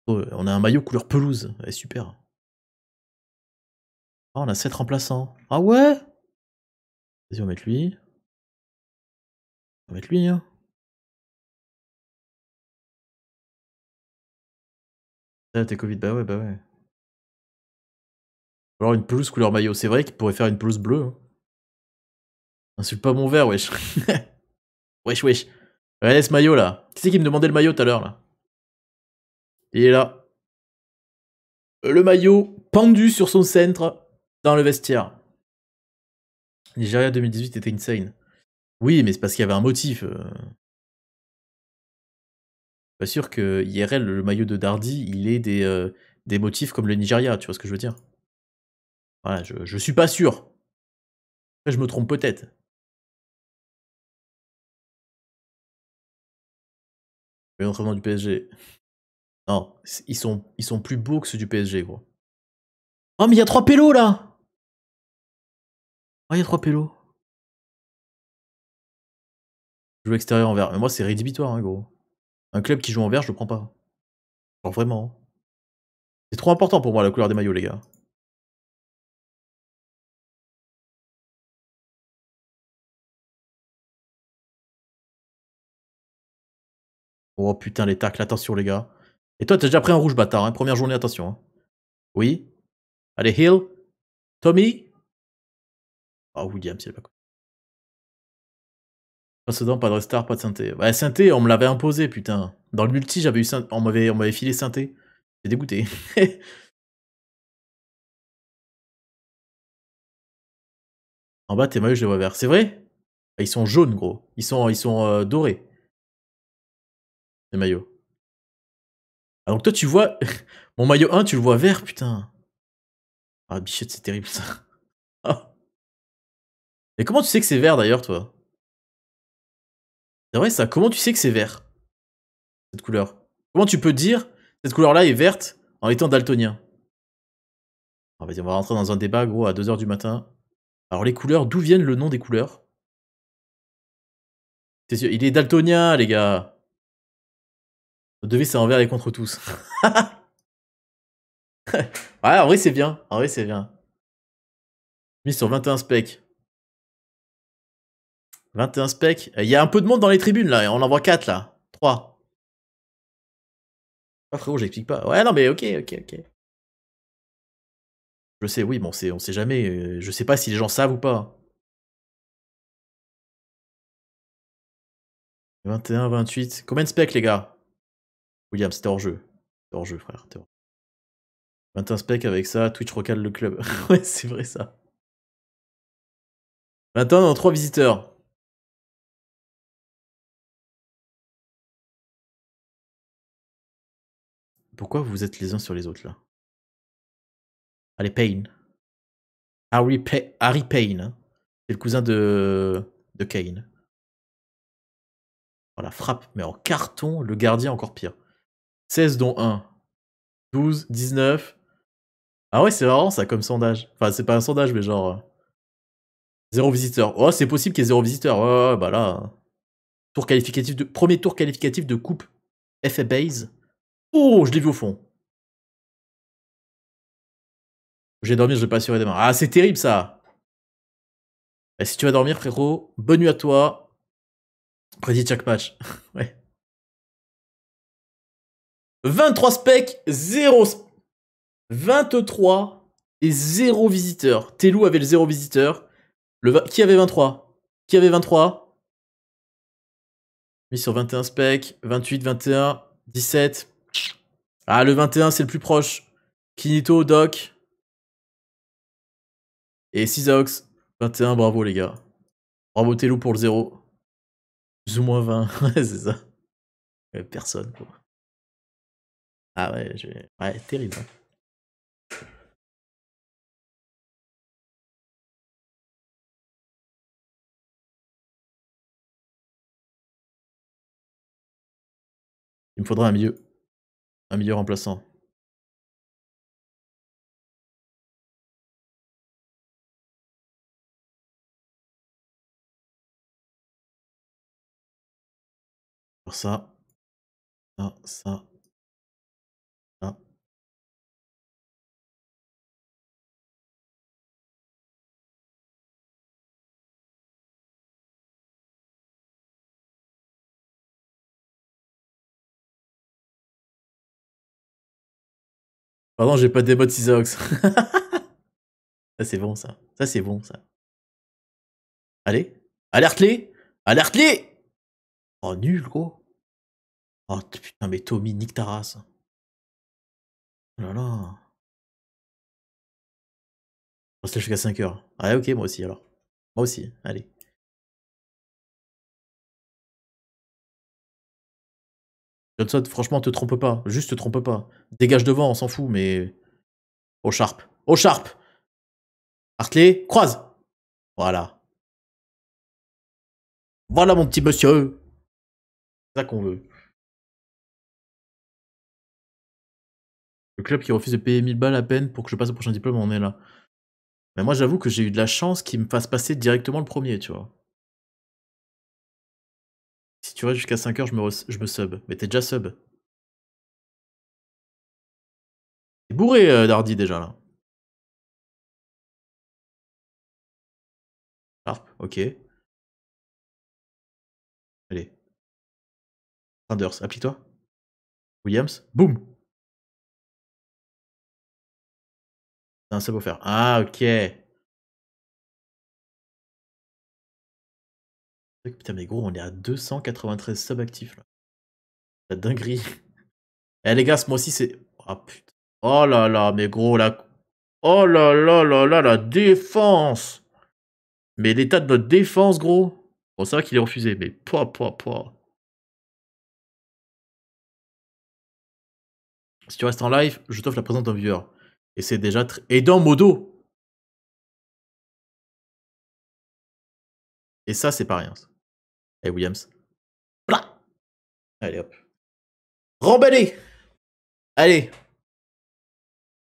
[SPEAKER 1] Oh, on a un maillot couleur pelouse. est super.
[SPEAKER 2] Ah, on a 7 remplaçants. Ah ouais Vas-y, on va mettre lui. On va mettre lui, hein. Ah, t'es Covid, bah ouais, bah ouais.
[SPEAKER 1] alors une pelouse couleur maillot. C'est vrai qu'il pourrait faire une pelouse bleue. Hein. Insulte pas mon verre, wesh. wesh, wesh. Ouais, ce maillot là. Qui c'est qui me demandait le maillot tout à l'heure là il est là. Le maillot pendu sur son centre dans le vestiaire. Nigeria 2018 était insane. Oui, mais c'est parce qu'il y avait un motif. Euh. Pas sûr que IRL, le maillot de Dardy, il ait des, euh, des motifs comme le Nigeria, tu vois ce que je veux dire je, je suis pas sûr. je me trompe peut-être. autrement du PSG. Non, ils sont, ils sont plus beaux que ceux du PSG, gros. Oh, mais il y a trois pélos là Oh, il y a trois pélos.
[SPEAKER 2] Joue extérieur en vert. Mais moi, c'est rédhibitoire, hein, gros. Un club qui joue en vert, je le prends pas. Genre vraiment. Hein. C'est trop important pour moi la couleur des maillots, les gars. Oh
[SPEAKER 1] putain, les tacles, attention les gars. Et toi, t'as déjà pris un rouge bâtard, hein. première journée, attention. Hein. Oui. Allez, Hill. Tommy. Oh, William c'est pas quoi. Pas dents, pas de restart, pas de synthé. Ouais bah, synthé, on me l'avait imposé, putain. Dans le multi, j'avais eu on m'avait, filé synthé. J'ai dégoûté.
[SPEAKER 2] en bas, tes maillots, je les vois verts. C'est
[SPEAKER 1] vrai ah, Ils sont jaunes, gros. Ils sont, ils sont euh, dorés. Les maillots. Alors ah, toi, tu vois. Mon maillot 1, tu le vois vert, putain.
[SPEAKER 2] Ah, bichette, c'est terrible ça. Ah. comment tu sais que
[SPEAKER 1] c'est vert d'ailleurs, toi C'est vrai ça, comment tu sais que c'est vert Cette couleur. Comment tu peux dire cette couleur-là est verte en étant daltonien ah, on va rentrer dans un débat, gros, à 2h du matin. Alors, les couleurs, d'où viennent le nom des couleurs Il est daltonien, les gars
[SPEAKER 2] notre devise, c'est envers les contre tous. ouais, en
[SPEAKER 1] vrai, c'est bien. En vrai, c'est bien. Mise sur 21 specs. 21 specs. Euh, il y a un peu de monde dans les tribunes, là. On en voit 4, là. 3.
[SPEAKER 2] Ah, frérot, j'explique pas. Ouais, non, mais ok, ok, ok. Je sais, oui, bon, on sait jamais. Euh, je sais pas si les gens savent ou pas. 21, 28. Combien de specs, les gars William, c'était hors jeu. C'était hors jeu, frère. 21 avec ça, Twitch recale le club. ouais, c'est vrai ça. Maintenant, on a 3 visiteurs. Pourquoi vous êtes les uns sur les autres là Allez, Payne. Harry, Payne. Hein. C'est le cousin de,
[SPEAKER 1] de Kane. Voilà, oh frappe, mais en carton, le gardien encore pire. 16 dont 1. 12, 19. Ah ouais, c'est marrant ça comme sondage. Enfin, c'est pas un sondage, mais genre. Euh, zéro visiteur. Oh, c'est possible qu'il y ait zéro visiteur. Ouais, bah là. Hein. Tour qualificatif de... Premier tour qualificatif de coupe FA Base.
[SPEAKER 2] Oh, je l'ai vu au fond.
[SPEAKER 1] J'ai dormi, je vais pas assurer demain. Ah, c'est terrible ça. Bah, si tu vas dormir, frérot, bonne nuit à toi. Prédit chaque match. ouais. 23 specs, 0 23 et 0 visiteurs. Telou avait le 0 visiteur. Qui avait 23 Qui avait 23 Mis sur 21 specs, 28, 21, 17. Ah, le 21, c'est le plus proche. Kinito, Doc. Et Sisox. 21, bravo les gars.
[SPEAKER 2] Bravo Telou pour le 0. Plus ou moins 20, c'est ça. Personne. Quoi. Ah ouais, je... ouais terrible. Hein. Il me faudra un milieu. Un milieu remplaçant. ça. Ça, ça, Pardon, j'ai pas des bottes Cisox. ça c'est bon ça. Ça c'est bon ça. Allez, alerte-les Alerte-les Oh nul gros. Oh putain mais Tommy nique ta race. Oh là là. On se lève jusqu'à 5 heures. Ah ok moi aussi alors. Moi aussi, allez.
[SPEAKER 1] Johnson, franchement, te trompe pas. Juste te trompe pas. Dégage devant, on s'en fout, mais. Au sharp. Au sharp Hartley, croise Voilà.
[SPEAKER 2] Voilà, mon petit monsieur C'est ça qu'on veut.
[SPEAKER 1] Le club qui refuse de payer 1000 balles à peine pour que je passe au prochain diplôme, on est là. Mais moi, j'avoue que j'ai eu de la chance qu'il me fasse passer directement le premier, tu vois tu vois, jusqu'à 5h, je me, je me sub. Mais t'es déjà
[SPEAKER 2] sub. T'es bourré, euh, Dardy, déjà, là. Harp, ok. Allez. Sanders, applique-toi. Williams, boum Non, un sub faire. Ah, ok.
[SPEAKER 1] Putain, mais gros, on est à 293 subactifs actifs là. La dinguerie. Eh les gars, ce mois c'est. oh, putain. Oh là là, mais gros, la. Oh là là là là, la défense Mais l'état de notre défense, gros Bon, c'est qu'il est refusé, mais poids,
[SPEAKER 2] Si tu restes en live, je t'offre la présence d'un viewer. Et c'est déjà très. Et dans Modo Et ça, c'est pas rien. Williams. Voilà. Allez hop.
[SPEAKER 1] Remballé Allez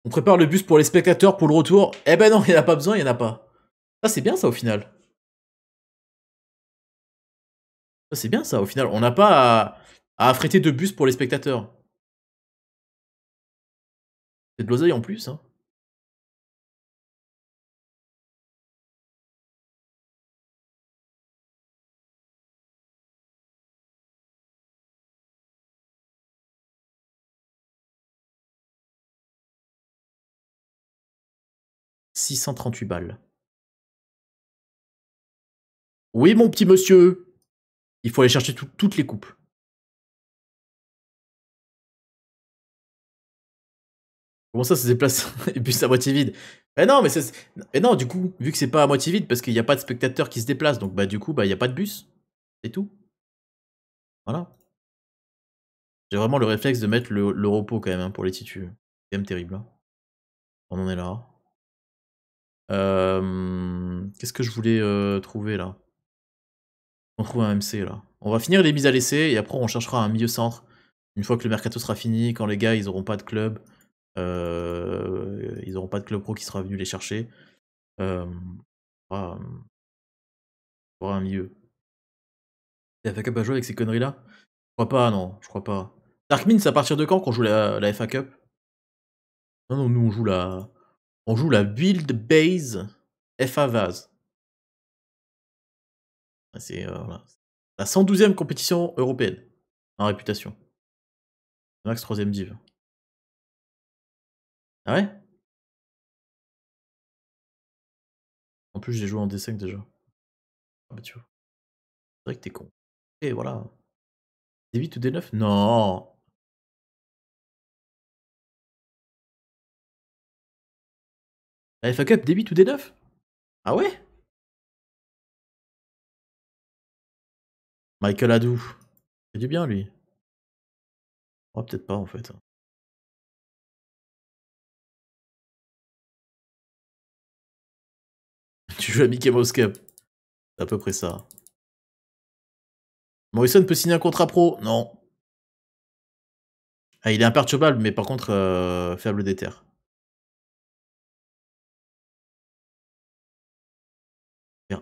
[SPEAKER 1] On prépare le bus pour les spectateurs pour le retour. Eh ben non, il n'y en a pas besoin, il n'y en a pas. Ça c'est bien ça au final. Ça c'est bien ça au final. On n'a pas à, à affréter de bus pour
[SPEAKER 2] les spectateurs. C'est de l'oseille en plus, hein. 638 balles. Oui, mon petit monsieur. Il faut aller chercher toutes les coupes.
[SPEAKER 1] Comment ça, se déplace Et bus à moitié vide. Mais eh non, mais c'est. Eh non, du coup, vu que c'est pas à moitié vide, parce qu'il n'y a pas de spectateurs qui se déplacent, donc bah du coup, bah il n'y a pas de bus. C'est tout. Voilà. J'ai vraiment le réflexe de mettre le, repos quand même hein, pour les titus. C'est quand même terrible. Hein. On en est là. Qu'est-ce que je voulais trouver là On trouve un MC là. On va finir les mises à l'essai et après on cherchera un milieu centre. Une fois que le mercato sera fini, quand les gars ils auront pas de club, ils auront pas de club pro qui sera venu les chercher. on aura, un milieu. La FA Cup à jouer avec ces conneries là Je crois pas, non, je crois pas. Darkmin, c'est à partir de quand qu'on joue la FA Cup Non, non, nous on joue la, on joue la build base FAVAS.
[SPEAKER 2] Ah, c'est euh, la 112e compétition européenne en réputation. Max 3ème div. Ah ouais En plus, j'ai joué en D5 déjà. Ah bah tu C'est vrai que t'es con. Et voilà. D8 ou D9 Non FA Cup, D8 ou D9 Ah ouais Michael Adou. C'est du bien, lui. Oh, peut-être pas, en fait. Hein. Tu joues à Mickey Mouse Cup. C'est à peu près ça. Morrison peut signer un contrat pro Non. Ah, il est imperturbable, mais par contre, euh, faible des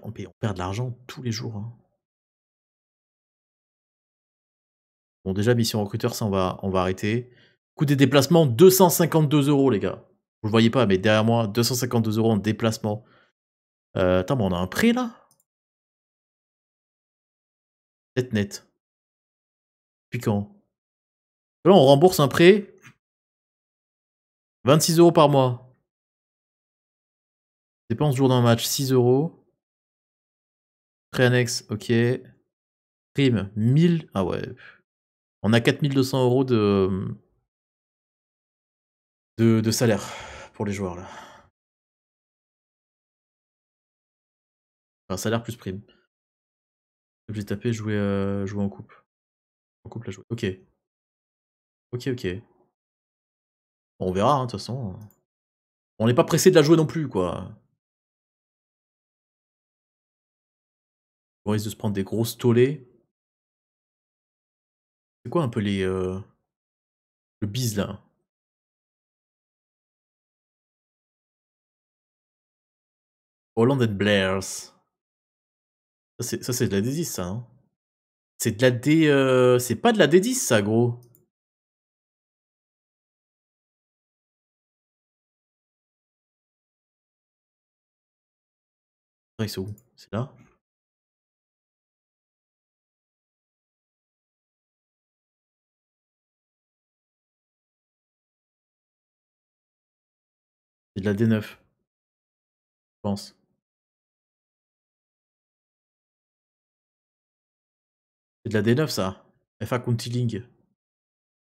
[SPEAKER 2] on perd, de l'argent tous
[SPEAKER 1] les jours. Hein. Bon, déjà, mission recruteur, ça, on va, on va arrêter. Coût des déplacements, 252 euros, les gars. Vous voyez pas, mais derrière moi, 252 euros en déplacement. Euh, attends, mais on a un prêt, là
[SPEAKER 2] Net net. Puis quand Là, on rembourse un prêt. 26 euros par mois. Dépense jour d'un match, 6 euros pré
[SPEAKER 1] annexe, ok. Prime, 1000. Ah ouais. On a 4200 euros de, de, de, salaire pour les joueurs là.
[SPEAKER 2] Enfin, salaire plus prime. J'ai tapé jouer, euh, jouer en coupe. En coupe, la jouer. Ok. Ok, ok. on verra, hein, de toute façon. On n'est pas pressé de la jouer non plus, quoi. On risque de se prendre des grosses tollées. C'est quoi un peu les... Euh, le bise là Holland and Blairs. Ça c'est de la D10 ça. c'est de la D... Hein. Euh, c'est pas de la D10 ça gros. Ils sont où C'est là C'est de la D9. Je pense. C'est de la D9 ça. FA County League.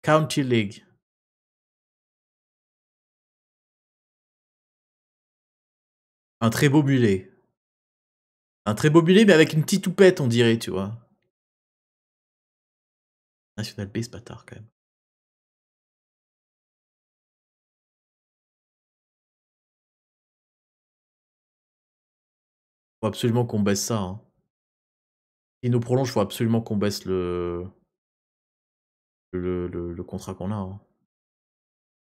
[SPEAKER 2] County League. Un très beau mulet. Un très beau mulet, mais avec une petite toupette, on dirait, tu vois. National B, ce bâtard, quand même. Faut absolument qu'on baisse ça. Il hein.
[SPEAKER 1] nous nous prolonge, faut absolument qu'on baisse le... Le, le, contrat qu'on a. Hein.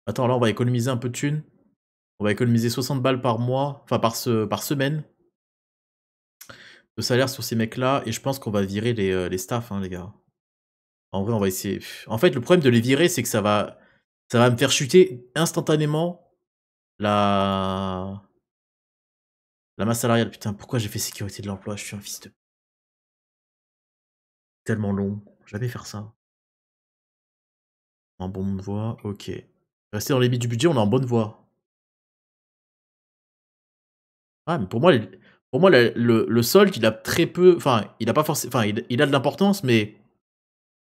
[SPEAKER 1] Attends, là, on va économiser un peu de thunes. On va économiser 60 balles par mois, enfin par, par semaine de salaire sur ces mecs-là. Et je pense qu'on va virer les, euh, les staffs, hein, les gars. En vrai, on va essayer. En fait, le problème de les virer, c'est que ça va, ça va me faire chuter instantanément la, la masse salariale, putain, pourquoi j'ai fait sécurité de l'emploi Je suis un fils de...
[SPEAKER 2] Tellement long, jamais faire ça.
[SPEAKER 1] En bonne voie, ok. Rester dans les limites du budget, on est en bonne voie. Ah, mais pour moi, pour moi le, solde, il a très peu... Enfin, il a pas il, a de l'importance, mais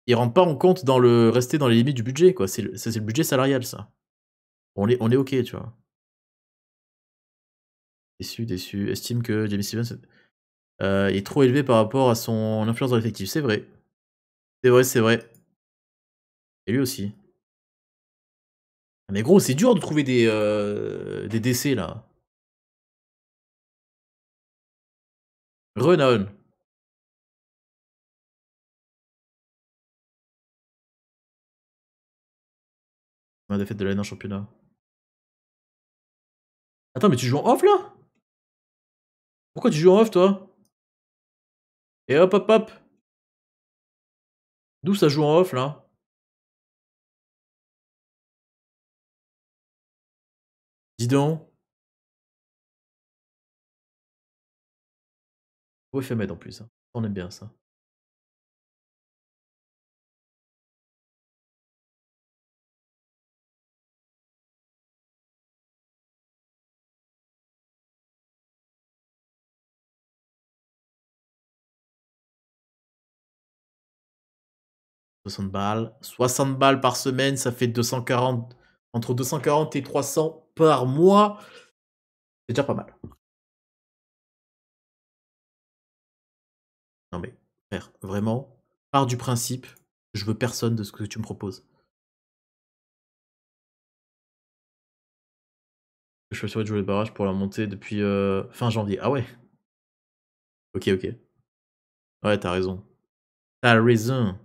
[SPEAKER 1] il rentre pas en compte dans le rester dans les limites du budget, quoi. C'est le, budget salarial, ça. On est, on est ok, tu vois. Déçu, déçu. Estime que Jamie Stevens euh, est trop élevé par rapport à son influence dans l'effectif. C'est vrai. C'est vrai, c'est vrai. Et lui aussi. Mais gros, c'est dur de trouver des, euh, des décès
[SPEAKER 2] là. Renown. Ma défaite de l'année en championnat. Attends, mais tu joues en off là pourquoi tu joues en off, toi Et hop, hop, hop D'où ça joue en off, là Dis donc Ouais fait en plus, hein. on aime bien ça.
[SPEAKER 1] 60 balles. 60 balles par semaine, ça fait 240, entre 240 et 300 par mois.
[SPEAKER 2] C'est déjà pas mal. Non mais, frère, vraiment, part du principe, je veux personne de ce que tu me proposes. Je suis sûr de jouer le barrage pour la montée depuis euh, fin janvier. Ah ouais Ok, ok. Ouais, t'as raison. T'as raison.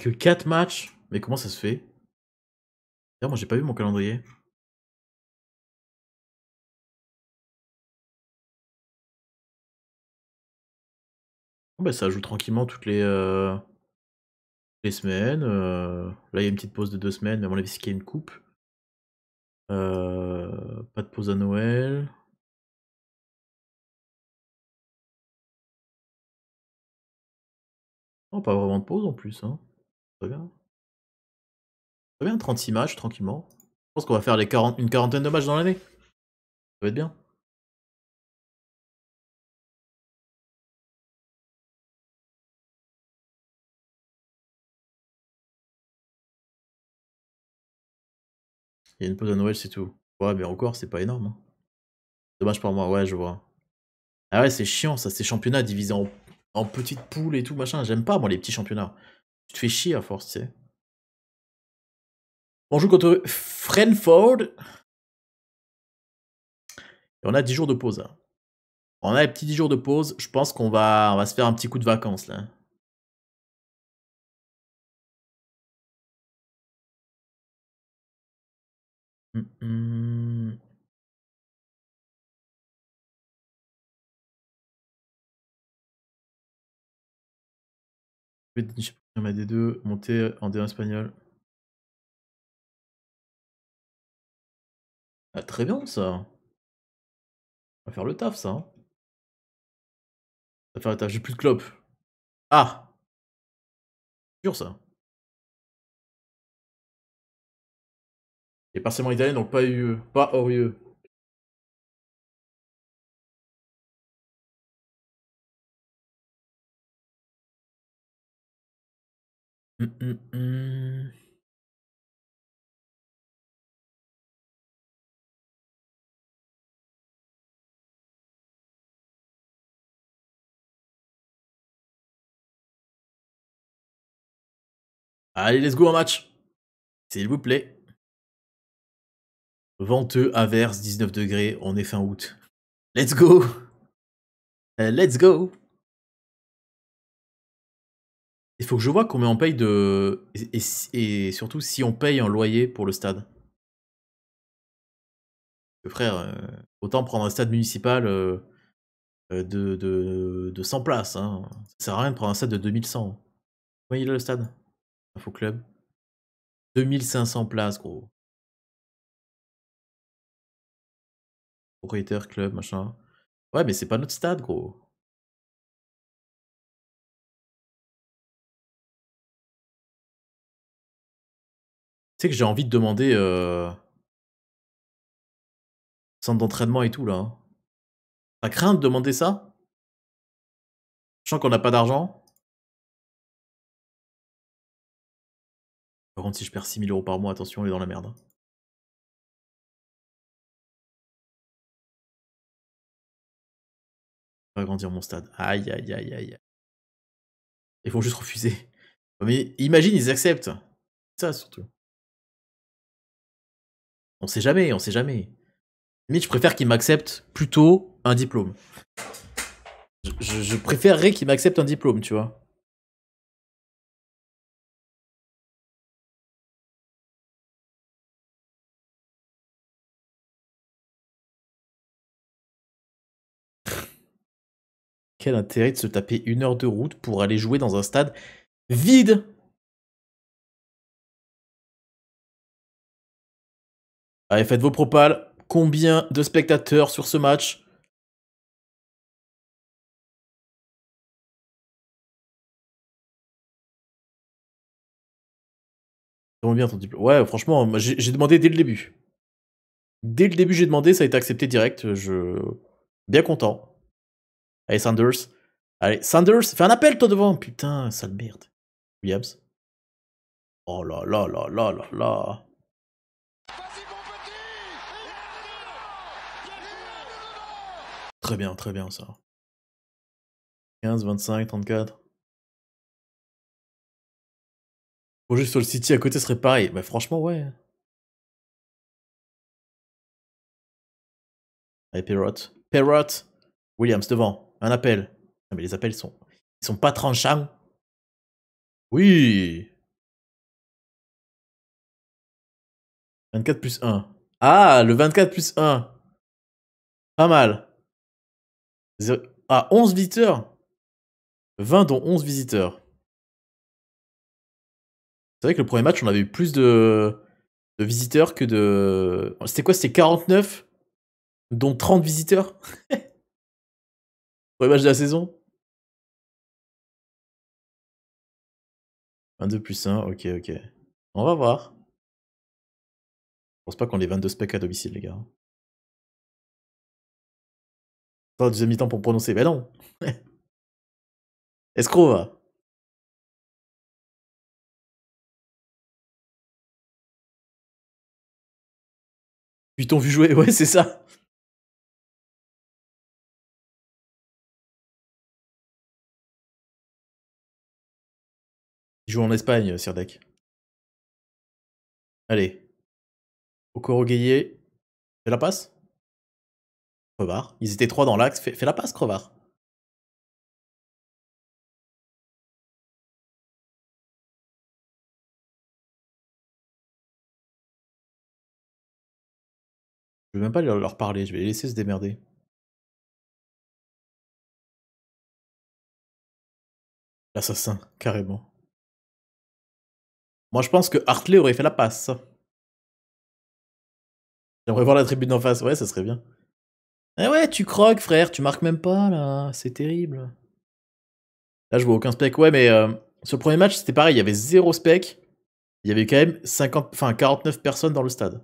[SPEAKER 2] que 4 matchs. Mais comment ça se fait D'ailleurs, moi, j'ai pas vu mon calendrier.
[SPEAKER 1] Ah bah, ça joue tranquillement toutes les, euh, les semaines. Euh. là, il y a une petite pause de deux semaines, mais à mon avis, c'est y a une coupe. Euh, pas de pause à Noël.
[SPEAKER 2] Non, pas vraiment de pause en plus. Hein. Très bien. Très bien, 36 matchs tranquillement. Je pense qu'on va faire les une quarantaine de matchs dans l'année. Ça va être bien. Il y a une pause à Noël, c'est
[SPEAKER 1] tout. Ouais, mais encore, c'est pas énorme. Dommage pour moi, ouais, je vois. Ah ouais, c'est chiant, ça, ces championnats divisés en, en petites poules et tout, machin. J'aime pas, moi, les petits championnats. Tu te fais chier à force, tu sais. On contre Frenford.
[SPEAKER 2] on a 10 jours de pause. Hein. On a les petits 10 jours de pause. Je pense qu'on va, on va se faire un petit coup de vacances là. Hum, hum a des 2 monter en D1 espagnol. Ah, très bien ça. On va faire le taf ça. On hein. va faire le taf, j'ai plus de clope. Ah dur ça. Et partiellement italien, donc pas eu, e, pas hors Hum, hum, hum. Allez, let's go en match S'il vous plaît.
[SPEAKER 1] Venteux, averse, 19 degrés, on est fin août. Let's go euh, Let's go il faut que je vois combien on paye de. Et, surtout si on paye en loyer pour le stade. Frère, euh, autant prendre un stade municipal euh, euh, de, de, de, 100 places. Hein. Ça sert à rien de prendre un stade de 2100. Voyez là le stade Info Club. 2500 places, gros.
[SPEAKER 2] Propriétaire, club, machin. Ouais, mais c'est pas notre stade, gros. Tu sais que j'ai envie de demander euh, centre d'entraînement et tout là. Hein. T'as craint de demander ça Sachant qu'on n'a pas d'argent Par contre, si je perds 6000 euros par mois, attention, on est dans la merde. Hein. Va agrandir mon stade. Aïe, aïe, aïe, aïe. Ils vont juste refuser. Mais
[SPEAKER 1] imagine, ils acceptent. Ça, surtout. On sait jamais, on sait jamais. Mais je préfère qu'il m'accepte plutôt un diplôme. Je, je préférerais qu'il m'accepte un diplôme, tu vois.
[SPEAKER 2] Quel intérêt de se taper une heure de route pour aller jouer dans un stade vide Allez, faites vos propals, Combien de spectateurs sur ce match
[SPEAKER 1] ton diplôme. Ouais, franchement, j'ai demandé dès le début. Dès le début, j'ai demandé, ça a été accepté direct. Je. Bien content. Allez, Sanders. Allez, Sanders, fais un appel, toi, devant. Putain, sale merde. Williams. Oh là là là là là là. Très bien, très bien ça. 15, 25, 34.
[SPEAKER 2] Projet sur le City à côté serait pareil. Bah franchement, ouais.
[SPEAKER 1] Allez, Perrot. Perrot Williams devant. Un appel. Ah, mais les appels sont. Ils sont pas tranchants. Oui
[SPEAKER 2] 24 plus 1. Ah, le 24 plus 1. Pas mal à
[SPEAKER 1] 11 visiteurs 20 dont 11 visiteurs. C'est vrai que le premier match, on avait eu plus de, de visiteurs que de... C'était quoi C'était 49 dont 30 visiteurs Premier
[SPEAKER 2] match de la saison 22 plus 1, ok, ok. On va voir. Je pense pas qu'on ait 22 specs à domicile, les gars deuxième temps pour prononcer. Ben non. Escroc, va. Puis vu jouer, ouais, c'est ça. Il joue en Espagne, euh, Sirdek. Allez. au gayé, c'est la passe ils étaient trois dans l'axe. Fais, la passe, Crevard. Je vais même pas leur parler, je vais les laisser se démerder. L'assassin, carrément.
[SPEAKER 1] Moi je pense que Hartley aurait fait la passe. J'aimerais voir la tribune en face, ouais, ça serait bien. Eh ouais, tu croques, frère, tu marques même pas, là. C'est terrible. Là, je vois aucun spec. Ouais, mais ce euh, premier match, c'était pareil. Il y avait zéro spec. Il y avait quand même 50, enfin, 49 personnes dans le stade.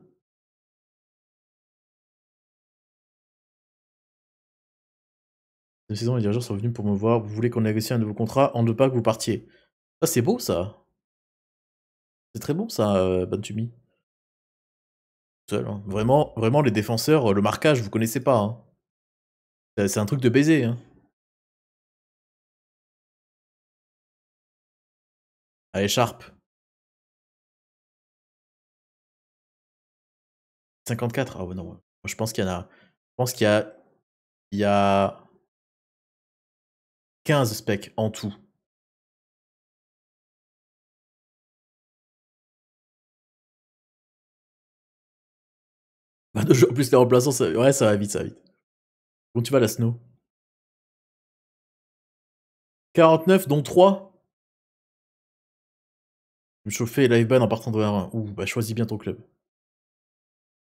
[SPEAKER 1] Cette saison, les dirigeants sont venus pour me voir. Vous voulez qu'on négocie un nouveau contrat en deux pas que vous partiez. Ah, c'est beau, ça. C'est très bon, ça, euh, Bantumi. Hein. Vraiment, vraiment, les défenseurs, euh, le marquage, vous connaissez pas. Hein. C'est un truc de baiser. Hein.
[SPEAKER 2] Allez À 54 Ah ouais, non. je pense qu'il y en a. Je pense qu'il y a. Il y a. 15 specs en tout Bah, en plus les remplaçants, ça... ouais, ça va vite, ça va vite. Bon, tu vas la Snow 49, dont 3 Je me chauffer live ban en partant de 1 Ouh, bah choisis bien ton club.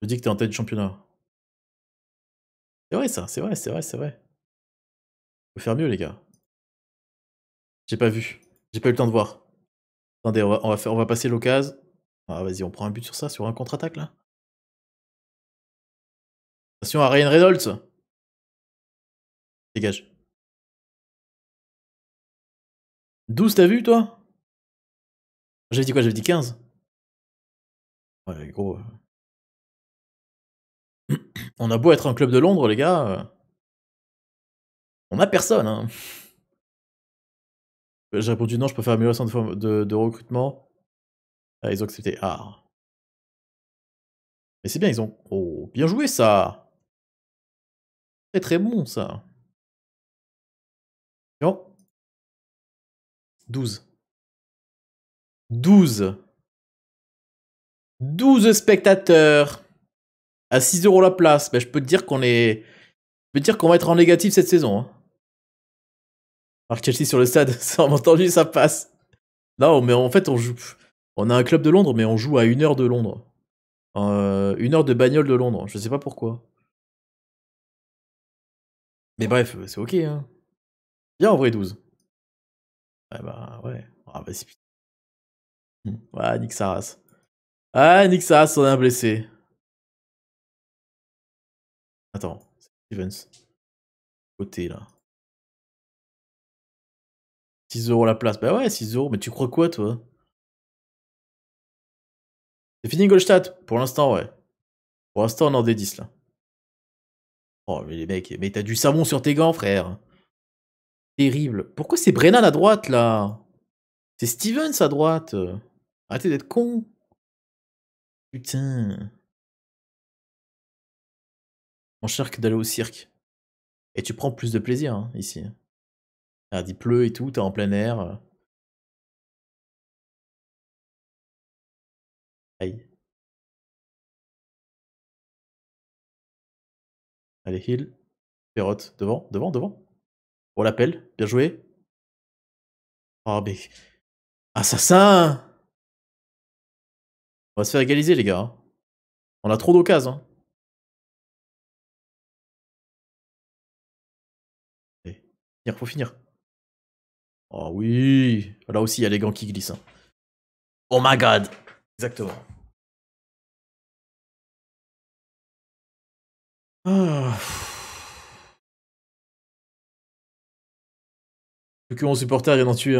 [SPEAKER 2] Je dis que t'es en tête du championnat. C'est vrai ça, c'est vrai, c'est vrai, c'est vrai. Faut
[SPEAKER 1] faire mieux les gars. J'ai pas vu. J'ai pas eu le temps de voir. Attendez, on va, on va passer l'occasion. Ah vas-y, on prend un but sur ça, sur un contre-attaque là.
[SPEAKER 2] Attention à Ryan Reynolds. Dégage. 12, t'as vu, toi J'avais dit quoi J'avais dit 15 Ouais, gros. Euh.
[SPEAKER 1] On a beau être un club de Londres, les gars. Euh, on a personne, hein. J'ai répondu non, je préfère faire mieux de, de, de recrutement.
[SPEAKER 2] Ah, ils ont accepté. Ah. Mais c'est bien, ils ont. Oh, bien joué ça! Très très bon ça. 12.
[SPEAKER 1] 12. 12 spectateurs à 6 euros la place. Ben, je peux te dire qu'on est. Je peux te dire qu'on va être en négatif cette saison. Hein. Marc sur le stade, ça entendu, ça passe. Non, mais en fait, on joue. On a un club de Londres, mais on joue à une heure de Londres. Euh, une heure de bagnole de Londres. Je sais pas pourquoi. Mais bref, euh, c'est ok. Hein.
[SPEAKER 2] Bien en vrai 12. Ah bah ouais. Ah bah hum. c'est Ah, Nick Saras. Ah, Nick Saras on a un blessé. Attends, c'est Stevens. Côté là. 6 euros la place. Bah ouais, 6 euros. Mais tu crois quoi, toi C'est fini Goldstadt Pour l'instant, ouais. Pour l'instant, on en
[SPEAKER 1] D10 là. Oh, mais les mecs, mais t'as du savon sur tes gants, frère. Terrible. Pourquoi c'est Brennan à droite, là C'est Stevens à droite.
[SPEAKER 2] Arrêtez d'être con. Putain. On cherche d'aller au cirque. Et tu prends plus de plaisir, hein, ici. Ah, il pleut et tout, t'es en plein air. Aïe. Allez, heal. Perrotte, devant, devant, devant. On l'appelle, bien joué. Ah mais... Assassin On va se faire égaliser les gars. Hein. On a trop d'occasions. Hein. Finir, faut finir. Oh oui Là aussi, il y a les gants qui glissent. Hein. Oh my god Exactement. Ah. Que mon supporter rien d'en tuer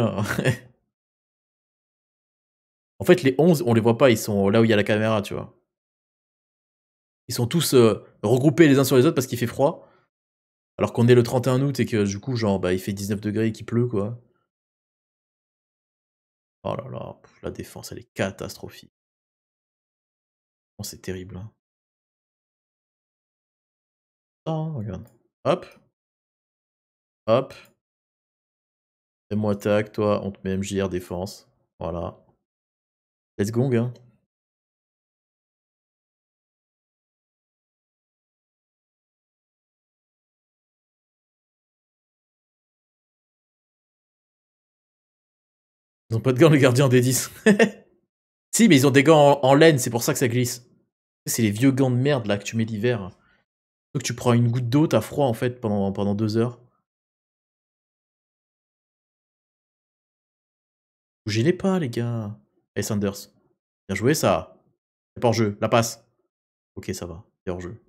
[SPEAKER 1] en fait, les 11, on les voit pas, ils sont là où il y a la caméra, tu vois. Ils sont tous euh, regroupés les uns sur les autres parce qu'il fait froid. Alors qu'on est le 31 août et que du coup, genre, bah, il fait 19 degrés et qu'il pleut, quoi. Oh là là, la
[SPEAKER 2] défense, elle est catastrophique. Oh, c'est terrible. Hein regarde. Hop. Hop. Fais-moi attaque, toi, on te met MJR défense. Voilà. Let's gong, hein.
[SPEAKER 1] Ils ont pas de gants, les gardiens des 10. si, mais ils ont des gants en, en laine, c'est pour ça que ça glisse. C'est les vieux gants de merde là que tu mets l'hiver que tu prends une goutte d'eau, t'as froid en fait pendant, pendant deux heures.
[SPEAKER 2] Vous gênez pas les gars. Hey Sanders, bien joué ça. C'est pas hors jeu, la passe. Ok ça va, c'est hors jeu.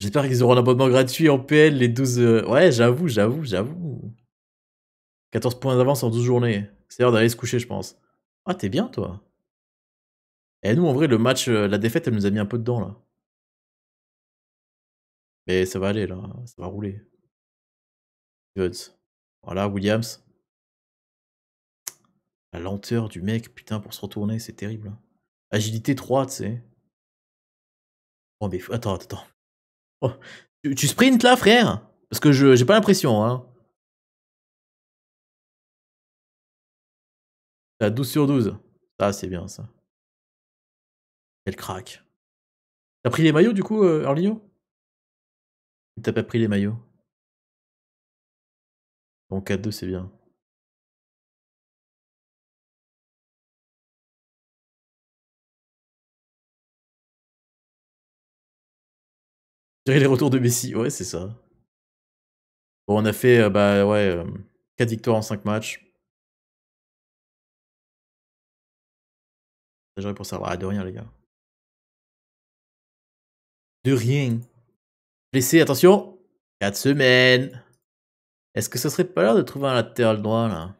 [SPEAKER 2] J'espère qu'ils auront un abonnement gratuit en
[SPEAKER 1] PL les 12... Euh, ouais j'avoue, j'avoue, j'avoue. 14 points d'avance en 12 journées. C'est l'heure d'aller se coucher je pense. Ah t'es bien toi. Et nous, en vrai, le match, euh, la défaite, elle nous a mis un peu dedans, là. Mais ça va aller, là. Ça va rouler. Voilà, Williams. La lenteur du mec, putain, pour se retourner, c'est terrible. Hein. Agilité 3, tu sais. mais attends, attends. Oh. Tu, tu, sprintes, là,
[SPEAKER 2] frère Parce que je j'ai pas l'impression, hein. à 12 sur 12. Ah, c'est bien, ça. Quel crack. T'as pris les maillots du coup, euh, t'as pas pris les maillots Bon, 4-2, c'est bien. J'ai les retours de Messi, ouais, c'est ça. Bon, on a fait, euh, bah ouais, 4 euh, victoires en 5 matchs. J'aurais pour ça. Ah, de rien, les gars. De rien. Blessé, attention 4 semaines Est-ce que ça serait pas l'heure de trouver un latéral droit là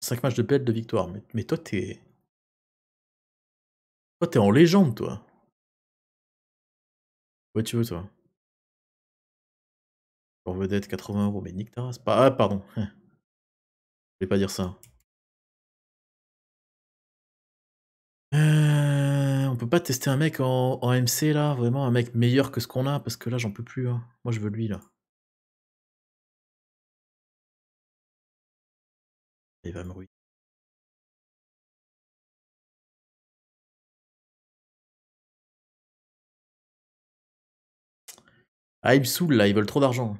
[SPEAKER 2] Cinq matchs de bête de victoire. Mais, mais toi, t'es. Toi, t'es en légende, toi. Ouais, tu veux, toi. Pour vedette, 80 euros, mais nique ta race. Ah, pardon. Je vais pas dire ça.
[SPEAKER 1] Euh, on peut pas tester un mec en, MC là, vraiment un mec meilleur que ce qu'on a, parce que là j'en peux plus. Hein. Moi je veux lui là.
[SPEAKER 2] Il va me ruiner. Ah, ils me saoulent là, ils veulent trop d'argent.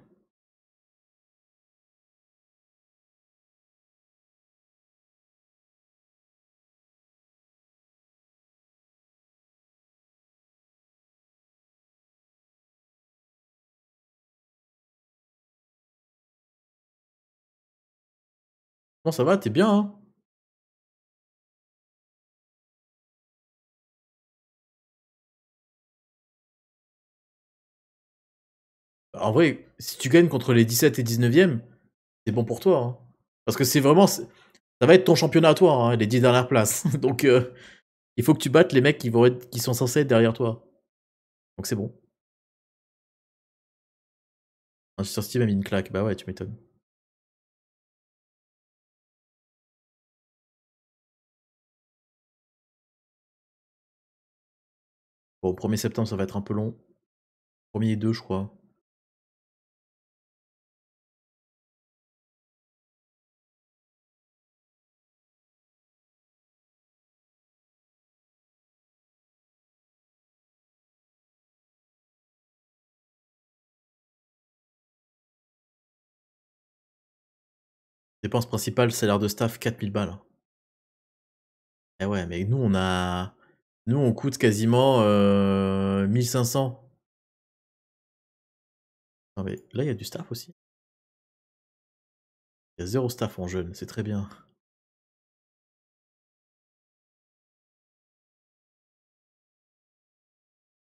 [SPEAKER 2] Non, ça va, t'es bien, hein. en vrai, si tu gagnes contre les
[SPEAKER 1] 17 et 19e, c'est bon pour toi. Hein. Parce que c'est vraiment. Ça va être ton championnat à toi, hein, les 10 dernières places. Donc, euh, il faut que tu battes les mecs qui, vont être, qui sont censés être derrière toi. Donc, c'est bon.
[SPEAKER 2] Un suis m'a mis une claque. Bah ouais, tu m'étonnes. Bon, 1er septembre, ça va être un peu long. 1er et 2, je crois. Dépense principale, salaire de staff, 4000 balles. Eh ouais, mais nous, on a. Nous, on coûte quasiment 1500. Euh, non, mais là, il y a du staff aussi. Il y a zéro staff en jeune, c'est très bien.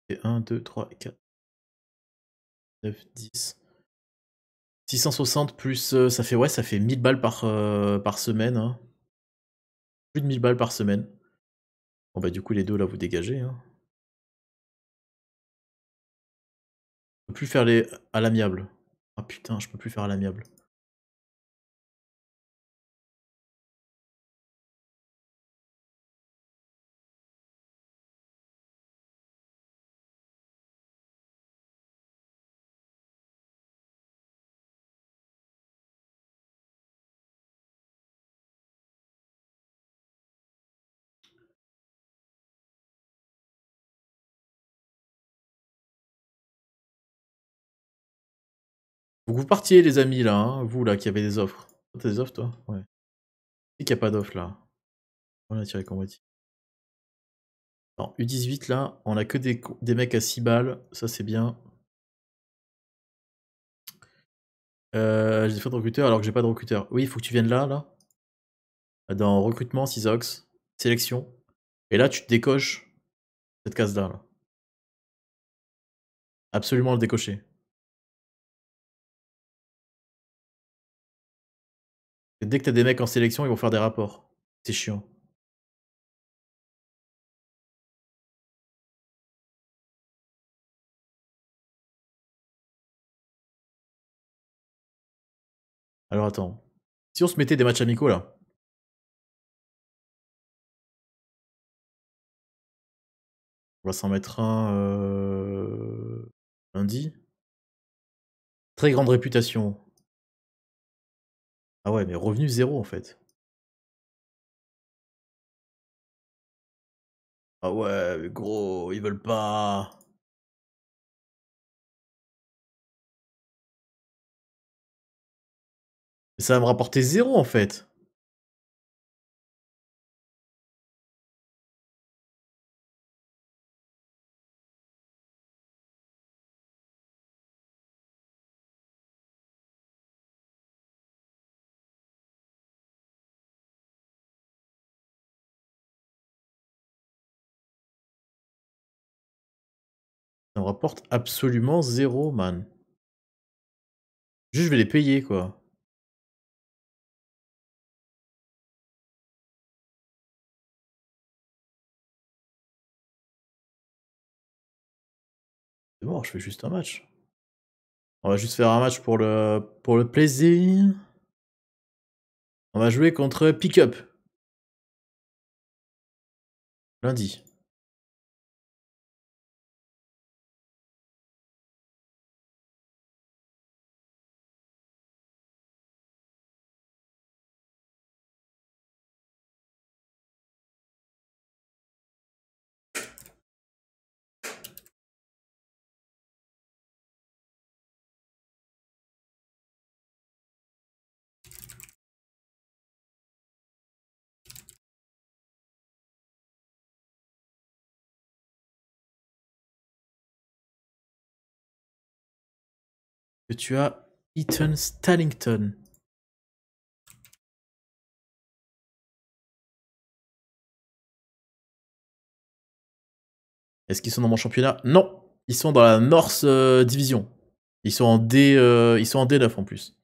[SPEAKER 1] Et 1, 2, 3, 4, 9, 10. 660 plus, euh, ça fait ouais, ça fait 1000 balles par, euh, par semaine. Hein. Plus de 1000 balles par semaine. Bon bah du coup les deux là vous dégagez. Hein.
[SPEAKER 2] peux plus faire les à l'amiable. Ah putain, je peux plus faire à l'amiable. Donc vous partiez
[SPEAKER 1] les amis là, hein, vous là qui avez des offres. T'as des offres toi Ouais. Et qu'il n'y a pas d'offres là. On a tiré Alors U18 là, on a que des, mecs à 6 balles, ça c'est bien. Euh, j'ai fait de recruteur alors que j'ai pas de recruteur. Oui, il faut que tu viennes là, là. Dans recrutement, 6 ox sélection. Et là, tu te décoches cette case Là.
[SPEAKER 2] Absolument le décocher. dès que t'as des mecs en sélection, ils vont faire des rapports. C'est chiant. Alors attends. Si on se mettait des matchs amicaux là. On va s'en mettre un euh, lundi. Très grande réputation. Ah ouais, mais revenu zéro en fait. Ah ouais, mais gros, ils veulent pas. Ça va me rapporter zéro en fait. rapporte absolument zéro, man. Juste, je vais les payer, quoi. C'est bon, je fais juste un match.
[SPEAKER 1] On va juste faire un match pour le, pour le plaisir. On va jouer contre Pickup.
[SPEAKER 2] Lundi. que tu as Ethan Stallington.
[SPEAKER 1] Est-ce qu'ils sont dans mon championnat Non, ils sont dans la North euh, Division. Ils sont en D, euh, ils sont en D9 en
[SPEAKER 2] plus.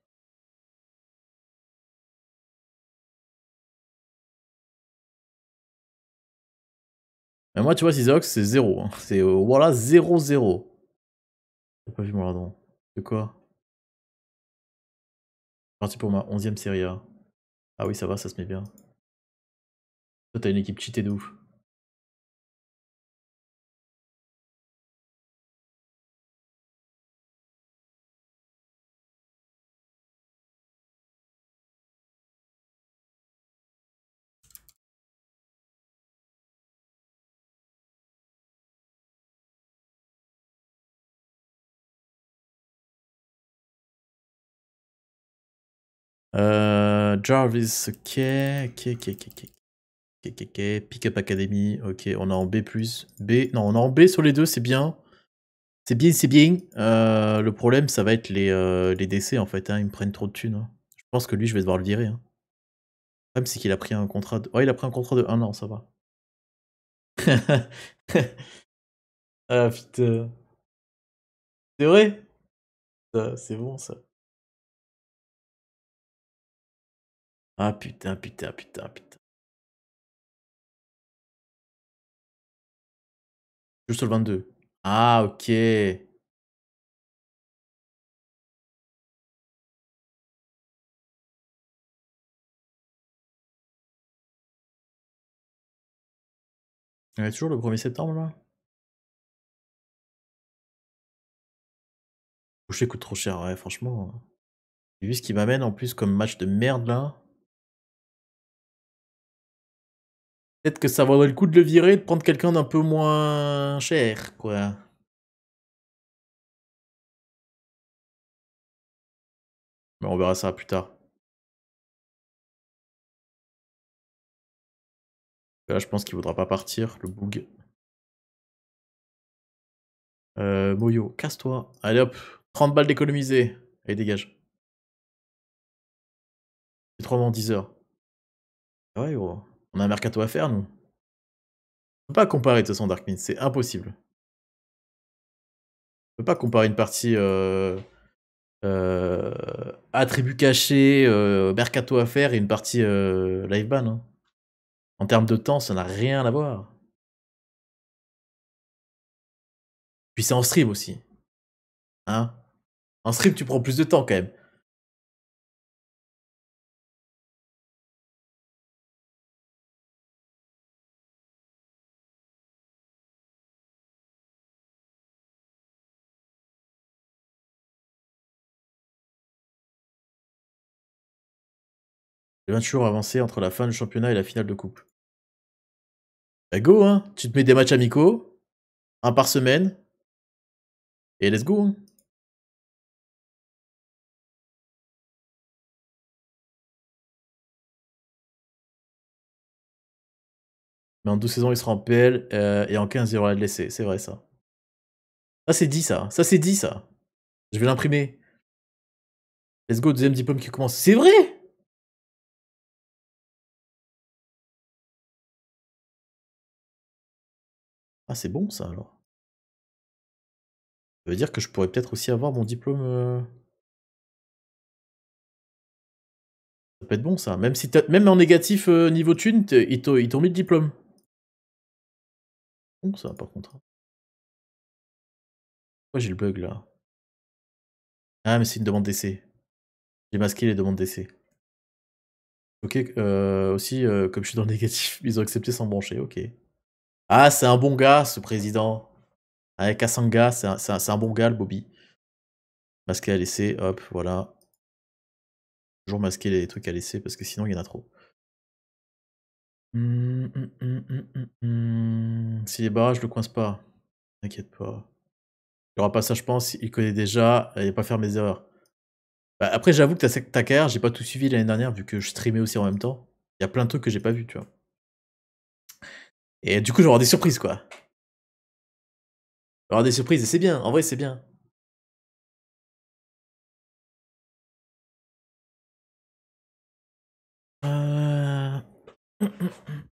[SPEAKER 2] Mais moi, tu vois, Sisox, c'est 0. Hein. C'est euh, voilà 0-0. J'ai pas vu mon radon. De quoi Parti pour ma 11ème série A. Ah oui, ça va, ça se met bien. Toi, t'as une équipe cheatée de ouf.
[SPEAKER 1] Euh, Jarvis, ok, ok, ok, ok, ok, ok, Pickup Academy, ok, on est en B+, B, non, on est en B sur les deux, c'est bien, c'est bien, c'est bien, euh, le problème, ça va être les, euh, les décès, en fait, hein. ils me prennent trop de thunes, hein. je pense que lui, je vais devoir le virer, hein. le problème, c'est qu'il a pris un contrat de, oh il a pris un contrat de 1 ah, an, ça va. ah,
[SPEAKER 2] putain, c'est vrai, c'est bon, ça. Ah putain, putain, putain, putain. Juste le 22. Ah, ok. On est toujours le 1er septembre là Boucher coûte trop cher, ouais, franchement.
[SPEAKER 1] J'ai vu ce qui m'amène en plus comme match de merde là. Peut-être que ça vaudrait le coup de le virer, et de prendre quelqu'un d'un peu moins cher, quoi.
[SPEAKER 2] Mais on verra ça plus tard.
[SPEAKER 1] Là, je pense qu'il voudra pas partir, le Boug. Euh, Moyo, casse-toi. Allez hop, 30 balles d'économiser. Allez, dégage. C'est 3 en 10 heures. Ah ouais, gros. On a un mercato à faire, nous. On peut pas comparer de toute façon Darkmin, c'est impossible. On peut pas comparer une partie euh, euh, attribut caché, euh, mercato à faire et une partie live ban. Hein. En termes de temps, ça n'a rien à voir.
[SPEAKER 2] Puis c'est en stream aussi. Hein en stream, tu prends plus de temps quand même. J'ai 28 jours avancés entre la fin du championnat et la finale de coupe. Bah, go, hein Tu te mets des matchs amicaux, un par semaine, et let's go. Hein.
[SPEAKER 1] Mais en 12 saisons, il sera en PL euh, et en 15, il aura de laisser. C'est vrai, ça. Ça, c'est dit, ça. Ça, c'est dit, ça. Je vais l'imprimer.
[SPEAKER 2] Let's go, deuxième diplôme qui commence. C'est vrai! Ah, c'est bon ça alors. Ça veut dire que je pourrais peut-être aussi avoir mon diplôme. Euh ça peut être bon ça. Même, si Même en négatif euh, niveau thune, ils t'ont mis le diplôme. Bon ça par contre. Hein. Pourquoi j'ai le bug là Ah mais c'est une demande d'essai.
[SPEAKER 1] J'ai masqué les demandes d'essai. Ok, euh, aussi, comme je suis dans le négatif, ils ont accepté sans brancher, ok. Ah, c'est un bon gars, ce président. Avec Asanga, c'est un, bon gars, le Bobby. Masquer, à laisser, hop, voilà. Toujours masquer les trucs à laisser, parce que sinon, il y en a trop.
[SPEAKER 4] Hum, hum,
[SPEAKER 1] hum, S'il est si les je le coince pas. T'inquiète pas. Il aura pas ça, je pense. Il connaît déjà, il va pas faire mes erreurs. Bah, après, j'avoue que ta, ta carrière, j'ai pas tout suivi l'année dernière, vu que je streamais aussi en même temps. Il y a plein de trucs que j'ai pas vu, tu vois. Et du coup, j'aurai des surprises, quoi.
[SPEAKER 2] J'aurai des surprises, et c'est bien, en vrai, c'est bien. Euh.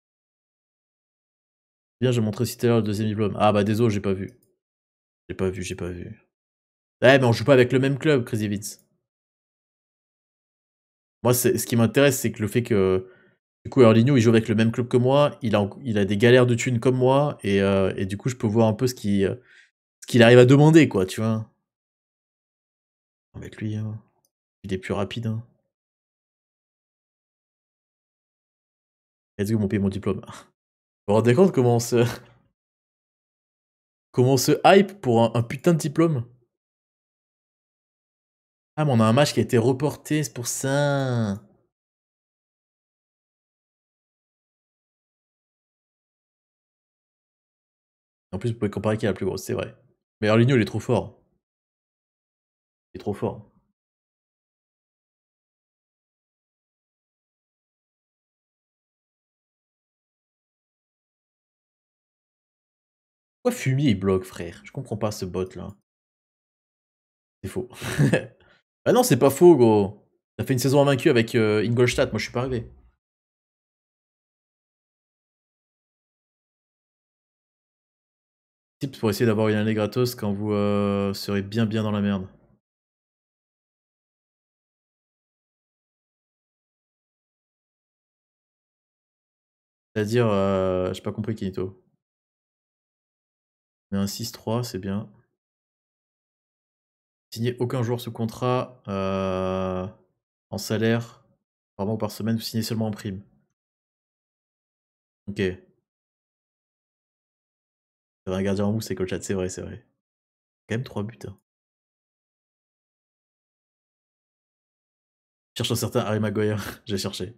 [SPEAKER 1] Bien, je montré si tout le deuxième diplôme. Ah bah désolé, j'ai pas vu. J'ai pas vu, j'ai pas vu. Ouais, mais on joue pas avec le même club, Crazy Moi, ce qui m'intéresse, c'est que le fait que du coup, Erlino il joue avec le même club que moi, il a, des galères de thunes comme moi, euh, et, du coup, je peux voir un peu euh, ce qu'il arrive à demander, quoi, tu vois. Avec lui, hein. il est
[SPEAKER 2] plus rapide. Hein. Let's go, mon pays, mon diplôme. Vous vous rendez compte comment on se. Comment on se hype pour un putain de diplôme Ah, mais on a un match qui a été reporté, c'est pour ça. En plus, vous pouvez comparer qui est la plus grosse, c'est vrai. Mais Arligno, il est trop fort. Il est trop fort. Pourquoi Fumier il bloque, frère Je comprends
[SPEAKER 1] pas ce bot là. C'est faux. ah non, c'est pas faux, gros. T'as fait une saison invaincue avec euh, Ingolstadt, moi je suis pas arrivé.
[SPEAKER 2] pour essayer d'avoir une année gratos quand vous euh, serez bien bien dans la merde.
[SPEAKER 1] C'est-à-dire, euh, j'ai pas compris Kinito. Mais un 6-3, c'est bien. Signez aucun jour ce contrat euh, en salaire, par mois par semaine, vous signez seulement en prime.
[SPEAKER 2] Ok. Un gardien en mousse c'est vrai, c'est vrai. Quand même 3 buts. Hein.
[SPEAKER 1] Cherche un certain Harry Maguire, j'ai cherché.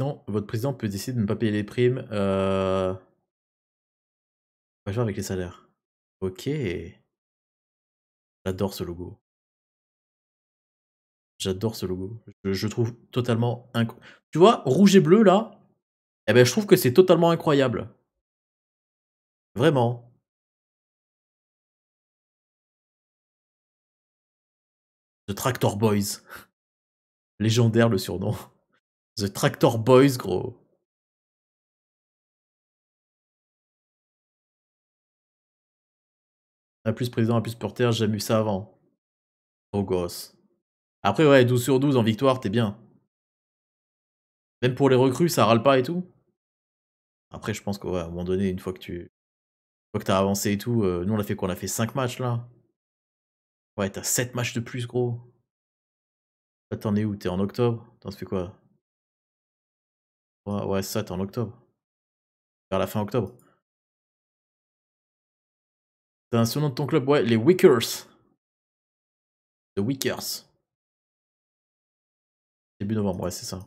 [SPEAKER 1] En votre président peut décider de ne pas payer les primes. On va jouer avec les salaires. Ok. J'adore ce logo. J'adore ce logo. Je, trouve totalement incroyable. Tu vois, rouge et bleu là, eh ben, je trouve que c'est totalement incroyable
[SPEAKER 2] vraiment The Tractor Boys. Légendaire le surnom. The Tractor Boys, gros. A plus président, un plus porteur, j'ai jamais eu ça avant.
[SPEAKER 1] Oh gosse. Après, ouais, 12 sur 12 en victoire, t'es bien. Même pour les recrues, ça râle pas et tout. Après, je pense qu'à un moment donné, une fois que tu, une que t'as avancé et tout, euh, nous on a fait quoi On a fait 5 matchs là Ouais, t'as 7 matchs de plus, gros. Là, t'en es où T'es en octobre T'en fais quoi
[SPEAKER 2] ouais, ouais, ça, t'es en octobre. Vers la fin octobre. T'as un surnom de ton club Ouais, les Wickers. The Wickers. Début novembre, ouais, c'est ça.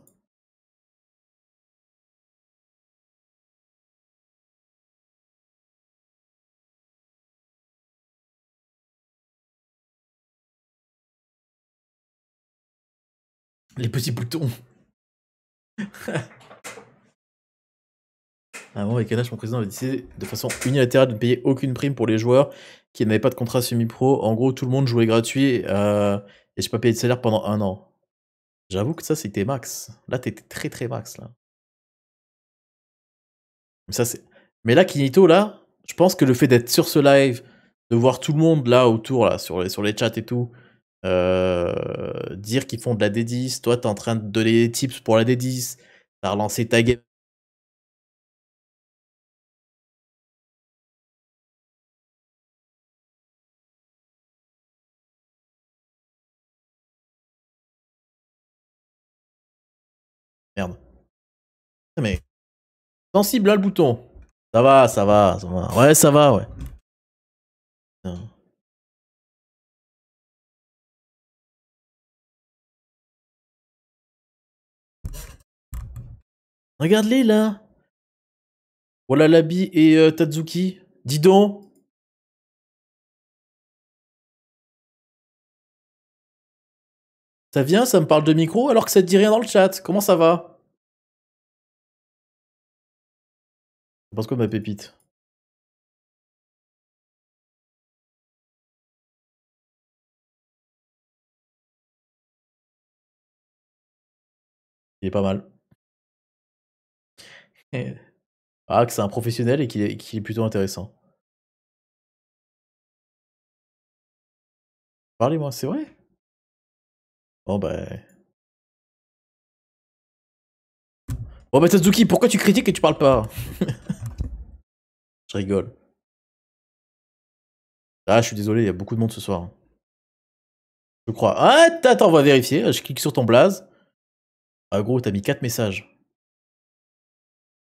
[SPEAKER 2] Les petits boutons.
[SPEAKER 1] Avant, avec mon président avait décidé de façon unilatérale de ne payer aucune prime pour les joueurs qui n'avaient pas de contrat semi-pro. En gros, tout le monde jouait gratuit et euh, et j'ai pas payé de salaire pendant un an. J'avoue que ça, c'était max. Là, t'étais très très max. Là. Mais, ça, Mais là, Kinito, là, je pense que le fait d'être sur ce live, de voir tout le monde là autour, là, sur les, sur les chats et tout, euh, dire qu'ils font de la D10, toi t'es en train de donner des tips pour la D10, t'as relancé ta game.
[SPEAKER 2] Merde. Mais. Sensible là hein, le bouton. Ça va, ça va, ça va. Ouais, ça va, ouais. Non. Regarde-les là. Voilà Labi et euh, Tadzuki. Tatsuki. Dis donc. Ça vient, ça me parle de micro alors que ça te dit rien dans le chat. Comment ça va Je pense quoi ma pépite Il est pas mal. Ah, que c'est un professionnel et qu'il est, plutôt intéressant. Parlez-moi, c'est vrai? Bon, bah...
[SPEAKER 1] Oh bah Tatsuki, pourquoi tu critiques et tu parles pas? Je rigole. Ah, je suis désolé, il y a beaucoup de monde ce soir. Je crois. Ah, attends, on va vérifier. Je clique sur ton blaze. Ah, gros, t'as mis 4 messages.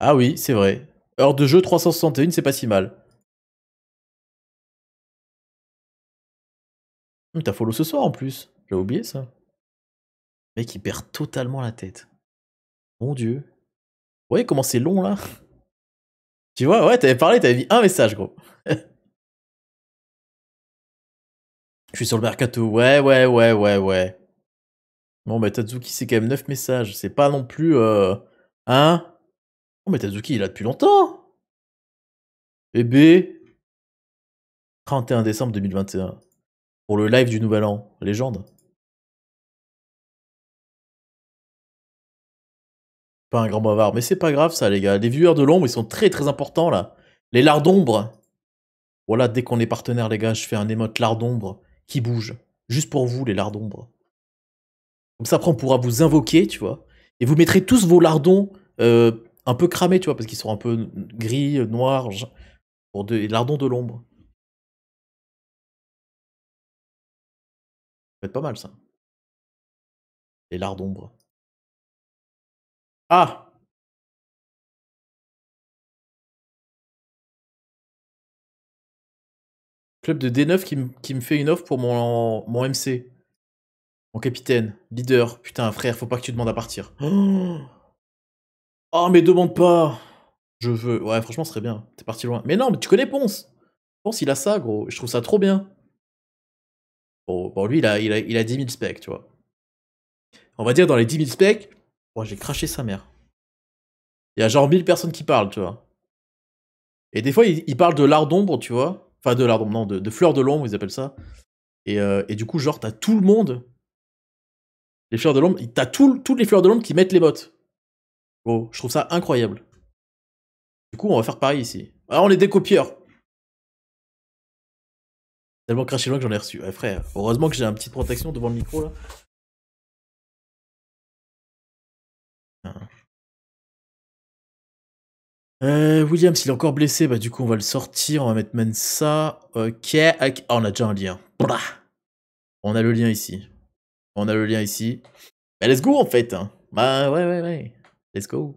[SPEAKER 1] Ah oui, c'est vrai. Heure de jeu 361, c'est pas si mal.
[SPEAKER 2] Hum, t'as follow ce soir en
[SPEAKER 1] plus. J'ai oublié ça. mec, il perd totalement la tête. Mon dieu. Vous voyez comment c'est long là Tu vois, ouais, t'avais parlé, t'avais mis un message, gros. Je suis sur le mercato. Ouais, ouais, ouais, ouais, ouais. Bon, bah, Tatsuki, c'est quand même 9 messages. C'est pas non plus. Euh... Hein Oh, mais Tazuki, il a là depuis longtemps Bébé 31 décembre 2021. Pour le live du Nouvel An, légende. Pas un grand bavard, mais c'est pas grave ça, les gars. Les viewers de l'ombre, ils sont très très importants là. Les lards d'ombre. Voilà, dès qu'on est partenaire, les gars, je fais un émote lard d'ombre qui bouge. Juste pour vous, les lards d'ombre. Comme ça, après, on pourra vous invoquer, tu vois. Et vous mettrez tous vos lardons euh, un peu cramé, tu vois, parce qu'ils sont un peu gris, noirs, pour de,
[SPEAKER 2] lardons de l'ombre. Ça être pas mal, ça. Les lards d'ombre. Ah
[SPEAKER 1] Club de D9 qui, me fait une offre pour mon, mon MC. Mon capitaine, leader. Putain, frère, faut pas que tu demandes à partir.
[SPEAKER 2] Oh
[SPEAKER 1] Oh, mais demande pas Je veux. Ouais, franchement, ce serait bien. T'es parti loin. Mais non, mais tu connais Ponce Ponce, il a ça, gros. Je trouve ça trop bien. Bon, bon lui, il a, il, a, il a 10 000 specs, tu vois. On va dire dans les 10 000 specs, oh, j'ai craché sa mère. Il y a genre 1000 personnes qui parlent, tu vois. Et des fois, il parle de l'art d'ombre, tu vois. Enfin, de l'art d'ombre, non, de, fleurs de l'ombre, ils appellent ça. Euh, et, du coup, genre, t'as tout le monde. Les fleurs de l'ombre, t'as toutes les fleurs de l'ombre qui mettent les bottes. Bon, je trouve ça incroyable. Du coup, on va faire pareil ici. Ah, on est des copieurs Tellement craché loin que j'en ai reçu. Ouais, eh, frère, heureusement que j'ai un petite protection
[SPEAKER 2] devant le micro, là. Hein.
[SPEAKER 1] Euh, s'il est encore blessé. Bah, du coup, on va le sortir. On va mettre Mensa. Ok. Ah, on a déjà un lien. On a le lien ici. On a le lien ici. Bah, let's go, en fait. Hein. Bah, ouais, ouais, ouais.
[SPEAKER 2] Let's go.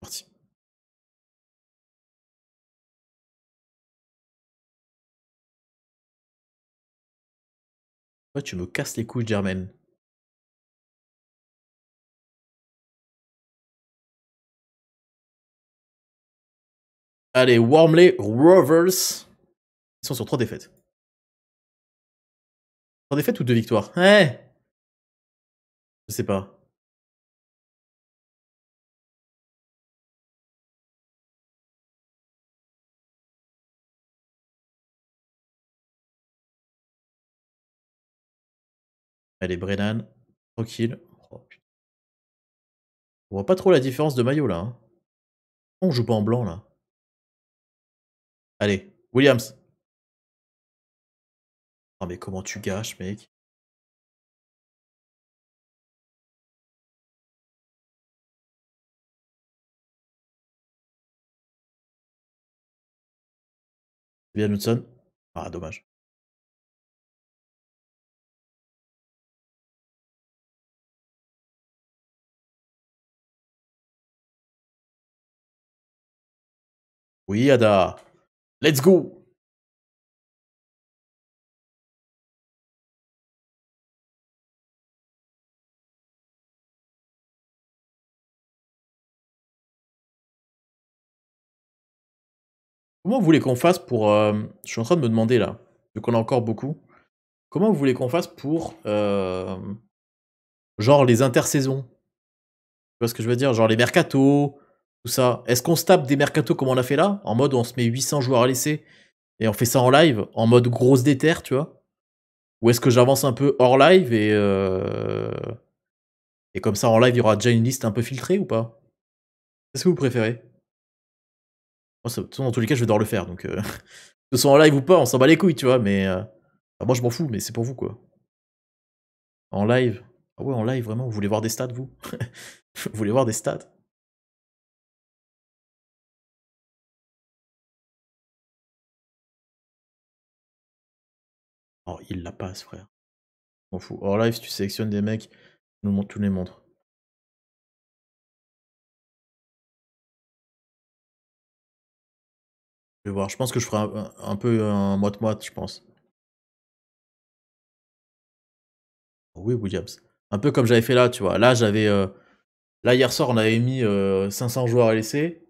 [SPEAKER 2] Parti. Toi, tu me casses les couilles, Germaine. Allez, Wormley Rovers. Ils sont sur trois défaites. Trois défaites ou deux victoires eh! pas. Allez, Brennan, tranquille. Oh, On voit pas trop la différence de maillot là. Hein. On joue pas en blanc là. Allez, Williams. Ah, mais comment tu gâches, mec Bien Hudson Ah, dommage. Oui, Ada. Let's go
[SPEAKER 1] vous voulez qu'on fasse pour. Euh, je suis en train de me demander là, vu qu'on a encore beaucoup. Comment vous voulez qu'on fasse pour. Euh, genre les intersaisons Tu vois ce que je veux dire Genre les mercatos, tout ça. Est-ce qu'on se tape des mercatos comme on a fait là En mode on se met 800 joueurs à laisser et on fait ça en live, en mode grosse déterre, tu vois Ou est-ce que j'avance un peu hors live et. Euh, et comme ça en live, il y aura déjà une liste un peu filtrée ou pas Qu'est-ce que vous préférez en dans tous les cas, je vais devoir le faire. Donc, euh, que ce soit en live ou pas, on s'en bat les couilles, tu vois. Mais euh, moi, je m'en fous, mais c'est pour vous, quoi. En live. Ah ouais, en live, vraiment. Vous voulez voir des stats,
[SPEAKER 2] vous Vous voulez voir des stats Oh, il la passe, frère. m'en En live, si tu sélectionnes des mecs, nous tous les montres. Je voir. Je pense que je ferai un, peu un de mois je pense.
[SPEAKER 1] Oui, Williams. Un peu comme j'avais fait là, tu vois. Là, j'avais. Euh, là, hier soir, on avait mis 500 euh, joueurs à laisser.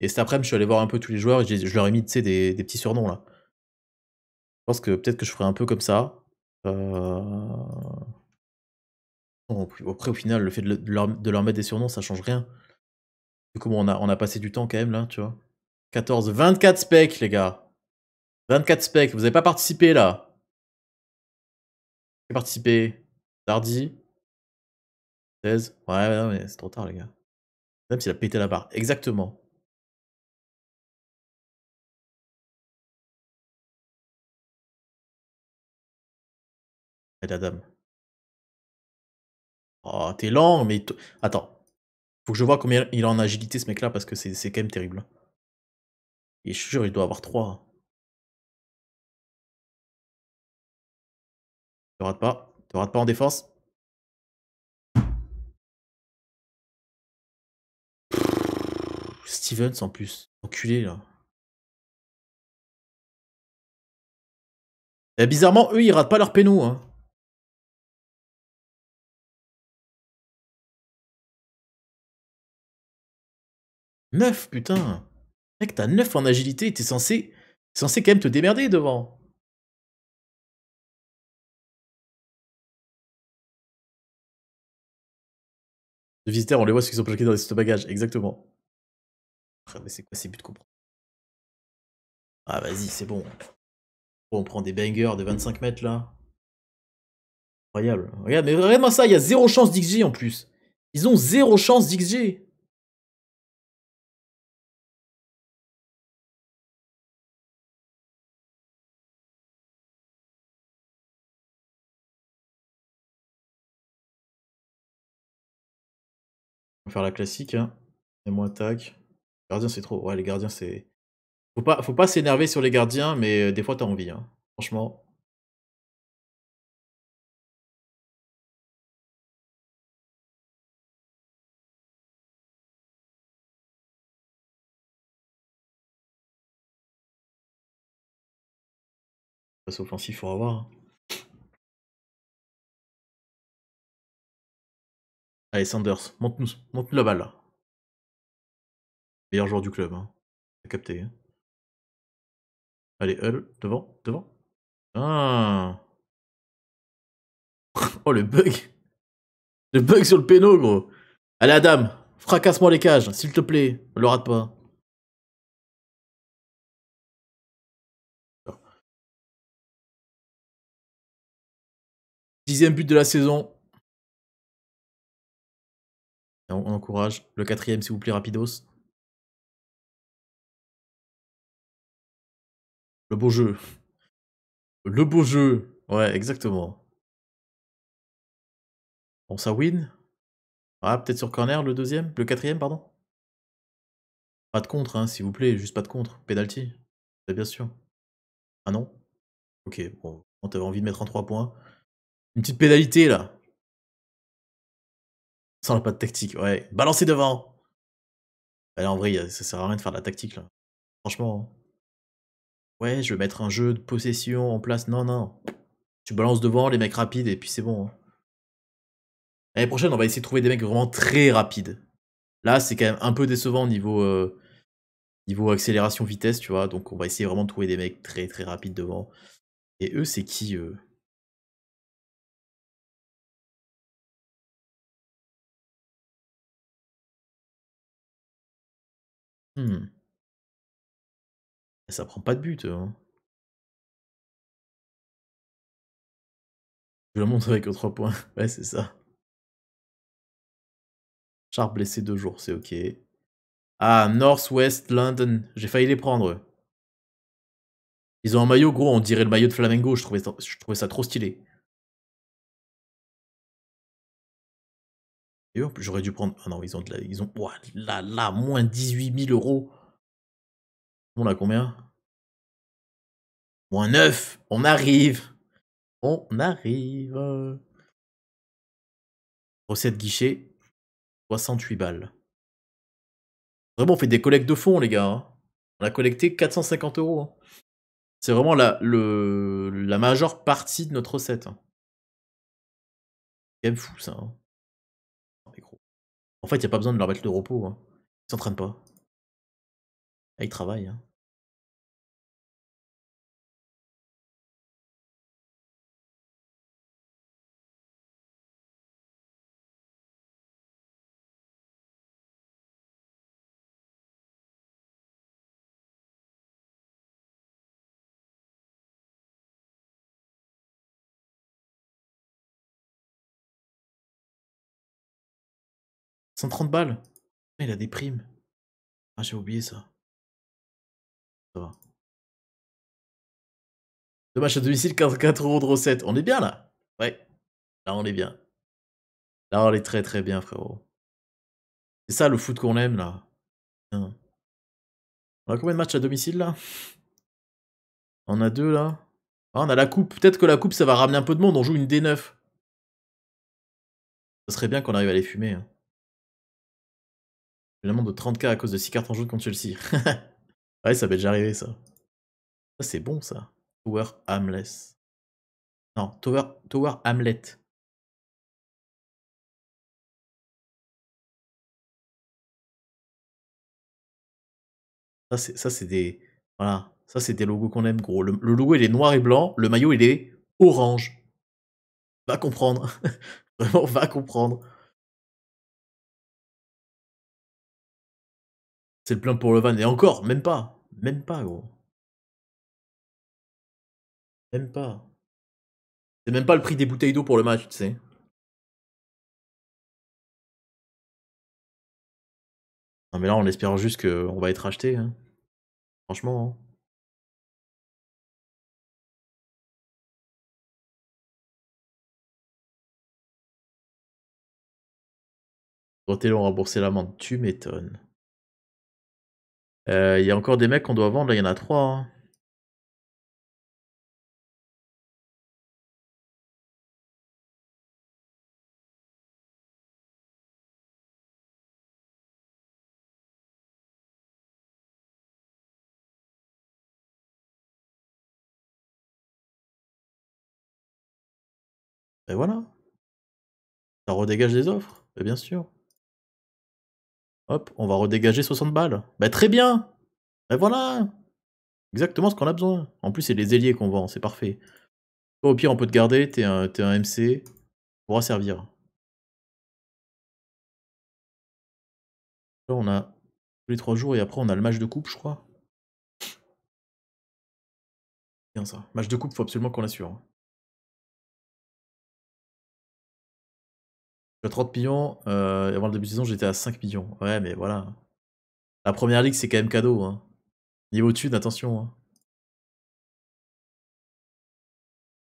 [SPEAKER 1] Et cet après-midi, je suis allé voir un peu tous les joueurs et je leur ai mis, tu des, petits surnoms, là. Je pense que peut-être que je ferai un peu comme ça. Euh, après, au final, le fait de leur, mettre des surnoms, ça change rien. Du coup, on a, on a passé du temps quand même, là, tu vois. 14, 24 specs, les gars. 24 specs, vous n'avez pas participé là.
[SPEAKER 2] Participé. Tardi. 16. Ouais, c'est trop tard, les gars. Même s'il a pété la barre. Exactement. Et la Oh, t'es lent, mais. Attends. Faut que je vois combien il a en agilité, ce mec-là, parce que c'est quand même terrible. Hein. Et je suis sûr, il doit avoir 3. Hein. Te rates pas. Te rates pas en défense. Stevens en plus. Enculé là. Et eh, bizarrement, eux, ils ratent pas leur pénou. Hein. Neuf, putain Mec, t'as 9 en agilité, t'es censé, censé quand même te démerder devant. Les visiteurs, on les voit, ceux qui sont bloqués dans les de bagages, exactement. Ah, mais c'est quoi ces buts de comprendre
[SPEAKER 1] Ah, vas-y, c'est bon. On prend des bangers de 25 mètres là. Incroyable. Regarde, mais vraiment ça, il y a zéro chance d'XG en plus.
[SPEAKER 2] Ils ont zéro chance d'XG.
[SPEAKER 1] faire la classique. Et hein. moi, tac. Gardien, c'est trop. Ouais, les gardiens, c'est. Faut pas, faut pas s'énerver sur les gardiens, mais euh, des fois, t'as envie. Hein. Franchement.
[SPEAKER 2] Passe offensif, faut avoir. Hein. Allez, Sanders, monte-nous monte la balle. Meilleur joueur du club, hein. capté, hein. Allez, Hull, devant, devant. Ah
[SPEAKER 1] Oh le bug Le bug sur le péno, gros Allez, Adam, fracasse-moi les cages, s'il te plaît, ne le rate pas.
[SPEAKER 2] Dixième but de la saison, on, encourage. Le quatrième, s'il vous plaît, rapidos. Le beau jeu. Le beau jeu. Ouais, exactement. Bon, ça win.
[SPEAKER 1] Ah, peut-être sur corner, le deuxième. Le quatrième, pardon. Pas de contre, hein, s'il vous plaît. Juste pas de contre. Penalty. Bien sûr. Ah non Ok, bon, on envie de mettre en 3 points. Une petite pénalité, là. Ça, la n'a pas de tactique, ouais. Balancer devant Allez, en vrai, ça sert à rien de faire de la tactique, là. Franchement. Hein. Ouais, je vais mettre un jeu de possession en place. Non, non. Tu balances devant les mecs rapides et puis c'est bon. Hein. L'année prochaine, on va essayer de trouver des mecs vraiment très rapides. Là, c'est quand même un peu décevant niveau, euh, niveau accélération vitesse, tu vois. Donc, on va essayer vraiment de trouver des mecs très très rapides devant. Et eux, c'est qui
[SPEAKER 2] Hmm. Ça prend pas de but, euh, hein.
[SPEAKER 1] Je la montre avec 3 points. Ouais, c'est ça. Char blessé deux jours, c'est ok. Ah, Northwest London. J'ai failli les prendre. Ils ont un maillot, gros, on dirait le maillot de Flamengo. je trouvais
[SPEAKER 2] ça trop stylé.
[SPEAKER 1] J'aurais dû prendre. Ah non, ils ont, de la... ils ont... là, là, moins 18 000 euros. On a combien Moins 9. On arrive.
[SPEAKER 2] On arrive. Recette guichet,
[SPEAKER 1] 68 balles. Vraiment, on fait des collectes de fonds, les gars. Hein. On a collecté 450 euros. Hein. C'est vraiment la, le, la majeure partie de notre recette. Hein. C'est fou, ça.
[SPEAKER 2] En fait, il n'y a pas besoin de leur mettre le repos. Hein. Ils s'entraînent pas. Ah, ils travaillent. Hein. 130 balles ah, Il a des primes. Ah, j'ai oublié ça. Ça va. matchs à domicile, 4 euros
[SPEAKER 1] de recette. On est bien là Ouais. Là, on est bien. Là, on est très très bien, frérot. C'est ça le foot qu'on aime là. Hein. On a combien de matchs à domicile là On a deux là. Ah, on a la coupe. Peut-être que la coupe, ça va ramener un peu de monde. On joue une D9. Ça serait bien qu'on arrive à les fumer. Hein. L'amende de 30k à cause de 6 en jaunes contre Chelsea. ouais, ça peut déjà arriver ça. Ça c'est bon ça. Tower Hamlet.
[SPEAKER 2] Non, Tower, Tower Hamlet. Ça c'est,
[SPEAKER 1] ça c'est des... Voilà, ça c'est des logos qu'on aime gros. Le, le, logo il est noir et blanc, le maillot il est orange. Va comprendre. Vraiment, va comprendre.
[SPEAKER 2] C'est le plein pour le van. Et encore, même pas. Même pas, gros. Même pas. C'est même pas le prix des bouteilles d'eau pour le match, tu sais. Non mais là, on espère juste qu'on va être acheté hein. Franchement. Hein. Quand ils ont remboursé tu m'étonnes. Euh, il y a encore des mecs qu'on doit vendre, il y en a trois. Hein. Et voilà. Ça redégage des offres, bien sûr.
[SPEAKER 1] Hop, on va redégager 60 balles. Bah très bien et bah, voilà Exactement ce qu'on a besoin. En plus, c'est les ailiers qu'on vend, c'est parfait. au pire, on peut te garder, t'es un, un MC, pourra servir. Là, on a tous les trois jours et après, on a le match de coupe, je crois.
[SPEAKER 2] Bien ça. Match de coupe, faut absolument qu'on assure. Hein. Je 30 millions, euh, avant le début de saison j'étais à 5 millions. Ouais mais voilà. La première ligue c'est quand même cadeau. Hein. Niveau thune, attention. Pour hein.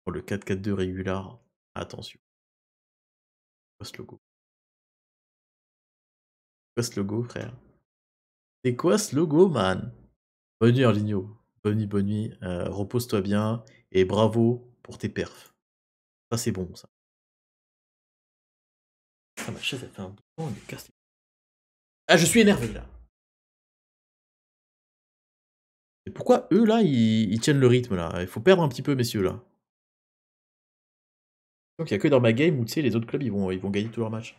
[SPEAKER 2] oh, le 4-4-2 régular, attention. Quoi ce logo
[SPEAKER 1] Quoi ce logo frère C'est quoi ce logo man Bonne nuit Arligno. Bonne nuit, bonne nuit. Euh, repose-toi bien et bravo pour tes perfs. Ça c'est bon ça.
[SPEAKER 2] Ah, ma chaise, elle fait un bouton, elle casse Ah, je suis énervé, là.
[SPEAKER 1] Mais pourquoi eux, là, ils, tiennent le rythme, là Il faut perdre un petit peu, messieurs, là. Donc, il n'y a que dans ma game où, tu sais, les autres clubs, ils vont, ils vont gagner tous leurs matchs.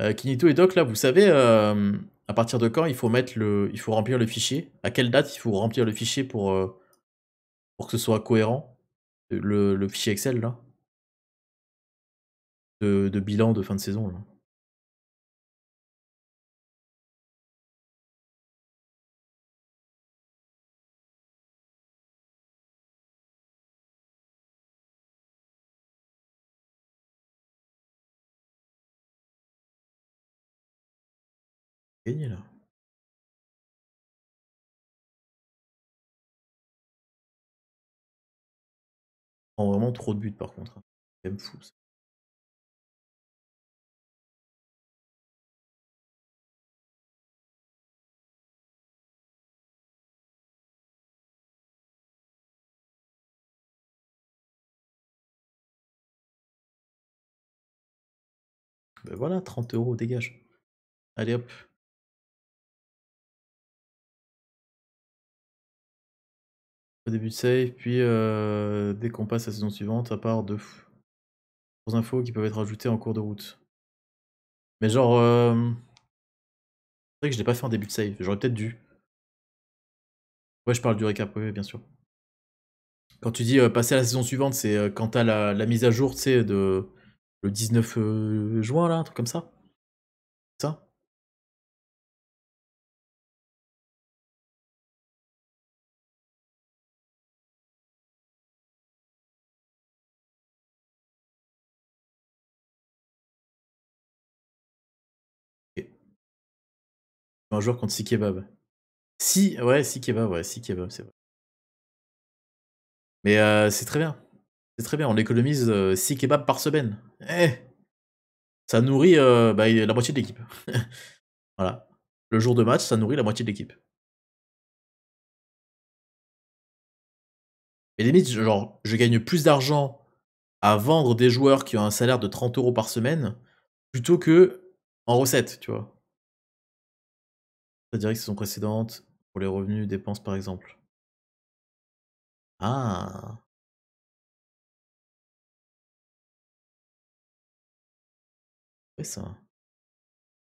[SPEAKER 1] Euh, Kinito et Doc, là, vous savez, euh, à partir de quand il faut mettre le, il faut remplir le fichier À quelle date il faut remplir le fichier pour, euh, pour que ce soit cohérent le, fichier Excel là de, de, bilan de fin de saison là.
[SPEAKER 2] on Prend vraiment trop de buts par contre. Hein. C'est fou ça. Ben voilà, 30 euros, dégage. Allez hop.
[SPEAKER 1] début de save, puis euh, dès qu'on passe à la saison suivante, à part deux infos qui peuvent être ajoutées en cours de route. Mais genre, euh, c'est vrai que je n'ai pas fait un début de save, j'aurais peut-être dû. Ouais, je parle du récap, bien sûr. Quand tu dis euh, passer à la saison suivante, c'est quand à la, la, mise à jour, tu sais, de le 19 juin, là, un truc comme ça.
[SPEAKER 2] un joueur contre 6 kebabs.
[SPEAKER 1] Si, ouais, 6 kebabs, ouais, 6 kebabs, c'est vrai. Mais euh, c'est très bien. C'est très bien, on économise 6 euh, kebabs par semaine. Eh ça nourrit euh, bah, la moitié de l'équipe. voilà. Le jour de match, ça nourrit la moitié de l'équipe.
[SPEAKER 2] Et limite, genre, je gagne
[SPEAKER 1] plus d'argent à vendre des joueurs qui ont un salaire de 30 euros par semaine plutôt que en recette, tu vois c'est son précédente
[SPEAKER 2] pour les revenus dépenses par exemple. Ah Ouais ça.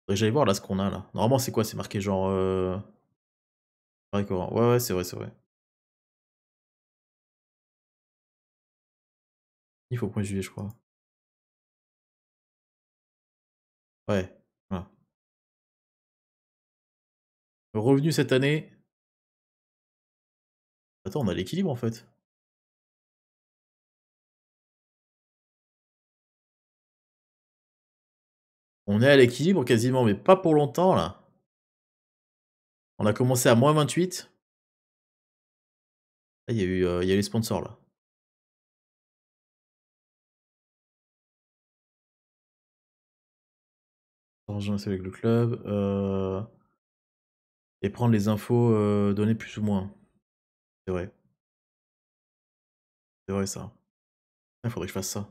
[SPEAKER 2] J'allais voir là ce qu'on a là. Normalement c'est quoi C'est marqué genre... Euh ouais ouais c'est vrai c'est vrai. Il faut point juillet je crois. Ouais. Revenu cette année. Attends, on a l'équilibre en fait. On est à l'équilibre quasiment, mais pas pour longtemps là. On a commencé à moins 28. Ah, il y, a eu, euh, il y a les sponsors là. avec le club. Euh et prendre les infos euh, données plus ou moins. C'est vrai. C'est vrai ça. Il ah, faudrait que je fasse ça.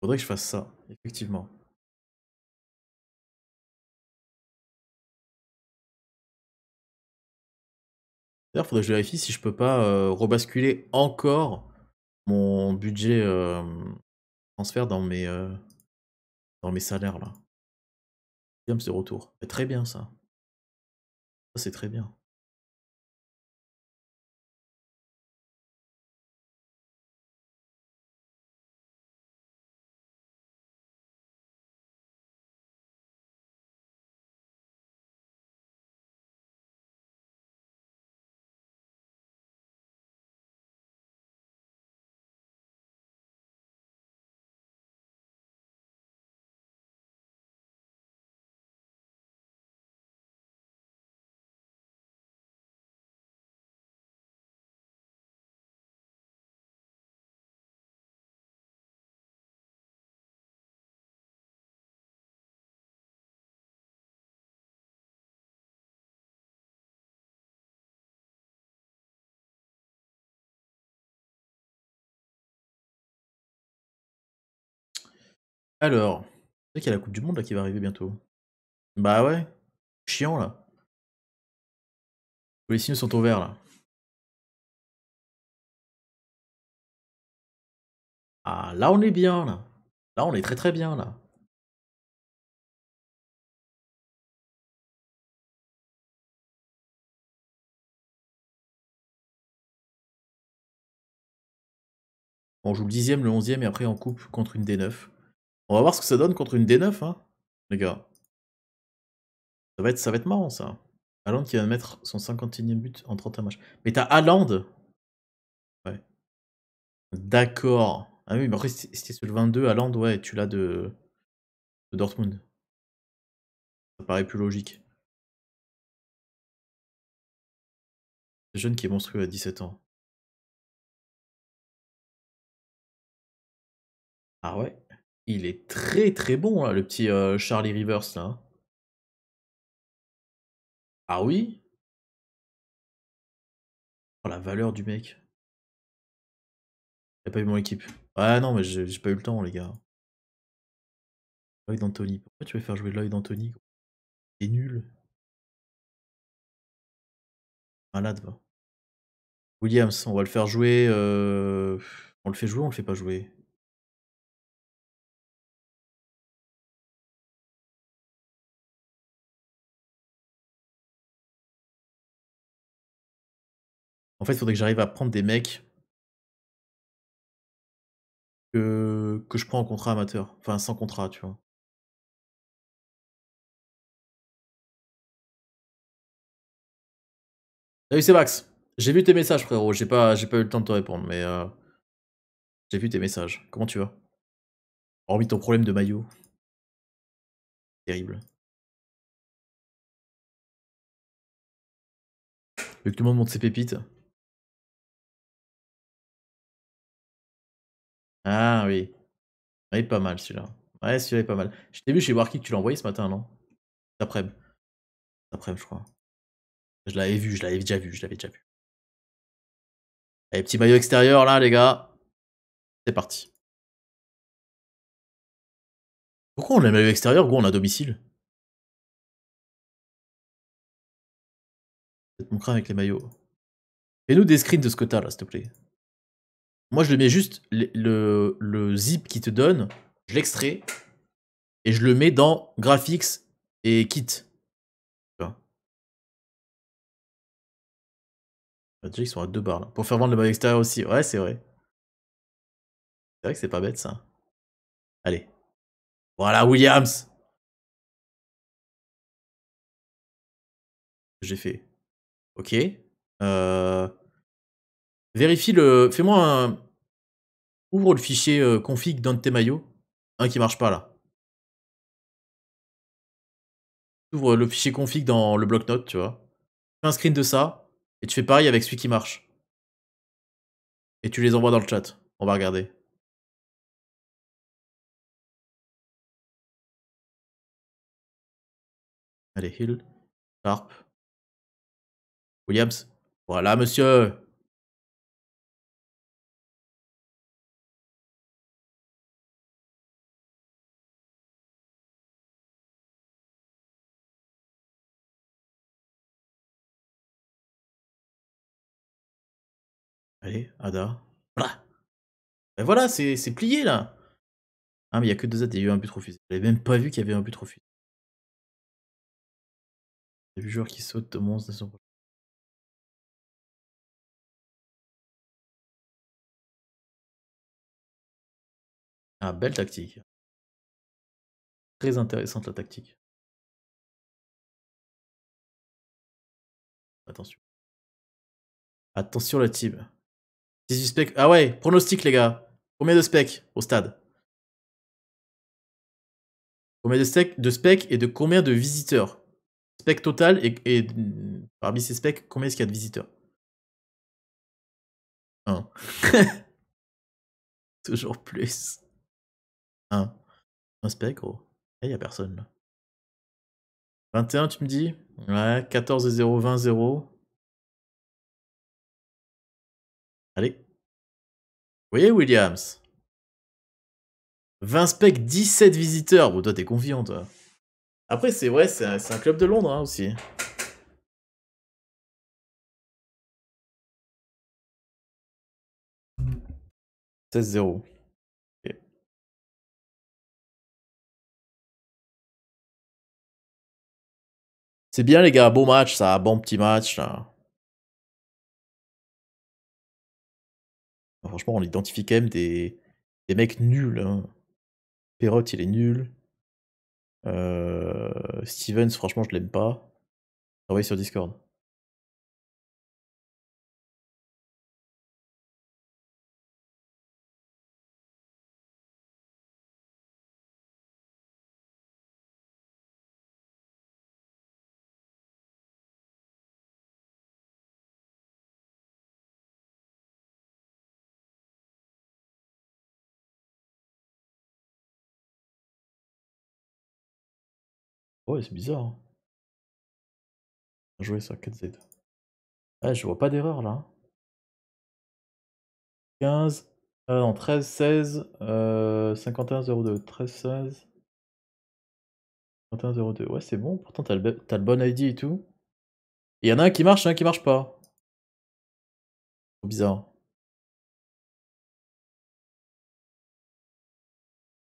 [SPEAKER 2] Faudrait que je fasse ça, effectivement. D'ailleurs, faudrait que je
[SPEAKER 1] vérifie si je peux pas euh, rebasculer encore mon budget transfert dans mes, dans mes salaires là. C'est
[SPEAKER 2] retour. très bien ça. Ça c'est très bien. Alors, c'est vrai qu'il y a la Coupe du Monde là qui va arriver bientôt. Bah ouais, chiant là. les signes sont au vert là. Ah là on est bien là. Là on est très très bien là. On joue le dixième, le onzième et après on
[SPEAKER 1] coupe contre une D9. On va voir ce que ça donne contre une D9, hein, les gars. Ça va être, marrant, ça. Haaland qui va mettre son 51e but en 31 matchs. Mais t'as Haaland Ouais. D'accord. Ah oui, mais après, si
[SPEAKER 2] t'es sur le 22, Haaland, ouais, tu l'as de... Dortmund. Ça paraît plus logique. Le jeune qui est monstrueux à 17 ans. Ah ouais il est très très bon, là, hein, le petit euh, Charlie Rivers, là. Hein. Ah oui Oh, la valeur du mec. J'ai pas eu mon équipe. Ah non, mais j'ai pas eu le temps, les gars. Lloyd d'Anthony. Pourquoi tu veux faire jouer Lloyd d'Anthony T'es nul. Malade, va. Williams, on va le faire jouer. Euh, on le fait jouer, on le fait pas jouer En fait, il faudrait que j'arrive à prendre des mecs que, je prends en contrat amateur. Enfin, sans contrat, tu vois. Salut, ah c'est Max. J'ai
[SPEAKER 1] vu tes messages, frérot. J'ai pas, pas eu le temps de te répondre, mais euh, j'ai vu tes messages. Comment tu vas Hormis ton problème de maillot. Terrible.
[SPEAKER 2] Vu que tout le monde monte ses pépites. Ah oui.
[SPEAKER 1] Il pas mal celui-là. Ouais, celui-là est pas mal. Je t'ai vu chez Warkick que tu l'as envoyé ce matin, non d'après après après je crois. Je l'avais vu, je l'avais déjà vu, je l'avais déjà vu.
[SPEAKER 2] Allez, petit maillot extérieur là, les gars. C'est parti. Pourquoi on a le maillot extérieur, ou On a domicile Peut-être mon montrer avec les maillots.
[SPEAKER 1] Fais-nous des screens de ce que t'as là, s'il te plaît. Moi, je le mets juste, le, le, zip qui te donne, je l'extrais et je le mets dans graphics et
[SPEAKER 2] kit. Ah, déjà, ils sont à deux barres là. Pour faire vendre le mode extérieur aussi. Ouais, c'est vrai. C'est vrai que c'est pas bête ça. Allez. Voilà, Williams J'ai fait. Ok. Euh. Vérifie le. Fais-moi un. Ouvre le fichier euh, config
[SPEAKER 1] dans tes maillots. Un qui marche pas là. Ouvre le fichier config dans le bloc-notes, tu vois. Fais un screen de ça et tu fais pareil avec celui qui marche. Et tu les envoies dans le chat. On va regarder.
[SPEAKER 2] Allez, Hill, Sharp, Williams. Voilà, monsieur. Allez, Ada. Voilà. Ben voilà, c'est plié là. Ah, mais il n'y a que deux AD, il y a eu un but refusé. J'avais même pas vu qu'il y avait un but trop J'ai vu joueur qui saute de monstre de son Ah, belle tactique. Très intéressante la tactique. Attention.
[SPEAKER 1] Attention la team. Ah ouais, pronostic, les gars. Combien de specs au stade Combien de, specs de spec et de combien de visiteurs Spec total et, parmi ces specs, combien est-ce qu'il y a de visiteurs 1 Toujours plus.
[SPEAKER 2] Un. Un spec, gros. Oh. Il n'y a personne là. 21, tu me dis Ouais, 14, 0, 20, 0. Allez. Vous voyez, Williams
[SPEAKER 1] 20 specs, 17 visiteurs. Bon, toi, t'es confiant, toi. Après, c'est vrai, c'est un, club de Londres hein, aussi.
[SPEAKER 2] 16-0. C'est bien les gars, beau match ça, bon petit match là. Franchement, on identifie quand même des, des mecs nuls. Hein. Perrot, il est nul. Euh, Stevens, franchement, je l'aime pas. y sur Discord. c'est bizarre. Hein. Jouer ça, 4Z. Ah, je vois pas d'erreur là. 15, euh, non, 13, 16, euh,
[SPEAKER 1] 51, 02, 13, 16, 51, 02. Ouais, c'est bon, pourtant t'as le, as le bon ID et tout. Il y en a un qui marche, un hein, qui marche pas.
[SPEAKER 2] bizarre.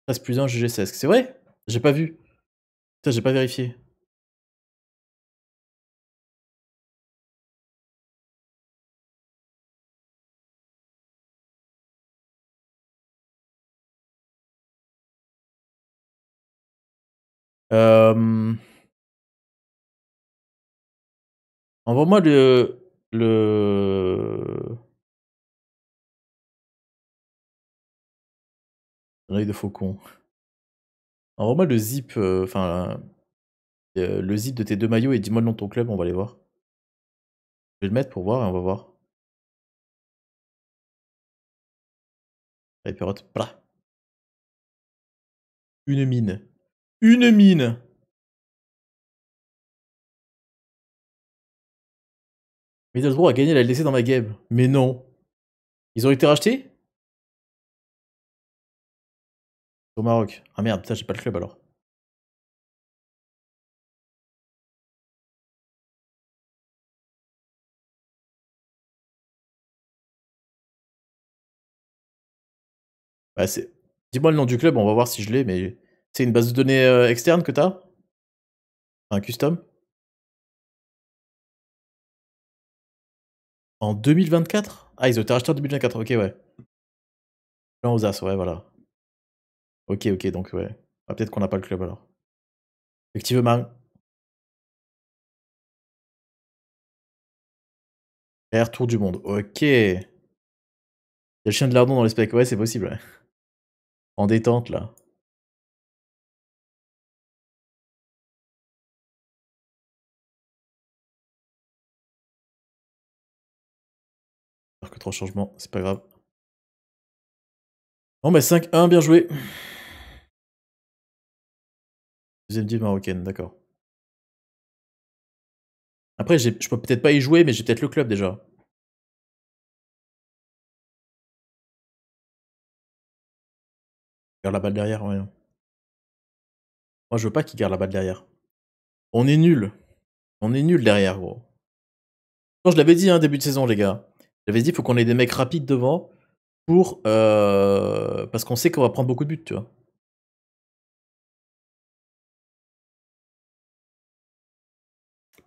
[SPEAKER 2] 13 plus 1 GG16, c'est vrai J'ai pas vu. Putain, j'ai pas vérifié. Euh... Envoie-moi le... le...
[SPEAKER 1] de faucon. Envoie-moi le zip, euh, enfin, euh, le zip de tes deux maillots et dis-moi le nom de ton club, on va aller voir. Je vais le mettre pour voir et on va voir.
[SPEAKER 2] Une mine. Une mine Middlesbrough a gagné la LDC dans ma game. Mais non. Ils ont été rachetés Au Maroc. Ah merde, putain, j'ai pas le club alors. Bah, c'est... Dis-moi le nom du club, on va voir si je l'ai, mais c'est une base de données euh, externe que t'as Un custom En
[SPEAKER 1] 2024 Ah, ils ont été rachetés en 2024, ok, ouais. Plan aux ouais, voilà. Ok, ok, donc ouais. Ah, peut-être qu'on n'a pas le club alors. Effectivement.
[SPEAKER 2] r tour du monde. Ok. Il y a le chien de lardon dans les specs. Ouais, c'est possible. Ouais. En détente là. Alors que trois changements, c'est pas grave. Bon bah 5-1, bien joué. Deuxième marocaine, d'accord. Après, je peux peut-être pas y jouer, mais j'ai peut-être le club déjà.
[SPEAKER 1] Garde la balle derrière, ouais. Moi, je veux pas qu'il garde la balle derrière. On est nul. On est nul derrière, gros. je l'avais dit, hein, début de saison, les gars. J'avais dit, faut qu'on ait des mecs rapides devant pour. Euh, parce qu'on sait qu'on va prendre beaucoup de buts, tu vois.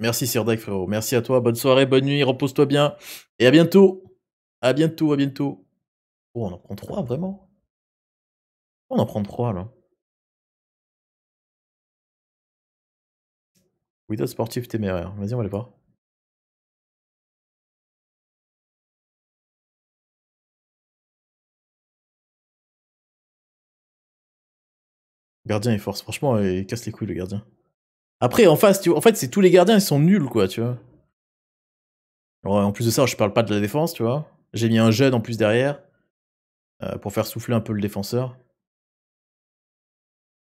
[SPEAKER 1] Merci Sirdeck frérot. Merci à toi. Bonne soirée, bonne nuit, repose-toi bien. Et à bientôt. À bientôt, à bientôt. Oh, on en prend
[SPEAKER 2] trois, vraiment On en prend trois, là. Widow sportif téméraire. Vas-y, on va aller voir.
[SPEAKER 1] Gardien et force. Franchement, il casse les couilles, le gardien. Après, en face, tu en fait, c'est tous les gardiens, ils sont nuls, quoi, tu vois. en plus de ça, je parle pas de la défense, tu vois. J'ai mis un jeune en plus derrière euh, pour faire souffler un peu le défenseur.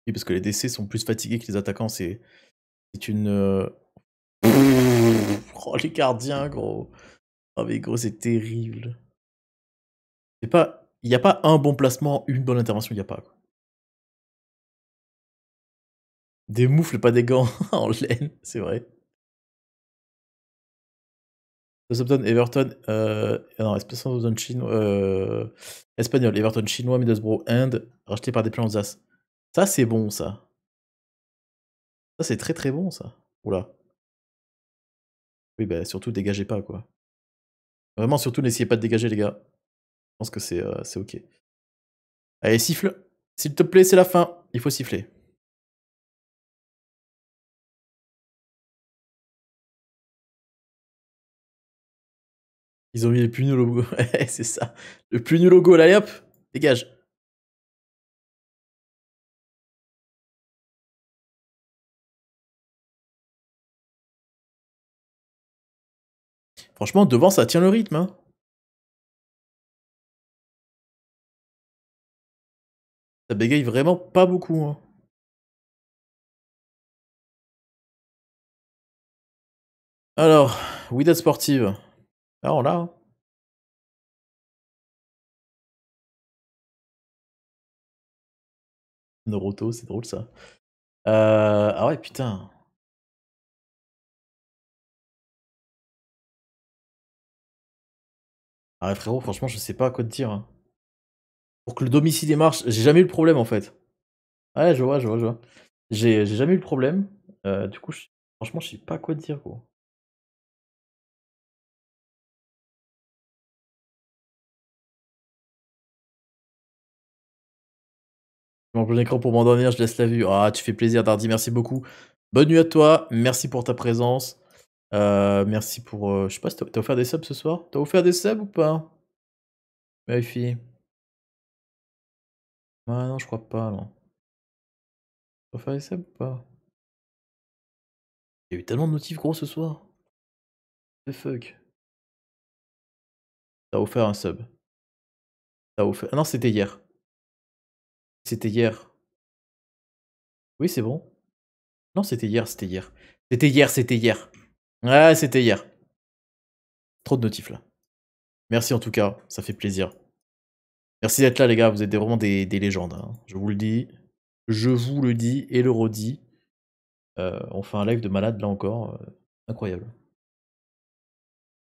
[SPEAKER 1] et parce que les DC sont plus fatigués que les attaquants, c'est une. Euh, oh, les gardiens, gros. Oh, mais gros, c'est terrible. Il n'y a pas un bon placement, une bonne intervention, il n'y a pas.
[SPEAKER 2] Des moufles, pas des gants en laine,
[SPEAKER 1] c'est vrai. Southampton, Everton, euh, ah non, chinois, euh, espagnol, Everton chinois, Middlesbrough, Inde, racheté par des plans As. Ça, c'est bon, ça. Ça, c'est très très bon, ça.
[SPEAKER 2] Oula. Oui, bah, surtout, dégagez pas, quoi. Vraiment, surtout, n'essayez pas de dégager, les gars. Je pense que c'est euh, ok. Allez, siffle. S'il te plaît, c'est la fin. Il faut siffler. Ils ont mis les plus logo, c'est ça. Le plus logo, là, hop, dégage. Franchement, devant, ça tient le rythme. Hein. Ça bégaye vraiment pas beaucoup. Hein. Alors, Widad Sportive. Oh ah, no. Hein. Naruto, c'est drôle ça. Euh, ah ouais, putain.
[SPEAKER 1] Ah ouais, frérot, franchement, je sais pas à quoi te dire. Hein. Pour que le domicile marche, j'ai jamais eu le problème en fait. Ouais, je vois, je vois, je vois. J'ai jamais eu le problème. Euh, du coup,
[SPEAKER 2] franchement, je sais pas quoi te dire, quoi.
[SPEAKER 1] mon plein écran pour m'endormir, je laisse la vue. Ah, tu fais plaisir, Dardi. merci beaucoup. Bonne nuit à toi, merci pour ta présence. Euh, merci pour. Euh, je sais pas si t'as offert des subs ce soir T'as offert des subs ou pas Vérifie. Ah non, je
[SPEAKER 2] crois pas, non. T'as offert des subs ou pas Il y a eu tellement de notifs gros ce soir. The fuck. T'as offert un sub. T'as offert. Ah non, c'était hier.
[SPEAKER 1] C'était hier. Oui, c'est bon. Non, c'était hier, c'était hier. C'était hier, c'était hier. Ah, c'était hier. Trop de notifs là. Merci en tout cas, ça fait plaisir. Merci d'être là les gars, vous êtes vraiment des, des légendes. Hein. Je vous le dis. Je vous le dis et le redis. Euh, on fait un live de malade là encore. Euh, incroyable.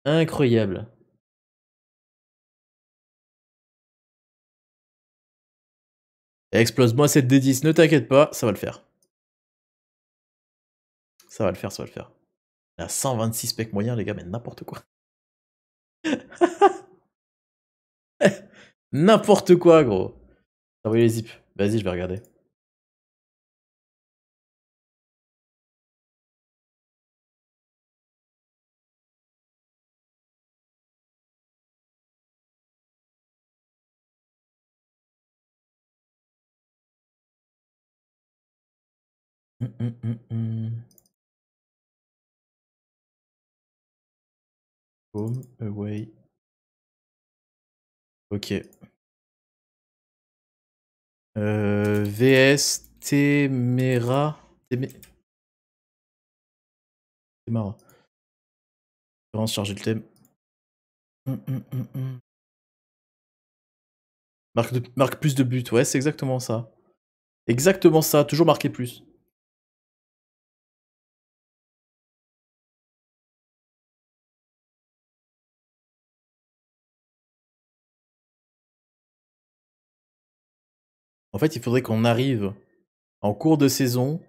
[SPEAKER 1] Incroyable. Explose-moi cette D10, ne t'inquiète pas, ça va le faire. Ça va le faire, ça va le faire. Il a 126 specs moyens, les gars, mais n'importe quoi. n'importe quoi, gros. T'as envoyé les zips. Vas-y,
[SPEAKER 2] je vais regarder. Mm, mm, mm, Home, away. Ok. Euh, VS, Temera. vais vais charger le thème. Marque, Marque plus de buts, ouais, c'est exactement ça. Exactement ça, toujours marquer plus. En fait, il faudrait
[SPEAKER 1] qu'on arrive en cours de saison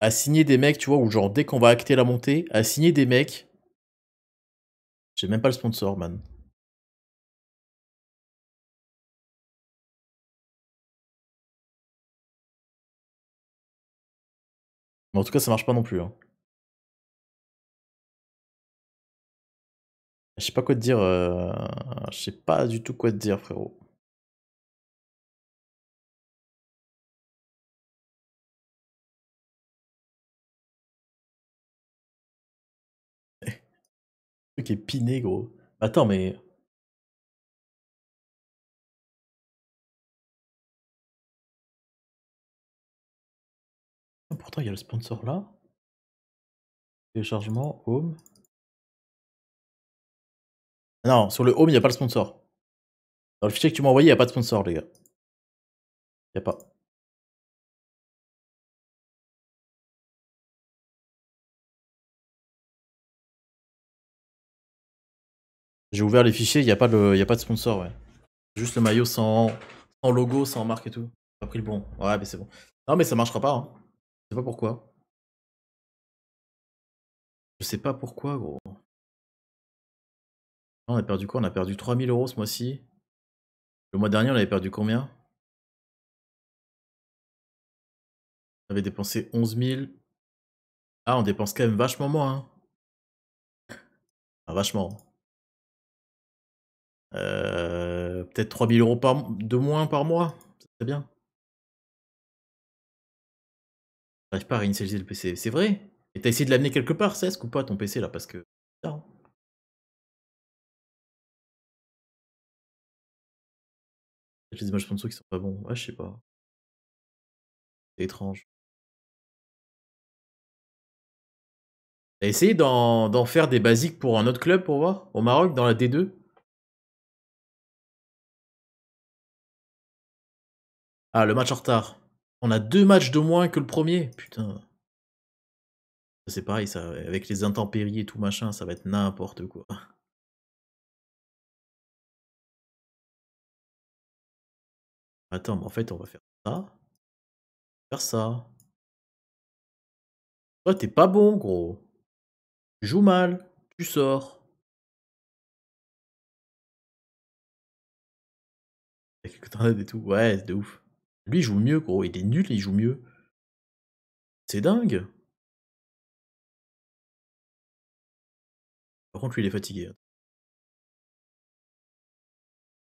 [SPEAKER 1] à signer des mecs, tu vois, ou genre dès qu'on va acter la montée, à signer des mecs. J'ai même pas le sponsor, man.
[SPEAKER 2] en tout cas, ça marche pas non plus. Hein. Je sais pas quoi te dire. Euh, je sais pas du tout quoi te dire, frérot. qui est piné, gros. Bah, attends, mais. Ah, pourtant, il y a le sponsor là. Téléchargement, home. Non, sur le home, il n'y a pas le sponsor. Dans le fichier que tu m'as envoyé, il n'y a pas de sponsor, les gars. Il n'y a pas. J'ai ouvert les fichiers, il
[SPEAKER 1] n'y a, pas le, a pas de sponsor, ouais. Juste le maillot sans, sans logo, sans marque et tout. a pris le bon. Ouais, mais c'est bon. Non, mais ça marchera pas. Hein. Je sais pas pourquoi.
[SPEAKER 2] Je sais pas pourquoi, gros. On a perdu quoi On a perdu 3000 euros ce mois-ci. Le mois dernier, on avait perdu combien On avait dépensé 11 000. Ah, on dépense quand même vachement moins. Hein. Ah, vachement.
[SPEAKER 1] Euh, peut-être 3000 euros de moins par mois, c'est bien. J'arrive pas à réinitialiser le PC, c'est vrai Et t'as essayé de
[SPEAKER 2] l'amener quelque part, c'est ce ou pas, ton PC, là, parce que... Non. Hein. J'ai images sponsors qui sont pas bons, ouais, je sais pas. C'est étrange. T'as essayé d'en faire des basiques pour un autre club, pour voir Au Maroc, dans la D2 Ah, le match en
[SPEAKER 1] retard. On a deux matchs de moins que le premier. Putain. C'est pareil, ça, avec les intempéries et tout machin, ça va être n'importe quoi.
[SPEAKER 2] Attends, mais en fait, on va faire ça. faire ça. Toi, t'es pas bon, gros. Tu joues mal. Tu sors. Avec et tout. Ouais, c'est de ouf. Lui, il joue mieux, gros. Il est nul, il joue mieux. C'est dingue. Par contre, lui, il est fatigué.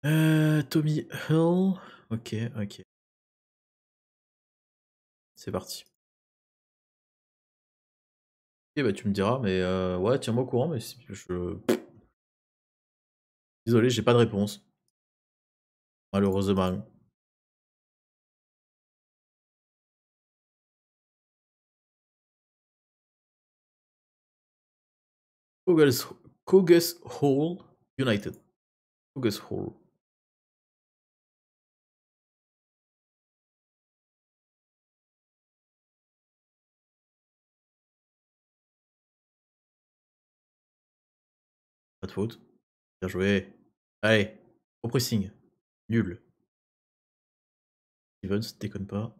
[SPEAKER 2] Euh, Tommy Hill. Ok, ok. C'est parti. Ok, bah tu me diras, mais euh, ouais, tiens-moi au courant, mais je... Désolé, j'ai pas de réponse. Malheureusement. Cougars, Hall United. Cougars Hall. Pas de faute. Bien joué. Allez, au pressing. Nul. Stevens, déconne pas.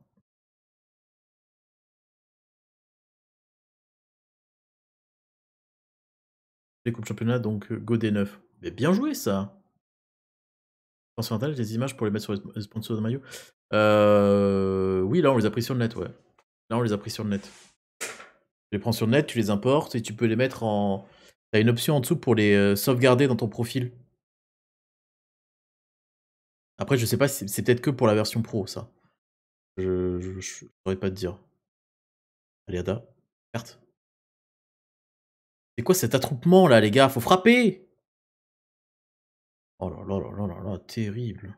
[SPEAKER 1] les coupes championnat, donc euh, Godet 9. Mais bien joué ça Transférantale, les images pour les mettre sur les sponsors de maillot. Euh, oui, là on les a pris sur le net, ouais. Là on les a pris sur le net. Tu les prends sur le net, tu les importes et tu peux les mettre en. as une option en dessous pour les euh, sauvegarder dans ton profil. Après, je sais pas, c'est peut-être que pour la version pro, ça.
[SPEAKER 2] Je ne saurais pas te dire. Allez, Ada, carte. C'est quoi cet attroupement là, les gars Faut frapper Oh là là là là là là, terrible.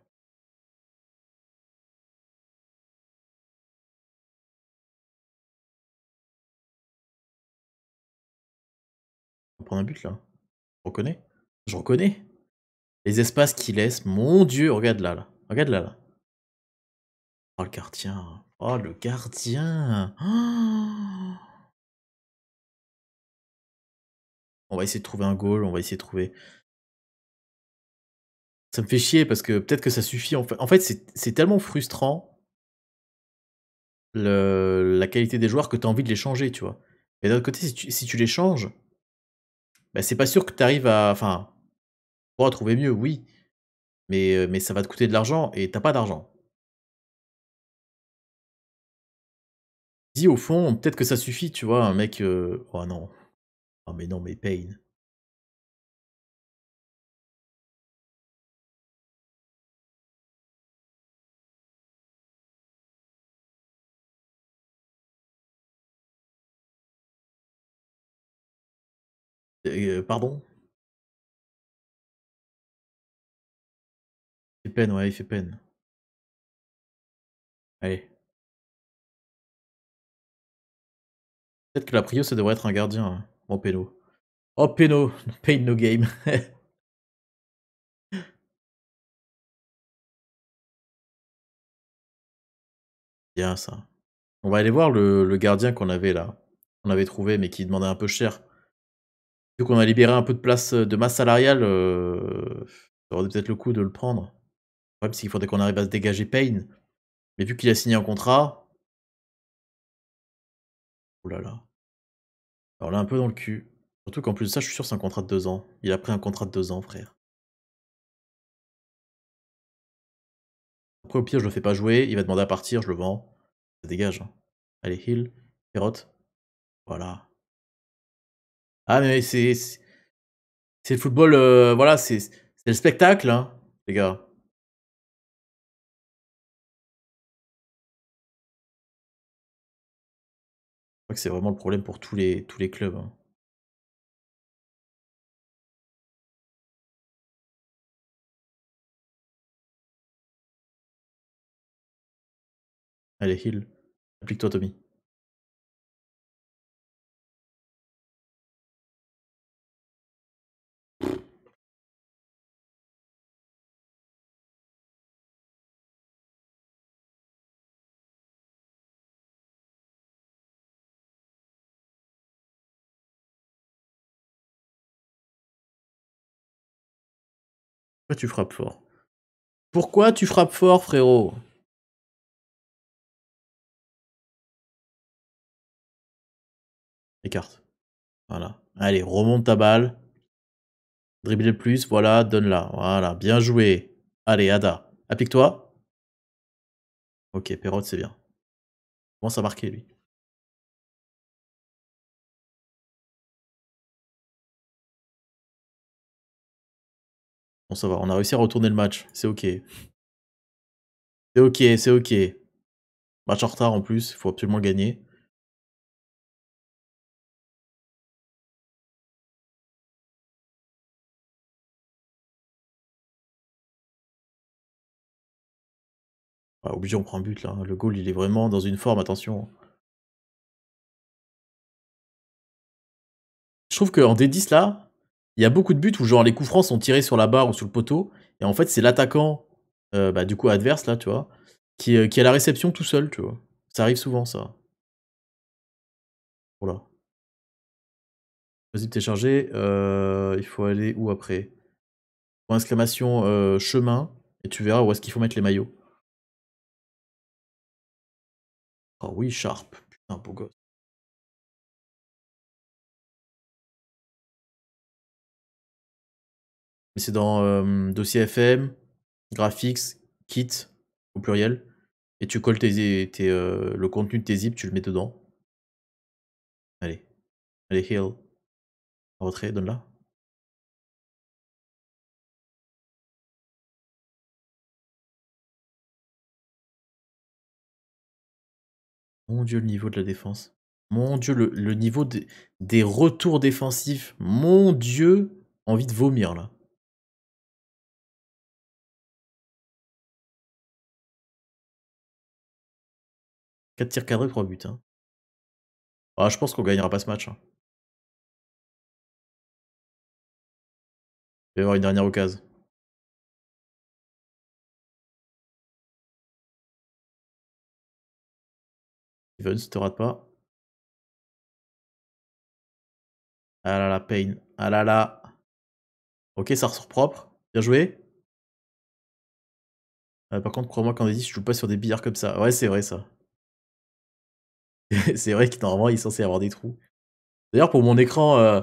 [SPEAKER 2] On va prendre un but là. Je reconnais Je reconnais
[SPEAKER 1] Les espaces qu'il laisse, mon dieu, regarde là là. Regarde là là. Oh le gardien. Oh le gardien. Oh on va essayer de trouver un goal, on va essayer de trouver. Ça me fait chier parce que peut-être que ça suffit. En fait, c'est tellement frustrant la qualité des joueurs que tu as envie de les changer, tu vois. Mais d'un autre côté, si tu, les changes, bah, c'est pas sûr que tu arrives à. Enfin, trouver mieux, oui. Mais, euh, mais ça va te coûter de l'argent et t'as pas d'argent.
[SPEAKER 2] Dis au fond, peut-être que ça suffit, tu vois, un mec. Euh, oh non. Ah mais non mais Payne. Euh, euh, pardon Il fait peine, ouais, il fait peine. Allez. Peut-être que la prio, ça devrait être un gardien. Hein. Oh péno, oh, pain no game.
[SPEAKER 1] Bien ça. On va aller voir le, gardien qu'on avait là. On avait trouvé mais qui demandait un peu cher. Vu qu'on a libéré un peu de place euh, de masse salariale, euh, ça aurait peut-être le coup de le prendre. Ouais parce qu'il faudrait qu'on arrive à se dégager Payne. Mais vu qu'il a signé
[SPEAKER 2] un contrat... Oh là là. Alors
[SPEAKER 1] là, un peu dans le cul. Surtout qu'en plus de ça, je suis sûr c'est un contrat de deux ans. Il a pris un contrat de deux ans, frère. Après, au pire, je le fais pas jouer. Il va demander à partir, je le vends. Ça dégage. Hein. Allez, heal, carotte. Voilà. Ah, mais c'est. C'est le football, euh, voilà, c'est le
[SPEAKER 2] spectacle, hein, les gars. que c'est vraiment le problème pour tous les, tous les clubs. Hein. Allez, heal. Applique-toi, Tommy. tu frappes fort Pourquoi tu frappes fort, frérot Écarte.
[SPEAKER 1] Voilà. Allez, remonte ta balle. Dribble le plus, voilà, donne-la. Voilà, bien joué. Allez, Ada, applique-toi. Ok, Perrot,
[SPEAKER 2] c'est bien. Comment ça marquer, lui. Bon, ça va, on a réussi à retourner le match. C'est ok. C'est ok, c'est ok. Match en retard en plus, il faut absolument gagner. Bah, obligé, on prend un but là. Hein. Le goal,
[SPEAKER 1] il est vraiment dans une forme, attention. Je trouve qu'en D10 là, il y a beaucoup de buts où genre les coups francs sont tirés sur la barre ou sur le poteau, et en fait c'est l'attaquant, euh, bah, du coup adverse là, tu vois, qui, euh, qui, a la réception tout seul, tu vois. Ça arrive souvent ça. Voilà. Vas-y t'es chargé. Euh, il faut aller où après Point exclamation chemin, et tu verras où est-ce qu'il faut mettre les maillots.
[SPEAKER 2] oh oui, Sharp, putain beau gosse. mais c'est dans
[SPEAKER 1] dossier FM, graphics, kit au pluriel, et tu colles le contenu de tes zips, tu le mets dedans. Allez, allez,
[SPEAKER 2] heal. Retrait, donne-la.
[SPEAKER 1] Mon dieu, le niveau de la défense. Mon dieu, le, le niveau des retours défensifs. Mon dieu, envie de vomir là.
[SPEAKER 2] 4 tirs cadrés, 3 buts. Hein. Ah, je pense qu'on gagnera pas ce match. Hein. vais va avoir une dernière occasion. Evans, te rates pas.
[SPEAKER 1] Ah là là, Pain. Ah là là. Ok, ça ressort propre. Bien joué. Euh, par contre, crois-moi qu'en 10, je joue pas sur des billards comme ça. Ouais, c'est vrai ça. c'est vrai que normalement, il est censé avoir des trous. D'ailleurs, pour mon écran, euh,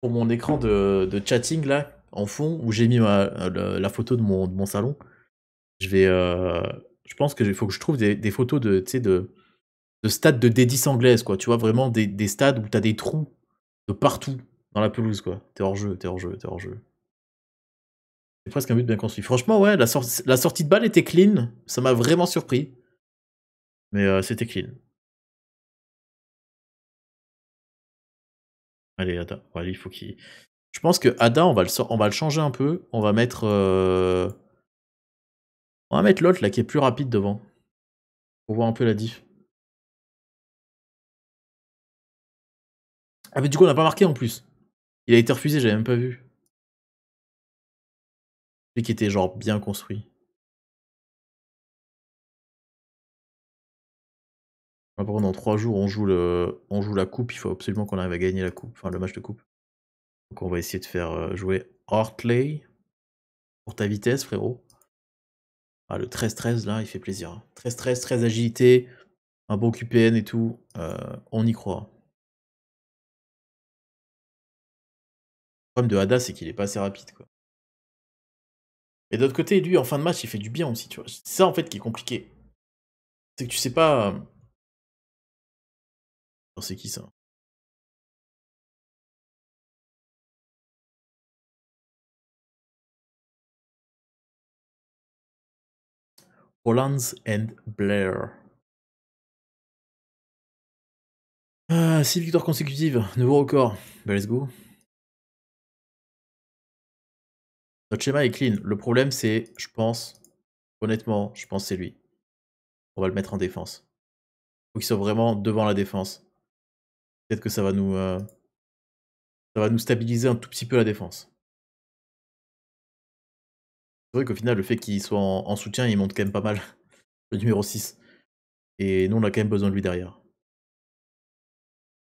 [SPEAKER 1] pour mon écran de, de, chatting, là, en fond, où j'ai mis ma, euh, la, photo de mon, de mon, salon, je vais. Euh, je pense qu'il faut que je trouve des, des photos de, de, de stades de dédice anglaise, quoi. Tu vois, vraiment des, des stades où tu as des trous de partout dans la pelouse, quoi. T'es hors jeu, t'es hors jeu, t'es hors jeu. C'est presque un but bien construit. Franchement, ouais, la, la sortie de balle était clean. Ça m'a vraiment surpris.
[SPEAKER 2] Mais c'était clean.
[SPEAKER 1] Allez, Ada. il faut qu'il. Je pense que Ada, on va le, on va le changer un peu. On va mettre. Euh, on va mettre l'autre là qui est plus rapide devant. On
[SPEAKER 2] voir un peu la diff. Ah, mais du coup, on n'a pas marqué en plus. Il a été refusé, j'avais même pas vu. Celui qui était genre bien construit.
[SPEAKER 1] Pendant dans trois jours, on joue, la coupe. Il faut absolument qu'on arrive à gagner la coupe, enfin le match de coupe. Donc on va essayer de faire euh, jouer Hartley pour ta vitesse, frérot. Ah, le 13-13, là, il fait plaisir. 13-13, hein. très agilité, un bon QPN et tout. Euh, on y croit.
[SPEAKER 2] Le problème de Hada, c'est qu'il est pas assez rapide, quoi. Et d'autre côté, lui, en fin de match, il fait du bien aussi, C'est ça, en fait, qui est compliqué. C'est que tu sais pas euh, qui ça Hollands hein. and Blair. Ah, 6 victoires consécutives, nouveau record.
[SPEAKER 1] Ben, let's go. Notre schéma est clean. Le problème, c'est, je pense, honnêtement, je pense c'est lui. On va le mettre en défense. Faut qu'il soit vraiment devant la défense peut que ça va nous euh,
[SPEAKER 2] ça va nous stabiliser un tout petit peu la défense.
[SPEAKER 1] C'est vrai qu'au final, le fait qu'il soit en, soutien, il monte quand même pas mal. Le numéro 6. Et nous, on a quand même besoin de lui derrière.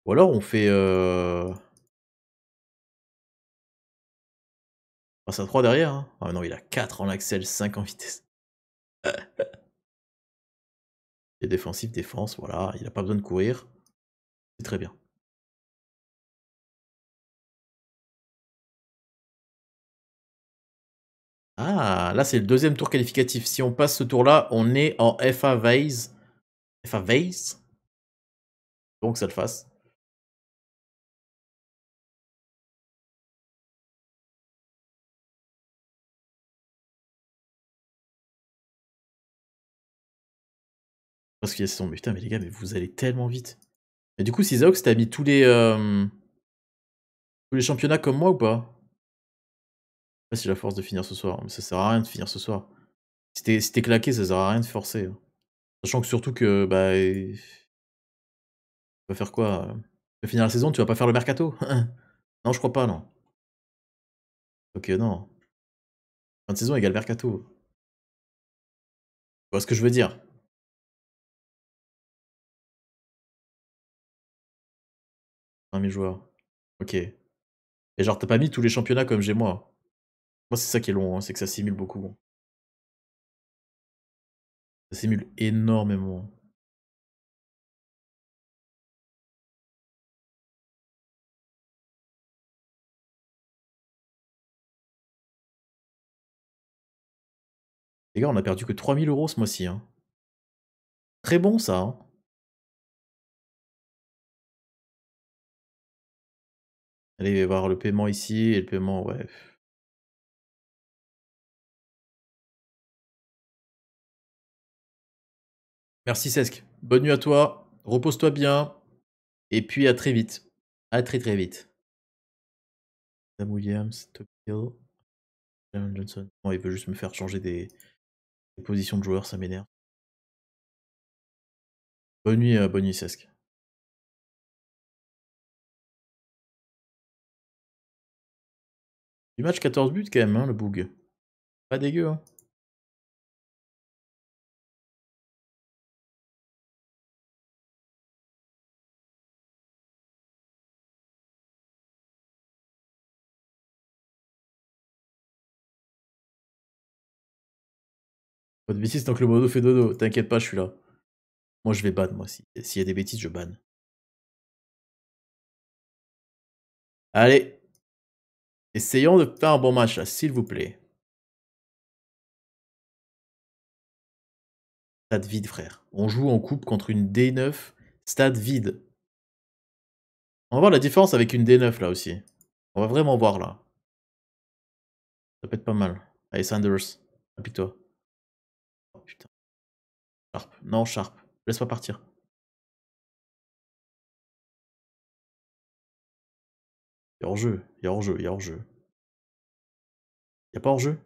[SPEAKER 1] Ou alors, on fait... Euh,
[SPEAKER 2] on passe à 3 derrière. Hein. Ah non, il a 4 en axel, 5 en vitesse. Il est défensif, défense, voilà. Il n'a pas besoin de courir. C'est très bien.
[SPEAKER 1] Ah, là, c'est le deuxième tour qualificatif. Si on passe ce tour-là, on est en FA Vase. FA Vase Donc, ça le fasse. Parce qu'il y a son... Putain, mais les gars, mais vous allez tellement vite. Mais du coup, Sizox, t'as mis tous les... Euh, tous les championnats comme moi ou pas Ouais, c'est la force de finir ce soir. Mais ça sert à rien de finir ce soir. Si t'es claqué, ça sert à rien de forcer. Hein. Sachant que surtout que, bah. Tu vas faire quoi euh, Tu vas finir la saison, tu vas pas faire le mercato
[SPEAKER 2] Non, je crois pas, non. Ok, non. Fin de saison égale mercato. Tu vois ce que je veux dire mes joueurs. Ok. Et genre, t'as pas mis tous les championnats comme j'ai moi. Moi, c'est ça qui est long, hein, c'est que ça simule beaucoup. Hein. Ça simule énormément. Les gars, on a perdu que 3000 euros ce mois-ci. Hein. Très bon ça. Hein. Allez, voir le paiement ici et le paiement, ouais. Merci Cesc.
[SPEAKER 1] Bonne nuit à toi. Repose-toi bien. Et puis à très vite. À très très vite. Sam Williams, Tokyo, Johnson. il
[SPEAKER 2] veut juste me faire changer des, positions de joueur. ça m'énerve. Bonne nuit, euh, bonne nuit Sesc. Du match 14 buts quand même, hein, le boug. Pas dégueu, hein. Pas de bêtises tant que le modo fait dodo. T'inquiète pas, je suis là. Moi, je vais ban, moi. S'il y a des bêtises, je banne. Allez. Essayons de faire un bon match, là, s'il vous plaît. Stade vide, frère. On joue en coupe
[SPEAKER 1] contre une D9. Stade vide. On va voir la différence avec une D9, là, aussi. On va vraiment voir, là. Ça peut être pas mal. Allez,
[SPEAKER 2] Sanders, appuie-toi. Non, Sharp. Laisse-moi partir. Il y a hors-jeu, il y a hors-jeu, il y a hors-jeu. Il n'y a pas hors-jeu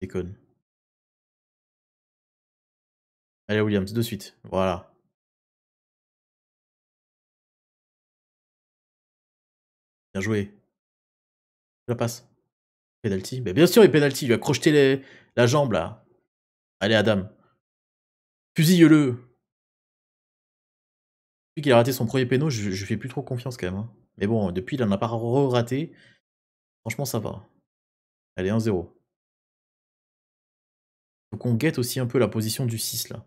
[SPEAKER 2] Déconne. Allez Williams, de suite. Voilà.
[SPEAKER 1] Bien joué. La passe. Penalty. Mais bien sûr, il penalty. Il lui a crocheté les... la jambe là. Allez, Adam. Fusille-le Depuis qu'il a raté son premier péno, je, lui fais plus trop confiance quand même. Hein. Mais bon, depuis, il en a pas re-raté. Franchement, ça va. Elle est 1-0. Faut qu'on guette aussi un peu la position du 6 là.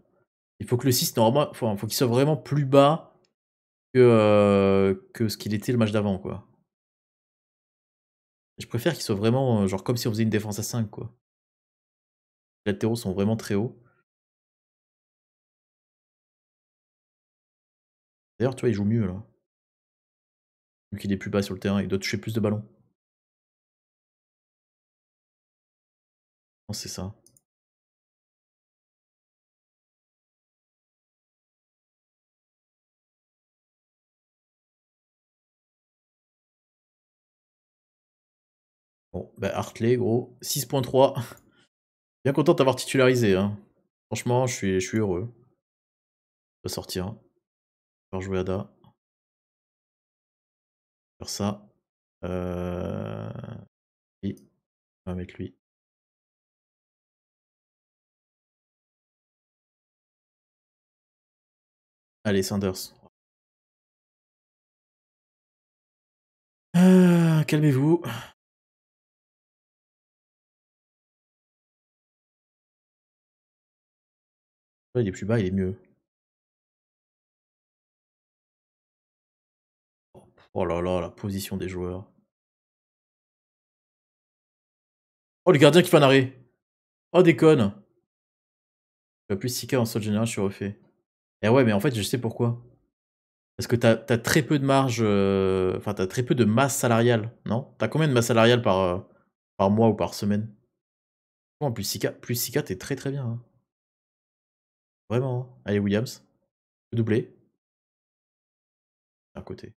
[SPEAKER 1] Il faut que le 6, normalement, faut, faut qu'il soit vraiment plus bas que, euh, que ce qu'il était le match d'avant, quoi. Je préfère qu'il soit vraiment, euh, genre, comme si on faisait une défense à 5, quoi.
[SPEAKER 2] Les latéraux sont vraiment très hauts. D'ailleurs, tu vois, il joue mieux là. Vu qu'il est plus bas sur le terrain, il doit toucher plus de ballons. c'est ça. Bon, bah Hartley, gros, 6.3. Bien content d'avoir titularisé. Hein. Franchement, je suis, je suis heureux. Va sortir. Faire jouer Ada. Faire ça. Euh, et on va mettre lui. Allez, Sanders. Ah, calmez-vous. Il est plus bas, il est mieux. Oh là là, la position des joueurs. Oh, le gardien qui fait un arrêt.
[SPEAKER 1] Oh, déconne. Tu plus 6K en sol général, je suis refait. Eh ouais, mais en fait, je sais pourquoi. Parce que t'as très peu de marge. Euh, enfin, t'as très peu de masse salariale, non T'as combien de masse salariale par, euh, par mois ou par semaine oh, plus 6K, plus 6 t'es très très bien. Hein. Vraiment. Hein. Allez, Williams.
[SPEAKER 2] Doublé. À côté.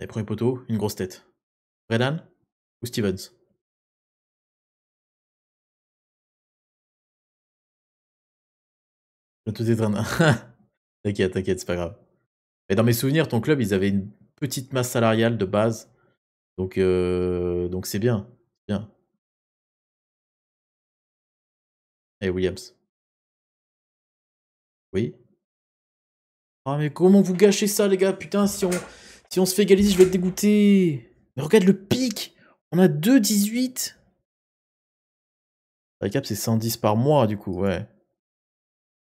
[SPEAKER 2] Les premiers poteaux, une grosse tête. Redan ou Stevens Je tout
[SPEAKER 1] t'inquiète, t'inquiète, c'est pas grave. Mais dans mes souvenirs, ton club, ils avaient une petite masse salariale de base. Donc euh, donc c'est bien. Bien. Et Williams. Oui. Ah mais comment vous gâchez ça les gars Putain si on si on se fait égaliser, je vais être dégoûté. Mais regarde le pic. On a 2,18. Bah, cap c'est 110 par mois, du coup, ouais.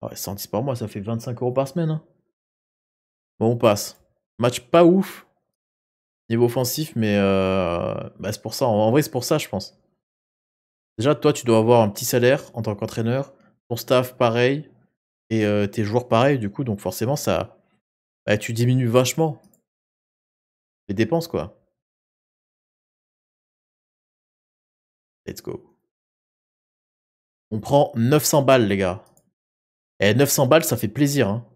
[SPEAKER 1] Ah ouais, 110 par mois, ça fait 25 euros par semaine. Hein. Bon, on passe. Match pas ouf. Niveau offensif, mais euh, bah, c'est pour ça. En vrai, c'est pour ça, je pense. Déjà, toi, tu dois avoir un petit salaire en tant qu'entraîneur. Ton staff, pareil. Et euh, tes joueurs, pareil, du coup. Donc, forcément, ça. Bah, tu diminues vachement les dépenses, quoi.
[SPEAKER 2] Let's go. On prend 900 balles, les gars. Et eh, 900 balles, ça fait plaisir. Hein.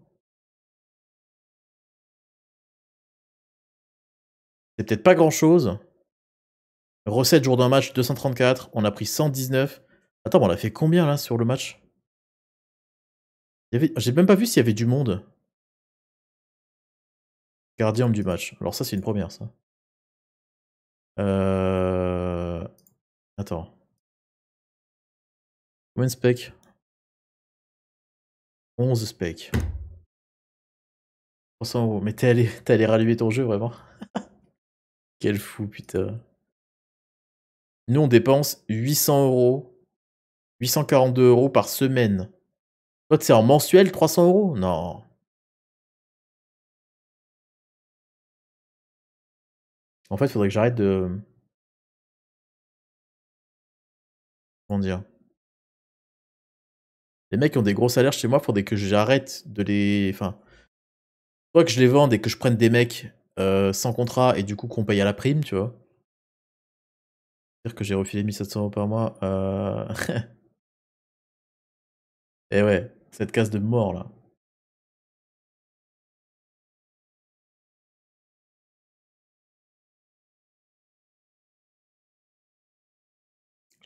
[SPEAKER 2] C'est peut-être pas grand-chose.
[SPEAKER 1] Recette jour d'un match, 234. On a pris 119. Attends, on a fait combien, là, sur le match J'ai même pas vu s'il y avait du monde.
[SPEAKER 2] Gardien du match. Alors ça, c'est une première, ça. Euh... Attends. Combien de specs 11 specs.
[SPEAKER 1] 300 euros. Mais t'es allé, allé rallumer ton jeu, vraiment Quel fou, putain. Nous, on dépense 800 euros. 842 euros par semaine. Toi, c'est en mensuel, 300 euros Non.
[SPEAKER 2] En fait, il faudrait que j'arrête de. Comment dire
[SPEAKER 1] Les mecs qui ont des gros salaires chez moi, faudrait que j'arrête de les. Enfin. Soit que je les vende et que je prenne des mecs euh, sans contrat et du coup qu'on paye à la prime, tu vois. Dire que j'ai refilé 1700 euros par mois. Euh,
[SPEAKER 2] eh et ouais, cette case de mort là.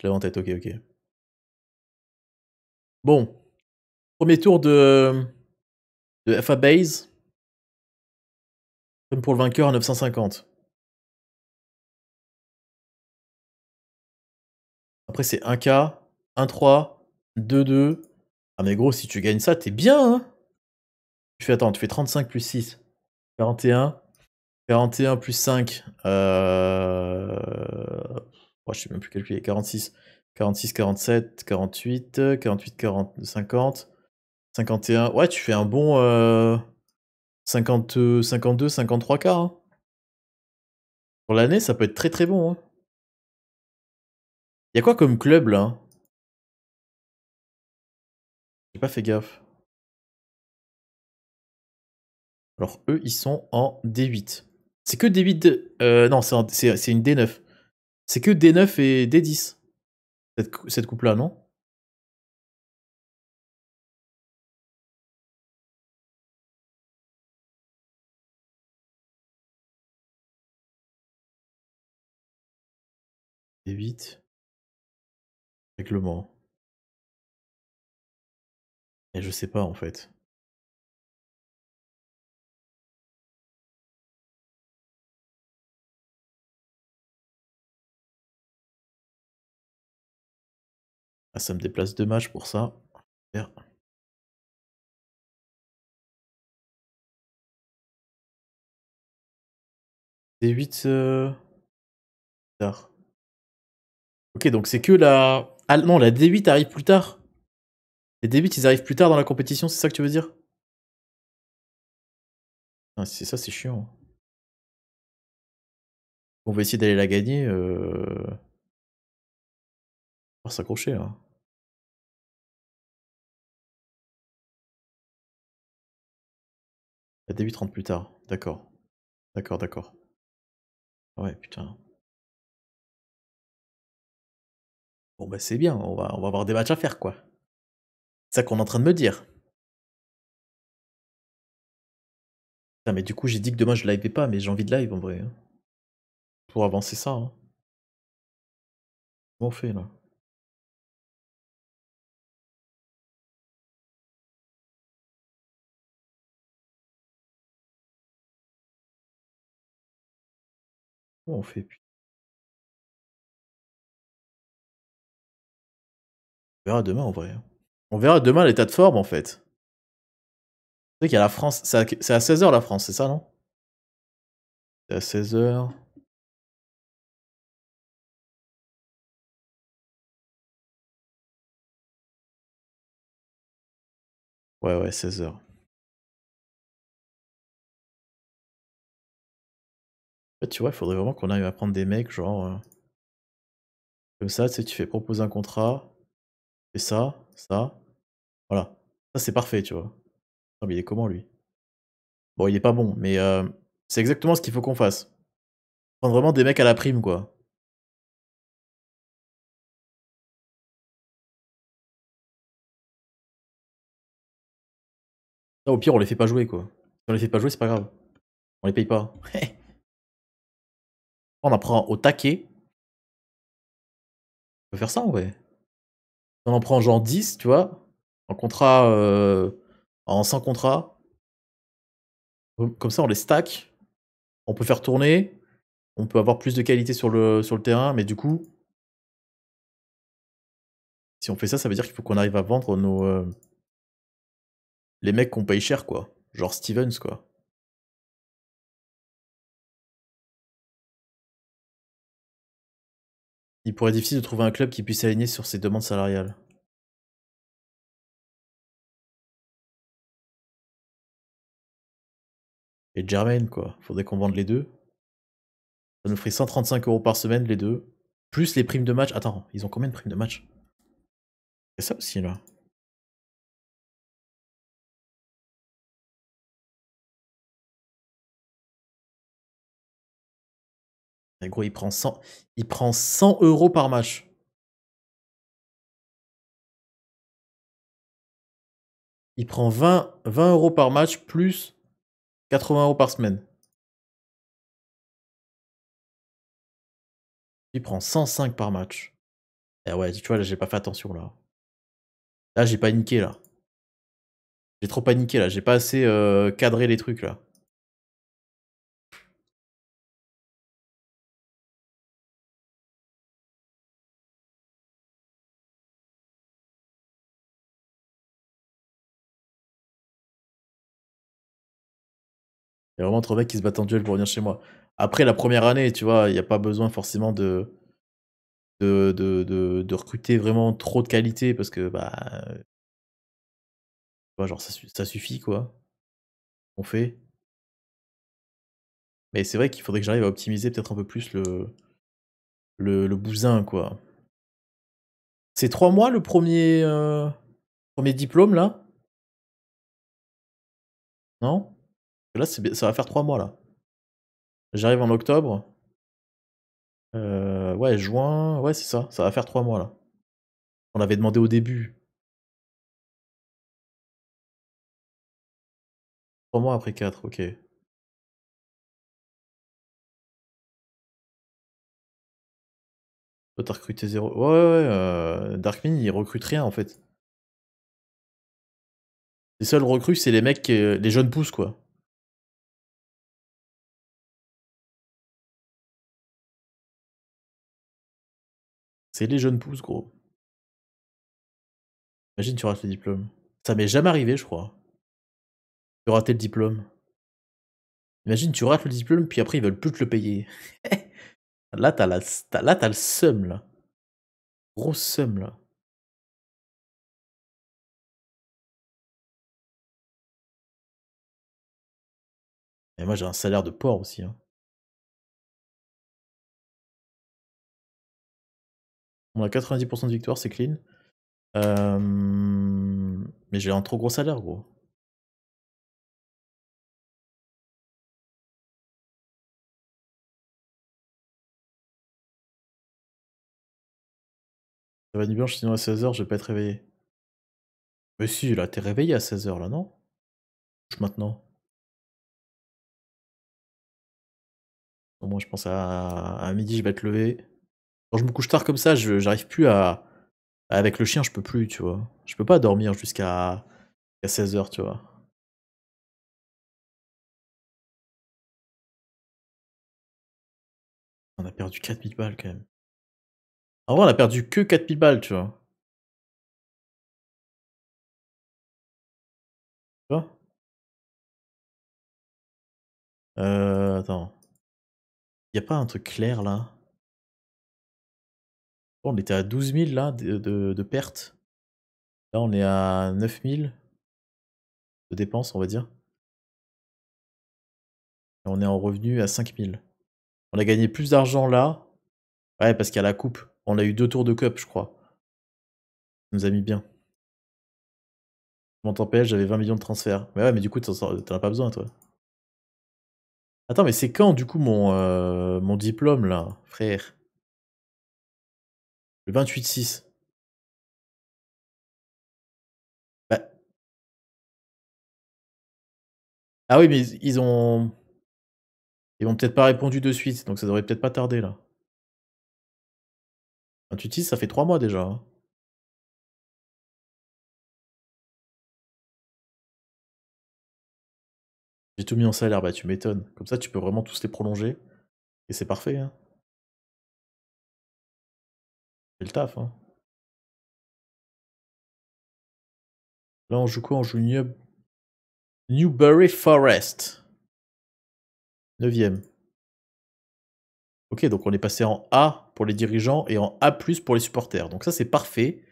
[SPEAKER 2] Je l'avais en tête, ok, ok. Bon. Premier tour de, de FA Base. Comme pour le vainqueur à 950. Après, c'est 1K,
[SPEAKER 1] 1-3, 2-2. Ah, mais gros, si tu gagnes ça, t'es bien, hein. Tu fais, attends, tu fais 35 plus 6. 41. 41 plus 5. Euh je sais même plus calculer, 46, 46, 47, 48, 48, 40, 50, 51. Ouais, tu fais un bon 50, 52, 53 quarts. Pour l'année,
[SPEAKER 2] ça peut être très très bon. Hein. Il Y a quoi comme club là J'ai pas fait gaffe.
[SPEAKER 1] Alors eux, ils sont en D8. C'est que D8. Euh, non, c'est une D9. C'est que D9 et D10. Cette, cette coupe-là, non
[SPEAKER 2] D8. Règlement. Et je sais pas en fait. Ah, ça me déplace deux matchs pour ça. D8 euh...
[SPEAKER 1] tard. Ok, donc c'est que la... Ah, non, la D8 arrive plus tard. Les D8, ils arrivent plus tard dans la compétition, c'est ça que tu veux dire
[SPEAKER 2] ah, C'est ça, c'est chiant. On va essayer d'aller la gagner. Euh, s'accrocher. Hein. La 30 plus tard, d'accord. D'accord, d'accord. Ouais, putain. Bon bah c'est bien, on va, on va avoir des matchs à faire quoi. C'est ça qu'on est en train de me dire. Putain, mais du coup j'ai dit que demain je liveais pas, mais j'ai envie de live en vrai. Hein. Pour avancer ça. Hein. Comment on fait là on fait
[SPEAKER 1] On verra demain en vrai. Hein. On verra demain l'état de forme en fait. Tu qu'il la France. C'est à 16h la France, c'est ça non C'est à 16h.
[SPEAKER 2] Ouais, ouais, 16h. Bah, tu vois, il faudrait vraiment qu'on arrive à prendre
[SPEAKER 1] des mecs, genre. Euh, comme ça, tu sais, tu fais proposer un contrat, et ça, ça. Voilà. Ça, c'est parfait, tu vois. Non, mais il est comment, lui Bon, il est pas bon, mais euh, c'est exactement ce qu'il faut qu'on fasse. Prendre vraiment des mecs
[SPEAKER 2] à la prime, quoi. au pire, on les fait pas jouer, quoi. Si on les fait pas jouer, c'est pas grave. On les paye pas. On en
[SPEAKER 1] prend au taquet. On peut faire ça, ouais. On en prend genre 10, tu vois. En contrat, euh, en 100 contrats. Comme ça, on les stack. On peut faire tourner. On peut avoir plus de qualité sur le, sur le terrain, mais du coup, si on fait ça, ça veut dire qu'il faut qu'on arrive à vendre nos. Euh, les mecs qu'on paye cher, quoi. Genre
[SPEAKER 2] Stevens, quoi. Il pourrait être difficile de trouver un club qui puisse aligner sur ses demandes salariales.
[SPEAKER 1] Et Jermaine, quoi. Faudrait qu'on vende les deux. Ça nous ferait 135 euros par semaine, les deux. Plus les primes de match. Attends, ils ont combien de primes de match
[SPEAKER 2] C'est ça aussi, là. gros, il prend 100, il prend 100 euros par match. Il prend 20, 20 euros par match plus 80 euros par semaine.
[SPEAKER 1] Il prend 105 par match. Eh ouais, tu vois, là, j'ai pas fait attention là. Là, j'ai paniqué là. J'ai trop paniqué là. J'ai pas assez euh,
[SPEAKER 2] cadré les trucs là.
[SPEAKER 1] Il y a vraiment trop mecs qui se battent en duel pour venir chez moi. Après, la première année, tu vois, il n'y a pas besoin forcément de de, de, de, recruter vraiment trop de qualité parce que, bah. genre, ça, suffit, quoi. On fait. Mais c'est vrai qu'il faudrait que j'arrive à optimiser peut-être un peu plus le, le, le bousin, quoi. C'est trois mois le premier,
[SPEAKER 2] euh, premier diplôme, là Non
[SPEAKER 1] Là, ça va faire 3 mois là. J'arrive en octobre. Euh, ouais, juin. Ouais, c'est ça. Ça va faire 3 mois là. On l'avait demandé au
[SPEAKER 2] début. Trois mois après 4, ok. T'as recruté zéro. Ouais, ouais, ouais. Euh, Darkmin, il recrute rien en fait. Les seuls recrues, c'est les mecs, euh, les jeunes pousses quoi. C'est les jeunes pousses, gros.
[SPEAKER 1] Imagine, tu rates le diplôme. Ça m'est jamais arrivé, je crois. Tu rates le diplôme. Imagine, tu rates le diplôme, puis après, ils veulent plus te le payer. là, t'as, la, t'as, là, le seum, là. Gros seum, là.
[SPEAKER 2] Et moi, j'ai un salaire de porc aussi. Hein. On a 90% de victoire, c'est clean. Euh, mais j'ai un trop gros salaire, gros. Ça va ni blanche, sinon à 16h, je vais pas être réveillé. Mais si, là, t'es réveillé à 16h, là, non Maintenant. Au moins, je pense à
[SPEAKER 1] midi, je vais être levé. Quand je me couche tard comme ça, j'arrive plus à. Avec le chien, je peux plus, tu vois. Je peux pas dormir jusqu'à 16h, tu vois.
[SPEAKER 2] On a perdu 4000 balles quand même. En vrai, on a perdu que 4000 balles, tu vois. Tu vois Euh. Attends. Y a pas un truc clair là Oh, on était à 12 000 là de, pertes. Là, on est à 9 000 de dépenses, on va dire.
[SPEAKER 1] on est en revenu à 5 000. On a gagné plus d'argent là. Ouais, parce qu'il a la coupe, on a eu deux tours de cup, je crois. Ça nous a mis bien. Mon m'en tempêche, j'avais 20 millions de transferts. Mais ouais, mais du coup, t'en as pas besoin, toi. Attends, mais c'est quand, du coup, mon, euh, mon diplôme, là,
[SPEAKER 2] frère 28,6
[SPEAKER 1] bah Ah oui, mais ils ont. Ils ont peut-être pas répondu de suite, donc ça devrait peut-être pas tarder là. 28-6, ça fait 3 mois déjà. Hein.
[SPEAKER 2] J'ai tout mis en salaire, bah tu m'étonnes. Comme ça, tu peux vraiment tous les prolonger. Et c'est parfait. Hein le taf. Hein. Là, on joue quoi On joue New... Newbury
[SPEAKER 1] Forest. Neuvième. Ok, donc on est passé en A pour les dirigeants et en A pour les supporters. Donc ça, c'est parfait.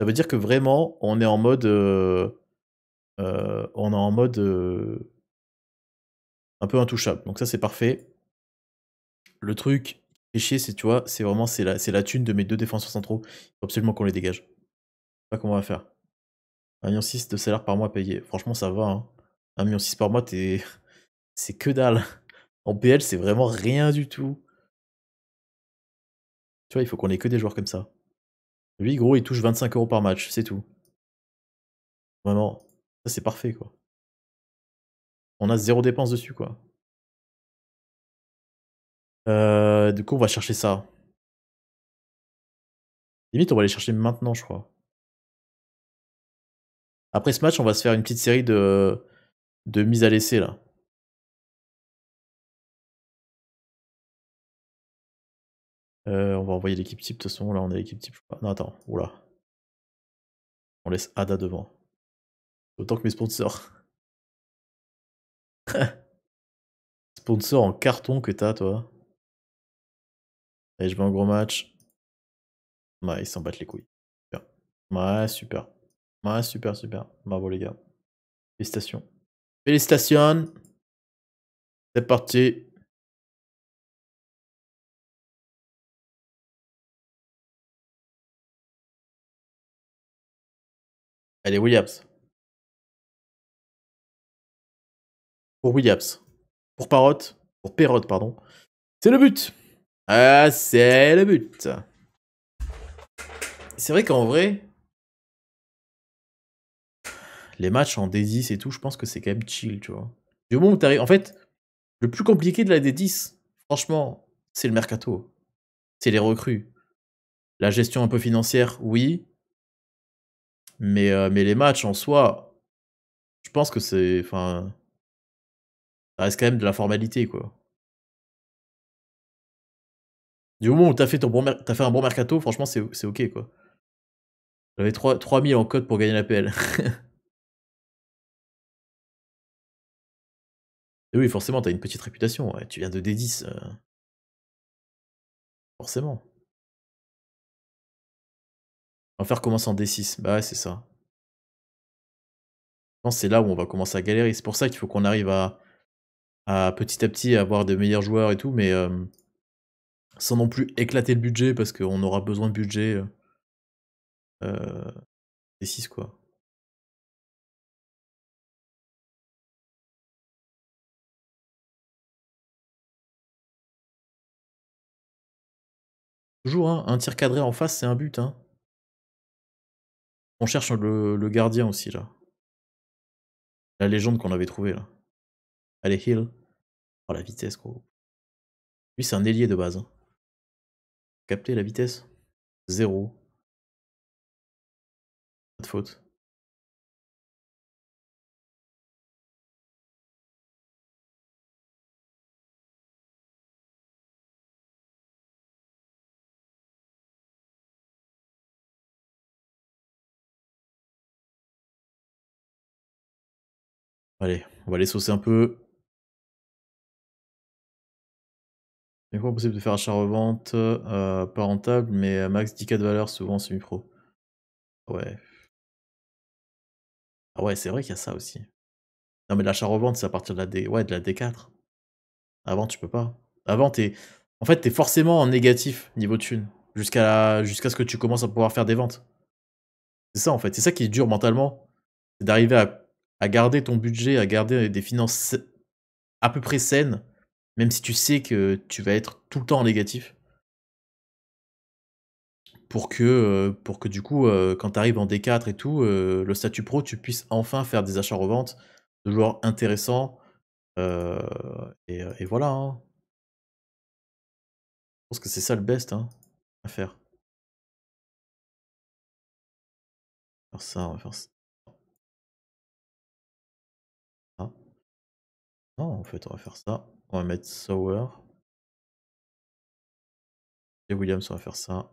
[SPEAKER 1] Ça veut dire que vraiment, on est en mode... Euh, euh, on est en mode... Euh, un peu intouchable. Donc ça, c'est parfait. Le truc, fait chier, c'est tu vois, c'est vraiment c'est la, la thune de mes deux défenseurs centraux. Il faut absolument qu'on les dégage. Pas comment on va faire. 1,6 million de salaire par mois payé. Franchement, ça va. Hein. 1,6 million par mois, c'est que dalle. En PL, c'est vraiment rien du tout. Tu vois, il faut qu'on ait que des joueurs comme ça. Lui, gros, il touche 25 euros par match,
[SPEAKER 2] c'est tout. Vraiment, ça c'est parfait, quoi. On a zéro dépense dessus, quoi. Euh, du coup, on va chercher ça. Limite, on va aller chercher maintenant, je crois. Après ce match, on va se faire une petite série de, de mises à laisser là. Euh, on va envoyer l'équipe type, de toute façon, là, on a l'équipe type, je Non, attends, oula. On laisse Ada devant. Autant que mes sponsors. Sponsor en carton que t'as, toi.
[SPEAKER 1] Et je vais en gros match. Ouais, ils s'en battent les couilles. Super. Ouais, super. Ouais, super, super. Bravo les gars. Félicitations. Félicitations.
[SPEAKER 2] C'est parti. Allez, Williams.
[SPEAKER 1] Pour Williams. Pour Parrot. Pour Perrot, pardon. C'est le but. Ah, c'est le but. C'est vrai qu'en vrai, les matchs en D10 et tout, je pense que c'est quand même chill, tu vois. Du moment où t'arrives... En fait, le plus compliqué de la D10, franchement, c'est le mercato. C'est les recrues. La gestion un peu financière, oui. Mais, euh, mais les matchs en soi, je pense que c'est... Enfin...
[SPEAKER 2] Ça reste quand même de la formalité, quoi.
[SPEAKER 1] Du moment où t'as fait, bon as fait un bon mercato, franchement, c'est ok, quoi. J'avais 3000 en code pour gagner la PL.
[SPEAKER 2] Et oui, forcément, t'as une petite réputation. Tu viens de D10. Euh. Forcément. On va faire commencer en D6. Bah ouais,
[SPEAKER 1] c'est ça. Je pense c'est là où on va commencer à galérer. C'est pour ça qu'il faut qu'on arrive à, à petit à petit avoir de meilleurs joueurs et tout. Mais euh, sans non plus éclater le budget, parce qu'on aura besoin de budget. Euh, et euh, 6 quoi. Toujours, hein,
[SPEAKER 2] un tir cadré en face, c'est un but. Hein.
[SPEAKER 1] On cherche le, gardien aussi, là. La légende qu'on avait trouvée, là. Allez, Hill. Oh, la vitesse, gros. Lui, c'est un ailier de base. Hein
[SPEAKER 2] capter la vitesse Zéro. Pas de faute. Allez, on va les saucer un peu.
[SPEAKER 1] Il est possible de faire achat-revente, euh, pas rentable, mais euh, max 10k de valeur, souvent semi-pro. Ouais. Ah ouais, c'est vrai qu'il y a ça aussi. Non mais l'achat-revente, c'est à partir de la, D... ouais, de la D4. Avant, tu peux pas. Avant, t'es... En fait, t'es forcément en négatif niveau thune. Jusqu'à jusqu'à ce que tu commences à pouvoir faire des ventes. C'est ça en fait. C'est ça qui est dur mentalement. C'est d'arriver à... à garder ton budget, à garder des finances à peu près saines même si tu sais que tu vas être tout le temps en négatif, pour que, euh, pour que du coup, euh, quand tu arrives en D4 et tout, euh, le statut pro, tu puisses enfin faire des achats-reventes de joueurs intéressants. et, voilà. Hein. Je pense que c'est
[SPEAKER 2] ça le best hein, à faire. On faire ça, on va faire ça. Ah. Non, en fait, on va faire ça. On va mettre Sauer Et Williams, on va faire ça.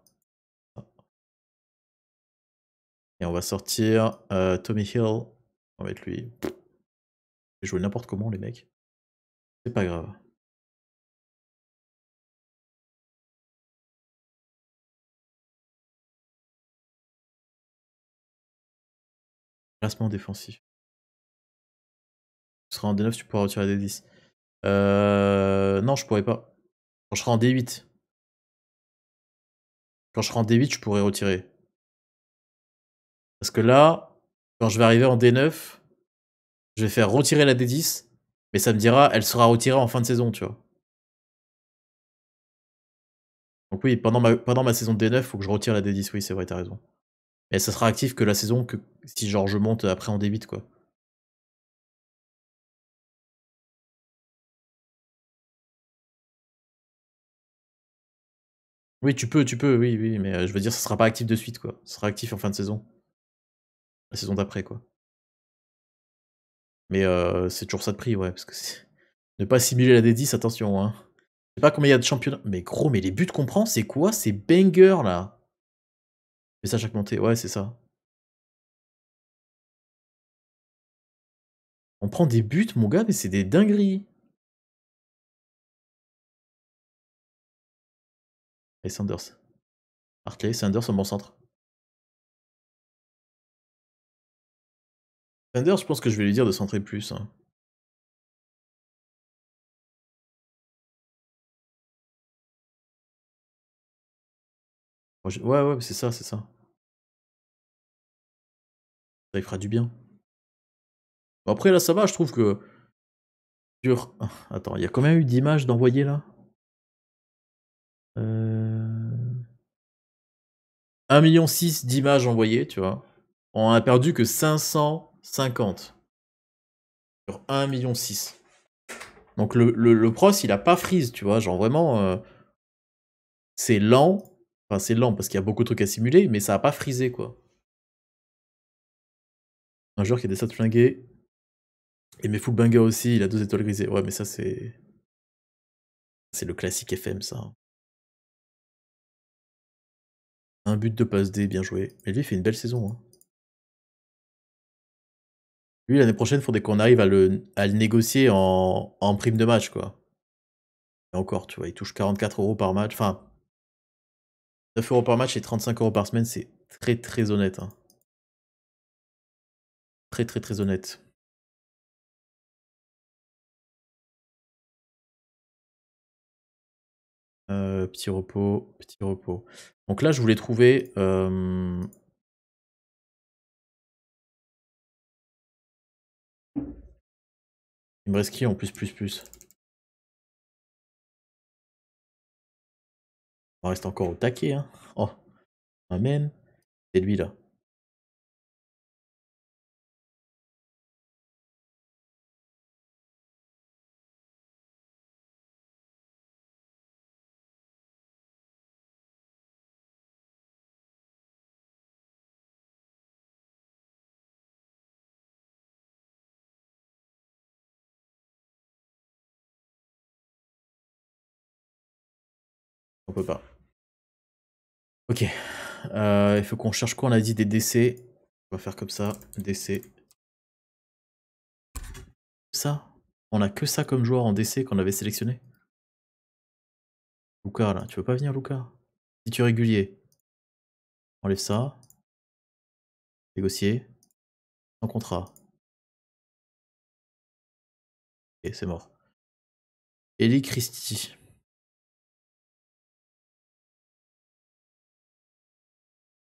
[SPEAKER 2] Et on va sortir euh, Tommy Hill. On va mettre lui. Je jouer n'importe comment, les mecs. C'est pas grave. Placement défensif. Tu seras en D9, tu pourras retirer des 10. Euh, non, je pourrais pas. Quand je serai en D8. Quand je serai en D8, je pourrais retirer. Parce
[SPEAKER 1] que là, quand je vais arriver en D9, je vais faire retirer la D10, mais ça me dira, elle sera retirée en fin de saison, tu vois. Donc oui, pendant ma, pendant ma saison D9, il faut que je retire la D10, oui, c'est vrai, t'as raison. Et ça sera actif que la saison que si genre je monte après en D8, quoi. Oui, tu peux, tu peux, oui, oui, mais euh, je veux dire, ça sera pas actif de suite, quoi. Ça sera actif en fin de saison. La saison d'après, quoi. Mais euh, c'est toujours ça de prix, ouais, parce que ne pas simuler la D10, attention, hein. Je sais pas combien il y a de championnats. Mais gros, mais les buts qu'on prend, c'est quoi c'est bangers, là Mais ça, chaque montée, ouais, c'est ça.
[SPEAKER 2] On prend des buts, mon gars, mais c'est des dingueries. Sanders. Hartley, Sanders en bon centre. Sanders, je pense que je vais lui dire de centrer plus. Hein. Ouais, ouais, c'est ça, c'est ça. Ça il fera du bien. après, là, ça va, je trouve que.
[SPEAKER 1] Ah, attends, il y a quand même eu d'images d'envoyer là euh... 1,6 million d'images envoyées, tu vois. On a perdu que 550 sur 1,6 million. Donc le, le, le, pros, il a pas freeze, tu vois. Genre vraiment, euh, c'est lent. Enfin, c'est lent parce qu'il y a beaucoup de trucs à simuler, mais ça a pas frisé, quoi. Un joueur qui a des stats flingués. Et mes banger aussi, il a deux
[SPEAKER 2] étoiles grisées. Ouais, mais ça, c'est. C'est le classique FM, ça. Hein. Un but de passe D, bien joué. Mais lui, fait une belle saison. Hein.
[SPEAKER 1] Lui, l'année prochaine, il faudrait qu'on arrive à le, négocier en, prime de match, quoi. Et encore, tu vois, il touche 44 euros par match. Enfin, 9 euros par match et 35 euros par semaine, c'est très très honnête. Hein.
[SPEAKER 2] Très très très honnête. Euh, petit repos, petit repos. Donc là, je voulais trouver... Euh... Il me qui en plus, plus, plus On reste encore au taquet. Hein. Oh, amen. C'est lui là. pas.
[SPEAKER 1] Ok. Euh, il faut qu'on cherche quoi On a dit des décès. On va faire comme ça. Décès. Ça On a que ça comme joueur en décès qu'on avait sélectionné Lucas là, tu veux pas venir Lucas Si tu es régulier. Enlève ça.
[SPEAKER 2] Négocier. en contrat. et c'est mort. Eli Christie.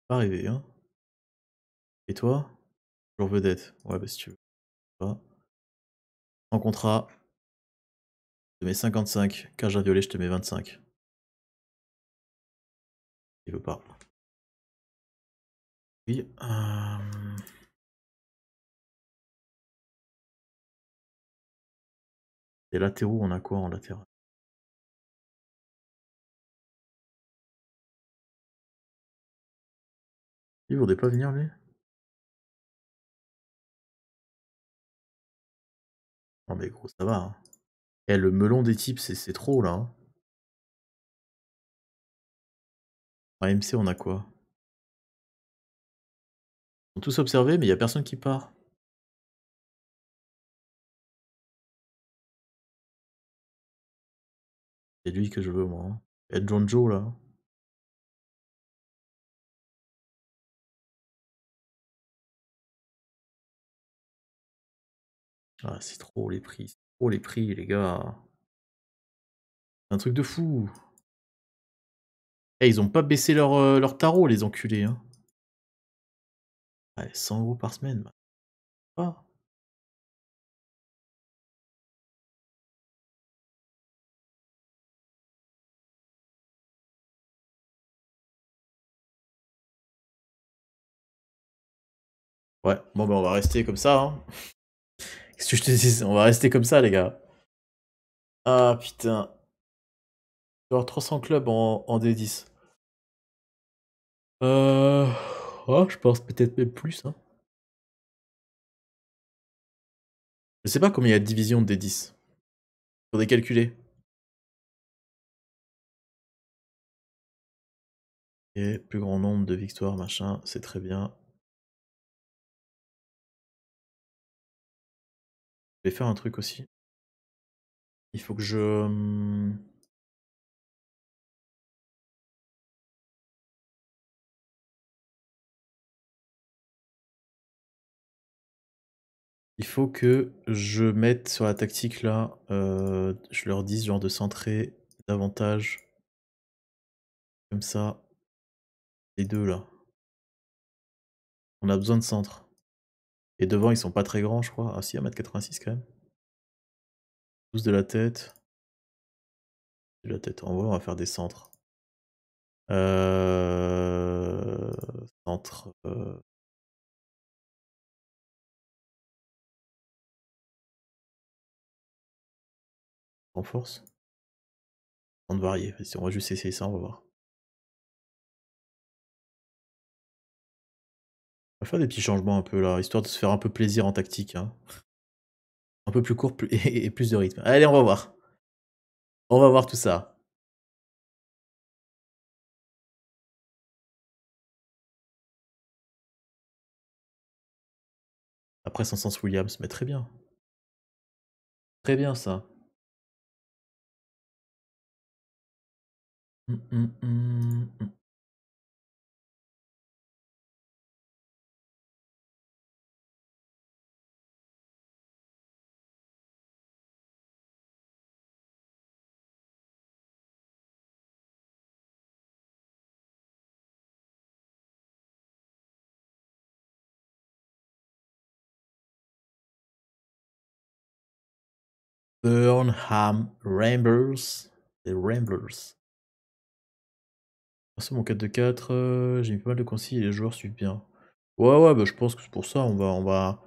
[SPEAKER 2] arriver hein. Et toi veux vedette. Ouais, bah si tu veux. En contrat, je te mets 55. Cage à violet, je te mets 25. Il veut pas. Oui. Euh... Et latéraux, on a quoi en latéral Il voudrait pas venir lui? Non mais gros ça va. Hein. Eh, le melon des types c'est trop là. AMC hein. on a quoi Ils ont tous observé, mais il n'y a personne qui part. C'est lui que je veux moi. Et hein. John Joe là. Ah, c'est trop les prix. C'est trop les prix, les gars. C'est un truc de fou. Eh, ils ont pas baissé leur, euh, leur tarot, les enculés. Hein. Ouais, 100 euros par semaine. Bah,
[SPEAKER 1] ouais, bon ben on va rester comme ça. Hein. Qu'est-ce que je te dis On va rester comme ça, les gars. Ah putain. Genre 300 clubs en, D10. Euh. Oh, je pense peut-être même plus.
[SPEAKER 2] Hein. Je sais pas combien il y a de divisions de D10. Faudrait calculer. Ok, plus grand nombre de victoires, machin, c'est très bien. Je vais faire un truc aussi. Il faut que je...
[SPEAKER 1] Il faut que je mette sur la tactique là, je leur dis genre de centrer davantage comme ça les deux là. On a besoin de
[SPEAKER 2] centre. Et devant, ils sont pas très grands, je crois. Ah si, 1m86 quand même. 12 de la tête. De la tête. En vrai, on va faire des centres. Euh... Centre. Euh, en force. On varier. On va juste essayer ça, on va voir. On va faire des petits
[SPEAKER 1] changements un peu là, histoire de se faire un peu plaisir en tactique. Hein. Un peu plus court et plus de rythme. Allez, on va voir. On va voir tout ça.
[SPEAKER 2] Après sans sens Williams, mais très bien. Très bien ça. Hum, hum, hum,
[SPEAKER 1] Burnham Ramblers. Les Ramblers. Ah, c'est mon 4 de 4, euh, j'ai mis pas mal de conseils et les joueurs suivent bien. Ouais, ouais, bah, je pense que c'est pour ça, on va, on, va,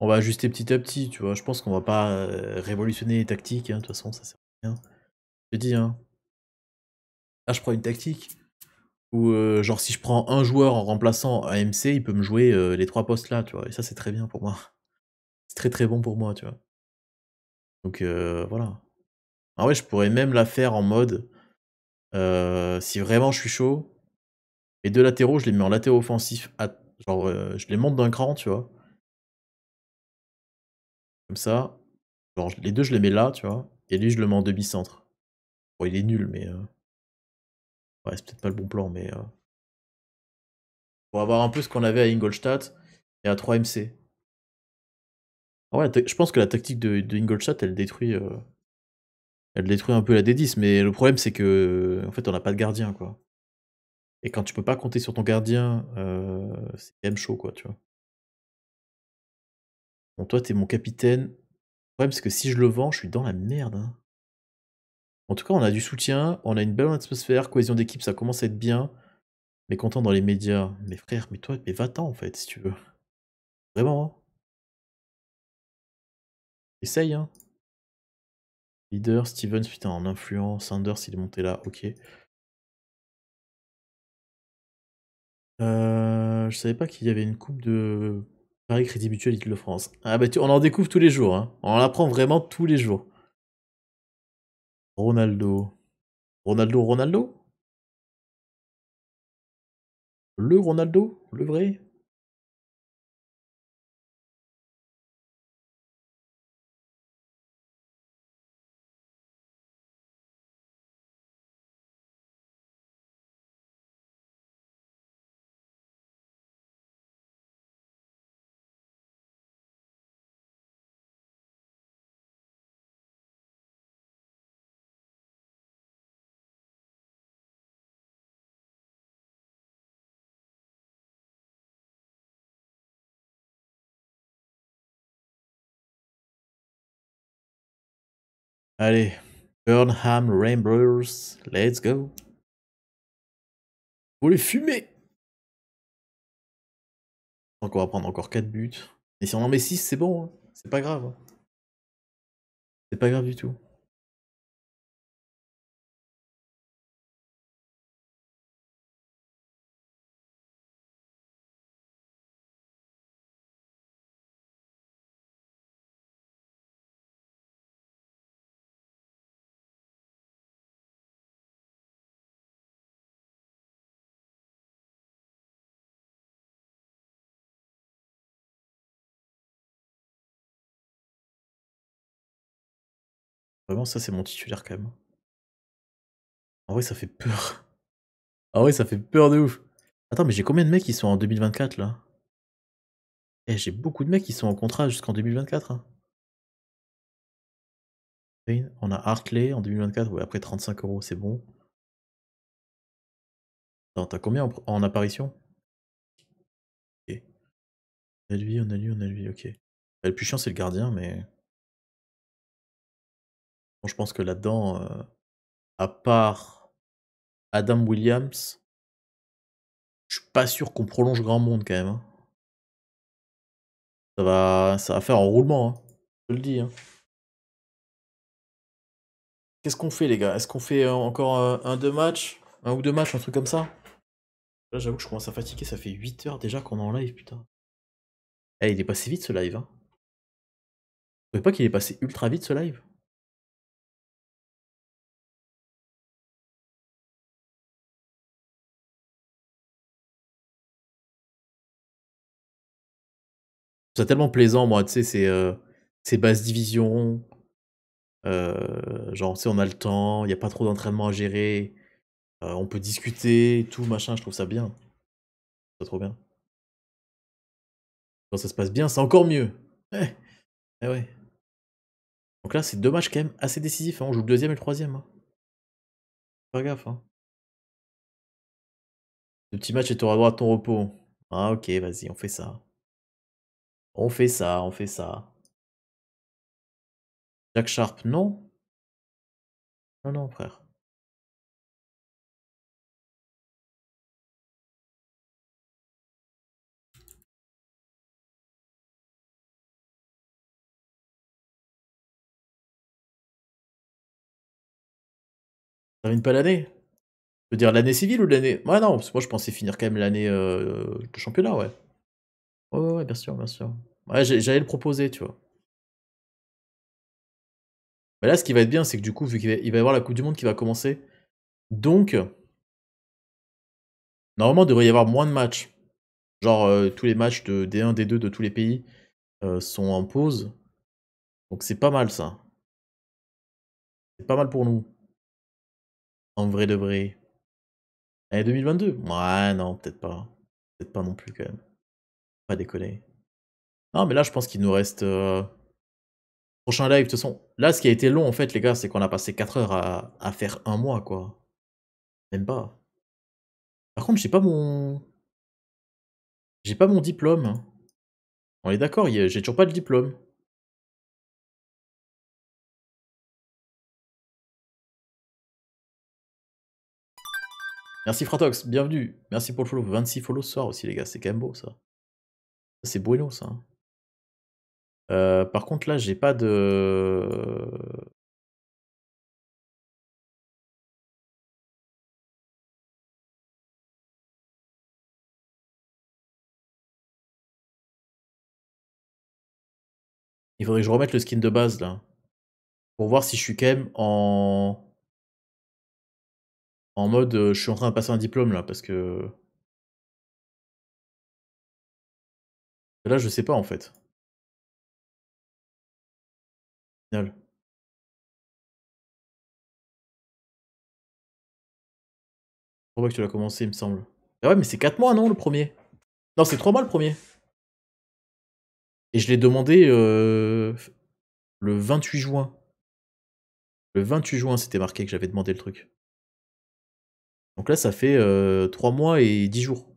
[SPEAKER 1] on va ajuster petit à petit, tu vois. Je pense qu'on va pas euh, révolutionner les tactiques, hein, de toute façon, ça sert à rien. Je dis, hein. Là, je prends une tactique où, euh, genre, si je prends un joueur en remplaçant AMC, il peut me jouer les trois postes là, tu vois. Et ça, c'est très bien pour moi. C'est très très bon pour moi, tu vois. Donc voilà. Ah ouais, je pourrais même la faire en mode si vraiment je suis chaud. Et deux latéraux, je les mets en latéraux offensif. genre, je les monte d'un cran, tu vois. Comme ça. Genre, les deux, je les mets là, tu vois. Et lui, je le mets en demi-centre. Bon, il est nul, mais. Ouais, c'est peut-être pas le bon plan, mais. Pour avoir un peu ce qu'on avait à Ingolstadt et à 3MC. Ah ouais, je pense que la tactique de, de elle détruit, euh, elle détruit un peu la D10, mais le problème c'est que en fait on n'a pas de gardien quoi. Et quand tu peux pas compter sur ton gardien, euh, c'est quand même chaud quoi, tu vois. Bon, toi t'es mon capitaine. Le problème c'est que si je le vends, je suis dans la merde. Hein. En tout cas, on a du soutien, on a une belle atmosphère, cohésion d'équipe, ça commence à être bien. Mais content dans les médias. mes frères mais toi, mais va-t'en en fait, si tu veux.
[SPEAKER 2] Vraiment. Hein. Essaye, hein.
[SPEAKER 1] Leader, Stevens, putain, en influence. Sanders, il est monté là, ok. Euh, je savais pas qu'il y avait une coupe de Paris Crédit Mutuel de france Ah bah tu, on en découvre tous les jours, hein. on en apprend vraiment tous les jours. Ronaldo. Ronaldo, Ronaldo
[SPEAKER 2] Le Ronaldo Le vrai Allez, Burnham Rainbows, let's go. Faut les fumer Donc on va prendre encore 4 buts. Et si on en met 6, c'est bon, hein. c'est pas grave. Hein. C'est pas grave du tout.
[SPEAKER 1] ça, c'est mon titulaire quand même. En vrai, ça fait peur. En vrai, ça fait peur de ouf. Attends, mais j'ai combien de mecs qui sont en 2024 là eh, j'ai beaucoup de mecs qui sont en contrat jusqu'en 2024. Hein.
[SPEAKER 2] On a Hartley en 2024, ouais, après 35 euros, c'est bon. t'as combien en, apparition Ok. On a lui, on a lui, on a lui, ok. Bah, le plus chiant, c'est le gardien, mais je pense que là-dedans, euh, à part Adam Williams, je suis pas sûr qu'on prolonge grand monde quand même. Hein. Ça va, ça va faire un roulement, hein. je le dis. Hein.
[SPEAKER 1] Qu'est-ce qu'on fait les gars Est-ce qu'on fait euh, encore euh, un, deux matchs Un ou deux matchs, un truc comme ça Là j'avoue que je commence à fatiguer, ça fait 8 heures déjà qu'on est en live, putain. Eh, il est passé vite ce live. Hein. Vous pas qu'il est passé ultra vite ce live C'est tellement plaisant, moi, tu sais, c'est euh, basse division. Euh, genre, tu sais, on a le temps, il n'y a pas trop d'entraînement à gérer. Euh, on peut discuter, tout, machin, je trouve ça bien. C'est trop bien. Quand ça se passe bien, c'est encore mieux. Eh, ouais. Donc là, c'est deux matchs quand même assez décisifs. Hein. On joue le deuxième et le troisième. Fais hein. Pas gaffe. Hein. Le petit match et auras droit à ton repos. Ah ok, vas-y, on fait ça.
[SPEAKER 2] On fait ça, on fait ça. Jack Sharp, non. Non, non, frère. Ça Termine pas l'année Je veux dire l'année
[SPEAKER 1] civile ou l'année Ouais, non, parce que moi je pensais finir quand même l'année euh, de championnat, ouais. Ouais, ouais, bien sûr, bien sûr. Ouais, j'allais le proposer, tu vois. Mais là, ce qui va être bien, c'est que du coup, vu qu'il va, y avoir la Coupe du Monde qui va commencer, donc normalement, il devrait y avoir moins de matchs. Genre, euh, tous les matchs de D1, D2 de tous les pays euh, sont en pause. Donc, c'est pas mal ça.
[SPEAKER 2] C'est pas mal pour nous, en vrai de vrai.
[SPEAKER 1] Allez, 2022 Ouais, non, peut-être pas. Peut-être pas non plus, quand même. Pas déconner. Non, mais là, je pense qu'il nous reste. Euh, prochain live, de toute façon. Là, ce qui a été long, en fait, les gars, c'est qu'on a passé 4 heures à, à, faire un mois, quoi. Même pas. Par contre, j'ai pas mon. J'ai pas mon diplôme. Hein.
[SPEAKER 2] On est d'accord, j'ai toujours pas le diplôme.
[SPEAKER 1] Merci Fratox, bienvenue. Merci pour le follow. 26 follow ce soir aussi, les gars, c'est quand même beau ça. C'est Bueno, ça. Hein. Euh, par contre, là, j'ai pas de.
[SPEAKER 2] Il faudrait que je remette le skin de base là. Pour voir si je suis quand même en. En mode. Euh, je suis en train de passer un diplôme là parce que. Là, je sais pas en fait. Final. crois
[SPEAKER 1] que tu l'as commencé, il me semble. Ah ouais, mais c'est 4 mois, non, le premier Non, c'est 3 mois le premier. Et je l'ai demandé euh, le 28 juin. Le 28 juin, c'était marqué que j'avais demandé le truc. Donc là, ça
[SPEAKER 2] fait 3 euh, mois et 10 jours.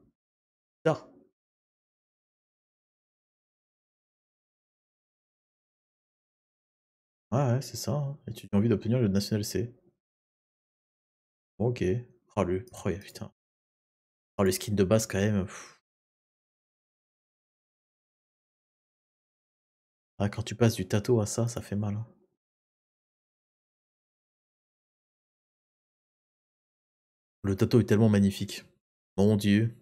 [SPEAKER 2] Ouais, c'est ça. Hein. Et tu as envie d'obtenir le national C. Ok. Oh le. Oh, putain. Oh, le skin de base quand même. Ah quand tu passes du tato à ça, ça fait mal. Hein. Le tato est tellement
[SPEAKER 1] magnifique. Mon dieu.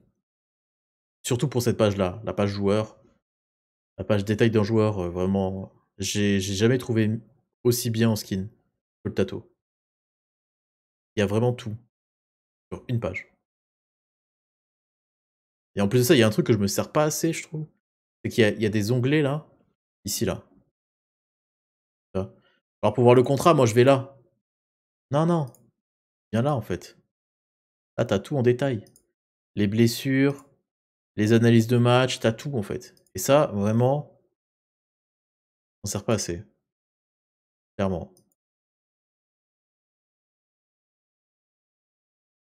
[SPEAKER 1] Surtout pour cette page-là, la page joueur. La page détail d'un joueur, euh, vraiment. j'ai jamais trouvé aussi bien en skin que le tato. Il y a vraiment tout sur une page.
[SPEAKER 2] Et en plus de ça, il y a un truc que je me sers pas assez, je trouve.
[SPEAKER 1] C'est qu'il y, a des onglets là, ici là. Alors pour voir le contrat, moi je vais là. Non, non. Viens là en fait. Là, t'as tout en détail. Les blessures, les analyses de match, t'as tout en fait. Et ça, vraiment, on ne sert pas assez. Clairement.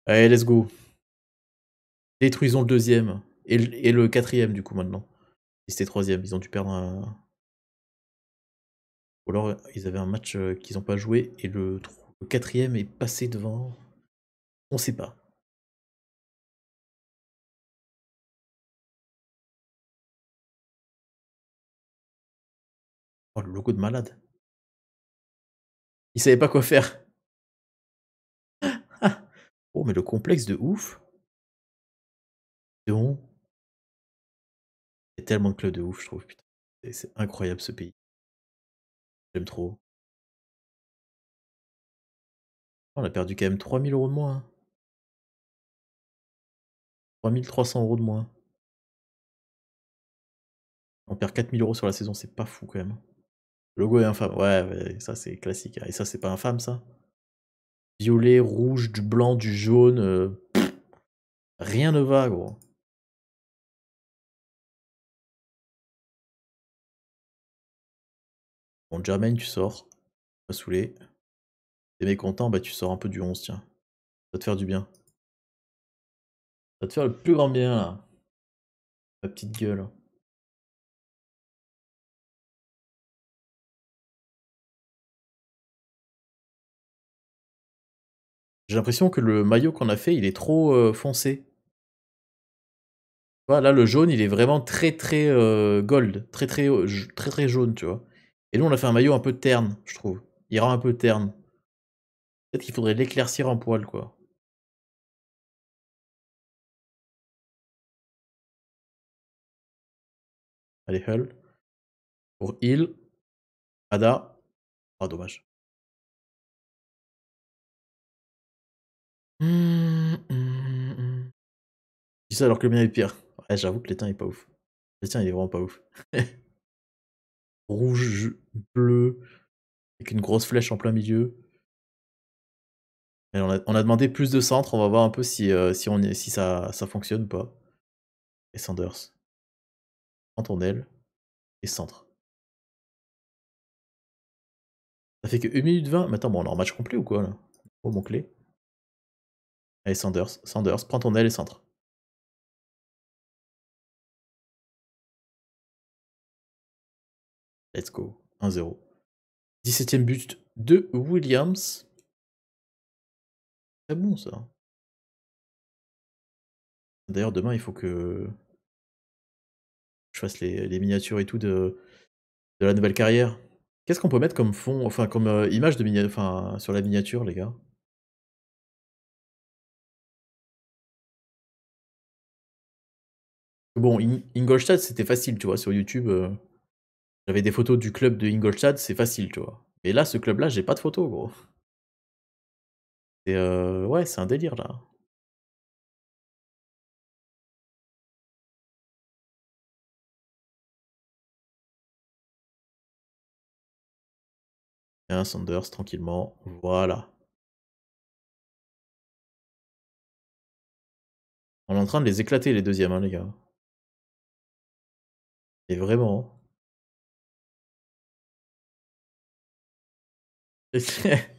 [SPEAKER 2] Allez, let's go.
[SPEAKER 1] Détruisons le deuxième. Et le, quatrième, du coup, maintenant. c'était troisième. Ils ont dû perdre un... Ou alors, ils avaient un match euh, qu'ils n'ont pas joué. Et le, le quatrième est passé devant. On sait pas.
[SPEAKER 2] Oh, le logo de malade. Il savait pas quoi faire. oh, mais le complexe de ouf. Donc, il y a tellement de clubs de ouf, je trouve. Putain, c'est incroyable ce pays. J'aime trop. Oh, on a perdu quand même 3000 euros de moins. 3300 hein. euros de moins.
[SPEAKER 1] On perd 4000 euros sur la saison, c'est pas fou quand même logo est infâme. Ouais, ça c'est classique. Hein. Et ça, c'est pas infâme, ça Violet, rouge, du blanc, du jaune. Euh,
[SPEAKER 2] rien ne va, gros. Bon, Jermaine, tu sors. Pas saoulé. T'es mécontent, bah tu sors un peu du 11, tiens. Ça va te faire du bien. Ça va te faire le plus grand bien, là. Ma petite gueule. Hein. J'ai l'impression que le maillot qu'on a fait, il est trop
[SPEAKER 1] euh, foncé. Voilà, le jaune, il est vraiment très très euh, gold, très, très euh, très très jaune, tu vois. Et nous, on a fait un maillot un peu terne, je trouve. Il rend un peu terne. Peut-être qu'il faudrait l'éclaircir en poil, quoi.
[SPEAKER 2] Allez, Hull. Pour il Ada. Ah, dommage. dis mmh, mmh, mmh,
[SPEAKER 1] ça alors que le mien est pire. j'avoue que l'étain est pas ouf. L'étain il est vraiment pas ouf. Rouge, bleu, avec une grosse flèche en plein milieu. On a, demandé plus de centre, on va voir un peu si, euh, si, ça, ça fonctionne ou pas. Et Sanders. Prends
[SPEAKER 2] et centre. Ça fait que 1 minute 20. Mais attends, bon, on est en match complet ou quoi là Oh, mon clé. Allez, Sanders, Sanders, prends ton aile et centre. Let's go. 1-0. 17ème but de Williams. Très bon ça.
[SPEAKER 1] D'ailleurs, demain, il faut que je fasse les, miniatures et tout de, la nouvelle carrière. Qu'est-ce qu'on peut mettre comme fond, enfin comme euh, image de sur la miniature, les gars Bon, Ingolstadt, c'était facile, tu vois, sur YouTube. Euh, j'avais des photos du club de Ingolstadt, c'est facile, tu vois. Mais là, ce club-là, j'ai pas de photos, gros. Euh, ouais, c'est un délire, là.
[SPEAKER 2] Tiens, Sanders, tranquillement. Voilà. On est en train de les éclater, les deuxièmes, hein, les gars vraiment.
[SPEAKER 1] Hein.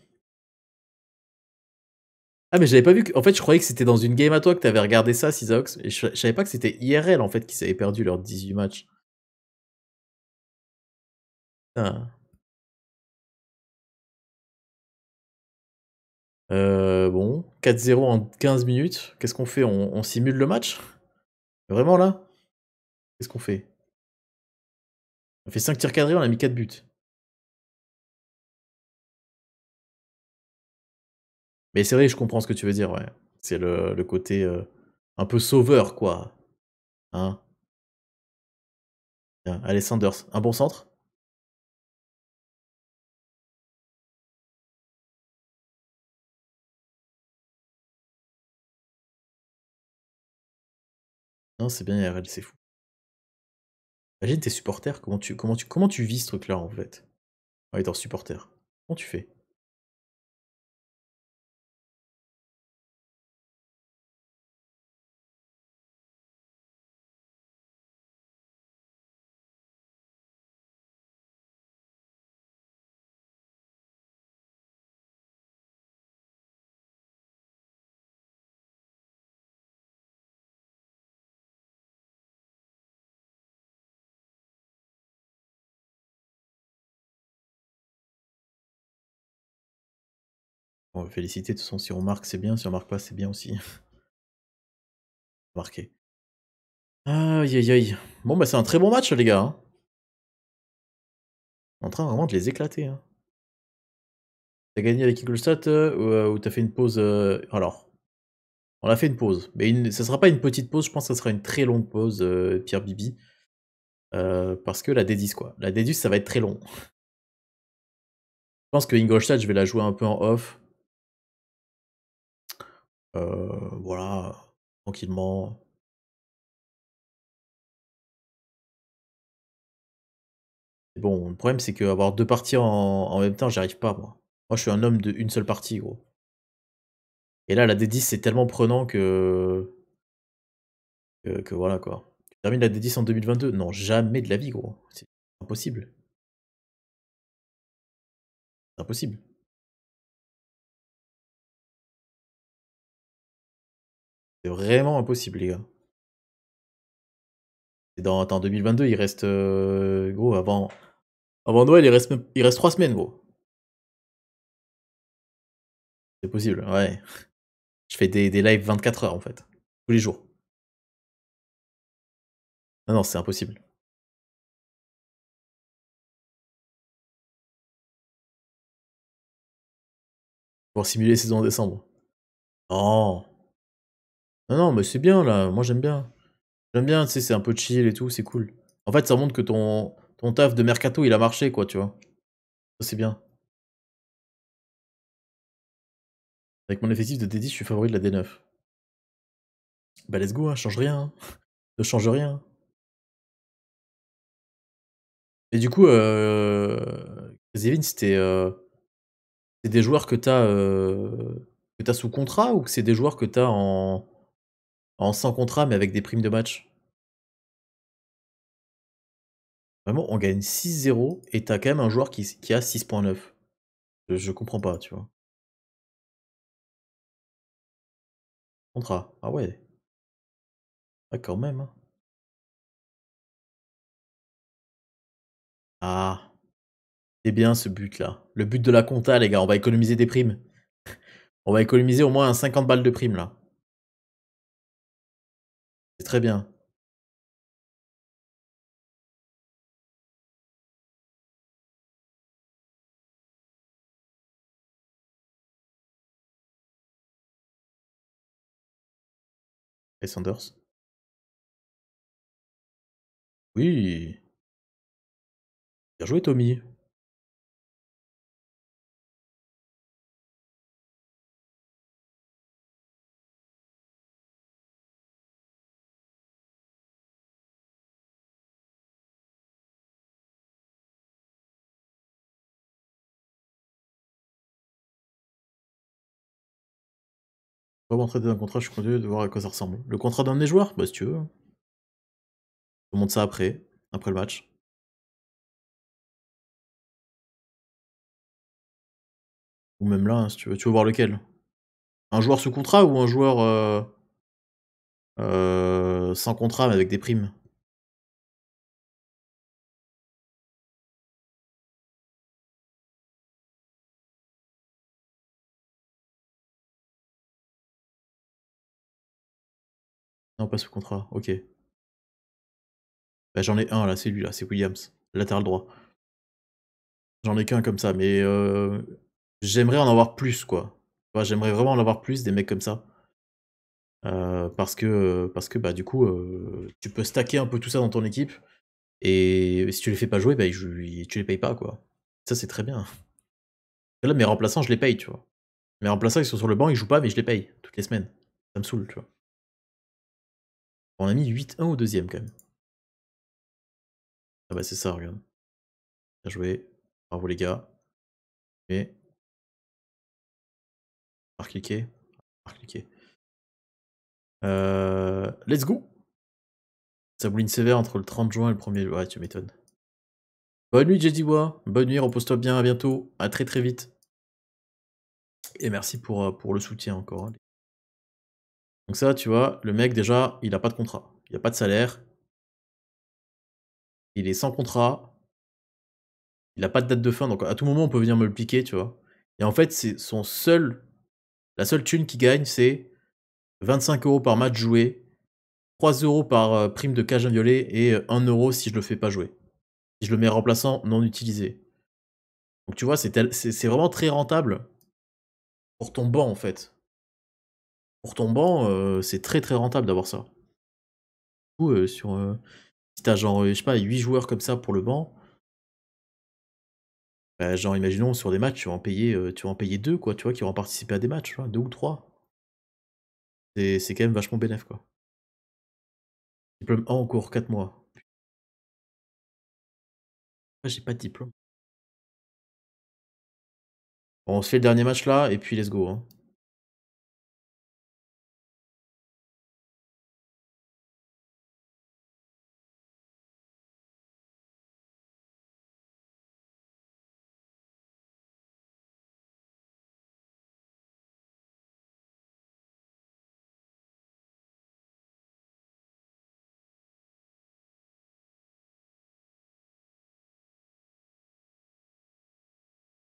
[SPEAKER 1] Ah mais j'avais pas vu En fait je croyais que c'était dans une game à toi que t'avais regardé ça, Seasox Et je, savais pas que c'était IRL en fait Qui s'avait perdu leurs 18 matchs. Euh, bon, 4-0 en 15 minutes. Qu'est-ce qu'on fait on simule le match Vraiment là Qu'est-ce qu'on fait
[SPEAKER 2] on fait 5 tirs cadrés, on a mis 4 buts. Mais c'est vrai, je comprends ce que tu veux dire, ouais. C'est le, côté euh, un peu sauveur, quoi. Hein allez, Sanders, un bon centre Non, c'est bien, RL, c'est fou. Imagine tes supporters, comment tu, comment tu, comment tu vis ce truc-là en fait En étant supporter. Comment tu fais
[SPEAKER 1] Euh, féliciter. De toute façon, si on marque, c'est bien. Si on marque pas, c'est bien aussi. Marqué.
[SPEAKER 2] Aïe aïe aïe. Bon, bah, c'est un très bon match, les gars. Hein. En train vraiment de les éclater. Hein.
[SPEAKER 1] T'as gagné avec Ingolstadt euh, euh, ou t'as fait une pause Alors, on a fait une pause. Mais ça sera pas une petite pause, je pense que ça sera une très longue pause, Pierre Bibi. parce que la D10, quoi. La D10, ça va être très long. Je pense que Ingolstadt, je vais la jouer un peu en off. Euh, voilà,
[SPEAKER 2] tranquillement.
[SPEAKER 1] Bon, le problème, c'est qu'avoir deux parties en, même temps, j'y arrive pas, moi. Moi, je suis un homme de une seule partie, gros. Et là, la D10, c'est tellement prenant que... que. que voilà, quoi. Tu termines la D10 en 2022 Non, jamais de
[SPEAKER 2] la vie, gros. C'est impossible. C'est impossible.
[SPEAKER 1] C'est vraiment impossible, les gars. C'est dans, 2022, il reste. Euh, gros, avant, avant Noël, il reste, il reste trois semaines, gros.
[SPEAKER 2] C'est possible, ouais. Je fais des, des lives 24 heures, en fait. Tous les jours. Non, non, c'est impossible.
[SPEAKER 1] Pour simuler saison en décembre. oh non, non, mais c'est bien là, moi j'aime bien. J'aime bien, tu sais, c'est un peu chill et tout, c'est cool. En fait, ça montre que ton, ton taf de mercato, il a marché, quoi, tu vois. Ça, c'est bien. Avec mon effectif de D10, je suis favori de la D9.
[SPEAKER 2] Bah, let's go, hein, change rien. Hein. ne change rien.
[SPEAKER 1] Et du coup, euh, c'était euh, des joueurs que t'as euh, que as sous contrat ou que c'est des joueurs que t'as en en sans contrat, mais avec des primes de match. Vraiment, on gagne 6-0 et t'as quand même un joueur qui, a 6.9. Je, je,
[SPEAKER 2] comprends pas, tu vois. Contrat. Ah ouais. Ah, quand même. Hein.
[SPEAKER 1] Ah. C'est bien ce but-là. Le but de la compta, les gars. On va économiser des primes. On va économiser au moins 50 balles de primes, là
[SPEAKER 2] très bien. Et Sanders Oui. Bien joué Tommy. pas traiter un contrat, je suis content de voir à quoi ça ressemble. Le contrat d'un des joueurs Bah si tu veux. Je montre ça après, après le match.
[SPEAKER 1] Ou même là, hein, si tu veux. Tu veux voir lequel Un joueur sous contrat ou un joueur euh, euh, sans contrat mais avec des primes pas sous contrat, ok. Bah, j'en ai un là, c'est lui là, c'est Williams, latéral droit. J'en ai qu'un comme ça, mais euh, j'aimerais en avoir plus quoi. j'aimerais vraiment en avoir plus des mecs comme ça. Euh, parce que, parce que bah, du coup, euh, tu peux stacker un peu tout ça dans ton équipe. Et si tu les fais pas jouer, bah, tu les payes pas quoi. Ça c'est très bien. Là, mes remplaçants, je les paye, tu vois. Mes remplaçants, ils sont sur le banc, ils jouent pas, mais je les paye toutes les semaines. Ça me saoule, tu vois.
[SPEAKER 2] On a mis 8-1 au deuxième quand même. Ah bah c'est ça, regarde. Bien joué. Bravo les gars. Et... Par cliquer. Par cliquer.
[SPEAKER 1] Euh, let's go Ça bouline sévère entre le 30 juin et le 1er juin. tu m'étonnes. Bonne nuit, bois Bonne nuit, repose-toi bien, à bientôt. À très très vite. Et merci pour, euh, pour le soutien encore. Hein, donc ça, tu vois, le mec, déjà, il n'a pas de contrat. Il n'y a pas de salaire. Il est sans contrat. Il n'a pas de date de fin. Donc à tout moment, on peut venir me le piquer, tu vois. Et en fait, c'est son seul... La seule thune qu'il gagne, c'est 25 euros par match joué, 3 euros par euh, prime de cage inviolée et 1 euh, euro si je le fais pas jouer. Si je le mets remplaçant non utilisé. Donc tu vois, c'est vraiment très rentable pour ton banc en fait. Pour ton banc, euh, c'est très très rentable d'avoir ça. Du coup, euh, sur, euh, si t'as genre, je sais pas, 8 joueurs comme ça pour le banc, bah, genre, imaginons sur des matchs, tu vas en payer, tu vas en payer 2, quoi, tu vois, qui vont participer à des matchs, 2 deux ou trois. C'est quand même vachement
[SPEAKER 2] bénéf, quoi. Diplôme 1, en cours, 4 mois. J'ai pas de diplôme. Bon, on se fait le dernier match là, et puis let's go. Hein.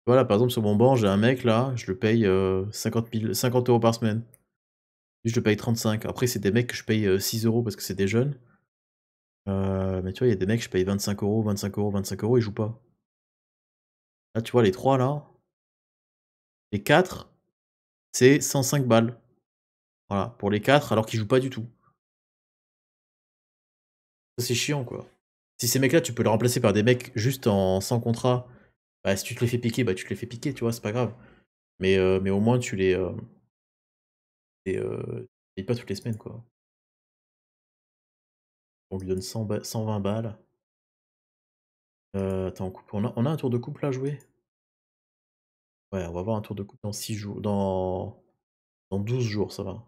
[SPEAKER 2] Voilà, par exemple, sur mon banc, j'ai un
[SPEAKER 1] mec là, je le paye 50, euh, euros par semaine. Puis je le paye 35. Après, c'est des mecs que je paye 6 euh, euros parce que c'est des jeunes. Euh, mais tu vois, il y a des mecs, que je paye 25 euros, 25 euros, 25 euros, ils jouent pas. Là, tu vois, les 3 là, les 4, c'est 105 balles. Voilà, pour les 4, alors qu'ils jouent pas du tout. C'est chiant quoi. Si ces mecs là, tu peux les remplacer par des mecs juste en sans contrat bah, si tu te les fais piquer, bah, tu te les fais piquer, tu vois, c'est pas grave. Mais, euh, mais au moins, tu les. Euh, et, tu les euh, pas toutes les semaines,
[SPEAKER 2] quoi. On lui donne 100 120 balles. Euh, attends, on, on, a, un tour de couple à jouer. Ouais, on va avoir un tour de couple dans six jours. Dans, dans 12 jours, ça va.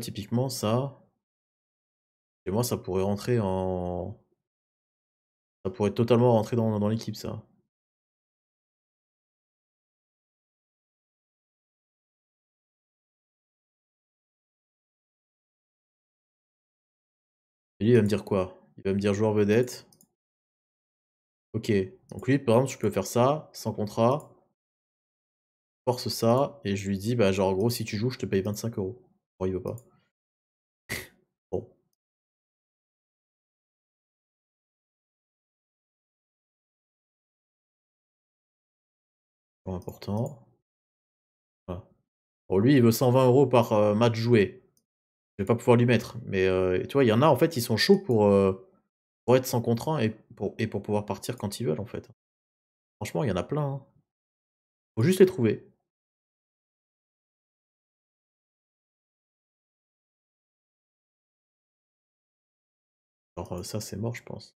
[SPEAKER 2] typiquement, ça, et moi, ça pourrait rentrer en. Ça pourrait totalement rentrer dans, l'équipe, ça.
[SPEAKER 1] lui, il va me dire quoi Il va me dire joueur vedette. Ok, donc lui, par exemple, je peux faire ça, sans contrat, force ça, et je lui dis, bah genre, en gros, si tu joues, je te paye 25 euros. Oh, il veut pas. bon.
[SPEAKER 2] important. Voilà.
[SPEAKER 1] Ah. lui, il veut 120 euros par euh, match joué. Je vais pas pouvoir lui mettre. Mais euh, tu vois, il y en a, en fait, ils sont chauds pour, euh, pour être sans contraint et pour, et pour pouvoir partir quand ils veulent, en fait. Franchement, il y en a plein. Hein. Faut juste les trouver.
[SPEAKER 2] Alors ça c'est mort je pense.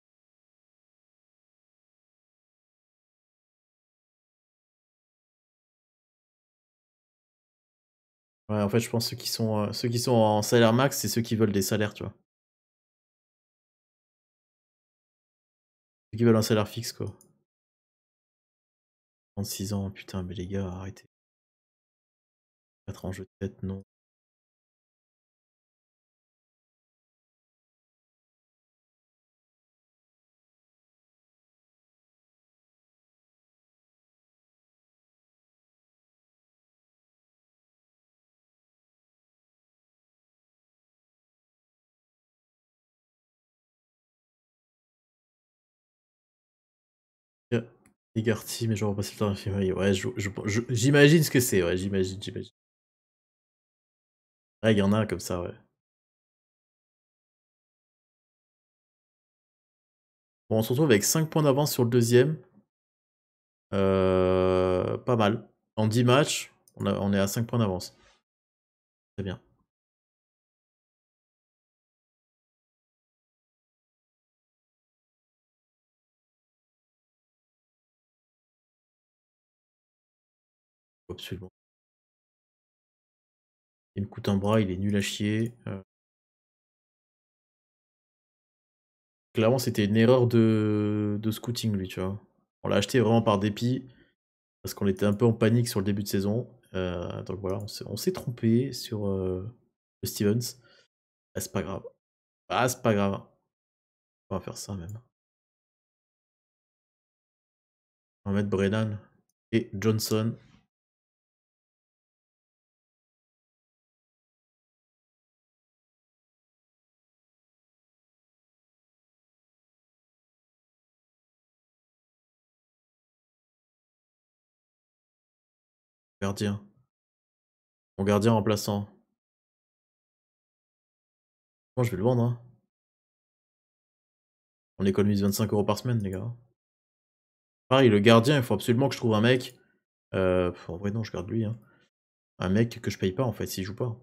[SPEAKER 2] Ouais, en fait, je pense ceux qui sont ceux qui sont en salaire max, c'est ceux qui veulent des salaires, tu vois. Ceux qui veulent un salaire fixe, quoi. 36 ans, putain, mais les gars, arrêtez. 4 ans jeu de tête, non.
[SPEAKER 1] Ligarty, mais vais repasser le temps infirmerie. Ouais, j'imagine ce que c'est, ouais, j'imagine, j'imagine. Ouais, il y en a comme ça, ouais. Bon, on se retrouve avec 5 points d'avance sur le deuxième. Euh, pas mal. En 10 matchs, on, on est à
[SPEAKER 2] 5 points d'avance. Très bien. absolument. Il me coûte un bras, il est nul à chier. Euh.
[SPEAKER 1] Clairement, c'était une erreur de... de scouting, lui, tu vois. On l'a acheté vraiment par dépit, parce qu'on était un peu en panique sur le début de saison. Euh, donc voilà, on s'est trompé sur euh, le Stevens. Ah, c'est pas grave.
[SPEAKER 2] Ah, c'est pas grave. On va faire ça même. On va mettre Brennan et Johnson. gardien. Mon gardien remplaçant. Moi, je vais le vendre. Hein.
[SPEAKER 1] On économise 25 euros par semaine, les gars. Pareil, le gardien, il faut absolument que je trouve un mec. Euh, en vrai, non, je garde lui. Hein. Un mec que je paye pas, en fait, s'il joue pas.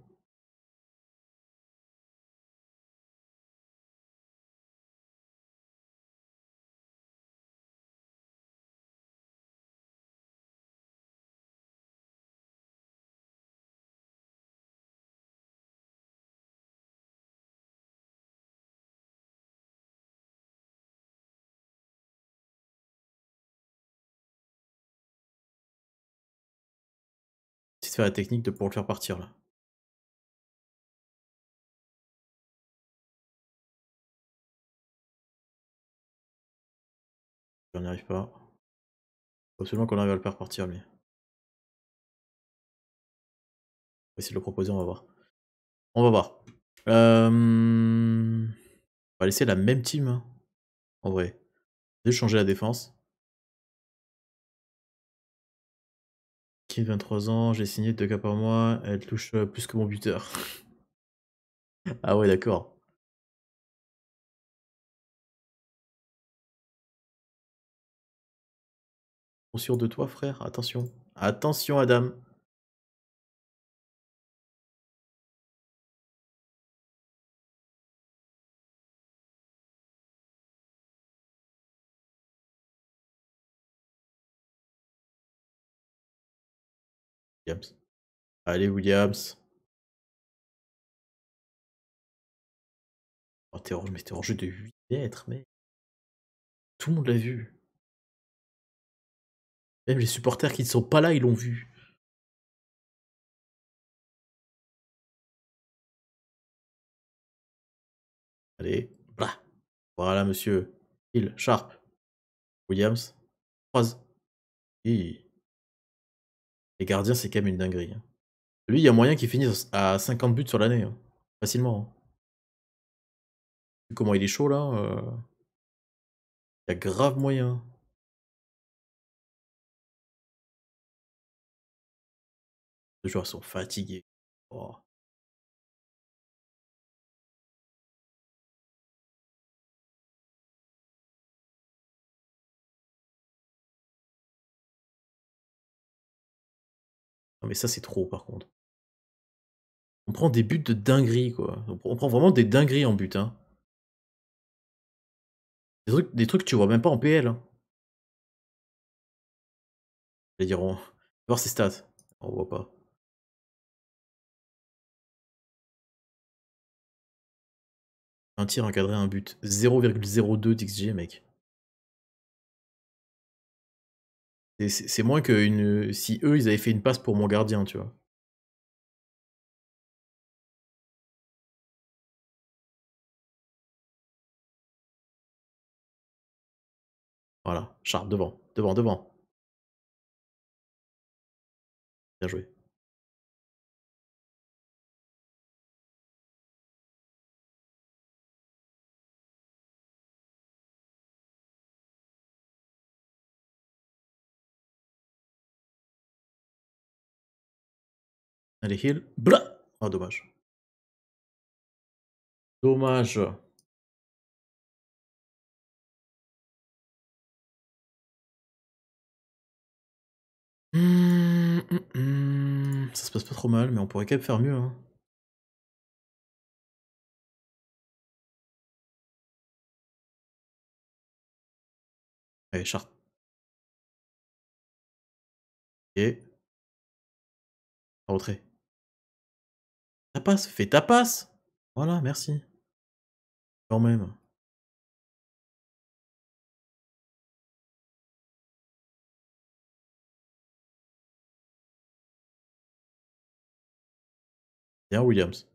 [SPEAKER 2] faire technique technique de pour le faire partir là. On n'y arrive pas. absolument qu'on arrive à le faire partir mais
[SPEAKER 1] On le proposer, on va voir. On va voir. Euh, on va laisser la même team. Hein, en vrai. De changer la défense.
[SPEAKER 2] vingt 23 ans, j'ai signé deux cas par mois, elle touche euh, plus que mon buteur. ah ouais, d'accord. sûr de toi, frère. Attention. Attention, Adam. Allez, Williams. Oh, t'es en, jeu de 8 mètres, mais. Tout le monde l'a vu. Même les supporters qui ne sont pas là, ils l'ont vu.
[SPEAKER 1] Allez, voilà. monsieur. il Sharp, Williams, croise. Et... Les gardiens, c'est quand même une dinguerie. Hein. Lui, il y a moyen qu'il finisse à 50 buts sur l'année. Hein, facilement. Hein. comment il est chaud là. Euh. Il y a grave moyen.
[SPEAKER 2] Les joueurs sont fatigués. Oh. mais ça, c'est trop, par contre. On prend des buts de dinguerie, quoi. On prend vraiment des dingueries en but, hein. Des trucs, des trucs que tu vois même pas en PL. Hein. dire voir ses stats. On voit pas.
[SPEAKER 1] Un tir encadré, un but. 0,02 d'XG, mec. C'est moins que une, si eux, ils avaient fait une passe pour mon gardien, tu vois.
[SPEAKER 2] Voilà, Sharp devant, devant, devant. Bien joué. Allez, heal. Blah oh, dommage. Dommage. Hum, hum, hum. ça se passe pas trop mal, mais on pourrait quand même faire mieux. Hein. Allez, charte. Et... rentrer passe fais passe Voilà, merci. Quand même. Bien, Williams.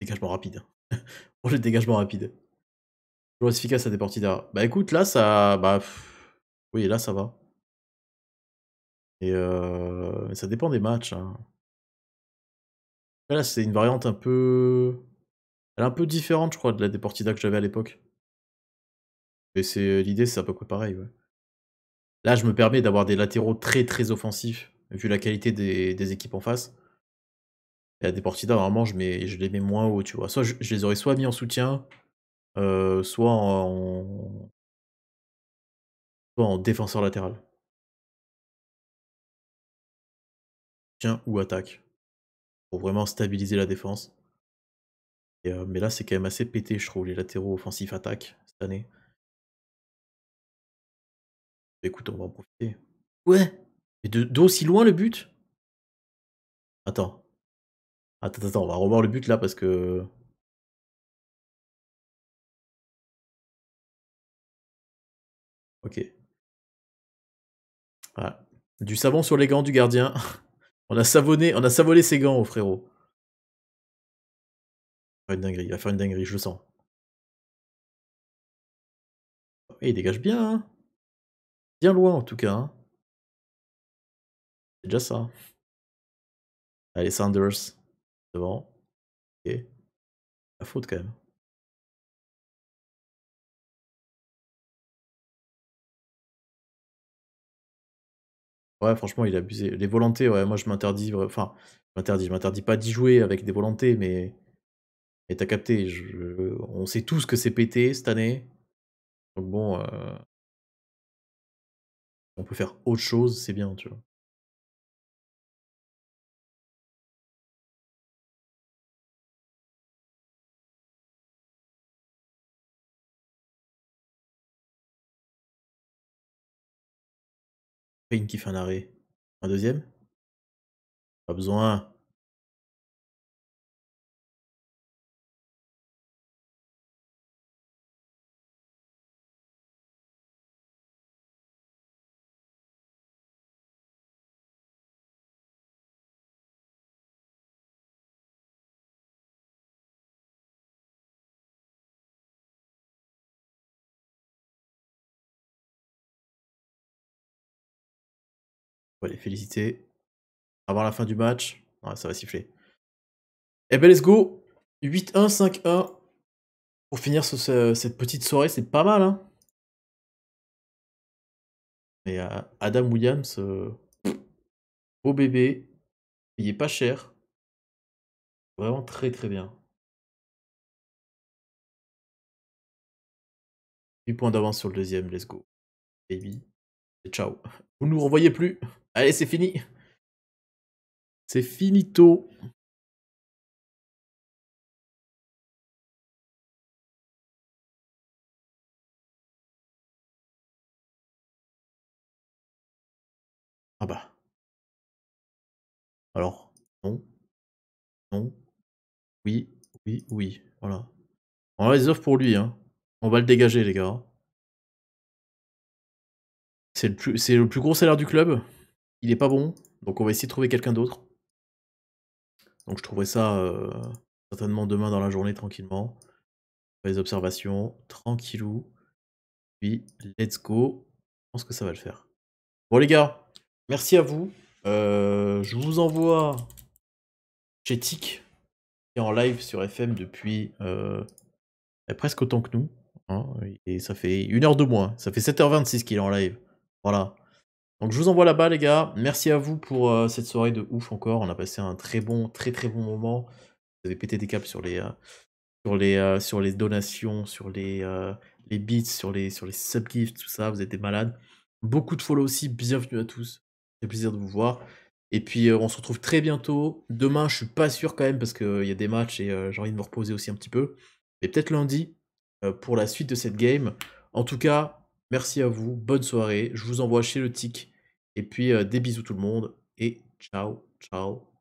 [SPEAKER 2] Dégagement rapide.
[SPEAKER 1] Pour le dégagement rapide. Toujours efficace à des parties d'art. Bah écoute, là ça. Bah. Oui, là ça va. Et ça dépend des matchs. Hein. Là, c'est une variante un peu. Elle est un peu différente, je crois, de la Deportida que j'avais à l'époque. Mais c'est l'idée, c'est à peu près pareil. Là, je me permets d'avoir des latéraux très très offensifs, vu la qualité des, équipes en face. Et la Deportida, normalement, je, je les mets moins haut, tu vois. Soit je, les aurais soit mis en soutien, soit en,
[SPEAKER 2] soit en défenseur latéral.
[SPEAKER 1] ou attaque pour vraiment stabiliser la défense. Euh, mais là, c'est quand même assez pété, je trouve, les latéraux offensifs attaque cette année. Écoute, on va en profiter. Ouais Mais d'aussi de, loin le but
[SPEAKER 2] Attends. Attends, attends, on va revoir le but là parce que. Ok.
[SPEAKER 1] Voilà. Ah, du savon sur les gants du gardien. On a savonné, on a savonné ses gants au frérot. Il va faire une dinguerie, va faire une dinguerie,
[SPEAKER 2] je le sens. Et eh, il dégage bien, hein. Bien loin en tout cas. Hein. C'est déjà ça. Allez, Sanders. Devant. Ok. La faute quand même.
[SPEAKER 1] Ouais, franchement, il a abusé. Les volontés ouais, moi je m'interdis. Enfin, m'interdis, je m'interdis pas d'y jouer avec des volontés mais. Mais t'as capté, on sait tous que c'est pété cette année. Donc bon. Euh,
[SPEAKER 2] on peut faire autre chose, c'est bien, tu vois. Une qui fait un arrêt. Un deuxième Pas besoin. On va les féliciter. avoir la fin du
[SPEAKER 1] match. Ouais, ça va siffler. Eh ben, let's go 8-1, 5-1. Pour finir cette petite soirée, c'est pas mal, hein Et euh, Adam Williams, euh, beau bébé,
[SPEAKER 2] il est pas cher. Vraiment très très bien. 8 points d'avance sur le deuxième, let's go. Baby. ciao. Vous ne nous renvoyez plus Allez, c'est fini. C'est finito. Ah bah. Alors, non. Non. Oui, oui, oui. Voilà.
[SPEAKER 1] On les offres pour lui, hein. On va le dégager, les gars. C'est le, le plus gros salaire du club il est pas bon, donc on va essayer de trouver quelqu'un d'autre. Donc je trouverai ça euh, certainement demain dans la journée tranquillement. Les observations, tranquillou. Puis let's go. Je pense que ça va le faire. Bon les gars, merci à vous. Euh, je vous envoie chez Tic, qui est en live sur FM depuis euh, presque autant que nous. Hein. et ça fait une heure de moins. Ça fait 7h26 qu'il est en live. Voilà. Donc je vous envoie là-bas les gars, merci à vous pour euh, cette soirée de ouf encore, on a passé un très bon, très très bon moment, vous avez pété des câbles sur les, euh, sur les, euh, sur les donations, sur les, les bits, sur les, sur les subgifts, tout ça, vous êtes malades. Beaucoup de follow aussi, bienvenue à tous, c'est plaisir de vous voir. Et puis on se retrouve très bientôt, demain je suis pas sûr quand même parce qu'il y a des matchs et j'ai envie de me reposer aussi un petit peu, mais peut-être lundi pour la suite de cette game. En tout cas, Merci à vous, bonne soirée, je vous envoie chez le tic. Et puis euh, des bisous tout le monde et ciao, ciao,